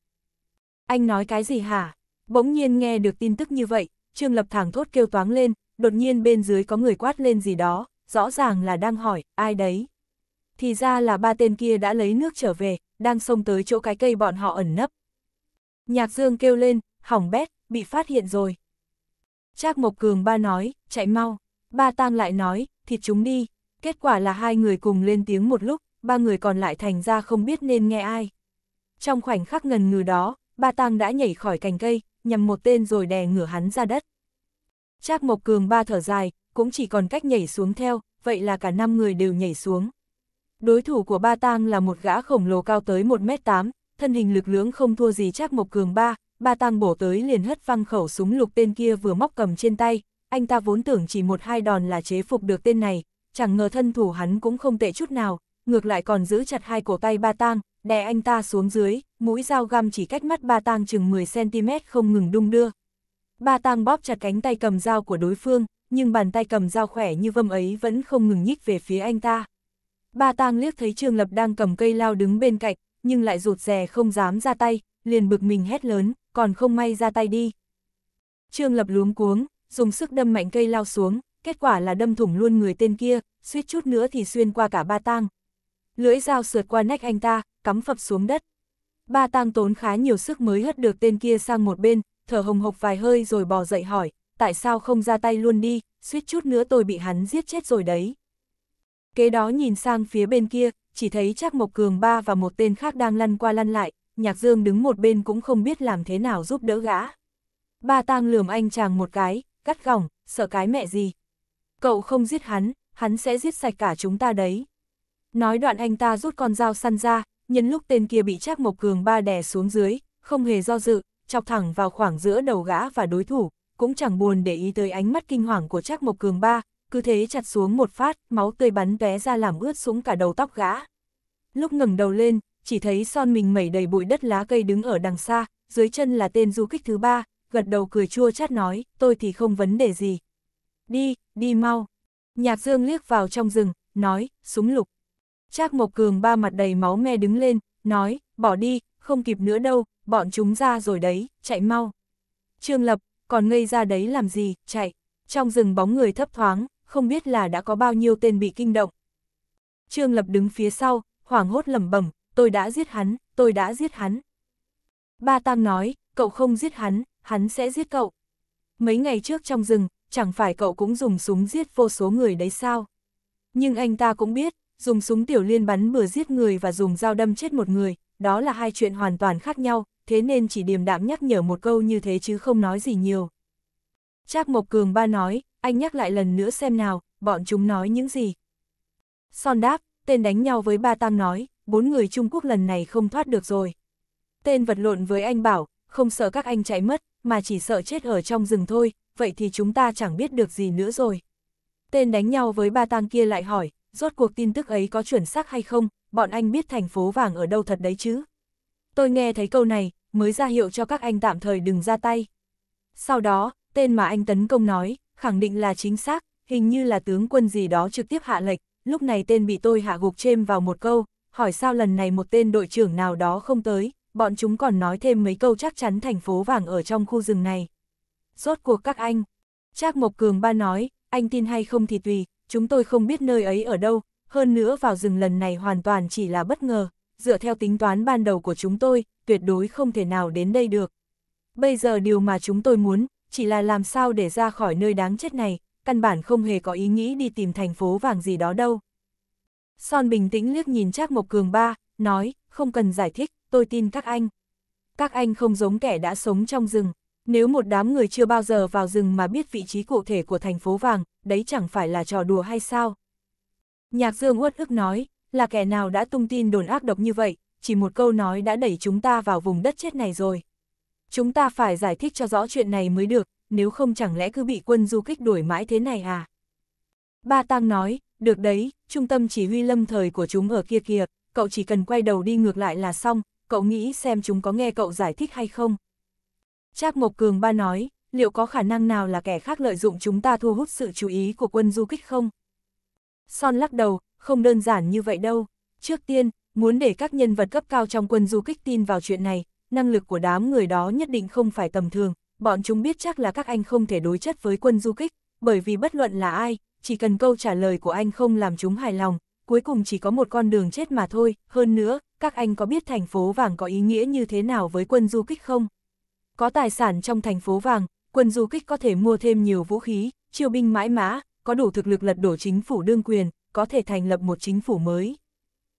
Speaker 1: Anh nói cái gì hả? Bỗng nhiên nghe được tin tức như vậy, Trương Lập thẳng thốt kêu toáng lên, đột nhiên bên dưới có người quát lên gì đó, rõ ràng là đang hỏi, ai đấy? Thì ra là ba tên kia đã lấy nước trở về, đang xông tới chỗ cái cây bọn họ ẩn nấp. Nhạc Dương kêu lên, hỏng bét, bị phát hiện rồi. Trác Mộc Cường ba nói, chạy mau. Ba Tang lại nói, thịt chúng đi. Kết quả là hai người cùng lên tiếng một lúc, ba người còn lại thành ra không biết nên nghe ai. Trong khoảnh khắc ngần ngừ đó, ba Tang đã nhảy khỏi cành cây, nhằm một tên rồi đè ngửa hắn ra đất. Trác Mộc Cường ba thở dài, cũng chỉ còn cách nhảy xuống theo, vậy là cả năm người đều nhảy xuống. Đối thủ của ba tang là một gã khổng lồ cao tới 1m8, thân hình lực lưỡng không thua gì Trác Mộc Cường ba, ba tang bổ tới liền hất văng khẩu súng lục tên kia vừa móc cầm trên tay, anh ta vốn tưởng chỉ một hai đòn là chế phục được tên này, chẳng ngờ thân thủ hắn cũng không tệ chút nào, ngược lại còn giữ chặt hai cổ tay ba tang, đè anh ta xuống dưới, mũi dao găm chỉ cách mắt ba tang chừng 10cm không ngừng đung đưa. Ba tang bóp chặt cánh tay cầm dao của đối phương, nhưng bàn tay cầm dao khỏe như vâm ấy vẫn không ngừng nhích về phía anh ta. Ba tang liếc thấy Trương Lập đang cầm cây lao đứng bên cạnh, nhưng lại rụt rè không dám ra tay, liền bực mình hét lớn, còn không may ra tay đi. Trương Lập luống cuống, dùng sức đâm mạnh cây lao xuống, kết quả là đâm thủng luôn người tên kia, suýt chút nữa thì xuyên qua cả ba tang, lưỡi dao sượt qua nách anh ta, cắm phập xuống đất. Ba tang tốn khá nhiều sức mới hất được tên kia sang một bên, thở hồng hộc vài hơi rồi bò dậy hỏi, tại sao không ra tay luôn đi, suýt chút nữa tôi bị hắn giết chết rồi đấy. Kế đó nhìn sang phía bên kia, chỉ thấy chắc Mộc Cường ba và một tên khác đang lăn qua lăn lại, Nhạc Dương đứng một bên cũng không biết làm thế nào giúp đỡ gã. Ba tang lườm anh chàng một cái, cắt gỏng, sợ cái mẹ gì. Cậu không giết hắn, hắn sẽ giết sạch cả chúng ta đấy. Nói đoạn anh ta rút con dao săn ra, nhân lúc tên kia bị Trác Mộc Cường ba đè xuống dưới, không hề do dự, chọc thẳng vào khoảng giữa đầu gã và đối thủ, cũng chẳng buồn để ý tới ánh mắt kinh hoàng của Trác Mộc Cường ba, cứ thế chặt xuống một phát, máu tươi bắn tóe ra làm ướt sũng cả đầu tóc gã. Lúc ngẩng đầu lên, chỉ thấy son mình mẩy đầy bụi đất lá cây đứng ở đằng xa, dưới chân là tên du kích thứ ba, gật đầu cười chua chát nói, tôi thì không vấn đề gì. Đi, đi mau. Nhạc Dương liếc vào trong rừng, nói, súng lục. Trác Mộc Cường ba mặt đầy máu me đứng lên, nói, bỏ đi, không kịp nữa đâu, bọn chúng ra rồi đấy, chạy mau. Trương Lập, còn ngây ra đấy làm gì, chạy. Trong rừng bóng người thấp thoáng, không biết là đã có bao nhiêu tên bị kinh động. Trương Lập đứng phía sau, hoảng hốt lẩm bẩm, tôi đã giết hắn, tôi đã giết hắn. Ba Tăng nói, cậu không giết hắn, hắn sẽ giết cậu. Mấy ngày trước trong rừng, chẳng phải cậu cũng dùng súng giết vô số người đấy sao? Nhưng anh ta cũng biết, dùng súng tiểu liên bắn vừa giết người và dùng dao đâm chết một người, đó là hai chuyện hoàn toàn khác nhau, thế nên chỉ điềm đạm nhắc nhở một câu như thế chứ không nói gì nhiều. Trác Mộc Cường ba nói, anh nhắc lại lần nữa xem nào, bọn chúng nói những gì. Son đáp, tên đánh nhau với ba tăng nói, bốn người Trung Quốc lần này không thoát được rồi. Tên vật lộn với anh bảo, không sợ các anh chạy mất, mà chỉ sợ chết ở trong rừng thôi, vậy thì chúng ta chẳng biết được gì nữa rồi. Tên đánh nhau với ba tang kia lại hỏi, rốt cuộc tin tức ấy có chuẩn xác hay không, bọn anh biết thành phố vàng ở đâu thật đấy chứ. Tôi nghe thấy câu này, mới ra hiệu cho các anh tạm thời đừng ra tay. Sau đó, tên mà anh tấn công nói, khẳng định là chính xác, hình như là tướng quân gì đó trực tiếp hạ lệch. lúc này tên bị tôi hạ gục chêm vào một câu, hỏi sao lần này một tên đội trưởng nào đó không tới, bọn chúng còn nói thêm mấy câu chắc chắn thành phố vàng ở trong khu rừng này. Rốt cuộc các anh, Trác Mộc Cường ba nói, anh tin hay không thì tùy, chúng tôi không biết nơi ấy ở đâu, hơn nữa vào rừng lần này hoàn toàn chỉ là bất ngờ, dựa theo tính toán ban đầu của chúng tôi, tuyệt đối không thể nào đến đây được. Bây giờ điều mà chúng tôi muốn, chỉ là làm sao để ra khỏi nơi đáng chết này, căn bản không hề có ý nghĩ đi tìm thành phố vàng gì đó đâu. Son bình tĩnh liếc nhìn Trác Mộc Cường ba, nói, không cần giải thích, tôi tin các anh. Các anh không giống kẻ đã sống trong rừng, nếu một đám người chưa bao giờ vào rừng mà biết vị trí cụ thể của thành phố vàng, đấy chẳng phải là trò đùa hay sao? Nhạc Dương uất ức nói, là kẻ nào đã tung tin đồn ác độc như vậy, chỉ một câu nói đã đẩy chúng ta vào vùng đất chết này rồi. Chúng ta phải giải thích cho rõ chuyện này mới được, nếu không chẳng lẽ cứ bị quân du kích đuổi mãi thế này à? Ba Tăng nói, được đấy, trung tâm chỉ huy lâm thời của chúng ở kia kìa, cậu chỉ cần quay đầu đi ngược lại là xong, cậu nghĩ xem chúng có nghe cậu giải thích hay không. Trác Mộc Cường ba nói, liệu có khả năng nào là kẻ khác lợi dụng chúng ta thu hút sự chú ý của quân du kích không? Son lắc đầu, không đơn giản như vậy đâu. Trước tiên, muốn để các nhân vật cấp cao trong quân du kích tin vào chuyện này, năng lực của đám người đó nhất định không phải tầm thường. Bọn chúng biết chắc là các anh không thể đối chất với quân du kích, bởi vì bất luận là ai, chỉ cần câu trả lời của anh không làm chúng hài lòng, cuối cùng chỉ có một con đường chết mà thôi. Hơn nữa, các anh có biết thành phố vàng có ý nghĩa như thế nào với quân du kích không? có tài sản trong thành phố vàng, quân du kích có thể mua thêm nhiều vũ khí, chiêu binh mãi mã, có đủ thực lực lật đổ chính phủ đương quyền, có thể thành lập một chính phủ mới.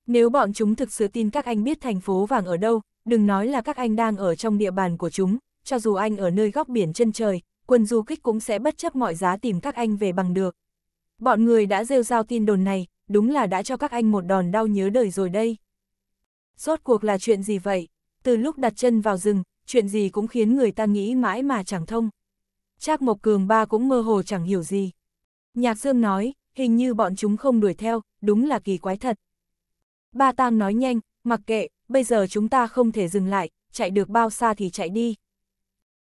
Speaker 1: Nếu bọn chúng thực sự tin các anh biết thành phố vàng ở đâu, đừng nói là các anh đang ở trong địa bàn của chúng, cho dù anh ở nơi góc biển chân trời, quân du kích cũng sẽ bất chấp mọi giá tìm các anh về bằng được. Bọn người đã rêu rao tin đồn này, đúng là đã cho các anh một đòn đau nhớ đời rồi đây. Rốt cuộc là chuyện gì vậy? Từ lúc đặt chân vào rừng, chuyện gì cũng khiến người ta nghĩ mãi mà chẳng thông. Trác Mộc Cường ba cũng mơ hồ chẳng hiểu gì. Nhạc Dương nói, hình như bọn chúng không đuổi theo, đúng là kỳ quái thật. Ba Tang nói nhanh, mặc kệ, bây giờ chúng ta không thể dừng lại, chạy được bao xa thì chạy đi.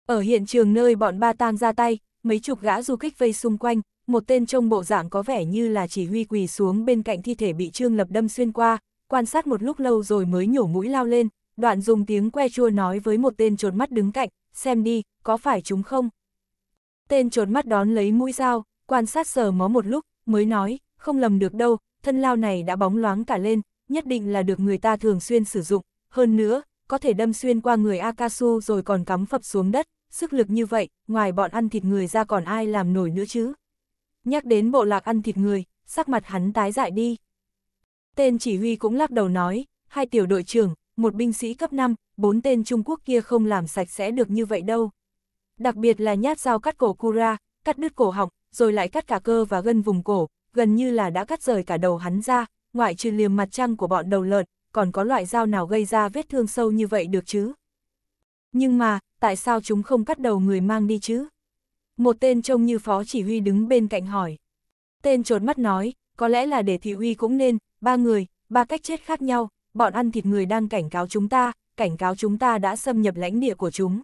Speaker 1: Ở hiện trường nơi bọn Ba Tang ra tay, mấy chục gã du kích vây xung quanh, một tên trông bộ dạng có vẻ như là chỉ huy quỳ xuống bên cạnh thi thể bị Trương Lập đâm xuyên qua, quan sát một lúc lâu rồi mới nhổ mũi lao lên, đoạn dùng tiếng que chua nói với một tên trốn mắt đứng cạnh, xem đi, có phải chúng không? Tên trốn mắt đón lấy mũi dao, quan sát sờ mó một lúc, mới nói, không lầm được đâu, thân lao này đã bóng loáng cả lên, nhất định là được người ta thường xuyên sử dụng, hơn nữa, có thể đâm xuyên qua người Akasu rồi còn cắm phập xuống đất, sức lực như vậy, ngoài bọn ăn thịt người ra còn ai làm nổi nữa chứ? Nhắc đến bộ lạc ăn thịt người, sắc mặt hắn tái dại đi. Tên chỉ huy cũng lắc đầu nói, hai tiểu đội trưởng, một binh sĩ cấp 5, bốn tên Trung Quốc kia không làm sạch sẽ được như vậy đâu. Đặc biệt là nhát dao cắt cổ Kura, cắt đứt cổ họng, rồi lại cắt cả cơ và gân vùng cổ, gần như là đã cắt rời cả đầu hắn ra, ngoại trừ liềm mặt trăng của bọn đầu lợn, còn có loại dao nào gây ra vết thương sâu như vậy được chứ? Nhưng mà, tại sao chúng không cắt đầu người mang đi chứ? Một tên trông như phó chỉ huy đứng bên cạnh hỏi. Tên trột mắt nói, có lẽ là để thị uy cũng nên, ba người, ba cách chết khác nhau, bọn ăn thịt người đang cảnh cáo chúng ta, cảnh cáo chúng ta đã xâm nhập lãnh địa của chúng.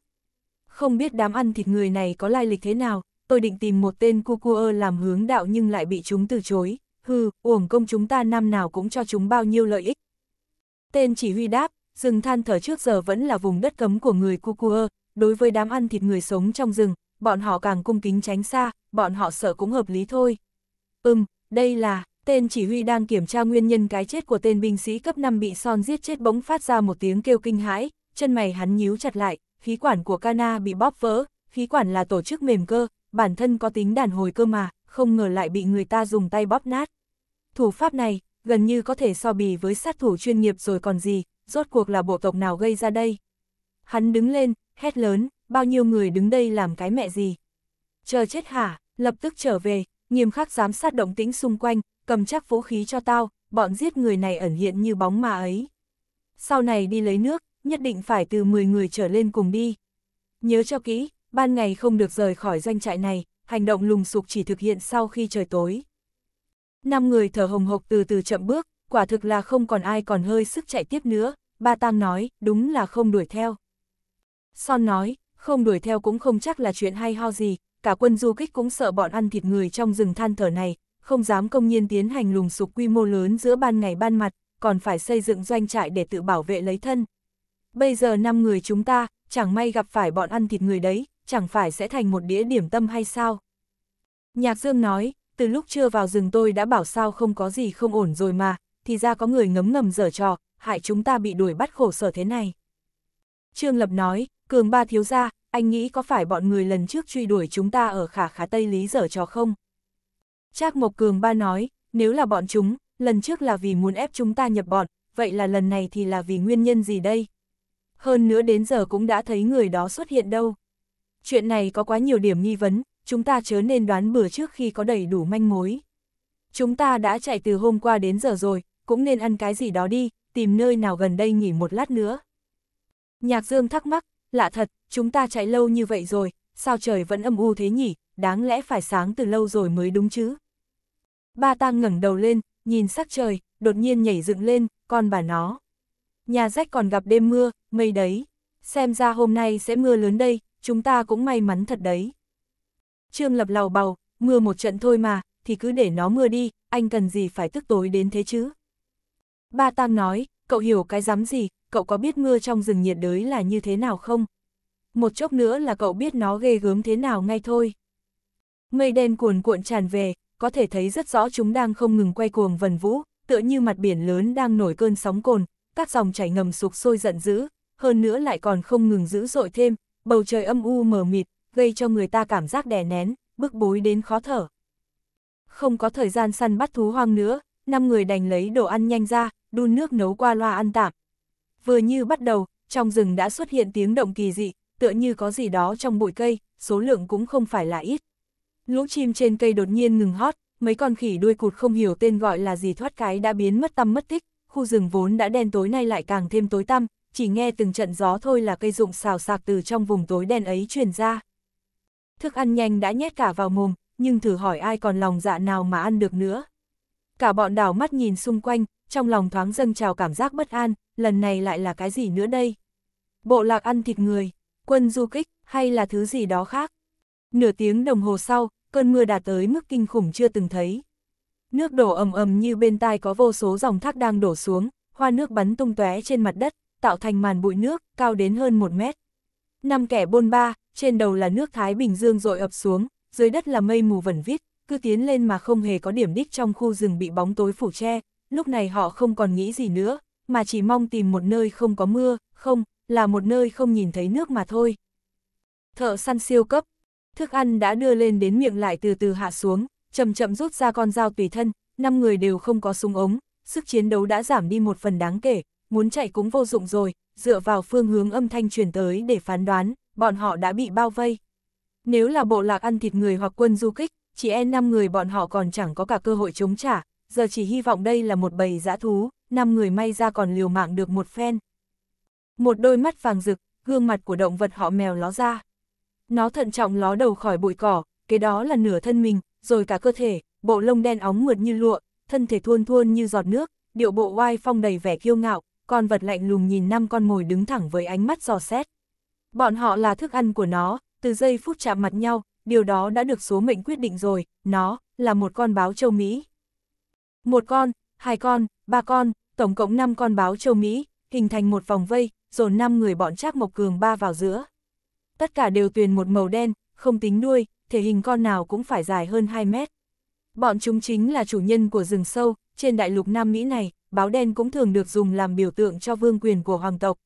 Speaker 1: Không biết đám ăn thịt người này có lai lịch thế nào, tôi định tìm một tên cu cu ơ làm hướng đạo nhưng lại bị chúng từ chối, hừ, uổng công chúng ta năm nào cũng cho chúng bao nhiêu lợi ích. Tên chỉ huy đáp, rừng than thở trước giờ vẫn là vùng đất cấm của người cu cu ơ, đối với đám ăn thịt người sống trong rừng, bọn họ càng cung kính tránh xa, bọn họ sợ cũng hợp lý thôi. Ừm, đây là tên chỉ huy đang kiểm tra nguyên nhân cái chết của tên binh sĩ cấp 5 bị son giết chết bỗng phát ra một tiếng kêu kinh hãi, chân mày hắn nhíu chặt lại, khí quản của Kana bị bóp vỡ, khí quản là tổ chức mềm cơ, bản thân có tính đàn hồi cơ mà, không ngờ lại bị người ta dùng tay bóp nát. Thủ pháp này, gần như có thể so bì với sát thủ chuyên nghiệp rồi còn gì, rốt cuộc là bộ tộc nào gây ra đây. Hắn đứng lên, hét lớn, bao nhiêu người đứng đây làm cái mẹ gì. Chờ chết hả, lập tức trở về, nghiêm khắc giám sát động tĩnh xung quanh, cầm chắc vũ khí cho tao, bọn giết người này ẩn hiện như bóng mà ấy. Sau này đi lấy nước, nhất định phải từ 10 người trở lên cùng đi. Nhớ cho kỹ, ban ngày không được rời khỏi doanh trại này, hành động lùng sục chỉ thực hiện sau khi trời tối. Năm người thở hồng hộc từ từ chậm bước, quả thực là không còn ai còn hơi sức chạy tiếp nữa, ba tang nói, đúng là không đuổi theo. Son nói, không đuổi theo cũng không chắc là chuyện hay ho gì, cả quân du kích cũng sợ bọn ăn thịt người trong rừng than thở này, không dám công nhiên tiến hành lùng sục quy mô lớn giữa ban ngày ban mặt, còn phải xây dựng doanh trại để tự bảo vệ lấy thân. Bây giờ năm người chúng ta, chẳng may gặp phải bọn ăn thịt người đấy, chẳng phải sẽ thành một đĩa điểm tâm hay sao? Nhạc Dương nói, từ lúc chưa vào rừng tôi đã bảo sao không có gì không ổn rồi mà, thì ra có người ngấm ngầm dở trò, hại chúng ta bị đuổi bắt khổ sở thế này. Trương Lập nói, cường ba thiếu gia, anh nghĩ có phải bọn người lần trước truy đuổi chúng ta ở khả khá Tây Lý dở trò không? Trác Mộc Cường ba nói, nếu là bọn chúng, lần trước là vì muốn ép chúng ta nhập bọn, vậy là lần này thì là vì nguyên nhân gì đây? Hơn nữa đến giờ cũng đã thấy người đó xuất hiện đâu. Chuyện này có quá nhiều điểm nghi vấn, chúng ta chớ nên đoán bừa trước khi có đầy đủ manh mối. Chúng ta đã chạy từ hôm qua đến giờ rồi, cũng nên ăn cái gì đó đi, tìm nơi nào gần đây nghỉ một lát nữa. Nhạc Dương thắc mắc, lạ thật, chúng ta chạy lâu như vậy rồi, sao trời vẫn âm u thế nhỉ, đáng lẽ phải sáng từ lâu rồi mới đúng chứ. Ba tang ngẩng đầu lên, nhìn sắc trời, đột nhiên nhảy dựng lên, con bà nó. Nhà rách còn gặp đêm mưa, mây đấy. Xem ra hôm nay sẽ mưa lớn đây, chúng ta cũng may mắn thật đấy. Trương Lập lầu bầu, mưa một trận thôi mà, thì cứ để nó mưa đi, anh cần gì phải tức tối đến thế chứ. Ba Tang nói, cậu hiểu cái dám gì, cậu có biết mưa trong rừng nhiệt đới là như thế nào không? Một chốc nữa là cậu biết nó ghê gớm thế nào ngay thôi. Mây đen cuồn cuộn tràn về, có thể thấy rất rõ chúng đang không ngừng quay cuồng vần vũ, tựa như mặt biển lớn đang nổi cơn sóng cồn, các dòng chảy ngầm sục sôi giận dữ, hơn nữa lại còn không ngừng dữ dội thêm, bầu trời âm u mờ mịt, gây cho người ta cảm giác đè nén, bức bối đến khó thở. Không có thời gian săn bắt thú hoang nữa, năm người đành lấy đồ ăn nhanh ra, đun nước nấu qua loa ăn tạm. Vừa như bắt đầu, trong rừng đã xuất hiện tiếng động kỳ dị, tựa như có gì đó trong bụi cây, số lượng cũng không phải là ít. Lũ chim trên cây đột nhiên ngừng hót, mấy con khỉ đuôi cụt không hiểu tên gọi là gì thoát cái đã biến mất tâm mất tích, khu rừng vốn đã đen tối nay lại càng thêm tối tăm, chỉ nghe từng trận gió thôi là cây rụng xào sạc từ trong vùng tối đen ấy truyền ra. Thức ăn nhanh đã nhét cả vào mồm, nhưng thử hỏi ai còn lòng dạ nào mà ăn được nữa. Cả bọn đảo mắt nhìn xung quanh, trong lòng thoáng dâng trào cảm giác bất an, lần này lại là cái gì nữa đây? Bộ lạc ăn thịt người, quân du kích, hay là thứ gì đó khác? Nửa tiếng đồng hồ sau, cơn mưa đạt tới mức kinh khủng chưa từng thấy. Nước đổ ầm ầm như bên tai có vô số dòng thác đang đổ xuống, hoa nước bắn tung tóe trên mặt đất, tạo thành màn bụi nước, cao đến hơn một mét. Năm kẻ bôn ba, trên đầu là nước Thái Bình Dương dội ập xuống, dưới đất là mây mù vẩn vít, cứ tiến lên mà không hề có điểm đích trong khu rừng bị bóng tối phủ che, lúc này họ không còn nghĩ gì nữa, mà chỉ mong tìm một nơi không có mưa, không, là một nơi không nhìn thấy nước mà thôi. Thợ săn siêu cấp, thức ăn đã đưa lên đến miệng lại từ từ hạ xuống, chậm chậm rút ra con dao tùy thân, năm người đều không có súng ống, sức chiến đấu đã giảm đi một phần đáng kể, muốn chạy cũng vô dụng rồi, dựa vào phương hướng âm thanh truyền tới để phán đoán, bọn họ đã bị bao vây. Nếu là bộ lạc ăn thịt người hoặc quân du kích, chỉ e 5 người bọn họ còn chẳng có cả cơ hội chống trả, giờ chỉ hy vọng đây là một bầy dã thú, 5 người may ra còn liều mạng được một phen. Một đôi mắt vàng rực, gương mặt của động vật họ mèo ló ra. Nó thận trọng ló đầu khỏi bụi cỏ, cái đó là nửa thân mình, rồi cả cơ thể, bộ lông đen óng mượt như lụa, thân thể thuôn thuôn như giọt nước, điệu bộ oai phong đầy vẻ kiêu ngạo, con vật lạnh lùng nhìn năm con mồi đứng thẳng với ánh mắt dò xét. Bọn họ là thức ăn của nó, từ giây phút chạm mặt nhau, điều đó đã được số mệnh quyết định rồi, nó là một con báo châu Mỹ. Một con, hai con, ba con, tổng cộng năm con báo châu Mỹ, hình thành một vòng vây, dồn năm người bọn Trác Mộc Cường ba vào giữa tất cả đều tuyền một màu đen, không tính nuôi, thể hình con nào cũng phải dài hơn 2 mét. Bọn chúng chính là chủ nhân của rừng sâu, trên đại lục Nam Mỹ này, báo đen cũng thường được dùng làm biểu tượng cho vương quyền của hoàng tộc.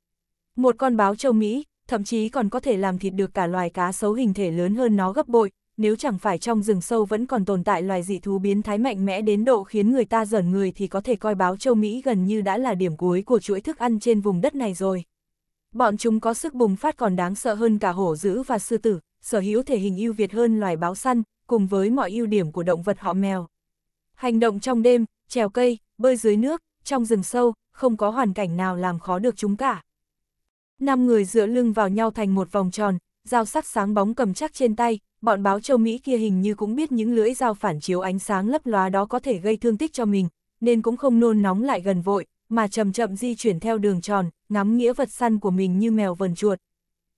Speaker 1: Một con báo châu Mỹ, thậm chí còn có thể làm thịt được cả loài cá sấu hình thể lớn hơn nó gấp bội, nếu chẳng phải trong rừng sâu vẫn còn tồn tại loài dị thú biến thái mạnh mẽ đến độ khiến người ta giởn người thì có thể coi báo châu Mỹ gần như đã là điểm cuối của chuỗi thức ăn trên vùng đất này rồi. Bọn chúng có sức bùng phát còn đáng sợ hơn cả hổ dữ và sư tử, sở hữu thể hình ưu việt hơn loài báo săn, cùng với mọi ưu điểm của động vật họ mèo. Hành động trong đêm, trèo cây, bơi dưới nước, trong rừng sâu, không có hoàn cảnh nào làm khó được chúng cả. Năm người dựa lưng vào nhau thành một vòng tròn, dao sắc sáng bóng cầm chắc trên tay, bọn báo châu Mỹ kia hình như cũng biết những lưỡi dao phản chiếu ánh sáng lấp lóa đó có thể gây thương tích cho mình, nên cũng không nôn nóng lại gần vội, mà chậm chậm di chuyển theo đường tròn, ngắm nghĩa vật săn của mình như mèo vần chuột.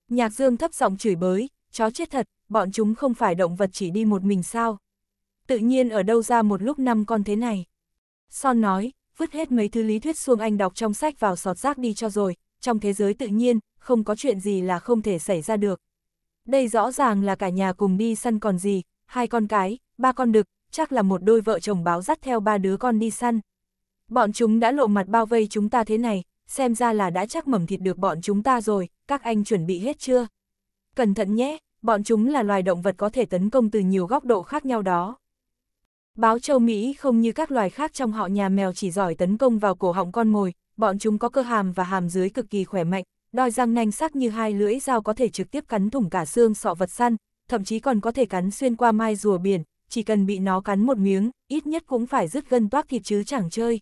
Speaker 1: Nhạc Dương thấp giọng chửi bới, chó chết thật, bọn chúng không phải động vật chỉ đi một mình sao. Tự nhiên ở đâu ra một lúc năm con thế này. Son nói, vứt hết mấy thứ lý thuyết xuông anh đọc trong sách vào sọt rác đi cho rồi, trong thế giới tự nhiên, không có chuyện gì là không thể xảy ra được. Đây rõ ràng là cả nhà cùng đi săn còn gì, hai con cái, ba con đực, chắc là một đôi vợ chồng báo dắt theo ba đứa con đi săn, Bọn chúng đã lộ mặt bao vây chúng ta thế này, xem ra là đã chắc mầm thịt được bọn chúng ta rồi, các anh chuẩn bị hết chưa? Cẩn thận nhé, bọn chúng là loài động vật có thể tấn công từ nhiều góc độ khác nhau đó. Báo châu Mỹ không như các loài khác trong họ nhà mèo chỉ giỏi tấn công vào cổ họng con mồi, bọn chúng có cơ hàm và hàm dưới cực kỳ khỏe mạnh, đôi răng nanh sắc như hai lưỡi dao có thể trực tiếp cắn thủng cả xương sọ vật săn, thậm chí còn có thể cắn xuyên qua mai rùa biển, chỉ cần bị nó cắn một miếng, ít nhất cũng phải rứt gân toác thịt chứ chẳng chơi.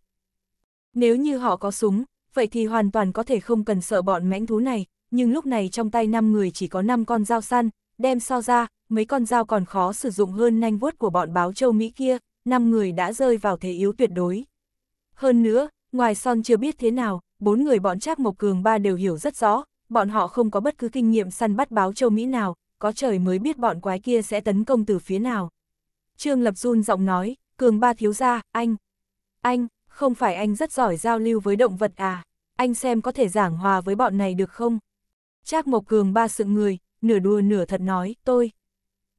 Speaker 1: Nếu như họ có súng, vậy thì hoàn toàn có thể không cần sợ bọn mãnh thú này, nhưng lúc này trong tay 5 người chỉ có 5 con dao săn, đem so ra, mấy con dao còn khó sử dụng hơn nanh vuốt của bọn báo châu Mỹ kia, 5 người đã rơi vào thế yếu tuyệt đối. Hơn nữa, ngoài son chưa biết thế nào, bốn người bọn Trác Mộc Cường ba đều hiểu rất rõ, bọn họ không có bất cứ kinh nghiệm săn bắt báo châu Mỹ nào, có trời mới biết bọn quái kia sẽ tấn công từ phía nào. Trương Lập run giọng nói, Cường ba thiếu gia, anh, anh, không phải anh rất giỏi giao lưu với động vật à, anh xem có thể giảng hòa với bọn này được không? Trác Mộc Cường ba sự người, nửa đùa nửa thật nói, tôi.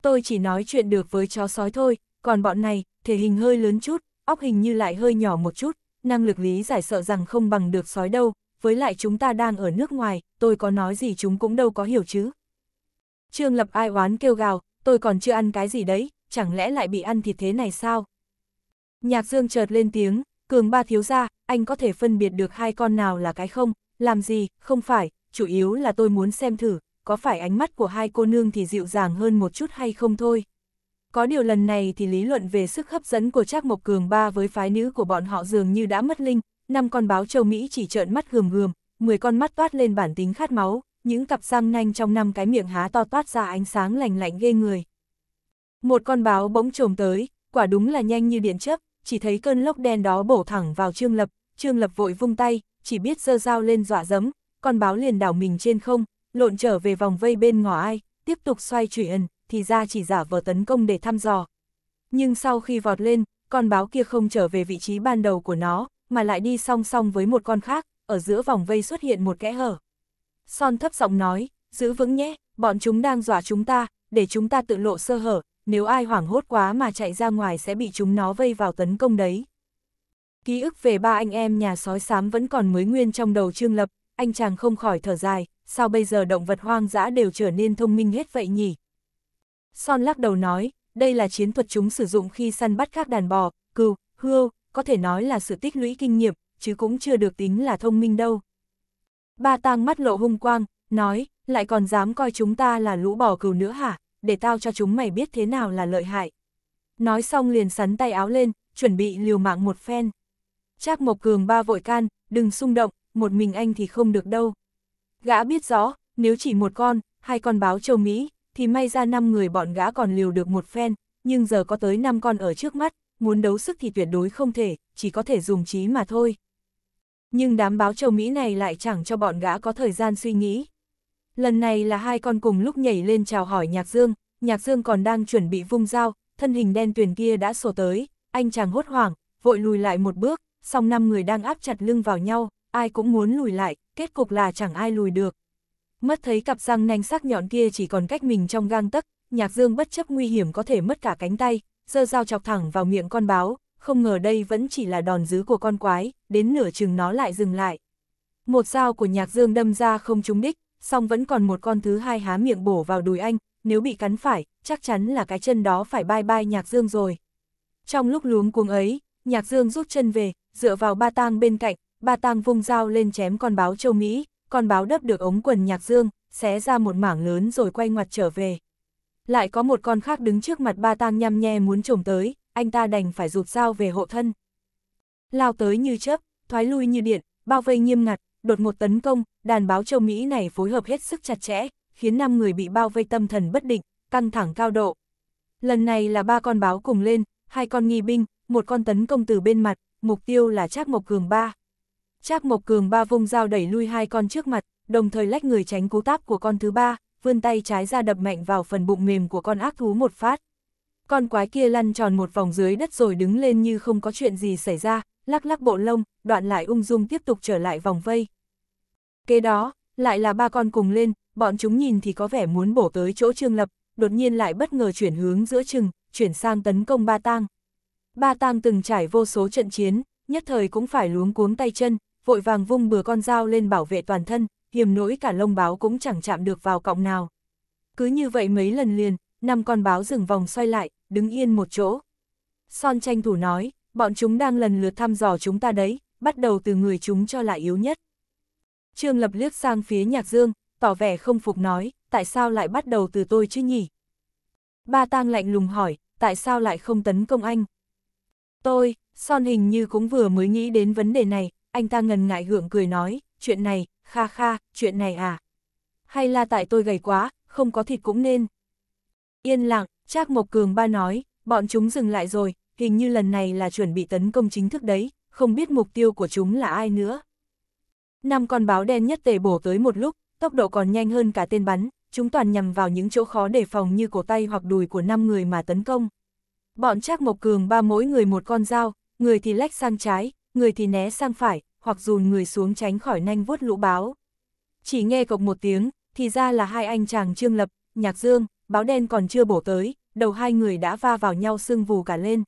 Speaker 1: Tôi chỉ nói chuyện được với chó sói thôi, còn bọn này, thể hình hơi lớn chút, óc hình như lại hơi nhỏ một chút, năng lực lý giải sợ rằng không bằng được sói đâu, với lại chúng ta đang ở nước ngoài, tôi có nói gì chúng cũng đâu có hiểu chứ. Trương Lập ai oán kêu gào, tôi còn chưa ăn cái gì đấy, chẳng lẽ lại bị ăn thịt thế này sao? Nhạc Dương chợt lên tiếng, Cường ba thiếu ra, anh có thể phân biệt được hai con nào là cái không, làm gì, không phải, chủ yếu là tôi muốn xem thử, có phải ánh mắt của hai cô nương thì dịu dàng hơn một chút hay không thôi. Có điều lần này thì lý luận về sức hấp dẫn của Trác Mộc Cường ba với phái nữ của bọn họ dường như đã mất linh, năm con báo châu Mỹ chỉ trợn mắt gườm gườm, 10 con mắt toát lên bản tính khát máu, những cặp răng nanh trong năm cái miệng há to toát ra ánh sáng lạnh lạnh ghê người. Một con báo bỗng trồm tới, quả đúng là nhanh như điện chớp, chỉ thấy cơn lốc đen đó bổ thẳng vào Trương Lập, Trương Lập vội vung tay, chỉ biết giơ dao lên dọa dẫm, con báo liền đảo mình trên không, lộn trở về vòng vây bên ngỏ ai, tiếp tục xoay chuyển, thì ra chỉ giả vờ tấn công để thăm dò. Nhưng sau khi vọt lên, con báo kia không trở về vị trí ban đầu của nó, mà lại đi song song với một con khác, ở giữa vòng vây xuất hiện một kẽ hở. Son thấp giọng nói, giữ vững nhé, bọn chúng đang dọa chúng ta, để chúng ta tự lộ sơ hở, nếu ai hoảng hốt quá mà chạy ra ngoài sẽ bị chúng nó vây vào tấn công đấy. Ký ức về ba anh em nhà sói xám vẫn còn mới nguyên trong đầu Trương Lập, anh chàng không khỏi thở dài, sao bây giờ động vật hoang dã đều trở nên thông minh hết vậy nhỉ? Son lắc đầu nói, đây là chiến thuật chúng sử dụng khi săn bắt các đàn bò, cừu, hươu, có thể nói là sự tích lũy kinh nghiệm, chứ cũng chưa được tính là thông minh đâu. Ba tang mắt lộ hung quang, nói, lại còn dám coi chúng ta là lũ bò cừu nữa hả, để tao cho chúng mày biết thế nào là lợi hại. Nói xong liền sắn tay áo lên, chuẩn bị liều mạng một phen. Trác Mộc Cường ba vội can, đừng xung động, một mình anh thì không được đâu. Gã biết rõ, nếu chỉ một con, hai con báo châu Mỹ, thì may ra năm người bọn gã còn liều được một phen, nhưng giờ có tới năm con ở trước mắt, muốn đấu sức thì tuyệt đối không thể, chỉ có thể dùng trí mà thôi. Nhưng đám báo châu Mỹ này lại chẳng cho bọn gã có thời gian suy nghĩ. Lần này là hai con cùng lúc nhảy lên chào hỏi Nhạc Dương, Nhạc Dương còn đang chuẩn bị vung dao, thân hình đen tuyền kia đã sổ tới, anh chàng hốt hoảng, vội lùi lại một bước, song năm người đang áp chặt lưng vào nhau, ai cũng muốn lùi lại, kết cục là chẳng ai lùi được. Mất thấy cặp răng nanh sắc nhọn kia chỉ còn cách mình trong gang tấc, Nhạc Dương bất chấp nguy hiểm có thể mất cả cánh tay, giơ dao chọc thẳng vào miệng con báo, không ngờ đây vẫn chỉ là đòn dứ của con quái, đến nửa chừng nó lại dừng lại. Một dao của Nhạc Dương đâm ra không trúng đích, song vẫn còn một con thứ hai há miệng bổ vào đùi anh, nếu bị cắn phải, chắc chắn là cái chân đó phải bay bay Nhạc Dương rồi. Trong lúc luống cuống ấy, Nhạc Dương rút chân về, dựa vào ba tang bên cạnh, ba tang vung dao lên chém con báo châu Mỹ, con báo đấp được ống quần Nhạc Dương, xé ra một mảng lớn rồi quay ngoặt trở về. Lại có một con khác đứng trước mặt ba tang nhăm nhe muốn trồm tới, anh ta đành phải rụt dao về hộ thân. Lao tới như chớp, thoái lui như điện, bao vây nghiêm ngặt, đột một tấn công, đàn báo châu Mỹ này phối hợp hết sức chặt chẽ, khiến 5 người bị bao vây tâm thần bất định, căng thẳng cao độ. Lần này là ba con báo cùng lên, hai con nghi binh, một con tấn công từ bên mặt, mục tiêu là Trác Mộc Cường ba. Trác Mộc Cường ba vung dao đẩy lui hai con trước mặt, đồng thời lách người tránh cú táp của con thứ ba, vươn tay trái ra đập mạnh vào phần bụng mềm của con ác thú một phát. Con quái kia lăn tròn một vòng dưới đất rồi đứng lên như không có chuyện gì xảy ra, lắc lắc bộ lông, đoạn lại ung dung tiếp tục trở lại vòng vây. Kế đó, lại là ba con cùng lên, bọn chúng nhìn thì có vẻ muốn bổ tới chỗ Trương Lập, đột nhiên lại bất ngờ chuyển hướng giữa chừng, chuyển sang tấn công Ba Tang. Ba Tang từng trải vô số trận chiến, nhất thời cũng phải luống cuống tay chân, vội vàng vung bừa con dao lên bảo vệ toàn thân, hiểm nỗi cả lông báo cũng chẳng chạm được vào cọng nào. Cứ như vậy mấy lần liền, năm con báo dừng vòng xoay lại, đứng yên một chỗ. Son tranh thủ nói, bọn chúng đang lần lượt thăm dò chúng ta đấy, bắt đầu từ người chúng cho là yếu nhất. Trương Lập liếc sang phía Nhạc Dương, tỏ vẻ không phục nói, tại sao lại bắt đầu từ tôi chứ nhỉ? Ba tang lạnh lùng hỏi, tại sao lại không tấn công anh? Tôi, Son hình như cũng vừa mới nghĩ đến vấn đề này, anh ta ngần ngại gượng cười nói, chuyện này, kha kha, chuyện này à? Hay là tại tôi gầy quá, không có thịt cũng nên. Yên lặng, Trác Mộc Cường ba nói, bọn chúng dừng lại rồi, hình như lần này là chuẩn bị tấn công chính thức đấy, không biết mục tiêu của chúng là ai nữa. Năm con báo đen nhất tề bổ tới một lúc, tốc độ còn nhanh hơn cả tên bắn, chúng toàn nhằm vào những chỗ khó đề phòng như cổ tay hoặc đùi của năm người mà tấn công. Bọn Trác Mộc Cường ba mỗi người một con dao, người thì lách sang trái, người thì né sang phải, hoặc dùn người xuống tránh khỏi nanh vuốt lũ báo. Chỉ nghe cộc một tiếng, thì ra là hai anh chàng Trương Lập, Nhạc Dương, báo đen còn chưa bổ tới, đầu hai người đã va vào nhau sưng vù cả lên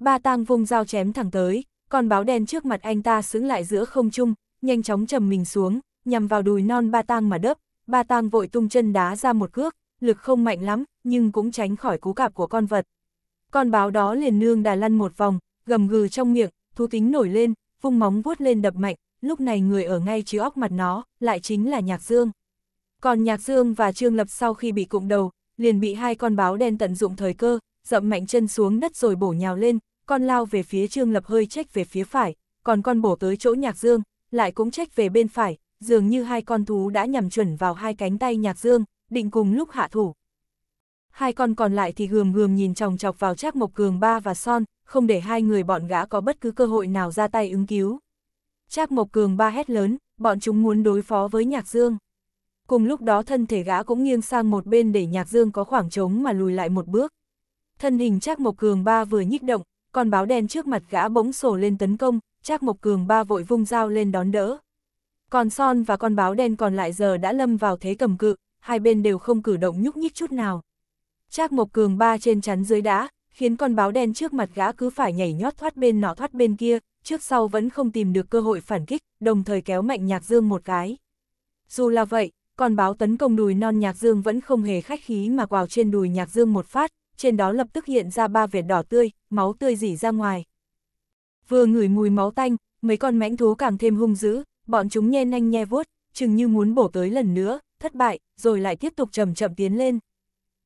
Speaker 1: ba tang vung dao chém thẳng tới, con báo đen trước mặt anh ta xứng lại giữa không trung, nhanh chóng trầm mình xuống, nhằm vào đùi non ba tang mà đớp, ba tang vội tung chân đá ra một cước, lực không mạnh lắm, nhưng cũng tránh khỏi cú cạp của con vật. Con báo đó liền nương đà lăn một vòng, gầm gừ trong miệng, thú tính nổi lên, vung móng vuốt lên đập mạnh, lúc này người ở ngay chiếu óc mặt nó, lại chính là Nhạc Dương. Còn Nhạc Dương và Trương Lập sau khi bị cụng đầu, liền bị hai con báo đen tận dụng thời cơ, dậm mạnh chân xuống đất rồi bổ nhào lên, con lao về phía Trương Lập hơi trách về phía phải, còn con bổ tới chỗ Nhạc Dương, lại cũng trách về bên phải, dường như hai con thú đã nhằm chuẩn vào hai cánh tay Nhạc Dương, định cùng lúc hạ thủ. Hai con còn lại thì gườm gườm nhìn chòng chọc vào Trác Mộc Cường ba và Son, không để hai người bọn gã có bất cứ cơ hội nào ra tay ứng cứu. Trác Mộc Cường ba hét lớn, bọn chúng muốn đối phó với Nhạc Dương. Cùng lúc đó thân thể gã cũng nghiêng sang một bên để Nhạc Dương có khoảng trống mà lùi lại một bước. Thân hình Trác Mộc Cường ba vừa nhích động, con báo đen trước mặt gã bỗng sổ lên tấn công, Trác Mộc Cường ba vội vung dao lên đón đỡ. Còn Son và con báo đen còn lại giờ đã lâm vào thế cầm cự, hai bên đều không cử động nhúc nhích chút nào. Trác Mộc Cường ba trên chắn dưới đá, khiến con báo đen trước mặt gã cứ phải nhảy nhót thoát bên nọ thoát bên kia, trước sau vẫn không tìm được cơ hội phản kích, đồng thời kéo mạnh Nhạc Dương một cái. Dù là vậy, con báo tấn công đùi non Nhạc Dương vẫn không hề khách khí mà quào trên đùi Nhạc Dương một phát, trên đó lập tức hiện ra ba vệt đỏ tươi, máu tươi dỉ ra ngoài. Vừa ngửi mùi máu tanh, mấy con mãnh thú càng thêm hung dữ, bọn chúng nhe nanh nhe vuốt, chừng như muốn bổ tới lần nữa, thất bại, rồi lại tiếp tục chậm chậm tiến lên.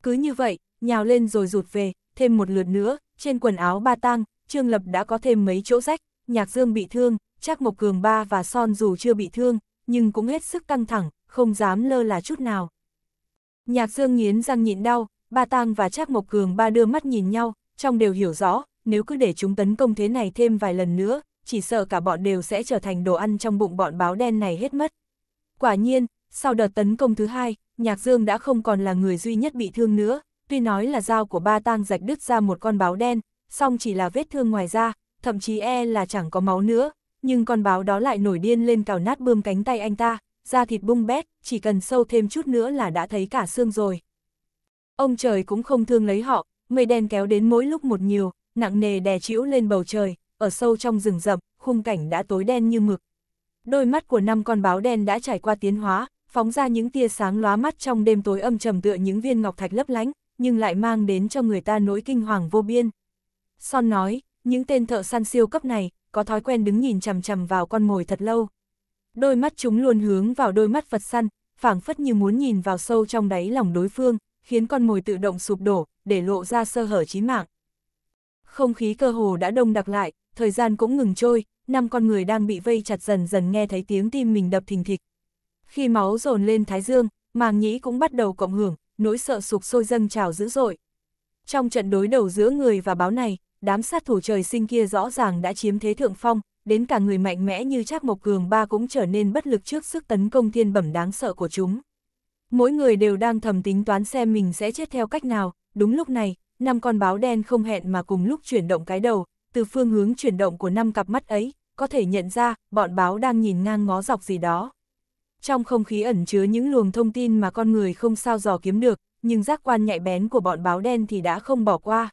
Speaker 1: Cứ như vậy, nhào lên rồi rụt về, thêm một lượt nữa, trên quần áo ba tang, Trương Lập đã có thêm mấy chỗ rách, Nhạc Dương bị thương, Trác Mộc Cường ba và Son dù chưa bị thương, nhưng cũng hết sức căng thẳng, không dám lơ là chút nào. Nhạc Dương nghiến răng nhịn đau, Ba Tang và Trác Mộc Cường ba đưa mắt nhìn nhau, trong đều hiểu rõ, nếu cứ để chúng tấn công thế này thêm vài lần nữa, chỉ sợ cả bọn đều sẽ trở thành đồ ăn trong bụng bọn báo đen này hết mất. Quả nhiên, sau đợt tấn công thứ hai, Nhạc Dương đã không còn là người duy nhất bị thương nữa, tuy nói là dao của ba tang rạch đứt ra một con báo đen, song chỉ là vết thương ngoài da, thậm chí e là chẳng có máu nữa, nhưng con báo đó lại nổi điên lên cào nát bươm cánh tay anh ta, da thịt bung bét, chỉ cần sâu thêm chút nữa là đã thấy cả xương rồi. Ông trời cũng không thương lấy họ, mây đen kéo đến mỗi lúc một nhiều, nặng nề đè chĩu lên bầu trời, ở sâu trong rừng rậm, khung cảnh đã tối đen như mực. Đôi mắt của năm con báo đen đã trải qua tiến hóa, phóng ra những tia sáng lóa mắt trong đêm tối âm trầm tựa những viên ngọc thạch lấp lánh, nhưng lại mang đến cho người ta nỗi kinh hoàng vô biên. Son nói, những tên thợ săn siêu cấp này, có thói quen đứng nhìn chằm chằm vào con mồi thật lâu. Đôi mắt chúng luôn hướng vào đôi mắt vật săn, phảng phất như muốn nhìn vào sâu trong đáy lòng đối phương, khiến con mồi tự động sụp đổ, để lộ ra sơ hở chí mạng. Không khí cơ hồ đã đông đặc lại, thời gian cũng ngừng trôi, năm con người đang bị vây chặt dần dần nghe thấy tiếng tim mình đập thình thịch. Khi máu dồn lên thái dương, màng nhĩ cũng bắt đầu cộng hưởng, nỗi sợ sụp sôi dâng trào dữ dội. Trong trận đối đầu giữa người và báo này, đám sát thủ trời sinh kia rõ ràng đã chiếm thế thượng phong, đến cả người mạnh mẽ như Trác Mộc Cường Ba cũng trở nên bất lực trước sức tấn công thiên bẩm đáng sợ của chúng mỗi người đều đang thầm tính toán xem mình sẽ chết theo cách nào, đúng lúc này, năm con báo đen không hẹn mà cùng lúc chuyển động cái đầu, từ phương hướng chuyển động của năm cặp mắt ấy, có thể nhận ra, bọn báo đang nhìn ngang ngó dọc gì đó. Trong không khí ẩn chứa những luồng thông tin mà con người không sao dò kiếm được, nhưng giác quan nhạy bén của bọn báo đen thì đã không bỏ qua.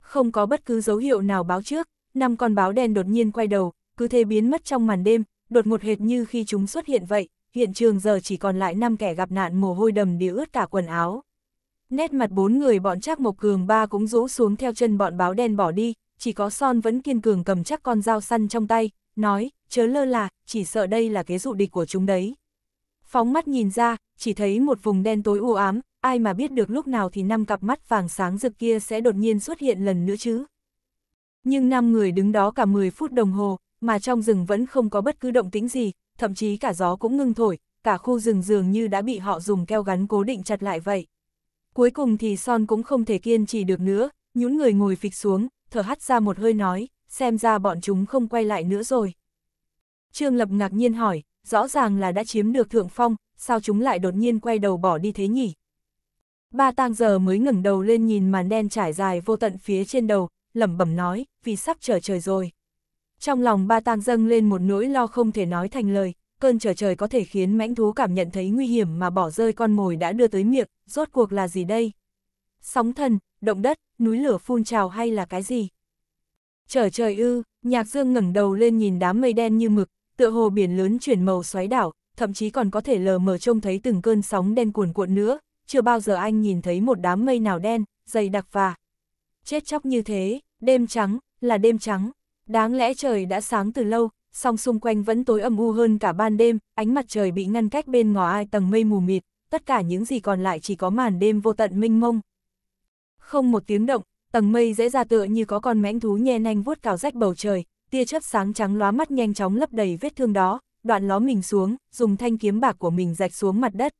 Speaker 1: Không có bất cứ dấu hiệu nào báo trước, năm con báo đen đột nhiên quay đầu, cứ thế biến mất trong màn đêm, đột ngột hệt như khi chúng xuất hiện vậy, hiện trường giờ chỉ còn lại 5 kẻ gặp nạn mồ hôi đầm đìa ướt cả quần áo. Nét mặt bốn người bọn chắc Mộc Cường ba cũng rũ xuống theo chân bọn báo đen bỏ đi, chỉ có Son vẫn kiên cường cầm chắc con dao săn trong tay, nói, chớ lơ là, chỉ sợ đây là kế dụ địch của chúng đấy. Phóng mắt nhìn ra, chỉ thấy một vùng đen tối u ám, ai mà biết được lúc nào thì năm cặp mắt vàng sáng rực kia sẽ đột nhiên xuất hiện lần nữa chứ. Nhưng năm người đứng đó cả 10 phút đồng hồ, mà trong rừng vẫn không có bất cứ động tĩnh gì, thậm chí cả gió cũng ngưng thổi, cả khu rừng dường như đã bị họ dùng keo gắn cố định chặt lại vậy. Cuối cùng thì Son cũng không thể kiên trì được nữa, nhún người ngồi phịch xuống, thở hắt ra một hơi nói, xem ra bọn chúng không quay lại nữa rồi. Trương Lập ngạc nhiên hỏi, rõ ràng là đã chiếm được thượng phong, sao chúng lại đột nhiên quay đầu bỏ đi thế nhỉ? Ba tang giờ mới ngẩng đầu lên nhìn màn đen trải dài vô tận phía trên đầu, lẩm bẩm nói, vì sắp trở trời rồi. Trong lòng ba tang dâng lên một nỗi lo không thể nói thành lời, cơn trở trời có thể khiến mãnh thú cảm nhận thấy nguy hiểm mà bỏ rơi con mồi đã đưa tới miệng, rốt cuộc là gì đây? Sóng thần, động đất, núi lửa phun trào hay là cái gì? Trở trời ư, nhạc dương ngẩng đầu lên nhìn đám mây đen như mực, tựa hồ biển lớn chuyển màu xoáy đảo, thậm chí còn có thể lờ mờ trông thấy từng cơn sóng đen cuồn cuộn nữa, chưa bao giờ anh nhìn thấy một đám mây nào đen, dày đặc và chết chóc như thế, đêm trắng, là đêm trắng. Đáng lẽ trời đã sáng từ lâu, song xung quanh vẫn tối âm u hơn cả ban đêm, ánh mặt trời bị ngăn cách bên ngò ai tầng mây mù mịt, tất cả những gì còn lại chỉ có màn đêm vô tận minh mông. Không một tiếng động, tầng mây dễ ra tựa như có con mãnh thú nhe nanh vuốt cào rách bầu trời, tia chớp sáng trắng lóa mắt nhanh chóng lấp đầy vết thương đó, đoạn ló mình xuống, dùng thanh kiếm bạc của mình rạch xuống mặt đất.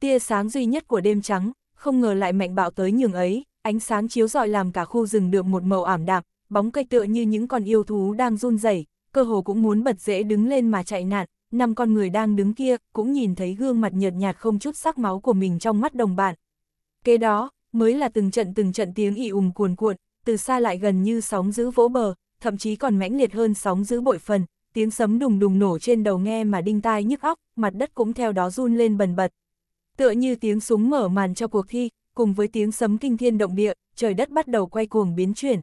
Speaker 1: Tia sáng duy nhất của đêm trắng, không ngờ lại mạnh bạo tới nhường ấy, ánh sáng chiếu rọi làm cả khu rừng được một màu ảm đạm, bóng cây tựa như những con yêu thú đang run rẩy, cơ hồ cũng muốn bật dễ đứng lên mà chạy nạn, năm con người đang đứng kia cũng nhìn thấy gương mặt nhợt nhạt không chút sắc máu của mình trong mắt đồng bạn. Kế đó, mới là từng trận từng trận tiếng ị ùm cuồn cuộn, từ xa lại gần như sóng giữ vỗ bờ, thậm chí còn mãnh liệt hơn sóng giữ bội phần, tiếng sấm đùng đùng nổ trên đầu nghe mà đinh tai nhức óc, mặt đất cũng theo đó run lên bần bật. Tựa như tiếng súng mở màn cho cuộc thi, cùng với tiếng sấm kinh thiên động địa, trời đất bắt đầu quay cuồng biến chuyển,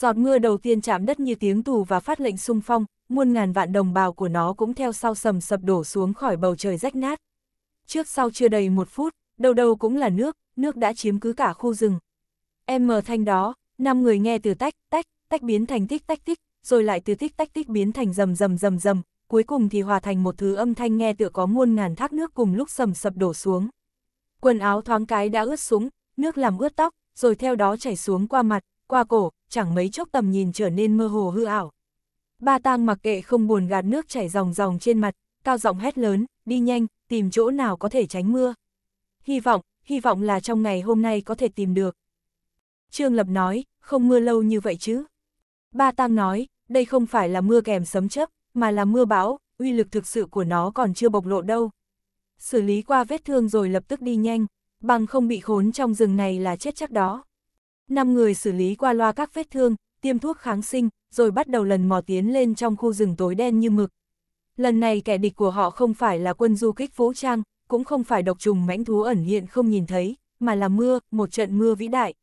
Speaker 1: Giọt mưa đầu tiên chạm đất như tiếng tù và phát lệnh sung phong, muôn ngàn vạn đồng bào của nó cũng theo sau sầm sập đổ xuống khỏi bầu trời rách nát. Trước sau chưa đầy một phút, đầu đầu cũng là nước, nước đã chiếm cứ cả khu rừng. Em mờ thanh đó, năm người nghe từ tách, tách, tách biến thành tích tách tích, rồi lại từ tích tách tích biến thành rầm rầm rầm rầm, cuối cùng thì hòa thành một thứ âm thanh nghe tựa có muôn ngàn thác nước cùng lúc sầm sập đổ xuống. Quần áo thoáng cái đã ướt súng, nước làm ướt tóc, rồi theo đó chảy xuống qua mặt, qua cổ, chẳng mấy chốc tầm nhìn trở nên mơ hồ hư ảo. Ba tang mặc kệ không buồn gạt nước chảy ròng ròng trên mặt, cao giọng hét lớn, đi nhanh, tìm chỗ nào có thể tránh mưa. Hy vọng, hy vọng là trong ngày hôm nay có thể tìm được. Trương Lập nói, không mưa lâu như vậy chứ. Ba Tang nói, đây không phải là mưa kèm sấm chớp, mà là mưa bão, uy lực thực sự của nó còn chưa bộc lộ đâu. Xử lý qua vết thương rồi lập tức đi nhanh, bằng không bị khốn trong rừng này là chết chắc đó. Năm người xử lý qua loa các vết thương, tiêm thuốc kháng sinh, rồi bắt đầu lần mò tiến lên trong khu rừng tối đen như mực. Lần này kẻ địch của họ không phải là quân du kích vũ trang, cũng không phải độc trùng mãnh thú ẩn hiện không nhìn thấy, mà là mưa, một trận mưa vĩ đại.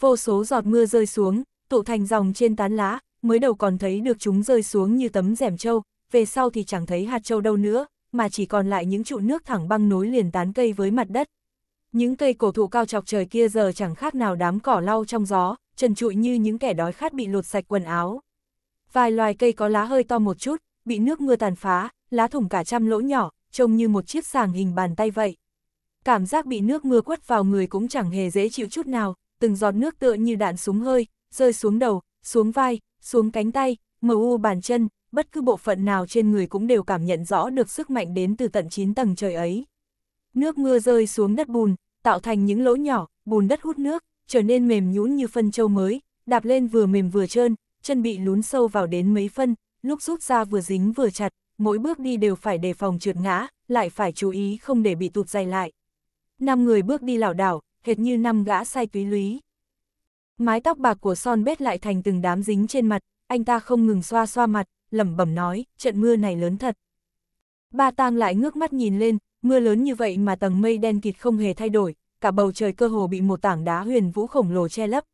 Speaker 1: Vô số giọt mưa rơi xuống, tụ thành dòng trên tán lá, mới đầu còn thấy được chúng rơi xuống như tấm rèm trâu, về sau thì chẳng thấy hạt trâu đâu nữa, mà chỉ còn lại những trụ nước thẳng băng nối liền tán cây với mặt đất. Những cây cổ thụ cao chọc trời kia giờ chẳng khác nào đám cỏ lau trong gió, trần trụi như những kẻ đói khát bị lột sạch quần áo. Vài loài cây có lá hơi to một chút, bị nước mưa tàn phá, lá thủng cả trăm lỗ nhỏ, trông như một chiếc sàng hình bàn tay vậy. Cảm giác bị nước mưa quất vào người cũng chẳng hề dễ chịu chút nào, từng giọt nước tựa như đạn súng hơi, rơi xuống đầu, xuống vai, xuống cánh tay, mờ u bàn chân, bất cứ bộ phận nào trên người cũng đều cảm nhận rõ được sức mạnh đến từ tận 9 tầng trời ấy. Nước mưa rơi xuống đất bùn, tạo thành những lỗ nhỏ, bùn đất hút nước, trở nên mềm nhũn như phân châu mới, đạp lên vừa mềm vừa trơn, chân bị lún sâu vào đến mấy phân, lúc rút ra vừa dính vừa chặt, mỗi bước đi đều phải đề phòng trượt ngã, lại phải chú ý không để bị tụt dày lại. Năm người bước đi lảo đảo, hệt như năm gã sai túy lúy. Mái tóc bạc của Son bết lại thành từng đám dính trên mặt, anh ta không ngừng xoa xoa mặt, lẩm bẩm nói, trận mưa này lớn thật. Ba tang lại ngước mắt nhìn lên, mưa lớn như vậy mà tầng mây đen kịt không hề thay đổi, cả bầu trời cơ hồ bị một tảng đá huyền vũ khổng lồ che lấp.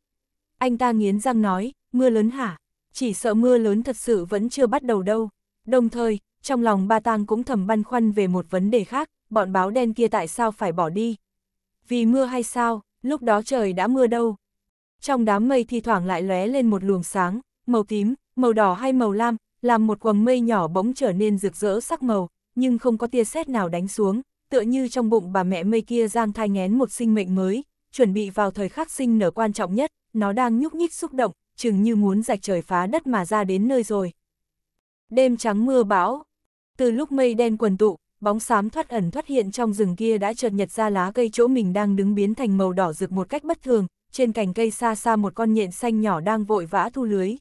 Speaker 1: Anh ta nghiến răng nói, mưa lớn hả? Chỉ sợ mưa lớn thật sự vẫn chưa bắt đầu đâu. Đồng thời, trong lòng ba tang cũng thầm băn khoăn về một vấn đề khác, bọn báo đen kia tại sao phải bỏ đi? Vì mưa hay sao, lúc đó trời đã mưa đâu? Trong đám mây thi thoảng lại lóe lên một luồng sáng, màu tím, màu đỏ hay màu lam, làm một quầng mây nhỏ bỗng trở nên rực rỡ sắc màu, nhưng không có tia sét nào đánh xuống, tựa như trong bụng bà mẹ mây kia giang thai ngén một sinh mệnh mới, chuẩn bị vào thời khắc sinh nở quan trọng nhất, nó đang nhúc nhích xúc động, chừng như muốn rạch trời phá đất mà ra đến nơi rồi. Đêm trắng mưa bão, từ lúc mây đen quần tụ, bóng xám thoát ẩn thoát hiện trong rừng kia đã chợt nhật ra lá cây chỗ mình đang đứng biến thành màu đỏ rực một cách bất thường, trên cành cây xa xa một con nhện xanh nhỏ đang vội vã thu lưới.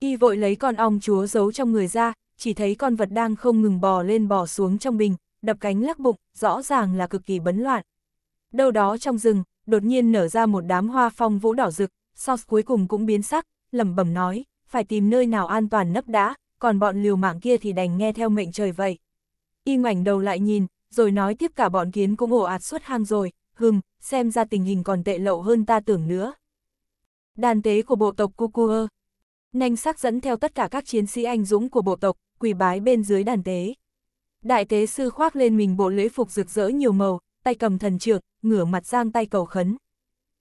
Speaker 1: Y vội lấy con ong chúa giấu trong người ra, chỉ thấy con vật đang không ngừng bò lên bò xuống trong bình, đập cánh lắc bụng, rõ ràng là cực kỳ bấn loạn. Đâu đó trong rừng, đột nhiên nở ra một đám hoa phong vũ đỏ rực, sau cuối cùng cũng biến sắc, lẩm bẩm nói, phải tìm nơi nào an toàn nấp đã, còn bọn liều mạng kia thì đành nghe theo mệnh trời vậy. Y ngoảnh đầu lại nhìn, rồi nói tiếp cả bọn kiến cũng ổ ạt suốt hang rồi, hừm, xem ra tình hình còn tệ lậu hơn ta tưởng nữa. Đàn tế của bộ tộc Kukuơ Nanh sắc dẫn theo tất cả các chiến sĩ anh dũng của bộ tộc, quỳ bái bên dưới đàn tế. Đại tế sư khoác lên mình bộ lễ phục rực rỡ nhiều màu, tay cầm thần trược, ngửa mặt giang tay cầu khấn.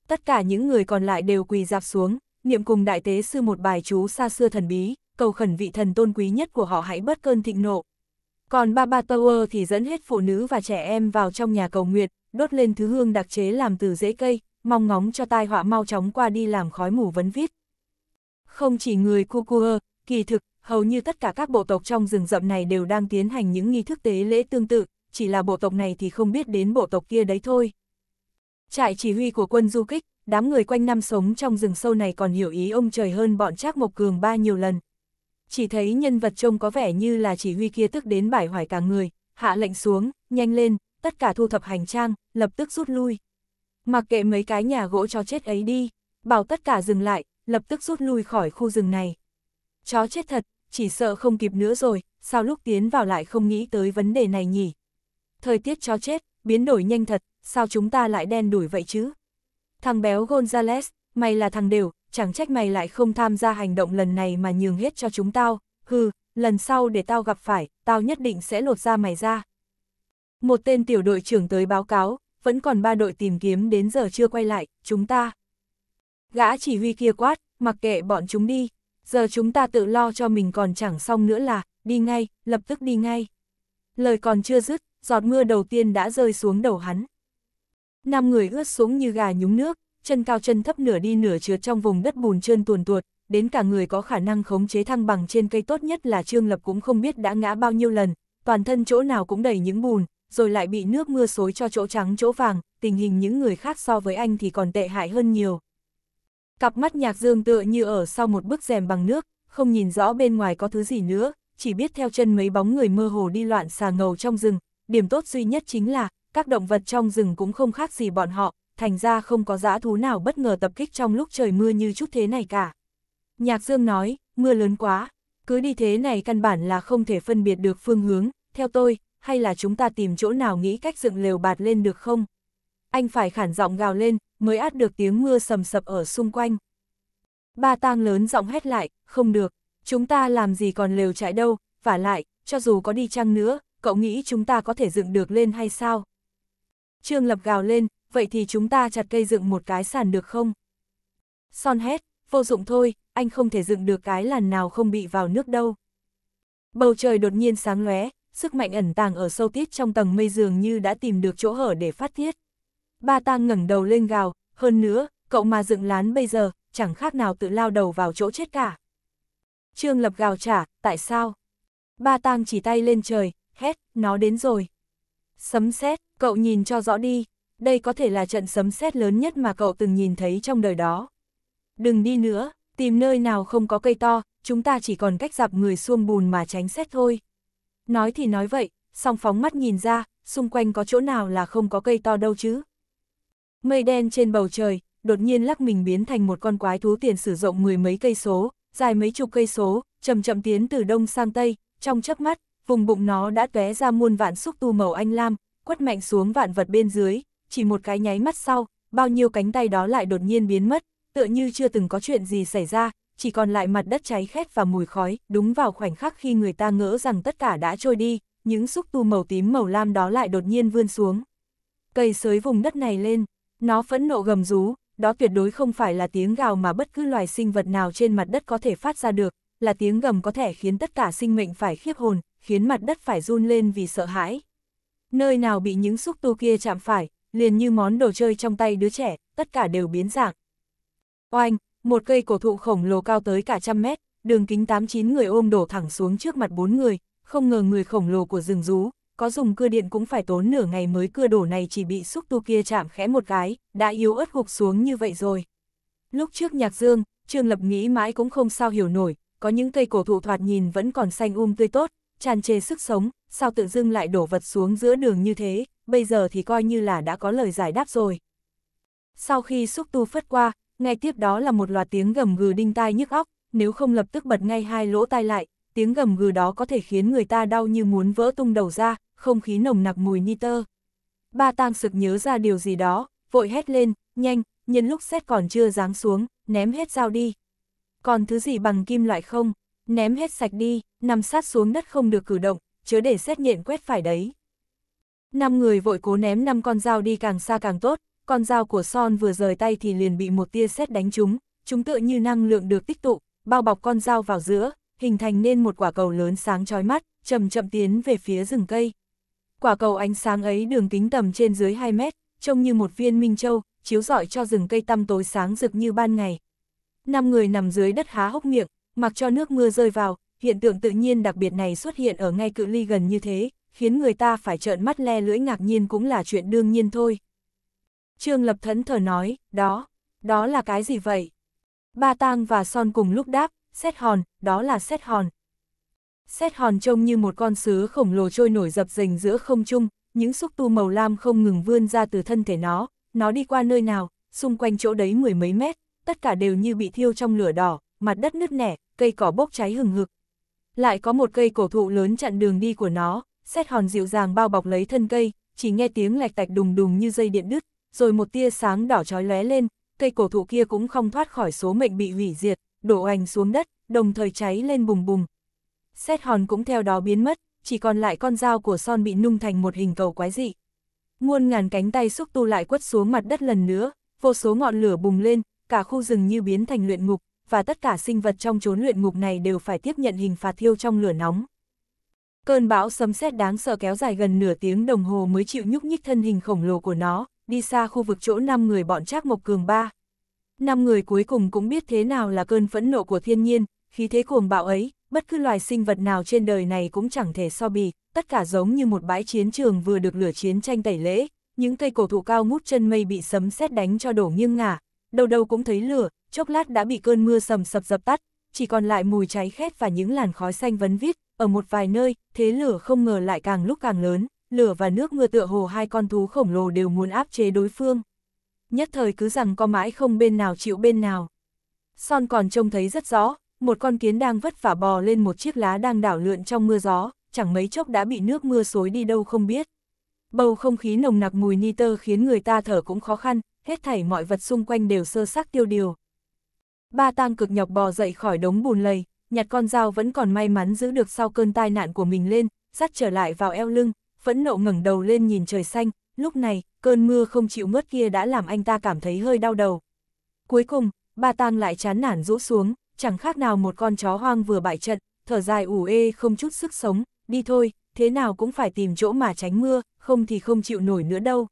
Speaker 1: Tất cả những người còn lại đều quỳ dạp xuống, niệm cùng đại tế sư một bài chú xa xưa thần bí, cầu khẩn vị thần tôn quý nhất của họ hãy bớt cơn thịnh nộ. Còn Baba Tower thì dẫn hết phụ nữ và trẻ em vào trong nhà cầu nguyện, đốt lên thứ hương đặc chế làm từ rễ cây, mong ngóng cho tai họa mau chóng qua đi làm khói mù vấn vít. Không chỉ người Kukua, kỳ thực, hầu như tất cả các bộ tộc trong rừng rậm này đều đang tiến hành những nghi thức tế lễ tương tự, chỉ là bộ tộc này thì không biết đến bộ tộc kia đấy thôi. Trại chỉ huy của quân du kích, đám người quanh năm sống trong rừng sâu này còn hiểu ý ông trời hơn bọn Trác Mộc Cường ba nhiều lần. Chỉ thấy nhân vật trông có vẻ như là chỉ huy kia tức đến bải hoài cả người, hạ lệnh xuống, nhanh lên, tất cả thu thập hành trang, lập tức rút lui. Mặc kệ mấy cái nhà gỗ cho chết ấy đi, bảo tất cả dừng lại, lập tức rút lui khỏi khu rừng này chó chết thật, chỉ sợ không kịp nữa rồi, sao lúc tiến vào lại không nghĩ tới vấn đề này nhỉ? Thời tiết chó chết, biến đổi nhanh thật, sao chúng ta lại đen đuổi vậy chứ? Thằng béo Gonzales, mày là thằng đều, chẳng trách mày lại không tham gia hành động lần này mà nhường hết cho chúng tao, hừ, lần sau để tao gặp phải, tao nhất định sẽ lột ra mày ra. Một tên tiểu đội trưởng tới báo cáo, vẫn còn ba đội tìm kiếm đến giờ chưa quay lại, chúng ta. Gã chỉ huy kia quát, mặc kệ bọn chúng đi, giờ chúng ta tự lo cho mình còn chẳng xong nữa là, đi ngay, lập tức đi ngay. Lời còn chưa dứt, giọt mưa đầu tiên đã rơi xuống đầu hắn. Năm người ướt xuống như gà nhúng nước, chân cao chân thấp nửa đi nửa trượt trong vùng đất bùn trơn tuồn tuột, đến cả người có khả năng khống chế thăng bằng trên cây tốt nhất là Trương Lập cũng không biết đã ngã bao nhiêu lần, toàn thân chỗ nào cũng đầy những bùn, rồi lại bị nước mưa xối cho chỗ trắng chỗ vàng, tình hình những người khác so với anh thì còn tệ hại hơn nhiều. Cặp mắt nhạc dương tựa như ở sau một bức rèm bằng nước, không nhìn rõ bên ngoài có thứ gì nữa, chỉ biết theo chân mấy bóng người mơ hồ đi loạn xà ngầu trong rừng. Điểm tốt duy nhất chính là, các động vật trong rừng cũng không khác gì bọn họ, thành ra không có dã thú nào bất ngờ tập kích trong lúc trời mưa như chút thế này cả. Nhạc Dương nói, mưa lớn quá, cứ đi thế này căn bản là không thể phân biệt được phương hướng, theo tôi, hay là chúng ta tìm chỗ nào nghĩ cách dựng lều bạt lên được không? Anh phải khản giọng gào lên, mới át được tiếng mưa sầm sập ở xung quanh. Ba tang lớn giọng hét lại, không được, chúng ta làm gì còn lều trại đâu, Và lại, cho dù có đi chăng nữa, cậu nghĩ chúng ta có thể dựng được lên hay sao? Trương Lập gào lên, vậy thì chúng ta chặt cây dựng một cái sàn được không? Son hét, vô dụng thôi, anh không thể dựng được cái làn nào không bị vào nước đâu. Bầu trời đột nhiên sáng lóe, sức mạnh ẩn tàng ở sâu tiết trong tầng mây dường như đã tìm được chỗ hở để phát tiết. Ba tang ngẩng đầu lên gào, hơn nữa, cậu mà dựng lán bây giờ, chẳng khác nào tự lao đầu vào chỗ chết cả. Trương Lập gào trả, tại sao? Ba tang chỉ tay lên trời, hét, nó đến rồi. Sấm sét, cậu nhìn cho rõ đi, đây có thể là trận sấm sét lớn nhất mà cậu từng nhìn thấy trong đời đó. Đừng đi nữa, tìm nơi nào không có cây to, chúng ta chỉ còn cách dạp người xuông bùn mà tránh xét thôi. Nói thì nói vậy, song phóng mắt nhìn ra, xung quanh có chỗ nào là không có cây to đâu chứ. Mây đen trên bầu trời, đột nhiên lắc mình biến thành một con quái thú tiền sử rộng mười mấy cây số, dài mấy chục cây số, chậm chậm tiến từ đông sang tây, trong chớp mắt, vùng bụng nó đã tóe ra muôn vạn xúc tu màu anh lam, quất mạnh xuống vạn vật bên dưới, chỉ một cái nháy mắt sau, bao nhiêu cánh tay đó lại đột nhiên biến mất, tựa như chưa từng có chuyện gì xảy ra, chỉ còn lại mặt đất cháy khét và mùi khói, đúng vào khoảnh khắc khi người ta ngỡ rằng tất cả đã trôi đi, những xúc tu màu tím màu lam đó lại đột nhiên vươn xuống. Cây sới vùng đất này lên, nó phẫn nộ gầm rú, đó tuyệt đối không phải là tiếng gào mà bất cứ loài sinh vật nào trên mặt đất có thể phát ra được, là tiếng gầm có thể khiến tất cả sinh mệnh phải khiếp hồn, khiến mặt đất phải run lên vì sợ hãi. Nơi nào bị những xúc tu kia chạm phải, liền như món đồ chơi trong tay đứa trẻ, tất cả đều biến dạng. Oanh, một cây cổ thụ khổng lồ cao tới cả trăm mét, đường kính tám chín người ôm đổ thẳng xuống trước mặt bốn người, không ngờ người khổng lồ của rừng rú, có dùng cưa điện cũng phải tốn nửa ngày mới cưa đổ này chỉ bị xúc tu kia chạm khẽ một cái, đã yếu ớt gục xuống như vậy rồi. Lúc trước nhạc dương, Trương Lập nghĩ mãi cũng không sao hiểu nổi, có những cây cổ thụ thoạt nhìn vẫn còn xanh um tươi tốt, tràn trề sức sống, sao tự dưng lại đổ vật xuống giữa đường như thế, bây giờ thì coi như là đã có lời giải đáp rồi. Sau khi xúc tu phất qua, ngay tiếp đó là một loạt tiếng gầm gừ đinh tai nhức óc, nếu không lập tức bật ngay hai lỗ tai lại, tiếng gầm gừ đó có thể khiến người ta đau như muốn vỡ tung đầu ra, không khí nồng nặc mùi nitơ. Ba tang sực nhớ ra điều gì đó, vội hét lên, nhanh, nhân lúc xét còn chưa ráng xuống, ném hết dao đi. Còn thứ gì bằng kim loại không? Ném hết sạch đi, nằm sát xuống đất không được cử động, chớ để xét nhện quét phải đấy. Năm người vội cố ném năm con dao đi càng xa càng tốt, con dao của Son vừa rời tay thì liền bị một tia xét đánh trúng, chúng tựa như năng lượng được tích tụ, bao bọc con dao vào giữa, hình thành nên một quả cầu lớn sáng chói mắt, chậm chậm tiến về phía rừng cây quả cầu ánh sáng ấy đường kính tầm trên dưới 2 mét, trông như một viên minh châu, chiếu rọi cho rừng cây tăm tối sáng rực như ban ngày. Năm người nằm dưới đất há hốc miệng, mặc cho nước mưa rơi vào, hiện tượng tự nhiên đặc biệt này xuất hiện ở ngay cự ly gần như thế, khiến người ta phải trợn mắt le lưỡi ngạc nhiên cũng là chuyện đương nhiên thôi. Trương Lập Thẫn thở nói, đó, đó là cái gì vậy? Ba tang và son cùng lúc đáp, xét hòn, đó là xét hòn. Xét hòn trông như một con sứ khổng lồ trôi nổi dập dềnh giữa không trung, những xúc tu màu lam không ngừng vươn ra từ thân thể nó, nó đi qua nơi nào, xung quanh chỗ đấy mười mấy mét, tất cả đều như bị thiêu trong lửa đỏ, mặt đất nứt nẻ, cây cỏ bốc cháy hừng hực. Lại có một cây cổ thụ lớn chặn đường đi của nó, xét hòn dịu dàng bao bọc lấy thân cây, chỉ nghe tiếng lạch tạch đùng đùng như dây điện đứt, rồi một tia sáng đỏ chói lóe lên, cây cổ thụ kia cũng không thoát khỏi số mệnh bị hủy diệt, đổ ảnh xuống đất, đồng thời cháy lên bùng bùng, xét hòn cũng theo đó biến mất, chỉ còn lại con dao của son bị nung thành một hình cầu quái dị. Muôn ngàn cánh tay xúc tu lại quất xuống mặt đất lần nữa, vô số ngọn lửa bùng lên, cả khu rừng như biến thành luyện ngục, và tất cả sinh vật trong chốn luyện ngục này đều phải tiếp nhận hình phạt thiêu trong lửa nóng. Cơn bão sấm sét đáng sợ kéo dài gần nửa tiếng đồng hồ mới chịu nhúc nhích thân hình khổng lồ của nó, đi xa khu vực chỗ năm người bọn Trác Mộc Cường ba. Năm người cuối cùng cũng biết thế nào là cơn phẫn nộ của thiên nhiên, khí thế cuồng bạo ấy, bất cứ loài sinh vật nào trên đời này cũng chẳng thể so bì, tất cả giống như một bãi chiến trường vừa được lửa chiến tranh tẩy lễ, những cây cổ thụ cao ngút chân mây bị sấm sét đánh cho đổ nghiêng ngả, đầu đầu cũng thấy lửa, chốc lát đã bị cơn mưa sầm sập dập tắt, chỉ còn lại mùi cháy khét và những làn khói xanh vấn vít, ở một vài nơi, thế lửa không ngờ lại càng lúc càng lớn, lửa và nước mưa tựa hồ hai con thú khổng lồ đều muốn áp chế đối phương. Nhất thời cứ rằng có mãi không bên nào chịu bên nào. Son còn trông thấy rất rõ, một con kiến đang vất vả bò lên một chiếc lá đang đảo lượn trong mưa gió, chẳng mấy chốc đã bị nước mưa xối đi đâu không biết. Bầu không khí nồng nặc mùi nitơ khiến người ta thở cũng khó khăn, hết thảy mọi vật xung quanh đều sơ xác tiêu điều. Ba tang cực nhọc bò dậy khỏi đống bùn lầy, nhặt con dao vẫn còn may mắn giữ được sau cơn tai nạn của mình lên, dắt trở lại vào eo lưng, phẫn nộ ngẩng đầu lên nhìn trời xanh, lúc này, cơn mưa không chịu ngớt kia đã làm anh ta cảm thấy hơi đau đầu. Cuối cùng, ba tang lại chán nản rũ xuống, chẳng khác nào một con chó hoang vừa bại trận, thở dài ủ ê không chút sức sống, đi thôi, thế nào cũng phải tìm chỗ mà tránh mưa, không thì không chịu nổi nữa đâu.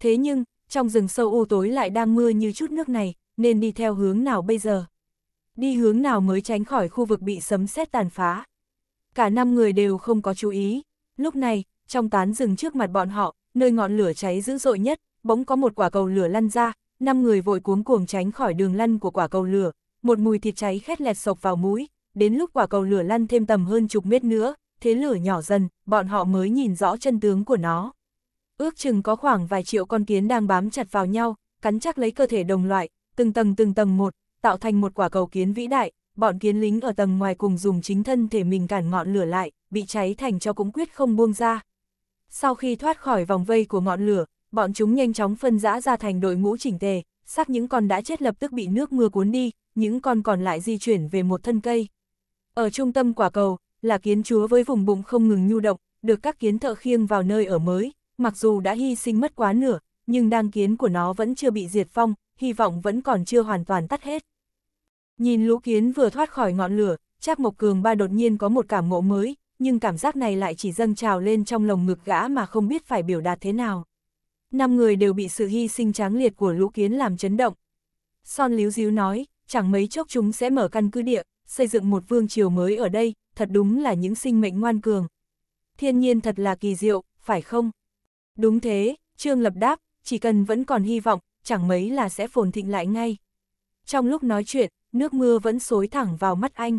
Speaker 1: Thế nhưng, trong rừng sâu u tối lại đang mưa như chút nước này, nên đi theo hướng nào bây giờ? Đi hướng nào mới tránh khỏi khu vực bị sấm sét tàn phá? Cả năm người đều không có chú ý. Lúc này, trong tán rừng trước mặt bọn họ, nơi ngọn lửa cháy dữ dội nhất, bỗng có một quả cầu lửa lăn ra, năm người vội cuống cuồng tránh khỏi đường lăn của quả cầu lửa, một mùi thịt cháy khét lẹt sộc vào mũi, đến lúc quả cầu lửa lăn thêm tầm hơn chục mét nữa, thế lửa nhỏ dần, bọn họ mới nhìn rõ chân tướng của nó. Ước chừng có khoảng vài triệu con kiến đang bám chặt vào nhau, cắn chắc lấy cơ thể đồng loại, từng tầng từng tầng một, tạo thành một quả cầu kiến vĩ đại, bọn kiến lính ở tầng ngoài cùng dùng chính thân thể mình cản ngọn lửa lại, bị cháy thành cho cũng quyết không buông ra. Sau khi thoát khỏi vòng vây của ngọn lửa, bọn chúng nhanh chóng phân rã ra thành đội ngũ chỉnh tề, xác những con đã chết lập tức bị nước mưa cuốn đi, những con còn lại di chuyển về một thân cây. Ở trung tâm quả cầu, là kiến chúa với vùng bụng không ngừng nhu động, được các kiến thợ khiêng vào nơi ở mới, mặc dù đã hy sinh mất quá nửa, nhưng đăng kiến của nó vẫn chưa bị diệt phong, hy vọng vẫn còn chưa hoàn toàn tắt hết. Nhìn lũ kiến vừa thoát khỏi ngọn lửa, Trác Mộc Cường ba đột nhiên có một cảm ngộ mới, nhưng cảm giác này lại chỉ dâng trào lên trong lồng ngực gã mà không biết phải biểu đạt thế nào năm người đều bị sự hy sinh tráng liệt của lũ kiến làm chấn động. Son Líu Díu nói, chẳng mấy chốc chúng sẽ mở căn cứ địa, xây dựng một vương triều mới ở đây, thật đúng là những sinh mệnh ngoan cường. Thiên nhiên thật là kỳ diệu, phải không? Đúng thế, Trương Lập đáp, chỉ cần vẫn còn hy vọng, chẳng mấy là sẽ phồn thịnh lại ngay. Trong lúc nói chuyện, nước mưa vẫn xối thẳng vào mắt anh.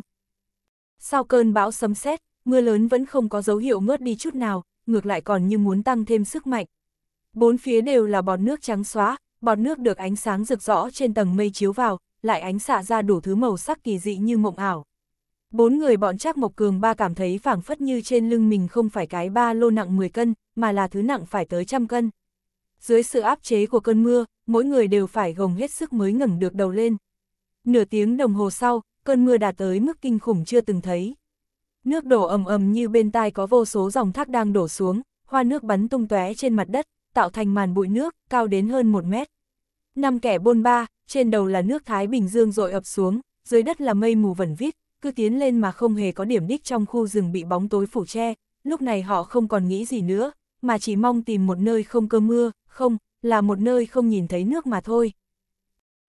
Speaker 1: Sau cơn bão sấm sét, mưa lớn vẫn không có dấu hiệu ngớt đi chút nào, ngược lại còn như muốn tăng thêm sức mạnh. Bốn phía đều là bọt nước trắng xóa, bọt nước được ánh sáng rực rõ trên tầng mây chiếu vào, lại ánh xạ ra đủ thứ màu sắc kỳ dị như mộng ảo. Bốn người bọn Trác Mộc Cường ba cảm thấy phảng phất như trên lưng mình không phải cái ba lô nặng 10 cân, mà là thứ nặng phải tới trăm cân. Dưới sự áp chế của cơn mưa, mỗi người đều phải gồng hết sức mới ngẩng được đầu lên. Nửa tiếng đồng hồ sau, cơn mưa đạt tới mức kinh khủng chưa từng thấy. Nước đổ ầm ầm như bên tai có vô số dòng thác đang đổ xuống, hoa nước bắn tung tóe trên mặt đất, tạo thành màn bụi nước, cao đến hơn một mét. Năm kẻ bôn ba, trên đầu là nước Thái Bình Dương rồi ập xuống, dưới đất là mây mù vẩn vít, cứ tiến lên mà không hề có điểm đích trong khu rừng bị bóng tối phủ che, lúc này họ không còn nghĩ gì nữa, mà chỉ mong tìm một nơi không cơn mưa, không, là một nơi không nhìn thấy nước mà thôi.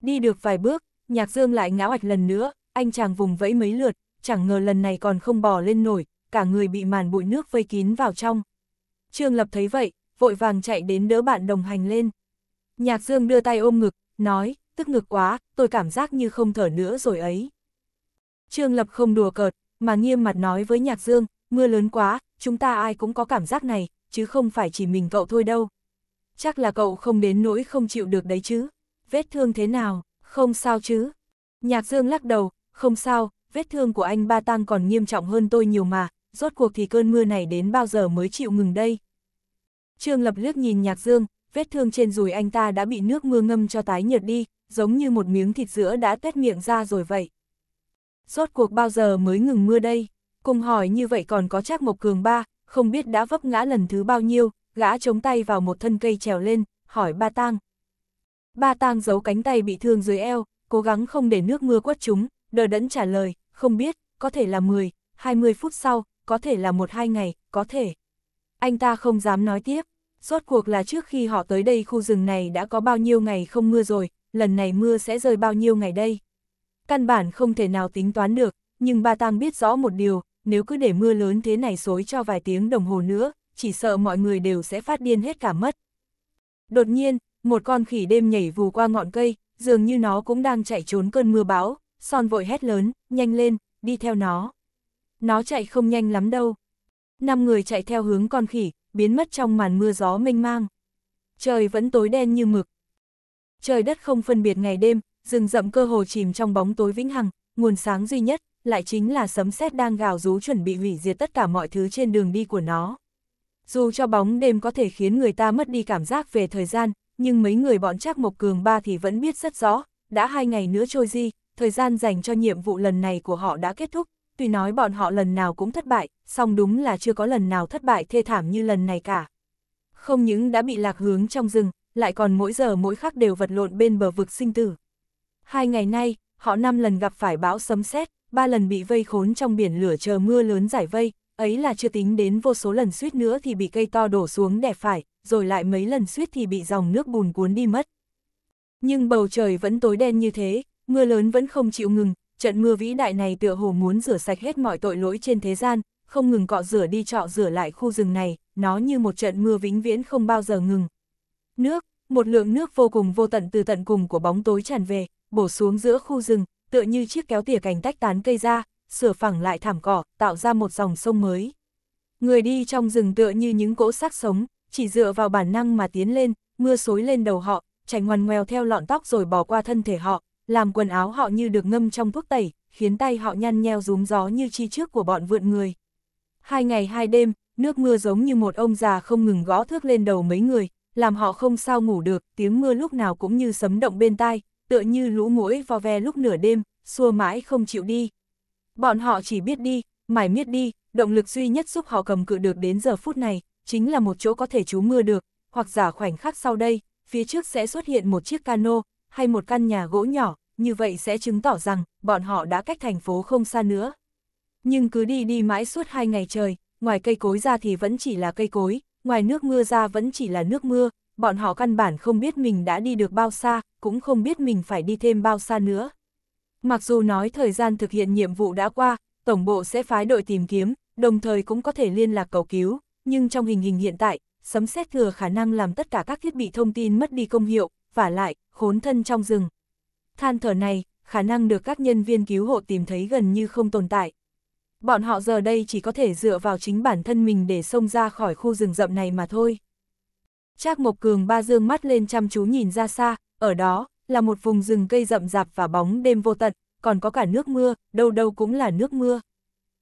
Speaker 1: Đi được vài bước, Nhạc Dương lại ngã hoạch lần nữa, anh chàng vùng vẫy mấy lượt, chẳng ngờ lần này còn không bò lên nổi, cả người bị màn bụi nước vây kín vào trong. Trương Lập thấy vậy, vội vàng chạy đến đỡ bạn đồng hành lên. Nhạc Dương đưa tay ôm ngực, nói, tức ngực quá, tôi cảm giác như không thở nữa rồi ấy. Trương Lập không đùa cợt, mà nghiêm mặt nói với Nhạc Dương, mưa lớn quá, chúng ta ai cũng có cảm giác này, chứ không phải chỉ mình cậu thôi đâu. Chắc là cậu không đến nỗi không chịu được đấy chứ. Vết thương thế nào, không sao chứ. Nhạc Dương lắc đầu, không sao, vết thương của anh Ba Tăng còn nghiêm trọng hơn tôi nhiều mà, rốt cuộc thì cơn mưa này đến bao giờ mới chịu ngừng đây. Trương Lập liếc nhìn Nhạc Dương, vết thương trên đùi anh ta đã bị nước mưa ngâm cho tái nhợt đi, giống như một miếng thịt sữa đã tét miệng ra rồi vậy. Rốt cuộc bao giờ mới ngừng mưa đây? Cùng hỏi như vậy còn có chắc Mộc Cường ba, không biết đã vấp ngã lần thứ bao nhiêu, gã chống tay vào một thân cây trèo lên, hỏi ba tang. Ba tang giấu cánh tay bị thương dưới eo, cố gắng không để nước mưa quất chúng, đờ đẫn trả lời, không biết, có thể là 10, 20 phút sau, có thể là một hai ngày, có thể. Anh ta không dám nói tiếp, rốt cuộc là trước khi họ tới đây khu rừng này đã có bao nhiêu ngày không mưa rồi, lần này mưa sẽ rơi bao nhiêu ngày đây. Căn bản không thể nào tính toán được, nhưng Ba Tang biết rõ một điều, nếu cứ để mưa lớn thế này xối cho vài tiếng đồng hồ nữa, chỉ sợ mọi người đều sẽ phát điên hết cả mất. Đột nhiên, một con khỉ đêm nhảy vù qua ngọn cây, dường như nó cũng đang chạy trốn cơn mưa bão, son vội hét lớn, nhanh lên, đi theo nó. Nó chạy không nhanh lắm đâu, Năm người chạy theo hướng con khỉ, biến mất trong màn mưa gió mênh mang. Trời vẫn tối đen như mực. Trời đất không phân biệt ngày đêm, rừng rậm cơ hồ chìm trong bóng tối vĩnh hằng, nguồn sáng duy nhất lại chính là sấm sét đang gào rú chuẩn bị hủy diệt tất cả mọi thứ trên đường đi của nó. Dù cho bóng đêm có thể khiến người ta mất đi cảm giác về thời gian, nhưng mấy người bọn Trác Mộc Cường ba thì vẫn biết rất rõ, đã hai ngày nữa trôi đi, thời gian dành cho nhiệm vụ lần này của họ đã kết thúc, tuy nói bọn họ lần nào cũng thất bại, song đúng là chưa có lần nào thất bại thê thảm như lần này cả. Không những đã bị lạc hướng trong rừng, lại còn mỗi giờ mỗi khắc đều vật lộn bên bờ vực sinh tử. Hai ngày nay, họ năm lần gặp phải bão sấm sét, ba lần bị vây khốn trong biển lửa chờ mưa lớn giải vây, ấy là chưa tính đến vô số lần suýt nữa thì bị cây to đổ xuống đè phải, rồi lại mấy lần suýt thì bị dòng nước bùn cuốn đi mất. Nhưng bầu trời vẫn tối đen như thế, mưa lớn vẫn không chịu ngừng, trận mưa vĩ đại này tựa hồ muốn rửa sạch hết mọi tội lỗi trên thế gian, không ngừng cọ rửa đi trọ rửa lại khu rừng này, nó như một trận mưa vĩnh viễn không bao giờ ngừng. Nước, một lượng nước vô cùng vô tận từ tận cùng của bóng tối tràn về, bổ xuống giữa khu rừng, tựa như chiếc kéo tỉa cành tách tán cây ra, sửa phẳng lại thảm cỏ, tạo ra một dòng sông mới. Người đi trong rừng tựa như những cỗ xác sống, chỉ dựa vào bản năng mà tiến lên, mưa xối lên đầu họ, chảy ngoằn ngoèo theo lọn tóc rồi bỏ qua thân thể họ, làm quần áo họ như được ngâm trong thuốc tẩy, khiến tay họ nhăn nheo rúm gió như chi trước của bọn vượn người. Hai ngày hai đêm, nước mưa giống như một ông già không ngừng gõ thước lên đầu mấy người, làm họ không sao ngủ được, tiếng mưa lúc nào cũng như sấm động bên tai, tựa như lũ mũi vo ve lúc nửa đêm, xua mãi không chịu đi. Bọn họ chỉ biết đi, mải miết đi, động lực duy nhất giúp họ cầm cự được đến giờ phút này, chính là một chỗ có thể trú mưa được, hoặc giả khoảnh khắc sau đây, phía trước sẽ xuất hiện một chiếc cano, hay một căn nhà gỗ nhỏ, như vậy sẽ chứng tỏ rằng bọn họ đã cách thành phố không xa nữa. Nhưng cứ đi đi mãi suốt hai ngày trời, ngoài cây cối ra thì vẫn chỉ là cây cối, ngoài nước mưa ra vẫn chỉ là nước mưa, bọn họ căn bản không biết mình đã đi được bao xa, cũng không biết mình phải đi thêm bao xa nữa. Mặc dù nói thời gian thực hiện nhiệm vụ đã qua, Tổng bộ sẽ phái đội tìm kiếm, đồng thời cũng có thể liên lạc cầu cứu, nhưng trong hình hình hiện tại, sấm xét thừa khả năng làm tất cả các thiết bị thông tin mất đi công hiệu, và lại, khốn thân trong rừng. Than thở này, khả năng được các nhân viên cứu hộ tìm thấy gần như không tồn tại. Bọn họ giờ đây chỉ có thể dựa vào chính bản thân mình để xông ra khỏi khu rừng rậm này mà thôi. Trác Mộc Cường ba dương mắt lên chăm chú nhìn ra xa, ở đó là một vùng rừng cây rậm rạp và bóng đêm vô tận, còn có cả nước mưa, đâu đâu cũng là nước mưa.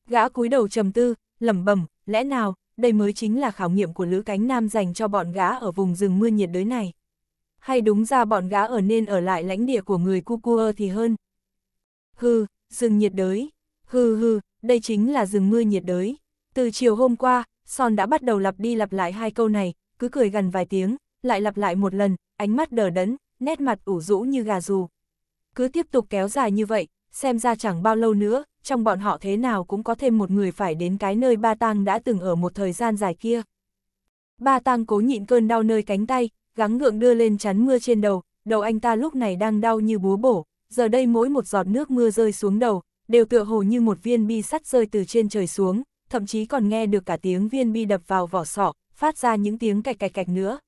Speaker 1: Gã cúi đầu trầm tư, lẩm bẩm, lẽ nào đây mới chính là khảo nghiệm của Lữ Cánh Nam dành cho bọn gã ở vùng rừng mưa nhiệt đới này hay đúng ra bọn gã ở nên ở lại lãnh địa của người Kukua thì hơn. Hừ, rừng nhiệt đới. Hừ hừ, đây chính là rừng mưa nhiệt đới. Từ chiều hôm qua, Son đã bắt đầu lặp đi lặp lại hai câu này, cứ cười gần vài tiếng, lại lặp lại một lần, ánh mắt đờ đẫn, nét mặt ủ rũ như gà dù. Cứ tiếp tục kéo dài như vậy, xem ra chẳng bao lâu nữa, trong bọn họ thế nào cũng có thêm một người phải đến cái nơi Ba Tang đã từng ở một thời gian dài kia. Ba Tang cố nhịn cơn đau nơi cánh tay, gắng gượng đưa lên chắn mưa trên đầu, đầu anh ta lúc này đang đau như búa bổ, giờ đây mỗi một giọt nước mưa rơi xuống đầu, đều tựa hồ như một viên bi sắt rơi từ trên trời xuống, thậm chí còn nghe được cả tiếng viên bi đập vào vỏ sọ, phát ra những tiếng cạch cạch cạch nữa.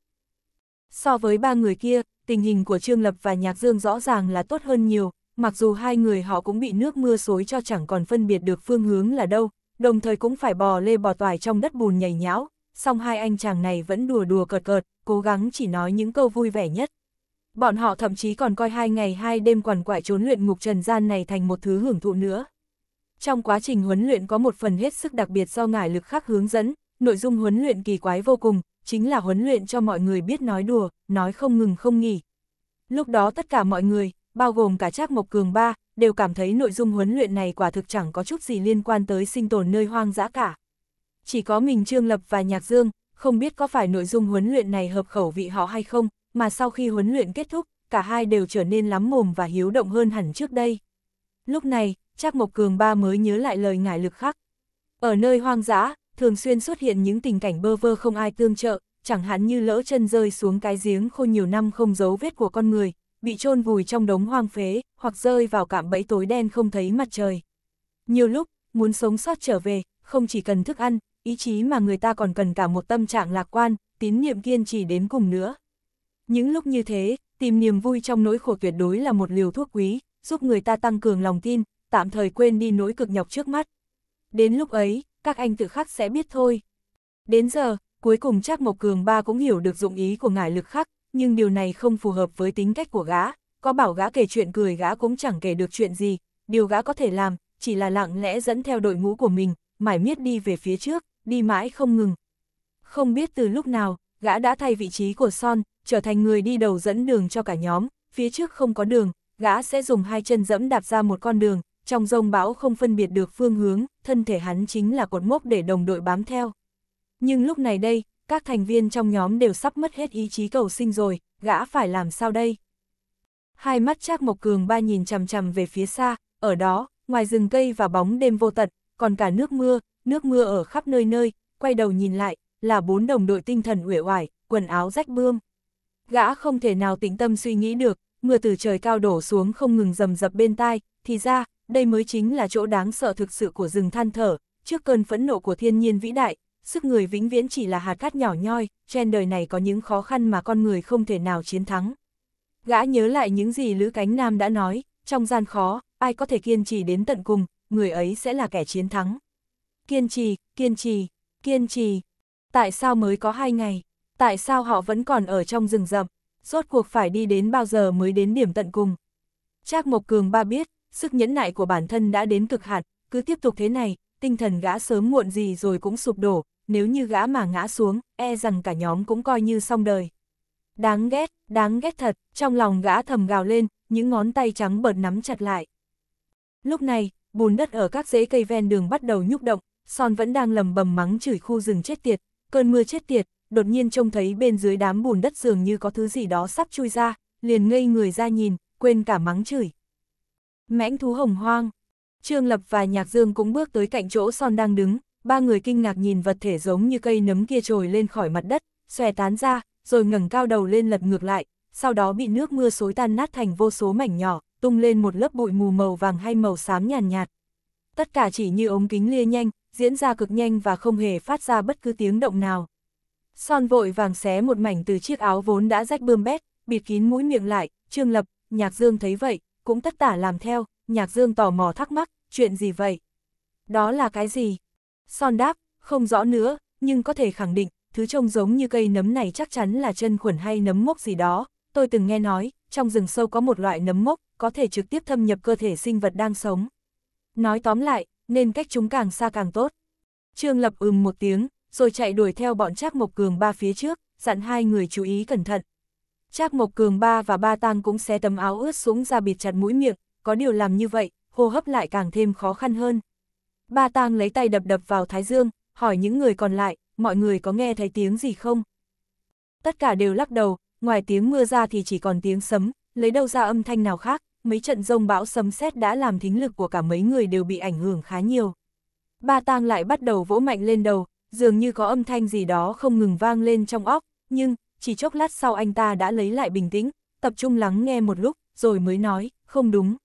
Speaker 1: So với ba người kia, tình hình của Trương Lập và Nhạc Dương rõ ràng là tốt hơn nhiều, mặc dù hai người họ cũng bị nước mưa xối cho chẳng còn phân biệt được phương hướng là đâu, đồng thời cũng phải bò lê bò toài trong đất bùn nhảy nhão, song hai anh chàng này vẫn đùa đùa cợt cợt, cố gắng chỉ nói những câu vui vẻ nhất. Bọn họ thậm chí còn coi hai ngày hai đêm quằn quại trốn luyện ngục trần gian này thành một thứ hưởng thụ nữa. Trong quá trình huấn luyện có một phần hết sức đặc biệt do ngải lực khác hướng dẫn, nội dung huấn luyện kỳ quái vô cùng, chính là huấn luyện cho mọi người biết nói đùa, nói không ngừng không nghỉ. Lúc đó tất cả mọi người, bao gồm cả Trác Mộc Cường Ba, đều cảm thấy nội dung huấn luyện này quả thực chẳng có chút gì liên quan tới sinh tồn nơi hoang dã cả chỉ có mình Trương Lập và Nhạc Dương, không biết có phải nội dung huấn luyện này hợp khẩu vị họ hay không, mà sau khi huấn luyện kết thúc, cả hai đều trở nên lắm mồm và hiếu động hơn hẳn trước đây. Lúc này, Trác Mộc Cường ba mới nhớ lại lời ngải lực khắc. Ở nơi hoang dã, thường xuyên xuất hiện những tình cảnh bơ vơ không ai tương trợ, chẳng hạn như lỡ chân rơi xuống cái giếng khô nhiều năm không dấu vết của con người, bị chôn vùi trong đống hoang phế, hoặc rơi vào cạm bẫy tối đen không thấy mặt trời. Nhiều lúc, muốn sống sót trở về, không chỉ cần thức ăn, ý chí mà người ta còn cần cả một tâm trạng lạc quan, tín niệm kiên trì đến cùng nữa. Những lúc như thế, tìm niềm vui trong nỗi khổ tuyệt đối là một liều thuốc quý, giúp người ta tăng cường lòng tin, tạm thời quên đi nỗi cực nhọc trước mắt. Đến lúc ấy, các anh tự khắc sẽ biết thôi. Đến giờ, cuối cùng chắc Mộc Cường ba cũng hiểu được dụng ý của ngải lực khắc, nhưng điều này không phù hợp với tính cách của gã, có bảo gã kể chuyện cười gã cũng chẳng kể được chuyện gì, điều gã có thể làm, chỉ là lặng lẽ dẫn theo đội ngũ của mình, mải miết đi về phía trước đi mãi không ngừng. Không biết từ lúc nào, gã đã thay vị trí của Son, trở thành người đi đầu dẫn đường cho cả nhóm, phía trước không có đường, gã sẽ dùng hai chân dẫm đạp ra một con đường, trong rông bão không phân biệt được phương hướng, thân thể hắn chính là cột mốc để đồng đội bám theo. Nhưng lúc này đây, các thành viên trong nhóm đều sắp mất hết ý chí cầu sinh rồi, gã phải làm sao đây? Hai mắt Trác Mộc Cường ba nhìn chằm chằm về phía xa, ở đó, ngoài rừng cây và bóng đêm vô tận, còn cả nước mưa, nước mưa ở khắp nơi nơi, quay đầu nhìn lại, là bốn đồng đội tinh thần uể oải, quần áo rách bươm. Gã không thể nào tĩnh tâm suy nghĩ được, mưa từ trời cao đổ xuống không ngừng rầm rập bên tai, thì ra, đây mới chính là chỗ đáng sợ thực sự của rừng than thở, trước cơn phẫn nộ của thiên nhiên vĩ đại, sức người vĩnh viễn chỉ là hạt cát nhỏ nhoi, trên đời này có những khó khăn mà con người không thể nào chiến thắng. Gã nhớ lại những gì Lữ Cánh Nam đã nói, trong gian khó, ai có thể kiên trì đến tận cùng, người ấy sẽ là kẻ chiến thắng. Kiên trì, kiên trì, kiên trì. Tại sao mới có hai ngày? Tại sao họ vẫn còn ở trong rừng rậm? Rốt cuộc phải đi đến bao giờ mới đến điểm tận cùng? Trác Mộc Cường ba biết, sức nhẫn nại của bản thân đã đến cực hạn, cứ tiếp tục thế này, tinh thần gã sớm muộn gì rồi cũng sụp đổ, nếu như gã mà ngã xuống, e rằng cả nhóm cũng coi như xong đời. Đáng ghét, đáng ghét thật, trong lòng gã thầm gào lên, những ngón tay trắng bợt nắm chặt lại. Lúc này, bùn đất ở các rễ cây ven đường bắt đầu nhúc động, Son vẫn đang lầm bầm mắng chửi khu rừng chết tiệt, cơn mưa chết tiệt, đột nhiên trông thấy bên dưới đám bùn đất dường như có thứ gì đó sắp chui ra, liền ngây người ra nhìn, quên cả mắng chửi. Mãnh thú hồng hoang. Trương Lập và Nhạc Dương cũng bước tới cạnh chỗ Son đang đứng, ba người kinh ngạc nhìn vật thể giống như cây nấm kia trồi lên khỏi mặt đất, xòe tán ra, rồi ngẩng cao đầu lên lật ngược lại, sau đó bị nước mưa xối tan nát thành vô số mảnh nhỏ, tung lên một lớp bụi mù màu vàng hay màu xám nhàn nhạt, nhạt, tất cả chỉ như ống kính lia nhanh, diễn ra cực nhanh và không hề phát ra bất cứ tiếng động nào. Son vội vàng xé một mảnh từ chiếc áo vốn đã rách bươm bét, bịt kín mũi miệng lại, Trương Lập, Nhạc Dương thấy vậy, cũng tất tả làm theo, Nhạc Dương tò mò thắc mắc, chuyện gì vậy? Đó là cái gì? Son đáp, không rõ nữa, nhưng có thể khẳng định, thứ trông giống như cây nấm này chắc chắn là chân khuẩn hay nấm mốc gì đó. Tôi từng nghe nói, trong rừng sâu có một loại nấm mốc, có thể trực tiếp thâm nhập cơ thể sinh vật đang sống. Nói tóm lại, nên cách chúng càng xa càng tốt. Trương Lập ừm một tiếng, rồi chạy đuổi theo bọn Trác Mộc Cường ba phía trước, dặn hai người chú ý cẩn thận. Trác Mộc Cường ba và ba tang cũng xé tấm áo ướt súng ra bịt chặt mũi miệng, có điều làm như vậy, hô hấp lại càng thêm khó khăn hơn. Ba tang lấy tay đập đập vào thái dương, hỏi những người còn lại, mọi người có nghe thấy tiếng gì không? Tất cả đều lắc đầu, ngoài tiếng mưa ra thì chỉ còn tiếng sấm, lấy đâu ra âm thanh nào khác, mấy trận rông bão sấm sét đã làm thính lực của cả mấy người đều bị ảnh hưởng khá nhiều. Ba tang lại bắt đầu vỗ mạnh lên đầu, dường như có âm thanh gì đó không ngừng vang lên trong óc, nhưng, chỉ chốc lát sau anh ta đã lấy lại bình tĩnh, tập trung lắng nghe một lúc, rồi mới nói, không đúng.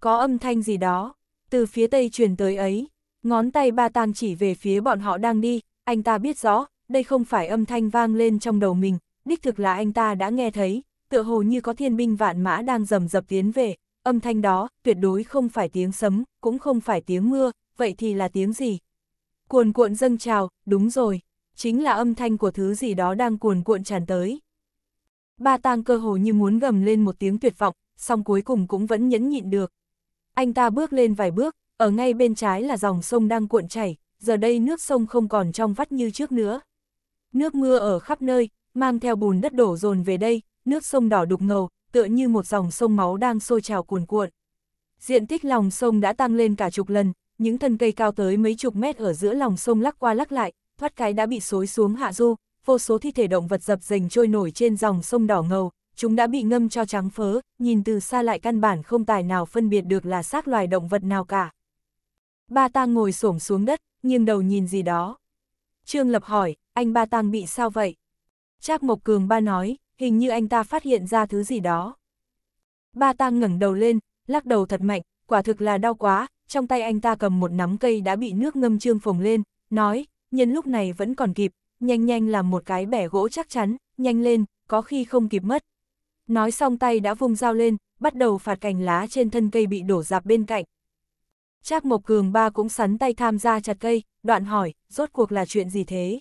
Speaker 1: Có âm thanh gì đó, từ phía tây truyền tới ấy, ngón tay ba tang chỉ về phía bọn họ đang đi, anh ta biết rõ, đây không phải âm thanh vang lên trong đầu mình, đích thực là anh ta đã nghe thấy, tựa hồ như có thiên binh vạn mã đang rầm rập tiến về, âm thanh đó, tuyệt đối không phải tiếng sấm, cũng không phải tiếng mưa, vậy thì là tiếng gì? Cuồn cuộn dâng trào, đúng rồi, chính là âm thanh của thứ gì đó đang cuồn cuộn tràn tới. Ba tang cơ hồ như muốn gầm lên một tiếng tuyệt vọng, song cuối cùng cũng vẫn nhẫn nhịn được. Anh ta bước lên vài bước, ở ngay bên trái là dòng sông đang cuộn chảy, giờ đây nước sông không còn trong vắt như trước nữa. Nước mưa ở khắp nơi, mang theo bùn đất đổ dồn về đây, nước sông đỏ đục ngầu, tựa như một dòng sông máu đang sôi trào cuồn cuộn. Diện tích lòng sông đã tăng lên cả chục lần, những thân cây cao tới mấy chục mét ở giữa lòng sông lắc qua lắc lại, thoát cái đã bị xối xuống hạ du, vô số thi thể động vật dập dềnh trôi nổi trên dòng sông đỏ ngầu, chúng đã bị ngâm cho trắng phớ, nhìn từ xa lại căn bản không tài nào phân biệt được là xác loài động vật nào cả. Ba Tang ngồi xổm xuống đất, nghiêng đầu nhìn gì đó. Trương Lập hỏi, anh Ba Tang bị sao vậy? Trác Mộc Cường ba nói, hình như anh ta phát hiện ra thứ gì đó. Ba tang ngẩng đầu lên, lắc đầu thật mạnh, quả thực là đau quá, trong tay anh ta cầm một nắm cây đã bị nước ngâm trương phồng lên, nói, nhân lúc này vẫn còn kịp, nhanh nhanh làm một cái bẻ gỗ chắc chắn, nhanh lên, có khi không kịp mất. Nói xong tay đã vung dao lên, bắt đầu phạt cành lá trên thân cây bị đổ dạp bên cạnh. Trác Mộc Cường ba cũng sắn tay tham gia chặt cây, đoạn hỏi, rốt cuộc là chuyện gì thế?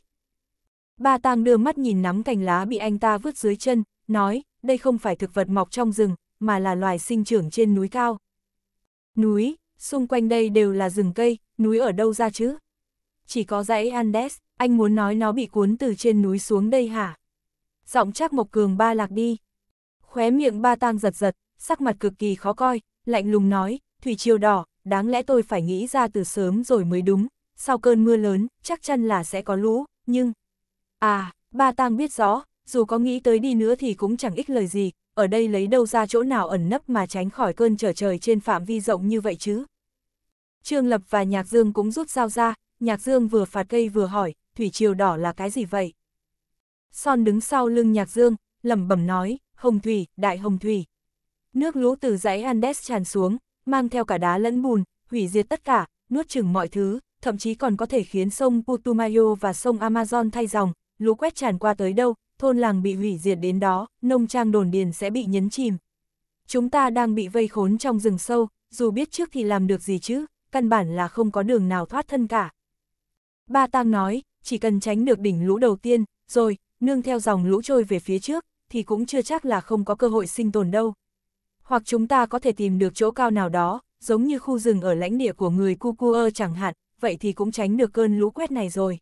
Speaker 1: Ba tang đưa mắt nhìn nắm cành lá bị anh ta vứt dưới chân, nói, đây không phải thực vật mọc trong rừng, mà là loài sinh trưởng trên núi cao. Núi, xung quanh đây đều là rừng cây, núi ở đâu ra chứ? Chỉ có dãy Andes, anh muốn nói nó bị cuốn từ trên núi xuống đây hả? Giọng chắc Mộc Cường ba lạc đi. Khóe miệng ba tang giật giật, sắc mặt cực kỳ khó coi, lạnh lùng nói, thủy triều đỏ, đáng lẽ tôi phải nghĩ ra từ sớm rồi mới đúng, sau cơn mưa lớn, chắc chắn là sẽ có lũ, nhưng... À, ba tang biết rõ, dù có nghĩ tới đi nữa thì cũng chẳng ích lời gì, ở đây lấy đâu ra chỗ nào ẩn nấp mà tránh khỏi cơn trở trời trên phạm vi rộng như vậy chứ. Trương Lập và Nhạc Dương cũng rút dao ra, Nhạc Dương vừa phạt cây vừa hỏi, thủy triều đỏ là cái gì vậy? Son đứng sau lưng Nhạc Dương, lẩm bẩm nói, hồng thủy, đại hồng thủy. Nước lũ từ dãy Andes tràn xuống, mang theo cả đá lẫn bùn, hủy diệt tất cả, nuốt chừng mọi thứ, thậm chí còn có thể khiến sông Putumayo và sông Amazon thay dòng, lũ quét tràn qua tới đâu, thôn làng bị hủy diệt đến đó, nông trang đồn điền sẽ bị nhấn chìm. Chúng ta đang bị vây khốn trong rừng sâu, dù biết trước thì làm được gì chứ, căn bản là không có đường nào thoát thân cả. Ba Tang nói, chỉ cần tránh được đỉnh lũ đầu tiên, rồi, nương theo dòng lũ trôi về phía trước, thì cũng chưa chắc là không có cơ hội sinh tồn đâu. Hoặc chúng ta có thể tìm được chỗ cao nào đó, giống như khu rừng ở lãnh địa của người Cucuơ chẳng hạn, vậy thì cũng tránh được cơn lũ quét này rồi.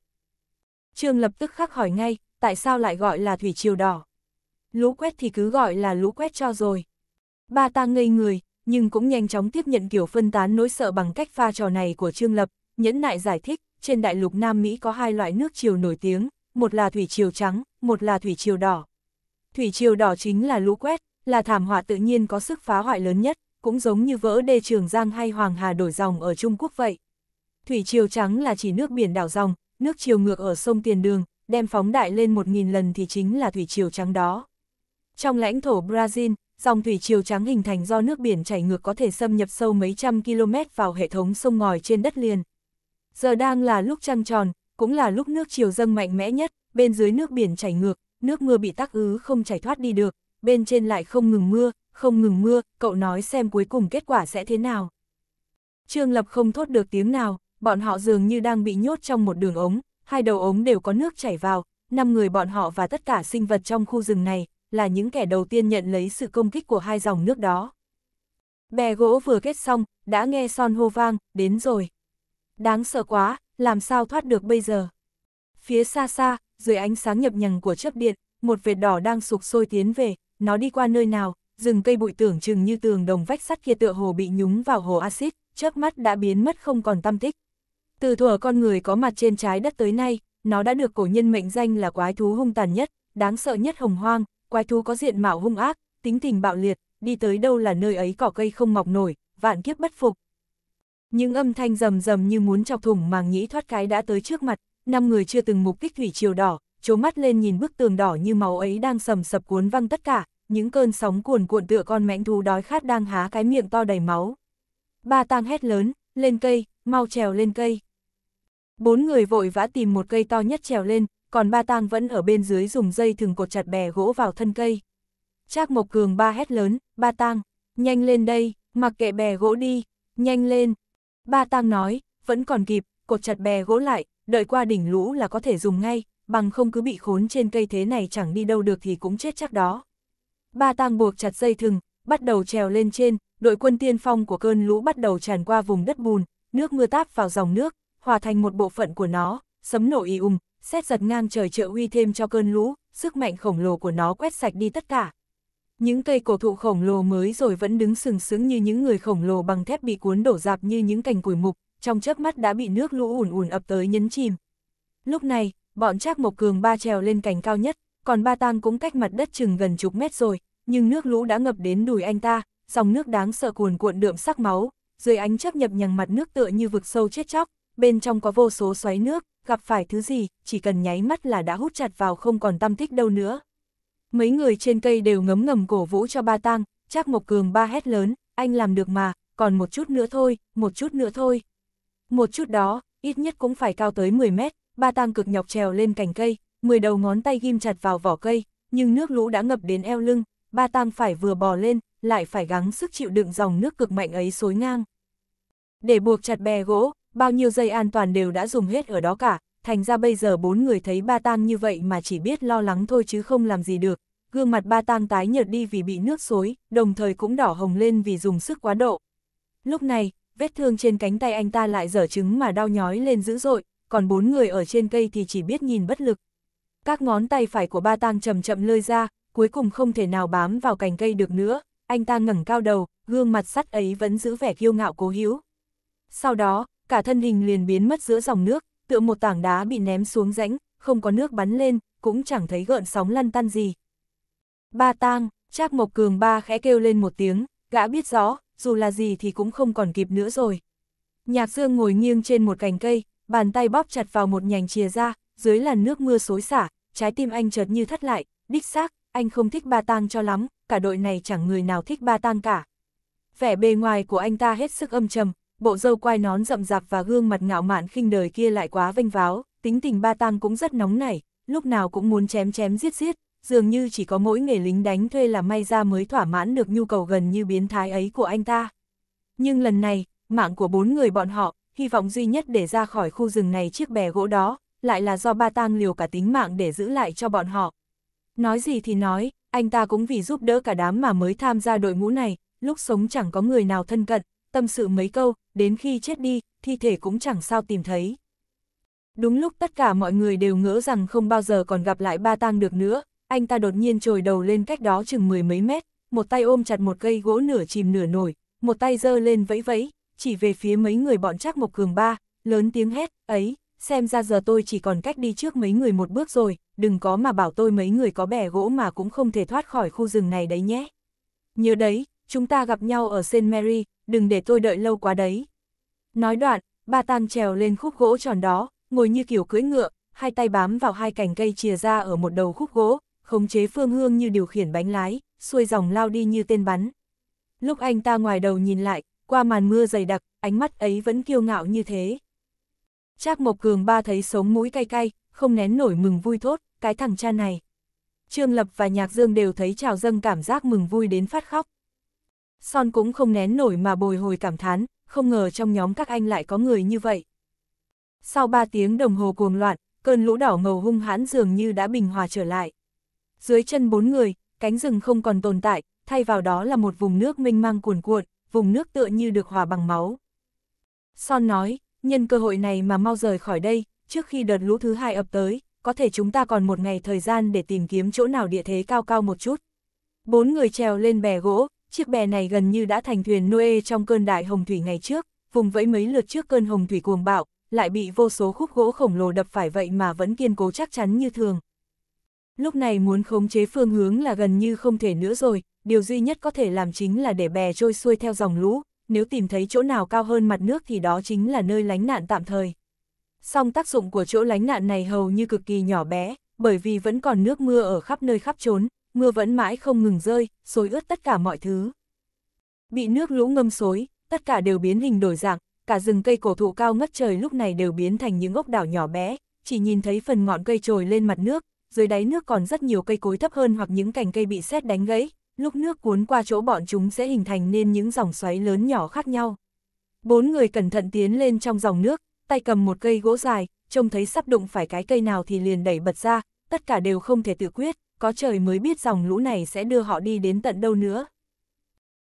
Speaker 1: Trương lập tức khắc hỏi ngay, tại sao lại gọi là thủy triều đỏ? Lũ quét thì cứ gọi là lũ quét cho rồi. Ba ta ngây người, nhưng cũng nhanh chóng tiếp nhận kiểu phân tán nỗi sợ bằng cách pha trò này của Trương Lập, nhẫn nại giải thích, trên đại lục Nam Mỹ có hai loại nước triều nổi tiếng, một là thủy triều trắng, một là thủy triều đỏ. Thủy triều đỏ chính là lũ quét, là thảm họa tự nhiên có sức phá hoại lớn nhất, cũng giống như vỡ đê Trường Giang hay Hoàng Hà đổi dòng ở Trung Quốc vậy. Thủy triều trắng là chỉ nước biển đảo dòng, nước chiều ngược ở sông Tiền Đường, đem phóng đại lên 1.000 lần thì chính là thủy chiều trắng đó. Trong lãnh thổ Brazil, dòng thủy chiều trắng hình thành do nước biển chảy ngược có thể xâm nhập sâu mấy trăm km vào hệ thống sông ngòi trên đất liền. Giờ đang là lúc trăng tròn, cũng là lúc nước chiều dâng mạnh mẽ nhất, bên dưới nước biển chảy ngược, nước mưa bị tắc ứ không chảy thoát đi được, bên trên lại không ngừng mưa, không ngừng mưa, cậu nói xem cuối cùng kết quả sẽ thế nào. Trương Lập không thốt được tiếng nào, bọn họ dường như đang bị nhốt trong một đường ống, hai đầu ống đều có nước chảy vào, năm người bọn họ và tất cả sinh vật trong khu rừng này là những kẻ đầu tiên nhận lấy sự công kích của hai dòng nước đó. Bè gỗ vừa kết xong, đã nghe son hô vang, đến rồi. Đáng sợ quá, làm sao thoát được bây giờ? Phía xa xa, dưới ánh sáng nhập nhằng của chớp điện, một vệt đỏ đang sục sôi tiến về, nó đi qua nơi nào, rừng cây bụi tưởng chừng như tường đồng vách sắt kia tựa hồ bị nhúng vào hồ axit, chớp mắt đã biến mất không còn tâm tích. Từ thuở con người có mặt trên trái đất tới nay, nó đã được cổ nhân mệnh danh là quái thú hung tàn nhất, đáng sợ nhất hồng hoang, quái thú có diện mạo hung ác, tính tình bạo liệt, đi tới đâu là nơi ấy cỏ cây không mọc nổi, vạn kiếp bất phục. Những âm thanh rầm rầm như muốn chọc thủng màng nhĩ thoát cái đã tới trước mặt, năm người chưa từng mục kích thủy triều đỏ, chố mắt lên nhìn bức tường đỏ như máu ấy đang sầm sập cuốn văng tất cả, những cơn sóng cuồn cuộn tựa con mãnh thú đói khát đang há cái miệng to đầy máu. Ba tang hét lớn, lên cây, mau trèo lên cây. Bốn người vội vã tìm một cây to nhất trèo lên, còn ba tang vẫn ở bên dưới dùng dây thừng cột chặt bè gỗ vào thân cây. Trác Mộc Cường ba hét lớn, ba tang, nhanh lên đây, mặc kệ bè gỗ đi, nhanh lên. Ba tang nói, vẫn còn kịp, cột chặt bè gỗ lại, đợi qua đỉnh lũ là có thể dùng ngay, bằng không cứ bị khốn trên cây thế này chẳng đi đâu được thì cũng chết chắc đó. Ba tang buộc chặt dây thừng, bắt đầu trèo lên trên, đội quân tiên phong của cơn lũ bắt đầu tràn qua vùng đất bùn, nước mưa táp vào dòng nước, hòa thành một bộ phận của nó, sấm nổ y ùm, xét giật ngang trời trợ huy thêm cho cơn lũ, sức mạnh khổng lồ của nó quét sạch đi tất cả. Những cây cổ thụ khổng lồ mới rồi vẫn đứng sừng sững như những người khổng lồ bằng thép bị cuốn đổ dạp như những cành củi mục, trong chớp mắt đã bị nước lũ ùn ùn ập tới nhấn chìm. Lúc này, bọn Trác Mộc Cường ba trèo lên cành cao nhất, còn ba tang cũng cách mặt đất chừng gần chục mét rồi, nhưng nước lũ đã ngập đến đùi anh ta, dòng nước đáng sợ cuồn cuộn đượm sắc máu, dưới ánh chắc nhập nhằng mặt nước tựa như vực sâu chết chóc, bên trong có vô số xoáy nước, gặp phải thứ gì, chỉ cần nháy mắt là đã hút chặt vào không còn tâm tích đâu nữa. Mấy người trên cây đều ngấm ngầm cổ vũ cho ba tang, chắc một Cường ba hét lớn, anh làm được mà, còn một chút nữa thôi, một chút nữa thôi. Một chút đó, ít nhất cũng phải cao tới 10 mét, ba tang cực nhọc trèo lên cành cây, 10 đầu ngón tay ghim chặt vào vỏ cây, nhưng nước lũ đã ngập đến eo lưng, ba tang phải vừa bò lên, lại phải gắng sức chịu đựng dòng nước cực mạnh ấy xối ngang. Để buộc chặt bè gỗ, bao nhiêu dây an toàn đều đã dùng hết ở đó cả, thành ra bây giờ bốn người thấy ba tang như vậy mà chỉ biết lo lắng thôi chứ không làm gì được. Gương mặt ba tang tái nhợt đi vì bị nước xối, đồng thời cũng đỏ hồng lên vì dùng sức quá độ. Lúc này, vết thương trên cánh tay anh ta lại dở trứng mà đau nhói lên dữ dội, còn bốn người ở trên cây thì chỉ biết nhìn bất lực. Các ngón tay phải của ba tang chậm chậm lơi ra, cuối cùng không thể nào bám vào cành cây được nữa, anh ta ngẩng cao đầu, gương mặt sắt ấy vẫn giữ vẻ kiêu ngạo cố hữu. Sau đó, cả thân hình liền biến mất giữa dòng nước, tựa một tảng đá bị ném xuống rãnh, không có nước bắn lên, cũng chẳng thấy gợn sóng lăn tăn gì. Ba tang, Trác Mộc Cường ba khẽ kêu lên một tiếng, gã biết rõ, dù là gì thì cũng không còn kịp nữa rồi. Nhạc Dương ngồi nghiêng trên một cành cây, bàn tay bóp chặt vào một nhành chìa ra, dưới làn nước mưa xối xả, trái tim anh chợt như thắt lại, đích xác, anh không thích ba tang cho lắm, cả đội này chẳng người nào thích ba tang cả. Vẻ bề ngoài của anh ta hết sức âm trầm, bộ dâu quai nón rậm rạp và gương mặt ngạo mạn khinh đời kia lại quá vênh váo, tính tình ba tang cũng rất nóng nảy, lúc nào cũng muốn chém chém giết giết, dường như chỉ có mỗi nghề lính đánh thuê là may ra mới thỏa mãn được nhu cầu gần như biến thái ấy của anh ta. Nhưng lần này, mạng của bốn người bọn họ, hy vọng duy nhất để ra khỏi khu rừng này chiếc bè gỗ đó, lại là do ba tang liều cả tính mạng để giữ lại cho bọn họ. Nói gì thì nói, anh ta cũng vì giúp đỡ cả đám mà mới tham gia đội ngũ này, lúc sống chẳng có người nào thân cận, tâm sự mấy câu, đến khi chết đi, thi thể cũng chẳng sao tìm thấy. Đúng lúc tất cả mọi người đều ngỡ rằng không bao giờ còn gặp lại ba tang được nữa, anh ta đột nhiên trồi đầu lên cách đó chừng mười mấy mét, một tay ôm chặt một cây gỗ nửa chìm nửa nổi, một tay giơ lên vẫy vẫy, chỉ về phía mấy người bọn chắc một cường ba, lớn tiếng hét, ấy, xem ra giờ tôi chỉ còn cách đi trước mấy người một bước rồi, đừng có mà bảo tôi mấy người có bẻ gỗ mà cũng không thể thoát khỏi khu rừng này đấy nhé. Nhớ đấy, chúng ta gặp nhau ở St. Mary, đừng để tôi đợi lâu quá đấy. Nói đoạn, ba Tan trèo lên khúc gỗ tròn đó, ngồi như kiểu cưỡi ngựa, hai tay bám vào hai cành cây chìa ra ở một đầu khúc gỗ, khống chế phương hương như điều khiển bánh lái, xuôi dòng lao đi như tên bắn. Lúc anh ta ngoài đầu nhìn lại, qua màn mưa dày đặc, ánh mắt ấy vẫn kiêu ngạo như thế. Trác Mộc Cường ba thấy sống mũi cay cay, không nén nổi mừng vui thốt, cái thằng cha này. Trương Lập và Nhạc Dương đều thấy trào dâng cảm giác mừng vui đến phát khóc. Son cũng không nén nổi mà bồi hồi cảm thán, không ngờ trong nhóm các anh lại có người như vậy. Sau ba tiếng đồng hồ cuồng loạn, cơn lũ đỏ ngầu hung hãn dường như đã bình hòa trở lại. Dưới chân bốn người, cánh rừng không còn tồn tại, thay vào đó là một vùng nước mênh mang cuồn cuộn, vùng nước tựa như được hòa bằng máu. Son nói, nhân cơ hội này mà mau rời khỏi đây, trước khi đợt lũ thứ hai ập tới, có thể chúng ta còn một ngày thời gian để tìm kiếm chỗ nào địa thế cao cao một chút. Bốn người trèo lên bè gỗ, chiếc bè này gần như đã thành thuyền Noe trong cơn đại hồng thủy ngày trước, vùng vẫy mấy lượt trước cơn hồng thủy cuồng bạo, lại bị vô số khúc gỗ khổng lồ đập phải vậy mà vẫn kiên cố chắc chắn như thường. Lúc này muốn khống chế phương hướng là gần như không thể nữa rồi, điều duy nhất có thể làm chính là để bè trôi xuôi theo dòng lũ, nếu tìm thấy chỗ nào cao hơn mặt nước thì đó chính là nơi lánh nạn tạm thời. Song tác dụng của chỗ lánh nạn này hầu như cực kỳ nhỏ bé, bởi vì vẫn còn nước mưa ở khắp nơi khắp trốn, mưa vẫn mãi không ngừng rơi, xối ướt tất cả mọi thứ. Bị nước lũ ngâm xối, tất cả đều biến hình đổi dạng, cả rừng cây cổ thụ cao ngất trời lúc này đều biến thành những ốc đảo nhỏ bé, chỉ nhìn thấy phần ngọn cây trồi lên mặt nước, dưới đáy nước còn rất nhiều cây cối thấp hơn hoặc những cành cây bị sét đánh gãy, lúc nước cuốn qua chỗ bọn chúng sẽ hình thành nên những dòng xoáy lớn nhỏ khác nhau. Bốn người cẩn thận tiến lên trong dòng nước, tay cầm một cây gỗ dài, trông thấy sắp đụng phải cái cây nào thì liền đẩy bật ra, tất cả đều không thể tự quyết, có trời mới biết dòng lũ này sẽ đưa họ đi đến tận đâu nữa.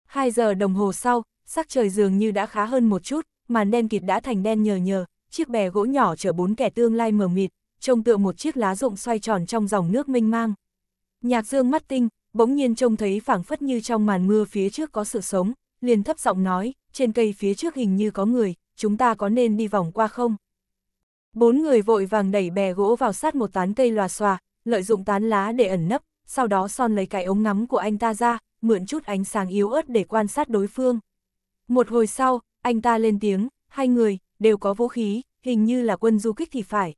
Speaker 1: Hai giờ đồng hồ sau, sắc trời dường như đã khá hơn một chút, màn đen kịt đã thành đen nhờ nhờ, chiếc bè gỗ nhỏ chở bốn kẻ tương lai mờ mịt, trông tựa một chiếc lá rụng xoay tròn trong dòng nước mênh mang. Nhạc dương mắt tinh, bỗng nhiên trông thấy phảng phất như trong màn mưa phía trước có sự sống, liền thấp giọng nói, trên cây phía trước hình như có người, chúng ta có nên đi vòng qua không? Bốn người vội vàng đẩy bè gỗ vào sát một tán cây lòa xòa, lợi dụng tán lá để ẩn nấp, sau đó son lấy cái ống ngắm của anh ta ra, mượn chút ánh sáng yếu ớt để quan sát đối phương. Một hồi sau, anh ta lên tiếng, hai người, đều có vũ khí, hình như là quân du kích thì phải.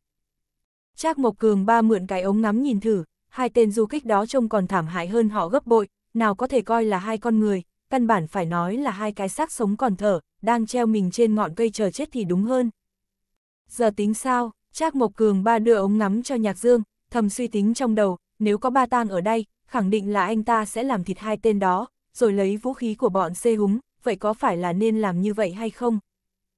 Speaker 1: Trác Mộc Cường ba mượn cái ống ngắm nhìn thử, hai tên du kích đó trông còn thảm hại hơn họ gấp bội, nào có thể coi là hai con người, căn bản phải nói là hai cái xác sống còn thở, đang treo mình trên ngọn cây chờ chết thì đúng hơn. Giờ tính sao, Trác Mộc Cường ba đưa ống ngắm cho Nhạc Dương, thầm suy tính trong đầu, nếu có ba tang ở đây, khẳng định là anh ta sẽ làm thịt hai tên đó, rồi lấy vũ khí của bọn xê húng, vậy có phải là nên làm như vậy hay không?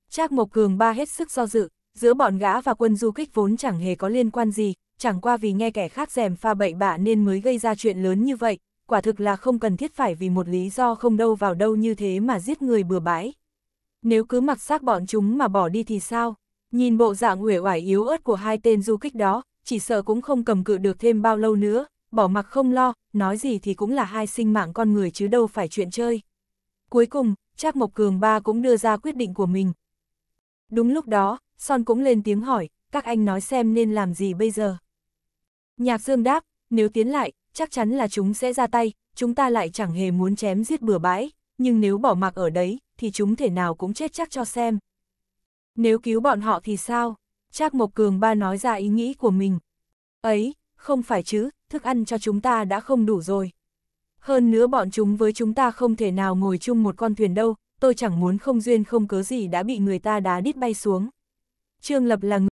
Speaker 1: Trác Mộc Cường ba hết sức do dự, giữa bọn gã và quân du kích vốn chẳng hề có liên quan gì, chẳng qua vì nghe kẻ khác rèm pha bậy bạ nên mới gây ra chuyện lớn như vậy, quả thực là không cần thiết phải vì một lý do không đâu vào đâu như thế mà giết người bừa bãi. Nếu cứ mặc xác bọn chúng mà bỏ đi thì sao? Nhìn bộ dạng uể oải yếu ớt của hai tên du kích đó, chỉ sợ cũng không cầm cự được thêm bao lâu nữa, bỏ mặc không lo, nói gì thì cũng là hai sinh mạng con người chứ đâu phải chuyện chơi. Cuối cùng, Trác Mộc Cường ba cũng đưa ra quyết định của mình. Đúng lúc đó, Son cũng lên tiếng hỏi, các anh nói xem nên làm gì bây giờ. Nhạc Dương đáp, nếu tiến lại, chắc chắn là chúng sẽ ra tay, chúng ta lại chẳng hề muốn chém giết bừa bãi, nhưng nếu bỏ mặc ở đấy, thì chúng thể nào cũng chết chắc cho xem. Nếu cứu bọn họ thì sao? Trác Mộc Cường ba nói ra ý nghĩ của mình. Ấy, không phải chứ, thức ăn cho chúng ta đã không đủ rồi. Hơn nữa bọn chúng với chúng ta không thể nào ngồi chung một con thuyền đâu, tôi chẳng muốn không duyên không cớ gì đã bị người ta đá đít bay xuống. Trương Lập là người